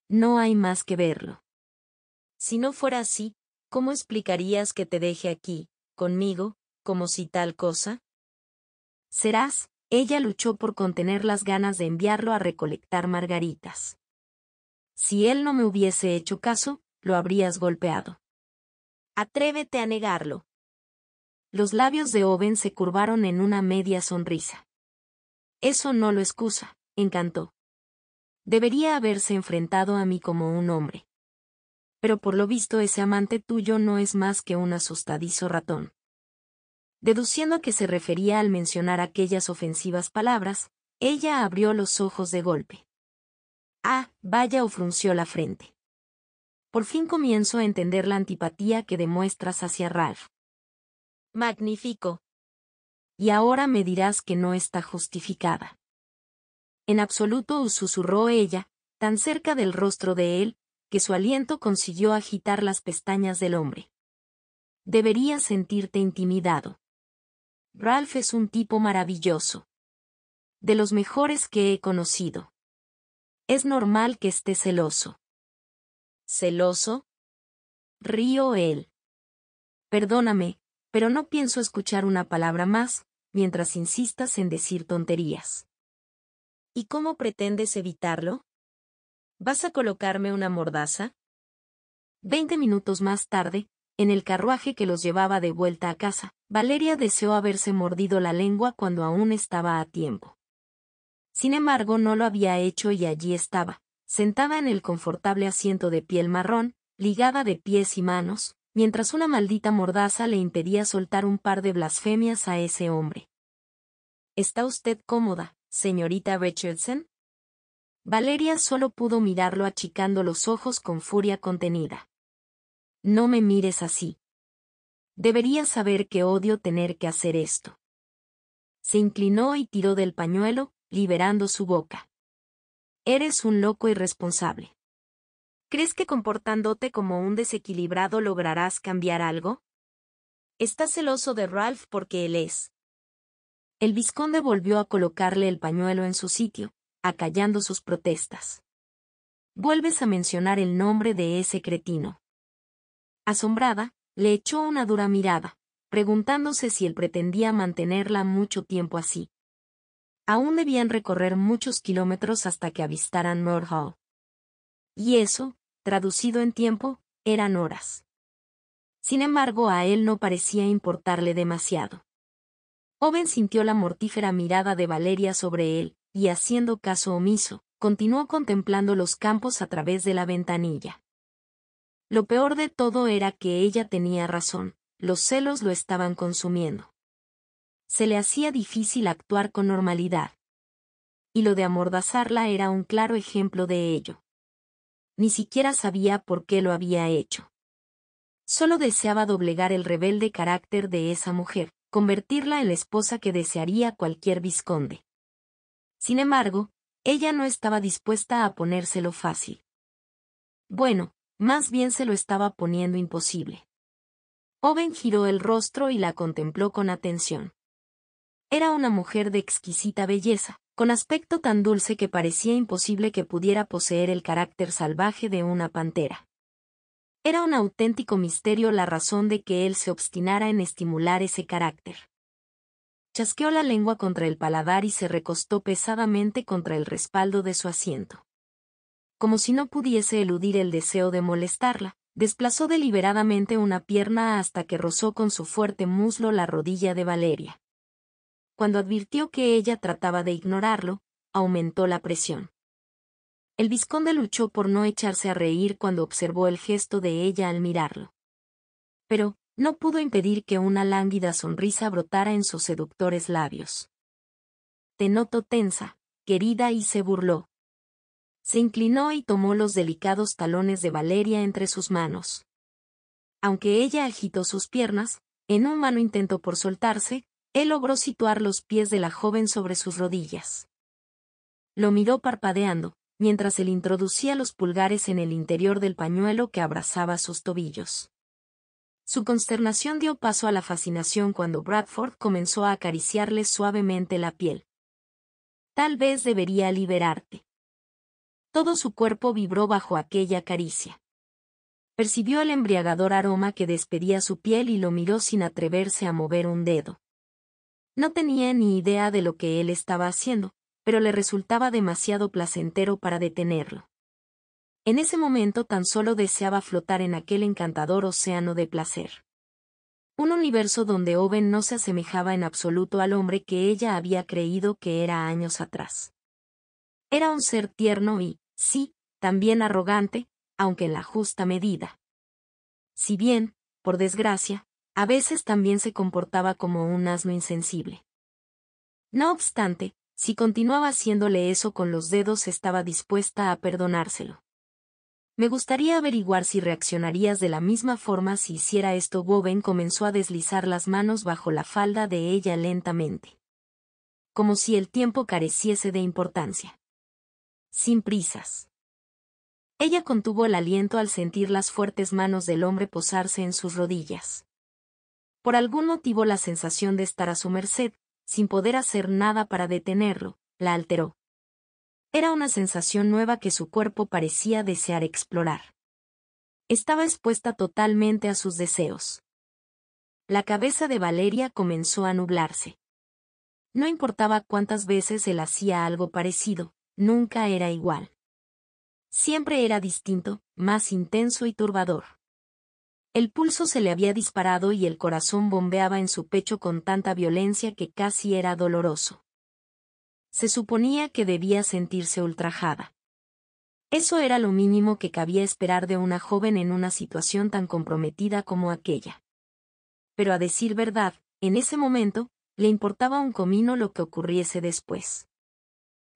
No hay más que verlo. Si no fuera así, ¿cómo explicarías que te deje aquí, conmigo, como si tal cosa? Serás, ella luchó por contener las ganas de enviarlo a recolectar margaritas. Si él no me hubiese hecho caso, lo habrías golpeado. Atrévete a negarlo. Los labios de Owen se curvaron en una media sonrisa. Eso no lo excusa, encantó. Debería haberse enfrentado a mí como un hombre. Pero por lo visto ese amante tuyo no es más que un asustadizo ratón. Deduciendo que se refería al mencionar aquellas ofensivas palabras, ella abrió los ojos de golpe. Ah, vaya o frunció la frente. Por fin comienzo a entender la antipatía que demuestras hacia Ralph. Magnífico. Y ahora me dirás que no está justificada. En absoluto susurró ella, tan cerca del rostro de él, que su aliento consiguió agitar las pestañas del hombre. Deberías sentirte intimidado. Ralph es un tipo maravilloso. De los mejores que he conocido. Es normal que esté celoso. ¿Celoso? Río él. Perdóname, pero no pienso escuchar una palabra más, mientras insistas en decir tonterías. ¿Y cómo pretendes evitarlo? ¿Vas a colocarme una mordaza? Veinte minutos más tarde, en el carruaje que los llevaba de vuelta a casa, Valeria deseó haberse mordido la lengua cuando aún estaba a tiempo. Sin embargo, no lo había hecho y allí estaba, sentada en el confortable asiento de piel marrón, ligada de pies y manos, mientras una maldita mordaza le impedía soltar un par de blasfemias a ese hombre. ¿Está usted cómoda, señorita Richardson? Valeria solo pudo mirarlo achicando los ojos con furia contenida. No me mires así, Deberías saber que odio tener que hacer esto. Se inclinó y tiró del pañuelo, liberando su boca. Eres un loco irresponsable. ¿Crees que comportándote como un desequilibrado lograrás cambiar algo? Estás celoso de Ralph porque él es. El visconde volvió a colocarle el pañuelo en su sitio, acallando sus protestas. Vuelves a mencionar el nombre de ese cretino. Asombrada, le echó una dura mirada, preguntándose si él pretendía mantenerla mucho tiempo así. Aún debían recorrer muchos kilómetros hasta que avistaran North Y eso, traducido en tiempo, eran horas. Sin embargo, a él no parecía importarle demasiado. Owen sintió la mortífera mirada de Valeria sobre él, y haciendo caso omiso, continuó contemplando los campos a través de la ventanilla. Lo peor de todo era que ella tenía razón, los celos lo estaban consumiendo. Se le hacía difícil actuar con normalidad. Y lo de amordazarla era un claro ejemplo de ello. Ni siquiera sabía por qué lo había hecho. Solo deseaba doblegar el rebelde carácter de esa mujer, convertirla en la esposa que desearía cualquier visconde. Sin embargo, ella no estaba dispuesta a ponérselo fácil. Bueno, más bien se lo estaba poniendo imposible. Oven giró el rostro y la contempló con atención. Era una mujer de exquisita belleza, con aspecto tan dulce que parecía imposible que pudiera poseer el carácter salvaje de una pantera. Era un auténtico misterio la razón de que él se obstinara en estimular ese carácter. Chasqueó la lengua contra el paladar y se recostó pesadamente contra el respaldo de su asiento como si no pudiese eludir el deseo de molestarla, desplazó deliberadamente una pierna hasta que rozó con su fuerte muslo la rodilla de Valeria. Cuando advirtió que ella trataba de ignorarlo, aumentó la presión. El visconde luchó por no echarse a reír cuando observó el gesto de ella al mirarlo. Pero, no pudo impedir que una lánguida sonrisa brotara en sus seductores labios. Te noto tensa, querida, y se burló. Se inclinó y tomó los delicados talones de Valeria entre sus manos. Aunque ella agitó sus piernas, en un mano intento por soltarse, él logró situar los pies de la joven sobre sus rodillas. Lo miró parpadeando, mientras él introducía los pulgares en el interior del pañuelo que abrazaba sus tobillos. Su consternación dio paso a la fascinación cuando Bradford comenzó a acariciarle suavemente la piel. Tal vez debería liberarte. Todo su cuerpo vibró bajo aquella caricia. Percibió el embriagador aroma que despedía su piel y lo miró sin atreverse a mover un dedo. No tenía ni idea de lo que él estaba haciendo, pero le resultaba demasiado placentero para detenerlo. En ese momento tan solo deseaba flotar en aquel encantador océano de placer. Un universo donde Owen no se asemejaba en absoluto al hombre que ella había creído que era años atrás. Era un ser tierno y, sí, también arrogante, aunque en la justa medida. Si bien, por desgracia, a veces también se comportaba como un asno insensible. No obstante, si continuaba haciéndole eso con los dedos estaba dispuesta a perdonárselo. Me gustaría averiguar si reaccionarías de la misma forma si hiciera esto. Goven comenzó a deslizar las manos bajo la falda de ella lentamente. Como si el tiempo careciese de importancia. Sin prisas. Ella contuvo el aliento al sentir las fuertes manos del hombre posarse en sus rodillas. Por algún motivo la sensación de estar a su merced, sin poder hacer nada para detenerlo, la alteró. Era una sensación nueva que su cuerpo parecía desear explorar. Estaba expuesta totalmente a sus deseos. La cabeza de Valeria comenzó a nublarse. No importaba cuántas veces él hacía algo parecido, Nunca era igual. Siempre era distinto, más intenso y turbador. El pulso se le había disparado y el corazón bombeaba en su pecho con tanta violencia que casi era doloroso. Se suponía que debía sentirse ultrajada. Eso era lo mínimo que cabía esperar de una joven en una situación tan comprometida como aquella. Pero a decir verdad, en ese momento, le importaba un comino lo que ocurriese después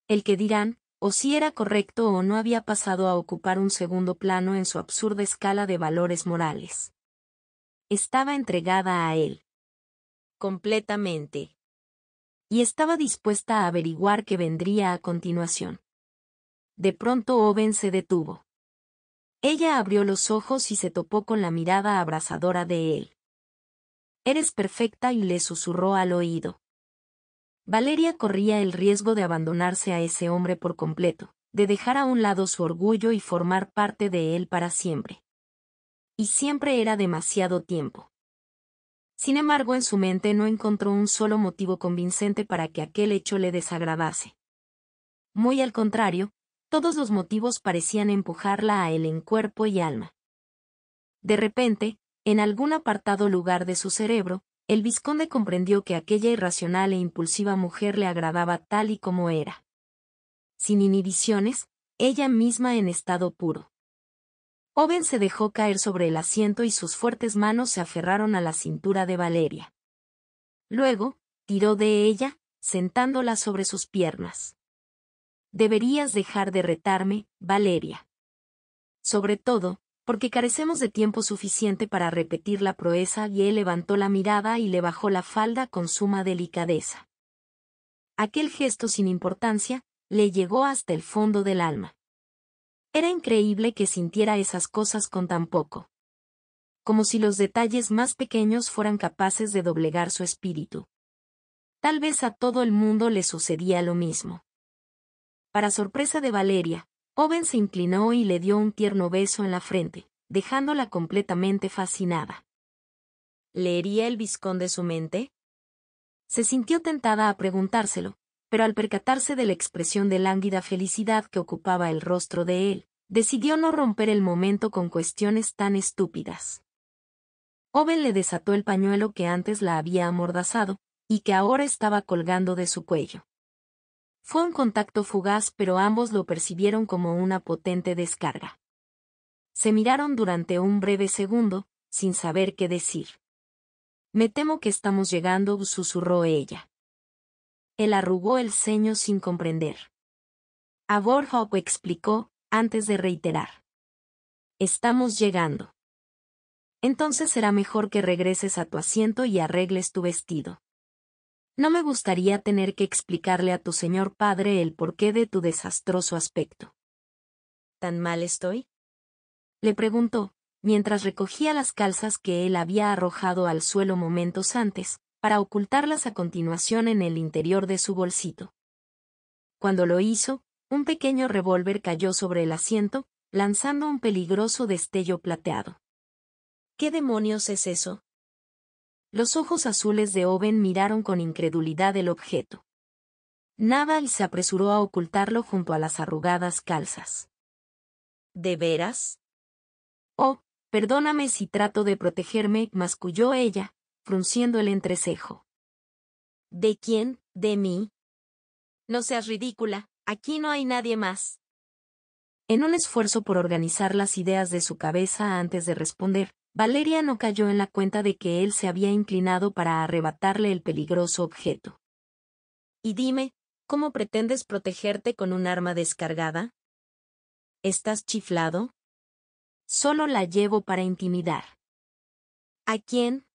el que dirán, o si era correcto o no había pasado a ocupar un segundo plano en su absurda escala de valores morales. Estaba entregada a él. Completamente. Y estaba dispuesta a averiguar qué vendría a continuación. De pronto Owen se detuvo. Ella abrió los ojos y se topó con la mirada abrasadora de él. Eres perfecta y le susurró al oído. Valeria corría el riesgo de abandonarse a ese hombre por completo, de dejar a un lado su orgullo y formar parte de él para siempre. Y siempre era demasiado tiempo. Sin embargo, en su mente no encontró un solo motivo convincente para que aquel hecho le desagradase. Muy al contrario, todos los motivos parecían empujarla a él en cuerpo y alma. De repente, en algún apartado lugar de su cerebro, el vizconde comprendió que aquella irracional e impulsiva mujer le agradaba tal y como era. Sin inhibiciones, ella misma en estado puro. Oven se dejó caer sobre el asiento y sus fuertes manos se aferraron a la cintura de Valeria. Luego, tiró de ella, sentándola sobre sus piernas. Deberías dejar de retarme, Valeria. Sobre todo, porque carecemos de tiempo suficiente para repetir la proeza y él levantó la mirada y le bajó la falda con suma delicadeza. Aquel gesto sin importancia, le llegó hasta el fondo del alma. Era increíble que sintiera esas cosas con tan poco. Como si los detalles más pequeños fueran capaces de doblegar su espíritu. Tal vez a todo el mundo le sucedía lo mismo. Para sorpresa de Valeria, Oven se inclinó y le dio un tierno beso en la frente, dejándola completamente fascinada. ¿Leería el visconde su mente? Se sintió tentada a preguntárselo, pero al percatarse de la expresión de lánguida felicidad que ocupaba el rostro de él, decidió no romper el momento con cuestiones tan estúpidas. Oven le desató el pañuelo que antes la había amordazado, y que ahora estaba colgando de su cuello. Fue un contacto fugaz pero ambos lo percibieron como una potente descarga. Se miraron durante un breve segundo, sin saber qué decir. Me temo que estamos llegando, susurró ella. Él arrugó el ceño sin comprender. A explicó, antes de reiterar. Estamos llegando. Entonces será mejor que regreses a tu asiento y arregles tu vestido. No me gustaría tener que explicarle a tu señor padre el porqué de tu desastroso aspecto. ¿Tan mal estoy? Le preguntó, mientras recogía las calzas que él había arrojado al suelo momentos antes, para ocultarlas a continuación en el interior de su bolsito. Cuando lo hizo, un pequeño revólver cayó sobre el asiento, lanzando un peligroso destello plateado. ¿Qué demonios es eso? Los ojos azules de Oven miraron con incredulidad el objeto. Naval se apresuró a ocultarlo junto a las arrugadas calzas. ¿De veras? Oh, perdóname si trato de protegerme, masculló ella, frunciendo el entrecejo. ¿De quién? ¿De mí? No seas ridícula, aquí no hay nadie más. En un esfuerzo por organizar las ideas de su cabeza antes de responder, Valeria no cayó en la cuenta de que él se había inclinado para arrebatarle el peligroso objeto. Y dime, ¿cómo pretendes protegerte con un arma descargada? ¿Estás chiflado? Solo la llevo para intimidar. ¿A quién?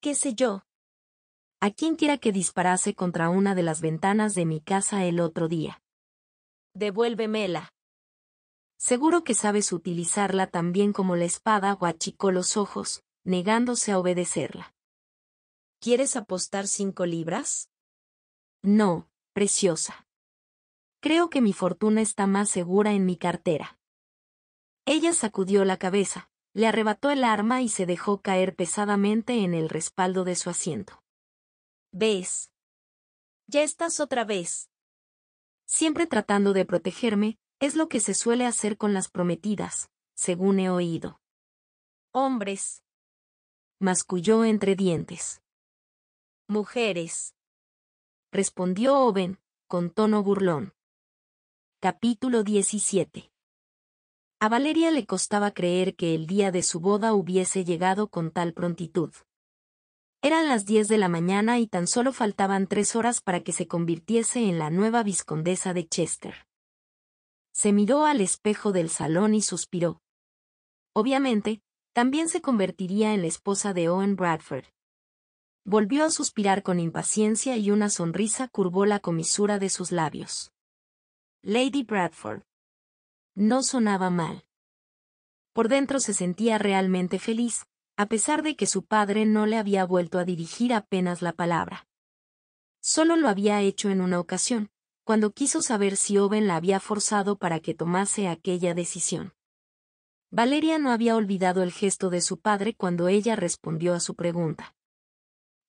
¿Qué sé yo? A quién quiera que disparase contra una de las ventanas de mi casa el otro día. Devuélvemela. Seguro que sabes utilizarla tan bien como la espada o achicó los ojos, negándose a obedecerla. ¿Quieres apostar cinco libras? No, preciosa. Creo que mi fortuna está más segura en mi cartera. Ella sacudió la cabeza, le arrebató el arma y se dejó caer pesadamente en el respaldo de su asiento. ¿Ves? Ya estás otra vez. Siempre tratando de protegerme, es lo que se suele hacer con las prometidas, según he oído. Hombres. Masculló entre dientes. Mujeres. Respondió Owen con tono burlón. Capítulo 17. A Valeria le costaba creer que el día de su boda hubiese llegado con tal prontitud. Eran las diez de la mañana y tan solo faltaban tres horas para que se convirtiese en la nueva viscondesa de Chester se miró al espejo del salón y suspiró. Obviamente, también se convertiría en la esposa de Owen Bradford. Volvió a suspirar con impaciencia y una sonrisa curvó la comisura de sus labios. Lady Bradford. No sonaba mal. Por dentro se sentía realmente feliz, a pesar de que su padre no le había vuelto a dirigir apenas la palabra. Solo lo había hecho en una ocasión, cuando quiso saber si Oben la había forzado para que tomase aquella decisión. Valeria no había olvidado el gesto de su padre cuando ella respondió a su pregunta.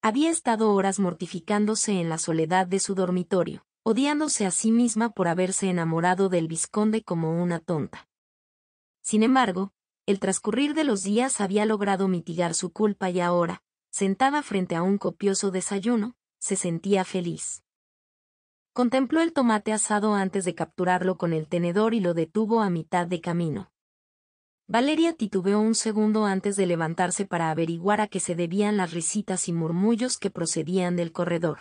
Había estado horas mortificándose en la soledad de su dormitorio, odiándose a sí misma por haberse enamorado del vizconde como una tonta. Sin embargo, el transcurrir de los días había logrado mitigar su culpa y ahora, sentada frente a un copioso desayuno, se sentía feliz. Contempló el tomate asado antes de capturarlo con el tenedor y lo detuvo a mitad de camino. Valeria titubeó un segundo antes de levantarse para averiguar a qué se debían las risitas y murmullos que procedían del corredor.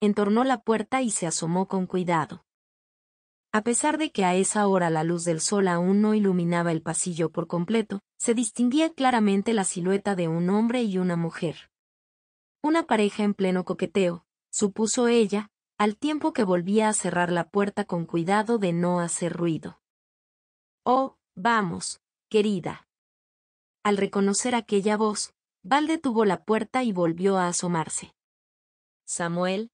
Entornó la puerta y se asomó con cuidado. A pesar de que a esa hora la luz del sol aún no iluminaba el pasillo por completo, se distinguía claramente la silueta de un hombre y una mujer. Una pareja en pleno coqueteo, supuso ella, al tiempo que volvía a cerrar la puerta con cuidado de no hacer ruido. Oh, vamos, querida. Al reconocer aquella voz, Val detuvo la puerta y volvió a asomarse. Samuel.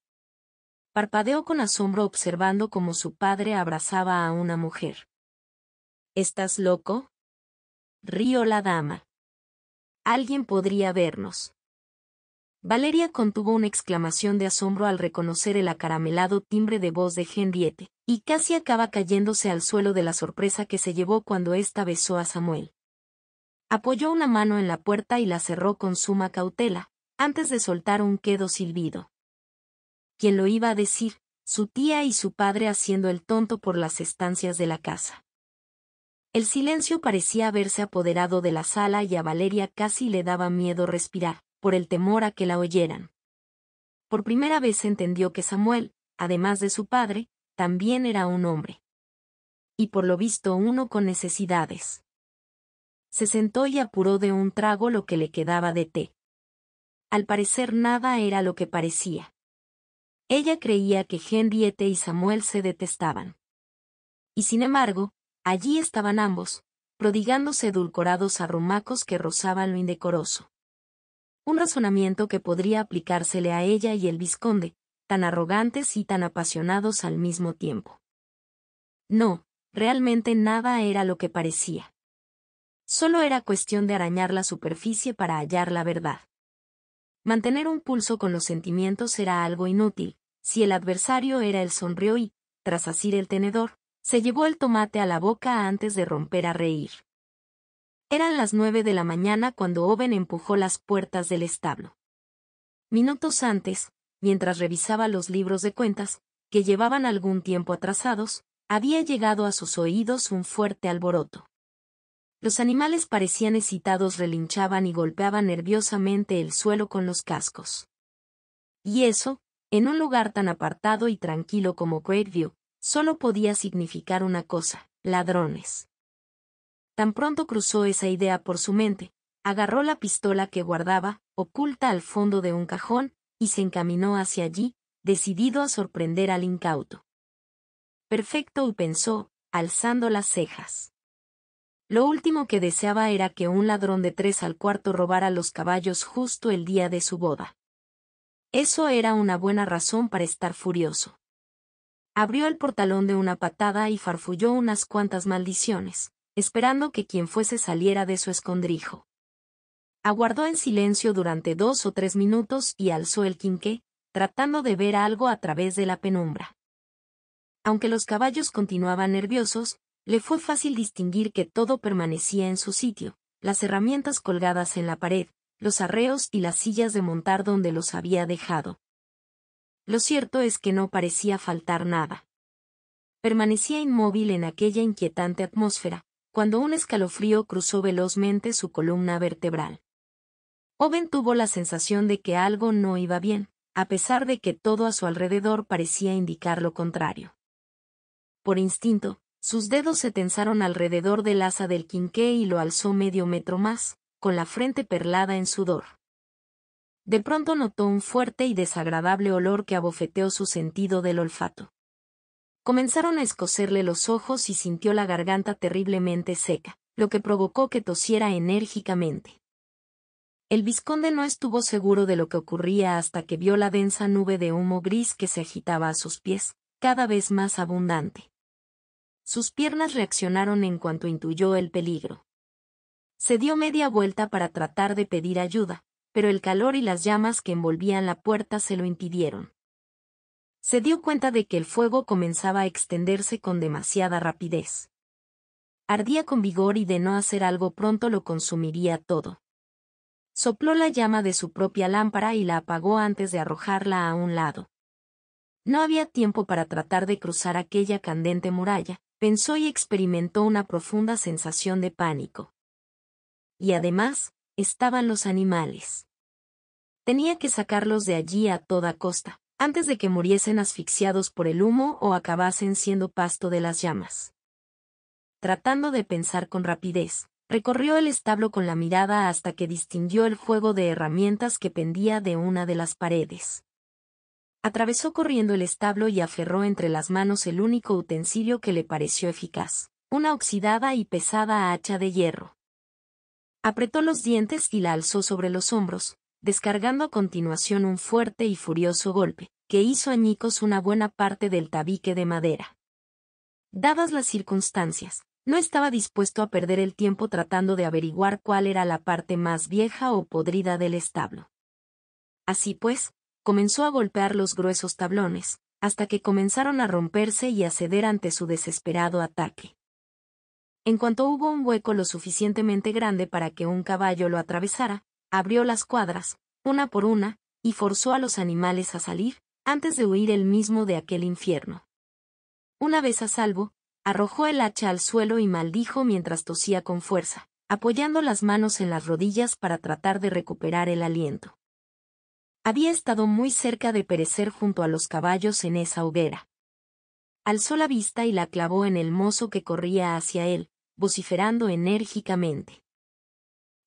Parpadeó con asombro observando cómo su padre abrazaba a una mujer. ¿Estás loco? Río la dama. Alguien podría vernos. Valeria contuvo una exclamación de asombro al reconocer el acaramelado timbre de voz de Henriette, y casi acaba cayéndose al suelo de la sorpresa que se llevó cuando ésta besó a Samuel. Apoyó una mano en la puerta y la cerró con suma cautela, antes de soltar un quedo silbido. ¿Quién lo iba a decir, su tía y su padre haciendo el tonto por las estancias de la casa. El silencio parecía haberse apoderado de la sala y a Valeria casi le daba miedo respirar por el temor a que la oyeran. Por primera vez entendió que Samuel, además de su padre, también era un hombre. Y por lo visto uno con necesidades. Se sentó y apuró de un trago lo que le quedaba de té. Al parecer nada era lo que parecía. Ella creía que Henriette y Samuel se detestaban. Y sin embargo, allí estaban ambos, prodigándose edulcorados arrumacos que rozaban lo indecoroso un razonamiento que podría aplicársele a ella y el Visconde, tan arrogantes y tan apasionados al mismo tiempo. No, realmente nada era lo que parecía. Solo era cuestión de arañar la superficie para hallar la verdad. Mantener un pulso con los sentimientos era algo inútil, si el adversario era el sonrió y, tras asir el tenedor, se llevó el tomate a la boca antes de romper a reír. Eran las nueve de la mañana cuando Owen empujó las puertas del establo. Minutos antes, mientras revisaba los libros de cuentas, que llevaban algún tiempo atrasados, había llegado a sus oídos un fuerte alboroto. Los animales parecían excitados, relinchaban y golpeaban nerviosamente el suelo con los cascos. Y eso, en un lugar tan apartado y tranquilo como View, solo podía significar una cosa, ladrones. Tan pronto cruzó esa idea por su mente, agarró la pistola que guardaba, oculta al fondo de un cajón, y se encaminó hacia allí, decidido a sorprender al incauto. Perfecto pensó, alzando las cejas. Lo último que deseaba era que un ladrón de tres al cuarto robara los caballos justo el día de su boda. Eso era una buena razón para estar furioso. Abrió el portalón de una patada y farfulló unas cuantas maldiciones, esperando que quien fuese saliera de su escondrijo. Aguardó en silencio durante dos o tres minutos y alzó el quinqué, tratando de ver algo a través de la penumbra. Aunque los caballos continuaban nerviosos, le fue fácil distinguir que todo permanecía en su sitio, las herramientas colgadas en la pared, los arreos y las sillas de montar donde los había dejado. Lo cierto es que no parecía faltar nada. Permanecía inmóvil en aquella inquietante atmósfera, cuando un escalofrío cruzó velozmente su columna vertebral. Owen tuvo la sensación de que algo no iba bien, a pesar de que todo a su alrededor parecía indicar lo contrario. Por instinto, sus dedos se tensaron alrededor del asa del quinqué y lo alzó medio metro más, con la frente perlada en sudor. De pronto notó un fuerte y desagradable olor que abofeteó su sentido del olfato. Comenzaron a escocerle los ojos y sintió la garganta terriblemente seca, lo que provocó que tosiera enérgicamente. El Visconde no estuvo seguro de lo que ocurría hasta que vio la densa nube de humo gris que se agitaba a sus pies, cada vez más abundante. Sus piernas reaccionaron en cuanto intuyó el peligro. Se dio media vuelta para tratar de pedir ayuda, pero el calor y las llamas que envolvían la puerta se lo impidieron se dio cuenta de que el fuego comenzaba a extenderse con demasiada rapidez. Ardía con vigor y de no hacer algo pronto lo consumiría todo. Sopló la llama de su propia lámpara y la apagó antes de arrojarla a un lado. No había tiempo para tratar de cruzar aquella candente muralla, pensó y experimentó una profunda sensación de pánico. Y además, estaban los animales. Tenía que sacarlos de allí a toda costa, antes de que muriesen asfixiados por el humo o acabasen siendo pasto de las llamas. Tratando de pensar con rapidez, recorrió el establo con la mirada hasta que distinguió el fuego de herramientas que pendía de una de las paredes. Atravesó corriendo el establo y aferró entre las manos el único utensilio que le pareció eficaz, una oxidada y pesada hacha de hierro. Apretó los dientes y la alzó sobre los hombros, descargando a continuación un fuerte y furioso golpe, que hizo añicos una buena parte del tabique de madera. Dadas las circunstancias, no estaba dispuesto a perder el tiempo tratando de averiguar cuál era la parte más vieja o podrida del establo. Así pues, comenzó a golpear los gruesos tablones, hasta que comenzaron a romperse y a ceder ante su desesperado ataque. En cuanto hubo un hueco lo suficientemente grande para que un caballo lo atravesara, abrió las cuadras, una por una, y forzó a los animales a salir, antes de huir él mismo de aquel infierno. Una vez a salvo, arrojó el hacha al suelo y maldijo mientras tosía con fuerza, apoyando las manos en las rodillas para tratar de recuperar el aliento. Había estado muy cerca de perecer junto a los caballos en esa hoguera. Alzó la vista y la clavó en el mozo que corría hacia él, vociferando enérgicamente.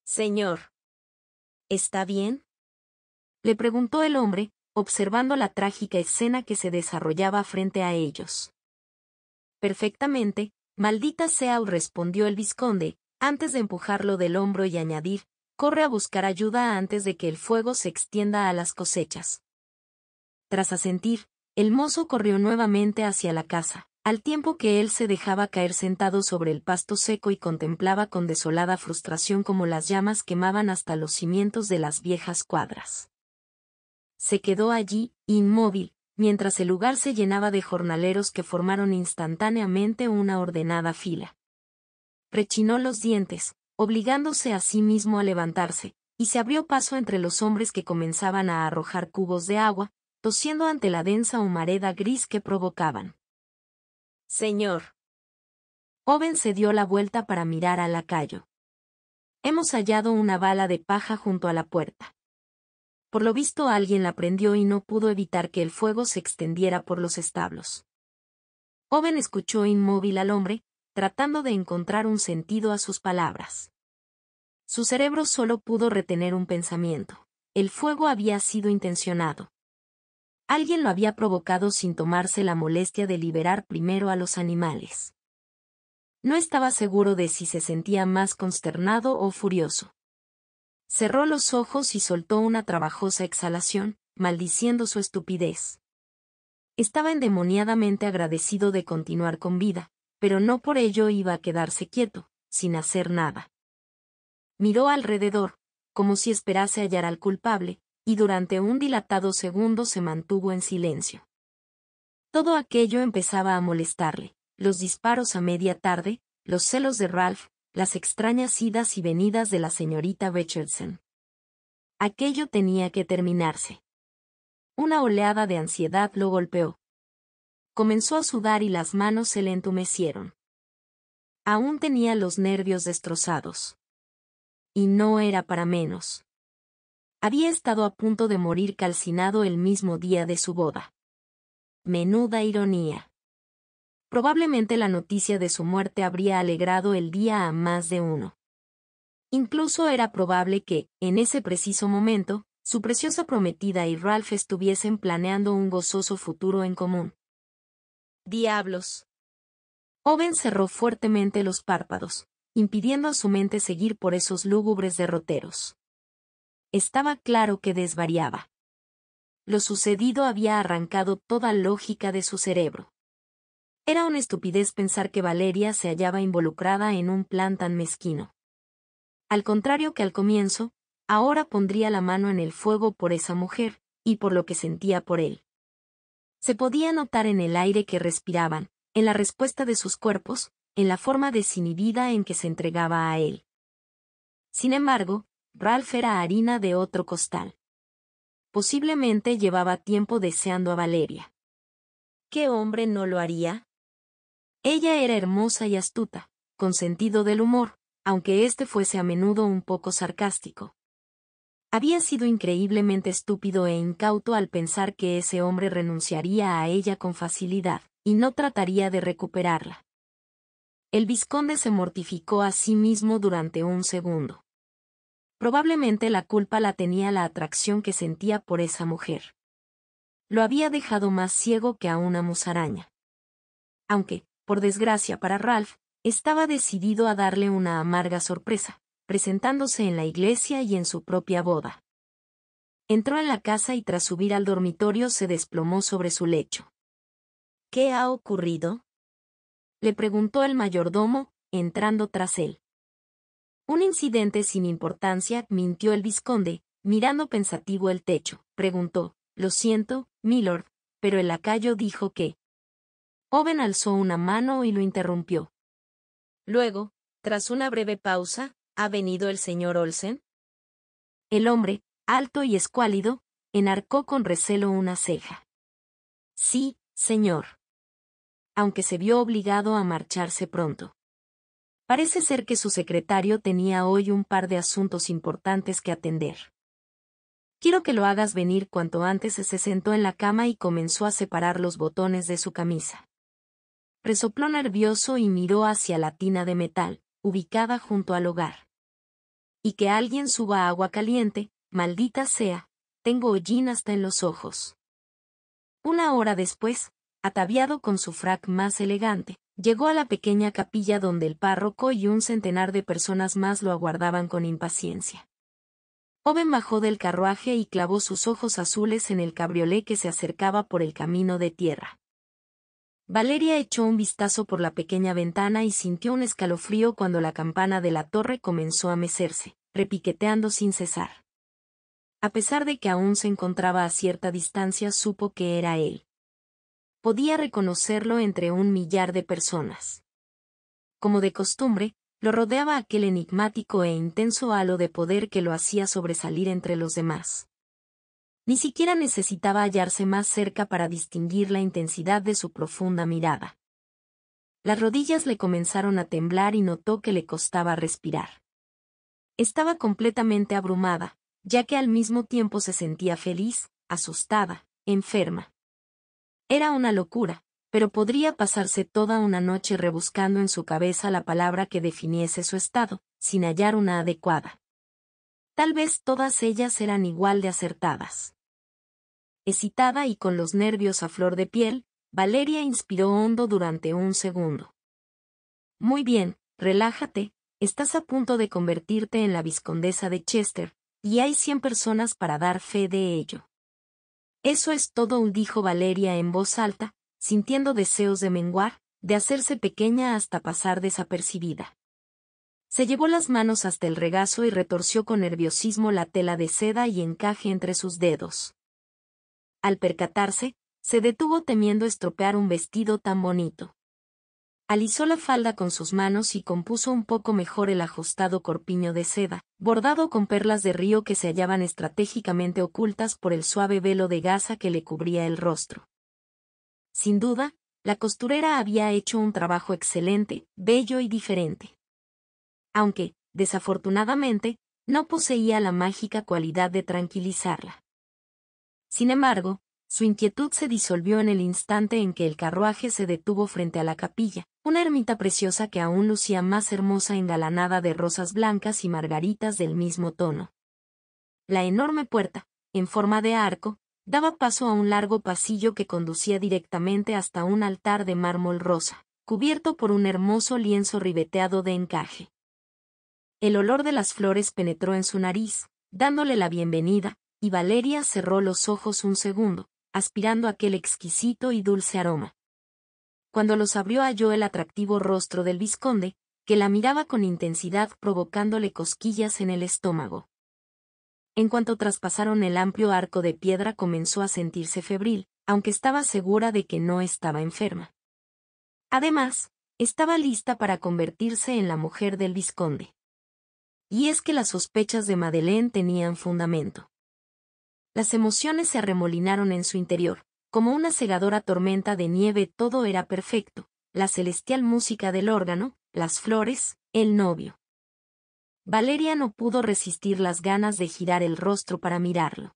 Señor, ¿Está bien? Le preguntó el hombre, observando la trágica escena que se desarrollaba frente a ellos. Perfectamente, maldita sea, respondió el vizconde, antes de empujarlo del hombro y añadir, corre a buscar ayuda antes de que el fuego se extienda a las cosechas. Tras asentir, el mozo corrió nuevamente hacia la casa al tiempo que él se dejaba caer sentado sobre el pasto seco y contemplaba con desolada frustración como las llamas quemaban hasta los cimientos de las viejas cuadras. Se quedó allí, inmóvil, mientras el lugar se llenaba de jornaleros que formaron instantáneamente una ordenada fila. Rechinó los dientes, obligándose a sí mismo a levantarse, y se abrió paso entre los hombres que comenzaban a arrojar cubos de agua, tosiendo ante la densa humareda gris que provocaban. Señor. Oven se dio la vuelta para mirar al lacayo. Hemos hallado una bala de paja junto a la puerta. Por lo visto alguien la prendió y no pudo evitar que el fuego se extendiera por los establos. Oven escuchó inmóvil al hombre, tratando de encontrar un sentido a sus palabras. Su cerebro solo pudo retener un pensamiento. El fuego había sido intencionado. Alguien lo había provocado sin tomarse la molestia de liberar primero a los animales. No estaba seguro de si se sentía más consternado o furioso. Cerró los ojos y soltó una trabajosa exhalación, maldiciendo su estupidez. Estaba endemoniadamente agradecido de continuar con vida, pero no por ello iba a quedarse quieto, sin hacer nada. Miró alrededor, como si esperase hallar al culpable, y durante un dilatado segundo se mantuvo en silencio. Todo aquello empezaba a molestarle, los disparos a media tarde, los celos de Ralph, las extrañas idas y venidas de la señorita Richardson. Aquello tenía que terminarse. Una oleada de ansiedad lo golpeó. Comenzó a sudar y las manos se le entumecieron. Aún tenía los nervios destrozados. Y no era para menos. Había estado a punto de morir calcinado el mismo día de su boda. Menuda ironía. Probablemente la noticia de su muerte habría alegrado el día a más de uno. Incluso era probable que, en ese preciso momento, su preciosa prometida y Ralph estuviesen planeando un gozoso futuro en común. Diablos. Owen cerró fuertemente los párpados, impidiendo a su mente seguir por esos lúgubres derroteros estaba claro que desvariaba. Lo sucedido había arrancado toda lógica de su cerebro. Era una estupidez pensar que Valeria se hallaba involucrada en un plan tan mezquino. Al contrario que al comienzo, ahora pondría la mano en el fuego por esa mujer, y por lo que sentía por él. Se podía notar en el aire que respiraban, en la respuesta de sus cuerpos, en la forma desinhibida en que se entregaba a él. Sin embargo, Ralph era harina de otro costal. Posiblemente llevaba tiempo deseando a Valeria. ¿Qué hombre no lo haría? Ella era hermosa y astuta, con sentido del humor, aunque este fuese a menudo un poco sarcástico. Había sido increíblemente estúpido e incauto al pensar que ese hombre renunciaría a ella con facilidad, y no trataría de recuperarla. El vizconde se mortificó a sí mismo durante un segundo. Probablemente la culpa la tenía la atracción que sentía por esa mujer. Lo había dejado más ciego que a una musaraña. Aunque, por desgracia para Ralph, estaba decidido a darle una amarga sorpresa, presentándose en la iglesia y en su propia boda. Entró en la casa y tras subir al dormitorio se desplomó sobre su lecho. ¿Qué ha ocurrido? le preguntó el mayordomo, entrando tras él. Un incidente sin importancia, mintió el vizconde, mirando pensativo el techo, preguntó, lo siento, milord, pero el lacayo dijo que... Oven alzó una mano y lo interrumpió. Luego, tras una breve pausa, ¿ha venido el señor Olsen? El hombre, alto y escuálido, enarcó con recelo una ceja. Sí, señor. Aunque se vio obligado a marcharse pronto. Parece ser que su secretario tenía hoy un par de asuntos importantes que atender. Quiero que lo hagas venir cuanto antes se sentó en la cama y comenzó a separar los botones de su camisa. Resopló nervioso y miró hacia la tina de metal, ubicada junto al hogar. Y que alguien suba agua caliente, maldita sea, tengo hollín hasta en los ojos. Una hora después, ataviado con su frac más elegante, llegó a la pequeña capilla donde el párroco y un centenar de personas más lo aguardaban con impaciencia. joven bajó del carruaje y clavó sus ojos azules en el cabriolé que se acercaba por el camino de tierra. Valeria echó un vistazo por la pequeña ventana y sintió un escalofrío cuando la campana de la torre comenzó a mecerse, repiqueteando sin cesar. A pesar de que aún se encontraba a cierta distancia, supo que era él podía reconocerlo entre un millar de personas. Como de costumbre, lo rodeaba aquel enigmático e intenso halo de poder que lo hacía sobresalir entre los demás. Ni siquiera necesitaba hallarse más cerca para distinguir la intensidad de su profunda mirada. Las rodillas le comenzaron a temblar y notó que le costaba respirar. Estaba completamente abrumada, ya que al mismo tiempo se sentía feliz, asustada, enferma. Era una locura, pero podría pasarse toda una noche rebuscando en su cabeza la palabra que definiese su estado, sin hallar una adecuada. Tal vez todas ellas eran igual de acertadas. Excitada y con los nervios a flor de piel, Valeria inspiró hondo durante un segundo. Muy bien, relájate, estás a punto de convertirte en la viscondesa de Chester, y hay cien personas para dar fe de ello. Eso es todo, dijo Valeria en voz alta, sintiendo deseos de menguar, de hacerse pequeña hasta pasar desapercibida. Se llevó las manos hasta el regazo y retorció con nerviosismo la tela de seda y encaje entre sus dedos. Al percatarse, se detuvo temiendo estropear un vestido tan bonito. Alisó la falda con sus manos y compuso un poco mejor el ajustado corpiño de seda, bordado con perlas de río que se hallaban estratégicamente ocultas por el suave velo de gasa que le cubría el rostro. Sin duda, la costurera había hecho un trabajo excelente, bello y diferente. Aunque, desafortunadamente, no poseía la mágica cualidad de tranquilizarla. Sin embargo, su inquietud se disolvió en el instante en que el carruaje se detuvo frente a la capilla, una ermita preciosa que aún lucía más hermosa engalanada de rosas blancas y margaritas del mismo tono. La enorme puerta, en forma de arco, daba paso a un largo pasillo que conducía directamente hasta un altar de mármol rosa, cubierto por un hermoso lienzo ribeteado de encaje. El olor de las flores penetró en su nariz, dándole la bienvenida, y Valeria cerró los ojos un segundo, aspirando aquel exquisito y dulce aroma. Cuando los abrió halló el atractivo rostro del vizconde, que la miraba con intensidad provocándole cosquillas en el estómago. En cuanto traspasaron el amplio arco de piedra comenzó a sentirse febril, aunque estaba segura de que no estaba enferma. Además, estaba lista para convertirse en la mujer del vizconde. Y es que las sospechas de Madeleine tenían fundamento. Las emociones se arremolinaron en su interior, como una cegadora tormenta de nieve todo era perfecto, la celestial música del órgano, las flores, el novio. Valeria no pudo resistir las ganas de girar el rostro para mirarlo.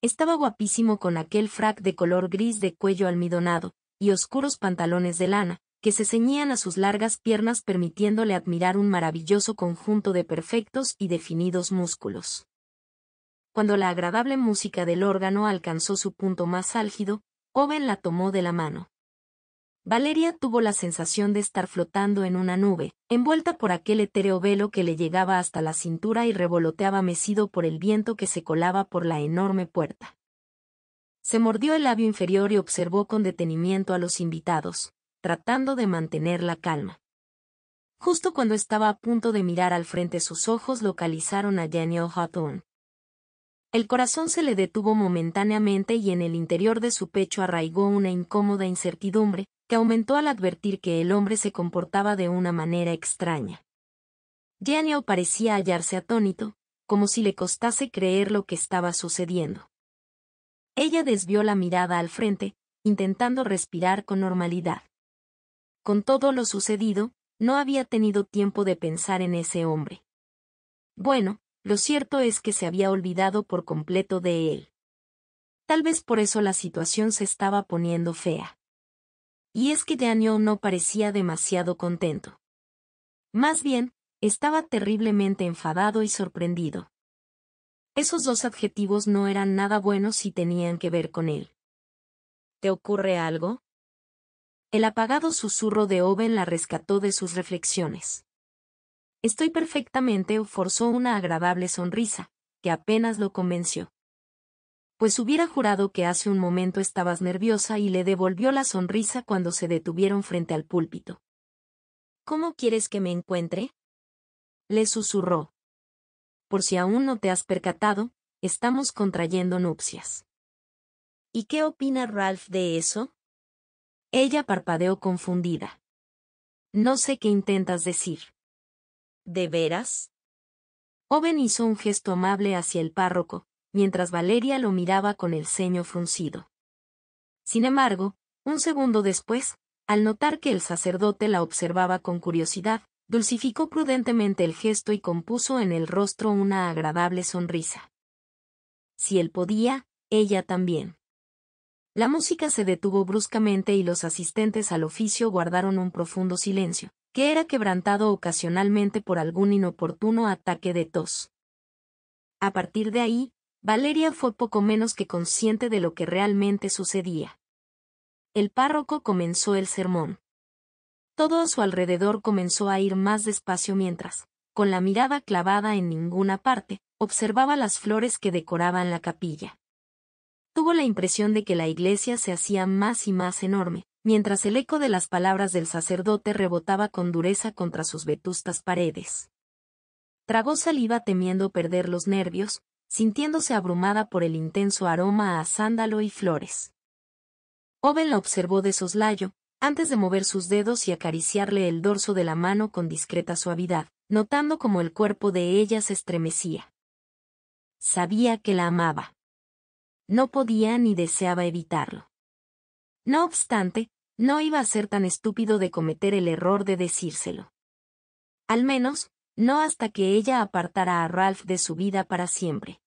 Estaba guapísimo con aquel frac de color gris de cuello almidonado, y oscuros pantalones de lana, que se ceñían a sus largas piernas permitiéndole admirar un maravilloso conjunto de perfectos y definidos músculos. Cuando la agradable música del órgano alcanzó su punto más álgido, Owen la tomó de la mano. Valeria tuvo la sensación de estar flotando en una nube, envuelta por aquel etéreo velo que le llegaba hasta la cintura y revoloteaba mecido por el viento que se colaba por la enorme puerta. Se mordió el labio inferior y observó con detenimiento a los invitados, tratando de mantener la calma. Justo cuando estaba a punto de mirar al frente sus ojos localizaron a Daniel el corazón se le detuvo momentáneamente y en el interior de su pecho arraigó una incómoda incertidumbre, que aumentó al advertir que el hombre se comportaba de una manera extraña. Daniel parecía hallarse atónito, como si le costase creer lo que estaba sucediendo. Ella desvió la mirada al frente, intentando respirar con normalidad. Con todo lo sucedido, no había tenido tiempo de pensar en ese hombre. Bueno, lo cierto es que se había olvidado por completo de él. Tal vez por eso la situación se estaba poniendo fea. Y es que Daniel no parecía demasiado contento. Más bien, estaba terriblemente enfadado y sorprendido. Esos dos adjetivos no eran nada buenos si tenían que ver con él. ¿Te ocurre algo? El apagado susurro de Owen la rescató de sus reflexiones. Estoy perfectamente forzó una agradable sonrisa, que apenas lo convenció. Pues hubiera jurado que hace un momento estabas nerviosa y le devolvió la sonrisa cuando se detuvieron frente al púlpito. ¿Cómo quieres que me encuentre? Le susurró. Por si aún no te has percatado, estamos contrayendo nupcias. ¿Y qué opina Ralph de eso? Ella parpadeó confundida. No sé qué intentas decir. ¿De veras? Oven hizo un gesto amable hacia el párroco, mientras Valeria lo miraba con el ceño fruncido. Sin embargo, un segundo después, al notar que el sacerdote la observaba con curiosidad, dulcificó prudentemente el gesto y compuso en el rostro una agradable sonrisa. Si él podía, ella también. La música se detuvo bruscamente y los asistentes al oficio guardaron un profundo silencio, que era quebrantado ocasionalmente por algún inoportuno ataque de tos. A partir de ahí, Valeria fue poco menos que consciente de lo que realmente sucedía. El párroco comenzó el sermón. Todo a su alrededor comenzó a ir más despacio mientras, con la mirada clavada en ninguna parte, observaba las flores que decoraban la capilla. Tuvo la impresión de que la iglesia se hacía más y más enorme, mientras el eco de las palabras del sacerdote rebotaba con dureza contra sus vetustas paredes. Tragó saliva temiendo perder los nervios, sintiéndose abrumada por el intenso aroma a sándalo y flores. Oven la observó de soslayo, antes de mover sus dedos y acariciarle el dorso de la mano con discreta suavidad, notando cómo el cuerpo de ella se estremecía. Sabía que la amaba. No podía ni deseaba evitarlo. No obstante, no iba a ser tan estúpido de cometer el error de decírselo. Al menos, no hasta que ella apartara a Ralph de su vida para siempre.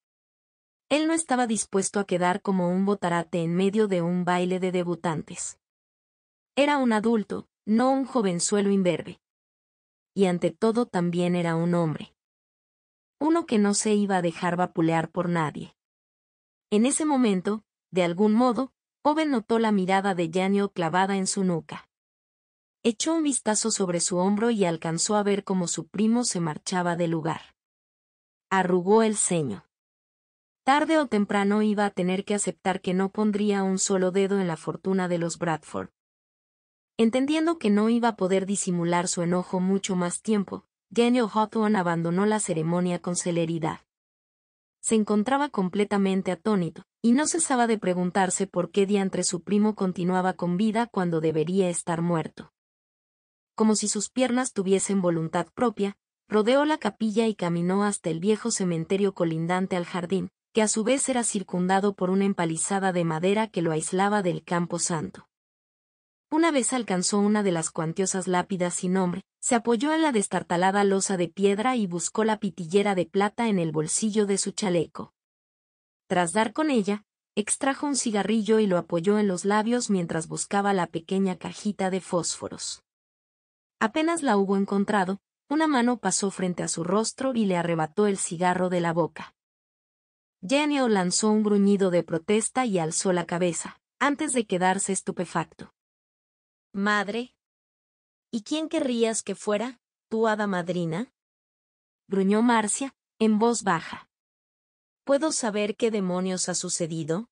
Él no estaba dispuesto a quedar como un botarate en medio de un baile de debutantes. Era un adulto, no un jovenzuelo imberbe. Y ante todo también era un hombre. Uno que no se iba a dejar vapulear por nadie. En ese momento, de algún modo, Owen notó la mirada de Janio clavada en su nuca. Echó un vistazo sobre su hombro y alcanzó a ver cómo su primo se marchaba del lugar. Arrugó el ceño. Tarde o temprano iba a tener que aceptar que no pondría un solo dedo en la fortuna de los Bradford. Entendiendo que no iba a poder disimular su enojo mucho más tiempo, Daniel Hawthorne abandonó la ceremonia con celeridad se encontraba completamente atónito, y no cesaba de preguntarse por qué diantre su primo continuaba con vida cuando debería estar muerto. Como si sus piernas tuviesen voluntad propia, rodeó la capilla y caminó hasta el viejo cementerio colindante al jardín, que a su vez era circundado por una empalizada de madera que lo aislaba del campo santo. Una vez alcanzó una de las cuantiosas lápidas sin nombre, se apoyó en la destartalada losa de piedra y buscó la pitillera de plata en el bolsillo de su chaleco. Tras dar con ella, extrajo un cigarrillo y lo apoyó en los labios mientras buscaba la pequeña cajita de fósforos. Apenas la hubo encontrado, una mano pasó frente a su rostro y le arrebató el cigarro de la boca. Genio lanzó un gruñido de protesta y alzó la cabeza, antes de quedarse estupefacto. Madre. ¿Y quién querrías que fuera, tu hada madrina? gruñó Marcia, en voz baja. ¿Puedo saber qué demonios ha sucedido?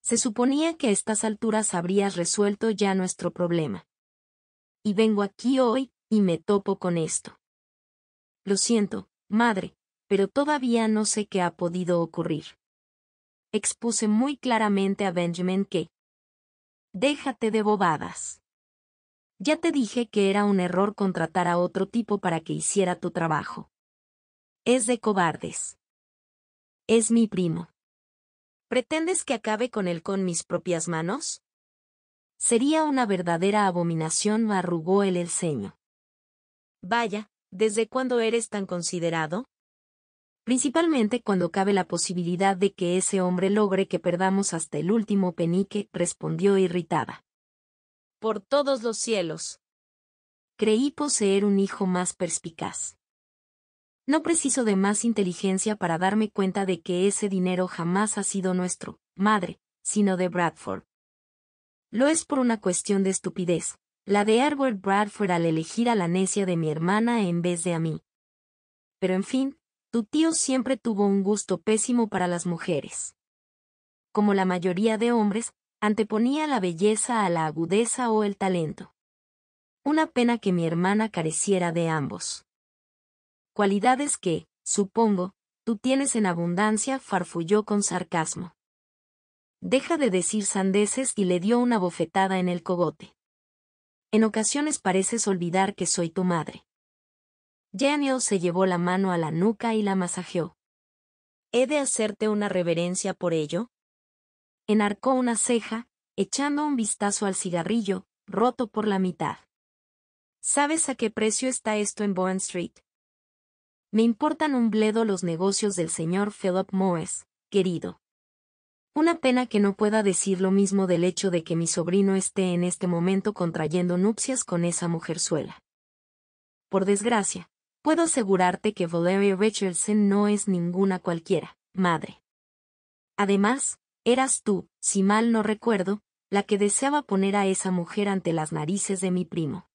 Se suponía que a estas alturas habrías resuelto ya nuestro problema. Y vengo aquí hoy, y me topo con esto. Lo siento, madre, pero todavía no sé qué ha podido ocurrir. Expuse muy claramente a Benjamin que, Déjate de bobadas. Ya te dije que era un error contratar a otro tipo para que hiciera tu trabajo. Es de cobardes. Es mi primo. ¿Pretendes que acabe con él con mis propias manos? Sería una verdadera abominación, arrugó él el ceño. Vaya, ¿desde cuándo eres tan considerado? principalmente cuando cabe la posibilidad de que ese hombre logre que perdamos hasta el último penique, respondió irritada. Por todos los cielos. Creí poseer un hijo más perspicaz. No preciso de más inteligencia para darme cuenta de que ese dinero jamás ha sido nuestro, madre, sino de Bradford. Lo es por una cuestión de estupidez, la de Edward Bradford al elegir a la necia de mi hermana en vez de a mí. Pero en fin, tu tío siempre tuvo un gusto pésimo para las mujeres. Como la mayoría de hombres, anteponía la belleza a la agudeza o el talento. Una pena que mi hermana careciera de ambos. Cualidades que, supongo, tú tienes en abundancia, farfulló con sarcasmo. Deja de decir sandeces y le dio una bofetada en el cogote. En ocasiones pareces olvidar que soy tu madre. Daniel se llevó la mano a la nuca y la masajeó. ¿He de hacerte una reverencia por ello? Enarcó una ceja, echando un vistazo al cigarrillo, roto por la mitad. ¿Sabes a qué precio está esto en Bowen Street? Me importan un bledo los negocios del señor Philip Moes, querido. Una pena que no pueda decir lo mismo del hecho de que mi sobrino esté en este momento contrayendo nupcias con esa mujerzuela. Por desgracia, puedo asegurarte que Valeria Richardson no es ninguna cualquiera, madre. Además, eras tú, si mal no recuerdo, la que deseaba poner a esa mujer ante las narices de mi primo.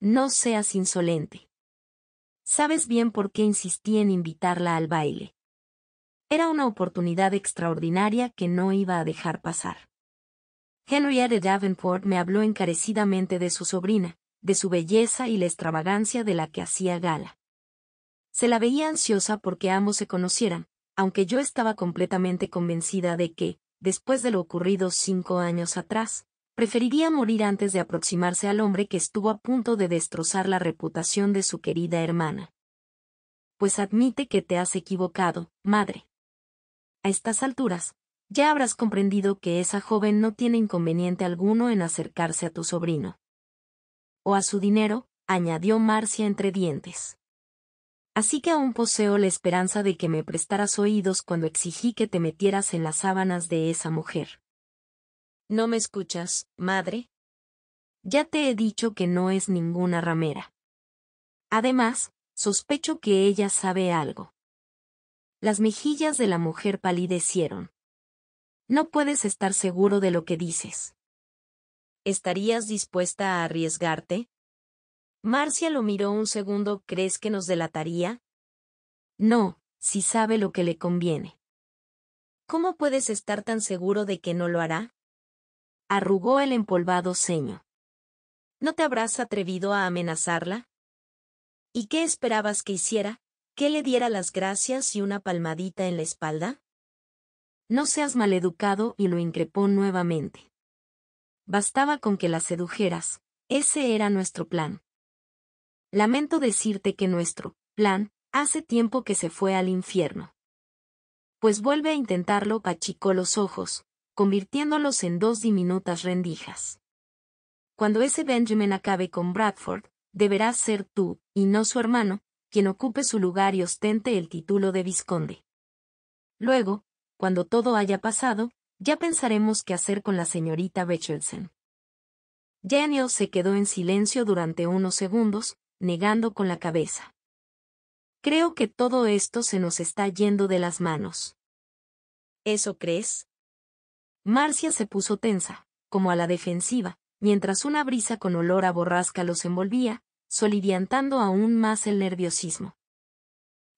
No seas insolente. Sabes bien por qué insistí en invitarla al baile. Era una oportunidad extraordinaria que no iba a dejar pasar. Henrietta Davenport me habló encarecidamente de su sobrina, de su belleza y la extravagancia de la que hacía gala. Se la veía ansiosa porque ambos se conocieran, aunque yo estaba completamente convencida de que, después de lo ocurrido cinco años atrás, preferiría morir antes de aproximarse al hombre que estuvo a punto de destrozar la reputación de su querida hermana. Pues admite que te has equivocado, madre. A estas alturas, ya habrás comprendido que esa joven no tiene inconveniente alguno en acercarse a tu sobrino o a su dinero, añadió Marcia entre dientes. Así que aún poseo la esperanza de que me prestaras oídos cuando exigí que te metieras en las sábanas de esa mujer. ¿No me escuchas, madre? Ya te he dicho que no es ninguna ramera. Además, sospecho que ella sabe algo. Las mejillas de la mujer palidecieron. No puedes estar seguro de lo que dices. ¿Estarías dispuesta a arriesgarte? Marcia lo miró un segundo. ¿Crees que nos delataría? No, si sabe lo que le conviene. ¿Cómo puedes estar tan seguro de que no lo hará? Arrugó el empolvado ceño. ¿No te habrás atrevido a amenazarla? ¿Y qué esperabas que hiciera? ¿Que le diera las gracias y una palmadita en la espalda? No seas maleducado y lo increpó nuevamente. Bastaba con que la sedujeras. Ese era nuestro plan. Lamento decirte que nuestro plan hace tiempo que se fue al infierno. Pues vuelve a intentarlo, pachicó los ojos, convirtiéndolos en dos diminutas rendijas. Cuando ese Benjamin acabe con Bradford, deberás ser tú, y no su hermano, quien ocupe su lugar y ostente el título de Visconde. Luego, cuando todo haya pasado, ya pensaremos qué hacer con la señorita Bechelsen. Daniel se quedó en silencio durante unos segundos, negando con la cabeza. Creo que todo esto se nos está yendo de las manos. ¿Eso crees? Marcia se puso tensa, como a la defensiva, mientras una brisa con olor a borrasca los envolvía, soliviantando aún más el nerviosismo.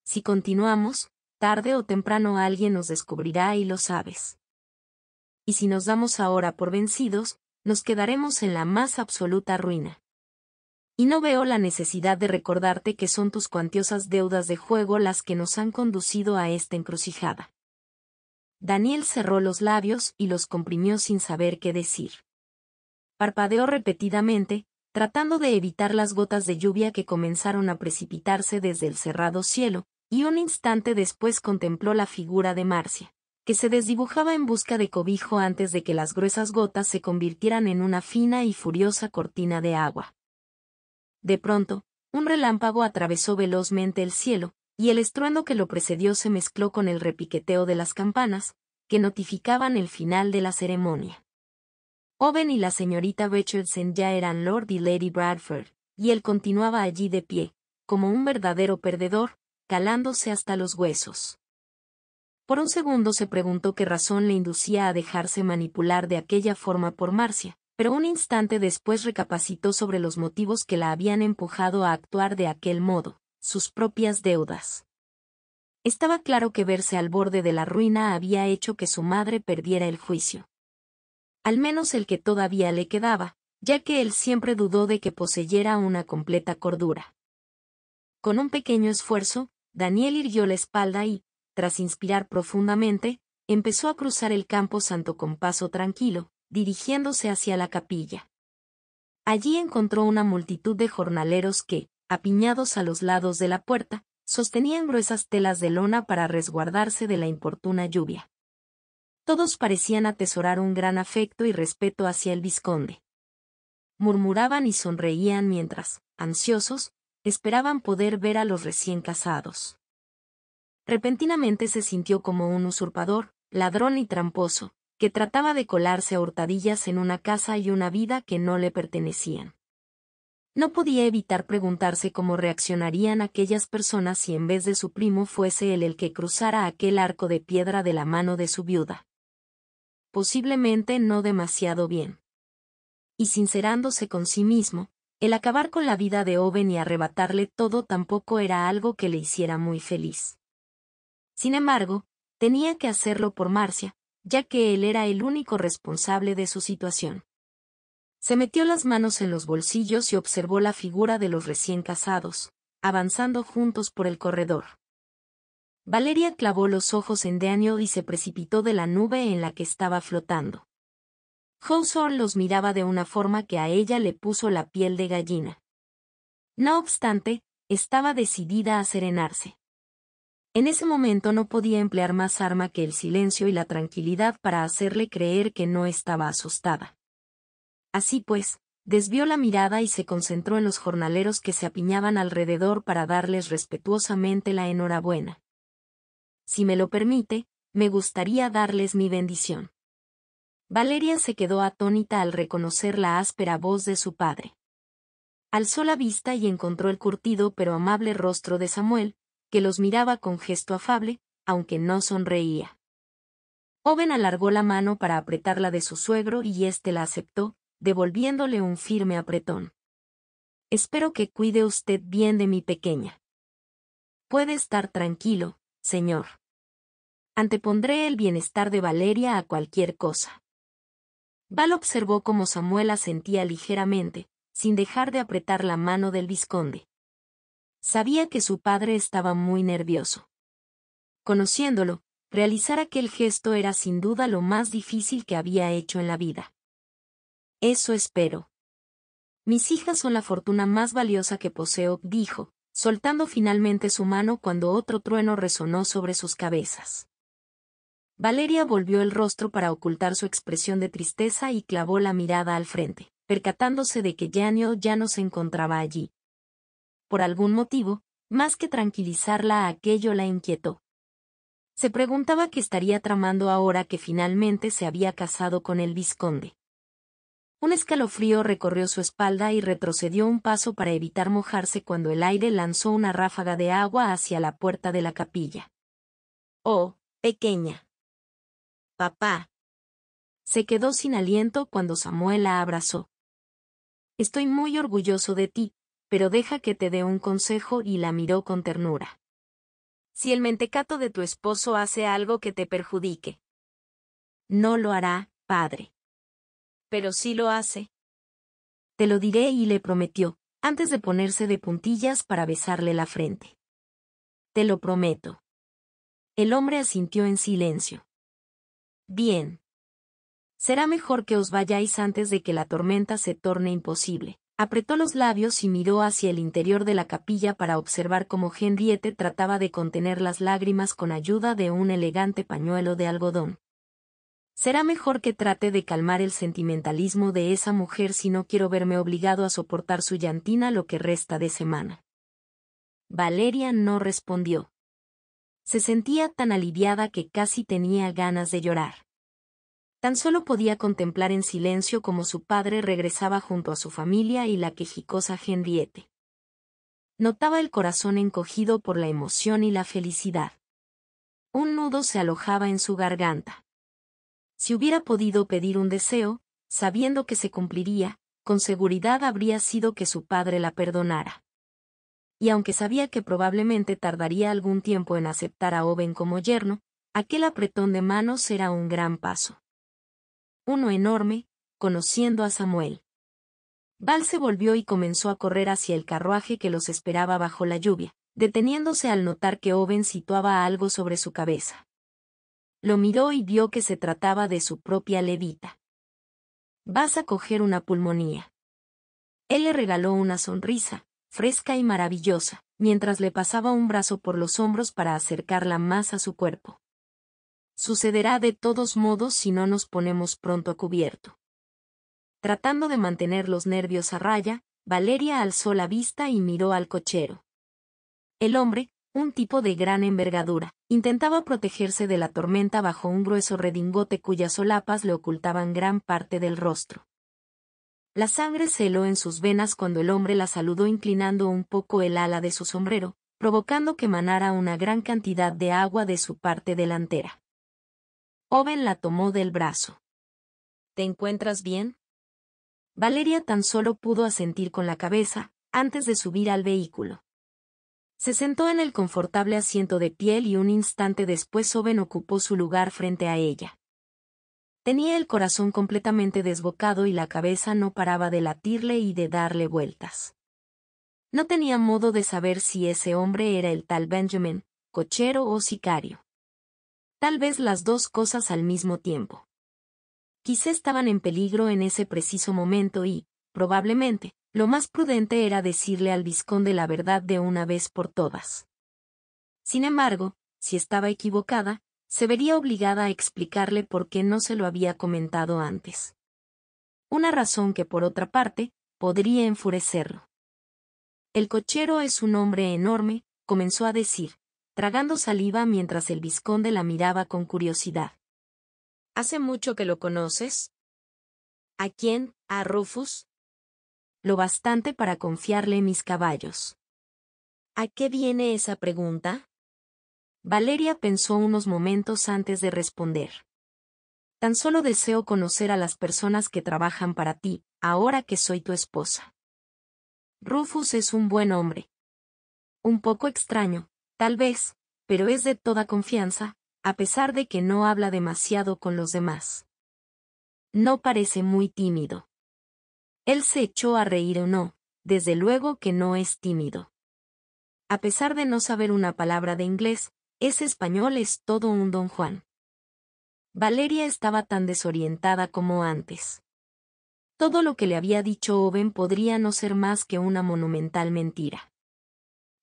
Si continuamos, tarde o temprano alguien nos descubrirá y lo sabes y si nos damos ahora por vencidos, nos quedaremos en la más absoluta ruina. Y no veo la necesidad de recordarte que son tus cuantiosas deudas de juego las que nos han conducido a esta encrucijada. Daniel cerró los labios y los comprimió sin saber qué decir. Parpadeó repetidamente, tratando de evitar las gotas de lluvia que comenzaron a precipitarse desde el cerrado cielo, y un instante después contempló la figura de Marcia que se desdibujaba en busca de cobijo antes de que las gruesas gotas se convirtieran en una fina y furiosa cortina de agua. De pronto, un relámpago atravesó velozmente el cielo, y el estruendo que lo precedió se mezcló con el repiqueteo de las campanas, que notificaban el final de la ceremonia. Owen y la señorita Richardson ya eran Lord y Lady Bradford, y él continuaba allí de pie, como un verdadero perdedor, calándose hasta los huesos. Por un segundo se preguntó qué razón le inducía a dejarse manipular de aquella forma por Marcia, pero un instante después recapacitó sobre los motivos que la habían empujado a actuar de aquel modo, sus propias deudas. Estaba claro que verse al borde de la ruina había hecho que su madre perdiera el juicio. Al menos el que todavía le quedaba, ya que él siempre dudó de que poseyera una completa cordura. Con un pequeño esfuerzo, Daniel irguió la espalda y, tras inspirar profundamente, empezó a cruzar el campo santo con paso tranquilo, dirigiéndose hacia la capilla. Allí encontró una multitud de jornaleros que, apiñados a los lados de la puerta, sostenían gruesas telas de lona para resguardarse de la importuna lluvia. Todos parecían atesorar un gran afecto y respeto hacia el Visconde. Murmuraban y sonreían mientras, ansiosos, esperaban poder ver a los recién casados. Repentinamente se sintió como un usurpador, ladrón y tramposo, que trataba de colarse a hurtadillas en una casa y una vida que no le pertenecían. No podía evitar preguntarse cómo reaccionarían aquellas personas si en vez de su primo fuese él el que cruzara aquel arco de piedra de la mano de su viuda. Posiblemente no demasiado bien. Y sincerándose con sí mismo, el acabar con la vida de Oven y arrebatarle todo tampoco era algo que le hiciera muy feliz. Sin embargo, tenía que hacerlo por Marcia, ya que él era el único responsable de su situación. Se metió las manos en los bolsillos y observó la figura de los recién casados, avanzando juntos por el corredor. Valeria clavó los ojos en Daniel y se precipitó de la nube en la que estaba flotando. Hawthorne los miraba de una forma que a ella le puso la piel de gallina. No obstante, estaba decidida a serenarse. En ese momento no podía emplear más arma que el silencio y la tranquilidad para hacerle creer que no estaba asustada. Así pues, desvió la mirada y se concentró en los jornaleros que se apiñaban alrededor para darles respetuosamente la enhorabuena. Si me lo permite, me gustaría darles mi bendición. Valeria se quedó atónita al reconocer la áspera voz de su padre. Alzó la vista y encontró el curtido pero amable rostro de Samuel, que los miraba con gesto afable, aunque no sonreía. Joven alargó la mano para apretar la de su suegro y éste la aceptó, devolviéndole un firme apretón. Espero que cuide usted bien de mi pequeña. Puede estar tranquilo, señor. Antepondré el bienestar de Valeria a cualquier cosa. Val observó cómo Samuel asentía ligeramente, sin dejar de apretar la mano del visconde. Sabía que su padre estaba muy nervioso. Conociéndolo, realizar aquel gesto era sin duda lo más difícil que había hecho en la vida. Eso espero. Mis hijas son la fortuna más valiosa que poseo, dijo, soltando finalmente su mano cuando otro trueno resonó sobre sus cabezas. Valeria volvió el rostro para ocultar su expresión de tristeza y clavó la mirada al frente, percatándose de que Janio ya no se encontraba allí por algún motivo, más que tranquilizarla aquello la inquietó. Se preguntaba qué estaría tramando ahora que finalmente se había casado con el vizconde. Un escalofrío recorrió su espalda y retrocedió un paso para evitar mojarse cuando el aire lanzó una ráfaga de agua hacia la puerta de la capilla. Oh, pequeña. Papá. Se quedó sin aliento cuando Samuel la abrazó. Estoy muy orgulloso de ti, pero deja que te dé un consejo y la miró con ternura. Si el mentecato de tu esposo hace algo que te perjudique. No lo hará, padre. Pero si lo hace. Te lo diré y le prometió, antes de ponerse de puntillas para besarle la frente. Te lo prometo. El hombre asintió en silencio. Bien. Será mejor que os vayáis antes de que la tormenta se torne imposible. Apretó los labios y miró hacia el interior de la capilla para observar cómo Henriette trataba de contener las lágrimas con ayuda de un elegante pañuelo de algodón. Será mejor que trate de calmar el sentimentalismo de esa mujer si no quiero verme obligado a soportar su llantina lo que resta de semana. Valeria no respondió. Se sentía tan aliviada que casi tenía ganas de llorar. Tan solo podía contemplar en silencio cómo su padre regresaba junto a su familia y la quejicosa Henriette. Notaba el corazón encogido por la emoción y la felicidad. Un nudo se alojaba en su garganta. Si hubiera podido pedir un deseo, sabiendo que se cumpliría, con seguridad habría sido que su padre la perdonara. Y aunque sabía que probablemente tardaría algún tiempo en aceptar a Owen como yerno, aquel apretón de manos era un gran paso uno enorme, conociendo a Samuel. Val se volvió y comenzó a correr hacia el carruaje que los esperaba bajo la lluvia, deteniéndose al notar que Owen situaba algo sobre su cabeza. Lo miró y vio que se trataba de su propia levita. Vas a coger una pulmonía. Él le regaló una sonrisa, fresca y maravillosa, mientras le pasaba un brazo por los hombros para acercarla más a su cuerpo. Sucederá de todos modos si no nos ponemos pronto a cubierto. Tratando de mantener los nervios a raya, Valeria alzó la vista y miró al cochero. El hombre, un tipo de gran envergadura, intentaba protegerse de la tormenta bajo un grueso redingote cuyas solapas le ocultaban gran parte del rostro. La sangre se en sus venas cuando el hombre la saludó inclinando un poco el ala de su sombrero, provocando que manara una gran cantidad de agua de su parte delantera. Oven la tomó del brazo. ¿Te encuentras bien? Valeria tan solo pudo asentir con la cabeza, antes de subir al vehículo. Se sentó en el confortable asiento de piel y un instante después Oven ocupó su lugar frente a ella. Tenía el corazón completamente desbocado y la cabeza no paraba de latirle y de darle vueltas. No tenía modo de saber si ese hombre era el tal Benjamin, cochero o sicario. Tal vez las dos cosas al mismo tiempo. Quizá estaban en peligro en ese preciso momento y, probablemente, lo más prudente era decirle al vizconde la verdad de una vez por todas. Sin embargo, si estaba equivocada, se vería obligada a explicarle por qué no se lo había comentado antes. Una razón que, por otra parte, podría enfurecerlo. El cochero es un hombre enorme, comenzó a decir, tragando saliva mientras el vizconde la miraba con curiosidad. ¿Hace mucho que lo conoces? ¿A quién? ¿A Rufus? Lo bastante para confiarle mis caballos. ¿A qué viene esa pregunta? Valeria pensó unos momentos antes de responder. Tan solo deseo conocer a las personas que trabajan para ti, ahora que soy tu esposa. Rufus es un buen hombre. Un poco extraño, Tal vez, pero es de toda confianza, a pesar de que no habla demasiado con los demás. No parece muy tímido. Él se echó a reír o no, desde luego que no es tímido. A pesar de no saber una palabra de inglés, ese español es todo un don Juan. Valeria estaba tan desorientada como antes. Todo lo que le había dicho Oven podría no ser más que una monumental mentira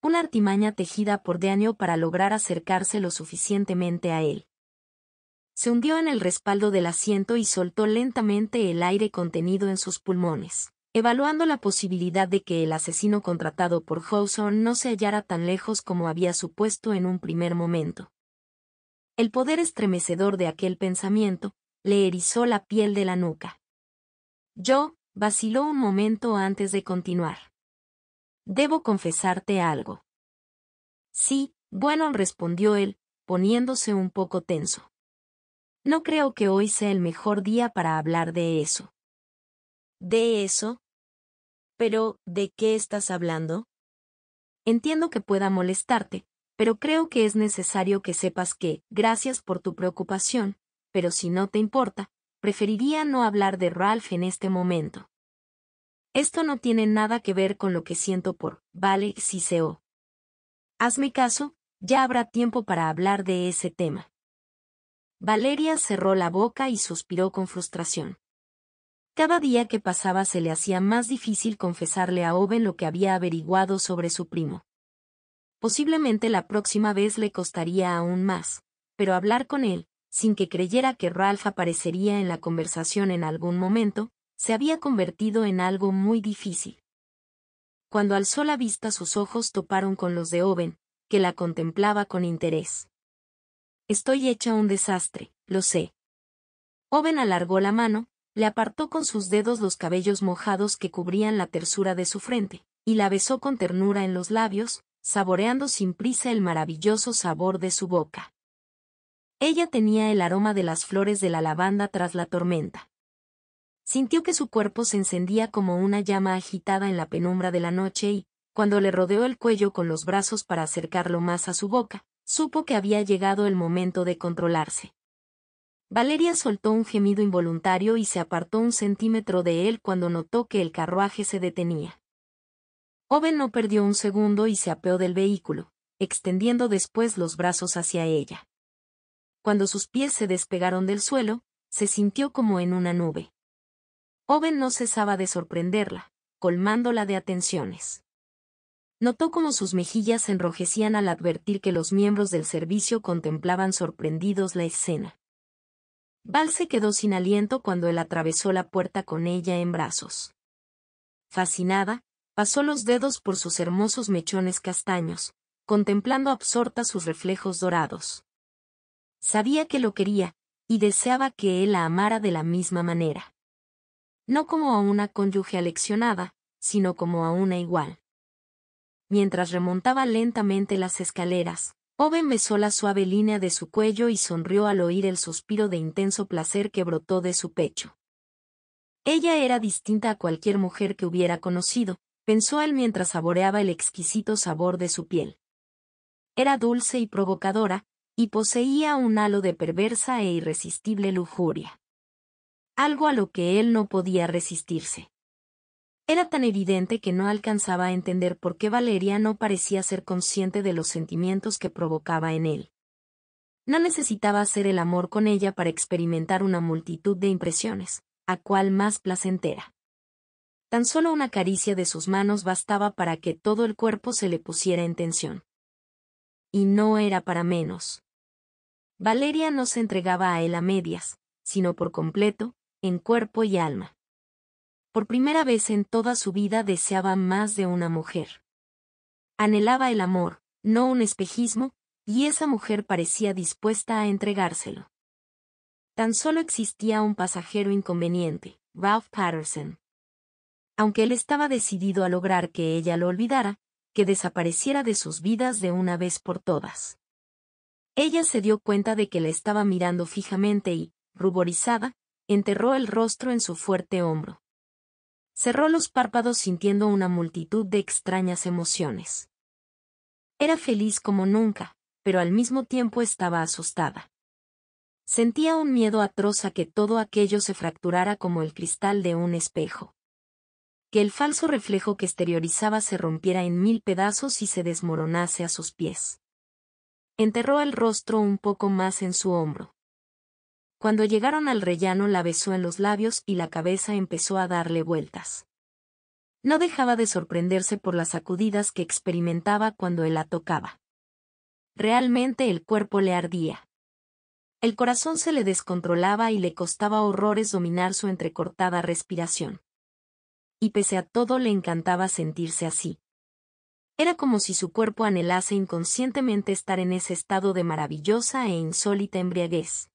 una artimaña tejida por año para lograr acercarse lo suficientemente a él. Se hundió en el respaldo del asiento y soltó lentamente el aire contenido en sus pulmones, evaluando la posibilidad de que el asesino contratado por Howson no se hallara tan lejos como había supuesto en un primer momento. El poder estremecedor de aquel pensamiento le erizó la piel de la nuca. Yo, vaciló un momento antes de continuar. Debo confesarte algo. Sí, bueno, respondió él, poniéndose un poco tenso. No creo que hoy sea el mejor día para hablar de eso. ¿De eso? Pero, ¿de qué estás hablando? Entiendo que pueda molestarte, pero creo que es necesario que sepas que, gracias por tu preocupación, pero si no te importa, preferiría no hablar de Ralph en este momento. Esto no tiene nada que ver con lo que siento por, vale, o Hazme caso, ya habrá tiempo para hablar de ese tema. Valeria cerró la boca y suspiró con frustración. Cada día que pasaba se le hacía más difícil confesarle a Oven lo que había averiguado sobre su primo. Posiblemente la próxima vez le costaría aún más, pero hablar con él, sin que creyera que Ralph aparecería en la conversación en algún momento, se había convertido en algo muy difícil. Cuando alzó la vista sus ojos toparon con los de Oven, que la contemplaba con interés. Estoy hecha un desastre, lo sé. Oven alargó la mano, le apartó con sus dedos los cabellos mojados que cubrían la tersura de su frente, y la besó con ternura en los labios, saboreando sin prisa el maravilloso sabor de su boca. Ella tenía el aroma de las flores de la lavanda tras la tormenta. Sintió que su cuerpo se encendía como una llama agitada en la penumbra de la noche y, cuando le rodeó el cuello con los brazos para acercarlo más a su boca, supo que había llegado el momento de controlarse. Valeria soltó un gemido involuntario y se apartó un centímetro de él cuando notó que el carruaje se detenía. Ove no perdió un segundo y se apeó del vehículo, extendiendo después los brazos hacia ella. Cuando sus pies se despegaron del suelo, se sintió como en una nube. Oven no cesaba de sorprenderla, colmándola de atenciones. Notó cómo sus mejillas se enrojecían al advertir que los miembros del servicio contemplaban sorprendidos la escena. Val se quedó sin aliento cuando él atravesó la puerta con ella en brazos. Fascinada, pasó los dedos por sus hermosos mechones castaños, contemplando absorta sus reflejos dorados. Sabía que lo quería, y deseaba que él la amara de la misma manera no como a una cónyuge aleccionada, sino como a una igual. Mientras remontaba lentamente las escaleras, Owen besó la suave línea de su cuello y sonrió al oír el suspiro de intenso placer que brotó de su pecho. Ella era distinta a cualquier mujer que hubiera conocido, pensó él mientras saboreaba el exquisito sabor de su piel. Era dulce y provocadora, y poseía un halo de perversa e irresistible lujuria algo a lo que él no podía resistirse. Era tan evidente que no alcanzaba a entender por qué Valeria no parecía ser consciente de los sentimientos que provocaba en él. No necesitaba hacer el amor con ella para experimentar una multitud de impresiones, a cual más placentera. Tan solo una caricia de sus manos bastaba para que todo el cuerpo se le pusiera en tensión. Y no era para menos. Valeria no se entregaba a él a medias, sino por completo, en cuerpo y alma. Por primera vez en toda su vida deseaba más de una mujer. Anhelaba el amor, no un espejismo, y esa mujer parecía dispuesta a entregárselo. Tan solo existía un pasajero inconveniente, Ralph Patterson. Aunque él estaba decidido a lograr que ella lo olvidara, que desapareciera de sus vidas de una vez por todas. Ella se dio cuenta de que la estaba mirando fijamente y, ruborizada, enterró el rostro en su fuerte hombro. Cerró los párpados sintiendo una multitud de extrañas emociones. Era feliz como nunca, pero al mismo tiempo estaba asustada. Sentía un miedo atroz a que todo aquello se fracturara como el cristal de un espejo. Que el falso reflejo que exteriorizaba se rompiera en mil pedazos y se desmoronase a sus pies. Enterró el rostro un poco más en su hombro. Cuando llegaron al rellano la besó en los labios y la cabeza empezó a darle vueltas. No dejaba de sorprenderse por las sacudidas que experimentaba cuando él la tocaba. Realmente el cuerpo le ardía. El corazón se le descontrolaba y le costaba horrores dominar su entrecortada respiración. Y pese a todo le encantaba sentirse así. Era como si su cuerpo anhelase inconscientemente estar en ese estado de maravillosa e insólita embriaguez.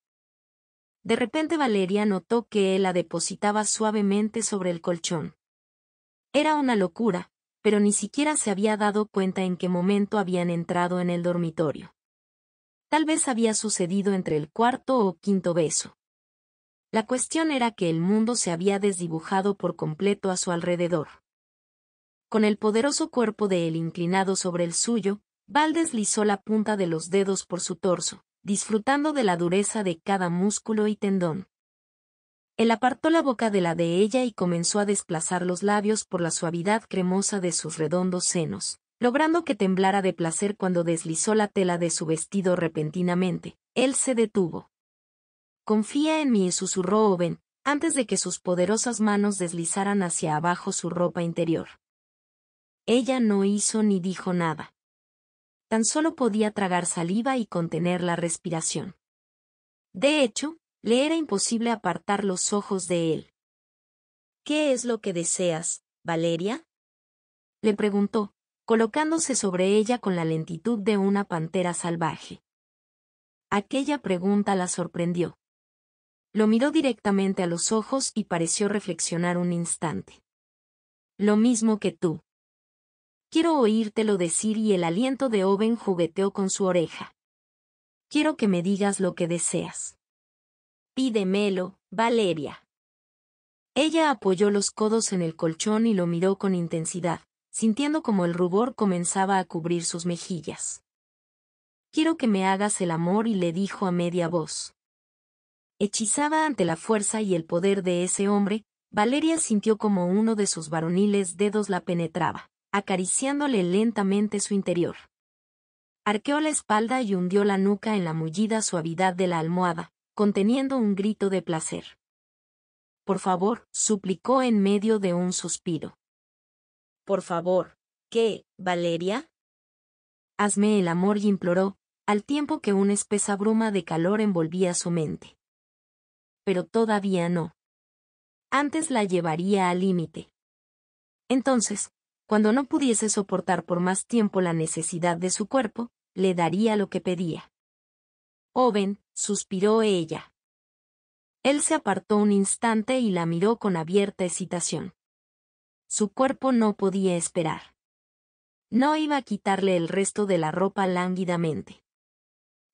De repente Valeria notó que él la depositaba suavemente sobre el colchón. Era una locura, pero ni siquiera se había dado cuenta en qué momento habían entrado en el dormitorio. Tal vez había sucedido entre el cuarto o quinto beso. La cuestión era que el mundo se había desdibujado por completo a su alrededor. Con el poderoso cuerpo de él inclinado sobre el suyo, Val deslizó la punta de los dedos por su torso, disfrutando de la dureza de cada músculo y tendón. Él apartó la boca de la de ella y comenzó a desplazar los labios por la suavidad cremosa de sus redondos senos, logrando que temblara de placer cuando deslizó la tela de su vestido repentinamente. Él se detuvo. Confía en mí, susurró Owen, antes de que sus poderosas manos deslizaran hacia abajo su ropa interior. Ella no hizo ni dijo nada tan solo podía tragar saliva y contener la respiración. De hecho, le era imposible apartar los ojos de él. ¿Qué es lo que deseas, Valeria? le preguntó, colocándose sobre ella con la lentitud de una pantera salvaje. Aquella pregunta la sorprendió. Lo miró directamente a los ojos y pareció reflexionar un instante. Lo mismo que tú. Quiero oírtelo decir y el aliento de Oven jugueteó con su oreja. Quiero que me digas lo que deseas. Pídemelo, Valeria. Ella apoyó los codos en el colchón y lo miró con intensidad, sintiendo como el rubor comenzaba a cubrir sus mejillas. Quiero que me hagas el amor y le dijo a media voz. Hechizada ante la fuerza y el poder de ese hombre, Valeria sintió como uno de sus varoniles dedos la penetraba acariciándole lentamente su interior. Arqueó la espalda y hundió la nuca en la mullida suavidad de la almohada, conteniendo un grito de placer. Por favor, suplicó en medio de un suspiro. Por favor, ¿qué, Valeria? Hazme el amor y imploró, al tiempo que una espesa bruma de calor envolvía su mente. Pero todavía no. Antes la llevaría al límite. Entonces, cuando no pudiese soportar por más tiempo la necesidad de su cuerpo, le daría lo que pedía. Oven, suspiró ella. Él se apartó un instante y la miró con abierta excitación. Su cuerpo no podía esperar. No iba a quitarle el resto de la ropa lánguidamente.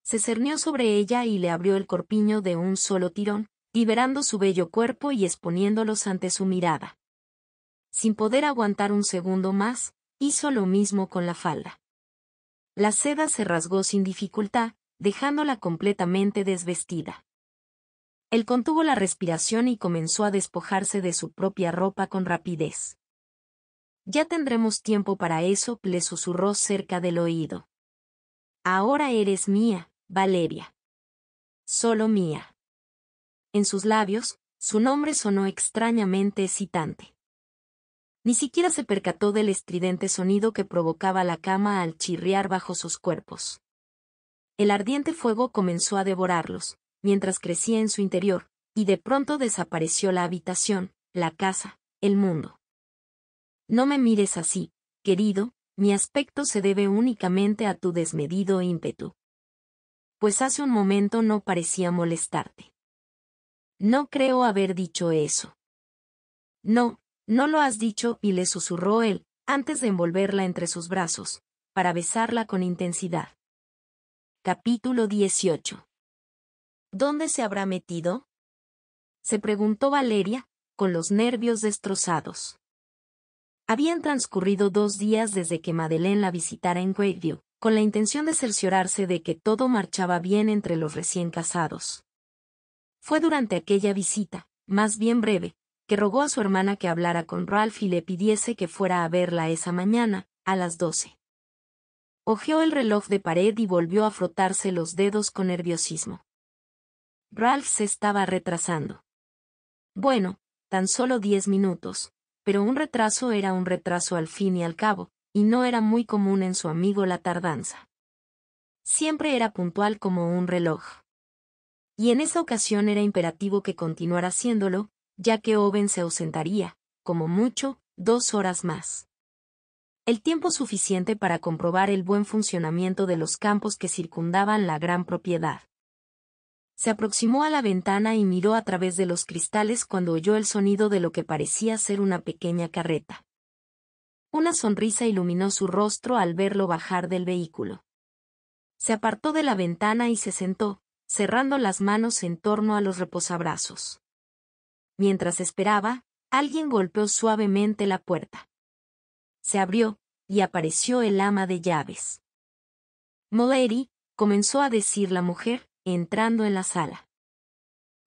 Se cernió sobre ella y le abrió el corpiño de un solo tirón, liberando su bello cuerpo y exponiéndolos ante su mirada sin poder aguantar un segundo más, hizo lo mismo con la falda. La seda se rasgó sin dificultad, dejándola completamente desvestida. Él contuvo la respiración y comenzó a despojarse de su propia ropa con rapidez. Ya tendremos tiempo para eso, le susurró cerca del oído. Ahora eres mía, Valeria. Solo mía. En sus labios, su nombre sonó extrañamente excitante. Ni siquiera se percató del estridente sonido que provocaba la cama al chirriar bajo sus cuerpos. El ardiente fuego comenzó a devorarlos, mientras crecía en su interior, y de pronto desapareció la habitación, la casa, el mundo. No me mires así, querido, mi aspecto se debe únicamente a tu desmedido ímpetu. Pues hace un momento no parecía molestarte. No creo haber dicho eso. No, no lo has dicho, y le susurró él, antes de envolverla entre sus brazos, para besarla con intensidad. Capítulo 18. ¿Dónde se habrá metido? Se preguntó Valeria, con los nervios destrozados. Habían transcurrido dos días desde que Madeleine la visitara en Greatview, con la intención de cerciorarse de que todo marchaba bien entre los recién casados. Fue durante aquella visita, más bien breve, que rogó a su hermana que hablara con Ralph y le pidiese que fuera a verla esa mañana, a las doce. Ojeó el reloj de pared y volvió a frotarse los dedos con nerviosismo. Ralph se estaba retrasando. Bueno, tan solo diez minutos, pero un retraso era un retraso al fin y al cabo, y no era muy común en su amigo la tardanza. Siempre era puntual como un reloj. Y en esa ocasión era imperativo que continuara haciéndolo, ya que Owen se ausentaría, como mucho, dos horas más. El tiempo suficiente para comprobar el buen funcionamiento de los campos que circundaban la gran propiedad. Se aproximó a la ventana y miró a través de los cristales cuando oyó el sonido de lo que parecía ser una pequeña carreta. Una sonrisa iluminó su rostro al verlo bajar del vehículo. Se apartó de la ventana y se sentó, cerrando las manos en torno a los reposabrazos. Mientras esperaba, alguien golpeó suavemente la puerta. Se abrió, y apareció el ama de llaves. Moleri, comenzó a decir la mujer, entrando en la sala.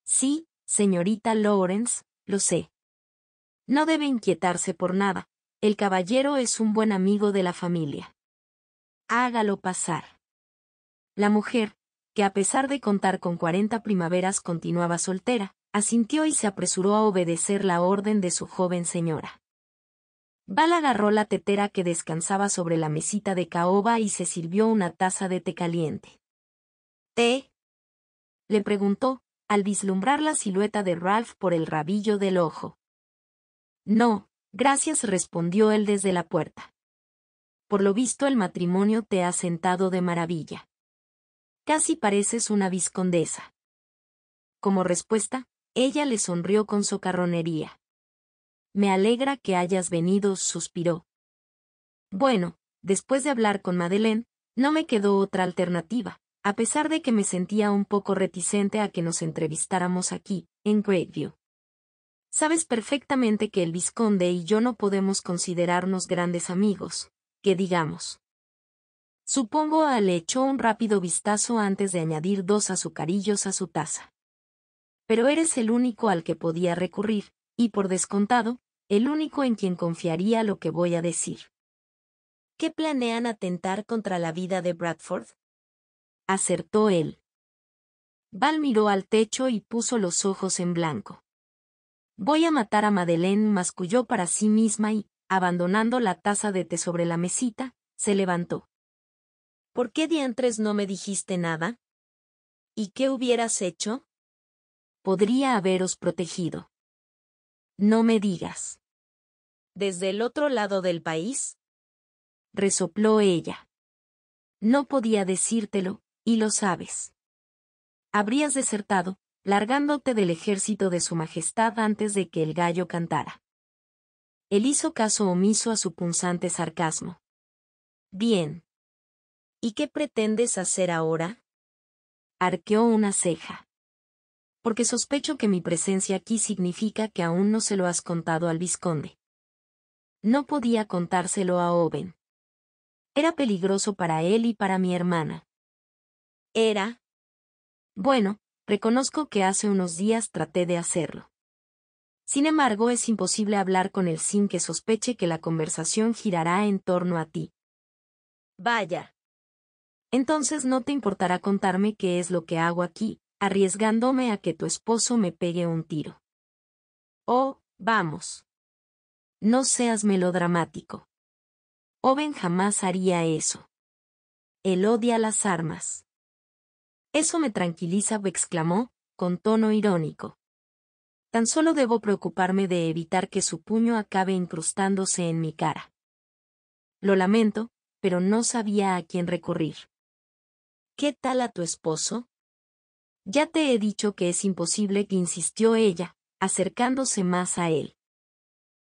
Sí, señorita Lawrence, lo sé. No debe inquietarse por nada, el caballero es un buen amigo de la familia. Hágalo pasar. La mujer, que a pesar de contar con cuarenta primaveras continuaba soltera, asintió y se apresuró a obedecer la orden de su joven señora. Val agarró la tetera que descansaba sobre la mesita de caoba y se sirvió una taza de té caliente. ¿Té? le preguntó, al vislumbrar la silueta de Ralph por el rabillo del ojo. No, gracias respondió él desde la puerta. Por lo visto el matrimonio te ha sentado de maravilla. Casi pareces una viscondesa. Como respuesta, ella le sonrió con socarronería. Me alegra que hayas venido, suspiró. Bueno, después de hablar con Madeleine, no me quedó otra alternativa, a pesar de que me sentía un poco reticente a que nos entrevistáramos aquí, en Greatview. Sabes perfectamente que el visconde y yo no podemos considerarnos grandes amigos, que digamos. Supongo a le echó un rápido vistazo antes de añadir dos azucarillos a su taza pero eres el único al que podía recurrir, y por descontado, el único en quien confiaría lo que voy a decir. ¿Qué planean atentar contra la vida de Bradford? Acertó él. Val miró al techo y puso los ojos en blanco. Voy a matar a Madeleine, masculló para sí misma y, abandonando la taza de té sobre la mesita, se levantó. ¿Por qué diantres no me dijiste nada? ¿Y qué hubieras hecho? podría haberos protegido. No me digas. ¿Desde el otro lado del país? resopló ella. No podía decírtelo, y lo sabes. Habrías desertado, largándote del ejército de su majestad antes de que el gallo cantara. Él hizo caso omiso a su punzante sarcasmo. Bien. ¿Y qué pretendes hacer ahora? Arqueó una ceja porque sospecho que mi presencia aquí significa que aún no se lo has contado al vizconde. No podía contárselo a Owen. Era peligroso para él y para mi hermana. Era. Bueno, reconozco que hace unos días traté de hacerlo. Sin embargo, es imposible hablar con él sin que sospeche que la conversación girará en torno a ti. Vaya. Entonces no te importará contarme qué es lo que hago aquí, arriesgándome a que tu esposo me pegue un tiro. Oh, vamos. No seas melodramático. Joven jamás haría eso. Él odia las armas. Eso me tranquiliza, exclamó, con tono irónico. Tan solo debo preocuparme de evitar que su puño acabe incrustándose en mi cara. Lo lamento, pero no sabía a quién recurrir. ¿Qué tal a tu esposo? Ya te he dicho que es imposible que insistió ella, acercándose más a él.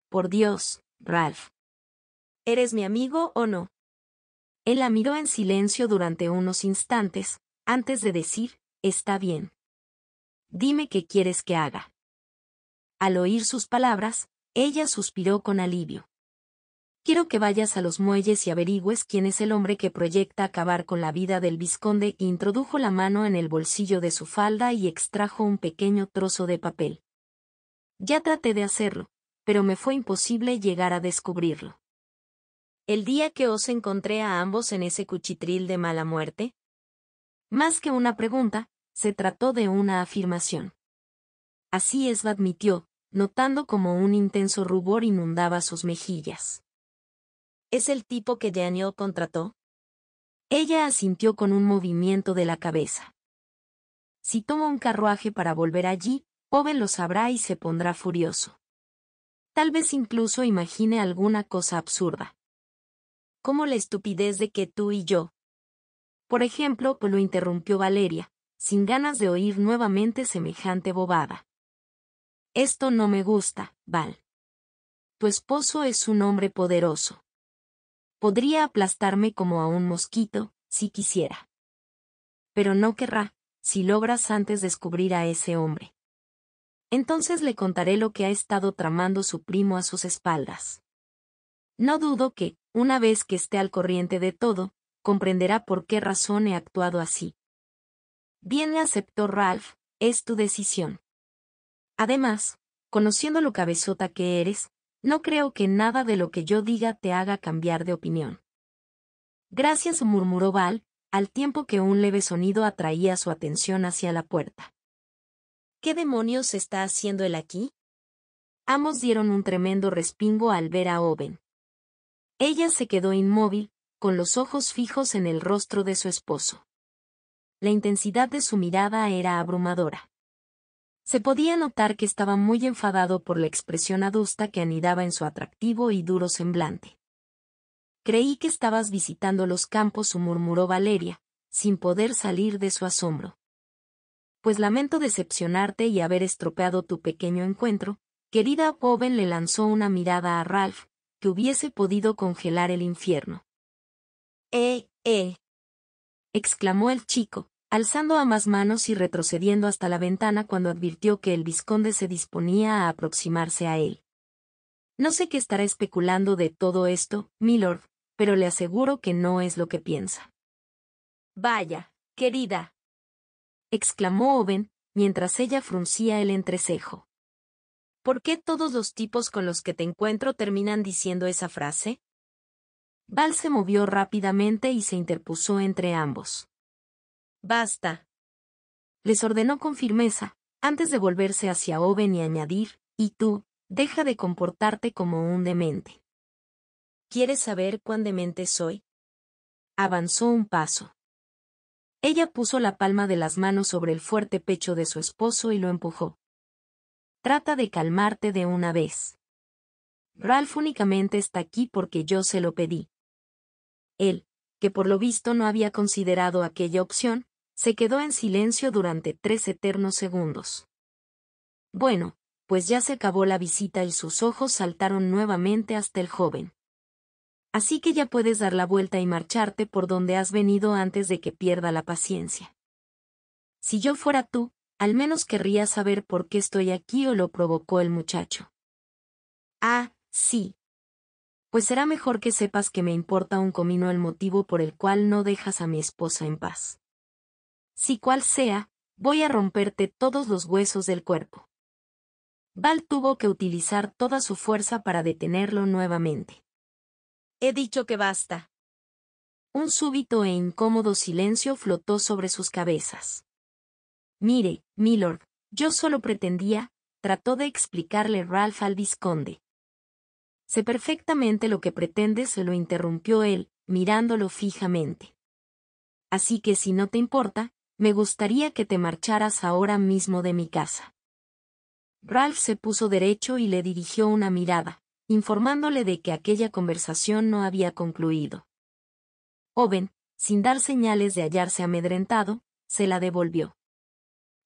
Por Dios, Ralph. ¿Eres mi amigo o no? Él la miró en silencio durante unos instantes, antes de decir, está bien. Dime qué quieres que haga. Al oír sus palabras, ella suspiró con alivio. Quiero que vayas a los muelles y averigües quién es el hombre que proyecta acabar con la vida del Visconde Introdujo la mano en el bolsillo de su falda y extrajo un pequeño trozo de papel. Ya traté de hacerlo, pero me fue imposible llegar a descubrirlo. El día que os encontré a ambos en ese cuchitril de mala muerte. Más que una pregunta, se trató de una afirmación. Así es, admitió, notando como un intenso rubor inundaba sus mejillas. ¿Es el tipo que Daniel contrató? Ella asintió con un movimiento de la cabeza. Si toma un carruaje para volver allí, Owen lo sabrá y se pondrá furioso. Tal vez incluso imagine alguna cosa absurda. Como la estupidez de que tú y yo. Por ejemplo, pues lo interrumpió Valeria, sin ganas de oír nuevamente semejante bobada. Esto no me gusta, Val. Tu esposo es un hombre poderoso. Podría aplastarme como a un mosquito, si quisiera. Pero no querrá, si logras antes descubrir a ese hombre. Entonces le contaré lo que ha estado tramando su primo a sus espaldas. No dudo que, una vez que esté al corriente de todo, comprenderá por qué razón he actuado así. Bien aceptó Ralph, es tu decisión. Además, conociendo lo cabezota que eres, no creo que nada de lo que yo diga te haga cambiar de opinión. Gracias, murmuró Val, al tiempo que un leve sonido atraía su atención hacia la puerta. ¿Qué demonios está haciendo él aquí? Ambos dieron un tremendo respingo al ver a Oven. Ella se quedó inmóvil, con los ojos fijos en el rostro de su esposo. La intensidad de su mirada era abrumadora. Se podía notar que estaba muy enfadado por la expresión adusta que anidaba en su atractivo y duro semblante. Creí que estabas visitando los campos, murmuró Valeria, sin poder salir de su asombro. Pues lamento decepcionarte y haber estropeado tu pequeño encuentro, querida joven le lanzó una mirada a Ralph, que hubiese podido congelar el infierno. ¡Eh, eh! exclamó el chico, alzando ambas manos y retrocediendo hasta la ventana cuando advirtió que el visconde se disponía a aproximarse a él. No sé qué estará especulando de todo esto, milord, pero le aseguro que no es lo que piensa. Vaya, querida, exclamó Owen, mientras ella fruncía el entrecejo. ¿Por qué todos los tipos con los que te encuentro terminan diciendo esa frase? Val se movió rápidamente y se interpuso entre ambos. Basta. Les ordenó con firmeza, antes de volverse hacia Oven y añadir, y tú, deja de comportarte como un demente. ¿Quieres saber cuán demente soy? Avanzó un paso. Ella puso la palma de las manos sobre el fuerte pecho de su esposo y lo empujó. Trata de calmarte de una vez. Ralph únicamente está aquí porque yo se lo pedí. Él, que por lo visto no había considerado aquella opción, se quedó en silencio durante tres eternos segundos. Bueno, pues ya se acabó la visita y sus ojos saltaron nuevamente hasta el joven. Así que ya puedes dar la vuelta y marcharte por donde has venido antes de que pierda la paciencia. Si yo fuera tú, al menos querría saber por qué estoy aquí o lo provocó el muchacho. Ah, sí. Pues será mejor que sepas que me importa un comino el motivo por el cual no dejas a mi esposa en paz si cual sea, voy a romperte todos los huesos del cuerpo. Val tuvo que utilizar toda su fuerza para detenerlo nuevamente. He dicho que basta. Un súbito e incómodo silencio flotó sobre sus cabezas. Mire, milord, yo solo pretendía, trató de explicarle Ralph al visconde. Sé perfectamente lo que pretende. se lo interrumpió él, mirándolo fijamente. Así que si no te importa, me gustaría que te marcharas ahora mismo de mi casa. Ralph se puso derecho y le dirigió una mirada, informándole de que aquella conversación no había concluido. Oven, sin dar señales de hallarse amedrentado, se la devolvió.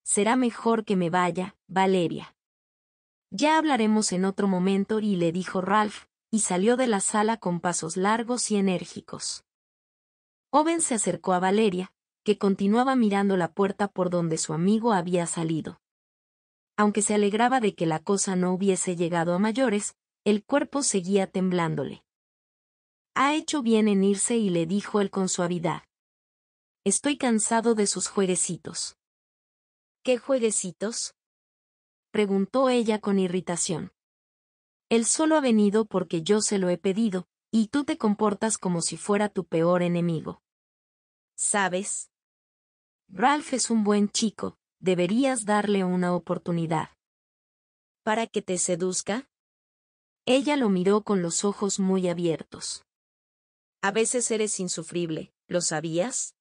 Será mejor que me vaya, Valeria. Ya hablaremos en otro momento y le dijo Ralph, y salió de la sala con pasos largos y enérgicos. Oven se acercó a Valeria, que continuaba mirando la puerta por donde su amigo había salido. Aunque se alegraba de que la cosa no hubiese llegado a mayores, el cuerpo seguía temblándole. Ha hecho bien en irse y le dijo él con suavidad. Estoy cansado de sus jueguecitos. ¿Qué jueguecitos? preguntó ella con irritación. Él solo ha venido porque yo se lo he pedido, y tú te comportas como si fuera tu peor enemigo. ¿sabes? Ralph es un buen chico, deberías darle una oportunidad. ¿Para que te seduzca? Ella lo miró con los ojos muy abiertos. A veces eres insufrible, ¿lo sabías?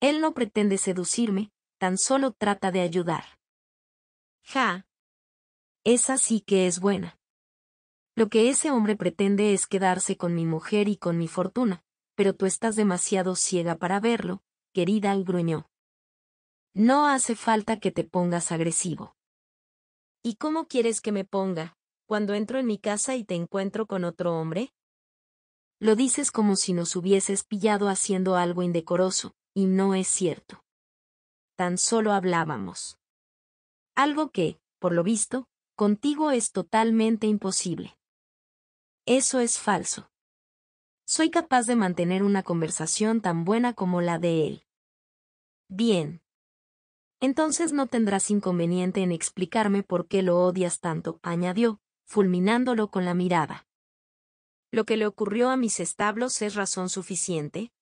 Él no pretende seducirme, tan solo trata de ayudar. Ja. Es así que es buena. Lo que ese hombre pretende es quedarse con mi mujer y con mi fortuna, pero tú estás demasiado ciega para verlo, querida, gruñó. No hace falta que te pongas agresivo. ¿Y cómo quieres que me ponga, cuando entro en mi casa y te encuentro con otro hombre? Lo dices como si nos hubieses pillado haciendo algo indecoroso, y no es cierto. Tan solo hablábamos. Algo que, por lo visto, contigo es totalmente imposible. Eso es falso. Soy capaz de mantener una conversación tan buena como la de él. Bien. Entonces no tendrás inconveniente en explicarme por qué lo odias tanto, añadió, fulminándolo con la mirada. ¿Lo que le ocurrió a mis establos es razón suficiente?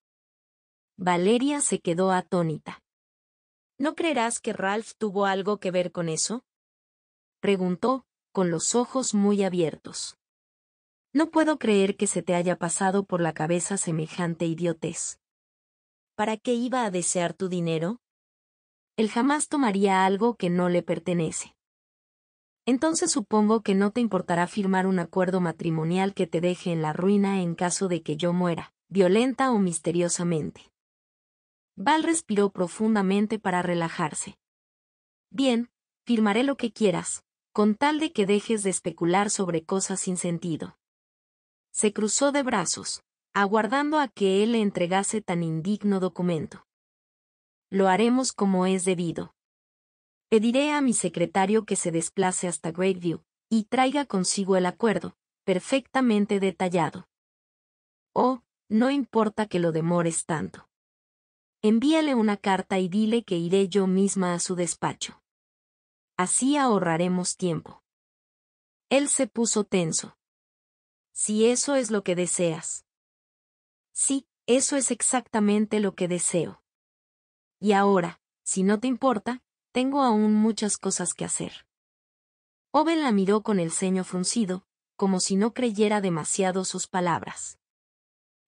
Valeria se quedó atónita. ¿No creerás que Ralph tuvo algo que ver con eso? preguntó, con los ojos muy abiertos. No puedo creer que se te haya pasado por la cabeza semejante idiotez. ¿Para qué iba a desear tu dinero? Él jamás tomaría algo que no le pertenece. Entonces supongo que no te importará firmar un acuerdo matrimonial que te deje en la ruina en caso de que yo muera, violenta o misteriosamente. Val respiró profundamente para relajarse. Bien, firmaré lo que quieras, con tal de que dejes de especular sobre cosas sin sentido se cruzó de brazos, aguardando a que él le entregase tan indigno documento. Lo haremos como es debido. Pediré a mi secretario que se desplace hasta Greatview, y traiga consigo el acuerdo, perfectamente detallado. Oh, no importa que lo demores tanto. Envíale una carta y dile que iré yo misma a su despacho. Así ahorraremos tiempo. Él se puso tenso si eso es lo que deseas. Sí, eso es exactamente lo que deseo. Y ahora, si no te importa, tengo aún muchas cosas que hacer. Oben la miró con el ceño fruncido, como si no creyera demasiado sus palabras.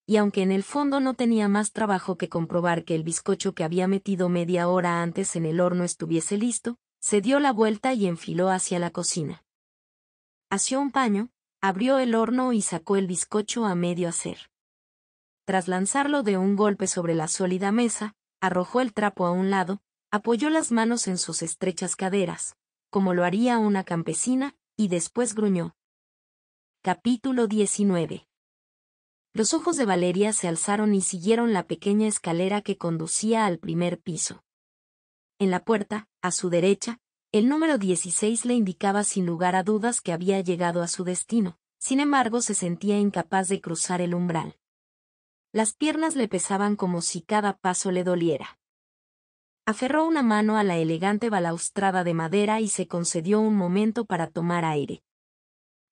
Y aunque en el fondo no tenía más trabajo que comprobar que el bizcocho que había metido media hora antes en el horno estuviese listo, se dio la vuelta y enfiló hacia la cocina. Hació un paño, Abrió el horno y sacó el bizcocho a medio hacer. Tras lanzarlo de un golpe sobre la sólida mesa, arrojó el trapo a un lado, apoyó las manos en sus estrechas caderas, como lo haría una campesina, y después gruñó. Capítulo 19 Los ojos de Valeria se alzaron y siguieron la pequeña escalera que conducía al primer piso. En la puerta, a su derecha, el número 16 le indicaba sin lugar a dudas que había llegado a su destino, sin embargo se sentía incapaz de cruzar el umbral. Las piernas le pesaban como si cada paso le doliera. Aferró una mano a la elegante balaustrada de madera y se concedió un momento para tomar aire.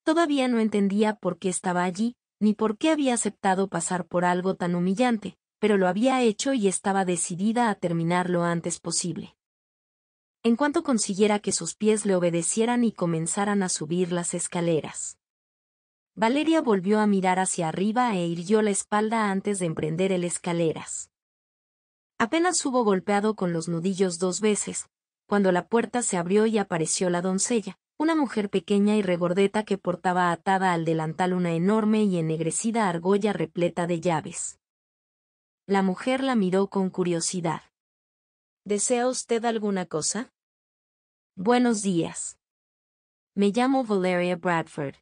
Todavía no entendía por qué estaba allí, ni por qué había aceptado pasar por algo tan humillante, pero lo había hecho y estaba decidida a terminar lo antes posible en cuanto consiguiera que sus pies le obedecieran y comenzaran a subir las escaleras. Valeria volvió a mirar hacia arriba e hirió la espalda antes de emprender el escaleras. Apenas hubo golpeado con los nudillos dos veces, cuando la puerta se abrió y apareció la doncella, una mujer pequeña y regordeta que portaba atada al delantal una enorme y ennegrecida argolla repleta de llaves. La mujer la miró con curiosidad. ¿Desea usted alguna cosa? Buenos días. Me llamo Valeria Bradford.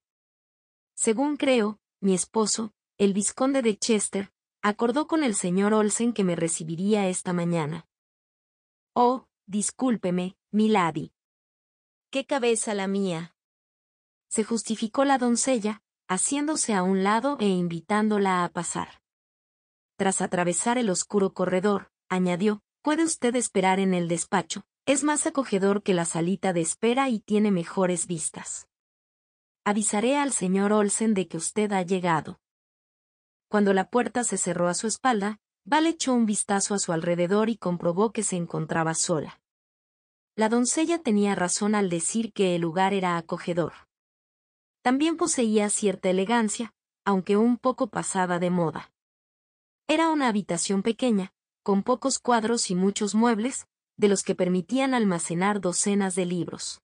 Según creo, mi esposo, el visconde de Chester, acordó con el señor Olsen que me recibiría esta mañana. Oh, discúlpeme, milady. ¡Qué cabeza la mía! Se justificó la doncella, haciéndose a un lado e invitándola a pasar. Tras atravesar el oscuro corredor, añadió, puede usted esperar en el despacho, es más acogedor que la salita de espera y tiene mejores vistas. Avisaré al señor Olsen de que usted ha llegado. Cuando la puerta se cerró a su espalda, Val echó un vistazo a su alrededor y comprobó que se encontraba sola. La doncella tenía razón al decir que el lugar era acogedor. También poseía cierta elegancia, aunque un poco pasada de moda. Era una habitación pequeña, con pocos cuadros y muchos muebles, de los que permitían almacenar docenas de libros.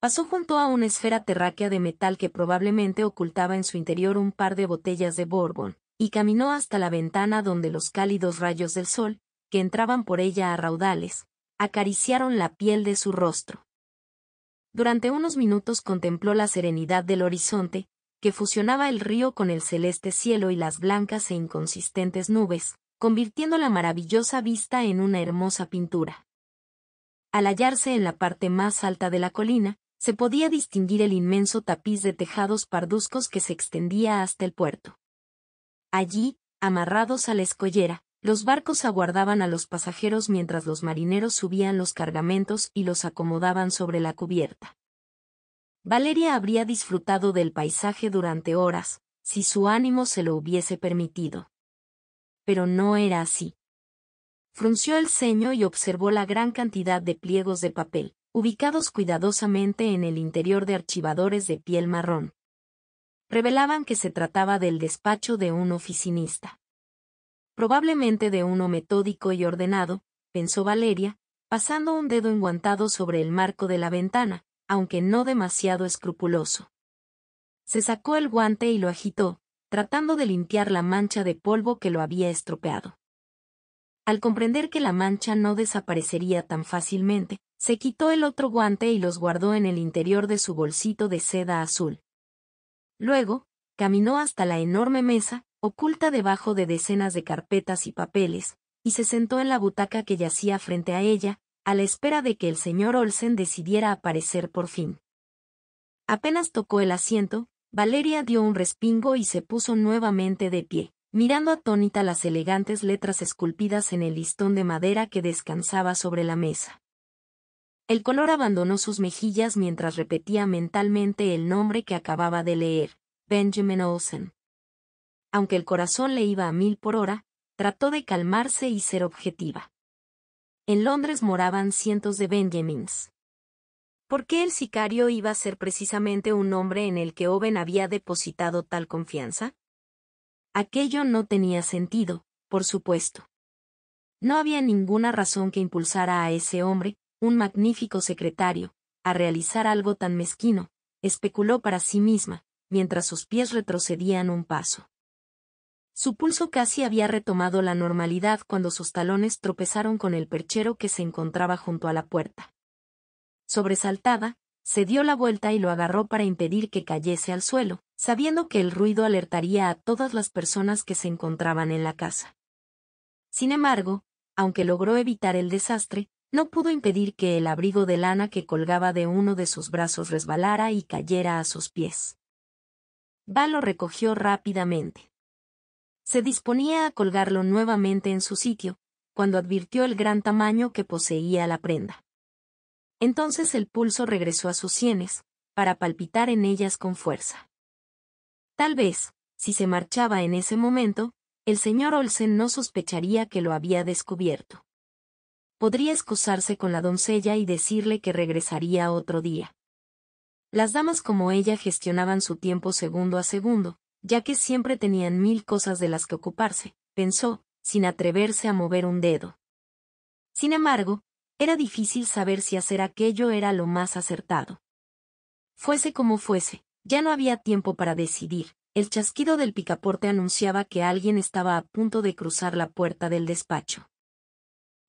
Pasó junto a una esfera terráquea de metal que probablemente ocultaba en su interior un par de botellas de Borbón, y caminó hasta la ventana donde los cálidos rayos del sol, que entraban por ella a raudales, acariciaron la piel de su rostro. Durante unos minutos contempló la serenidad del horizonte, que fusionaba el río con el celeste cielo y las blancas e inconsistentes nubes, convirtiendo la maravillosa vista en una hermosa pintura. Al hallarse en la parte más alta de la colina, se podía distinguir el inmenso tapiz de tejados parduzcos que se extendía hasta el puerto. Allí, amarrados a la escollera, los barcos aguardaban a los pasajeros mientras los marineros subían los cargamentos y los acomodaban sobre la cubierta. Valeria habría disfrutado del paisaje durante horas, si su ánimo se lo hubiese permitido pero no era así. Frunció el ceño y observó la gran cantidad de pliegos de papel, ubicados cuidadosamente en el interior de archivadores de piel marrón. Revelaban que se trataba del despacho de un oficinista. Probablemente de uno metódico y ordenado, pensó Valeria, pasando un dedo enguantado sobre el marco de la ventana, aunque no demasiado escrupuloso. Se sacó el guante y lo agitó, tratando de limpiar la mancha de polvo que lo había estropeado. Al comprender que la mancha no desaparecería tan fácilmente, se quitó el otro guante y los guardó en el interior de su bolsito de seda azul. Luego, caminó hasta la enorme mesa, oculta debajo de decenas de carpetas y papeles, y se sentó en la butaca que yacía frente a ella, a la espera de que el señor Olsen decidiera aparecer por fin. Apenas tocó el asiento, Valeria dio un respingo y se puso nuevamente de pie, mirando atónita las elegantes letras esculpidas en el listón de madera que descansaba sobre la mesa. El color abandonó sus mejillas mientras repetía mentalmente el nombre que acababa de leer, Benjamin Olsen. Aunque el corazón le iba a mil por hora, trató de calmarse y ser objetiva. En Londres moraban cientos de Benjamins. ¿Por qué el sicario iba a ser precisamente un hombre en el que Owen había depositado tal confianza? Aquello no tenía sentido, por supuesto. No había ninguna razón que impulsara a ese hombre, un magnífico secretario, a realizar algo tan mezquino, especuló para sí misma, mientras sus pies retrocedían un paso. Su pulso casi había retomado la normalidad cuando sus talones tropezaron con el perchero que se encontraba junto a la puerta sobresaltada, se dio la vuelta y lo agarró para impedir que cayese al suelo, sabiendo que el ruido alertaría a todas las personas que se encontraban en la casa. Sin embargo, aunque logró evitar el desastre, no pudo impedir que el abrigo de lana que colgaba de uno de sus brazos resbalara y cayera a sus pies. Va lo recogió rápidamente. Se disponía a colgarlo nuevamente en su sitio, cuando advirtió el gran tamaño que poseía la prenda. Entonces el pulso regresó a sus sienes, para palpitar en ellas con fuerza. Tal vez, si se marchaba en ese momento, el señor Olsen no sospecharía que lo había descubierto. Podría excusarse con la doncella y decirle que regresaría otro día. Las damas como ella gestionaban su tiempo segundo a segundo, ya que siempre tenían mil cosas de las que ocuparse, pensó, sin atreverse a mover un dedo. Sin embargo, era difícil saber si hacer aquello era lo más acertado. Fuese como fuese, ya no había tiempo para decidir. El chasquido del picaporte anunciaba que alguien estaba a punto de cruzar la puerta del despacho.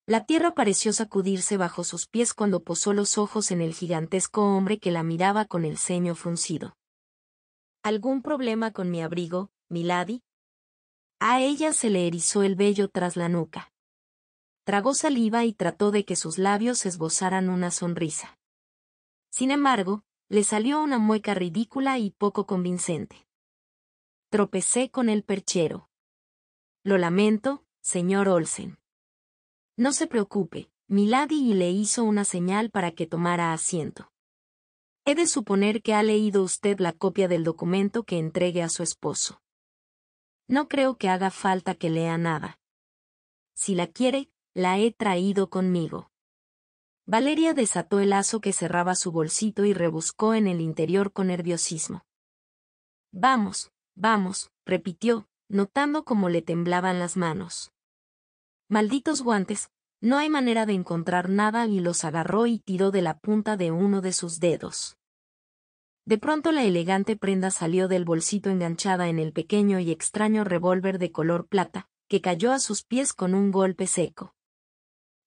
La tierra pareció sacudirse bajo sus pies cuando posó los ojos en el gigantesco hombre que la miraba con el ceño fruncido. ¿Algún problema con mi abrigo, Milady? A ella se le erizó el vello tras la nuca. Tragó saliva y trató de que sus labios esbozaran una sonrisa. Sin embargo, le salió una mueca ridícula y poco convincente. Tropecé con el perchero. Lo lamento, señor Olsen. No se preocupe, Milady le hizo una señal para que tomara asiento. He de suponer que ha leído usted la copia del documento que entregue a su esposo. No creo que haga falta que lea nada. Si la quiere, la he traído conmigo. Valeria desató el lazo que cerraba su bolsito y rebuscó en el interior con nerviosismo. Vamos, vamos, repitió, notando cómo le temblaban las manos. Malditos guantes, no hay manera de encontrar nada y los agarró y tiró de la punta de uno de sus dedos. De pronto la elegante prenda salió del bolsito enganchada en el pequeño y extraño revólver de color plata, que cayó a sus pies con un golpe seco.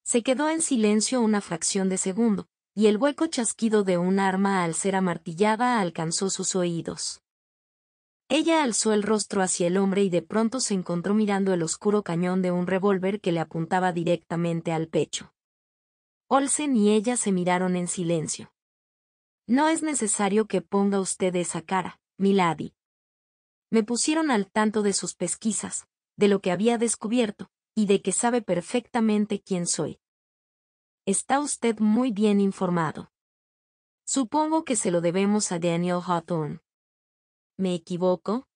Se quedó en silencio una fracción de segundo, y el hueco chasquido de un arma al ser amartillada alcanzó sus oídos. Ella alzó el rostro hacia el hombre y de pronto se encontró mirando el oscuro cañón de un revólver que le apuntaba directamente al pecho. Olsen y ella se miraron en silencio. No es necesario que ponga usted esa cara, Milady. Me pusieron al tanto de sus pesquisas, de lo que había descubierto, y de que sabe perfectamente quién soy. Está usted muy bien informado. Supongo que se lo debemos a Daniel Hawthorne. ¿Me equivoco?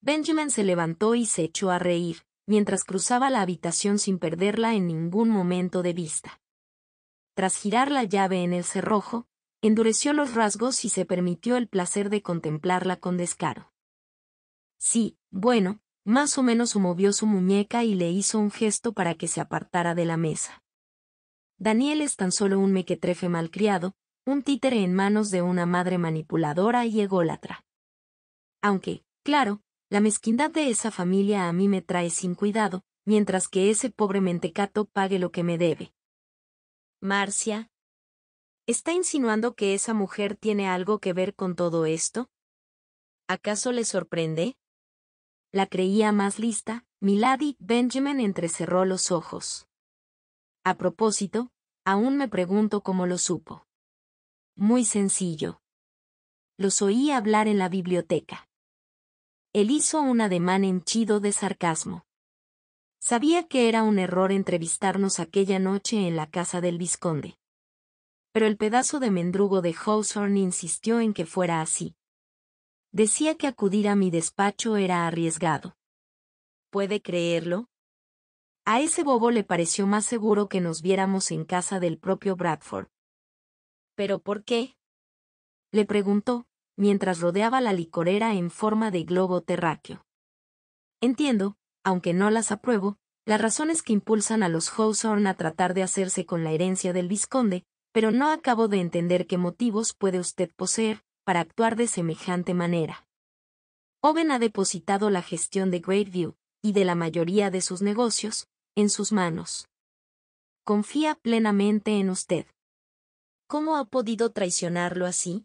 Benjamin se levantó y se echó a reír, mientras cruzaba la habitación sin perderla en ningún momento de vista. Tras girar la llave en el cerrojo, endureció los rasgos y se permitió el placer de contemplarla con descaro. Sí, bueno, más o menos movió su muñeca y le hizo un gesto para que se apartara de la mesa. Daniel es tan solo un mequetrefe malcriado, un títere en manos de una madre manipuladora y ególatra. Aunque, claro, la mezquindad de esa familia a mí me trae sin cuidado, mientras que ese pobre mentecato pague lo que me debe. Marcia. ¿Está insinuando que esa mujer tiene algo que ver con todo esto? ¿Acaso le sorprende? La creía más lista, Milady Benjamin entrecerró los ojos. A propósito, aún me pregunto cómo lo supo. Muy sencillo. Los oí hablar en la biblioteca. Él hizo un ademán henchido de sarcasmo. Sabía que era un error entrevistarnos aquella noche en la casa del Visconde. Pero el pedazo de mendrugo de Hawthorne insistió en que fuera así. Decía que acudir a mi despacho era arriesgado. ¿Puede creerlo? A ese bobo le pareció más seguro que nos viéramos en casa del propio Bradford. ¿Pero por qué? Le preguntó, mientras rodeaba la licorera en forma de globo terráqueo. Entiendo, aunque no las apruebo, las razones que impulsan a los Hawthorne a tratar de hacerse con la herencia del vizconde, pero no acabo de entender qué motivos puede usted poseer, para actuar de semejante manera. Oven ha depositado la gestión de Greatview, y de la mayoría de sus negocios, en sus manos. Confía plenamente en usted. ¿Cómo ha podido traicionarlo así?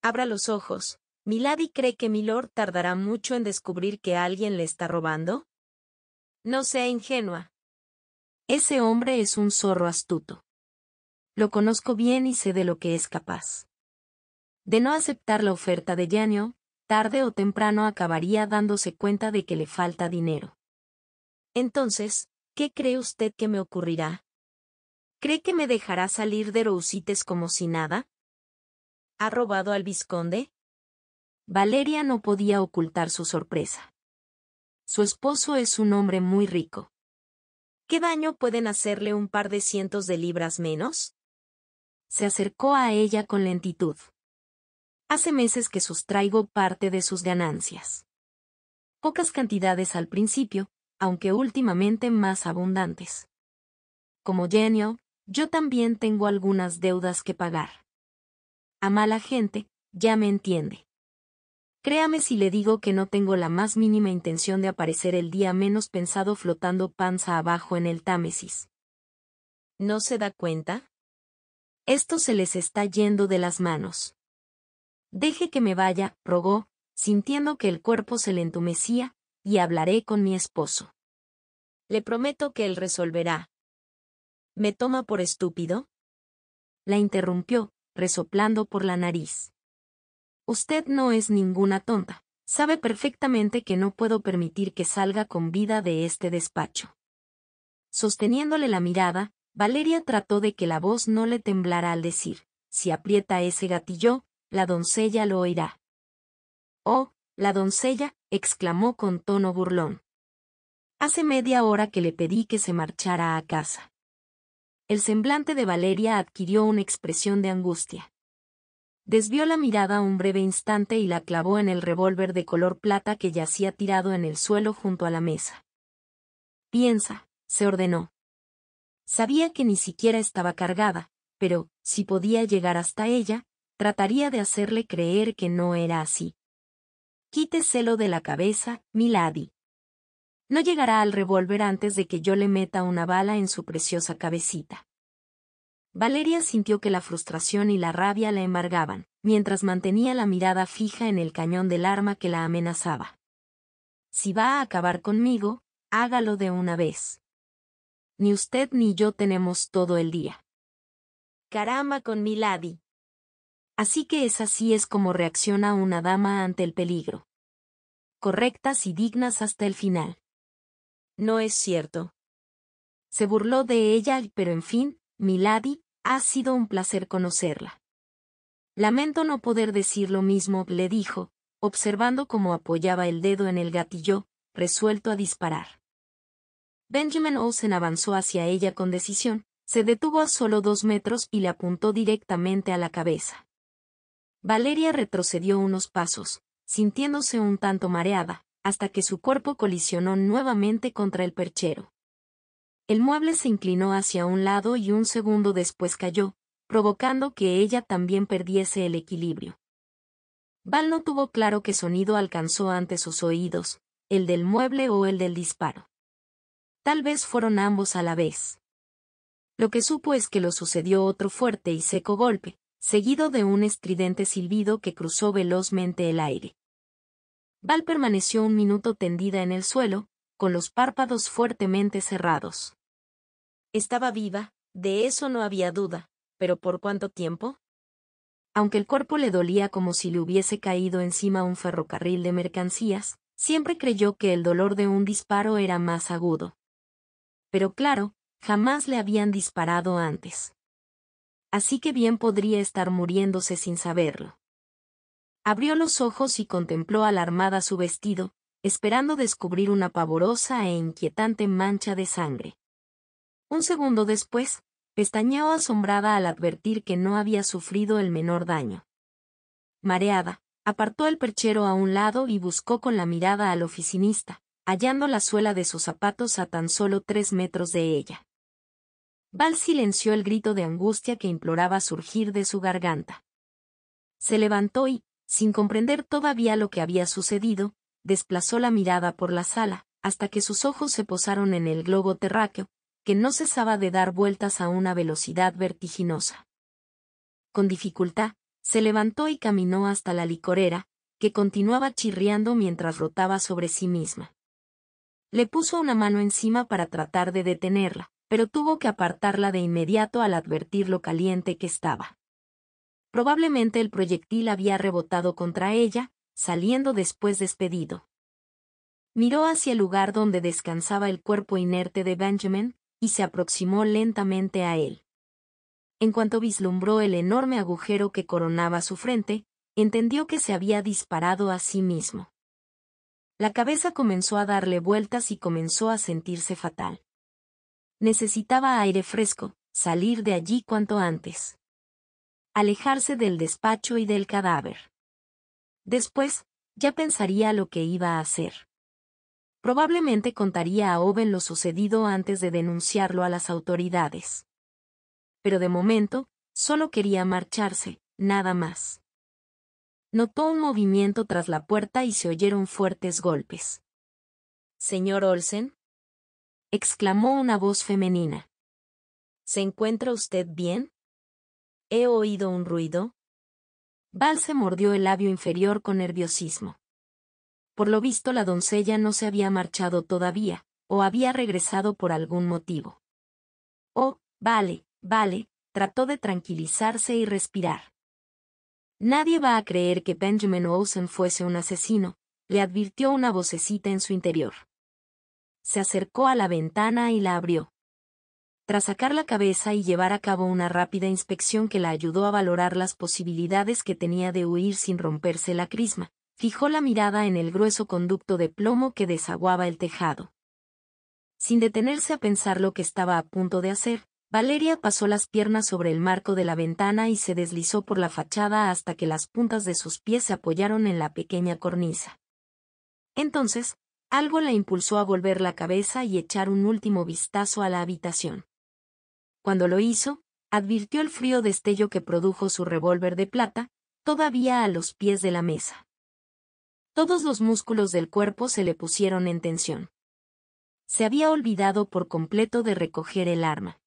Abra los ojos. ¿Milady cree que Milord tardará mucho en descubrir que alguien le está robando? No sea ingenua. Ese hombre es un zorro astuto. Lo conozco bien y sé de lo que es capaz. De no aceptar la oferta de Yanio, tarde o temprano acabaría dándose cuenta de que le falta dinero. Entonces, ¿qué cree usted que me ocurrirá? ¿Cree que me dejará salir de Rousites como si nada? ¿Ha robado al visconde? Valeria no podía ocultar su sorpresa. Su esposo es un hombre muy rico. ¿Qué daño pueden hacerle un par de cientos de libras menos? Se acercó a ella con lentitud. Hace meses que sustraigo parte de sus ganancias. Pocas cantidades al principio, aunque últimamente más abundantes. Como genio, yo también tengo algunas deudas que pagar. A mala gente, ya me entiende. Créame si le digo que no tengo la más mínima intención de aparecer el día menos pensado flotando panza abajo en el Támesis. ¿No se da cuenta? Esto se les está yendo de las manos. Deje que me vaya, rogó, sintiendo que el cuerpo se le entumecía, y hablaré con mi esposo. Le prometo que él resolverá. ¿Me toma por estúpido? La interrumpió, resoplando por la nariz. Usted no es ninguna tonta. Sabe perfectamente que no puedo permitir que salga con vida de este despacho. Sosteniéndole la mirada, Valeria trató de que la voz no le temblara al decir, si aprieta ese gatillo, la doncella lo oirá. Oh, la doncella, exclamó con tono burlón. Hace media hora que le pedí que se marchara a casa. El semblante de Valeria adquirió una expresión de angustia. Desvió la mirada un breve instante y la clavó en el revólver de color plata que yacía tirado en el suelo junto a la mesa. Piensa, se ordenó. Sabía que ni siquiera estaba cargada, pero, si podía llegar hasta ella, trataría de hacerle creer que no era así. Quíteselo de la cabeza, Milady. No llegará al revólver antes de que yo le meta una bala en su preciosa cabecita. Valeria sintió que la frustración y la rabia la embargaban, mientras mantenía la mirada fija en el cañón del arma que la amenazaba. Si va a acabar conmigo, hágalo de una vez. Ni usted ni yo tenemos todo el día. Caramba con Milady, Así que es así es como reacciona una dama ante el peligro. Correctas y dignas hasta el final. No es cierto. Se burló de ella, pero en fin, Milady, ha sido un placer conocerla. Lamento no poder decir lo mismo, le dijo, observando cómo apoyaba el dedo en el gatillo, resuelto a disparar. Benjamin Olsen avanzó hacia ella con decisión, se detuvo a solo dos metros y le apuntó directamente a la cabeza. Valeria retrocedió unos pasos, sintiéndose un tanto mareada, hasta que su cuerpo colisionó nuevamente contra el perchero. El mueble se inclinó hacia un lado y un segundo después cayó, provocando que ella también perdiese el equilibrio. Val no tuvo claro qué sonido alcanzó ante sus oídos, el del mueble o el del disparo. Tal vez fueron ambos a la vez. Lo que supo es que lo sucedió otro fuerte y seco golpe, seguido de un estridente silbido que cruzó velozmente el aire. Val permaneció un minuto tendida en el suelo, con los párpados fuertemente cerrados. Estaba viva, de eso no había duda, pero ¿por cuánto tiempo? Aunque el cuerpo le dolía como si le hubiese caído encima un ferrocarril de mercancías, siempre creyó que el dolor de un disparo era más agudo. Pero claro, jamás le habían disparado antes así que bien podría estar muriéndose sin saberlo. Abrió los ojos y contempló alarmada su vestido, esperando descubrir una pavorosa e inquietante mancha de sangre. Un segundo después, pestañeó asombrada al advertir que no había sufrido el menor daño. Mareada, apartó el perchero a un lado y buscó con la mirada al oficinista, hallando la suela de sus zapatos a tan solo tres metros de ella. Val silenció el grito de angustia que imploraba surgir de su garganta. Se levantó y, sin comprender todavía lo que había sucedido, desplazó la mirada por la sala, hasta que sus ojos se posaron en el globo terráqueo, que no cesaba de dar vueltas a una velocidad vertiginosa. Con dificultad, se levantó y caminó hasta la licorera, que continuaba chirriando mientras rotaba sobre sí misma. Le puso una mano encima para tratar de detenerla, pero tuvo que apartarla de inmediato al advertir lo caliente que estaba. Probablemente el proyectil había rebotado contra ella, saliendo después despedido. Miró hacia el lugar donde descansaba el cuerpo inerte de Benjamin, y se aproximó lentamente a él. En cuanto vislumbró el enorme agujero que coronaba su frente, entendió que se había disparado a sí mismo. La cabeza comenzó a darle vueltas y comenzó a sentirse fatal. Necesitaba aire fresco, salir de allí cuanto antes. Alejarse del despacho y del cadáver. Después, ya pensaría lo que iba a hacer. Probablemente contaría a Owen lo sucedido antes de denunciarlo a las autoridades. Pero de momento, solo quería marcharse, nada más. Notó un movimiento tras la puerta y se oyeron fuertes golpes. Señor Olsen, exclamó una voz femenina. ¿Se encuentra usted bien? ¿He oído un ruido? Val se mordió el labio inferior con nerviosismo. Por lo visto la doncella no se había marchado todavía, o había regresado por algún motivo. Oh, vale, vale, trató de tranquilizarse y respirar. Nadie va a creer que Benjamin Olsen fuese un asesino, le advirtió una vocecita en su interior se acercó a la ventana y la abrió. Tras sacar la cabeza y llevar a cabo una rápida inspección que la ayudó a valorar las posibilidades que tenía de huir sin romperse la crisma, fijó la mirada en el grueso conducto de plomo que desaguaba el tejado. Sin detenerse a pensar lo que estaba a punto de hacer, Valeria pasó las piernas sobre el marco de la ventana y se deslizó por la fachada hasta que las puntas de sus pies se apoyaron en la pequeña cornisa. Entonces, algo la impulsó a volver la cabeza y echar un último vistazo a la habitación. Cuando lo hizo, advirtió el frío destello que produjo su revólver de plata, todavía a los pies de la mesa. Todos los músculos del cuerpo se le pusieron en tensión. Se había olvidado por completo de recoger el arma.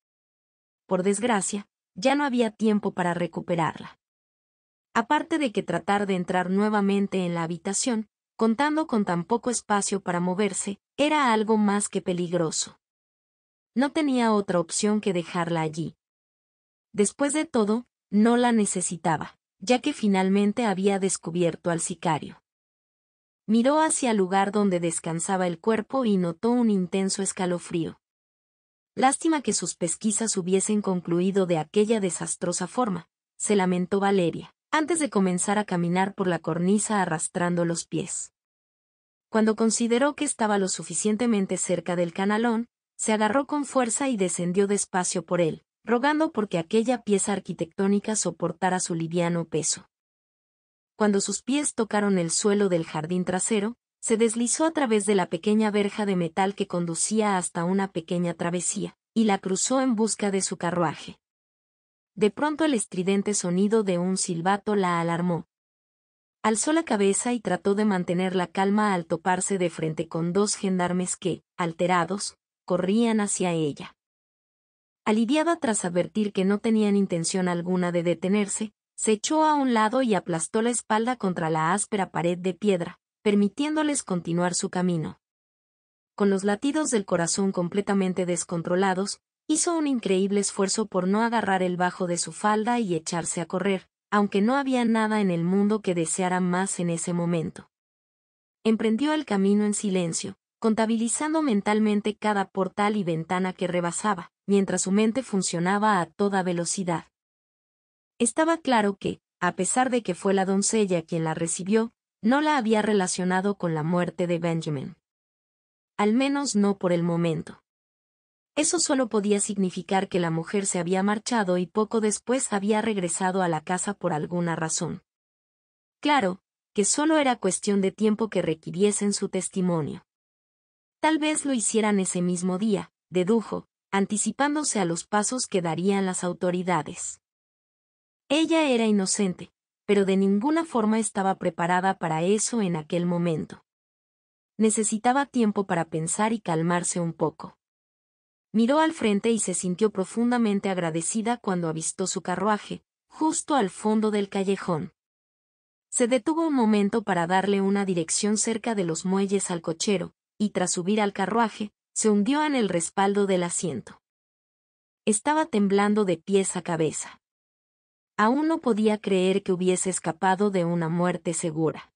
Por desgracia, ya no había tiempo para recuperarla. Aparte de que tratar de entrar nuevamente en la habitación, contando con tan poco espacio para moverse, era algo más que peligroso. No tenía otra opción que dejarla allí. Después de todo, no la necesitaba, ya que finalmente había descubierto al sicario. Miró hacia el lugar donde descansaba el cuerpo y notó un intenso escalofrío. Lástima que sus pesquisas hubiesen concluido de aquella desastrosa forma, se lamentó Valeria antes de comenzar a caminar por la cornisa arrastrando los pies. Cuando consideró que estaba lo suficientemente cerca del canalón, se agarró con fuerza y descendió despacio por él, rogando porque aquella pieza arquitectónica soportara su liviano peso. Cuando sus pies tocaron el suelo del jardín trasero, se deslizó a través de la pequeña verja de metal que conducía hasta una pequeña travesía, y la cruzó en busca de su carruaje. De pronto el estridente sonido de un silbato la alarmó. Alzó la cabeza y trató de mantener la calma al toparse de frente con dos gendarmes que, alterados, corrían hacia ella. Aliviada tras advertir que no tenían intención alguna de detenerse, se echó a un lado y aplastó la espalda contra la áspera pared de piedra, permitiéndoles continuar su camino. Con los latidos del corazón completamente descontrolados, Hizo un increíble esfuerzo por no agarrar el bajo de su falda y echarse a correr, aunque no había nada en el mundo que deseara más en ese momento. Emprendió el camino en silencio, contabilizando mentalmente cada portal y ventana que rebasaba, mientras su mente funcionaba a toda velocidad. Estaba claro que, a pesar de que fue la doncella quien la recibió, no la había relacionado con la muerte de Benjamin. Al menos no por el momento. Eso solo podía significar que la mujer se había marchado y poco después había regresado a la casa por alguna razón. Claro, que solo era cuestión de tiempo que requiriesen su testimonio. Tal vez lo hicieran ese mismo día, dedujo, anticipándose a los pasos que darían las autoridades. Ella era inocente, pero de ninguna forma estaba preparada para eso en aquel momento. Necesitaba tiempo para pensar y calmarse un poco. Miró al frente y se sintió profundamente agradecida cuando avistó su carruaje, justo al fondo del callejón. Se detuvo un momento para darle una dirección cerca de los muelles al cochero, y tras subir al carruaje, se hundió en el respaldo del asiento. Estaba temblando de pies a cabeza. Aún no podía creer que hubiese escapado de una muerte segura.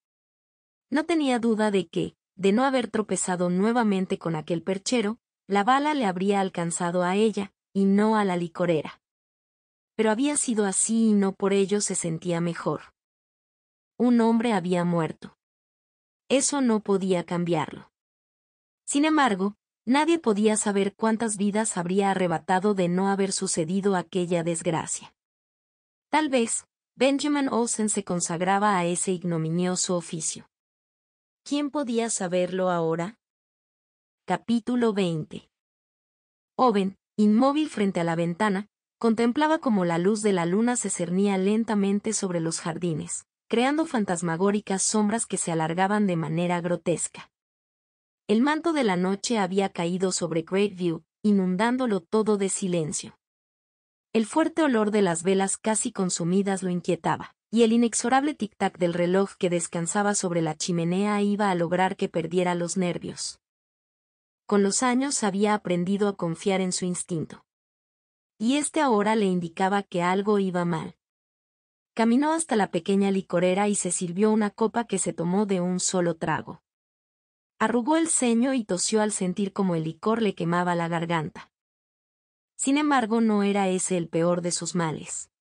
No tenía duda de que, de no haber tropezado nuevamente con aquel perchero, la bala le habría alcanzado a ella, y no a la licorera. Pero había sido así y no por ello se sentía mejor. Un hombre había muerto. Eso no podía cambiarlo. Sin embargo, nadie podía saber cuántas vidas habría arrebatado de no haber sucedido aquella desgracia. Tal vez, Benjamin Olsen se consagraba a ese ignominioso oficio. ¿Quién podía saberlo ahora? Capítulo 20. Oven, inmóvil frente a la ventana, contemplaba cómo la luz de la luna se cernía lentamente sobre los jardines, creando fantasmagóricas sombras que se alargaban de manera grotesca. El manto de la noche había caído sobre Great View, inundándolo todo de silencio. El fuerte olor de las velas casi consumidas lo inquietaba, y el inexorable tic-tac del reloj que descansaba sobre la chimenea iba a lograr que perdiera los nervios. Con los años había aprendido a confiar en su instinto. Y este ahora le indicaba que algo iba mal. Caminó hasta la pequeña licorera y se sirvió una copa que se tomó de un solo trago. Arrugó el ceño y tosió al sentir como el licor le quemaba la garganta. Sin embargo, no era ese el peor de sus males.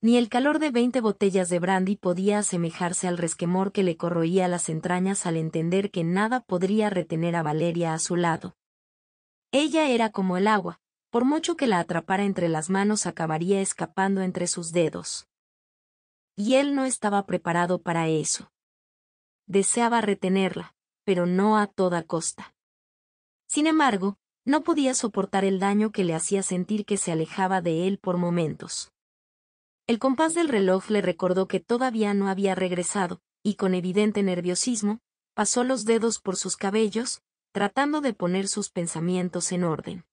Ni el calor de veinte botellas de brandy podía asemejarse al resquemor que le corroía las entrañas al entender que nada podría retener a Valeria a su lado. Ella era como el agua, por mucho que la atrapara entre las manos acabaría escapando entre sus dedos. Y él no estaba preparado para eso. Deseaba retenerla, pero no a toda costa. Sin embargo, no podía soportar el daño que le hacía sentir que se alejaba de él por momentos. El compás del reloj le recordó que todavía no había regresado, y con evidente nerviosismo, pasó los dedos por sus cabellos, tratando de poner sus pensamientos en orden.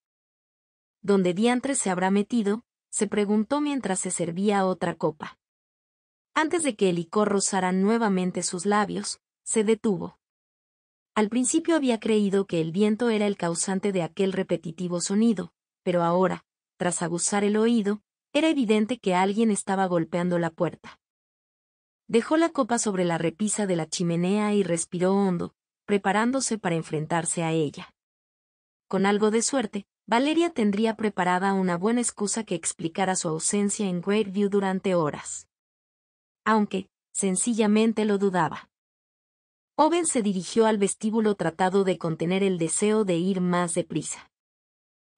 ¿Dónde Diantre se habrá metido? se preguntó mientras se servía otra copa. Antes de que el licor rozara nuevamente sus labios, se detuvo. Al principio había creído que el viento era el causante de aquel repetitivo sonido, pero ahora, tras aguzar el oído, era evidente que alguien estaba golpeando la puerta. Dejó la copa sobre la repisa de la chimenea y respiró hondo, preparándose para enfrentarse a ella. Con algo de suerte, Valeria tendría preparada una buena excusa que explicara su ausencia en View durante horas. Aunque, sencillamente lo dudaba. Owen se dirigió al vestíbulo tratado de contener el deseo de ir más deprisa.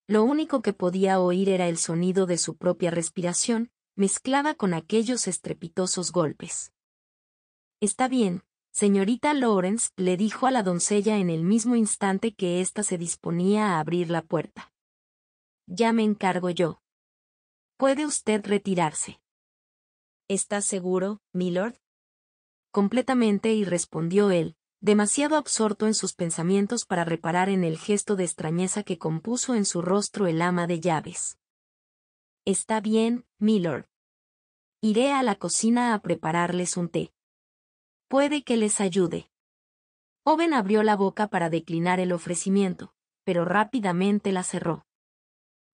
Lo único que podía oír era el sonido de su propia respiración, mezclada con aquellos estrepitosos golpes. Está bien, señorita Lawrence, le dijo a la doncella en el mismo instante que ésta se disponía a abrir la puerta. Ya me encargo yo. Puede usted retirarse. ¿Está seguro, milord? Completamente y respondió él, demasiado absorto en sus pensamientos para reparar en el gesto de extrañeza que compuso en su rostro el ama de llaves. Está bien, milord. Iré a la cocina a prepararles un té. Puede que les ayude. Oven abrió la boca para declinar el ofrecimiento, pero rápidamente la cerró.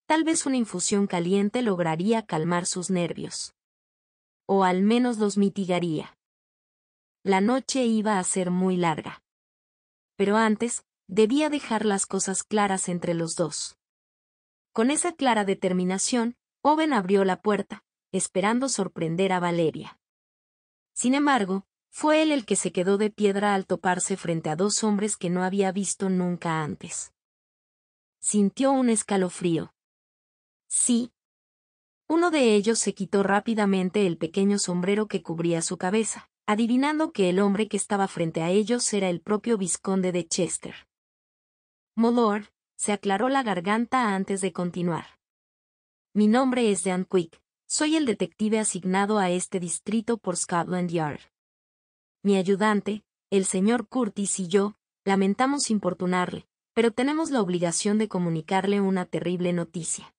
Tal vez una infusión caliente lograría calmar sus nervios. O al menos los mitigaría la noche iba a ser muy larga. Pero antes, debía dejar las cosas claras entre los dos. Con esa clara determinación, Owen abrió la puerta, esperando sorprender a Valeria. Sin embargo, fue él el que se quedó de piedra al toparse frente a dos hombres que no había visto nunca antes. Sintió un escalofrío. Sí. Uno de ellos se quitó rápidamente el pequeño sombrero que cubría su cabeza, adivinando que el hombre que estaba frente a ellos era el propio Visconde de Chester. Molor, se aclaró la garganta antes de continuar. Mi nombre es Dan Quick, soy el detective asignado a este distrito por Scotland Yard. Mi ayudante, el señor Curtis y yo, lamentamos importunarle, pero tenemos la obligación de comunicarle una terrible noticia.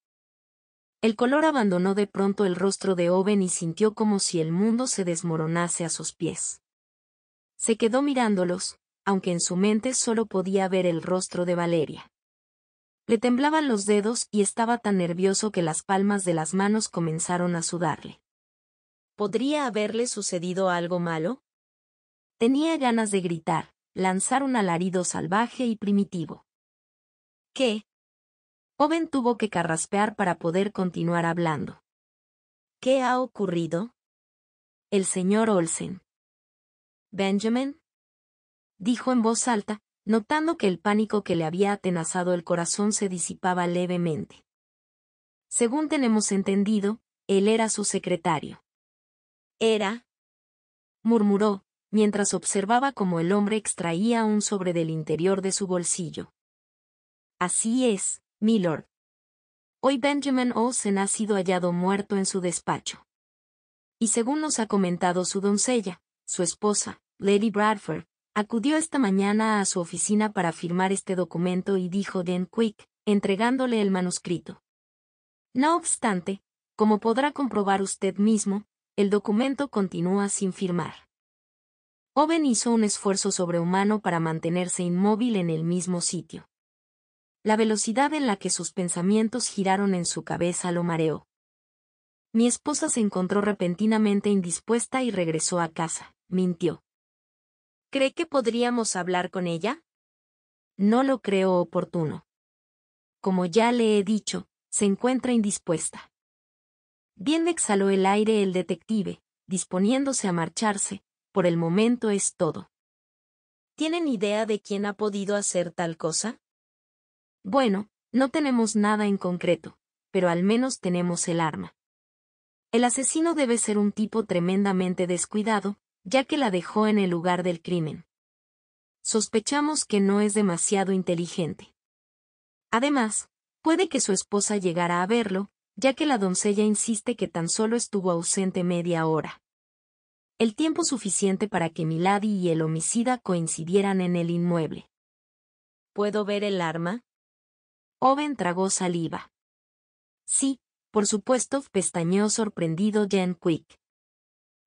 El color abandonó de pronto el rostro de Owen y sintió como si el mundo se desmoronase a sus pies. Se quedó mirándolos, aunque en su mente solo podía ver el rostro de Valeria. Le temblaban los dedos y estaba tan nervioso que las palmas de las manos comenzaron a sudarle. ¿Podría haberle sucedido algo malo? Tenía ganas de gritar, lanzar un alarido salvaje y primitivo. ¿Qué? Owen tuvo que carraspear para poder continuar hablando. ¿Qué ha ocurrido? El señor Olsen. Benjamin. Dijo en voz alta, notando que el pánico que le había atenazado el corazón se disipaba levemente. Según tenemos entendido, él era su secretario. Era. murmuró, mientras observaba cómo el hombre extraía un sobre del interior de su bolsillo. Así es, Milord. Hoy Benjamin Olsen ha sido hallado muerto en su despacho. Y según nos ha comentado su doncella, su esposa, Lady Bradford, acudió esta mañana a su oficina para firmar este documento y dijo Den Quick, entregándole el manuscrito. No obstante, como podrá comprobar usted mismo, el documento continúa sin firmar. Owen hizo un esfuerzo sobrehumano para mantenerse inmóvil en el mismo sitio. La velocidad en la que sus pensamientos giraron en su cabeza lo mareó. Mi esposa se encontró repentinamente indispuesta y regresó a casa, mintió. ¿Cree que podríamos hablar con ella? No lo creo oportuno. Como ya le he dicho, se encuentra indispuesta. Bien exhaló el aire el detective, disponiéndose a marcharse, por el momento es todo. ¿Tienen idea de quién ha podido hacer tal cosa? Bueno, no tenemos nada en concreto, pero al menos tenemos el arma. El asesino debe ser un tipo tremendamente descuidado, ya que la dejó en el lugar del crimen. Sospechamos que no es demasiado inteligente. Además, puede que su esposa llegara a verlo, ya que la doncella insiste que tan solo estuvo ausente media hora. El tiempo suficiente para que Milady y el homicida coincidieran en el inmueble. ¿Puedo ver el arma? Oven tragó saliva. Sí, por supuesto, pestañeó sorprendido Jen Quick.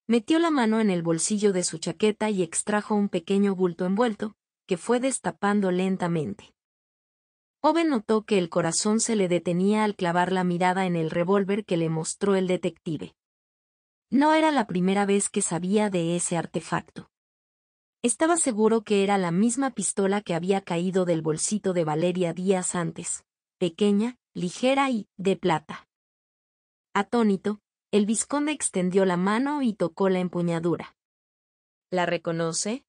Metió la mano en el bolsillo de su chaqueta y extrajo un pequeño bulto envuelto, que fue destapando lentamente. Oven notó que el corazón se le detenía al clavar la mirada en el revólver que le mostró el detective. No era la primera vez que sabía de ese artefacto. Estaba seguro que era la misma pistola que había caído del bolsito de Valeria días antes, pequeña, ligera y de plata. Atónito, el vizconde extendió la mano y tocó la empuñadura. ¿La reconoce?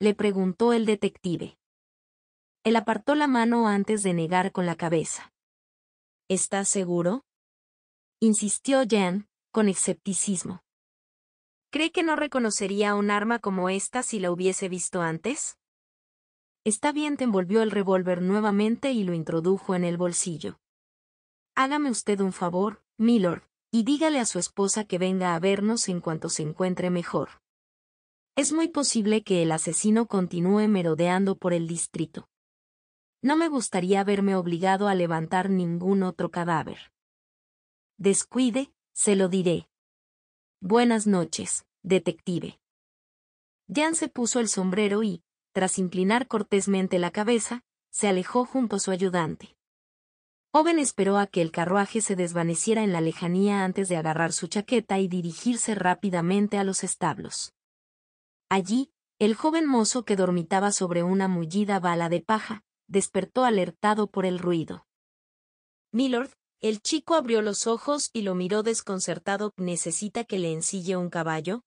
le preguntó el detective. Él apartó la mano antes de negar con la cabeza. ¿Estás seguro? insistió Jean, con escepticismo. ¿Cree que no reconocería un arma como esta si la hubiese visto antes? Está bien, te envolvió el revólver nuevamente y lo introdujo en el bolsillo. Hágame usted un favor, milord, y dígale a su esposa que venga a vernos en cuanto se encuentre mejor. Es muy posible que el asesino continúe merodeando por el distrito. No me gustaría verme obligado a levantar ningún otro cadáver. Descuide, se lo diré. Buenas noches, detective. Jan se puso el sombrero y, tras inclinar cortésmente la cabeza, se alejó junto a su ayudante. Owen esperó a que el carruaje se desvaneciera en la lejanía antes de agarrar su chaqueta y dirigirse rápidamente a los establos. Allí, el joven mozo que dormitaba sobre una mullida bala de paja, despertó alertado por el ruido. Milord, el chico abrió los ojos y lo miró desconcertado. ¿Necesita que le ensille un caballo?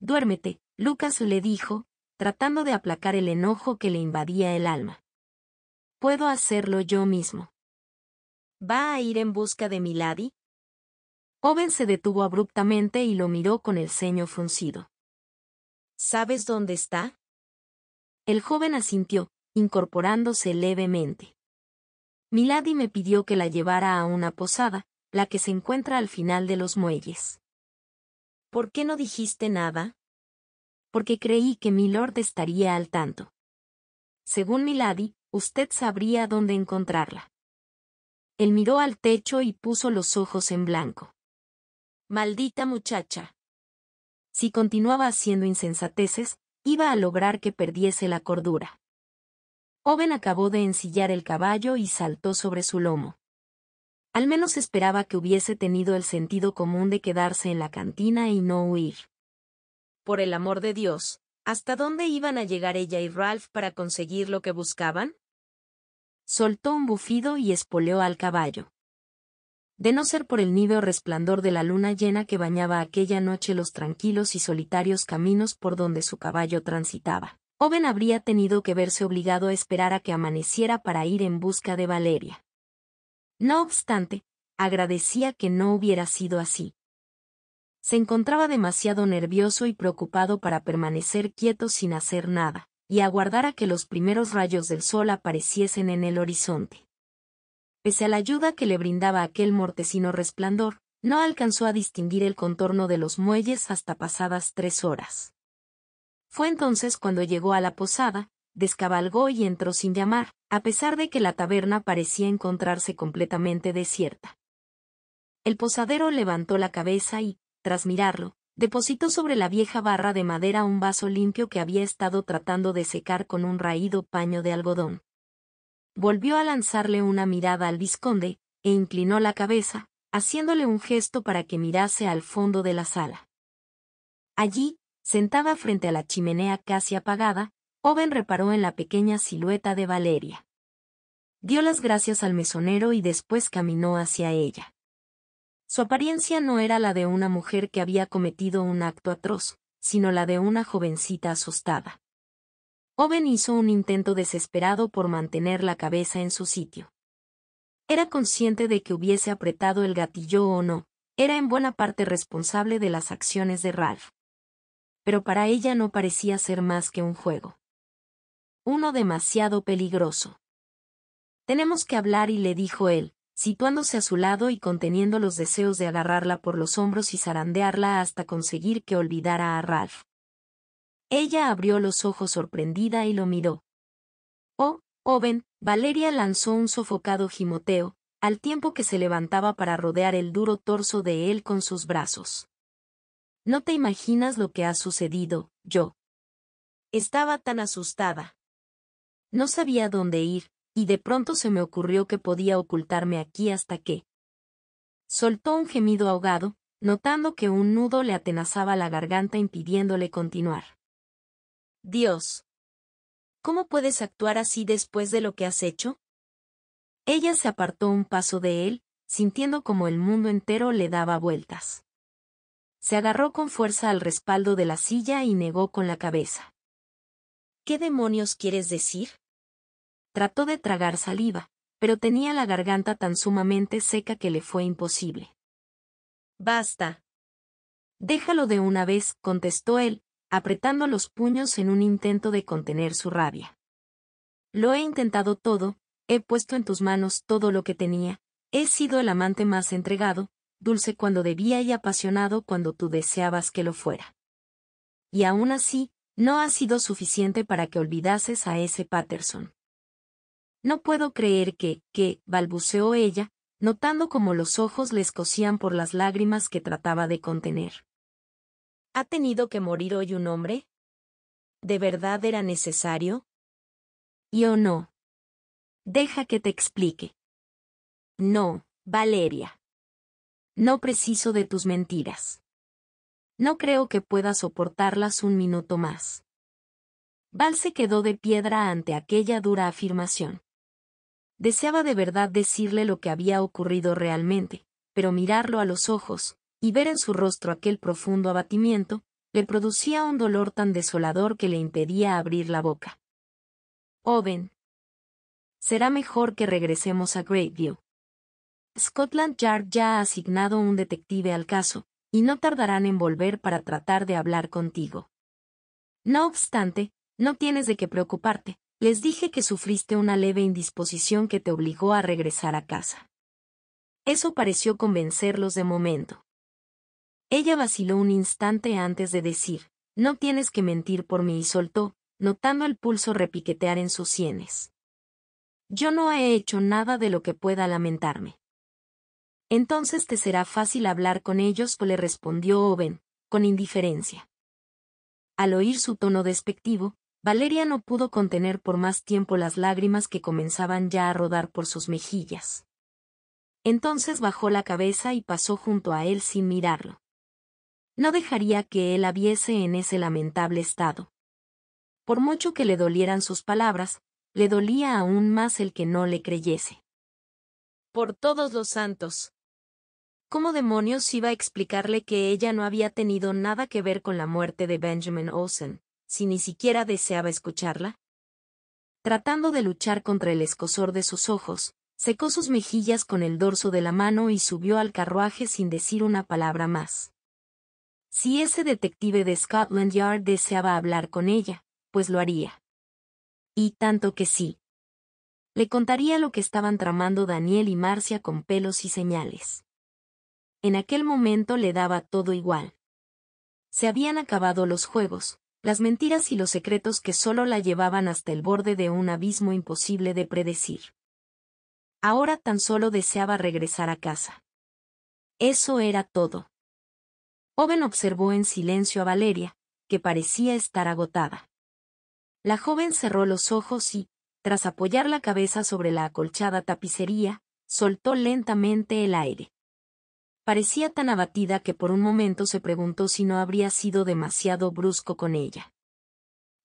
Duérmete, Lucas le dijo, tratando de aplacar el enojo que le invadía el alma. Puedo hacerlo yo mismo. ¿Va a ir en busca de Milady? joven se detuvo abruptamente y lo miró con el ceño fruncido. ¿Sabes dónde está? El joven asintió, incorporándose levemente. Milady me pidió que la llevara a una posada, la que se encuentra al final de los muelles. ¿Por qué no dijiste nada? Porque creí que mi lord estaría al tanto. Según Milady, usted sabría dónde encontrarla. Él miró al techo y puso los ojos en blanco. Maldita muchacha. Si continuaba haciendo insensateces, iba a lograr que perdiese la cordura. Oven acabó de ensillar el caballo y saltó sobre su lomo. Al menos esperaba que hubiese tenido el sentido común de quedarse en la cantina y no huir. Por el amor de Dios, ¿hasta dónde iban a llegar ella y Ralph para conseguir lo que buscaban? Soltó un bufido y espoleó al caballo. De no ser por el nido resplandor de la luna llena que bañaba aquella noche los tranquilos y solitarios caminos por donde su caballo transitaba. Owen habría tenido que verse obligado a esperar a que amaneciera para ir en busca de Valeria. No obstante, agradecía que no hubiera sido así. Se encontraba demasiado nervioso y preocupado para permanecer quieto sin hacer nada, y aguardar a que los primeros rayos del sol apareciesen en el horizonte. Pese a la ayuda que le brindaba aquel mortecino resplandor, no alcanzó a distinguir el contorno de los muelles hasta pasadas tres horas. Fue entonces cuando llegó a la posada, descabalgó y entró sin llamar, a pesar de que la taberna parecía encontrarse completamente desierta. El posadero levantó la cabeza y, tras mirarlo, depositó sobre la vieja barra de madera un vaso limpio que había estado tratando de secar con un raído paño de algodón. Volvió a lanzarle una mirada al visconde, e inclinó la cabeza, haciéndole un gesto para que mirase al fondo de la sala. Allí, Sentada frente a la chimenea casi apagada, Oven reparó en la pequeña silueta de Valeria. Dio las gracias al mesonero y después caminó hacia ella. Su apariencia no era la de una mujer que había cometido un acto atroz, sino la de una jovencita asustada. Oven hizo un intento desesperado por mantener la cabeza en su sitio. Era consciente de que hubiese apretado el gatillo o no, era en buena parte responsable de las acciones de Ralph pero para ella no parecía ser más que un juego. Uno demasiado peligroso. Tenemos que hablar y le dijo él, situándose a su lado y conteniendo los deseos de agarrarla por los hombros y zarandearla hasta conseguir que olvidara a Ralph. Ella abrió los ojos sorprendida y lo miró. Oh, joven, Valeria lanzó un sofocado gimoteo, al tiempo que se levantaba para rodear el duro torso de él con sus brazos. No te imaginas lo que ha sucedido, yo. Estaba tan asustada. No sabía dónde ir, y de pronto se me ocurrió que podía ocultarme aquí hasta que... Soltó un gemido ahogado, notando que un nudo le atenazaba la garganta impidiéndole continuar. Dios. ¿Cómo puedes actuar así después de lo que has hecho? Ella se apartó un paso de él, sintiendo como el mundo entero le daba vueltas. Se agarró con fuerza al respaldo de la silla y negó con la cabeza. ¿Qué demonios quieres decir? Trató de tragar saliva, pero tenía la garganta tan sumamente seca que le fue imposible. Basta. Déjalo de una vez, contestó él, apretando los puños en un intento de contener su rabia. Lo he intentado todo, he puesto en tus manos todo lo que tenía, he sido el amante más entregado, dulce cuando debía y apasionado cuando tú deseabas que lo fuera. Y aún así, no ha sido suficiente para que olvidases a ese Patterson. No puedo creer que, que, balbuceó ella, notando como los ojos le escocían por las lágrimas que trataba de contener. ¿Ha tenido que morir hoy un hombre? ¿De verdad era necesario? Yo no. Deja que te explique. No, Valeria. No preciso de tus mentiras. No creo que pueda soportarlas un minuto más. Val se quedó de piedra ante aquella dura afirmación. Deseaba de verdad decirle lo que había ocurrido realmente, pero mirarlo a los ojos, y ver en su rostro aquel profundo abatimiento, le producía un dolor tan desolador que le impedía abrir la boca. Oven. Será mejor que regresemos a Greatview. Scotland Yard ya ha asignado un detective al caso, y no tardarán en volver para tratar de hablar contigo. No obstante, no tienes de qué preocuparte, les dije que sufriste una leve indisposición que te obligó a regresar a casa. Eso pareció convencerlos de momento. Ella vaciló un instante antes de decir, no tienes que mentir por mí y soltó, notando el pulso repiquetear en sus sienes. Yo no he hecho nada de lo que pueda lamentarme. Entonces te será fácil hablar con ellos, le respondió Owen, con indiferencia. Al oír su tono despectivo, Valeria no pudo contener por más tiempo las lágrimas que comenzaban ya a rodar por sus mejillas. Entonces bajó la cabeza y pasó junto a él sin mirarlo. No dejaría que él la viese en ese lamentable estado. Por mucho que le dolieran sus palabras, le dolía aún más el que no le creyese. Por todos los santos, ¿Cómo demonios iba a explicarle que ella no había tenido nada que ver con la muerte de Benjamin Olsen, si ni siquiera deseaba escucharla? Tratando de luchar contra el escosor de sus ojos, secó sus mejillas con el dorso de la mano y subió al carruaje sin decir una palabra más. Si ese detective de Scotland Yard deseaba hablar con ella, pues lo haría. Y tanto que sí. Le contaría lo que estaban tramando Daniel y Marcia con pelos y señales en aquel momento le daba todo igual. Se habían acabado los juegos, las mentiras y los secretos que solo la llevaban hasta el borde de un abismo imposible de predecir. Ahora tan solo deseaba regresar a casa. Eso era todo. Oven observó en silencio a Valeria, que parecía estar agotada. La joven cerró los ojos y, tras apoyar la cabeza sobre la acolchada tapicería, soltó lentamente el aire. Parecía tan abatida que por un momento se preguntó si no habría sido demasiado brusco con ella.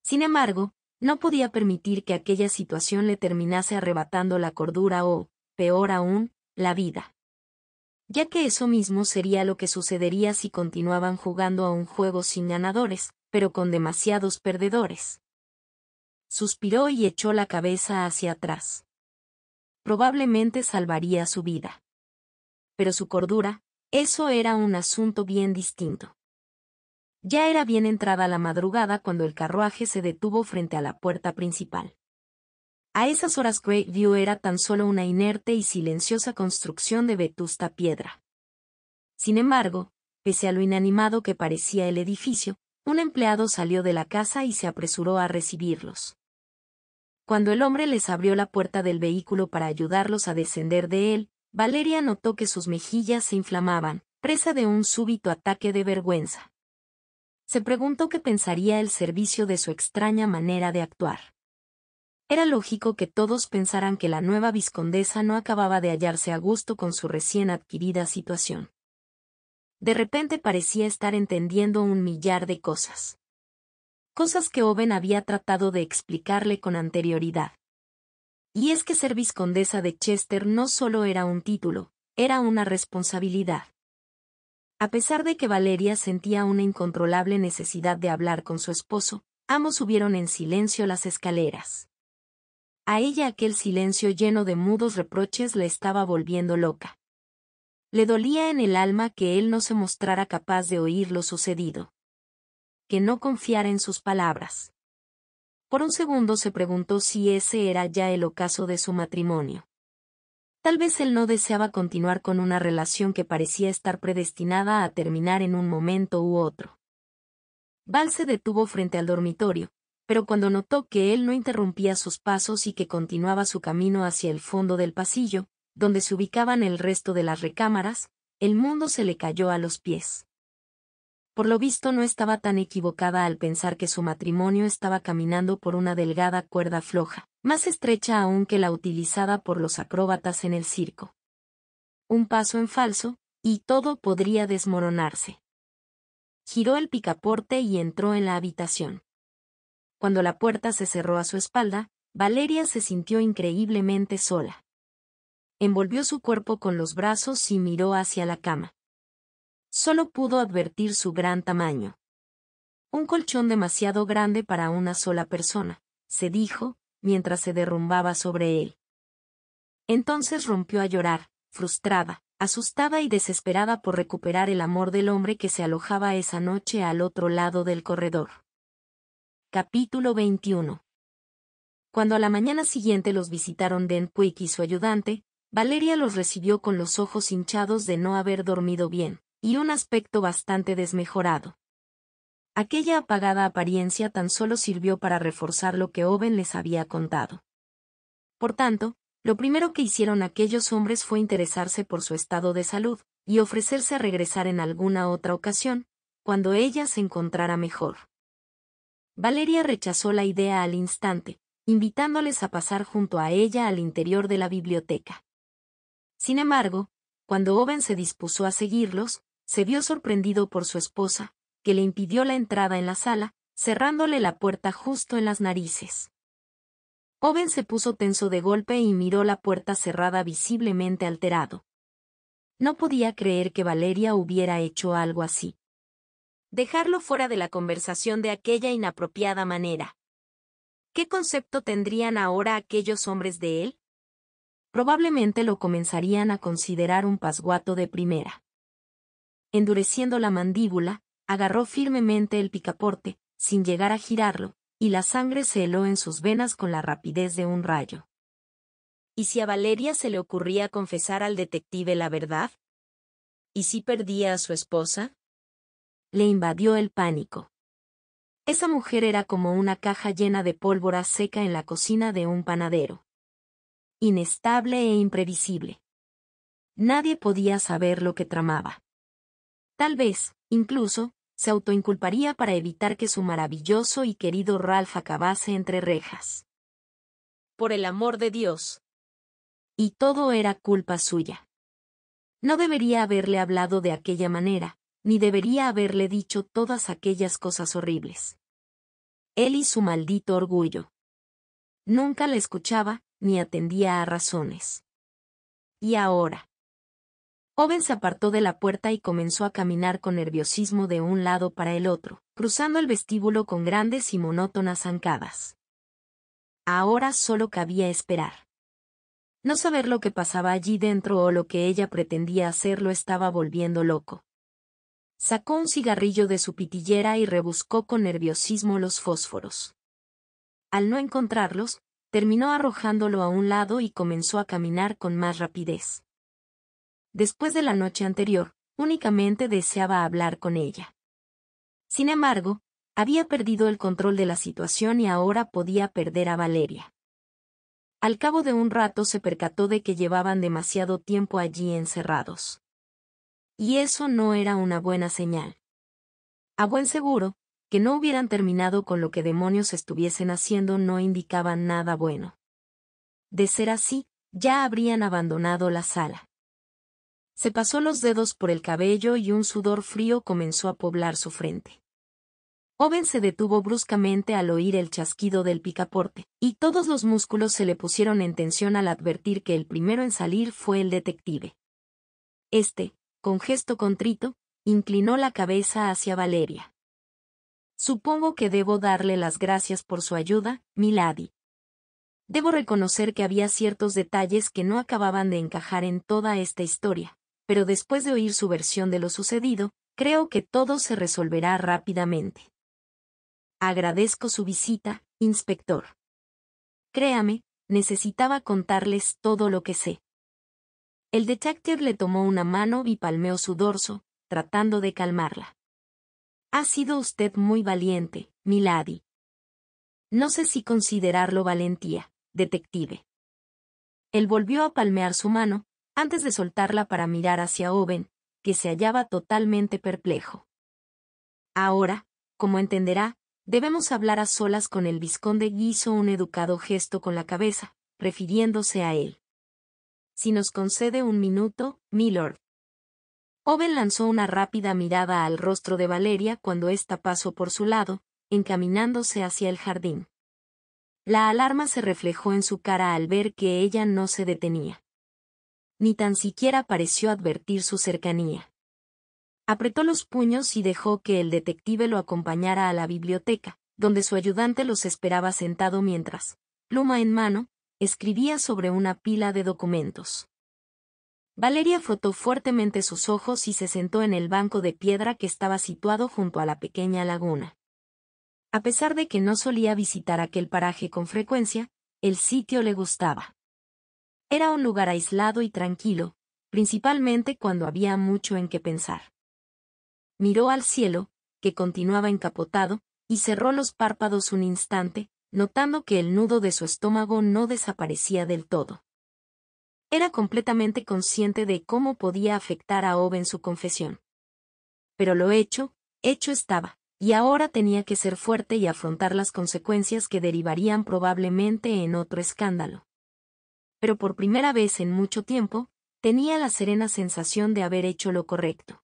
Sin embargo, no podía permitir que aquella situación le terminase arrebatando la cordura o, peor aún, la vida. Ya que eso mismo sería lo que sucedería si continuaban jugando a un juego sin ganadores, pero con demasiados perdedores. Suspiró y echó la cabeza hacia atrás. Probablemente salvaría su vida. Pero su cordura, eso era un asunto bien distinto. Ya era bien entrada la madrugada cuando el carruaje se detuvo frente a la puerta principal. A esas horas View era tan solo una inerte y silenciosa construcción de vetusta piedra. Sin embargo, pese a lo inanimado que parecía el edificio, un empleado salió de la casa y se apresuró a recibirlos. Cuando el hombre les abrió la puerta del vehículo para ayudarlos a descender de él, Valeria notó que sus mejillas se inflamaban, presa de un súbito ataque de vergüenza. Se preguntó qué pensaría el servicio de su extraña manera de actuar. Era lógico que todos pensaran que la nueva viscondesa no acababa de hallarse a gusto con su recién adquirida situación. De repente parecía estar entendiendo un millar de cosas. Cosas que Oven había tratado de explicarle con anterioridad. Y es que ser viscondesa de Chester no solo era un título, era una responsabilidad. A pesar de que Valeria sentía una incontrolable necesidad de hablar con su esposo, ambos subieron en silencio las escaleras. A ella aquel silencio lleno de mudos reproches le estaba volviendo loca. Le dolía en el alma que él no se mostrara capaz de oír lo sucedido. Que no confiara en sus palabras. Por un segundo se preguntó si ese era ya el ocaso de su matrimonio. Tal vez él no deseaba continuar con una relación que parecía estar predestinada a terminar en un momento u otro. Val se detuvo frente al dormitorio, pero cuando notó que él no interrumpía sus pasos y que continuaba su camino hacia el fondo del pasillo, donde se ubicaban el resto de las recámaras, el mundo se le cayó a los pies. Por lo visto no estaba tan equivocada al pensar que su matrimonio estaba caminando por una delgada cuerda floja, más estrecha aún que la utilizada por los acróbatas en el circo. Un paso en falso, y todo podría desmoronarse. Giró el picaporte y entró en la habitación. Cuando la puerta se cerró a su espalda, Valeria se sintió increíblemente sola. Envolvió su cuerpo con los brazos y miró hacia la cama. Solo pudo advertir su gran tamaño. Un colchón demasiado grande para una sola persona, se dijo, mientras se derrumbaba sobre él. Entonces rompió a llorar, frustrada, asustada y desesperada por recuperar el amor del hombre que se alojaba esa noche al otro lado del corredor. Capítulo 21 Cuando a la mañana siguiente los visitaron Den Quick y su ayudante, Valeria los recibió con los ojos hinchados de no haber dormido bien, y un aspecto bastante desmejorado. Aquella apagada apariencia tan solo sirvió para reforzar lo que Oven les había contado. Por tanto, lo primero que hicieron aquellos hombres fue interesarse por su estado de salud, y ofrecerse a regresar en alguna otra ocasión, cuando ella se encontrara mejor. Valeria rechazó la idea al instante, invitándoles a pasar junto a ella al interior de la biblioteca. Sin embargo, cuando Oven se dispuso a seguirlos, se vio sorprendido por su esposa, que le impidió la entrada en la sala, cerrándole la puerta justo en las narices. Oven se puso tenso de golpe y miró la puerta cerrada visiblemente alterado. No podía creer que Valeria hubiera hecho algo así. Dejarlo fuera de la conversación de aquella inapropiada manera. ¿Qué concepto tendrían ahora aquellos hombres de él? Probablemente lo comenzarían a considerar un pasguato de primera endureciendo la mandíbula, agarró firmemente el picaporte, sin llegar a girarlo, y la sangre se heló en sus venas con la rapidez de un rayo. ¿Y si a Valeria se le ocurría confesar al detective la verdad? ¿Y si perdía a su esposa? Le invadió el pánico. Esa mujer era como una caja llena de pólvora seca en la cocina de un panadero. Inestable e imprevisible. Nadie podía saber lo que tramaba. Tal vez, incluso, se autoinculparía para evitar que su maravilloso y querido Ralph acabase entre rejas. Por el amor de Dios. Y todo era culpa suya. No debería haberle hablado de aquella manera, ni debería haberle dicho todas aquellas cosas horribles. Él y su maldito orgullo. Nunca le escuchaba, ni atendía a razones. Y ahora. Owen se apartó de la puerta y comenzó a caminar con nerviosismo de un lado para el otro, cruzando el vestíbulo con grandes y monótonas zancadas. Ahora solo cabía esperar. No saber lo que pasaba allí dentro o lo que ella pretendía hacer lo estaba volviendo loco. Sacó un cigarrillo de su pitillera y rebuscó con nerviosismo los fósforos. Al no encontrarlos, terminó arrojándolo a un lado y comenzó a caminar con más rapidez después de la noche anterior, únicamente deseaba hablar con ella. Sin embargo, había perdido el control de la situación y ahora podía perder a Valeria. Al cabo de un rato se percató de que llevaban demasiado tiempo allí encerrados. Y eso no era una buena señal. A buen seguro, que no hubieran terminado con lo que demonios estuviesen haciendo no indicaba nada bueno. De ser así, ya habrían abandonado la sala. Se pasó los dedos por el cabello y un sudor frío comenzó a poblar su frente. Oven se detuvo bruscamente al oír el chasquido del picaporte, y todos los músculos se le pusieron en tensión al advertir que el primero en salir fue el detective. Este, con gesto contrito, inclinó la cabeza hacia Valeria. Supongo que debo darle las gracias por su ayuda, Milady. Debo reconocer que había ciertos detalles que no acababan de encajar en toda esta historia, pero después de oír su versión de lo sucedido, creo que todo se resolverá rápidamente. Agradezco su visita, inspector. Créame, necesitaba contarles todo lo que sé. El detective le tomó una mano y palmeó su dorso, tratando de calmarla. Ha sido usted muy valiente, Milady. No sé si considerarlo valentía, detective. Él volvió a palmear su mano, antes de soltarla para mirar hacia Owen, que se hallaba totalmente perplejo. Ahora, como entenderá, debemos hablar a solas con el vizconde hizo un educado gesto con la cabeza, refiriéndose a él. Si nos concede un minuto, milord. Owen lanzó una rápida mirada al rostro de Valeria cuando ésta pasó por su lado, encaminándose hacia el jardín. La alarma se reflejó en su cara al ver que ella no se detenía ni tan siquiera pareció advertir su cercanía. Apretó los puños y dejó que el detective lo acompañara a la biblioteca, donde su ayudante los esperaba sentado mientras, pluma en mano, escribía sobre una pila de documentos. Valeria frotó fuertemente sus ojos y se sentó en el banco de piedra que estaba situado junto a la pequeña laguna. A pesar de que no solía visitar aquel paraje con frecuencia, el sitio le gustaba. Era un lugar aislado y tranquilo, principalmente cuando había mucho en qué pensar. Miró al cielo, que continuaba encapotado, y cerró los párpados un instante, notando que el nudo de su estómago no desaparecía del todo. Era completamente consciente de cómo podía afectar a en su confesión. Pero lo hecho, hecho estaba, y ahora tenía que ser fuerte y afrontar las consecuencias que derivarían probablemente en otro escándalo pero por primera vez en mucho tiempo, tenía la serena sensación de haber hecho lo correcto.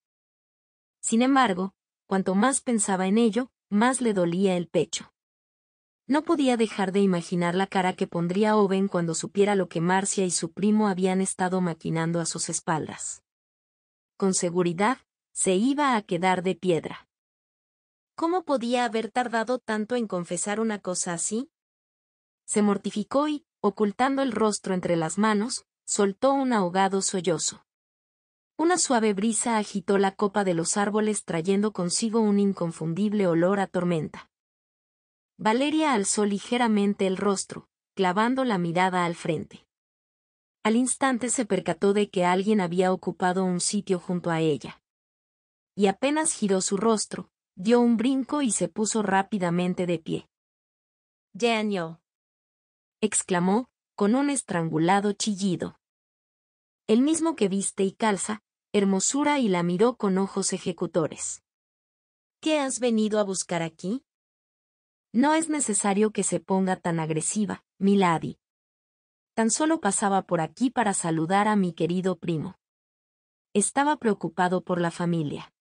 Sin embargo, cuanto más pensaba en ello, más le dolía el pecho. No podía dejar de imaginar la cara que pondría Owen cuando supiera lo que Marcia y su primo habían estado maquinando a sus espaldas. Con seguridad, se iba a quedar de piedra. ¿Cómo podía haber tardado tanto en confesar una cosa así? Se mortificó y, ocultando el rostro entre las manos, soltó un ahogado sollozo. Una suave brisa agitó la copa de los árboles trayendo consigo un inconfundible olor a tormenta. Valeria alzó ligeramente el rostro, clavando la mirada al frente. Al instante se percató de que alguien había ocupado un sitio junto a ella. Y apenas giró su rostro, dio un brinco y se puso rápidamente de pie. Daniel exclamó, con un estrangulado chillido. El mismo que viste y calza, hermosura y la miró con ojos ejecutores. ¿Qué has venido a buscar aquí? No es necesario que se ponga tan agresiva, Milady. Tan solo pasaba por aquí para saludar a mi querido primo. Estaba preocupado por la familia.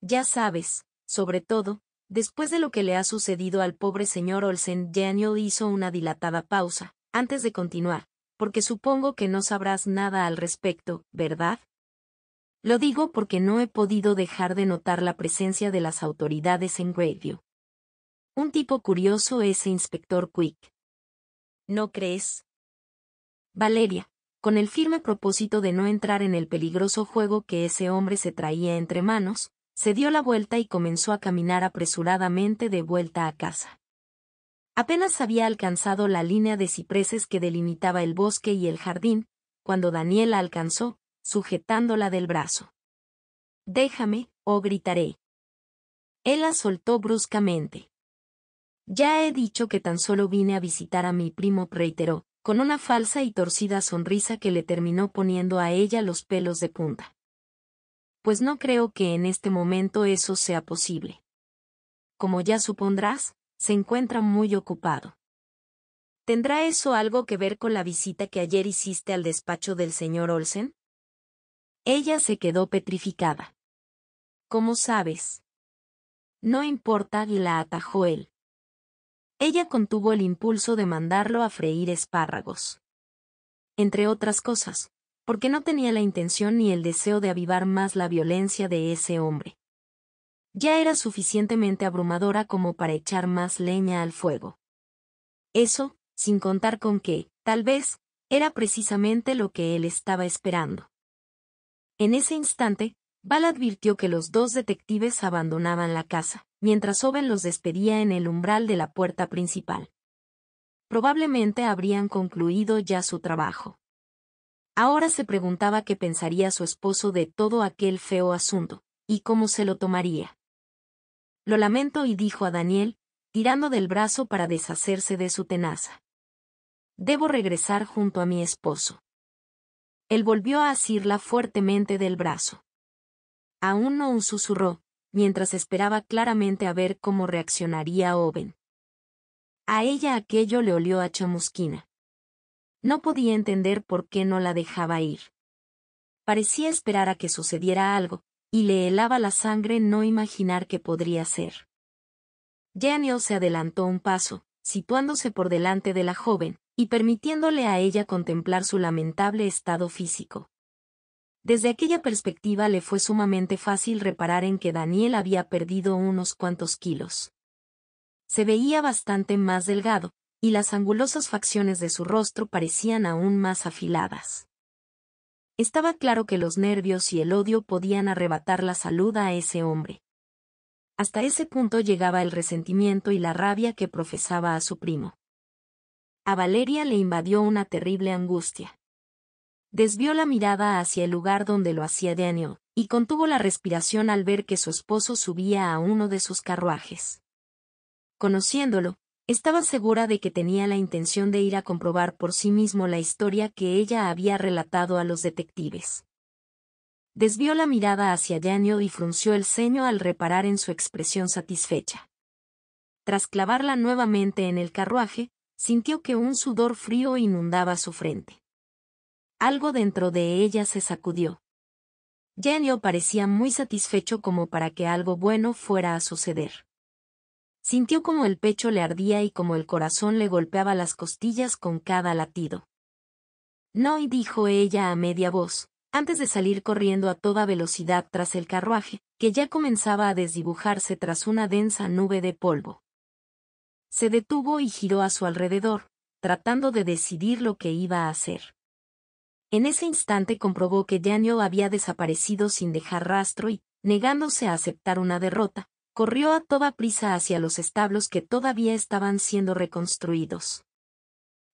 Ya sabes, sobre todo, Después de lo que le ha sucedido al pobre señor Olsen, Daniel hizo una dilatada pausa, antes de continuar, porque supongo que no sabrás nada al respecto, ¿verdad? Lo digo porque no he podido dejar de notar la presencia de las autoridades en Grayview. Un tipo curioso ese inspector Quick. ¿No crees? Valeria, con el firme propósito de no entrar en el peligroso juego que ese hombre se traía entre manos, se dio la vuelta y comenzó a caminar apresuradamente de vuelta a casa. Apenas había alcanzado la línea de cipreses que delimitaba el bosque y el jardín, cuando Daniela alcanzó, sujetándola del brazo. Déjame, o oh, gritaré. Él la soltó bruscamente. Ya he dicho que tan solo vine a visitar a mi primo, reiteró, con una falsa y torcida sonrisa que le terminó poniendo a ella los pelos de punta pues no creo que en este momento eso sea posible. Como ya supondrás, se encuentra muy ocupado. ¿Tendrá eso algo que ver con la visita que ayer hiciste al despacho del señor Olsen? Ella se quedó petrificada. ¿Cómo sabes? No importa, la atajó él. Ella contuvo el impulso de mandarlo a freír espárragos. Entre otras cosas, porque no tenía la intención ni el deseo de avivar más la violencia de ese hombre. Ya era suficientemente abrumadora como para echar más leña al fuego. Eso, sin contar con que, tal vez, era precisamente lo que él estaba esperando. En ese instante, Val advirtió que los dos detectives abandonaban la casa, mientras Oven los despedía en el umbral de la puerta principal. Probablemente habrían concluido ya su trabajo. Ahora se preguntaba qué pensaría su esposo de todo aquel feo asunto, y cómo se lo tomaría. Lo lamento y dijo a Daniel, tirando del brazo para deshacerse de su tenaza. Debo regresar junto a mi esposo. Él volvió a asirla fuertemente del brazo. Aún no un susurró, mientras esperaba claramente a ver cómo reaccionaría Owen. A ella aquello le olió a chamusquina. No podía entender por qué no la dejaba ir. Parecía esperar a que sucediera algo, y le helaba la sangre no imaginar qué podría ser. Daniel se adelantó un paso, situándose por delante de la joven, y permitiéndole a ella contemplar su lamentable estado físico. Desde aquella perspectiva le fue sumamente fácil reparar en que Daniel había perdido unos cuantos kilos. Se veía bastante más delgado, y las angulosas facciones de su rostro parecían aún más afiladas. Estaba claro que los nervios y el odio podían arrebatar la salud a ese hombre. Hasta ese punto llegaba el resentimiento y la rabia que profesaba a su primo. A Valeria le invadió una terrible angustia. Desvió la mirada hacia el lugar donde lo hacía Daniel, y contuvo la respiración al ver que su esposo subía a uno de sus carruajes. Conociéndolo, estaba segura de que tenía la intención de ir a comprobar por sí mismo la historia que ella había relatado a los detectives. Desvió la mirada hacia Yanio y frunció el ceño al reparar en su expresión satisfecha. Tras clavarla nuevamente en el carruaje, sintió que un sudor frío inundaba su frente. Algo dentro de ella se sacudió. Yanio parecía muy satisfecho como para que algo bueno fuera a suceder. Sintió como el pecho le ardía y como el corazón le golpeaba las costillas con cada latido. No, dijo ella a media voz, antes de salir corriendo a toda velocidad tras el carruaje, que ya comenzaba a desdibujarse tras una densa nube de polvo. Se detuvo y giró a su alrededor, tratando de decidir lo que iba a hacer. En ese instante comprobó que Daniel había desaparecido sin dejar rastro y, negándose a aceptar una derrota, corrió a toda prisa hacia los establos que todavía estaban siendo reconstruidos.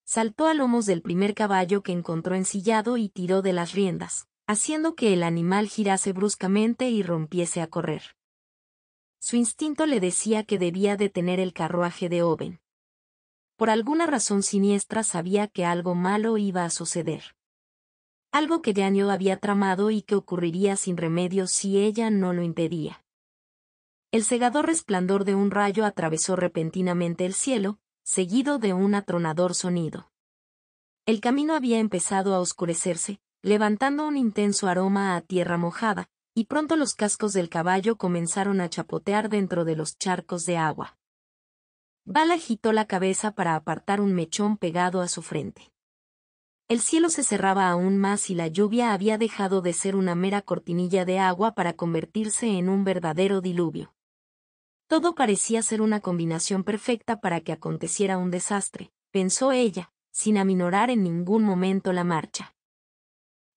Saltó a lomos del primer caballo que encontró ensillado y tiró de las riendas, haciendo que el animal girase bruscamente y rompiese a correr. Su instinto le decía que debía detener el carruaje de Oven. Por alguna razón siniestra sabía que algo malo iba a suceder. Algo que Daniel había tramado y que ocurriría sin remedio si ella no lo impedía. El cegador resplandor de un rayo atravesó repentinamente el cielo, seguido de un atronador sonido. El camino había empezado a oscurecerse, levantando un intenso aroma a tierra mojada, y pronto los cascos del caballo comenzaron a chapotear dentro de los charcos de agua. Bala agitó la cabeza para apartar un mechón pegado a su frente. El cielo se cerraba aún más y la lluvia había dejado de ser una mera cortinilla de agua para convertirse en un verdadero diluvio. Todo parecía ser una combinación perfecta para que aconteciera un desastre, pensó ella, sin aminorar en ningún momento la marcha.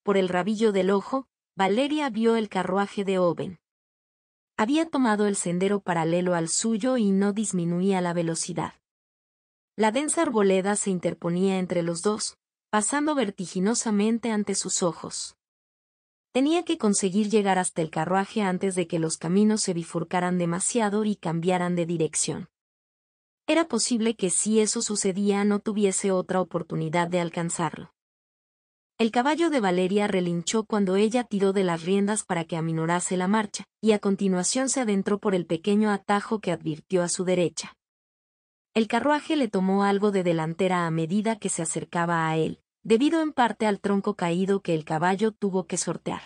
Por el rabillo del ojo, Valeria vio el carruaje de Oven. Había tomado el sendero paralelo al suyo y no disminuía la velocidad. La densa arboleda se interponía entre los dos, pasando vertiginosamente ante sus ojos. Tenía que conseguir llegar hasta el carruaje antes de que los caminos se bifurcaran demasiado y cambiaran de dirección. Era posible que si eso sucedía no tuviese otra oportunidad de alcanzarlo. El caballo de Valeria relinchó cuando ella tiró de las riendas para que aminorase la marcha, y a continuación se adentró por el pequeño atajo que advirtió a su derecha. El carruaje le tomó algo de delantera a medida que se acercaba a él debido en parte al tronco caído que el caballo tuvo que sortear.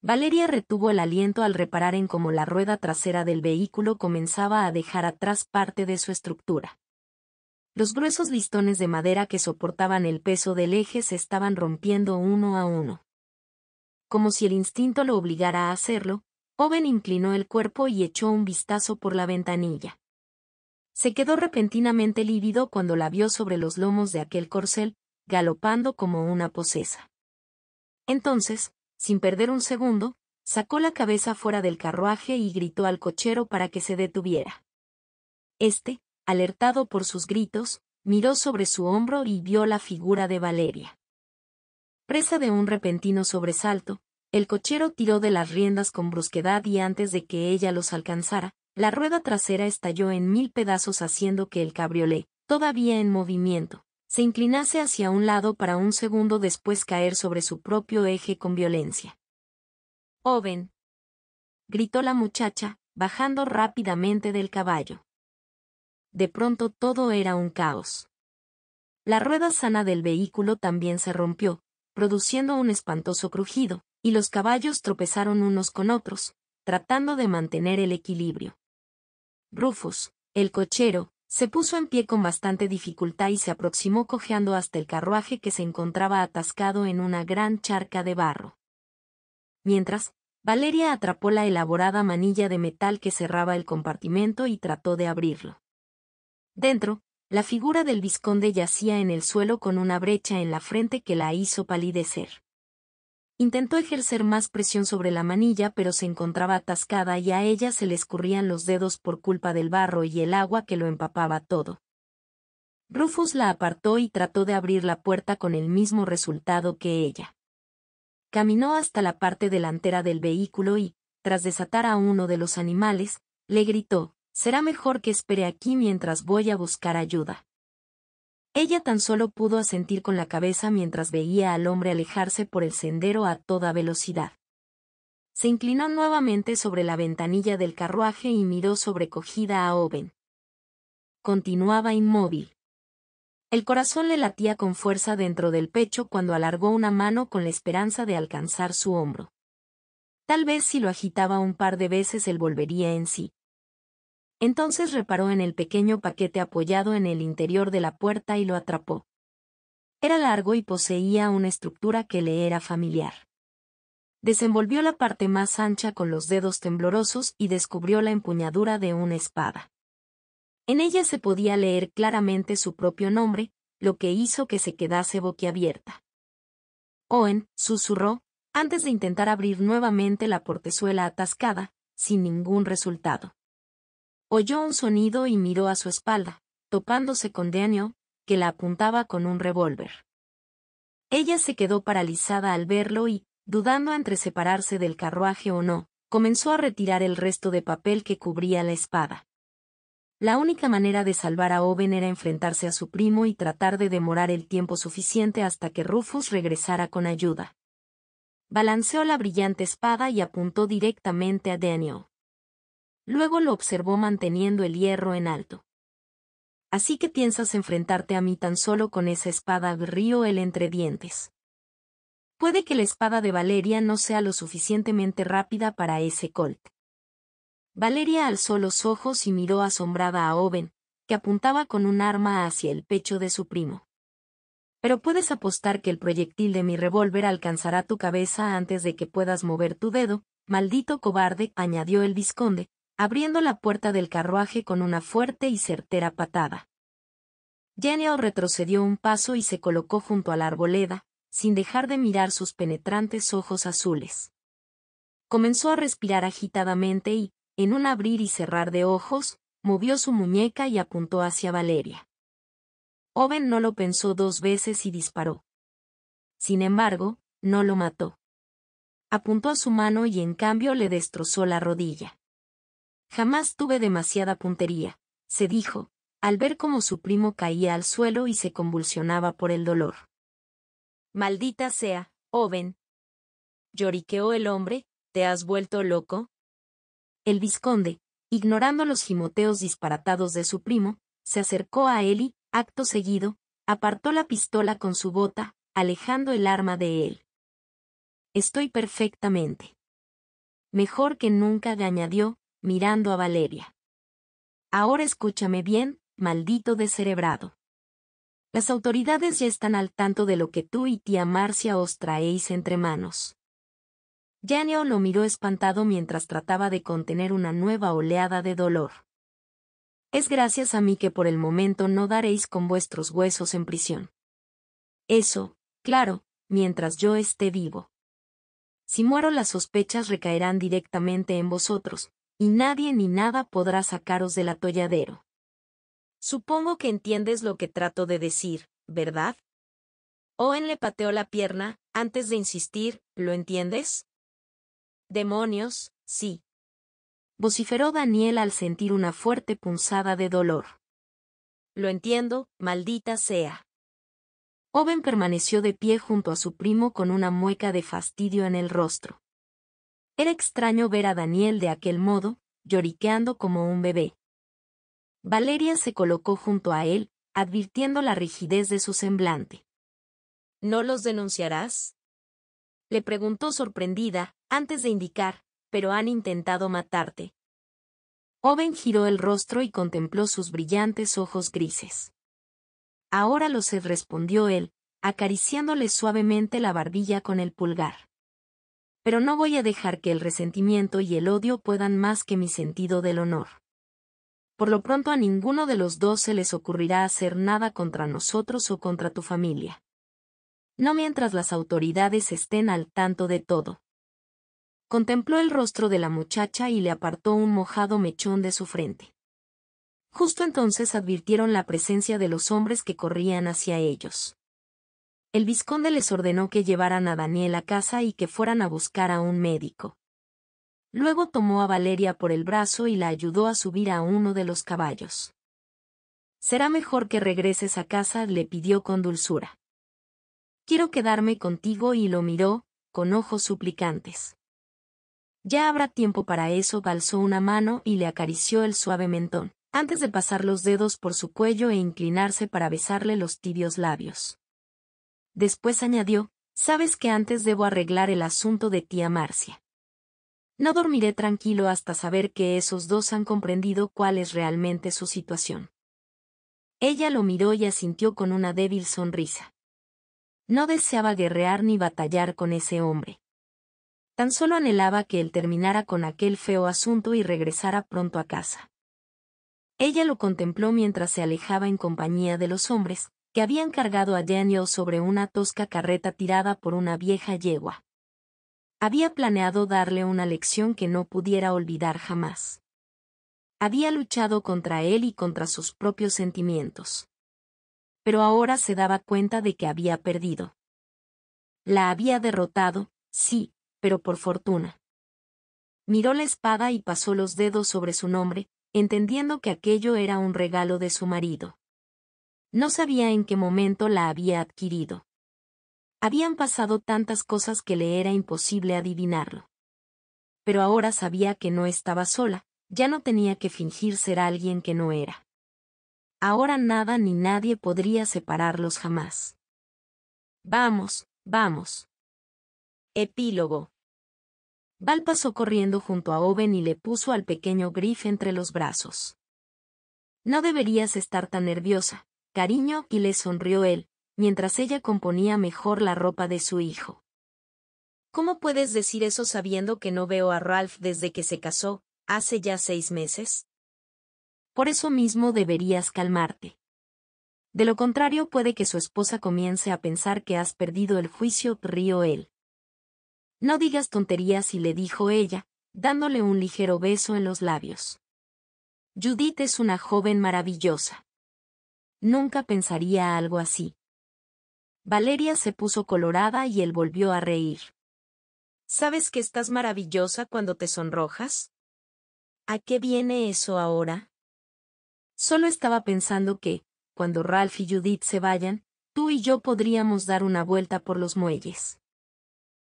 Valeria retuvo el aliento al reparar en cómo la rueda trasera del vehículo comenzaba a dejar atrás parte de su estructura. Los gruesos listones de madera que soportaban el peso del eje se estaban rompiendo uno a uno. Como si el instinto lo obligara a hacerlo, Owen inclinó el cuerpo y echó un vistazo por la ventanilla. Se quedó repentinamente lívido cuando la vio sobre los lomos de aquel corcel, galopando como una posesa. Entonces, sin perder un segundo, sacó la cabeza fuera del carruaje y gritó al cochero para que se detuviera. Este, alertado por sus gritos, miró sobre su hombro y vio la figura de Valeria. Presa de un repentino sobresalto, el cochero tiró de las riendas con brusquedad y antes de que ella los alcanzara, la rueda trasera estalló en mil pedazos haciendo que el cabriolé, todavía en movimiento, se inclinase hacia un lado para un segundo después caer sobre su propio eje con violencia. Oven. gritó la muchacha, bajando rápidamente del caballo. De pronto todo era un caos. La rueda sana del vehículo también se rompió, produciendo un espantoso crujido, y los caballos tropezaron unos con otros, tratando de mantener el equilibrio. Rufus, el cochero, se puso en pie con bastante dificultad y se aproximó cojeando hasta el carruaje que se encontraba atascado en una gran charca de barro. Mientras, Valeria atrapó la elaborada manilla de metal que cerraba el compartimento y trató de abrirlo. Dentro, la figura del visconde yacía en el suelo con una brecha en la frente que la hizo palidecer. Intentó ejercer más presión sobre la manilla pero se encontraba atascada y a ella se le escurrían los dedos por culpa del barro y el agua que lo empapaba todo. Rufus la apartó y trató de abrir la puerta con el mismo resultado que ella. Caminó hasta la parte delantera del vehículo y, tras desatar a uno de los animales, le gritó, Será mejor que espere aquí mientras voy a buscar ayuda. Ella tan solo pudo asentir con la cabeza mientras veía al hombre alejarse por el sendero a toda velocidad. Se inclinó nuevamente sobre la ventanilla del carruaje y miró sobrecogida a Owen. Continuaba inmóvil. El corazón le latía con fuerza dentro del pecho cuando alargó una mano con la esperanza de alcanzar su hombro. Tal vez si lo agitaba un par de veces él volvería en sí. Entonces reparó en el pequeño paquete apoyado en el interior de la puerta y lo atrapó. Era largo y poseía una estructura que le era familiar. Desenvolvió la parte más ancha con los dedos temblorosos y descubrió la empuñadura de una espada. En ella se podía leer claramente su propio nombre, lo que hizo que se quedase boquiabierta. Owen susurró, antes de intentar abrir nuevamente la portezuela atascada, sin ningún resultado. Oyó un sonido y miró a su espalda, topándose con Daniel, que la apuntaba con un revólver. Ella se quedó paralizada al verlo y, dudando entre separarse del carruaje o no, comenzó a retirar el resto de papel que cubría la espada. La única manera de salvar a Owen era enfrentarse a su primo y tratar de demorar el tiempo suficiente hasta que Rufus regresara con ayuda. Balanceó la brillante espada y apuntó directamente a Daniel. Luego lo observó manteniendo el hierro en alto. Así que piensas enfrentarte a mí tan solo con esa espada, río el entre dientes. Puede que la espada de Valeria no sea lo suficientemente rápida para ese colt. Valeria alzó los ojos y miró asombrada a Oven, que apuntaba con un arma hacia el pecho de su primo. Pero puedes apostar que el proyectil de mi revólver alcanzará tu cabeza antes de que puedas mover tu dedo, maldito cobarde, añadió el visconde, abriendo la puerta del carruaje con una fuerte y certera patada. Daniel retrocedió un paso y se colocó junto a la arboleda, sin dejar de mirar sus penetrantes ojos azules. Comenzó a respirar agitadamente y, en un abrir y cerrar de ojos, movió su muñeca y apuntó hacia Valeria. Owen no lo pensó dos veces y disparó. Sin embargo, no lo mató. Apuntó a su mano y en cambio le destrozó la rodilla. Jamás tuve demasiada puntería, se dijo, al ver cómo su primo caía al suelo y se convulsionaba por el dolor. Maldita sea, joven. Lloriqueó el hombre, ¿te has vuelto loco? El visconde, ignorando los gimoteos disparatados de su primo, se acercó a él y, acto seguido, apartó la pistola con su bota, alejando el arma de él. Estoy perfectamente. Mejor que nunca, añadió, mirando a Valeria. Ahora escúchame bien, maldito descerebrado. Las autoridades ya están al tanto de lo que tú y tía Marcia os traéis entre manos. Janio lo miró espantado mientras trataba de contener una nueva oleada de dolor. Es gracias a mí que por el momento no daréis con vuestros huesos en prisión. Eso, claro, mientras yo esté vivo. Si muero las sospechas recaerán directamente en vosotros, y nadie ni nada podrá sacaros del atolladero. Supongo que entiendes lo que trato de decir, ¿verdad? Owen le pateó la pierna, antes de insistir, ¿lo entiendes? Demonios, sí. Vociferó Daniel al sentir una fuerte punzada de dolor. Lo entiendo, maldita sea. Owen permaneció de pie junto a su primo con una mueca de fastidio en el rostro. Era extraño ver a Daniel de aquel modo, lloriqueando como un bebé. Valeria se colocó junto a él, advirtiendo la rigidez de su semblante. ¿No los denunciarás? Le preguntó sorprendida, antes de indicar, pero han intentado matarte. Oven giró el rostro y contempló sus brillantes ojos grises. Ahora lo sé respondió él, acariciándole suavemente la barbilla con el pulgar pero no voy a dejar que el resentimiento y el odio puedan más que mi sentido del honor. Por lo pronto a ninguno de los dos se les ocurrirá hacer nada contra nosotros o contra tu familia. No mientras las autoridades estén al tanto de todo. Contempló el rostro de la muchacha y le apartó un mojado mechón de su frente. Justo entonces advirtieron la presencia de los hombres que corrían hacia ellos el vizconde les ordenó que llevaran a Daniel a casa y que fueran a buscar a un médico. Luego tomó a Valeria por el brazo y la ayudó a subir a uno de los caballos. Será mejor que regreses a casa, le pidió con dulzura. Quiero quedarme contigo y lo miró, con ojos suplicantes. Ya habrá tiempo para eso, balzó una mano y le acarició el suave mentón, antes de pasar los dedos por su cuello e inclinarse para besarle los tibios labios. Después añadió, sabes que antes debo arreglar el asunto de tía Marcia. No dormiré tranquilo hasta saber que esos dos han comprendido cuál es realmente su situación. Ella lo miró y asintió con una débil sonrisa. No deseaba guerrear ni batallar con ese hombre. Tan solo anhelaba que él terminara con aquel feo asunto y regresara pronto a casa. Ella lo contempló mientras se alejaba en compañía de los hombres, que habían cargado a Daniel sobre una tosca carreta tirada por una vieja yegua. Había planeado darle una lección que no pudiera olvidar jamás. Había luchado contra él y contra sus propios sentimientos. Pero ahora se daba cuenta de que había perdido. La había derrotado, sí, pero por fortuna. Miró la espada y pasó los dedos sobre su nombre, entendiendo que aquello era un regalo de su marido. No sabía en qué momento la había adquirido. Habían pasado tantas cosas que le era imposible adivinarlo. Pero ahora sabía que no estaba sola, ya no tenía que fingir ser alguien que no era. Ahora nada ni nadie podría separarlos jamás. Vamos, vamos. Epílogo. Val pasó corriendo junto a Owen y le puso al pequeño Griff entre los brazos. No deberías estar tan nerviosa, cariño y le sonrió él, mientras ella componía mejor la ropa de su hijo. ¿Cómo puedes decir eso sabiendo que no veo a Ralph desde que se casó, hace ya seis meses? Por eso mismo deberías calmarte. De lo contrario puede que su esposa comience a pensar que has perdido el juicio, río él. No digas tonterías y le dijo ella, dándole un ligero beso en los labios. Judith es una joven maravillosa. Nunca pensaría algo así. Valeria se puso colorada y él volvió a reír. ¿Sabes que estás maravillosa cuando te sonrojas? ¿A qué viene eso ahora? Solo estaba pensando que, cuando Ralph y Judith se vayan, tú y yo podríamos dar una vuelta por los muelles.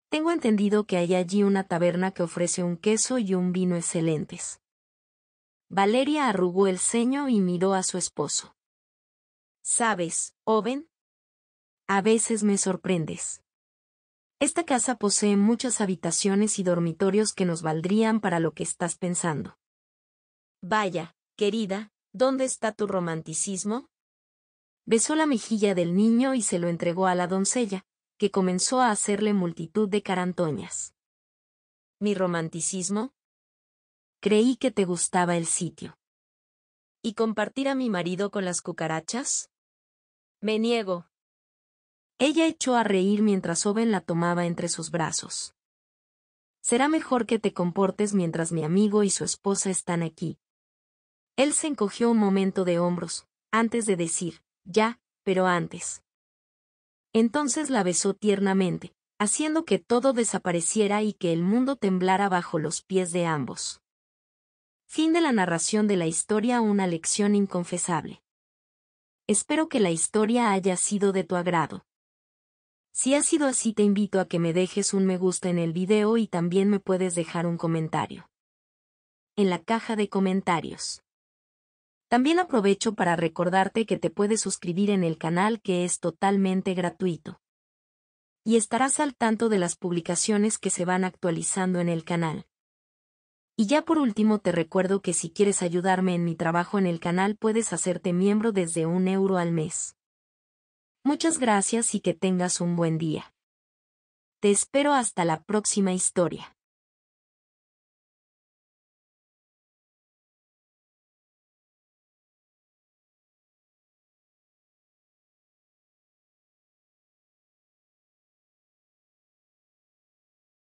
Tengo entendido que hay allí una taberna que ofrece un queso y un vino excelentes. Valeria arrugó el ceño y miró a su esposo. ¿Sabes, Oven? A veces me sorprendes. Esta casa posee muchas habitaciones y dormitorios que nos valdrían para lo que estás pensando. Vaya, querida, ¿dónde está tu romanticismo? Besó la mejilla del niño y se lo entregó a la doncella, que comenzó a hacerle multitud de carantoñas. ¿Mi romanticismo? Creí que te gustaba el sitio. ¿Y compartir a mi marido con las cucarachas? Me niego. Ella echó a reír mientras Owen la tomaba entre sus brazos. Será mejor que te comportes mientras mi amigo y su esposa están aquí. Él se encogió un momento de hombros, antes de decir, ya, pero antes. Entonces la besó tiernamente, haciendo que todo desapareciera y que el mundo temblara bajo los pies de ambos. Fin de la narración de la historia Una lección inconfesable. Espero que la historia haya sido de tu agrado. Si ha sido así te invito a que me dejes un me gusta en el video y también me puedes dejar un comentario. En la caja de comentarios. También aprovecho para recordarte que te puedes suscribir en el canal que es totalmente gratuito. Y estarás al tanto de las publicaciones que se van actualizando en el canal. Y ya por último te recuerdo que si quieres ayudarme en mi trabajo en el canal puedes hacerte miembro desde un euro al mes. Muchas gracias y que tengas un buen día. Te espero hasta la próxima historia.